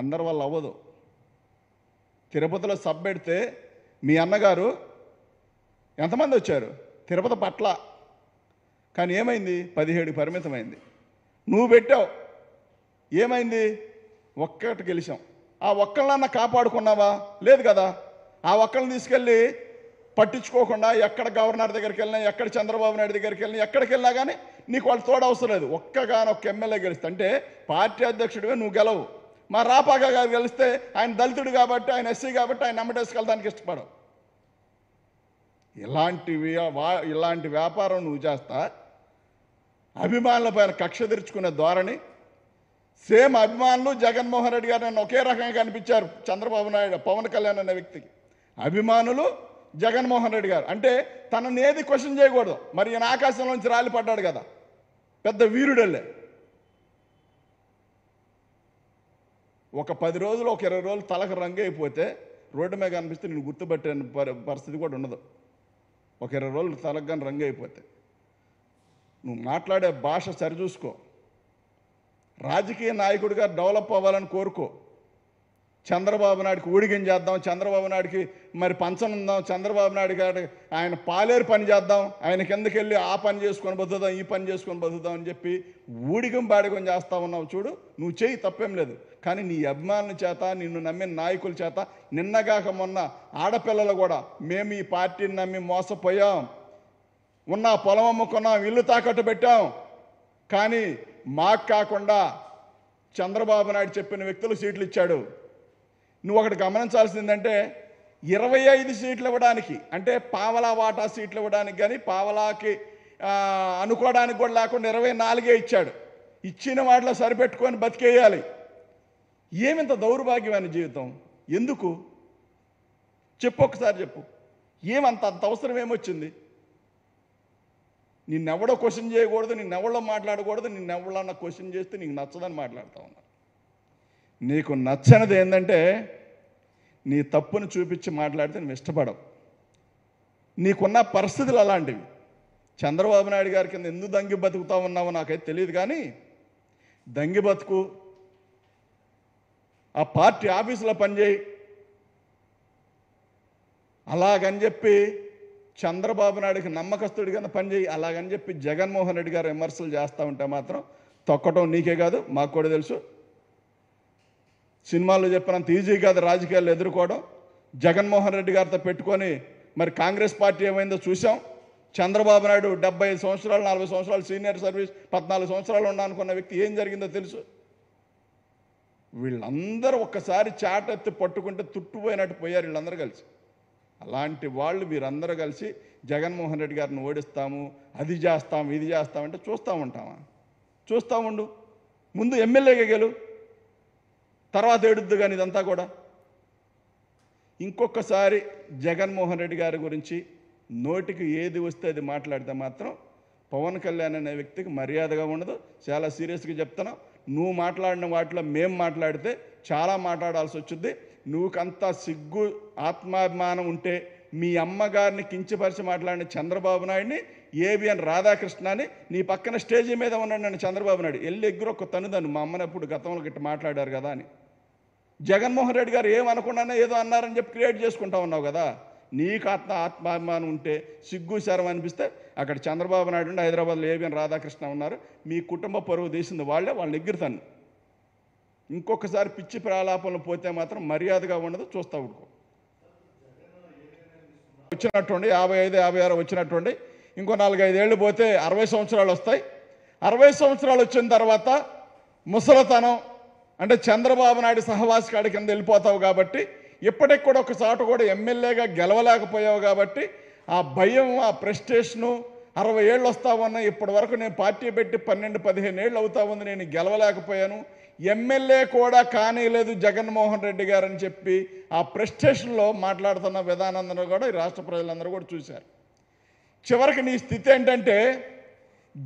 అందరి వల్ల అవ్వదు తిరుపతిలో సబ్ పెడితే మీ అన్నగారు ఎంతమంది వచ్చారు తిరుపతి పట్ల కానీ ఏమైంది పదిహేడు పరిమితమైంది నువ్వు పెట్టావు ఏమైంది ఒక్కటి గెలిచాం ఆ ఒక్కళ్ళన్నా కాపాడుకున్నావా లేదు కదా ఆ ఒక్కరిని తీసుకెళ్ళి పట్టించుకోకుండా ఎక్కడ గవర్నర్ దగ్గరికి వెళ్ళినా ఎక్కడ చంద్రబాబు నాయుడు దగ్గరికి వెళ్ళినా ఎక్కడికి వెళ్ళినా కానీ నీకు వాళ్ళు తోడు అవసరం లేదు ఒక్కగానొక్క ఎమ్మెల్యే గెలిస్తే అంటే పార్టీ అధ్యక్షుడివే నువ్వు గెలవు మా రాపాక గారు గెలిస్తే ఆయన దళితుడు కాబట్టి ఆయన ఎస్సీ కాబట్టి ఆయన వెళ్ళడానికి ఇష్టపడవు ఇలాంటి ఇలాంటి వ్యాపారం నువ్వు చేస్తా అభిమానుల పైన కక్ష తెరుచుకునే ధోరణి సేమ్ అభిమానులు జగన్మోహన్ రెడ్డి గారు నన్ను ఒకే రకంగా కనిపించారు చంద్రబాబు నాయుడు పవన్ కళ్యాణ్ అనే వ్యక్తికి అభిమానులు జగన్మోహన్ రెడ్డి గారు అంటే తనని ఏది క్వశ్చన్ చేయకూడదు మరి ఈయన ఆకాశంలోంచి రాలి పడ్డాడు కదా పెద్ద వీరుడల్లే ఒక పది రోజులు ఒక ఇరవై రోజులు తలకు రంగు అయిపోతే రోడ్డు మీద కనిపిస్తే నేను గుర్తుపెట్టే పరిస్థితి కూడా ఉండదు ఒక ఇరవై రోజులు తలకు కానీ రంగు అయిపోతే నువ్వు మాట్లాడే భాష సరిచూసుకో రాజకీయ నాయకుడిగా డెవలప్ అవ్వాలని కోరుకో చంద్రబాబు నాయుడికి ఊడిగం చేద్దాం చంద్రబాబు నాయుడికి మరి పంచం ఉందాం చంద్రబాబు నాయుడు గారు ఆయన పాలేరు పని చేద్దాం ఆయన కిందకి వెళ్ళి ఆ పని చేసుకొని బతుకుదాం ఈ పని చేసుకొని బతుకుదాం అని చెప్పి ఊడిగం బాడిగం చేస్తా ఉన్నావు చూడు నువ్వు చేయి తప్పేం లేదు కానీ నీ అభిమానుల చేత నిన్ను నమ్మిన నాయకుల చేత నిన్నగాక మొన్న ఆడపిల్లలు కూడా మేము ఈ పార్టీని నమ్మి మోసపోయాం ఉన్న పొలం అమ్ముకున్నాం ఇల్లు తాకట్టు పెట్టాం కానీ మాకు కాకుండా చంద్రబాబు నాయుడు చెప్పిన వ్యక్తులు సీట్లు ఇచ్చాడు నువ్వు ఒకటి గమనించాల్సింది ఏంటంటే ఇరవై ఐదు సీట్లు ఇవ్వడానికి అంటే పావలా వాటా సీట్లు ఇవ్వడానికి కానీ పావలాకి అనుకోవడానికి కూడా లేకుండా ఇరవై నాలుగే ఇచ్చాడు ఇచ్చిన వాటిలో సరిపెట్టుకొని బతికేయాలి ఏమింత దౌర్భాగ్యమైన జీవితం ఎందుకు చెప్పు ఒకసారి చెప్పు ఏమంత అంత అవసరం ఏమొచ్చింది నిన్నెవడో క్వశ్చన్ చేయకూడదు నిన్నెవడో మాట్లాడకూడదు నిన్నెవడన్నా క్వశ్చన్ చేస్తే నీకు నచ్చదని మాట్లాడుతూ ఉన్నారు నీకు నచ్చనిది ఏంటంటే నీ తప్పును చూపించి మాట్లాడితే నువ్వు ఇష్టపడవు నీకున్న పరిస్థితులు అలాంటివి చంద్రబాబు నాయుడు గారి కింద ఎందుకు దంగి బతుకుతా ఉన్నావో నాకైతే తెలియదు కానీ దంగి బతుకు ఆ పార్టీ ఆఫీసులో పనిచేయి అలాగని చెప్పి చంద్రబాబు నాయుడికి నమ్మకస్తుడి కింద పనిచేయి అలాగని చెప్పి జగన్మోహన్ రెడ్డి గారు విమర్శలు చేస్తూ ఉంటే మాత్రం తొక్కటం నీకే కాదు మాకు కూడా తెలుసు సినిమాల్లో చెప్పినంత ఈజీ కాదు రాజకీయాలు ఎదుర్కోవడం జగన్మోహన్ రెడ్డి గారితో పెట్టుకొని మరి కాంగ్రెస్ పార్టీ ఏమైందో చూసాం చంద్రబాబు నాయుడు డెబ్బై సంవత్సరాలు నలభై సంవత్సరాలు సీనియర్ సర్వీస్ పద్నాలుగు సంవత్సరాలు ఉన్నా అనుకున్న వ్యక్తి ఏం జరిగిందో తెలుసు వీళ్ళందరూ ఒక్కసారి చాటెత్తి పట్టుకుంటే తుట్టుపోయినట్టు పోయారు వీళ్ళందరూ కలిసి అలాంటి వాళ్ళు వీరందరూ కలిసి జగన్మోహన్ రెడ్డి గారిని ఓడిస్తాము అది చేస్తాము ఇది చేస్తామంటే చూస్తూ ఉంటామా చూస్తూ ఉండు ముందు ఎమ్మెల్యేగా గెలు తర్వాత ఏడుద్దు కానీ ఇదంతా కూడా ఇంకొకసారి జగన్మోహన్ రెడ్డి గారి గురించి నోటికి ఏది వస్తే అది మాట్లాడితే మాత్రం పవన్ కళ్యాణ్ అనే వ్యక్తికి మర్యాదగా ఉండదు చాలా సీరియస్గా చెప్తున్నావు నువ్వు మాట్లాడిన వాటిలో మేము మాట్లాడితే చాలా మాట్లాడాల్సి వచ్చింది నువ్వుకంత సిగ్గు ఆత్మాభిమానం ఉంటే మీ అమ్మగారిని కించపరిచి మాట్లాడిన చంద్రబాబు నాయుడిని ఏబిఎన్ అని నీ పక్కన స్టేజీ మీద ఉన్నాడు నన్ను చంద్రబాబు నాయుడు ఎల్లి ఎగ్గురొక్క ఒక తను మా అమ్మనప్పుడు గతంలో గట్టి మాట్లాడారు కదా అని జగన్మోహన్ రెడ్డి గారు ఏమనకుండానే ఏదో అన్నారని చెప్పి క్రియేట్ చేసుకుంటా ఉన్నావు కదా నీకు ఆత్మ ఆత్మాభిమానం ఉంటే సిగ్గు శరం అనిపిస్తే అక్కడ చంద్రబాబు నాయుడు ఉండి హైదరాబాద్లో ఏబిఎన్ రాధాకృష్ణ ఉన్నారు మీ కుటుంబ పరువు తీసింది వాళ్ళే వాళ్ళని ఎగ్గురుతాను ఇంకొకసారి పిచ్చి ప్రాలాపంలో పోతే మాత్రం మర్యాదగా ఉండదు చూస్తా ఉడుకో వచ్చినట్టుండి యాభై ఐదు యాభై ఆరు వచ్చినట్టుండి ఇంకో నాలుగైదేళ్ళు పోతే అరవై సంవత్సరాలు వస్తాయి అరవై సంవత్సరాలు వచ్చిన తర్వాత ముసలతనం అంటే చంద్రబాబు నాయుడు సహవాస్ కాడి కింద వెళ్ళిపోతావు కాబట్టి ఇప్పటికి కూడా ఒక కూడా ఎమ్మెల్యేగా గెలవలేకపోయావు కాబట్టి ఆ భయం ఆ ప్రెస్టేషను అరవై ఏళ్ళు వస్తా ఉన్నా ఇప్పటి వరకు నేను పార్టీ పెట్టి పన్నెండు పదిహేను ఏళ్ళు అవుతా ఉంది నేను గెలవలేకపోయాను ఎమ్మెల్యే కూడా కానీలేదు జగన్మోహన్ రెడ్డి గారని చెప్పి ఆ ప్రెస్టేషన్లో మాట్లాడుతున్న విధానందరూ కూడా ఈ రాష్ట్ర ప్రజలందరూ కూడా చూశారు చివరికి నీ స్థితి ఏంటంటే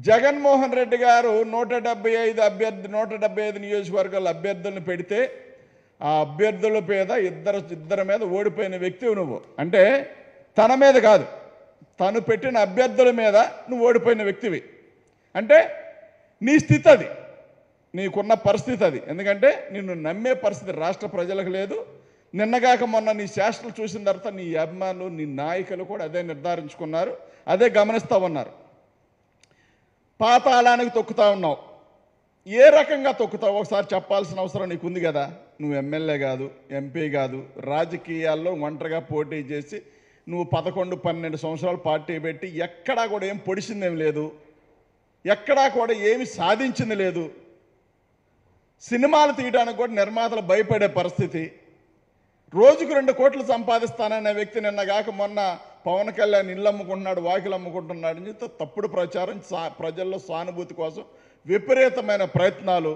జగన్మోహన్ రెడ్డి గారు నూట డెబ్బై ఐదు అభ్యర్థి నూట డెబ్బై ఐదు నియోజకవర్గాల అభ్యర్థులను పెడితే ఆ అభ్యర్థుల మీద ఇద్దరు ఇద్దరి మీద ఓడిపోయిన వ్యక్తి నువ్వు అంటే తన మీద కాదు తను పెట్టిన అభ్యర్థుల మీద నువ్వు ఓడిపోయిన వ్యక్తివి అంటే నీ స్థితి అది నీకున్న పరిస్థితి అది ఎందుకంటే నిన్ను నమ్మే పరిస్థితి రాష్ట్ర ప్రజలకు లేదు నిన్నగాక మొన్న నీ శాస్త్రలు చూసిన తర్వాత నీ అభిమానులు నీ నాయకులు కూడా అదే నిర్ధారించుకున్నారు అదే గమనిస్తూ ఉన్నారు పాతాళానికి తొక్కుతా ఉన్నావు ఏ రకంగా తొక్కుతావు ఒకసారి చెప్పాల్సిన అవసరం నీకు ఉంది కదా నువ్వు ఎమ్మెల్యే కాదు ఎంపీ కాదు రాజకీయాల్లో ఒంటరిగా పోటీ చేసి నువ్వు పదకొండు పన్నెండు సంవత్సరాలు పార్టీ పెట్టి ఎక్కడా కూడా ఏం పొడిచిందేం లేదు ఎక్కడా కూడా ఏమి సాధించింది లేదు సినిమాలు తీయడానికి కూడా నిర్మాతలు భయపడే పరిస్థితి రోజుకు రెండు కోట్లు సంపాదిస్తాననే వ్యక్తి నిన్న కాక మొన్న పవన్ కళ్యాణ్ ఇళ్ళు అమ్ముకుంటున్నాడు వాకిలు అమ్ముకుంటున్నాడు అని చెప్తే తప్పుడు ప్రచారం సా ప్రజల్లో సానుభూతి కోసం విపరీతమైన ప్రయత్నాలు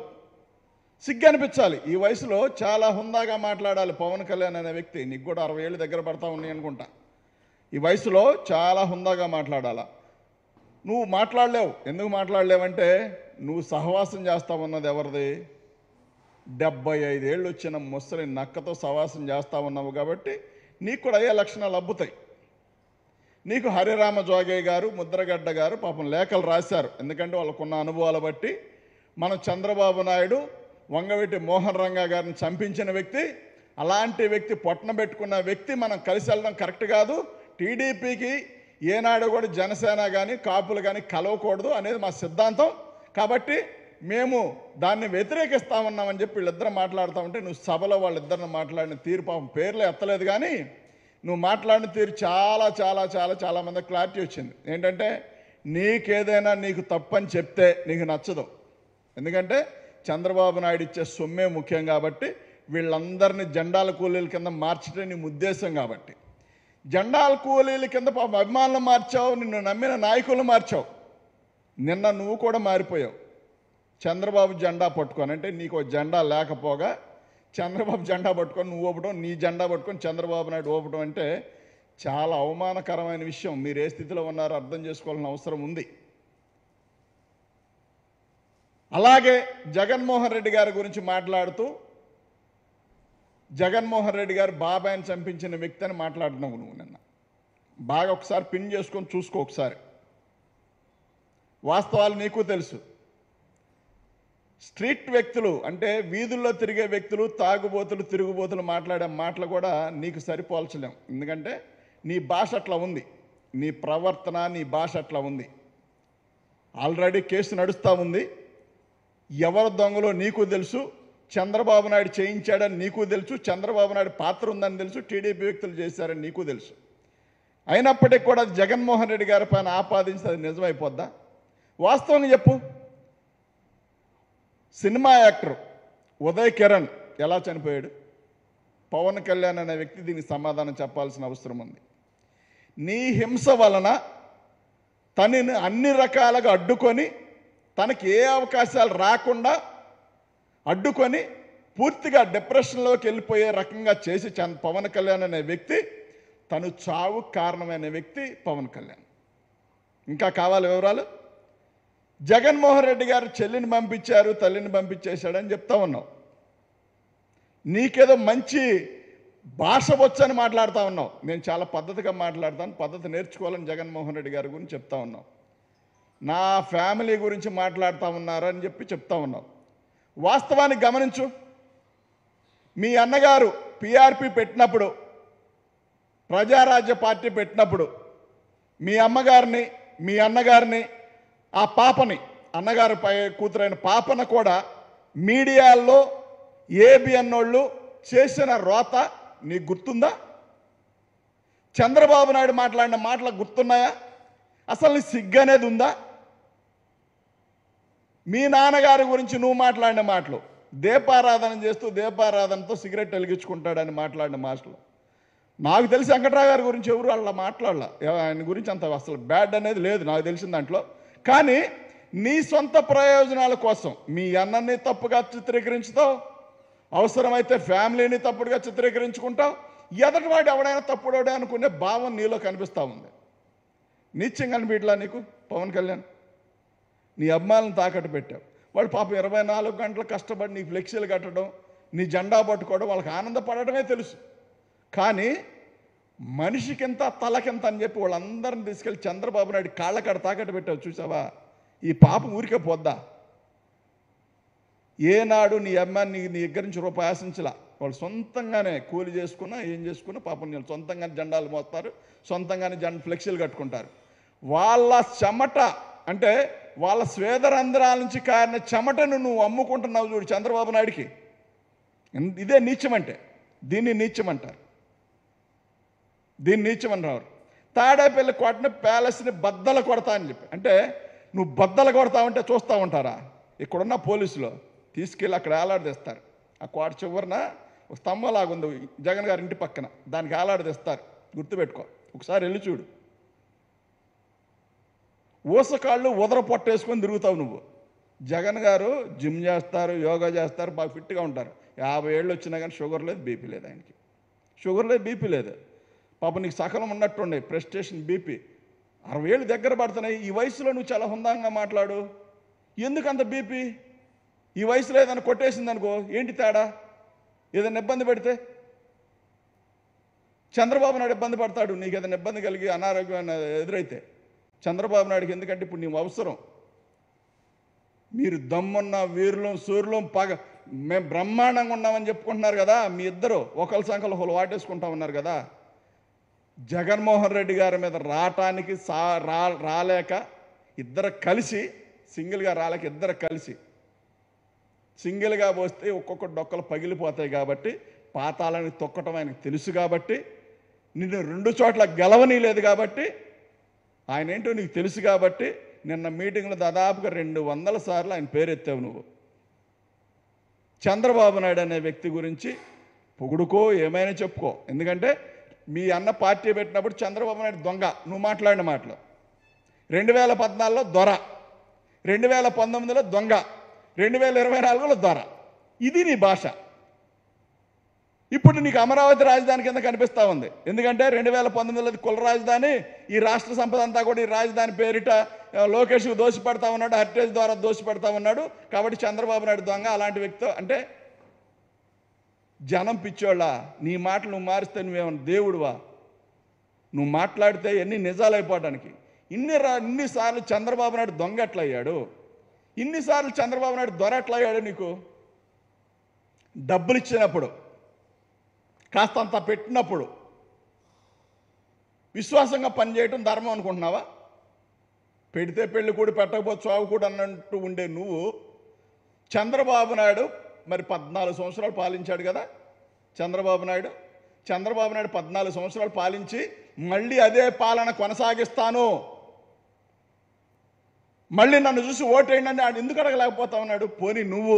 సిగ్గనిపించాలి ఈ వయసులో చాలా హుందాగా మాట్లాడాలి పవన్ కళ్యాణ్ అనే వ్యక్తి నీకు కూడా అరవై ఏళ్ళు దగ్గర పడతా ఉన్నాయి అనుకుంటా ఈ వయసులో చాలా హుందాగా మాట్లాడాలా నువ్వు మాట్లాడలేవు ఎందుకు మాట్లాడలేవంటే నువ్వు సహవాసం ఉన్నది ఎవరిది డెబ్బై ఐదేళ్ళు వచ్చిన ముసలి నక్కతో సహవాసం చేస్తా ఉన్నావు కాబట్టి నీకు కూడా అయ్యే లక్షణాలు అబ్బుతాయి నీకు హరిరామ జోగయ్య గారు ముద్రగడ్డ గారు పాపం లేఖలు రాశారు ఎందుకంటే వాళ్ళకున్న అనుభవాలు బట్టి మన చంద్రబాబు నాయుడు వంగవెట్టి మోహన్ రంగా గారిని చంపించిన వ్యక్తి అలాంటి వ్యక్తి పొట్టన పెట్టుకున్న వ్యక్తి మనం కలిసి వెళ్ళడం కరెక్ట్ కాదు టీడీపీకి ఏనాడు కూడా జనసేన కానీ కాపులు కానీ కలవకూడదు అనేది మా సిద్ధాంతం కాబట్టి మేము దాన్ని వ్యతిరేకిస్తామన్నామని చెప్పి వీళ్ళిద్దరం మాట్లాడుతూ ఉంటే నువ్వు సభలో వాళ్ళిద్దరిని మాట్లాడిన తీరు పాపం పేర్లు ఎత్తలేదు కానీ నువ్వు మాట్లాడిన తీరు చాలా చాలా చాలా చాలా మంది క్లారిటీ వచ్చింది ఏంటంటే నీకేదైనా నీకు తప్పని చెప్తే నీకు నచ్చదు ఎందుకంటే చంద్రబాబు నాయుడు ఇచ్చే సొమ్మే ముఖ్యం కాబట్టి వీళ్ళందరినీ జెండాల కూలీల కింద మార్చడం నీ ఉద్దేశం కాబట్టి జెండాల కూలీల కింద అభిమానులు మార్చావు నిన్ను నమ్మిన నాయకులు మార్చావు నిన్న నువ్వు కూడా మారిపోయావు చంద్రబాబు జెండా అంటే నీకు జెండా లేకపోగా చంద్రబాబు జెండా పట్టుకొని నువ్వు ఊపటం నీ జెండా పట్టుకొని చంద్రబాబు నాయుడు ఊపటం అంటే చాలా అవమానకరమైన విషయం మీరు ఏ స్థితిలో ఉన్నారో అర్థం చేసుకోవాల్సిన అవసరం ఉంది అలాగే జగన్మోహన్ రెడ్డి గారి గురించి మాట్లాడుతూ జగన్మోహన్ రెడ్డి గారు బాబాయ్ని చంపించిన వ్యక్తి అని మాట్లాడినావు నువ్వు నిన్న బాగా ఒకసారి పిన్ చేసుకొని చూసుకో ఒకసారి వాస్తవాలు నీకు తెలుసు స్ట్రీట్ వ్యక్తులు అంటే వీధుల్లో తిరిగే వ్యక్తులు తాగుబోతులు తిరుగుబోతులు మాట్లాడే మాటలు కూడా నీకు సరిపోల్చలేం ఎందుకంటే నీ భాష అట్లా ఉంది నీ ప్రవర్తన నీ భాష అట్లా ఉంది ఆల్రెడీ కేసు నడుస్తూ ఉంది ఎవరు దొంగలో నీకు తెలుసు చంద్రబాబు నాయుడు చేయించాడని నీకు తెలుసు చంద్రబాబు నాయుడు పాత్ర ఉందని తెలుసు టీడీపీ వ్యక్తులు చేశారని నీకు తెలుసు అయినప్పటికీ కూడా జగన్మోహన్ రెడ్డి గారి పైన ఆపాదించి అది నిజమైపోద్దా వాస్తవంగా చెప్పు సినిమా యాక్టర్ ఉదయ్ కిరణ్ ఎలా చనిపోయాడు పవన్ కళ్యాణ్ అనే వ్యక్తి దీనికి సమాధానం చెప్పాల్సిన అవసరం ఉంది నీ హింస వలన తనని అన్ని రకాలుగా అడ్డుకొని తనకి ఏ అవకాశాలు రాకుండా అడ్డుకొని పూర్తిగా డిప్రెషన్లోకి వెళ్ళిపోయే రకంగా చేసి పవన్ కళ్యాణ్ అనే వ్యక్తి తను చావు కారణమైన వ్యక్తి పవన్ కళ్యాణ్ ఇంకా కావాలి వివరాలు జగన్మోహన్ రెడ్డి గారు చెల్లిని పంపించారు తల్లిని పంపించేశాడని చెప్తా ఉన్నావు నీకేదో మంచి భాష వచ్చని మాట్లాడుతూ ఉన్నావు నేను చాలా పద్ధతిగా మాట్లాడతాను పద్ధతి నేర్చుకోవాలని జగన్మోహన్ రెడ్డి గారి గురించి చెప్తా ఉన్నావు నా ఫ్యామిలీ గురించి మాట్లాడుతూ ఉన్నారని చెప్పి చెప్తా ఉన్నావు వాస్తవానికి గమనించు మీ అన్నగారు పిఆర్పి పెట్టినప్పుడు ప్రజారాజ్య పార్టీ పెట్టినప్పుడు మీ అమ్మగారిని మీ అన్నగారిని ఆ పాపని పై కూతురైన పాపన కూడా మీడియాల్లో ఏబిఎన్ వాళ్ళు చేసిన రోత నీకు గుర్తుందా చంద్రబాబు నాయుడు మాట్లాడిన మాటలు గుర్తున్నాయా అసలు నీ సిగ్గు అనేది ఉందా మీ నాన్నగారి గురించి నువ్వు మాట్లాడిన మాటలు దీపారాధన చేస్తూ దీపారాధనతో సిగరెట్ వెలిగించుకుంటాడని మాట్లాడిన మాటలు నాకు తెలిసి వెంకట్రావు గారి గురించి ఎవరు వాళ్ళ మాట్లాడాల ఆయన గురించి అంత అసలు బ్యాడ్ అనేది లేదు నాకు తెలిసిన దాంట్లో కానీ నీ సొంత ప్రయోజనాల కోసం మీ అన్నని తప్పుగా చిత్రీకరించుతావు అవసరమైతే ఫ్యామిలీని తప్పుడుగా చిత్రీకరించుకుంటావు ఎదటివాడు ఎవడైనా తప్పుడోడే అనుకునే భావం నీలో కనిపిస్తూ ఉంది నిత్యం కనిపించలా నీకు పవన్ కళ్యాణ్ నీ అమ్మాయిలను తాకట్టు పెట్టావు వాడు పాపం ఇరవై నాలుగు గంటలు కష్టపడి నీ ఫ్లెక్సీలు కట్టడం నీ జెండా పట్టుకోవడం వాళ్ళకి ఆనందపడటమే తెలుసు కానీ మనిషికింత తలకింత అని చెప్పి వాళ్ళందరిని తీసుకెళ్ళి చంద్రబాబు నాయుడు కాళ్ళకాడ తాకట్టు పెట్టావు చూసావా ఈ పాపం ఊరికే పోద్దా ఏనాడు నీ అమ్మాయిని నీ నీ దగ్గర నుంచి రూపాయి ఆశించలా వాళ్ళు సొంతంగానే కూలి చేసుకున్నా ఏం చేసుకున్నా పాపం నేను సొంతంగానే జెండాలు మోస్తారు సొంతంగానే జెండ ఫ్లెక్సీలు కట్టుకుంటారు వాళ్ళ చెమట అంటే వాళ్ళ స్వేదరంధ్రాల నుంచి కారిన చెమటను నువ్వు అమ్ముకుంటున్నావు చూడు చంద్రబాబు నాయుడికి ఇదే నీచమంటే దీన్ని నీచమంటారు దీన్ని నీచమని రావు తాడేపల్లి కోటని ప్యాలెస్ని బద్దలు కొడతా అని చెప్పి అంటే నువ్వు బద్దలు కొడతావంటే చూస్తూ ఉంటారా ఇక్కడున్న పోలీసులు తీసుకెళ్ళి అక్కడ వేలాడదీస్తారు ఆ కోట చివరిన ఒక స్తంభంలాగా ఉంది జగన్ గారి ఇంటి పక్కన దానికి వేలాడదీస్తారు గుర్తుపెట్టుకో ఒకసారి వెళ్ళి చూడు ఊసకాళ్ళు ఉదర పొట్టేసుకొని తిరుగుతావు నువ్వు జగన్ గారు జిమ్ చేస్తారు యోగా చేస్తారు బాగా ఫిట్గా ఉంటారు యాభై ఏళ్ళు వచ్చినా కానీ షుగర్ లేదు బీపీ లేదు ఆయనకి షుగర్ లేదు బీపీ లేదు పాప నీకు సకలం ఉన్నట్టుండే ప్రెస్టేషన్ బీపీ అరవై ఏళ్ళు దగ్గర పడుతున్నాయి ఈ వయసులో నువ్వు చాలా హుందాంగా మాట్లాడు ఎందుకంత బీపీ ఈ వయసులో ఏదైనా కొట్టేసింది అనుకో ఏంటి తేడా ఏదైనా ఇబ్బంది పెడితే చంద్రబాబు నాయుడు ఇబ్బంది పడతాడు నీకు ఏదైనా ఇబ్బంది కలిగి అనారోగ్యం ఎదురైతే చంద్రబాబు నాయుడుకి ఎందుకంటే ఇప్పుడు నీవు అవసరం మీరు దమ్మున్న వీరులం సూర్యులం పగ మేము బ్రహ్మాండంగా ఉన్నామని చెప్పుకుంటున్నారు కదా మీ ఇద్దరు ఒకళ్ళ సంఖ్యలో హోలు వాటేసుకుంటా ఉన్నారు కదా జగన్మోహన్ రెడ్డి గారి మీద రావటానికి సా రా రాలేక ఇద్దరు కలిసి సింగిల్గా రాలేక ఇద్దరు కలిసి సింగిల్గా పోస్తే ఒక్కొక్క డొక్కలు పగిలిపోతాయి కాబట్టి పాతాలని తొక్కటం ఆయనకు తెలుసు కాబట్టి నిన్ను రెండు చోట్ల గెలవనీ లేదు కాబట్టి ఆయన ఏంటో నీకు తెలుసు కాబట్టి నిన్న మీటింగ్లో దాదాపుగా రెండు వందల సార్లు ఆయన పేరెత్తావు నువ్వు చంద్రబాబు నాయుడు అనే వ్యక్తి గురించి పొగుడుకో ఏమైనా చెప్పుకో ఎందుకంటే మీ అన్న పార్టీ పెట్టినప్పుడు చంద్రబాబు నాయుడు దొంగ నువ్వు మాట్లాడిన మాటలు రెండు వేల పద్నాలుగులో దొర రెండు వేల పంతొమ్మిదిలో దొంగ రెండు వేల ఇరవై నాలుగులో దొర ఇది నీ భాష ఇప్పుడు నీకు అమరావతి రాజధాని కింద కనిపిస్తూ ఉంది ఎందుకంటే రెండు వేల పంతొమ్మిదిలో కుల రాజధాని ఈ రాష్ట్ర సంపద అంతా కూడా ఈ రాజధాని పేరిట లోకేష్కు దోషపడతా ఉన్నాడు హరిటేజ్ ద్వారా దోషి ఉన్నాడు కాబట్టి చంద్రబాబు నాయుడు దొంగ అలాంటి వ్యక్తితో అంటే జనం పిచ్చోళ్ళ నీ మాటలు నువ్వు మారిస్తే నువ్వేమన్నా దేవుడువా నువ్వు మాట్లాడితే ఎన్ని నిజాలైపోవడానికి ఇన్ని రా ఇన్నిసార్లు చంద్రబాబు నాయుడు దొంగ ఎట్లయ్యాడు ఇన్నిసార్లు చంద్రబాబు నాయుడు దొర ఎట్లయ్యాడు నీకు డబ్బులు ఇచ్చినప్పుడు కాస్తంత పెట్టినప్పుడు విశ్వాసంగా పనిచేయటం ధర్మం అనుకుంటున్నావా పెడితే పెళ్ళి కూడా పెట్టకపోతే చావు కూడా అన్నట్టు ఉండే నువ్వు చంద్రబాబు నాయుడు మరి పద్నాలుగు సంవత్సరాలు పాలించాడు కదా చంద్రబాబు నాయుడు చంద్రబాబు నాయుడు పద్నాలుగు సంవత్సరాలు పాలించి మళ్ళీ అదే పాలన కొనసాగిస్తాను మళ్ళీ నన్ను చూసి ఓటేయండి అని ఆడు ఎందుకు అడగలేకపోతా ఉన్నాడు పోని నువ్వు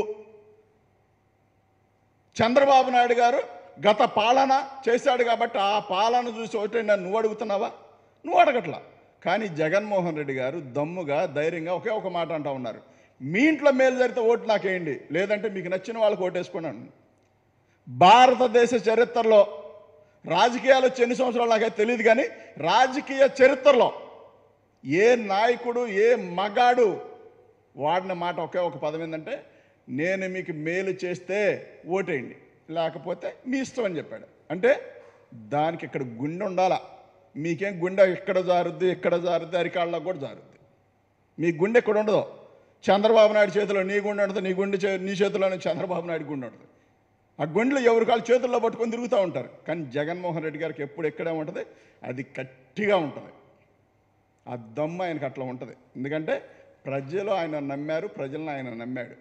చంద్రబాబు నాయుడు గారు గత పాలన చేశాడు కాబట్టి ఆ పాలన చూసి ఓటేయండి అని నువ్వు అడుగుతున్నావా నువ్వు అడగట్లా కానీ జగన్మోహన్ రెడ్డి గారు దమ్ముగా ధైర్యంగా ఒకే ఒక మాట అంటూ ఉన్నారు మీ ఇంట్లో మేలు జరిగితే ఓటు నాకేయండి లేదంటే మీకు నచ్చిన వాళ్ళకి ఓటేసుకున్నాను భారతదేశ చరిత్రలో రాజకీయాలు ఎన్ని సంవత్సరాలు నాకైతే తెలియదు కానీ రాజకీయ చరిత్రలో ఏ నాయకుడు ఏ మగాడు వాడిన మాట ఒకే ఒక పదం ఏంటంటే నేను మీకు మేలు చేస్తే ఓటేయండి లేకపోతే మీ ఇష్టం అని చెప్పాడు అంటే దానికి ఇక్కడ గుండె ఉండాలా మీకేం గుండె ఇక్కడ జారుద్ది ఇక్కడ జారుద్ది అరికాళ్ళకు కూడా జారుద్ది మీ గుండె ఎక్కడ ఉండదు చంద్రబాబు నాయుడు చేతిలో నీ గుండె ఉండదు నీ గుండె నీ చేతిలోనే చంద్రబాబు నాయుడు గుండె ఉండదు ఆ గుండెలు ఎవరి కాళ్ళు చేతుల్లో పట్టుకొని తిరుగుతూ ఉంటారు కానీ జగన్మోహన్ రెడ్డి గారికి ఎప్పుడు ఎక్కడే ఉంటుంది అది గట్టిగా ఉంటుంది ఆ దమ్ము ఆయనకు అట్లా ఉంటుంది ఎందుకంటే ప్రజలు ఆయన నమ్మారు ప్రజలను ఆయన నమ్మాడు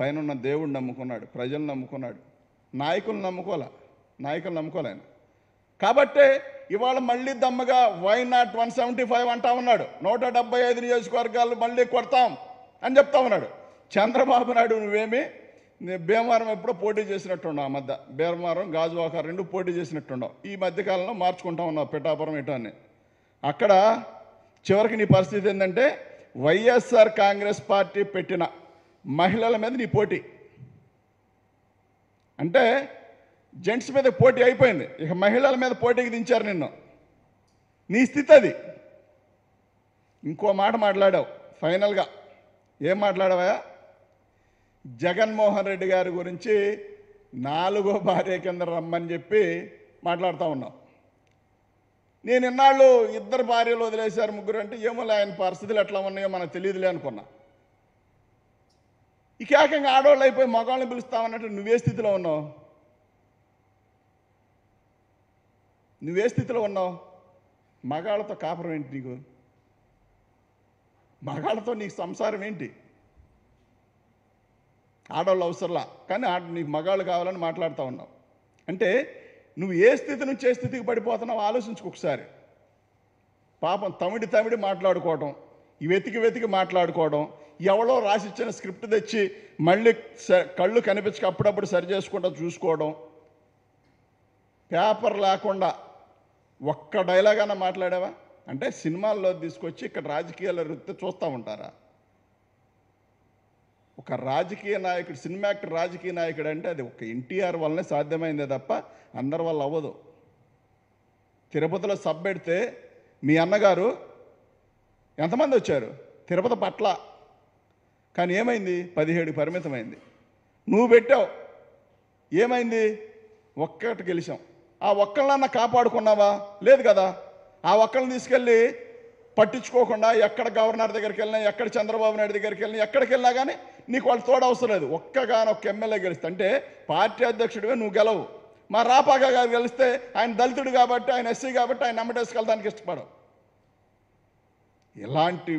పైన దేవుడు నమ్ముకున్నాడు ప్రజలు నమ్ముకున్నాడు నాయకులు నమ్ముకోలే నాయకులు నమ్ముకోలే ఆయన కాబట్టే ఇవాళ మళ్ళీ దమ్మగా why not one seventy five అంటా ఉన్నాడు నూట డెబ్బై ఐదు నియోజకవర్గాలు మళ్ళీ కొడతాం అని చెప్తా ఉన్నాడు చంద్రబాబు నాయుడు నువ్వేమి భీమవరం ఎప్పుడో పోటీ చేసినట్టున్నావు ఆ మధ్య భీమవరం గాజువాక రెండు పోటీ చేసినట్టున్నావు ఈ మధ్యకాలంలో మార్చుకుంటా ఉన్నావు పిఠాపురం ఇటు అని అక్కడ చివరికి నీ పరిస్థితి ఏంటంటే వైఎస్ఆర్ కాంగ్రెస్ పార్టీ పెట్టిన మహిళల మీద నీ పోటీ అంటే జెంట్స్ మీద పోటీ అయిపోయింది ఇక మహిళల మీద పోటీకి దించారు నిన్ను నీ స్థితి అది ఇంకో మాట మాట్లాడావు ఫైనల్గా ఏం మాట్లాడవా జగన్మోహన్ రెడ్డి గారి గురించి నాలుగో భార్య కింద రమ్మని చెప్పి మాట్లాడుతూ ఉన్నాం నేను ఇన్నాళ్ళు ఇద్దరు భార్యలు వదిలేశారు ముగ్గురు అంటే ఏమో ఆయన పరిస్థితులు ఎట్లా ఉన్నాయో మనకు తెలియదులే అనుకున్నా ఇక ఏకంగా ఆడవాళ్ళు అయిపోయి మగాళ్ళని పిలుస్తామన్నట్టు నువ్వే స్థితిలో ఉన్నావు నువ్వే స్థితిలో ఉన్నావు మగాళ్ళతో కాపురం ఏంటి నీకు మగాళ్ళతో నీకు సంసారం ఏంటి ఆడవాళ్ళు అవసరంలా కానీ ఆడ నీకు మగాళ్ళు కావాలని మాట్లాడుతూ ఉన్నావు అంటే నువ్వు ఏ స్థితి నుంచి ఏ స్థితికి పడిపోతున్నావు ఆలోచించుకోసారి ఒకసారి పాపం తమిడి తమిడి మాట్లాడుకోవడం వెతికి వెతికి మాట్లాడుకోవడం ఎవడో రాసిచ్చిన స్క్రిప్ట్ తెచ్చి మళ్ళీ స కళ్ళు కనిపించక అప్పుడప్పుడు సరి చేసుకుంటా చూసుకోవడం పేపర్ లేకుండా ఒక్క డైలాగ్ అన్న మాట్లాడావా అంటే సినిమాల్లో తీసుకొచ్చి ఇక్కడ రాజకీయాల వృత్తి చూస్తూ ఉంటారా ఒక రాజకీయ నాయకుడు సినిమా యాక్టర్ రాజకీయ నాయకుడు అంటే అది ఒక ఎన్టీఆర్ వల్లనే సాధ్యమైందే తప్ప అందరి వల్ల అవ్వదు తిరుపతిలో సబ్ పెడితే మీ అన్నగారు ఎంతమంది వచ్చారు తిరుపతి పట్ల కానీ ఏమైంది పదిహేడు పరిమితమైంది నువ్వు పెట్టావు ఏమైంది ఒక్కటి గెలిచాం ఆ ఒక్కళ్ళన్న కాపాడుకున్నావా లేదు కదా ఆ ఒక్కరిని తీసుకెళ్ళి పట్టించుకోకుండా ఎక్కడ గవర్నర్ దగ్గరికి వెళ్ళినా ఎక్కడ చంద్రబాబు నాయుడు దగ్గరికి వెళ్ళినా ఎక్కడికి వెళ్ళినా కానీ నీకు వాళ్ళు తోడు అవసరం లేదు ఒక్కగానొక్క ఎమ్మెల్యే గెలిస్తే అంటే పార్టీ అధ్యక్షుడివే నువ్వు గెలవు మా రాపాక గారు గెలిస్తే ఆయన దళితుడు కాబట్టి ఆయన ఎస్సీ కాబట్టి ఆయన నమ్మటేసుకెళ్ళడానికి ఇష్టపడవు ఇలాంటి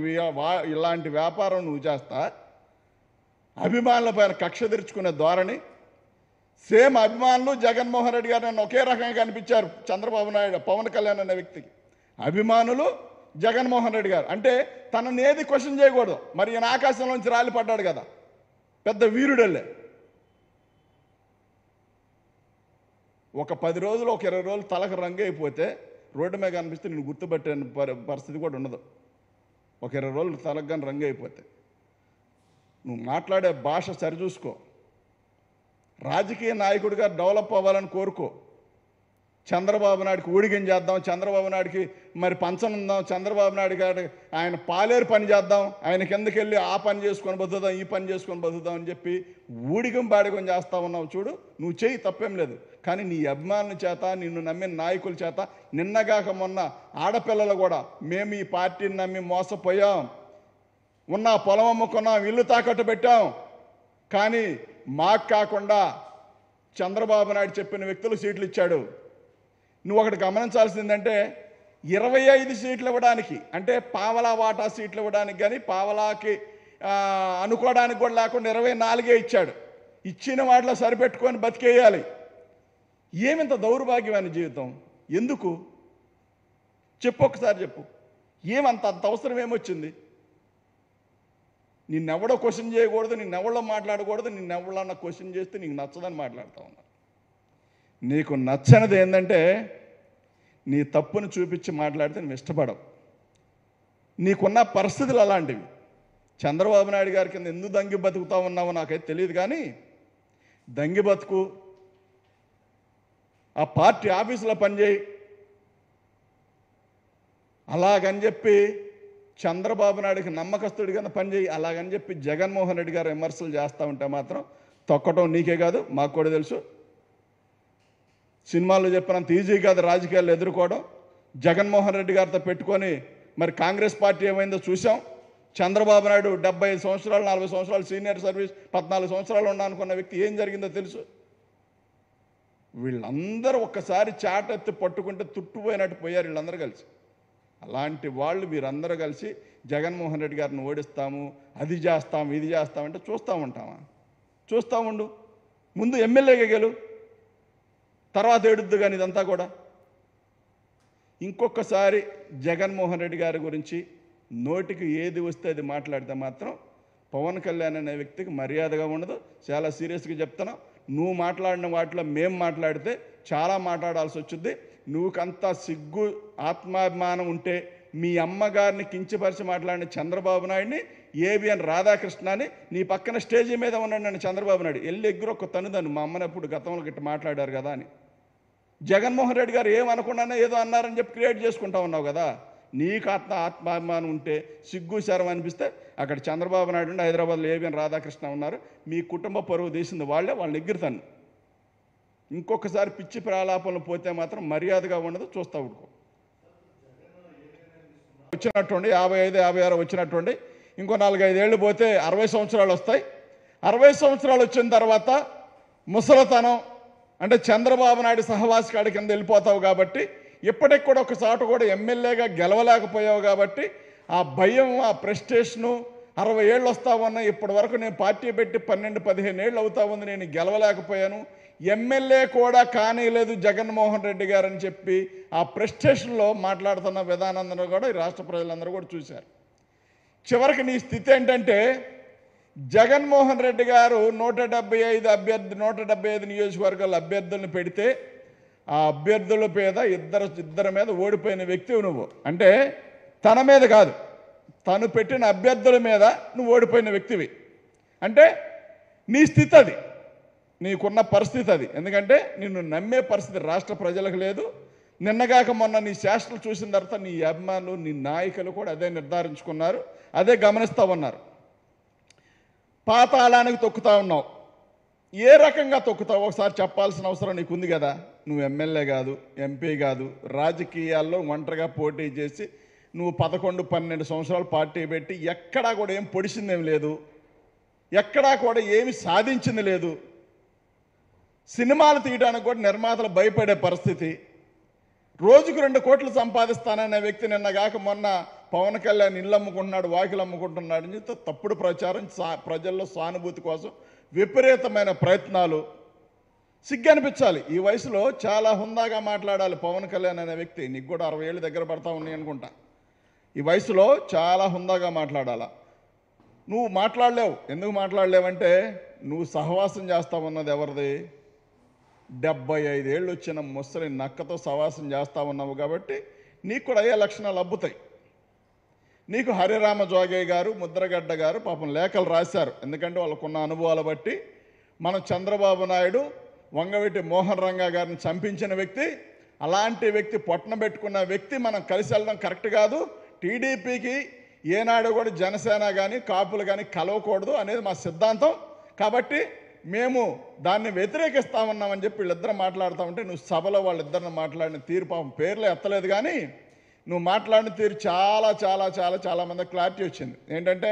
ఇలాంటి వ్యాపారం నువ్వు చేస్తా అభిమానుల పైన కక్ష తెరుచుకునే ధోరణి సేమ్ అభిమానులు జగన్మోహన్ రెడ్డి గారు నన్ను ఒకే రకంగా కనిపించారు చంద్రబాబు నాయుడు పవన్ కళ్యాణ్ అనే వ్యక్తికి అభిమానులు జగన్మోహన్ రెడ్డి గారు అంటే తనని ఏది క్వశ్చన్ చేయకూడదు మరి ఈయన ఆకాశంలోంచి రాలిపడ్డాడు కదా పెద్ద వీరుడల్లే ఒక పది రోజులు ఒక ఇరవై రోజులు తలకు రంగు అయిపోతే రోడ్డు మీద కనిపిస్తే నేను గుర్తుపెట్టే పరిస్థితి కూడా ఉండదు ఒక ఇరవై రోజులు తలకు కానీ రంగు అయిపోతే నువ్వు మాట్లాడే భాష సరిచూసుకో రాజకీయ నాయకుడిగా డెవలప్ అవ్వాలని కోరుకో చంద్రబాబు నాయుడికి ఊడిగం చేద్దాం చంద్రబాబు నాయుడికి మరి పంచం ఉందాం చంద్రబాబు నాయుడు గారు ఆయన పాలేరు పని చేద్దాం ఆయన కిందకి వెళ్ళి ఆ పని చేసుకొని బతుకుదాం ఈ పని చేసుకొని బతుదాం అని చెప్పి ఊడిగం బాడిగం చేస్తా ఉన్నావు చూడు నువ్వు చేయి తప్పేం లేదు కానీ నీ అభిమానుల చేత నిన్ను నమ్మిన నాయకుల చేత నిన్నగాక మొన్న ఆడపిల్లలు కూడా మేము ఈ పార్టీని నమ్మి మోసపోయాం ఉన్న పొలం అమ్ముకున్నాం ఇల్లు తాకట్టు పెట్టాం కానీ మాకు కాకుండా చంద్రబాబు నాయుడు చెప్పిన వ్యక్తులు సీట్లు ఇచ్చాడు నువ్వు ఒకటి గమనించాల్సింది ఏంటంటే ఇరవై ఐదు సీట్లు ఇవ్వడానికి అంటే పావలా వాటా సీట్లు ఇవ్వడానికి కానీ పావలాకి అనుకోవడానికి కూడా లేకుండా ఇరవై నాలుగే ఇచ్చాడు ఇచ్చిన వాటిలో సరిపెట్టుకొని బతికేయాలి ఏమింత దౌర్భాగ్యమైన జీవితం ఎందుకు చెప్పు ఒకసారి చెప్పు ఏమంత అంత అవసరం ఏమొచ్చింది నిన్నెవడో క్వశ్చన్ చేయకూడదు నిన్నెవడో మాట్లాడకూడదు నిన్నెవడన్నా క్వశ్చన్ చేస్తే నీకు నచ్చదని మాట్లాడుతూ ఉన్నారు నీకు నచ్చనిది ఏంటంటే నీ తప్పును చూపించి మాట్లాడితే నువ్వు ఇష్టపడవు నీకున్న పరిస్థితులు అలాంటివి చంద్రబాబు నాయుడు గారి కింద ఎందుకు దంగి బతుకుతా ఉన్నావో నాకైతే తెలియదు కానీ దంగి బతుకు ఆ పార్టీ ఆఫీసులో పనిచేయి అలాగని చెప్పి చంద్రబాబు నాయుడికి నమ్మకస్తుడి కింద పనిచేయి అలాగని చెప్పి జగన్మోహన్ రెడ్డి గారు విమర్శలు చేస్తూ ఉంటే మాత్రం తొక్కటం నీకే కాదు మాకు కూడా తెలుసు సినిమాల్లో చెప్పినంత ఈజీ కాదు రాజకీయాలు ఎదుర్కోవడం జగన్మోహన్ రెడ్డి గారితో పెట్టుకొని మరి కాంగ్రెస్ పార్టీ ఏమైందో చూసాం చంద్రబాబు నాయుడు డెబ్బై సంవత్సరాలు నలభై సంవత్సరాలు సీనియర్ సర్వీస్ పద్నాలుగు సంవత్సరాలు ఉన్నా అనుకున్న వ్యక్తి ఏం జరిగిందో తెలుసు వీళ్ళందరూ ఒక్కసారి చాటెత్తి పట్టుకుంటే తుట్టుపోయినట్టు పోయారు వీళ్ళందరూ కలిసి అలాంటి వాళ్ళు వీరందరూ కలిసి జగన్మోహన్ రెడ్డి గారిని ఓడిస్తాము అది చేస్తాము ఇది చేస్తామంటే చూస్తూ ఉంటామా చూస్తూ ఉండు ముందు ఎమ్మెల్యేగా గెలు తర్వాత ఏడుద్దు కానీ ఇదంతా కూడా ఇంకొకసారి జగన్మోహన్ రెడ్డి గారి గురించి నోటికి ఏది వస్తే అది మాట్లాడితే మాత్రం పవన్ కళ్యాణ్ అనే వ్యక్తికి మర్యాదగా ఉండదు చాలా సీరియస్గా చెప్తున్నావు నువ్వు మాట్లాడిన వాటిలో మేం మాట్లాడితే చాలా మాట్లాడాల్సి వచ్చింది నువ్వుకంత సిగ్గు ఆత్మాభిమానం ఉంటే మీ అమ్మగారిని కించపరిచి మాట్లాడిన చంద్రబాబు నాయుడిని ఏబిఎన్ రాధాకృష్ణని నీ పక్కన స్టేజీ మీద ఉన్నాడు నన్ను చంద్రబాబు నాయుడు వెళ్ళి ఎగ్గురు ఒక తనుదను మా అప్పుడు గతంలో గట్టి మాట్లాడారు కదా అని జగన్మోహన్ రెడ్డి గారు ఏమనకుండానే ఏదో అన్నారని చెప్పి క్రియేట్ చేసుకుంటా ఉన్నావు కదా నీకు ఆత్మ ఆత్మాభిమానం ఉంటే సిగ్గు శరం అనిపిస్తే అక్కడ చంద్రబాబు నాయుడు ఉండి హైదరాబాద్లో ఏబిఎన్ రాధాకృష్ణ ఉన్నారు మీ కుటుంబ పరువు తీసింది వాళ్ళే వాళ్ళని ఎగ్గిరితాను ఇంకొకసారి పిచ్చి ప్రాలాపనలు పోతే మాత్రం మర్యాదగా ఉండదు చూస్తూ ఉడుకో వచ్చినట్టుండి యాభై ఐదు యాభై ఆరు వచ్చినట్టుండి ఇంకో నాలుగైదేళ్ళు పోతే అరవై సంవత్సరాలు వస్తాయి అరవై సంవత్సరాలు వచ్చిన తర్వాత ముసలతనం అంటే చంద్రబాబు నాయుడు సహవాసి కాడి కింద వెళ్ళిపోతావు కాబట్టి ఇప్పటికి కూడా ఒక కూడా ఎమ్మెల్యేగా గెలవలేకపోయావు కాబట్టి ఆ భయం ఆ ప్రెస్టేషను అరవై ఏళ్ళు వస్తామన్నా ఇప్పటి వరకు నేను పార్టీ పెట్టి పన్నెండు పదిహేను ఏళ్ళు అవుతా ఉంది నేను గెలవలేకపోయాను ఎమ్మెల్యే కూడా లేదు జగన్మోహన్ రెడ్డి గారు అని చెప్పి ఆ ప్రెస్టేషన్లో మాట్లాడుతున్న విధానందరూ కూడా ఈ రాష్ట్ర ప్రజలందరూ కూడా చూశారు చివరికి నీ స్థితి ఏంటంటే జగన్మోహన్ రెడ్డి గారు నూట డెబ్బై ఐదు అభ్యర్థి నూట డెబ్బై ఐదు నియోజకవర్గాల అభ్యర్థులను పెడితే ఆ అభ్యర్థుల మీద ఇద్దరు ఇద్దరి మీద ఓడిపోయిన వ్యక్తివి నువ్వు అంటే తన మీద కాదు తను పెట్టిన అభ్యర్థుల మీద నువ్వు ఓడిపోయిన వ్యక్తివి అంటే నీ స్థితి అది నీకున్న పరిస్థితి అది ఎందుకంటే నిన్ను నమ్మే పరిస్థితి రాష్ట్ర ప్రజలకు లేదు నిన్నగాక మొన్న నీ శాస్త్రాలు చూసిన తర్వాత నీ అభిమానులు నీ నాయకులు కూడా అదే నిర్ధారించుకున్నారు అదే గమనిస్తూ ఉన్నారు పాతాళానికి తొక్కుతా ఉన్నావు ఏ రకంగా తొక్కుతావు ఒకసారి చెప్పాల్సిన అవసరం నీకుంది కదా నువ్వు ఎమ్మెల్యే కాదు ఎంపీ కాదు రాజకీయాల్లో ఒంటరిగా పోటీ చేసి నువ్వు పదకొండు పన్నెండు సంవత్సరాలు పార్టీ పెట్టి ఎక్కడా కూడా ఏం పొడిచిందేం లేదు ఎక్కడా కూడా ఏమి సాధించింది లేదు సినిమాలు తీయడానికి కూడా నిర్మాతలు భయపడే పరిస్థితి రోజుకు రెండు కోట్లు సంపాదిస్తాననే వ్యక్తి నిన్న కాక మొన్న పవన్ కళ్యాణ్ ఇల్లు అమ్ముకుంటున్నాడు వాకిలు అమ్ముకుంటున్నాడని చెప్తే తప్పుడు ప్రచారం సా ప్రజల్లో సానుభూతి కోసం విపరీతమైన ప్రయత్నాలు సిగ్గనిపించాలి ఈ వయసులో చాలా హుందాగా మాట్లాడాలి పవన్ కళ్యాణ్ అనే వ్యక్తి నీకు కూడా అరవై ఏళ్ళు దగ్గర పడతా ఉన్నాయి అనుకుంటా ఈ వయసులో చాలా హుందాగా మాట్లాడాలా నువ్వు మాట్లాడలేవు ఎందుకు మాట్లాడలేవంటే నువ్వు సహవాసం చేస్తా ఉన్నది ఎవరిది డెబ్బై ఐదేళ్ళు వచ్చిన ముసలి నక్కతో సహవాసం చేస్తూ ఉన్నావు కాబట్టి నీకు కూడా అయ్యే లక్షణాలు అబ్బుతాయి నీకు హరిరామ జోగయ్య గారు ముద్రగడ్డ గారు పాపం లేఖలు రాశారు ఎందుకంటే వాళ్ళకున్న అనుభవాలు బట్టి మన చంద్రబాబు నాయుడు వంగవెట్టి మోహన్ రంగా గారిని చంపించిన వ్యక్తి అలాంటి వ్యక్తి పొట్టన పెట్టుకున్న వ్యక్తి మనం కలిసి వెళ్ళడం కరెక్ట్ కాదు టీడీపీకి ఏనాడు కూడా జనసేన కానీ కాపులు కానీ కలవకూడదు అనేది మా సిద్ధాంతం కాబట్టి మేము దాన్ని వ్యతిరేకిస్తామన్నామని చెప్పి వీళ్ళిద్దరం మాట్లాడుతూ ఉంటే నువ్వు సభలో వాళ్ళిద్దరిని మాట్లాడిన తీరు పాపం పేర్లు ఎత్తలేదు కానీ నువ్వు మాట్లాడిన తీరు చాలా చాలా చాలా చాలా మంది క్లారిటీ వచ్చింది ఏంటంటే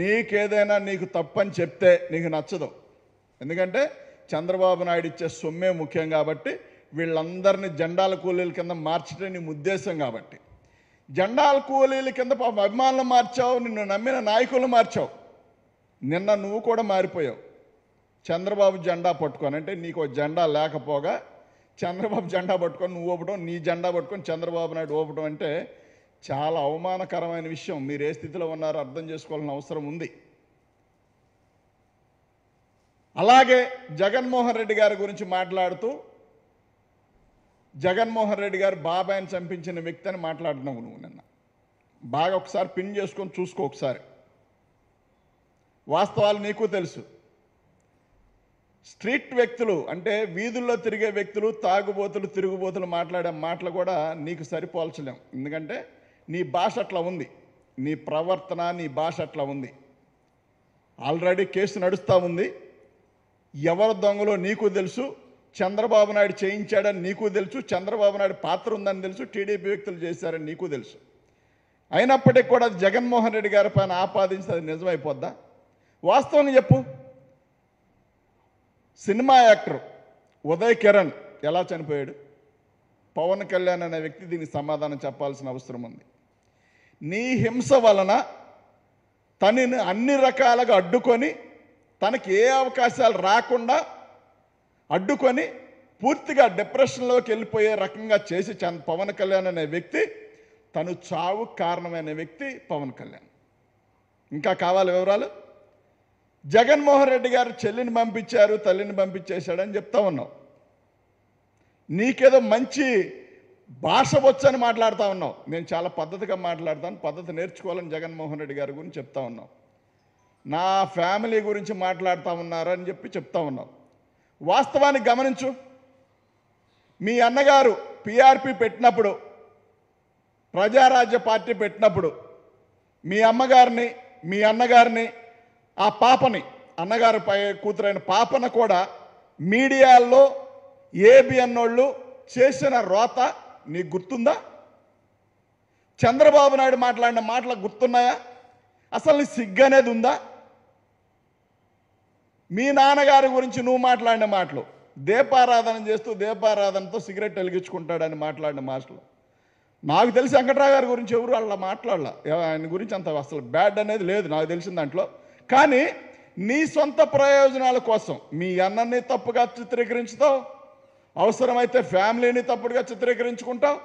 నీకేదైనా నీకు తప్పని చెప్తే నీకు నచ్చదు ఎందుకంటే చంద్రబాబు నాయుడు ఇచ్చే సొమ్మే ముఖ్యం కాబట్టి వీళ్ళందరినీ జెండాల కూలీల కింద మార్చడం నీ ఉద్దేశం కాబట్టి జెండాల కూలీల కింద అభిమానులు మార్చావు నిన్ను నమ్మిన నాయకులు మార్చావు నిన్న నువ్వు కూడా మారిపోయావు చంద్రబాబు జెండా పట్టుకొని అంటే నీకు జెండా లేకపోగా చంద్రబాబు జెండా పట్టుకొని నువ్వు ఊపడం నీ జెండా పట్టుకొని చంద్రబాబు నాయుడు ఓపటం అంటే చాలా అవమానకరమైన విషయం మీరు ఏ స్థితిలో ఉన్నారో అర్థం చేసుకోవాల్సిన అవసరం ఉంది అలాగే జగన్మోహన్ రెడ్డి గారి గురించి మాట్లాడుతూ జగన్మోహన్ రెడ్డి గారు బాబాయ్ని చంపించిన వ్యక్తి అని మాట్లాడినావు నువ్వు నిన్న బాగా ఒకసారి పిన్ చేసుకొని చూసుకో ఒకసారి వాస్తవాలు నీకు తెలుసు స్ట్రీట్ వ్యక్తులు అంటే వీధుల్లో తిరిగే వ్యక్తులు తాగుబోతులు తిరుగుబోతులు మాట్లాడే మాటలు కూడా నీకు సరిపోల్చలేం ఎందుకంటే నీ భాష అట్లా ఉంది నీ ప్రవర్తన నీ భాష అట్లా ఉంది ఆల్రెడీ కేసు నడుస్తూ ఉంది ఎవరు దొంగలో నీకు తెలుసు చంద్రబాబు నాయుడు చేయించాడని నీకు తెలుసు చంద్రబాబు నాయుడు పాత్ర ఉందని తెలుసు టీడీపీ వ్యక్తులు చేశారని నీకు తెలుసు అయినప్పటికీ కూడా జగన్మోహన్ రెడ్డి గారి పైన ఆపాదించి అది నిజమైపోద్దా వాస్తవం చెప్పు సినిమా యాక్టర్ ఉదయ్ కిరణ్ ఎలా చనిపోయాడు పవన్ కళ్యాణ్ అనే వ్యక్తి దీనికి సమాధానం చెప్పాల్సిన అవసరం ఉంది నీ హింస వలన తనని అన్ని రకాలుగా అడ్డుకొని తనకి ఏ అవకాశాలు రాకుండా అడ్డుకొని పూర్తిగా డిప్రెషన్లోకి వెళ్ళిపోయే రకంగా చేసి పవన్ కళ్యాణ్ అనే వ్యక్తి తను చావుకు కారణమైన వ్యక్తి పవన్ కళ్యాణ్ ఇంకా కావాలి వివరాలు జగన్మోహన్ రెడ్డి గారు చెల్లిని పంపించారు తల్లిని పంపించేశాడని చెప్తా ఉన్నావు నీకేదో మంచి భాష వచ్చని మాట్లాడుతూ ఉన్నావు నేను చాలా పద్ధతిగా మాట్లాడతాను పద్ధతి నేర్చుకోవాలని జగన్మోహన్ రెడ్డి గారి గురించి చెప్తా ఉన్నావు నా ఫ్యామిలీ గురించి మాట్లాడుతూ ఉన్నారని చెప్పి చెప్తా ఉన్నావు వాస్తవానికి గమనించు మీ అన్నగారు పిఆర్పి పెట్టినప్పుడు ప్రజారాజ్య పార్టీ పెట్టినప్పుడు మీ అమ్మగారిని మీ అన్నగారిని ఆ పాపని పై కూతురైన పాపన కూడా మీడియాల్లో ఏబిఎన్ వాళ్ళు చేసిన రోత నీకు గుర్తుందా చంద్రబాబు నాయుడు మాట్లాడిన మాటలు గుర్తున్నాయా అసలు నీ సిగ్గు అనేది ఉందా మీ నాన్నగారి గురించి నువ్వు మాట్లాడిన మాటలు దీపారాధన చేస్తూ దీపారాధనతో సిగరెట్ వెలిగించుకుంటాడని మాట్లాడిన మాటలు నాకు తెలిసి వెంకట్రావు గారి గురించి ఎవరు వాళ్ళ మాట్లాడాల ఆయన గురించి అంత అసలు బ్యాడ్ అనేది లేదు నాకు తెలిసిన దాంట్లో కానీ నీ సొంత ప్రయోజనాల కోసం మీ అన్నని తప్పుగా చిత్రీకరించుతావు అవసరమైతే ఫ్యామిలీని తప్పుడుగా చిత్రీకరించుకుంటావు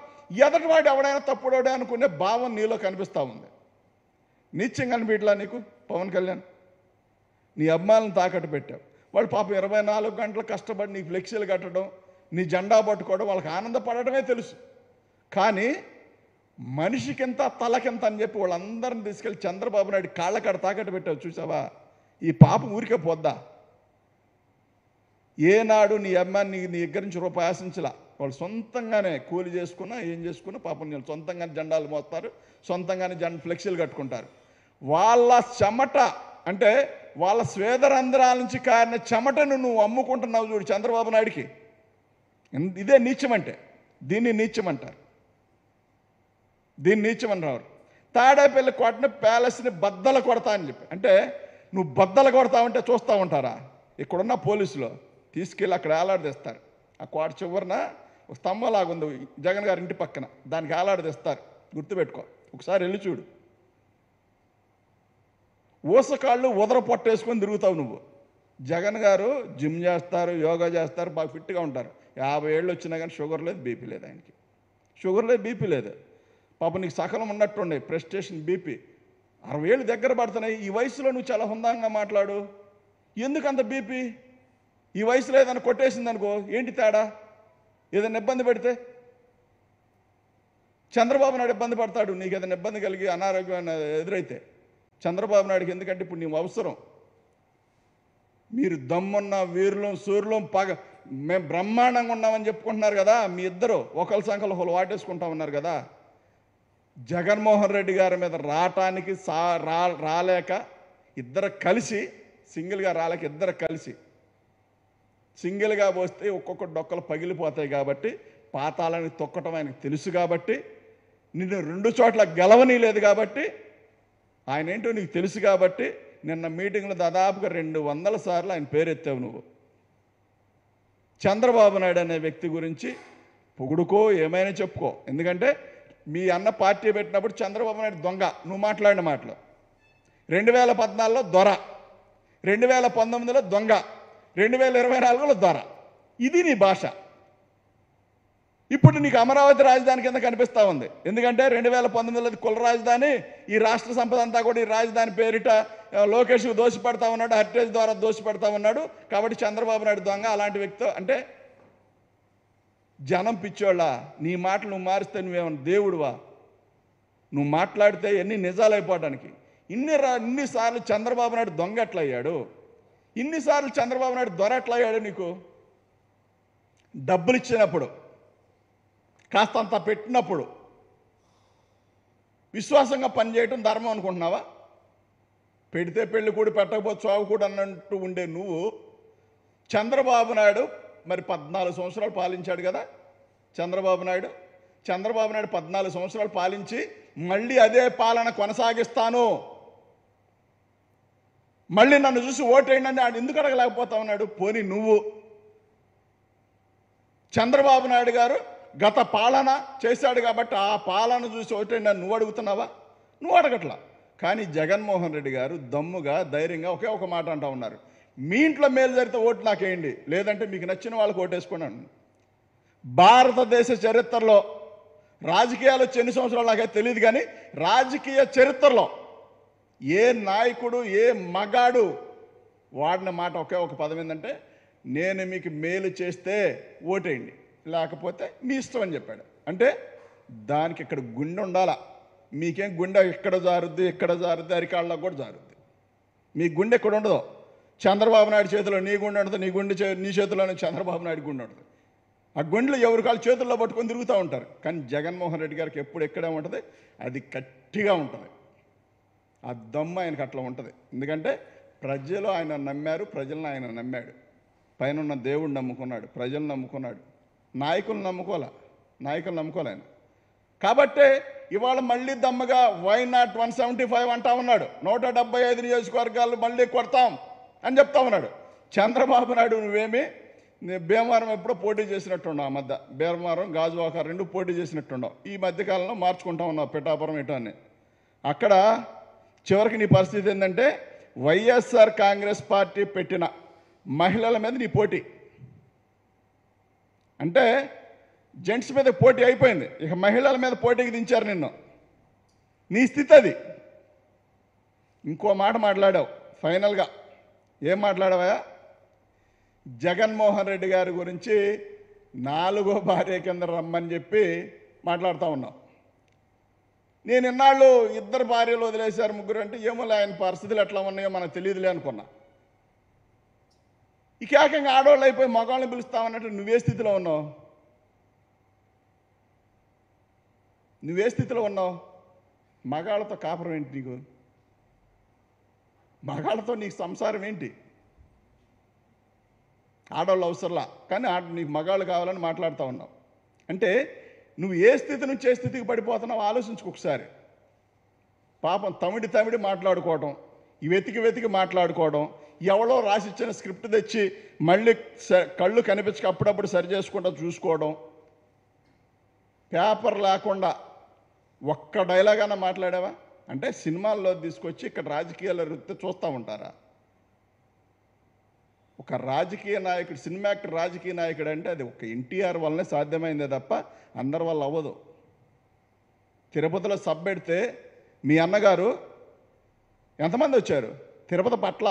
ఎదటివాడు ఎవడైనా తప్పుడోడే అనుకునే భావం నీలో కనిపిస్తూ ఉంది నిత్యం కనిపించలా నీకు పవన్ కళ్యాణ్ నీ అభిమానులను తాకట్టు పెట్టావు వాళ్ళు పాపం ఇరవై నాలుగు గంటలు కష్టపడి నీ ఫ్లెక్సీలు కట్టడం నీ జెండా పట్టుకోవడం వాళ్ళకి ఆనందపడటమే తెలుసు కానీ మనిషికింత తలకింత అని చెప్పి వాళ్ళందరిని తీసుకెళ్ళి చంద్రబాబు నాయుడు కాళ్ళకాడ తాకట్టు పెట్టావు చూసావా ఈ పాపం ఊరికే పోద్దా ఏనాడు నీ అమ్మాయిని నీ దగ్గర నుంచి రూపాయి ఆశించలా వాళ్ళు సొంతంగానే కూలి చేసుకున్నా ఏం చేసుకున్నా పాపం నేను సొంతంగానే జెండాలు మోస్తారు సొంతంగానే జెండ ఫ్లెక్సీలు కట్టుకుంటారు వాళ్ళ చెమట అంటే వాళ్ళ స్వేదరంధ్రాల నుంచి కారిన చెమటను నువ్వు అమ్ముకుంటున్నావు చూడు చంద్రబాబు నాయుడికి ఇదే నీచమంటే దీన్ని నీచమంటారు దీన్ని నీచమని రావు తాడేపల్లి కోటని ప్యాలెస్ని బద్దలు కొడతా అని చెప్పి అంటే నువ్వు బద్దలు కొడతావంటే చూస్తూ ఉంటారా ఇక్కడున్న పోలీసులు తీసుకెళ్ళి అక్కడ వేలాడదీస్తారు ఆ కోట చివరిన ఒక ఉంది జగన్ గారి ఇంటి పక్కన దానికి వేలాడదీస్తారు గుర్తుపెట్టుకో ఒకసారి వెళ్ళి చూడు ఊసకాళ్ళు ఉదర పొట్టేసుకొని తిరుగుతావు నువ్వు జగన్ గారు జిమ్ చేస్తారు యోగా చేస్తారు బాగా ఫిట్గా ఉంటారు యాభై ఏళ్ళు వచ్చినా కానీ షుగర్ లేదు బీపీ లేదు ఆయనకి షుగర్ లేదు బీపీ లేదు పాప నీకు సకలం ఉన్నట్టుండే ప్రెస్టేషన్ బీపీ అరవై ఏళ్ళు దగ్గర పడుతున్నాయి ఈ వయసులో నువ్వు చాలా హుందంగా మాట్లాడు ఎందుకు అంత బీపీ ఈ వయసులో ఏదైనా కొట్టేసింది అనుకో ఏంటి తేడా ఏదైనా ఇబ్బంది పెడితే చంద్రబాబు నాయుడు ఇబ్బంది పడతాడు నీకు ఏదైనా ఇబ్బంది కలిగి అనారోగ్యం ఎదురైతే చంద్రబాబు నాయుడుకి ఎందుకంటే ఇప్పుడు నీవు అవసరం మీరు దమ్మున్న వీరులం సూర్యులం పగ మేము బ్రహ్మాండంగా ఉన్నామని చెప్పుకుంటున్నారు కదా మీ ఇద్దరు ఒకరి సంఖ్యలో హోలు వాటేసుకుంటా ఉన్నారు కదా జగన్మోహన్ రెడ్డి గారి మీద రావటానికి సా రా రాలేక ఇద్దరు కలిసి సింగిల్గా రాలేక ఇద్దరు కలిసి సింగిల్గా పోస్తే ఒక్కొక్క డొక్కలు పగిలిపోతాయి కాబట్టి పాతాలని తొక్కటం ఆయనకు తెలుసు కాబట్టి నిన్ను రెండు చోట్ల లేదు కాబట్టి ఆయన ఏంటో నీకు తెలుసు కాబట్టి నిన్న మీటింగ్లో దాదాపుగా రెండు వందల సార్లు ఆయన పేరెత్తావు నువ్వు చంద్రబాబు నాయుడు అనే వ్యక్తి గురించి పొగుడుకో ఏమైనా చెప్పుకో ఎందుకంటే మీ అన్న పార్టీ పెట్టినప్పుడు చంద్రబాబు నాయుడు దొంగ నువ్వు మాట్లాడిన మాటలు రెండు వేల పద్నాలుగులో దొర రెండు వేల పంతొమ్మిదిలో దొంగ రెండు వేల ఇరవై నాలుగులో దొర ఇది నీ భాష ఇప్పుడు నీకు అమరావతి రాజధాని కింద కనిపిస్తూ ఉంది ఎందుకంటే రెండు వేల పంతొమ్మిదిలో కుల రాజధాని ఈ రాష్ట్ర సంపద అంతా కూడా ఈ రాజధాని పేరిట లోకేష్ దోషి పెడతా ఉన్నాడు హర్టేజ్ ద్వారా దోషి పెడతా ఉన్నాడు కాబట్టి చంద్రబాబు నాయుడు దొంగ అలాంటి వ్యక్తితో అంటే జనం పిచ్చోళ్ళ నీ మాటలు నువ్వు మారిస్తే నువ్వేమన్నా దేవుడువా నువ్వు మాట్లాడితే ఎన్ని నిజాలు అయిపోవడానికి ఇన్ని రా ఇన్నిసార్లు చంద్రబాబు నాయుడు దొంగ ఎట్లయ్యాడు ఇన్నిసార్లు చంద్రబాబు నాయుడు దొర ఎట్లయ్యాడు నీకు డబ్బులు ఇచ్చినప్పుడు కాస్తంత పెట్టినప్పుడు విశ్వాసంగా పనిచేయటం ధర్మం అనుకుంటున్నావా పెడితే పెళ్ళి కూడా పెట్టకపోతే చావు కూడా అన్నట్టు ఉండే నువ్వు చంద్రబాబు నాయుడు మరి పద్నాలుగు సంవత్సరాలు పాలించాడు కదా చంద్రబాబు నాయుడు చంద్రబాబు నాయుడు పద్నాలుగు సంవత్సరాలు పాలించి మళ్ళీ అదే పాలన కొనసాగిస్తాను మళ్ళీ నన్ను చూసి ఓటేయండి అని ఆయన ఎందుకు అడగలేకపోతా ఉన్నాడు పోనీ నువ్వు చంద్రబాబు నాయుడు గారు గత పాలన చేశాడు కాబట్టి ఆ పాలన చూసి ఓటేయండి అని నువ్వు అడుగుతున్నావా నువ్వు అడగట్లా కానీ జగన్మోహన్ రెడ్డి గారు దమ్ముగా ధైర్యంగా ఒకే ఒక మాట అంటా ఉన్నారు మీ ఇంట్లో మేలు జరిగితే ఓటు నాకేయండి లేదంటే మీకు నచ్చిన వాళ్ళకి ఓటేసుకున్నాను భారతదేశ చరిత్రలో రాజకీయాలు వచ్చి ఎన్ని సంవత్సరాలు నాకైతే తెలియదు కానీ రాజకీయ చరిత్రలో ఏ నాయకుడు ఏ మగాడు వాడిన మాట ఒకే ఒక పదం ఏంటంటే నేను మీకు మేలు చేస్తే ఓటేయండి లేకపోతే మీ ఇష్టం అని చెప్పాడు అంటే దానికి ఇక్కడ గుండె ఉండాలా మీకేం గుండె ఇక్కడ జారుద్ది ఇక్కడ జారుద్ది అరికాళ్ళకు కూడా జారుద్ది మీ గుండె ఎక్కడ ఉండదు చంద్రబాబు నాయుడు చేతిలో నీ గుండె ఉండదు నీ గుండె చే నీ చేతిలోనే చంద్రబాబు నాయుడు గుండె ఉండదు ఆ గుండెలు ఎవరి కాళ్ళు చేతుల్లో పట్టుకొని తిరుగుతూ ఉంటారు కానీ జగన్మోహన్ రెడ్డి గారికి ఎప్పుడు ఎక్కడే ఉంటుంది అది గట్టిగా ఉంటుంది ఆ దమ్ము ఆయనకు అట్లా ఉంటుంది ఎందుకంటే ప్రజలు ఆయన నమ్మారు ప్రజలను ఆయన నమ్మాడు పైన ఉన్న దేవుడు నమ్ముకున్నాడు ప్రజలు నమ్ముకున్నాడు నాయకులు నమ్ముకోలే నాయకులు నమ్ముకోలేను కాబట్టే ఇవాళ మళ్ళీ దమ్మగా why not one seventy five అంటా ఉన్నాడు నూట డెబ్బై ఐదు నియోజకవర్గాలు మళ్ళీ కొడతాం అని చెప్తా ఉన్నాడు చంద్రబాబు నాయుడు నువ్వేమి భీమవరం ఎప్పుడో పోటీ చేసినట్టున్నావు ఆ మధ్య భీమవరం గాజువాక రెండు పోటీ చేసినట్టున్నావు ఈ మధ్యకాలంలో మార్చుకుంటా ఉన్నావు పిఠాపురం ఇటాన్ని అక్కడ చివరికి నీ పరిస్థితి ఏంటంటే వైఎస్ఆర్ కాంగ్రెస్ పార్టీ పెట్టిన మహిళల మీద నీ పోటీ అంటే జెంట్స్ మీద పోటీ అయిపోయింది ఇక మహిళల మీద పోటీకి దించారు నిన్ను నీ స్థితి అది ఇంకో మాట మాట్లాడావు ఫైనల్గా ఏం మాట్లాడవా జగన్మోహన్ రెడ్డి గారి గురించి నాలుగో భార్య కింద రమ్మని చెప్పి మాట్లాడుతూ ఉన్నాం నేను ఇన్నాళ్ళు ఇద్దరు భార్యలు వదిలేశారు ముగ్గురు అంటే ఏమో ఆయన పరిస్థితులు ఎట్లా ఉన్నాయో మనకు తెలియదులే అనుకున్నా ఇక ఏకంగా ఆడవాళ్ళు అయిపోయి మగాళ్ళని పిలుస్తామన్నట్టు నువ్వే స్థితిలో ఉన్నావు నువ్వే స్థితిలో ఉన్నావు మగాళ్ళతో కాపురం ఏంటి నీకు మగాళ్ళతో నీకు సంసారం ఏంటి ఆడవాళ్ళు అవసరంలా కానీ ఆడ నీకు మగాళ్ళు కావాలని మాట్లాడుతూ ఉన్నావు అంటే నువ్వు ఏ స్థితి నుంచి ఏ స్థితికి పడిపోతున్నావు ఆలోచించుకు ఒకసారి పాపం తమిడి తమిడి మాట్లాడుకోవడం వెతికి వెతికి మాట్లాడుకోవడం ఎవడో రాసిచ్చిన స్క్రిప్ట్ తెచ్చి మళ్ళీ స కళ్ళు కనిపించక అప్పుడప్పుడు సరి చేసుకుంటా చూసుకోవడం పేపర్ లేకుండా ఒక్క డైలాగ్ అన్న మాట్లాడావా అంటే సినిమాల్లో తీసుకొచ్చి ఇక్కడ రాజకీయాల వృత్తి చూస్తూ ఉంటారా ఒక రాజకీయ నాయకుడు సినిమా యాక్టర్ రాజకీయ నాయకుడు అంటే అది ఒక ఎన్టీఆర్ వల్లనే సాధ్యమైందే తప్ప అందరి వల్ల అవ్వదు తిరుపతిలో సబ్ పెడితే మీ అన్నగారు ఎంతమంది వచ్చారు తిరుపతి పట్ల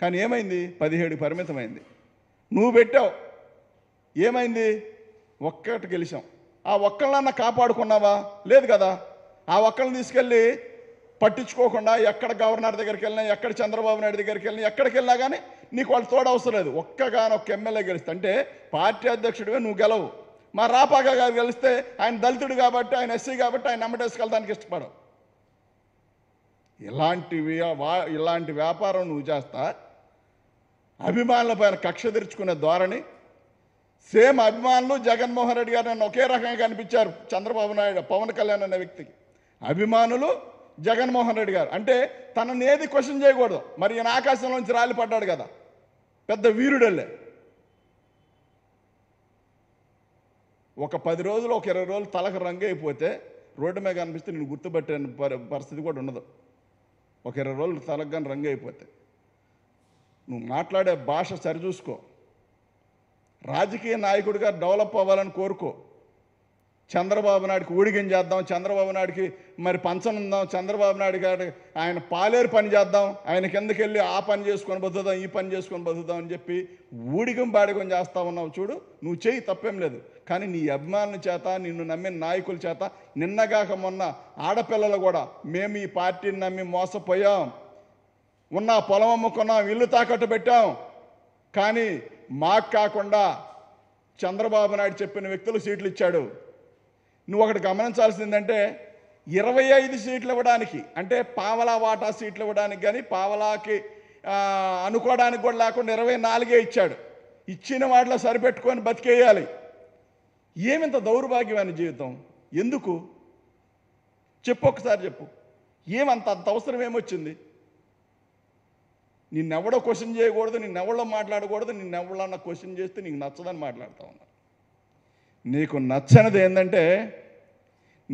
కానీ ఏమైంది పదిహేడు పరిమితమైంది నువ్వు పెట్టావు ఏమైంది ఒక్కటి గెలిచాం ఆ ఒక్కళ్ళన్న కాపాడుకున్నావా లేదు కదా ఆ ఒక్కరిని తీసుకెళ్ళి పట్టించుకోకుండా ఎక్కడ గవర్నర్ దగ్గరికి వెళ్ళినా ఎక్కడ చంద్రబాబు నాయుడు దగ్గరికి వెళ్ళినా ఎక్కడికి వెళ్ళినా కానీ నీకు వాళ్ళు తోడు అవసరం లేదు ఒక్క ఎమ్మెల్యే గెలిస్తే అంటే పార్టీ అధ్యక్షుడివే నువ్వు గెలవు మా రాపాక గారు గెలిస్తే ఆయన దళితుడు కాబట్టి ఆయన ఎస్సీ కాబట్టి ఆయన నమ్మటేసుకెళ్ళడానికి ఇష్టపడవు ఇలాంటి ఇలాంటి వ్యాపారం నువ్వు చేస్తా అభిమానుల పైన కక్ష తెరుచుకునే ధోరణి సేమ్ అభిమానులు జగన్మోహన్ రెడ్డి గారు నన్ను ఒకే రకంగా కనిపించారు చంద్రబాబు నాయుడు పవన్ కళ్యాణ్ అనే వ్యక్తికి అభిమానులు జగన్మోహన్ రెడ్డి గారు అంటే తనని ఏది క్వశ్చన్ చేయకూడదు మరి ఈయన ఆకాశంలోంచి రాలిపడ్డాడు కదా పెద్ద వీరుడల్లే ఒక పది రోజులు ఒక ఇరవై రోజులు తలకు రంగు అయిపోతే రోడ్డు మీద కనిపిస్తే నేను గుర్తుపెట్టే పరిస్థితి కూడా ఉండదు ఒక ఇరవై రోజులు తలకు కానీ రంగు అయిపోతే నువ్వు మాట్లాడే భాష సరిచూసుకో రాజకీయ నాయకుడిగా డెవలప్ అవ్వాలని కోరుకో చంద్రబాబు నాయుడికి ఊడిగం చేద్దాం చంద్రబాబు నాయుడికి మరి పంచనుందాం చంద్రబాబు నాయుడు గారు ఆయన పాలేరు పని చేద్దాం ఆయన కిందకి వెళ్ళి ఆ పని చేసుకొని బతుకుదాం ఈ పని చేసుకొని బతుకుదాం అని చెప్పి ఊడిగం బాడిగం చేస్తా ఉన్నావు చూడు నువ్వు చేయి తప్పేం లేదు కానీ నీ అభిమానుల చేత నిన్ను నమ్మిన నాయకుల చేత నిన్నగాక మొన్న ఆడపిల్లలు కూడా మేము ఈ పార్టీని నమ్మి మోసపోయాం ఉన్న పొలం అమ్ముకున్నాం ఇల్లు తాకట్టు పెట్టాం కానీ మాకు కాకుండా చంద్రబాబు నాయుడు చెప్పిన వ్యక్తులు సీట్లు ఇచ్చాడు నువ్వు ఒకటి గమనించాల్సిందంటే ఇరవై ఐదు సీట్లు ఇవ్వడానికి అంటే పావలా వాటా సీట్లు ఇవ్వడానికి కానీ పావలాకి అనుకోవడానికి కూడా లేకుండా ఇరవై నాలుగే ఇచ్చాడు ఇచ్చిన వాటిలో సరిపెట్టుకొని బతికేయాలి ఏమింత దౌర్భాగ్యమైన జీవితం ఎందుకు చెప్పు ఒకసారి చెప్పు ఏమంత అంత అవసరం ఏమొచ్చింది నిన్నెవడో క్వశ్చన్ చేయకూడదు నిన్నెవడో మాట్లాడకూడదు నిన్నెవడన్నా క్వశ్చన్ చేస్తే నీకు నచ్చదని మాట్లాడుతూ ఉన్నా నీకు నచ్చనిది ఏంటంటే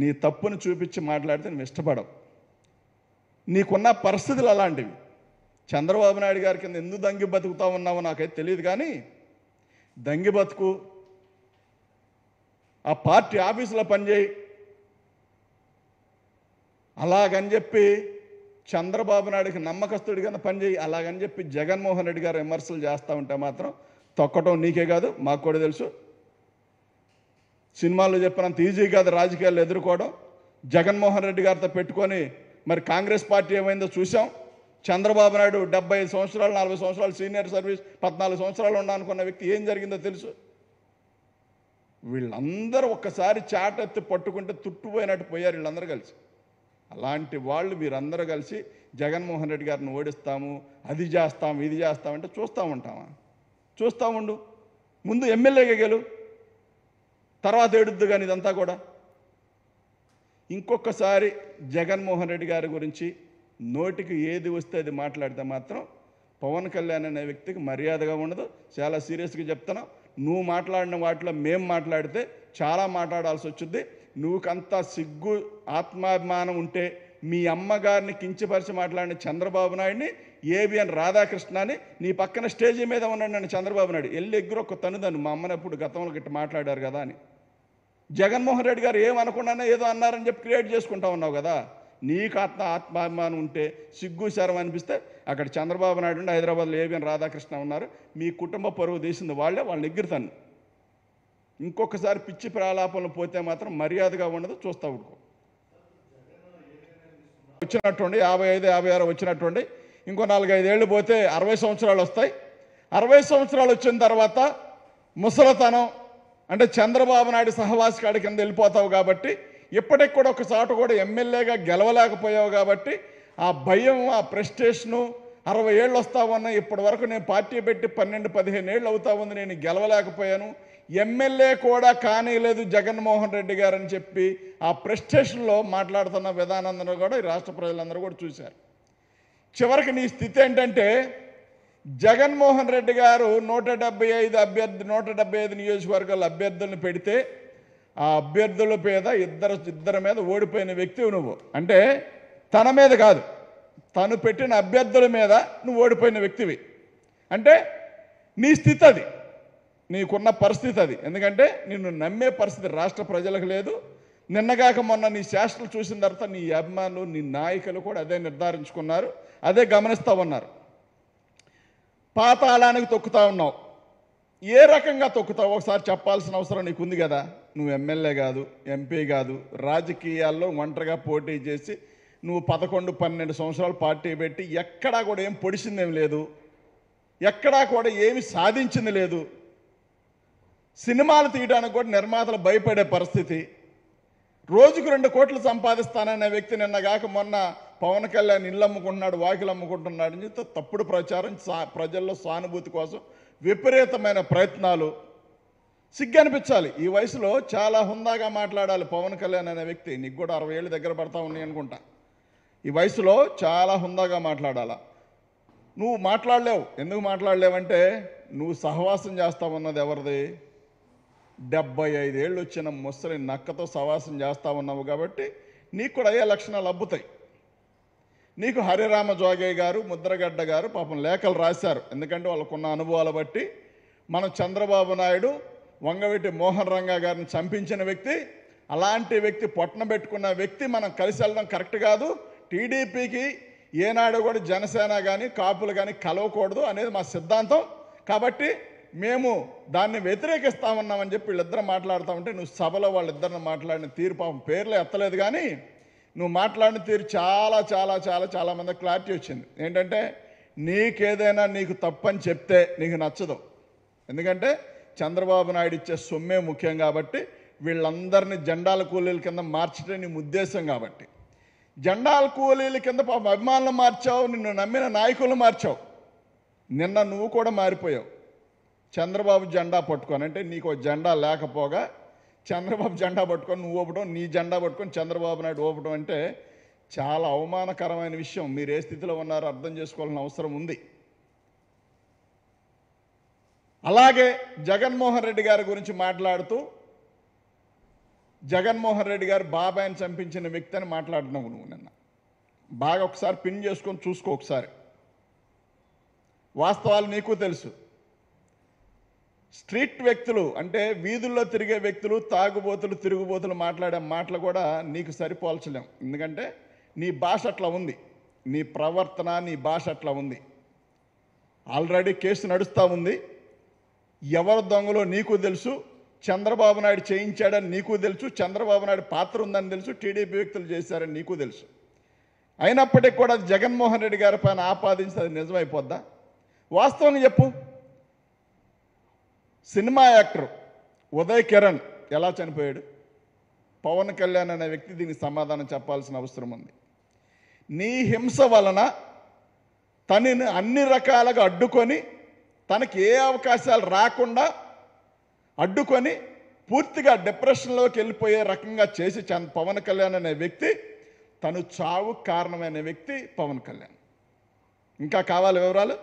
నీ తప్పును చూపించి మాట్లాడితే నువ్వు ఇష్టపడవు నీకున్న పరిస్థితులు అలాంటివి చంద్రబాబు నాయుడు గారి కింద ఎందుకు దంగి బతుకుతా ఉన్నావో నాకైతే తెలియదు కానీ దంగి బతుకు ఆ పార్టీ ఆఫీసులో పనిచేయి అలాగని చెప్పి చంద్రబాబు నాయుడికి నమ్మకస్తుడి కింద పనిచేయి అలాగని చెప్పి జగన్మోహన్ రెడ్డి గారు విమర్శలు చేస్తూ ఉంటే మాత్రం తొక్కటం నీకే కాదు మాకు కూడా తెలుసు సినిమాల్లో చెప్పినంత ఈజీ కాదు రాజకీయాలు ఎదుర్కోవడం జగన్మోహన్ రెడ్డి గారితో పెట్టుకొని మరి కాంగ్రెస్ పార్టీ ఏమైందో చూసాం చంద్రబాబు నాయుడు డెబ్బై సంవత్సరాలు నలభై సంవత్సరాలు సీనియర్ సర్వీస్ పద్నాలుగు సంవత్సరాలు ఉన్నానుకున్న వ్యక్తి ఏం జరిగిందో తెలుసు వీళ్ళందరూ ఒక్కసారి చాటెత్తి పట్టుకుంటే తుట్టుపోయినట్టు పోయారు వీళ్ళందరూ కలిసి అలాంటి వాళ్ళు మీరందరూ కలిసి జగన్మోహన్ రెడ్డి గారిని ఓడిస్తాము అది చేస్తాము ఇది చేస్తామంటే చూస్తూ ఉంటామా చూస్తూ ఉండు ముందు ఎమ్మెల్యేగా గెలు తర్వాత ఏడుద్దు కానీ ఇదంతా కూడా ఇంకొకసారి జగన్మోహన్ రెడ్డి గారి గురించి నోటికి ఏది వస్తే అది మాట్లాడితే మాత్రం పవన్ కళ్యాణ్ అనే వ్యక్తికి మర్యాదగా ఉండదు చాలా సీరియస్గా చెప్తున్నాం నువ్వు మాట్లాడిన వాటిలో మేము మాట్లాడితే చాలా మాట్లాడాల్సి వచ్చింది నువ్వుకంత సిగ్గు ఆత్మాభిమానం ఉంటే మీ అమ్మగారిని కించపరిచి మాట్లాడిన చంద్రబాబు నాయుడిని ఏబిఎన్ అని నీ పక్కన స్టేజీ మీద ఉన్నాడు నన్ను చంద్రబాబు నాయుడు ఎల్లి ఎగ్గురు ఒక తను మా అమ్మనప్పుడు గతంలో గిట్ట మాట్లాడారు కదా అని జగన్మోహన్ రెడ్డి గారు ఏమనకుండానే ఏదో అన్నారని చెప్పి క్రియేట్ చేసుకుంటా ఉన్నావు కదా నీకు ఆత్మ ఆత్మాభిమానం ఉంటే సిగ్గు శరం అనిపిస్తే అక్కడ చంద్రబాబు నాయుడు ఉండి హైదరాబాద్లో ఏబిఎన్ రాధాకృష్ణ ఉన్నారు మీ కుటుంబ పరువు తీసింది వాళ్ళే వాళ్ళని ఎగ్గురుతాను ఇంకొకసారి పిచ్చి ప్రాలాపంలో పోతే మాత్రం మర్యాదగా ఉండదు చూస్తా ఉడుకో వచ్చినట్టుండి యాభై ఐదు యాభై ఆరు వచ్చినట్టుండి ఇంకో నాలుగైదేళ్ళు పోతే అరవై సంవత్సరాలు వస్తాయి అరవై సంవత్సరాలు వచ్చిన తర్వాత ముసలతనం అంటే చంద్రబాబు నాయుడు సహవాసి కాడి కింద వెళ్ళిపోతావు కాబట్టి ఇప్పటికి కూడా ఒక కూడా ఎమ్మెల్యేగా గెలవలేకపోయావు కాబట్టి ఆ భయం ఆ ప్రెస్టేషను అరవై ఏళ్ళు వస్తా ఉన్నా ఇప్పటి వరకు నేను పార్టీ పెట్టి పన్నెండు పదిహేను ఏళ్ళు అవుతా ఉంది నేను గెలవలేకపోయాను ఎమ్మెల్యే కూడా లేదు జగన్మోహన్ రెడ్డి గారు అని చెప్పి ఆ ప్రెస్టేషన్లో మాట్లాడుతున్న విధానందరూ కూడా ఈ రాష్ట్ర ప్రజలందరూ కూడా చూశారు చివరికి నీ స్థితి ఏంటంటే జగన్మోహన్ రెడ్డి గారు నూట డెబ్బై ఐదు అభ్యర్థి నూట డెబ్బై ఐదు నియోజకవర్గాల అభ్యర్థులను పెడితే ఆ అభ్యర్థుల మీద ఇద్దరు ఇద్దరి మీద ఓడిపోయిన వ్యక్తివి నువ్వు అంటే తన మీద కాదు తను పెట్టిన అభ్యర్థుల మీద నువ్వు ఓడిపోయిన వ్యక్తివి అంటే నీ స్థితి అది నీకున్న పరిస్థితి అది ఎందుకంటే నిన్ను నమ్మే పరిస్థితి రాష్ట్ర ప్రజలకు లేదు నిన్నగాక మొన్న నీ శాస్త్రలు చూసిన తర్వాత నీ అభిమానులు నీ నాయకులు కూడా అదే నిర్ధారించుకున్నారు అదే గమనిస్తూ ఉన్నారు పాతాళానికి తొక్కుతా ఉన్నావు ఏ రకంగా తొక్కుతావు ఒకసారి చెప్పాల్సిన అవసరం నీకుంది కదా నువ్వు ఎమ్మెల్యే కాదు ఎంపీ కాదు రాజకీయాల్లో ఒంటరిగా పోటీ చేసి నువ్వు పదకొండు పన్నెండు సంవత్సరాలు పార్టీ పెట్టి ఎక్కడా కూడా ఏం పొడిచిందేం లేదు ఎక్కడా కూడా ఏమి సాధించింది లేదు సినిమాలు తీయడానికి కూడా నిర్మాతలు భయపడే పరిస్థితి రోజుకు రెండు కోట్లు సంపాదిస్తాననే వ్యక్తి నిన్న మొన్న పవన్ కళ్యాణ్ ఇల్లు అమ్ముకుంటున్నాడు వాకిలు అమ్ముకుంటున్నాడు అని చెప్తే తప్పుడు ప్రచారం సా ప్రజల్లో సానుభూతి కోసం విపరీతమైన ప్రయత్నాలు అనిపించాలి ఈ వయసులో చాలా హుందాగా మాట్లాడాలి పవన్ కళ్యాణ్ అనే వ్యక్తి నీకు కూడా అరవై ఏళ్ళు దగ్గర పడతా ఉన్నాయి అనుకుంటా ఈ వయసులో చాలా హుందాగా మాట్లాడాలా నువ్వు మాట్లాడలేవు ఎందుకు మాట్లాడలేవంటే నువ్వు సహవాసం ఉన్నది ఎవరిది డెబ్బై ఐదేళ్ళు వచ్చిన ముసలి నక్కతో సహవాసం చేస్తా ఉన్నావు కాబట్టి నీకు కూడా అయ్యే లక్షణాలు అబ్బుతాయి నీకు హరిరామ జోగయ్య గారు ముద్రగడ్డ గారు పాపం లేఖలు రాశారు ఎందుకంటే వాళ్ళకున్న అనుభవాల బట్టి మనం చంద్రబాబు నాయుడు వంగవీటి మోహన్ రంగా గారిని చంపించిన వ్యక్తి అలాంటి వ్యక్తి పొట్టన పెట్టుకున్న వ్యక్తి మనం కలిసి వెళ్ళడం కరెక్ట్ కాదు టీడీపీకి ఏనాడు కూడా జనసేన కానీ కాపులు కానీ కలవకూడదు అనేది మా సిద్ధాంతం కాబట్టి మేము దాన్ని వ్యతిరేకిస్తామన్నామని చెప్పి వీళ్ళిద్దరు మాట్లాడుతామంటే నువ్వు సభలో వాళ్ళిద్దరిని మాట్లాడిన తీరు పాపం పేర్లు ఎత్తలేదు కానీ నువ్వు మాట్లాడిన తీరు చాలా చాలా చాలా చాలా మంది క్లారిటీ వచ్చింది ఏంటంటే నీకేదైనా నీకు తప్పని చెప్తే నీకు నచ్చదు ఎందుకంటే చంద్రబాబు నాయుడు ఇచ్చే సొమ్మే ముఖ్యం కాబట్టి వీళ్ళందరినీ జెండాల కూలీల కింద మార్చడం నీ ఉద్దేశం కాబట్టి జెండాల కూలీల కింద పాప అభిమానులు మార్చావు నిన్ను నమ్మిన నాయకులు మార్చావు నిన్న నువ్వు కూడా మారిపోయావు చంద్రబాబు జెండా అంటే నీకు జెండా లేకపోగా చంద్రబాబు జెండా పట్టుకొని నువ్వు ఊపడం నీ జెండా పట్టుకొని చంద్రబాబు నాయుడు ఊపడం అంటే చాలా అవమానకరమైన విషయం మీరు ఏ స్థితిలో ఉన్నారో అర్థం చేసుకోవాల్సిన అవసరం ఉంది అలాగే జగన్మోహన్ రెడ్డి గారి గురించి మాట్లాడుతూ జగన్మోహన్ రెడ్డి గారు బాబాయ్ని చంపించిన వ్యక్తి అని మాట్లాడినావు నువ్వు నిన్న బాగా ఒకసారి పిన్ చేసుకొని చూసుకో ఒకసారి వాస్తవాలు నీకు తెలుసు స్ట్రీట్ వ్యక్తులు అంటే వీధుల్లో తిరిగే వ్యక్తులు తాగుబోతులు తిరుగుబోతులు మాట్లాడే మాటలు కూడా నీకు సరిపోల్చలేం ఎందుకంటే నీ భాష అట్లా ఉంది నీ ప్రవర్తన నీ భాష అట్లా ఉంది ఆల్రెడీ కేసు నడుస్తూ ఉంది ఎవరు దొంగలో నీకు తెలుసు చంద్రబాబు నాయుడు చేయించాడని నీకు తెలుసు చంద్రబాబు నాయుడు పాత్ర ఉందని తెలుసు టీడీపీ వ్యక్తులు చేశారని నీకు తెలుసు అయినప్పటికీ కూడా జగన్మోహన్ రెడ్డి గారి పైన ఆపాదించి అది నిజమైపోద్దా వాస్తవం చెప్పు సినిమా యాక్టర్ ఉదయ్ కిరణ్ ఎలా చనిపోయాడు పవన్ కళ్యాణ్ అనే వ్యక్తి దీనికి సమాధానం చెప్పాల్సిన అవసరం ఉంది నీ హింస వలన తనని అన్ని రకాలుగా అడ్డుకొని తనకి ఏ అవకాశాలు రాకుండా అడ్డుకొని పూర్తిగా డిప్రెషన్లోకి వెళ్ళిపోయే రకంగా చేసి పవన్ కళ్యాణ్ అనే వ్యక్తి తను చావు కారణమైన వ్యక్తి పవన్ కళ్యాణ్ ఇంకా కావాలి వివరాలు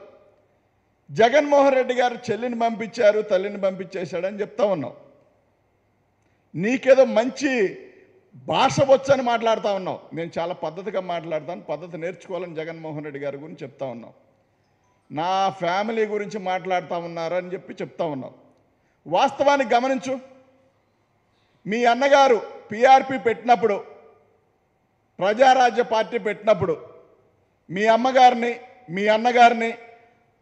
జగన్మోహన్ రెడ్డి గారు చెల్లిని పంపించారు తల్లిని పంపించేశాడని చెప్తా ఉన్నావు నీకేదో మంచి భాష వచ్చని మాట్లాడుతూ ఉన్నావు నేను చాలా పద్ధతిగా మాట్లాడతాను పద్ధతి నేర్చుకోవాలని జగన్మోహన్ రెడ్డి గారి గురించి చెప్తా ఉన్నావు నా ఫ్యామిలీ గురించి మాట్లాడుతూ ఉన్నారు అని చెప్పి చెప్తా ఉన్నావు వాస్తవాన్ని గమనించు మీ అన్నగారు పిఆర్పి పెట్టినప్పుడు ప్రజారాజ్య పార్టీ పెట్టినప్పుడు మీ అమ్మగారిని మీ అన్నగారిని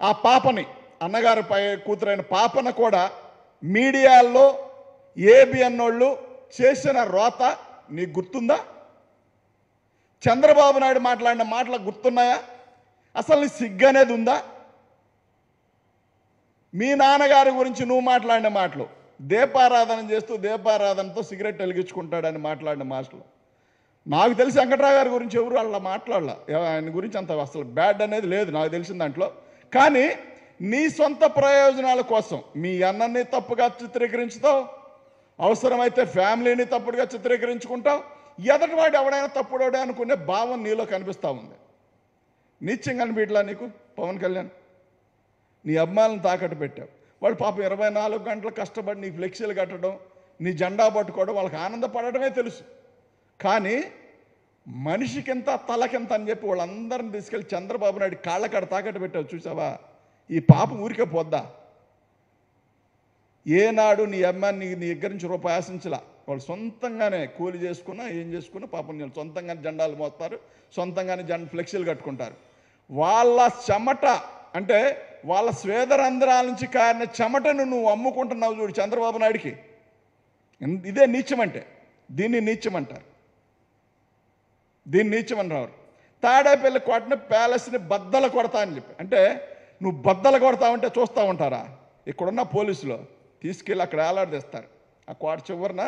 ఆ పాపని అన్నగారి కూతురైన పాపన కూడా మీడియాల్లో ఏబిఎన్ వాళ్ళు చేసిన రోత నీకు గుర్తుందా చంద్రబాబు నాయుడు మాట్లాడిన మాటలు గుర్తున్నాయా అసలు నీ సిగ్గు అనేది ఉందా మీ నాన్నగారి గురించి నువ్వు మాట్లాడిన మాటలు దీపారాధన చేస్తూ దీపారాధనతో సిగరెట్ వెలిగించుకుంటాడని మాట్లాడిన మాటలు నాకు తెలిసి వెంకట్రావు గారి గురించి ఎవరు అలా మాట్లాడాల ఆయన గురించి అంత అసలు బ్యాడ్ అనేది లేదు నాకు తెలిసిన దాంట్లో కానీ నీ సొంత ప్రయోజనాల కోసం మీ అన్నని తప్పుగా చిత్రీకరించుతావు అవసరమైతే ఫ్యామిలీని తప్పుడుగా చిత్రీకరించుకుంటావు ఎదటివాడు ఎవడైనా తప్పుడోడే అనుకునే భావం నీలో కనిపిస్తూ ఉంది నిత్యం కనిపించలా నీకు పవన్ కళ్యాణ్ నీ అమ్మాయిలను తాకట్టు పెట్టావు వాడు పాపం ఇరవై నాలుగు గంటలు కష్టపడి నీ ఫ్లెక్సీలు కట్టడం నీ జెండా పట్టుకోవడం వాళ్ళకి ఆనందపడటమే తెలుసు కానీ మనిషికింత తలకింత అని చెప్పి వాళ్ళందరిని తీసుకెళ్ళి చంద్రబాబు నాయుడు కాళ్ళకాడ తాకట్టు పెట్టావు చూసావా ఈ పాప ఊరికే పోద్దా ఏనాడు నీ అమ్మాయిని నీ దగ్గర నుంచి రూపాయి ఆశించలా వాళ్ళు సొంతంగానే కూలి చేసుకున్నా ఏం చేసుకున్నా పాపం నేను సొంతంగానే జెండాలు మోస్తారు సొంతంగానే జెండా ఫ్లెక్సీలు కట్టుకుంటారు వాళ్ళ చెమట అంటే వాళ్ళ స్వేదరంధ్రాల నుంచి కారిన చెమటను నువ్వు అమ్ముకుంటున్నావు చూడు చంద్రబాబు నాయుడికి ఇదే నీచమంటే దీన్ని నీచమంటారు దీన్ని నీచమని రావు తాడేపల్లి కోటని ప్యాలెస్ని బద్దలు కొడతా అని చెప్పి అంటే నువ్వు బద్దలు ఉంటే చూస్తూ ఉంటారా ఇక్కడున్న పోలీసులు తీసుకెళ్ళి అక్కడ వేలాడదీస్తారు ఆ కోట చివరిన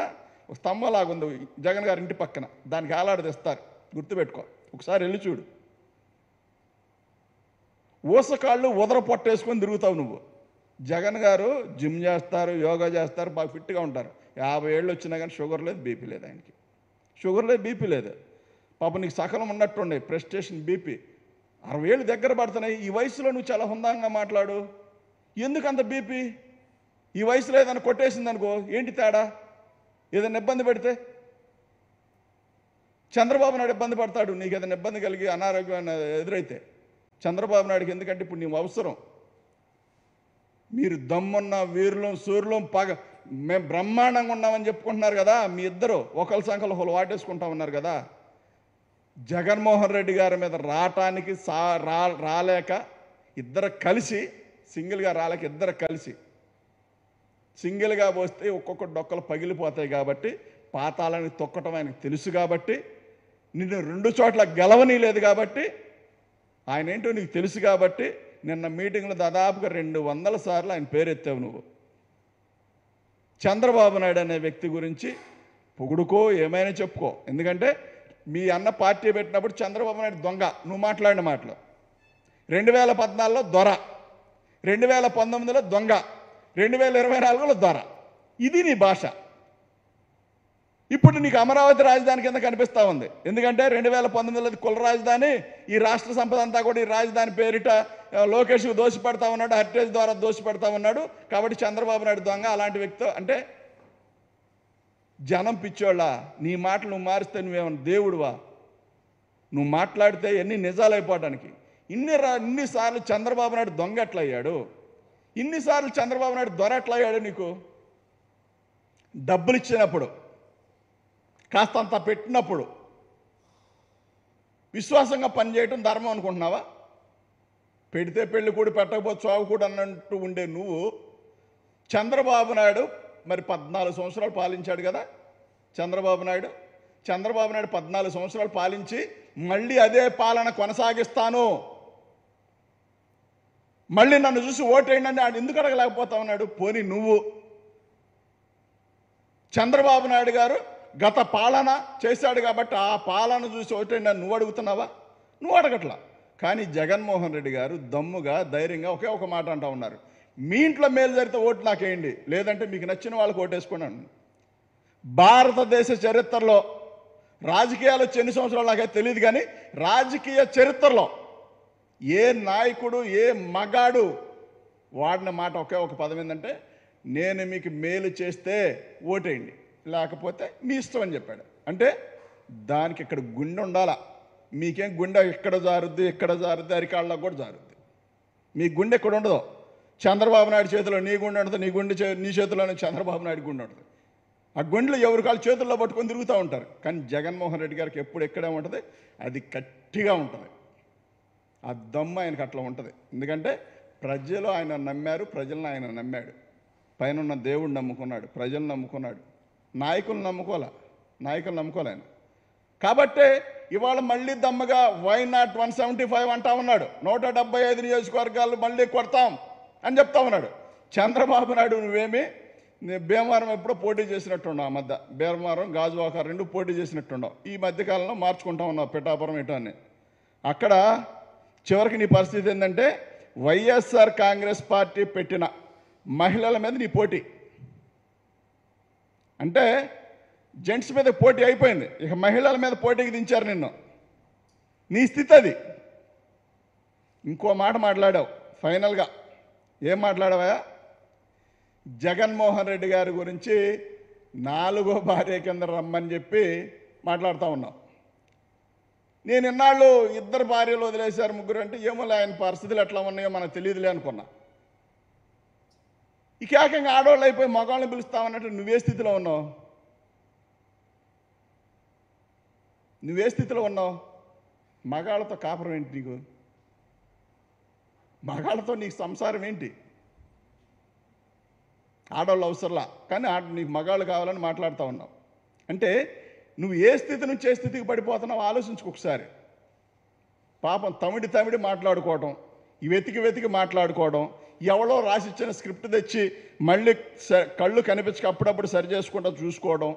ఒక స్తంభలాగా ఉంది జగన్ గారి ఇంటి పక్కన దానికి వేలాడదీస్తారు గుర్తుపెట్టుకో ఒకసారి వెళ్ళి చూడు ఊసకాళ్ళు ఉదర పొట్టేసుకొని తిరుగుతావు నువ్వు జగన్ గారు జిమ్ చేస్తారు యోగా చేస్తారు బాగా ఫిట్గా ఉంటారు యాభై ఏళ్ళు వచ్చినా కానీ షుగర్ లేదు బీపీ లేదు ఆయనకి షుగర్ లేదు బీపీ లేదు పాప నీకు సకలం ఉన్నట్టుండే ప్రెస్టేషన్ బీపీ అరవై ఏళ్ళు దగ్గర పడుతున్నాయి ఈ వయసులో నువ్వు చాలా హుందాంగా మాట్లాడు ఎందుకు అంత బీపీ ఈ వయసులో ఏదైనా కొట్టేసింది అనుకో ఏంటి తేడా ఏదైనా ఇబ్బంది పెడితే చంద్రబాబు నాయుడు ఇబ్బంది పడతాడు నీకు ఏదైనా ఇబ్బంది కలిగి అనారోగ్యం ఎదురైతే చంద్రబాబు నాయుడుకి ఎందుకంటే ఇప్పుడు నీవు అవసరం మీరు దమ్మున్న వీరులం సూర్యులం పగ మేము బ్రహ్మాండంగా ఉన్నామని చెప్పుకుంటున్నారు కదా మీ ఇద్దరు ఒకళ్ళ సంఖ్యలో హోలు వాటేసుకుంటా ఉన్నారు కదా జగన్మోహన్ రెడ్డి గారి మీద రావటానికి సా రా రాలేక ఇద్దరు కలిసి సింగిల్గా రాలేక ఇద్దరు కలిసి సింగిల్గా పోస్తే ఒక్కొక్క డొక్కలు పగిలిపోతాయి కాబట్టి పాతాలని తొక్కటం ఆయనకు తెలుసు కాబట్టి నిన్ను రెండు చోట్ల గెలవనీ లేదు కాబట్టి ఆయన ఏంటో నీకు తెలుసు కాబట్టి నిన్న మీటింగ్లో దాదాపుగా రెండు వందల సార్లు ఆయన పేరెత్తావు నువ్వు చంద్రబాబు నాయుడు అనే వ్యక్తి గురించి పొగుడుకో ఏమైనా చెప్పుకో ఎందుకంటే మీ అన్న పార్టీ పెట్టినప్పుడు చంద్రబాబు నాయుడు దొంగ నువ్వు మాట్లాడిన మాటలు రెండు వేల పద్నాలుగులో దొర రెండు వేల పంతొమ్మిదిలో దొంగ రెండు వేల ఇరవై నాలుగులో దొర ఇది నీ భాష ఇప్పుడు నీకు అమరావతి రాజధాని కింద కనిపిస్తూ ఉంది ఎందుకంటే రెండు వేల పంతొమ్మిదిలో కుల రాజధాని ఈ రాష్ట్ర సంపద అంతా కూడా ఈ రాజధాని పేరిట లోకేష్కు దోషపడతా ఉన్నాడు హరిటేజ్ ద్వారా దోషి ఉన్నాడు కాబట్టి చంద్రబాబు నాయుడు దొంగ అలాంటి వ్యక్తితో అంటే జనం పిచ్చోళ్ళ నీ మాటలు నువ్వు మారిస్తే నువ్వేమన్నా దేవుడువా నువ్వు మాట్లాడితే ఎన్ని నిజాలు అయిపోవడానికి ఇన్ని రా ఇన్నిసార్లు చంద్రబాబు నాయుడు దొంగ ఎట్లయ్యాడు ఇన్నిసార్లు చంద్రబాబు నాయుడు దొర ఎట్లయ్యాడు నీకు డబ్బులు ఇచ్చినప్పుడు కాస్తంత పెట్టినప్పుడు విశ్వాసంగా పనిచేయటం ధర్మం అనుకుంటున్నావా పెడితే పెళ్లి కూడా పెట్టకపోతే చావు కూడా అన్నట్టు ఉండే నువ్వు చంద్రబాబు నాయుడు మరి పద్నాలుగు సంవత్సరాలు పాలించాడు కదా చంద్రబాబు నాయుడు చంద్రబాబు నాయుడు పద్నాలుగు సంవత్సరాలు పాలించి మళ్ళీ అదే పాలన కొనసాగిస్తాను మళ్ళీ నన్ను చూసి ఓటేయండి ఆడు ఎందుకు అడగలేకపోతా ఉన్నాడు పోని నువ్వు చంద్రబాబు నాయుడు గారు గత పాలన చేశాడు కాబట్టి ఆ పాలన చూసి ఓటేయండి నువ్వు అడుగుతున్నావా నువ్వు అడగట్లా కానీ జగన్మోహన్ రెడ్డి గారు దమ్ముగా ధైర్యంగా ఒకే ఒక మాట అంటూ ఉన్నారు మీ ఇంట్లో మేలు జరిగితే ఓటు నాకేయండి లేదంటే మీకు నచ్చిన వాళ్ళకి ఓటేసుకున్నాను భారతదేశ చరిత్రలో రాజకీయాలు ఎన్ని సంవత్సరాలు నాకైతే తెలియదు కానీ రాజకీయ చరిత్రలో ఏ నాయకుడు ఏ మగాడు వాడిన మాట ఒకే ఒక పదం ఏంటంటే నేను మీకు మేలు చేస్తే ఓటేయండి లేకపోతే మీ ఇష్టం అని చెప్పాడు అంటే దానికి ఇక్కడ గుండె ఉండాలా మీకేం గుండె ఎక్కడ జారుద్ది ఎక్కడ జారుద్ది అరికాళ్ళకు కూడా జారుద్ది మీ గుండె ఎక్కడ ఉండదు చంద్రబాబు నాయుడు చేతిలో నీ గుండె ఉండదు నీ గుండె నీ చేతిలోనే చంద్రబాబు నాయుడు గుండె ఉండదు ఆ గుండెలు ఎవరి కాళ్ళు చేతుల్లో పట్టుకొని తిరుగుతూ ఉంటారు కానీ జగన్మోహన్ రెడ్డి గారికి ఎప్పుడు ఎక్కడే ఉంటుంది అది గట్టిగా ఉంటుంది ఆ దమ్మ ఆయనకు అట్లా ఉంటుంది ఎందుకంటే ప్రజలు ఆయన నమ్మారు ప్రజలను ఆయన నమ్మాడు పైన దేవుడు నమ్ముకున్నాడు ప్రజలు నమ్ముకున్నాడు నాయకులు నమ్ముకోలే నాయకులు నమ్ముకోలేను కాబట్టే ఇవాళ మళ్ళీ దమ్మగా why not one seventy five అంటా ఉన్నాడు నూట డెబ్బై ఐదు నియోజకవర్గాలు మళ్ళీ కొడతాం అని చెప్తా ఉన్నాడు చంద్రబాబు నాయుడు నువ్వేమి భీమవరం ఎప్పుడో పోటీ చేసినట్టున్నావు ఆ మధ్య భీమవరం గాజువాక రెండు పోటీ చేసినట్టున్నావు ఈ మధ్యకాలంలో మార్చుకుంటా ఉన్నావు పిఠాపురం ఇటాన్ని అక్కడ చివరికి నీ పరిస్థితి ఏంటంటే వైఎస్ఆర్ కాంగ్రెస్ పార్టీ పెట్టిన మహిళల మీద నీ పోటీ అంటే జెంట్స్ మీద పోటీ అయిపోయింది ఇక మహిళల మీద పోటీకి దించారు నిన్ను నీ స్థితి అది ఇంకో మాట మాట్లాడావు ఫైనల్గా ఏం మాట్లాడవా జగన్మోహన్ రెడ్డి గారి గురించి నాలుగో భార్య కింద రమ్మని చెప్పి మాట్లాడుతూ ఉన్నాం నేను ఇన్నాళ్ళు ఇద్దరు భార్యలు వదిలేశారు ముగ్గురు అంటే ఏమో ఆయన పరిస్థితులు ఎట్లా ఉన్నాయో మనకు తెలియదులే అనుకున్నా ఇక ఏకంగా ఆడవాళ్ళు అయిపోయి మగాళ్ళని పిలుస్తామన్నట్టు నువ్వే స్థితిలో ఉన్నావు నువ్వే స్థితిలో ఉన్నావు మగాళ్ళతో కాపురం ఏంటి నీకు మగాళ్ళతో నీకు సంసారం ఏంటి ఆడవాళ్ళు అవసరంలా కానీ ఆడ నీకు మగాళ్ళు కావాలని మాట్లాడుతూ ఉన్నావు అంటే నువ్వు ఏ స్థితి నుంచి ఏ స్థితికి పడిపోతున్నావు ఆలోచించుకోసారి పాపం తమిడి తమిడి మాట్లాడుకోవడం ఈ వెతికి వెతికి మాట్లాడుకోవడం ఎవడో రాసిచ్చిన స్క్రిప్ట్ తెచ్చి మళ్ళీ స కళ్ళు కనిపించక అప్పుడప్పుడు సరి చేసుకుంటా చూసుకోవడం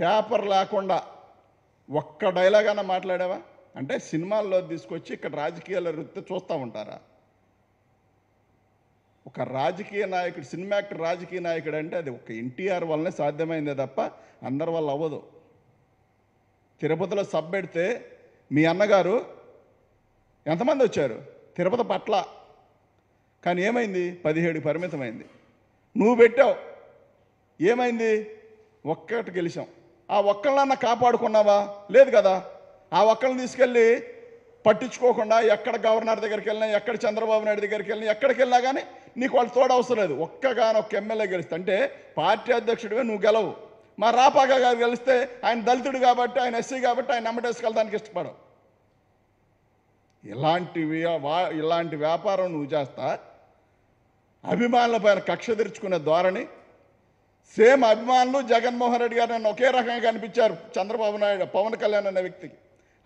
పేపర్ లేకుండా ఒక్క డైలాగ్ అన్న మాట్లాడావా అంటే సినిమాల్లో తీసుకొచ్చి ఇక్కడ రాజకీయాల వృత్తి చూస్తూ ఉంటారా ఒక రాజకీయ నాయకుడు సినిమా యాక్టర్ రాజకీయ నాయకుడు అంటే అది ఒక ఎన్టీఆర్ వల్లనే సాధ్యమైందే తప్ప అందరి వల్ల అవ్వదు తిరుపతిలో సబ్ పెడితే మీ అన్నగారు ఎంతమంది వచ్చారు తిరుపతి పట్ల కానీ ఏమైంది పదిహేడు పరిమితమైంది నువ్వు పెట్టావు ఏమైంది ఒక్కటి గెలిచాం ఆ ఒక్కళ్ళన్నా కాపాడుకున్నావా లేదు కదా ఆ ఒక్కరిని తీసుకెళ్ళి పట్టించుకోకుండా ఎక్కడ గవర్నర్ దగ్గరికి వెళ్ళినా ఎక్కడ చంద్రబాబు నాయుడు దగ్గరికి వెళ్ళినా ఎక్కడికి వెళ్ళినా కానీ నీకు వాళ్ళు తోడు అవసరం లేదు ఒక్కగానొక్క ఎమ్మెల్యే గెలిస్తే అంటే పార్టీ అధ్యక్షుడివే నువ్వు గెలవు మా రాపాక గారు గెలిస్తే ఆయన దళితుడు కాబట్టి ఆయన ఎస్సీ కాబట్టి ఆయన నమ్మటేసుకెళ్ళడానికి ఇష్టపడవు ఇలాంటి ఇలాంటి వ్యాపారం నువ్వు చేస్తా అభిమానుల పైన కక్ష తెరుచుకునే ధోరణి సేమ్ అభిమానులు జగన్మోహన్ రెడ్డి గారు నన్ను ఒకే రకంగా కనిపించారు చంద్రబాబు నాయుడు పవన్ కళ్యాణ్ అనే వ్యక్తికి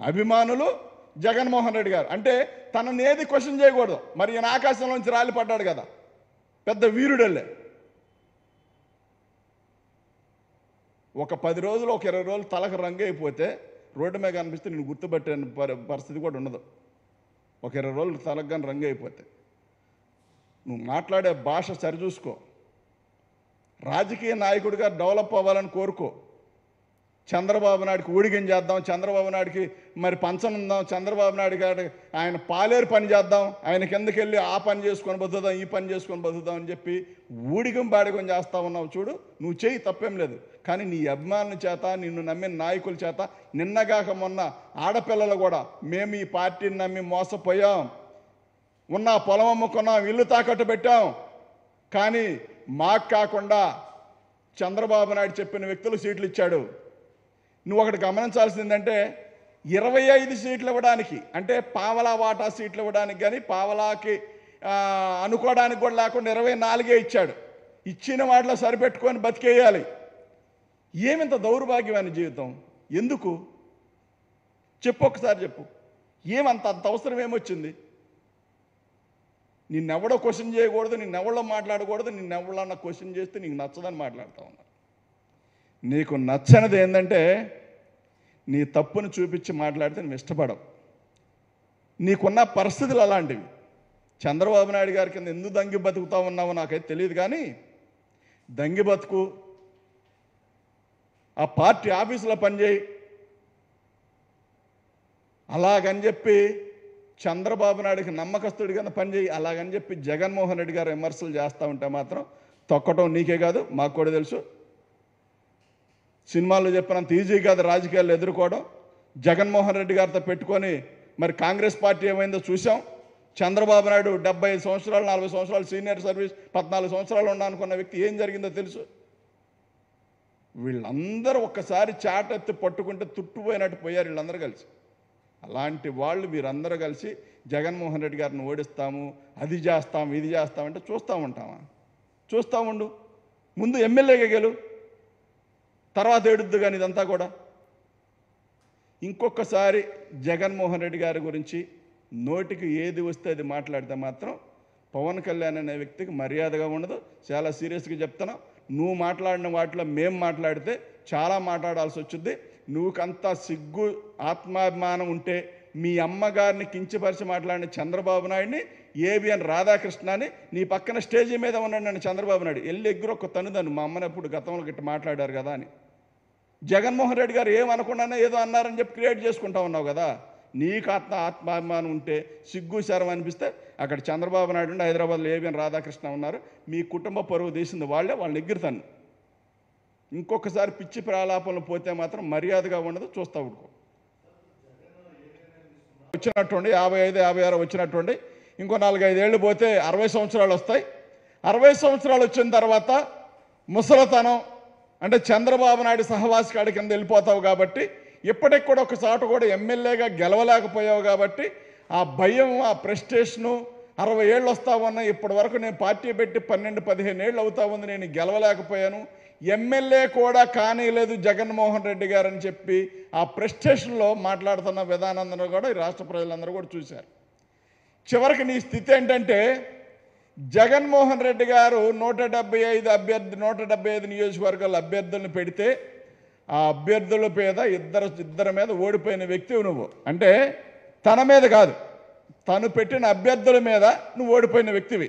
అభిమానులు జగన్మోహన్ రెడ్డి గారు అంటే తనని ఏది క్వశ్చన్ చేయకూడదు మరి ఈయన ఆకాశంలోంచి రాలిపడ్డాడు కదా పెద్ద వీరుడల్లే ఒక పది రోజులు ఒక ఇరవై రోజులు తలకు రంగు అయిపోతే రోడ్డు మీద కనిపిస్తే నేను గుర్తుపెట్టే పరిస్థితి కూడా ఉండదు ఒక ఇరవై రోజులు తలకు కానీ రంగు అయిపోతే నువ్వు మాట్లాడే భాష సరిచూసుకో రాజకీయ నాయకుడిగా డెవలప్ అవ్వాలని కోరుకో చంద్రబాబు నాయుడికి ఊడిగం చేద్దాం చంద్రబాబు నాయుడికి మరి పంచనుందాం చంద్రబాబు నాయుడు గారి ఆయన పాలేరు పని చేద్దాం ఆయన కిందకి వెళ్ళి ఆ పని చేసుకొని బతుకుదాం ఈ పని చేసుకొని బతుకుదాం అని చెప్పి ఊడిగం బాడిగం చేస్తా ఉన్నావు చూడు నువ్వు చేయి తప్పేం లేదు కానీ నీ అభిమానుల చేత నిన్ను నమ్మిన నాయకుల చేత నిన్నగాక మొన్న ఆడపిల్లలు కూడా మేము ఈ పార్టీని నమ్మి మోసపోయాం ఉన్న పొలం అమ్ముకున్నాం ఇల్లు తాకట్టు పెట్టాం కానీ మాకు కాకుండా చంద్రబాబు నాయుడు చెప్పిన వ్యక్తులు సీట్లు ఇచ్చాడు నువ్వు అక్కడ గమనించాల్సింది ఏంటంటే ఇరవై ఐదు సీట్లు ఇవ్వడానికి అంటే పావలా వాటా సీట్లు ఇవ్వడానికి కానీ పావలాకి అనుకోవడానికి కూడా లేకుండా ఇరవై నాలుగే ఇచ్చాడు ఇచ్చిన వాటిలో సరిపెట్టుకొని బతికేయాలి ఏమింత దౌర్భాగ్యమైన జీవితం ఎందుకు చెప్పు ఒకసారి చెప్పు ఏమంత అంత అవసరం ఏమొచ్చింది నిన్నెవడో క్వశ్చన్ చేయకూడదు నిన్నెవడో మాట్లాడకూడదు నిన్నెవడన్నా క్వశ్చన్ చేస్తే నీకు నచ్చదని మాట్లాడుతూ ఉన్నారు నీకు నచ్చనిది ఏంటంటే నీ తప్పును చూపించి మాట్లాడితే నువ్వు ఇష్టపడవు నీకున్న పరిస్థితులు అలాంటివి చంద్రబాబు నాయుడు గారి కింద ఎందుకు దంగి బతుకుతా ఉన్నావో నాకైతే తెలియదు కానీ దంగి బతుకు ఆ పార్టీ ఆఫీసులో పనిచేయి అలాగని చెప్పి చంద్రబాబు నాయుడికి నమ్మకస్తుడి కింద పనిచేయి అలాగని చెప్పి జగన్మోహన్ రెడ్డి గారు విమర్శలు చేస్తూ ఉంటే మాత్రం తొక్కటం నీకే కాదు మాకు కూడా తెలుసు సినిమాల్లో చెప్పినంత ఈజీ కాదు రాజకీయాలు ఎదుర్కోవడం జగన్మోహన్ రెడ్డి గారితో పెట్టుకొని మరి కాంగ్రెస్ పార్టీ ఏమైందో చూసాం చంద్రబాబు నాయుడు డెబ్బై సంవత్సరాలు నలభై సంవత్సరాలు సీనియర్ సర్వీస్ పద్నాలుగు సంవత్సరాలు ఉన్నా అనుకున్న వ్యక్తి ఏం జరిగిందో తెలుసు వీళ్ళందరూ ఒక్కసారి చాటెత్తి పట్టుకుంటే తుట్టుపోయినట్టు పోయారు వీళ్ళందరూ కలిసి అలాంటి వాళ్ళు వీరందరూ కలిసి జగన్మోహన్ రెడ్డి గారిని ఓడిస్తాము అది చేస్తాము ఇది చేస్తామంటే చూస్తూ ఉంటామా చూస్తూ ఉండు ముందు ఎమ్మెల్యేగా గెలు తర్వాత ఏడుద్దు కానీ ఇదంతా కూడా ఇంకొకసారి జగన్మోహన్ రెడ్డి గారి గురించి నోటికి ఏది వస్తే అది మాట్లాడితే మాత్రం పవన్ కళ్యాణ్ అనే వ్యక్తికి మర్యాదగా ఉండదు చాలా సీరియస్గా చెప్తున్నాం నువ్వు మాట్లాడిన వాటిలో మేము మాట్లాడితే చాలా మాట్లాడాల్సి వచ్చింది నువ్వుకంత సిగ్గు ఆత్మాభిమానం ఉంటే మీ అమ్మగారిని కించపరిచి మాట్లాడిన చంద్రబాబు నాయుడిని ఏబిఎన్ రాధాకృష్ణ అని నీ పక్కన స్టేజీ మీద ఉన్నాడు నన్ను చంద్రబాబు నాయుడు వెళ్ళి తను తనుదను మా అమ్మని అప్పుడు గతంలో గట్టి మాట్లాడారు కదా అని జగన్మోహన్ రెడ్డి గారు ఏమనకుండానే ఏదో అన్నారని చెప్పి క్రియేట్ చేసుకుంటా ఉన్నావు కదా నీకు ఆత్మ ఆత్మాభిమానం ఉంటే సిగ్గు శరం అనిపిస్తే అక్కడ చంద్రబాబు నాయుడు ఉండి హైదరాబాద్లో ఏబిఎన్ రాధాకృష్ణ ఉన్నారు మీ కుటుంబ పరువు తీసింది వాళ్ళే వాళ్ళని ఎగ్గురుతాను ఇంకొకసారి పిచ్చి ప్రాలాపంలో పోతే మాత్రం మర్యాదగా ఉండదు చూస్తా ఉడుకో వచ్చినట్టుండి యాభై ఐదు యాభై ఆరు వచ్చినట్టుండి ఇంకో నాలుగైదేళ్ళు పోతే అరవై సంవత్సరాలు వస్తాయి అరవై సంవత్సరాలు వచ్చిన తర్వాత ముసలతనం అంటే చంద్రబాబు నాయుడు సహవాసి కాడి కింద వెళ్ళిపోతావు కాబట్టి ఇప్పటికి కూడా ఒక కూడా ఎమ్మెల్యేగా గెలవలేకపోయావు కాబట్టి ఆ భయం ఆ ప్రెస్టేషను అరవై ఏళ్ళు వస్తా ఉన్నా ఇప్పటి వరకు నేను పార్టీ పెట్టి పన్నెండు పదిహేను ఏళ్ళు అవుతా ఉంది నేను గెలవలేకపోయాను ఎమ్మెల్యే కూడా కానీలేదు జగన్మోహన్ రెడ్డి గారని చెప్పి ఆ ప్రెస్టేషన్లో మాట్లాడుతున్న విధానందరూ కూడా ఈ రాష్ట్ర ప్రజలందరూ కూడా చూశారు చివరికి నీ స్థితి ఏంటంటే జగన్మోహన్ రెడ్డి గారు నూట డెబ్బై ఐదు అభ్యర్థి నూట డెబ్బై ఐదు నియోజకవర్గాల అభ్యర్థులను పెడితే ఆ అభ్యర్థుల మీద ఇద్దరు ఇద్దరి మీద ఓడిపోయిన వ్యక్తివి నువ్వు అంటే తన మీద కాదు తను పెట్టిన అభ్యర్థుల మీద నువ్వు ఓడిపోయిన వ్యక్తివి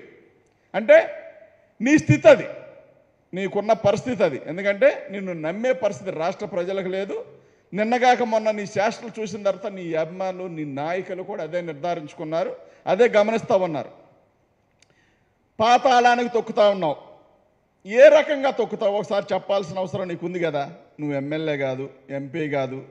అంటే నీ స్థితి అది నీకున్న పరిస్థితి అది ఎందుకంటే నిన్ను నమ్మే పరిస్థితి రాష్ట్ర ప్రజలకు లేదు నిన్నగాక మొన్న నీ శాస్త్రాలు చూసిన తర్వాత నీ అభిమానులు నీ నాయకులు కూడా అదే నిర్ధారించుకున్నారు అదే గమనిస్తూ ఉన్నారు పాతాళానికి తొక్కుతా ఉన్నావు ఏ రకంగా తొక్కుతావు ఒకసారి చెప్పాల్సిన అవసరం నీకుంది కదా నువ్వు ఎమ్మెల్యే కాదు ఎంపీ కాదు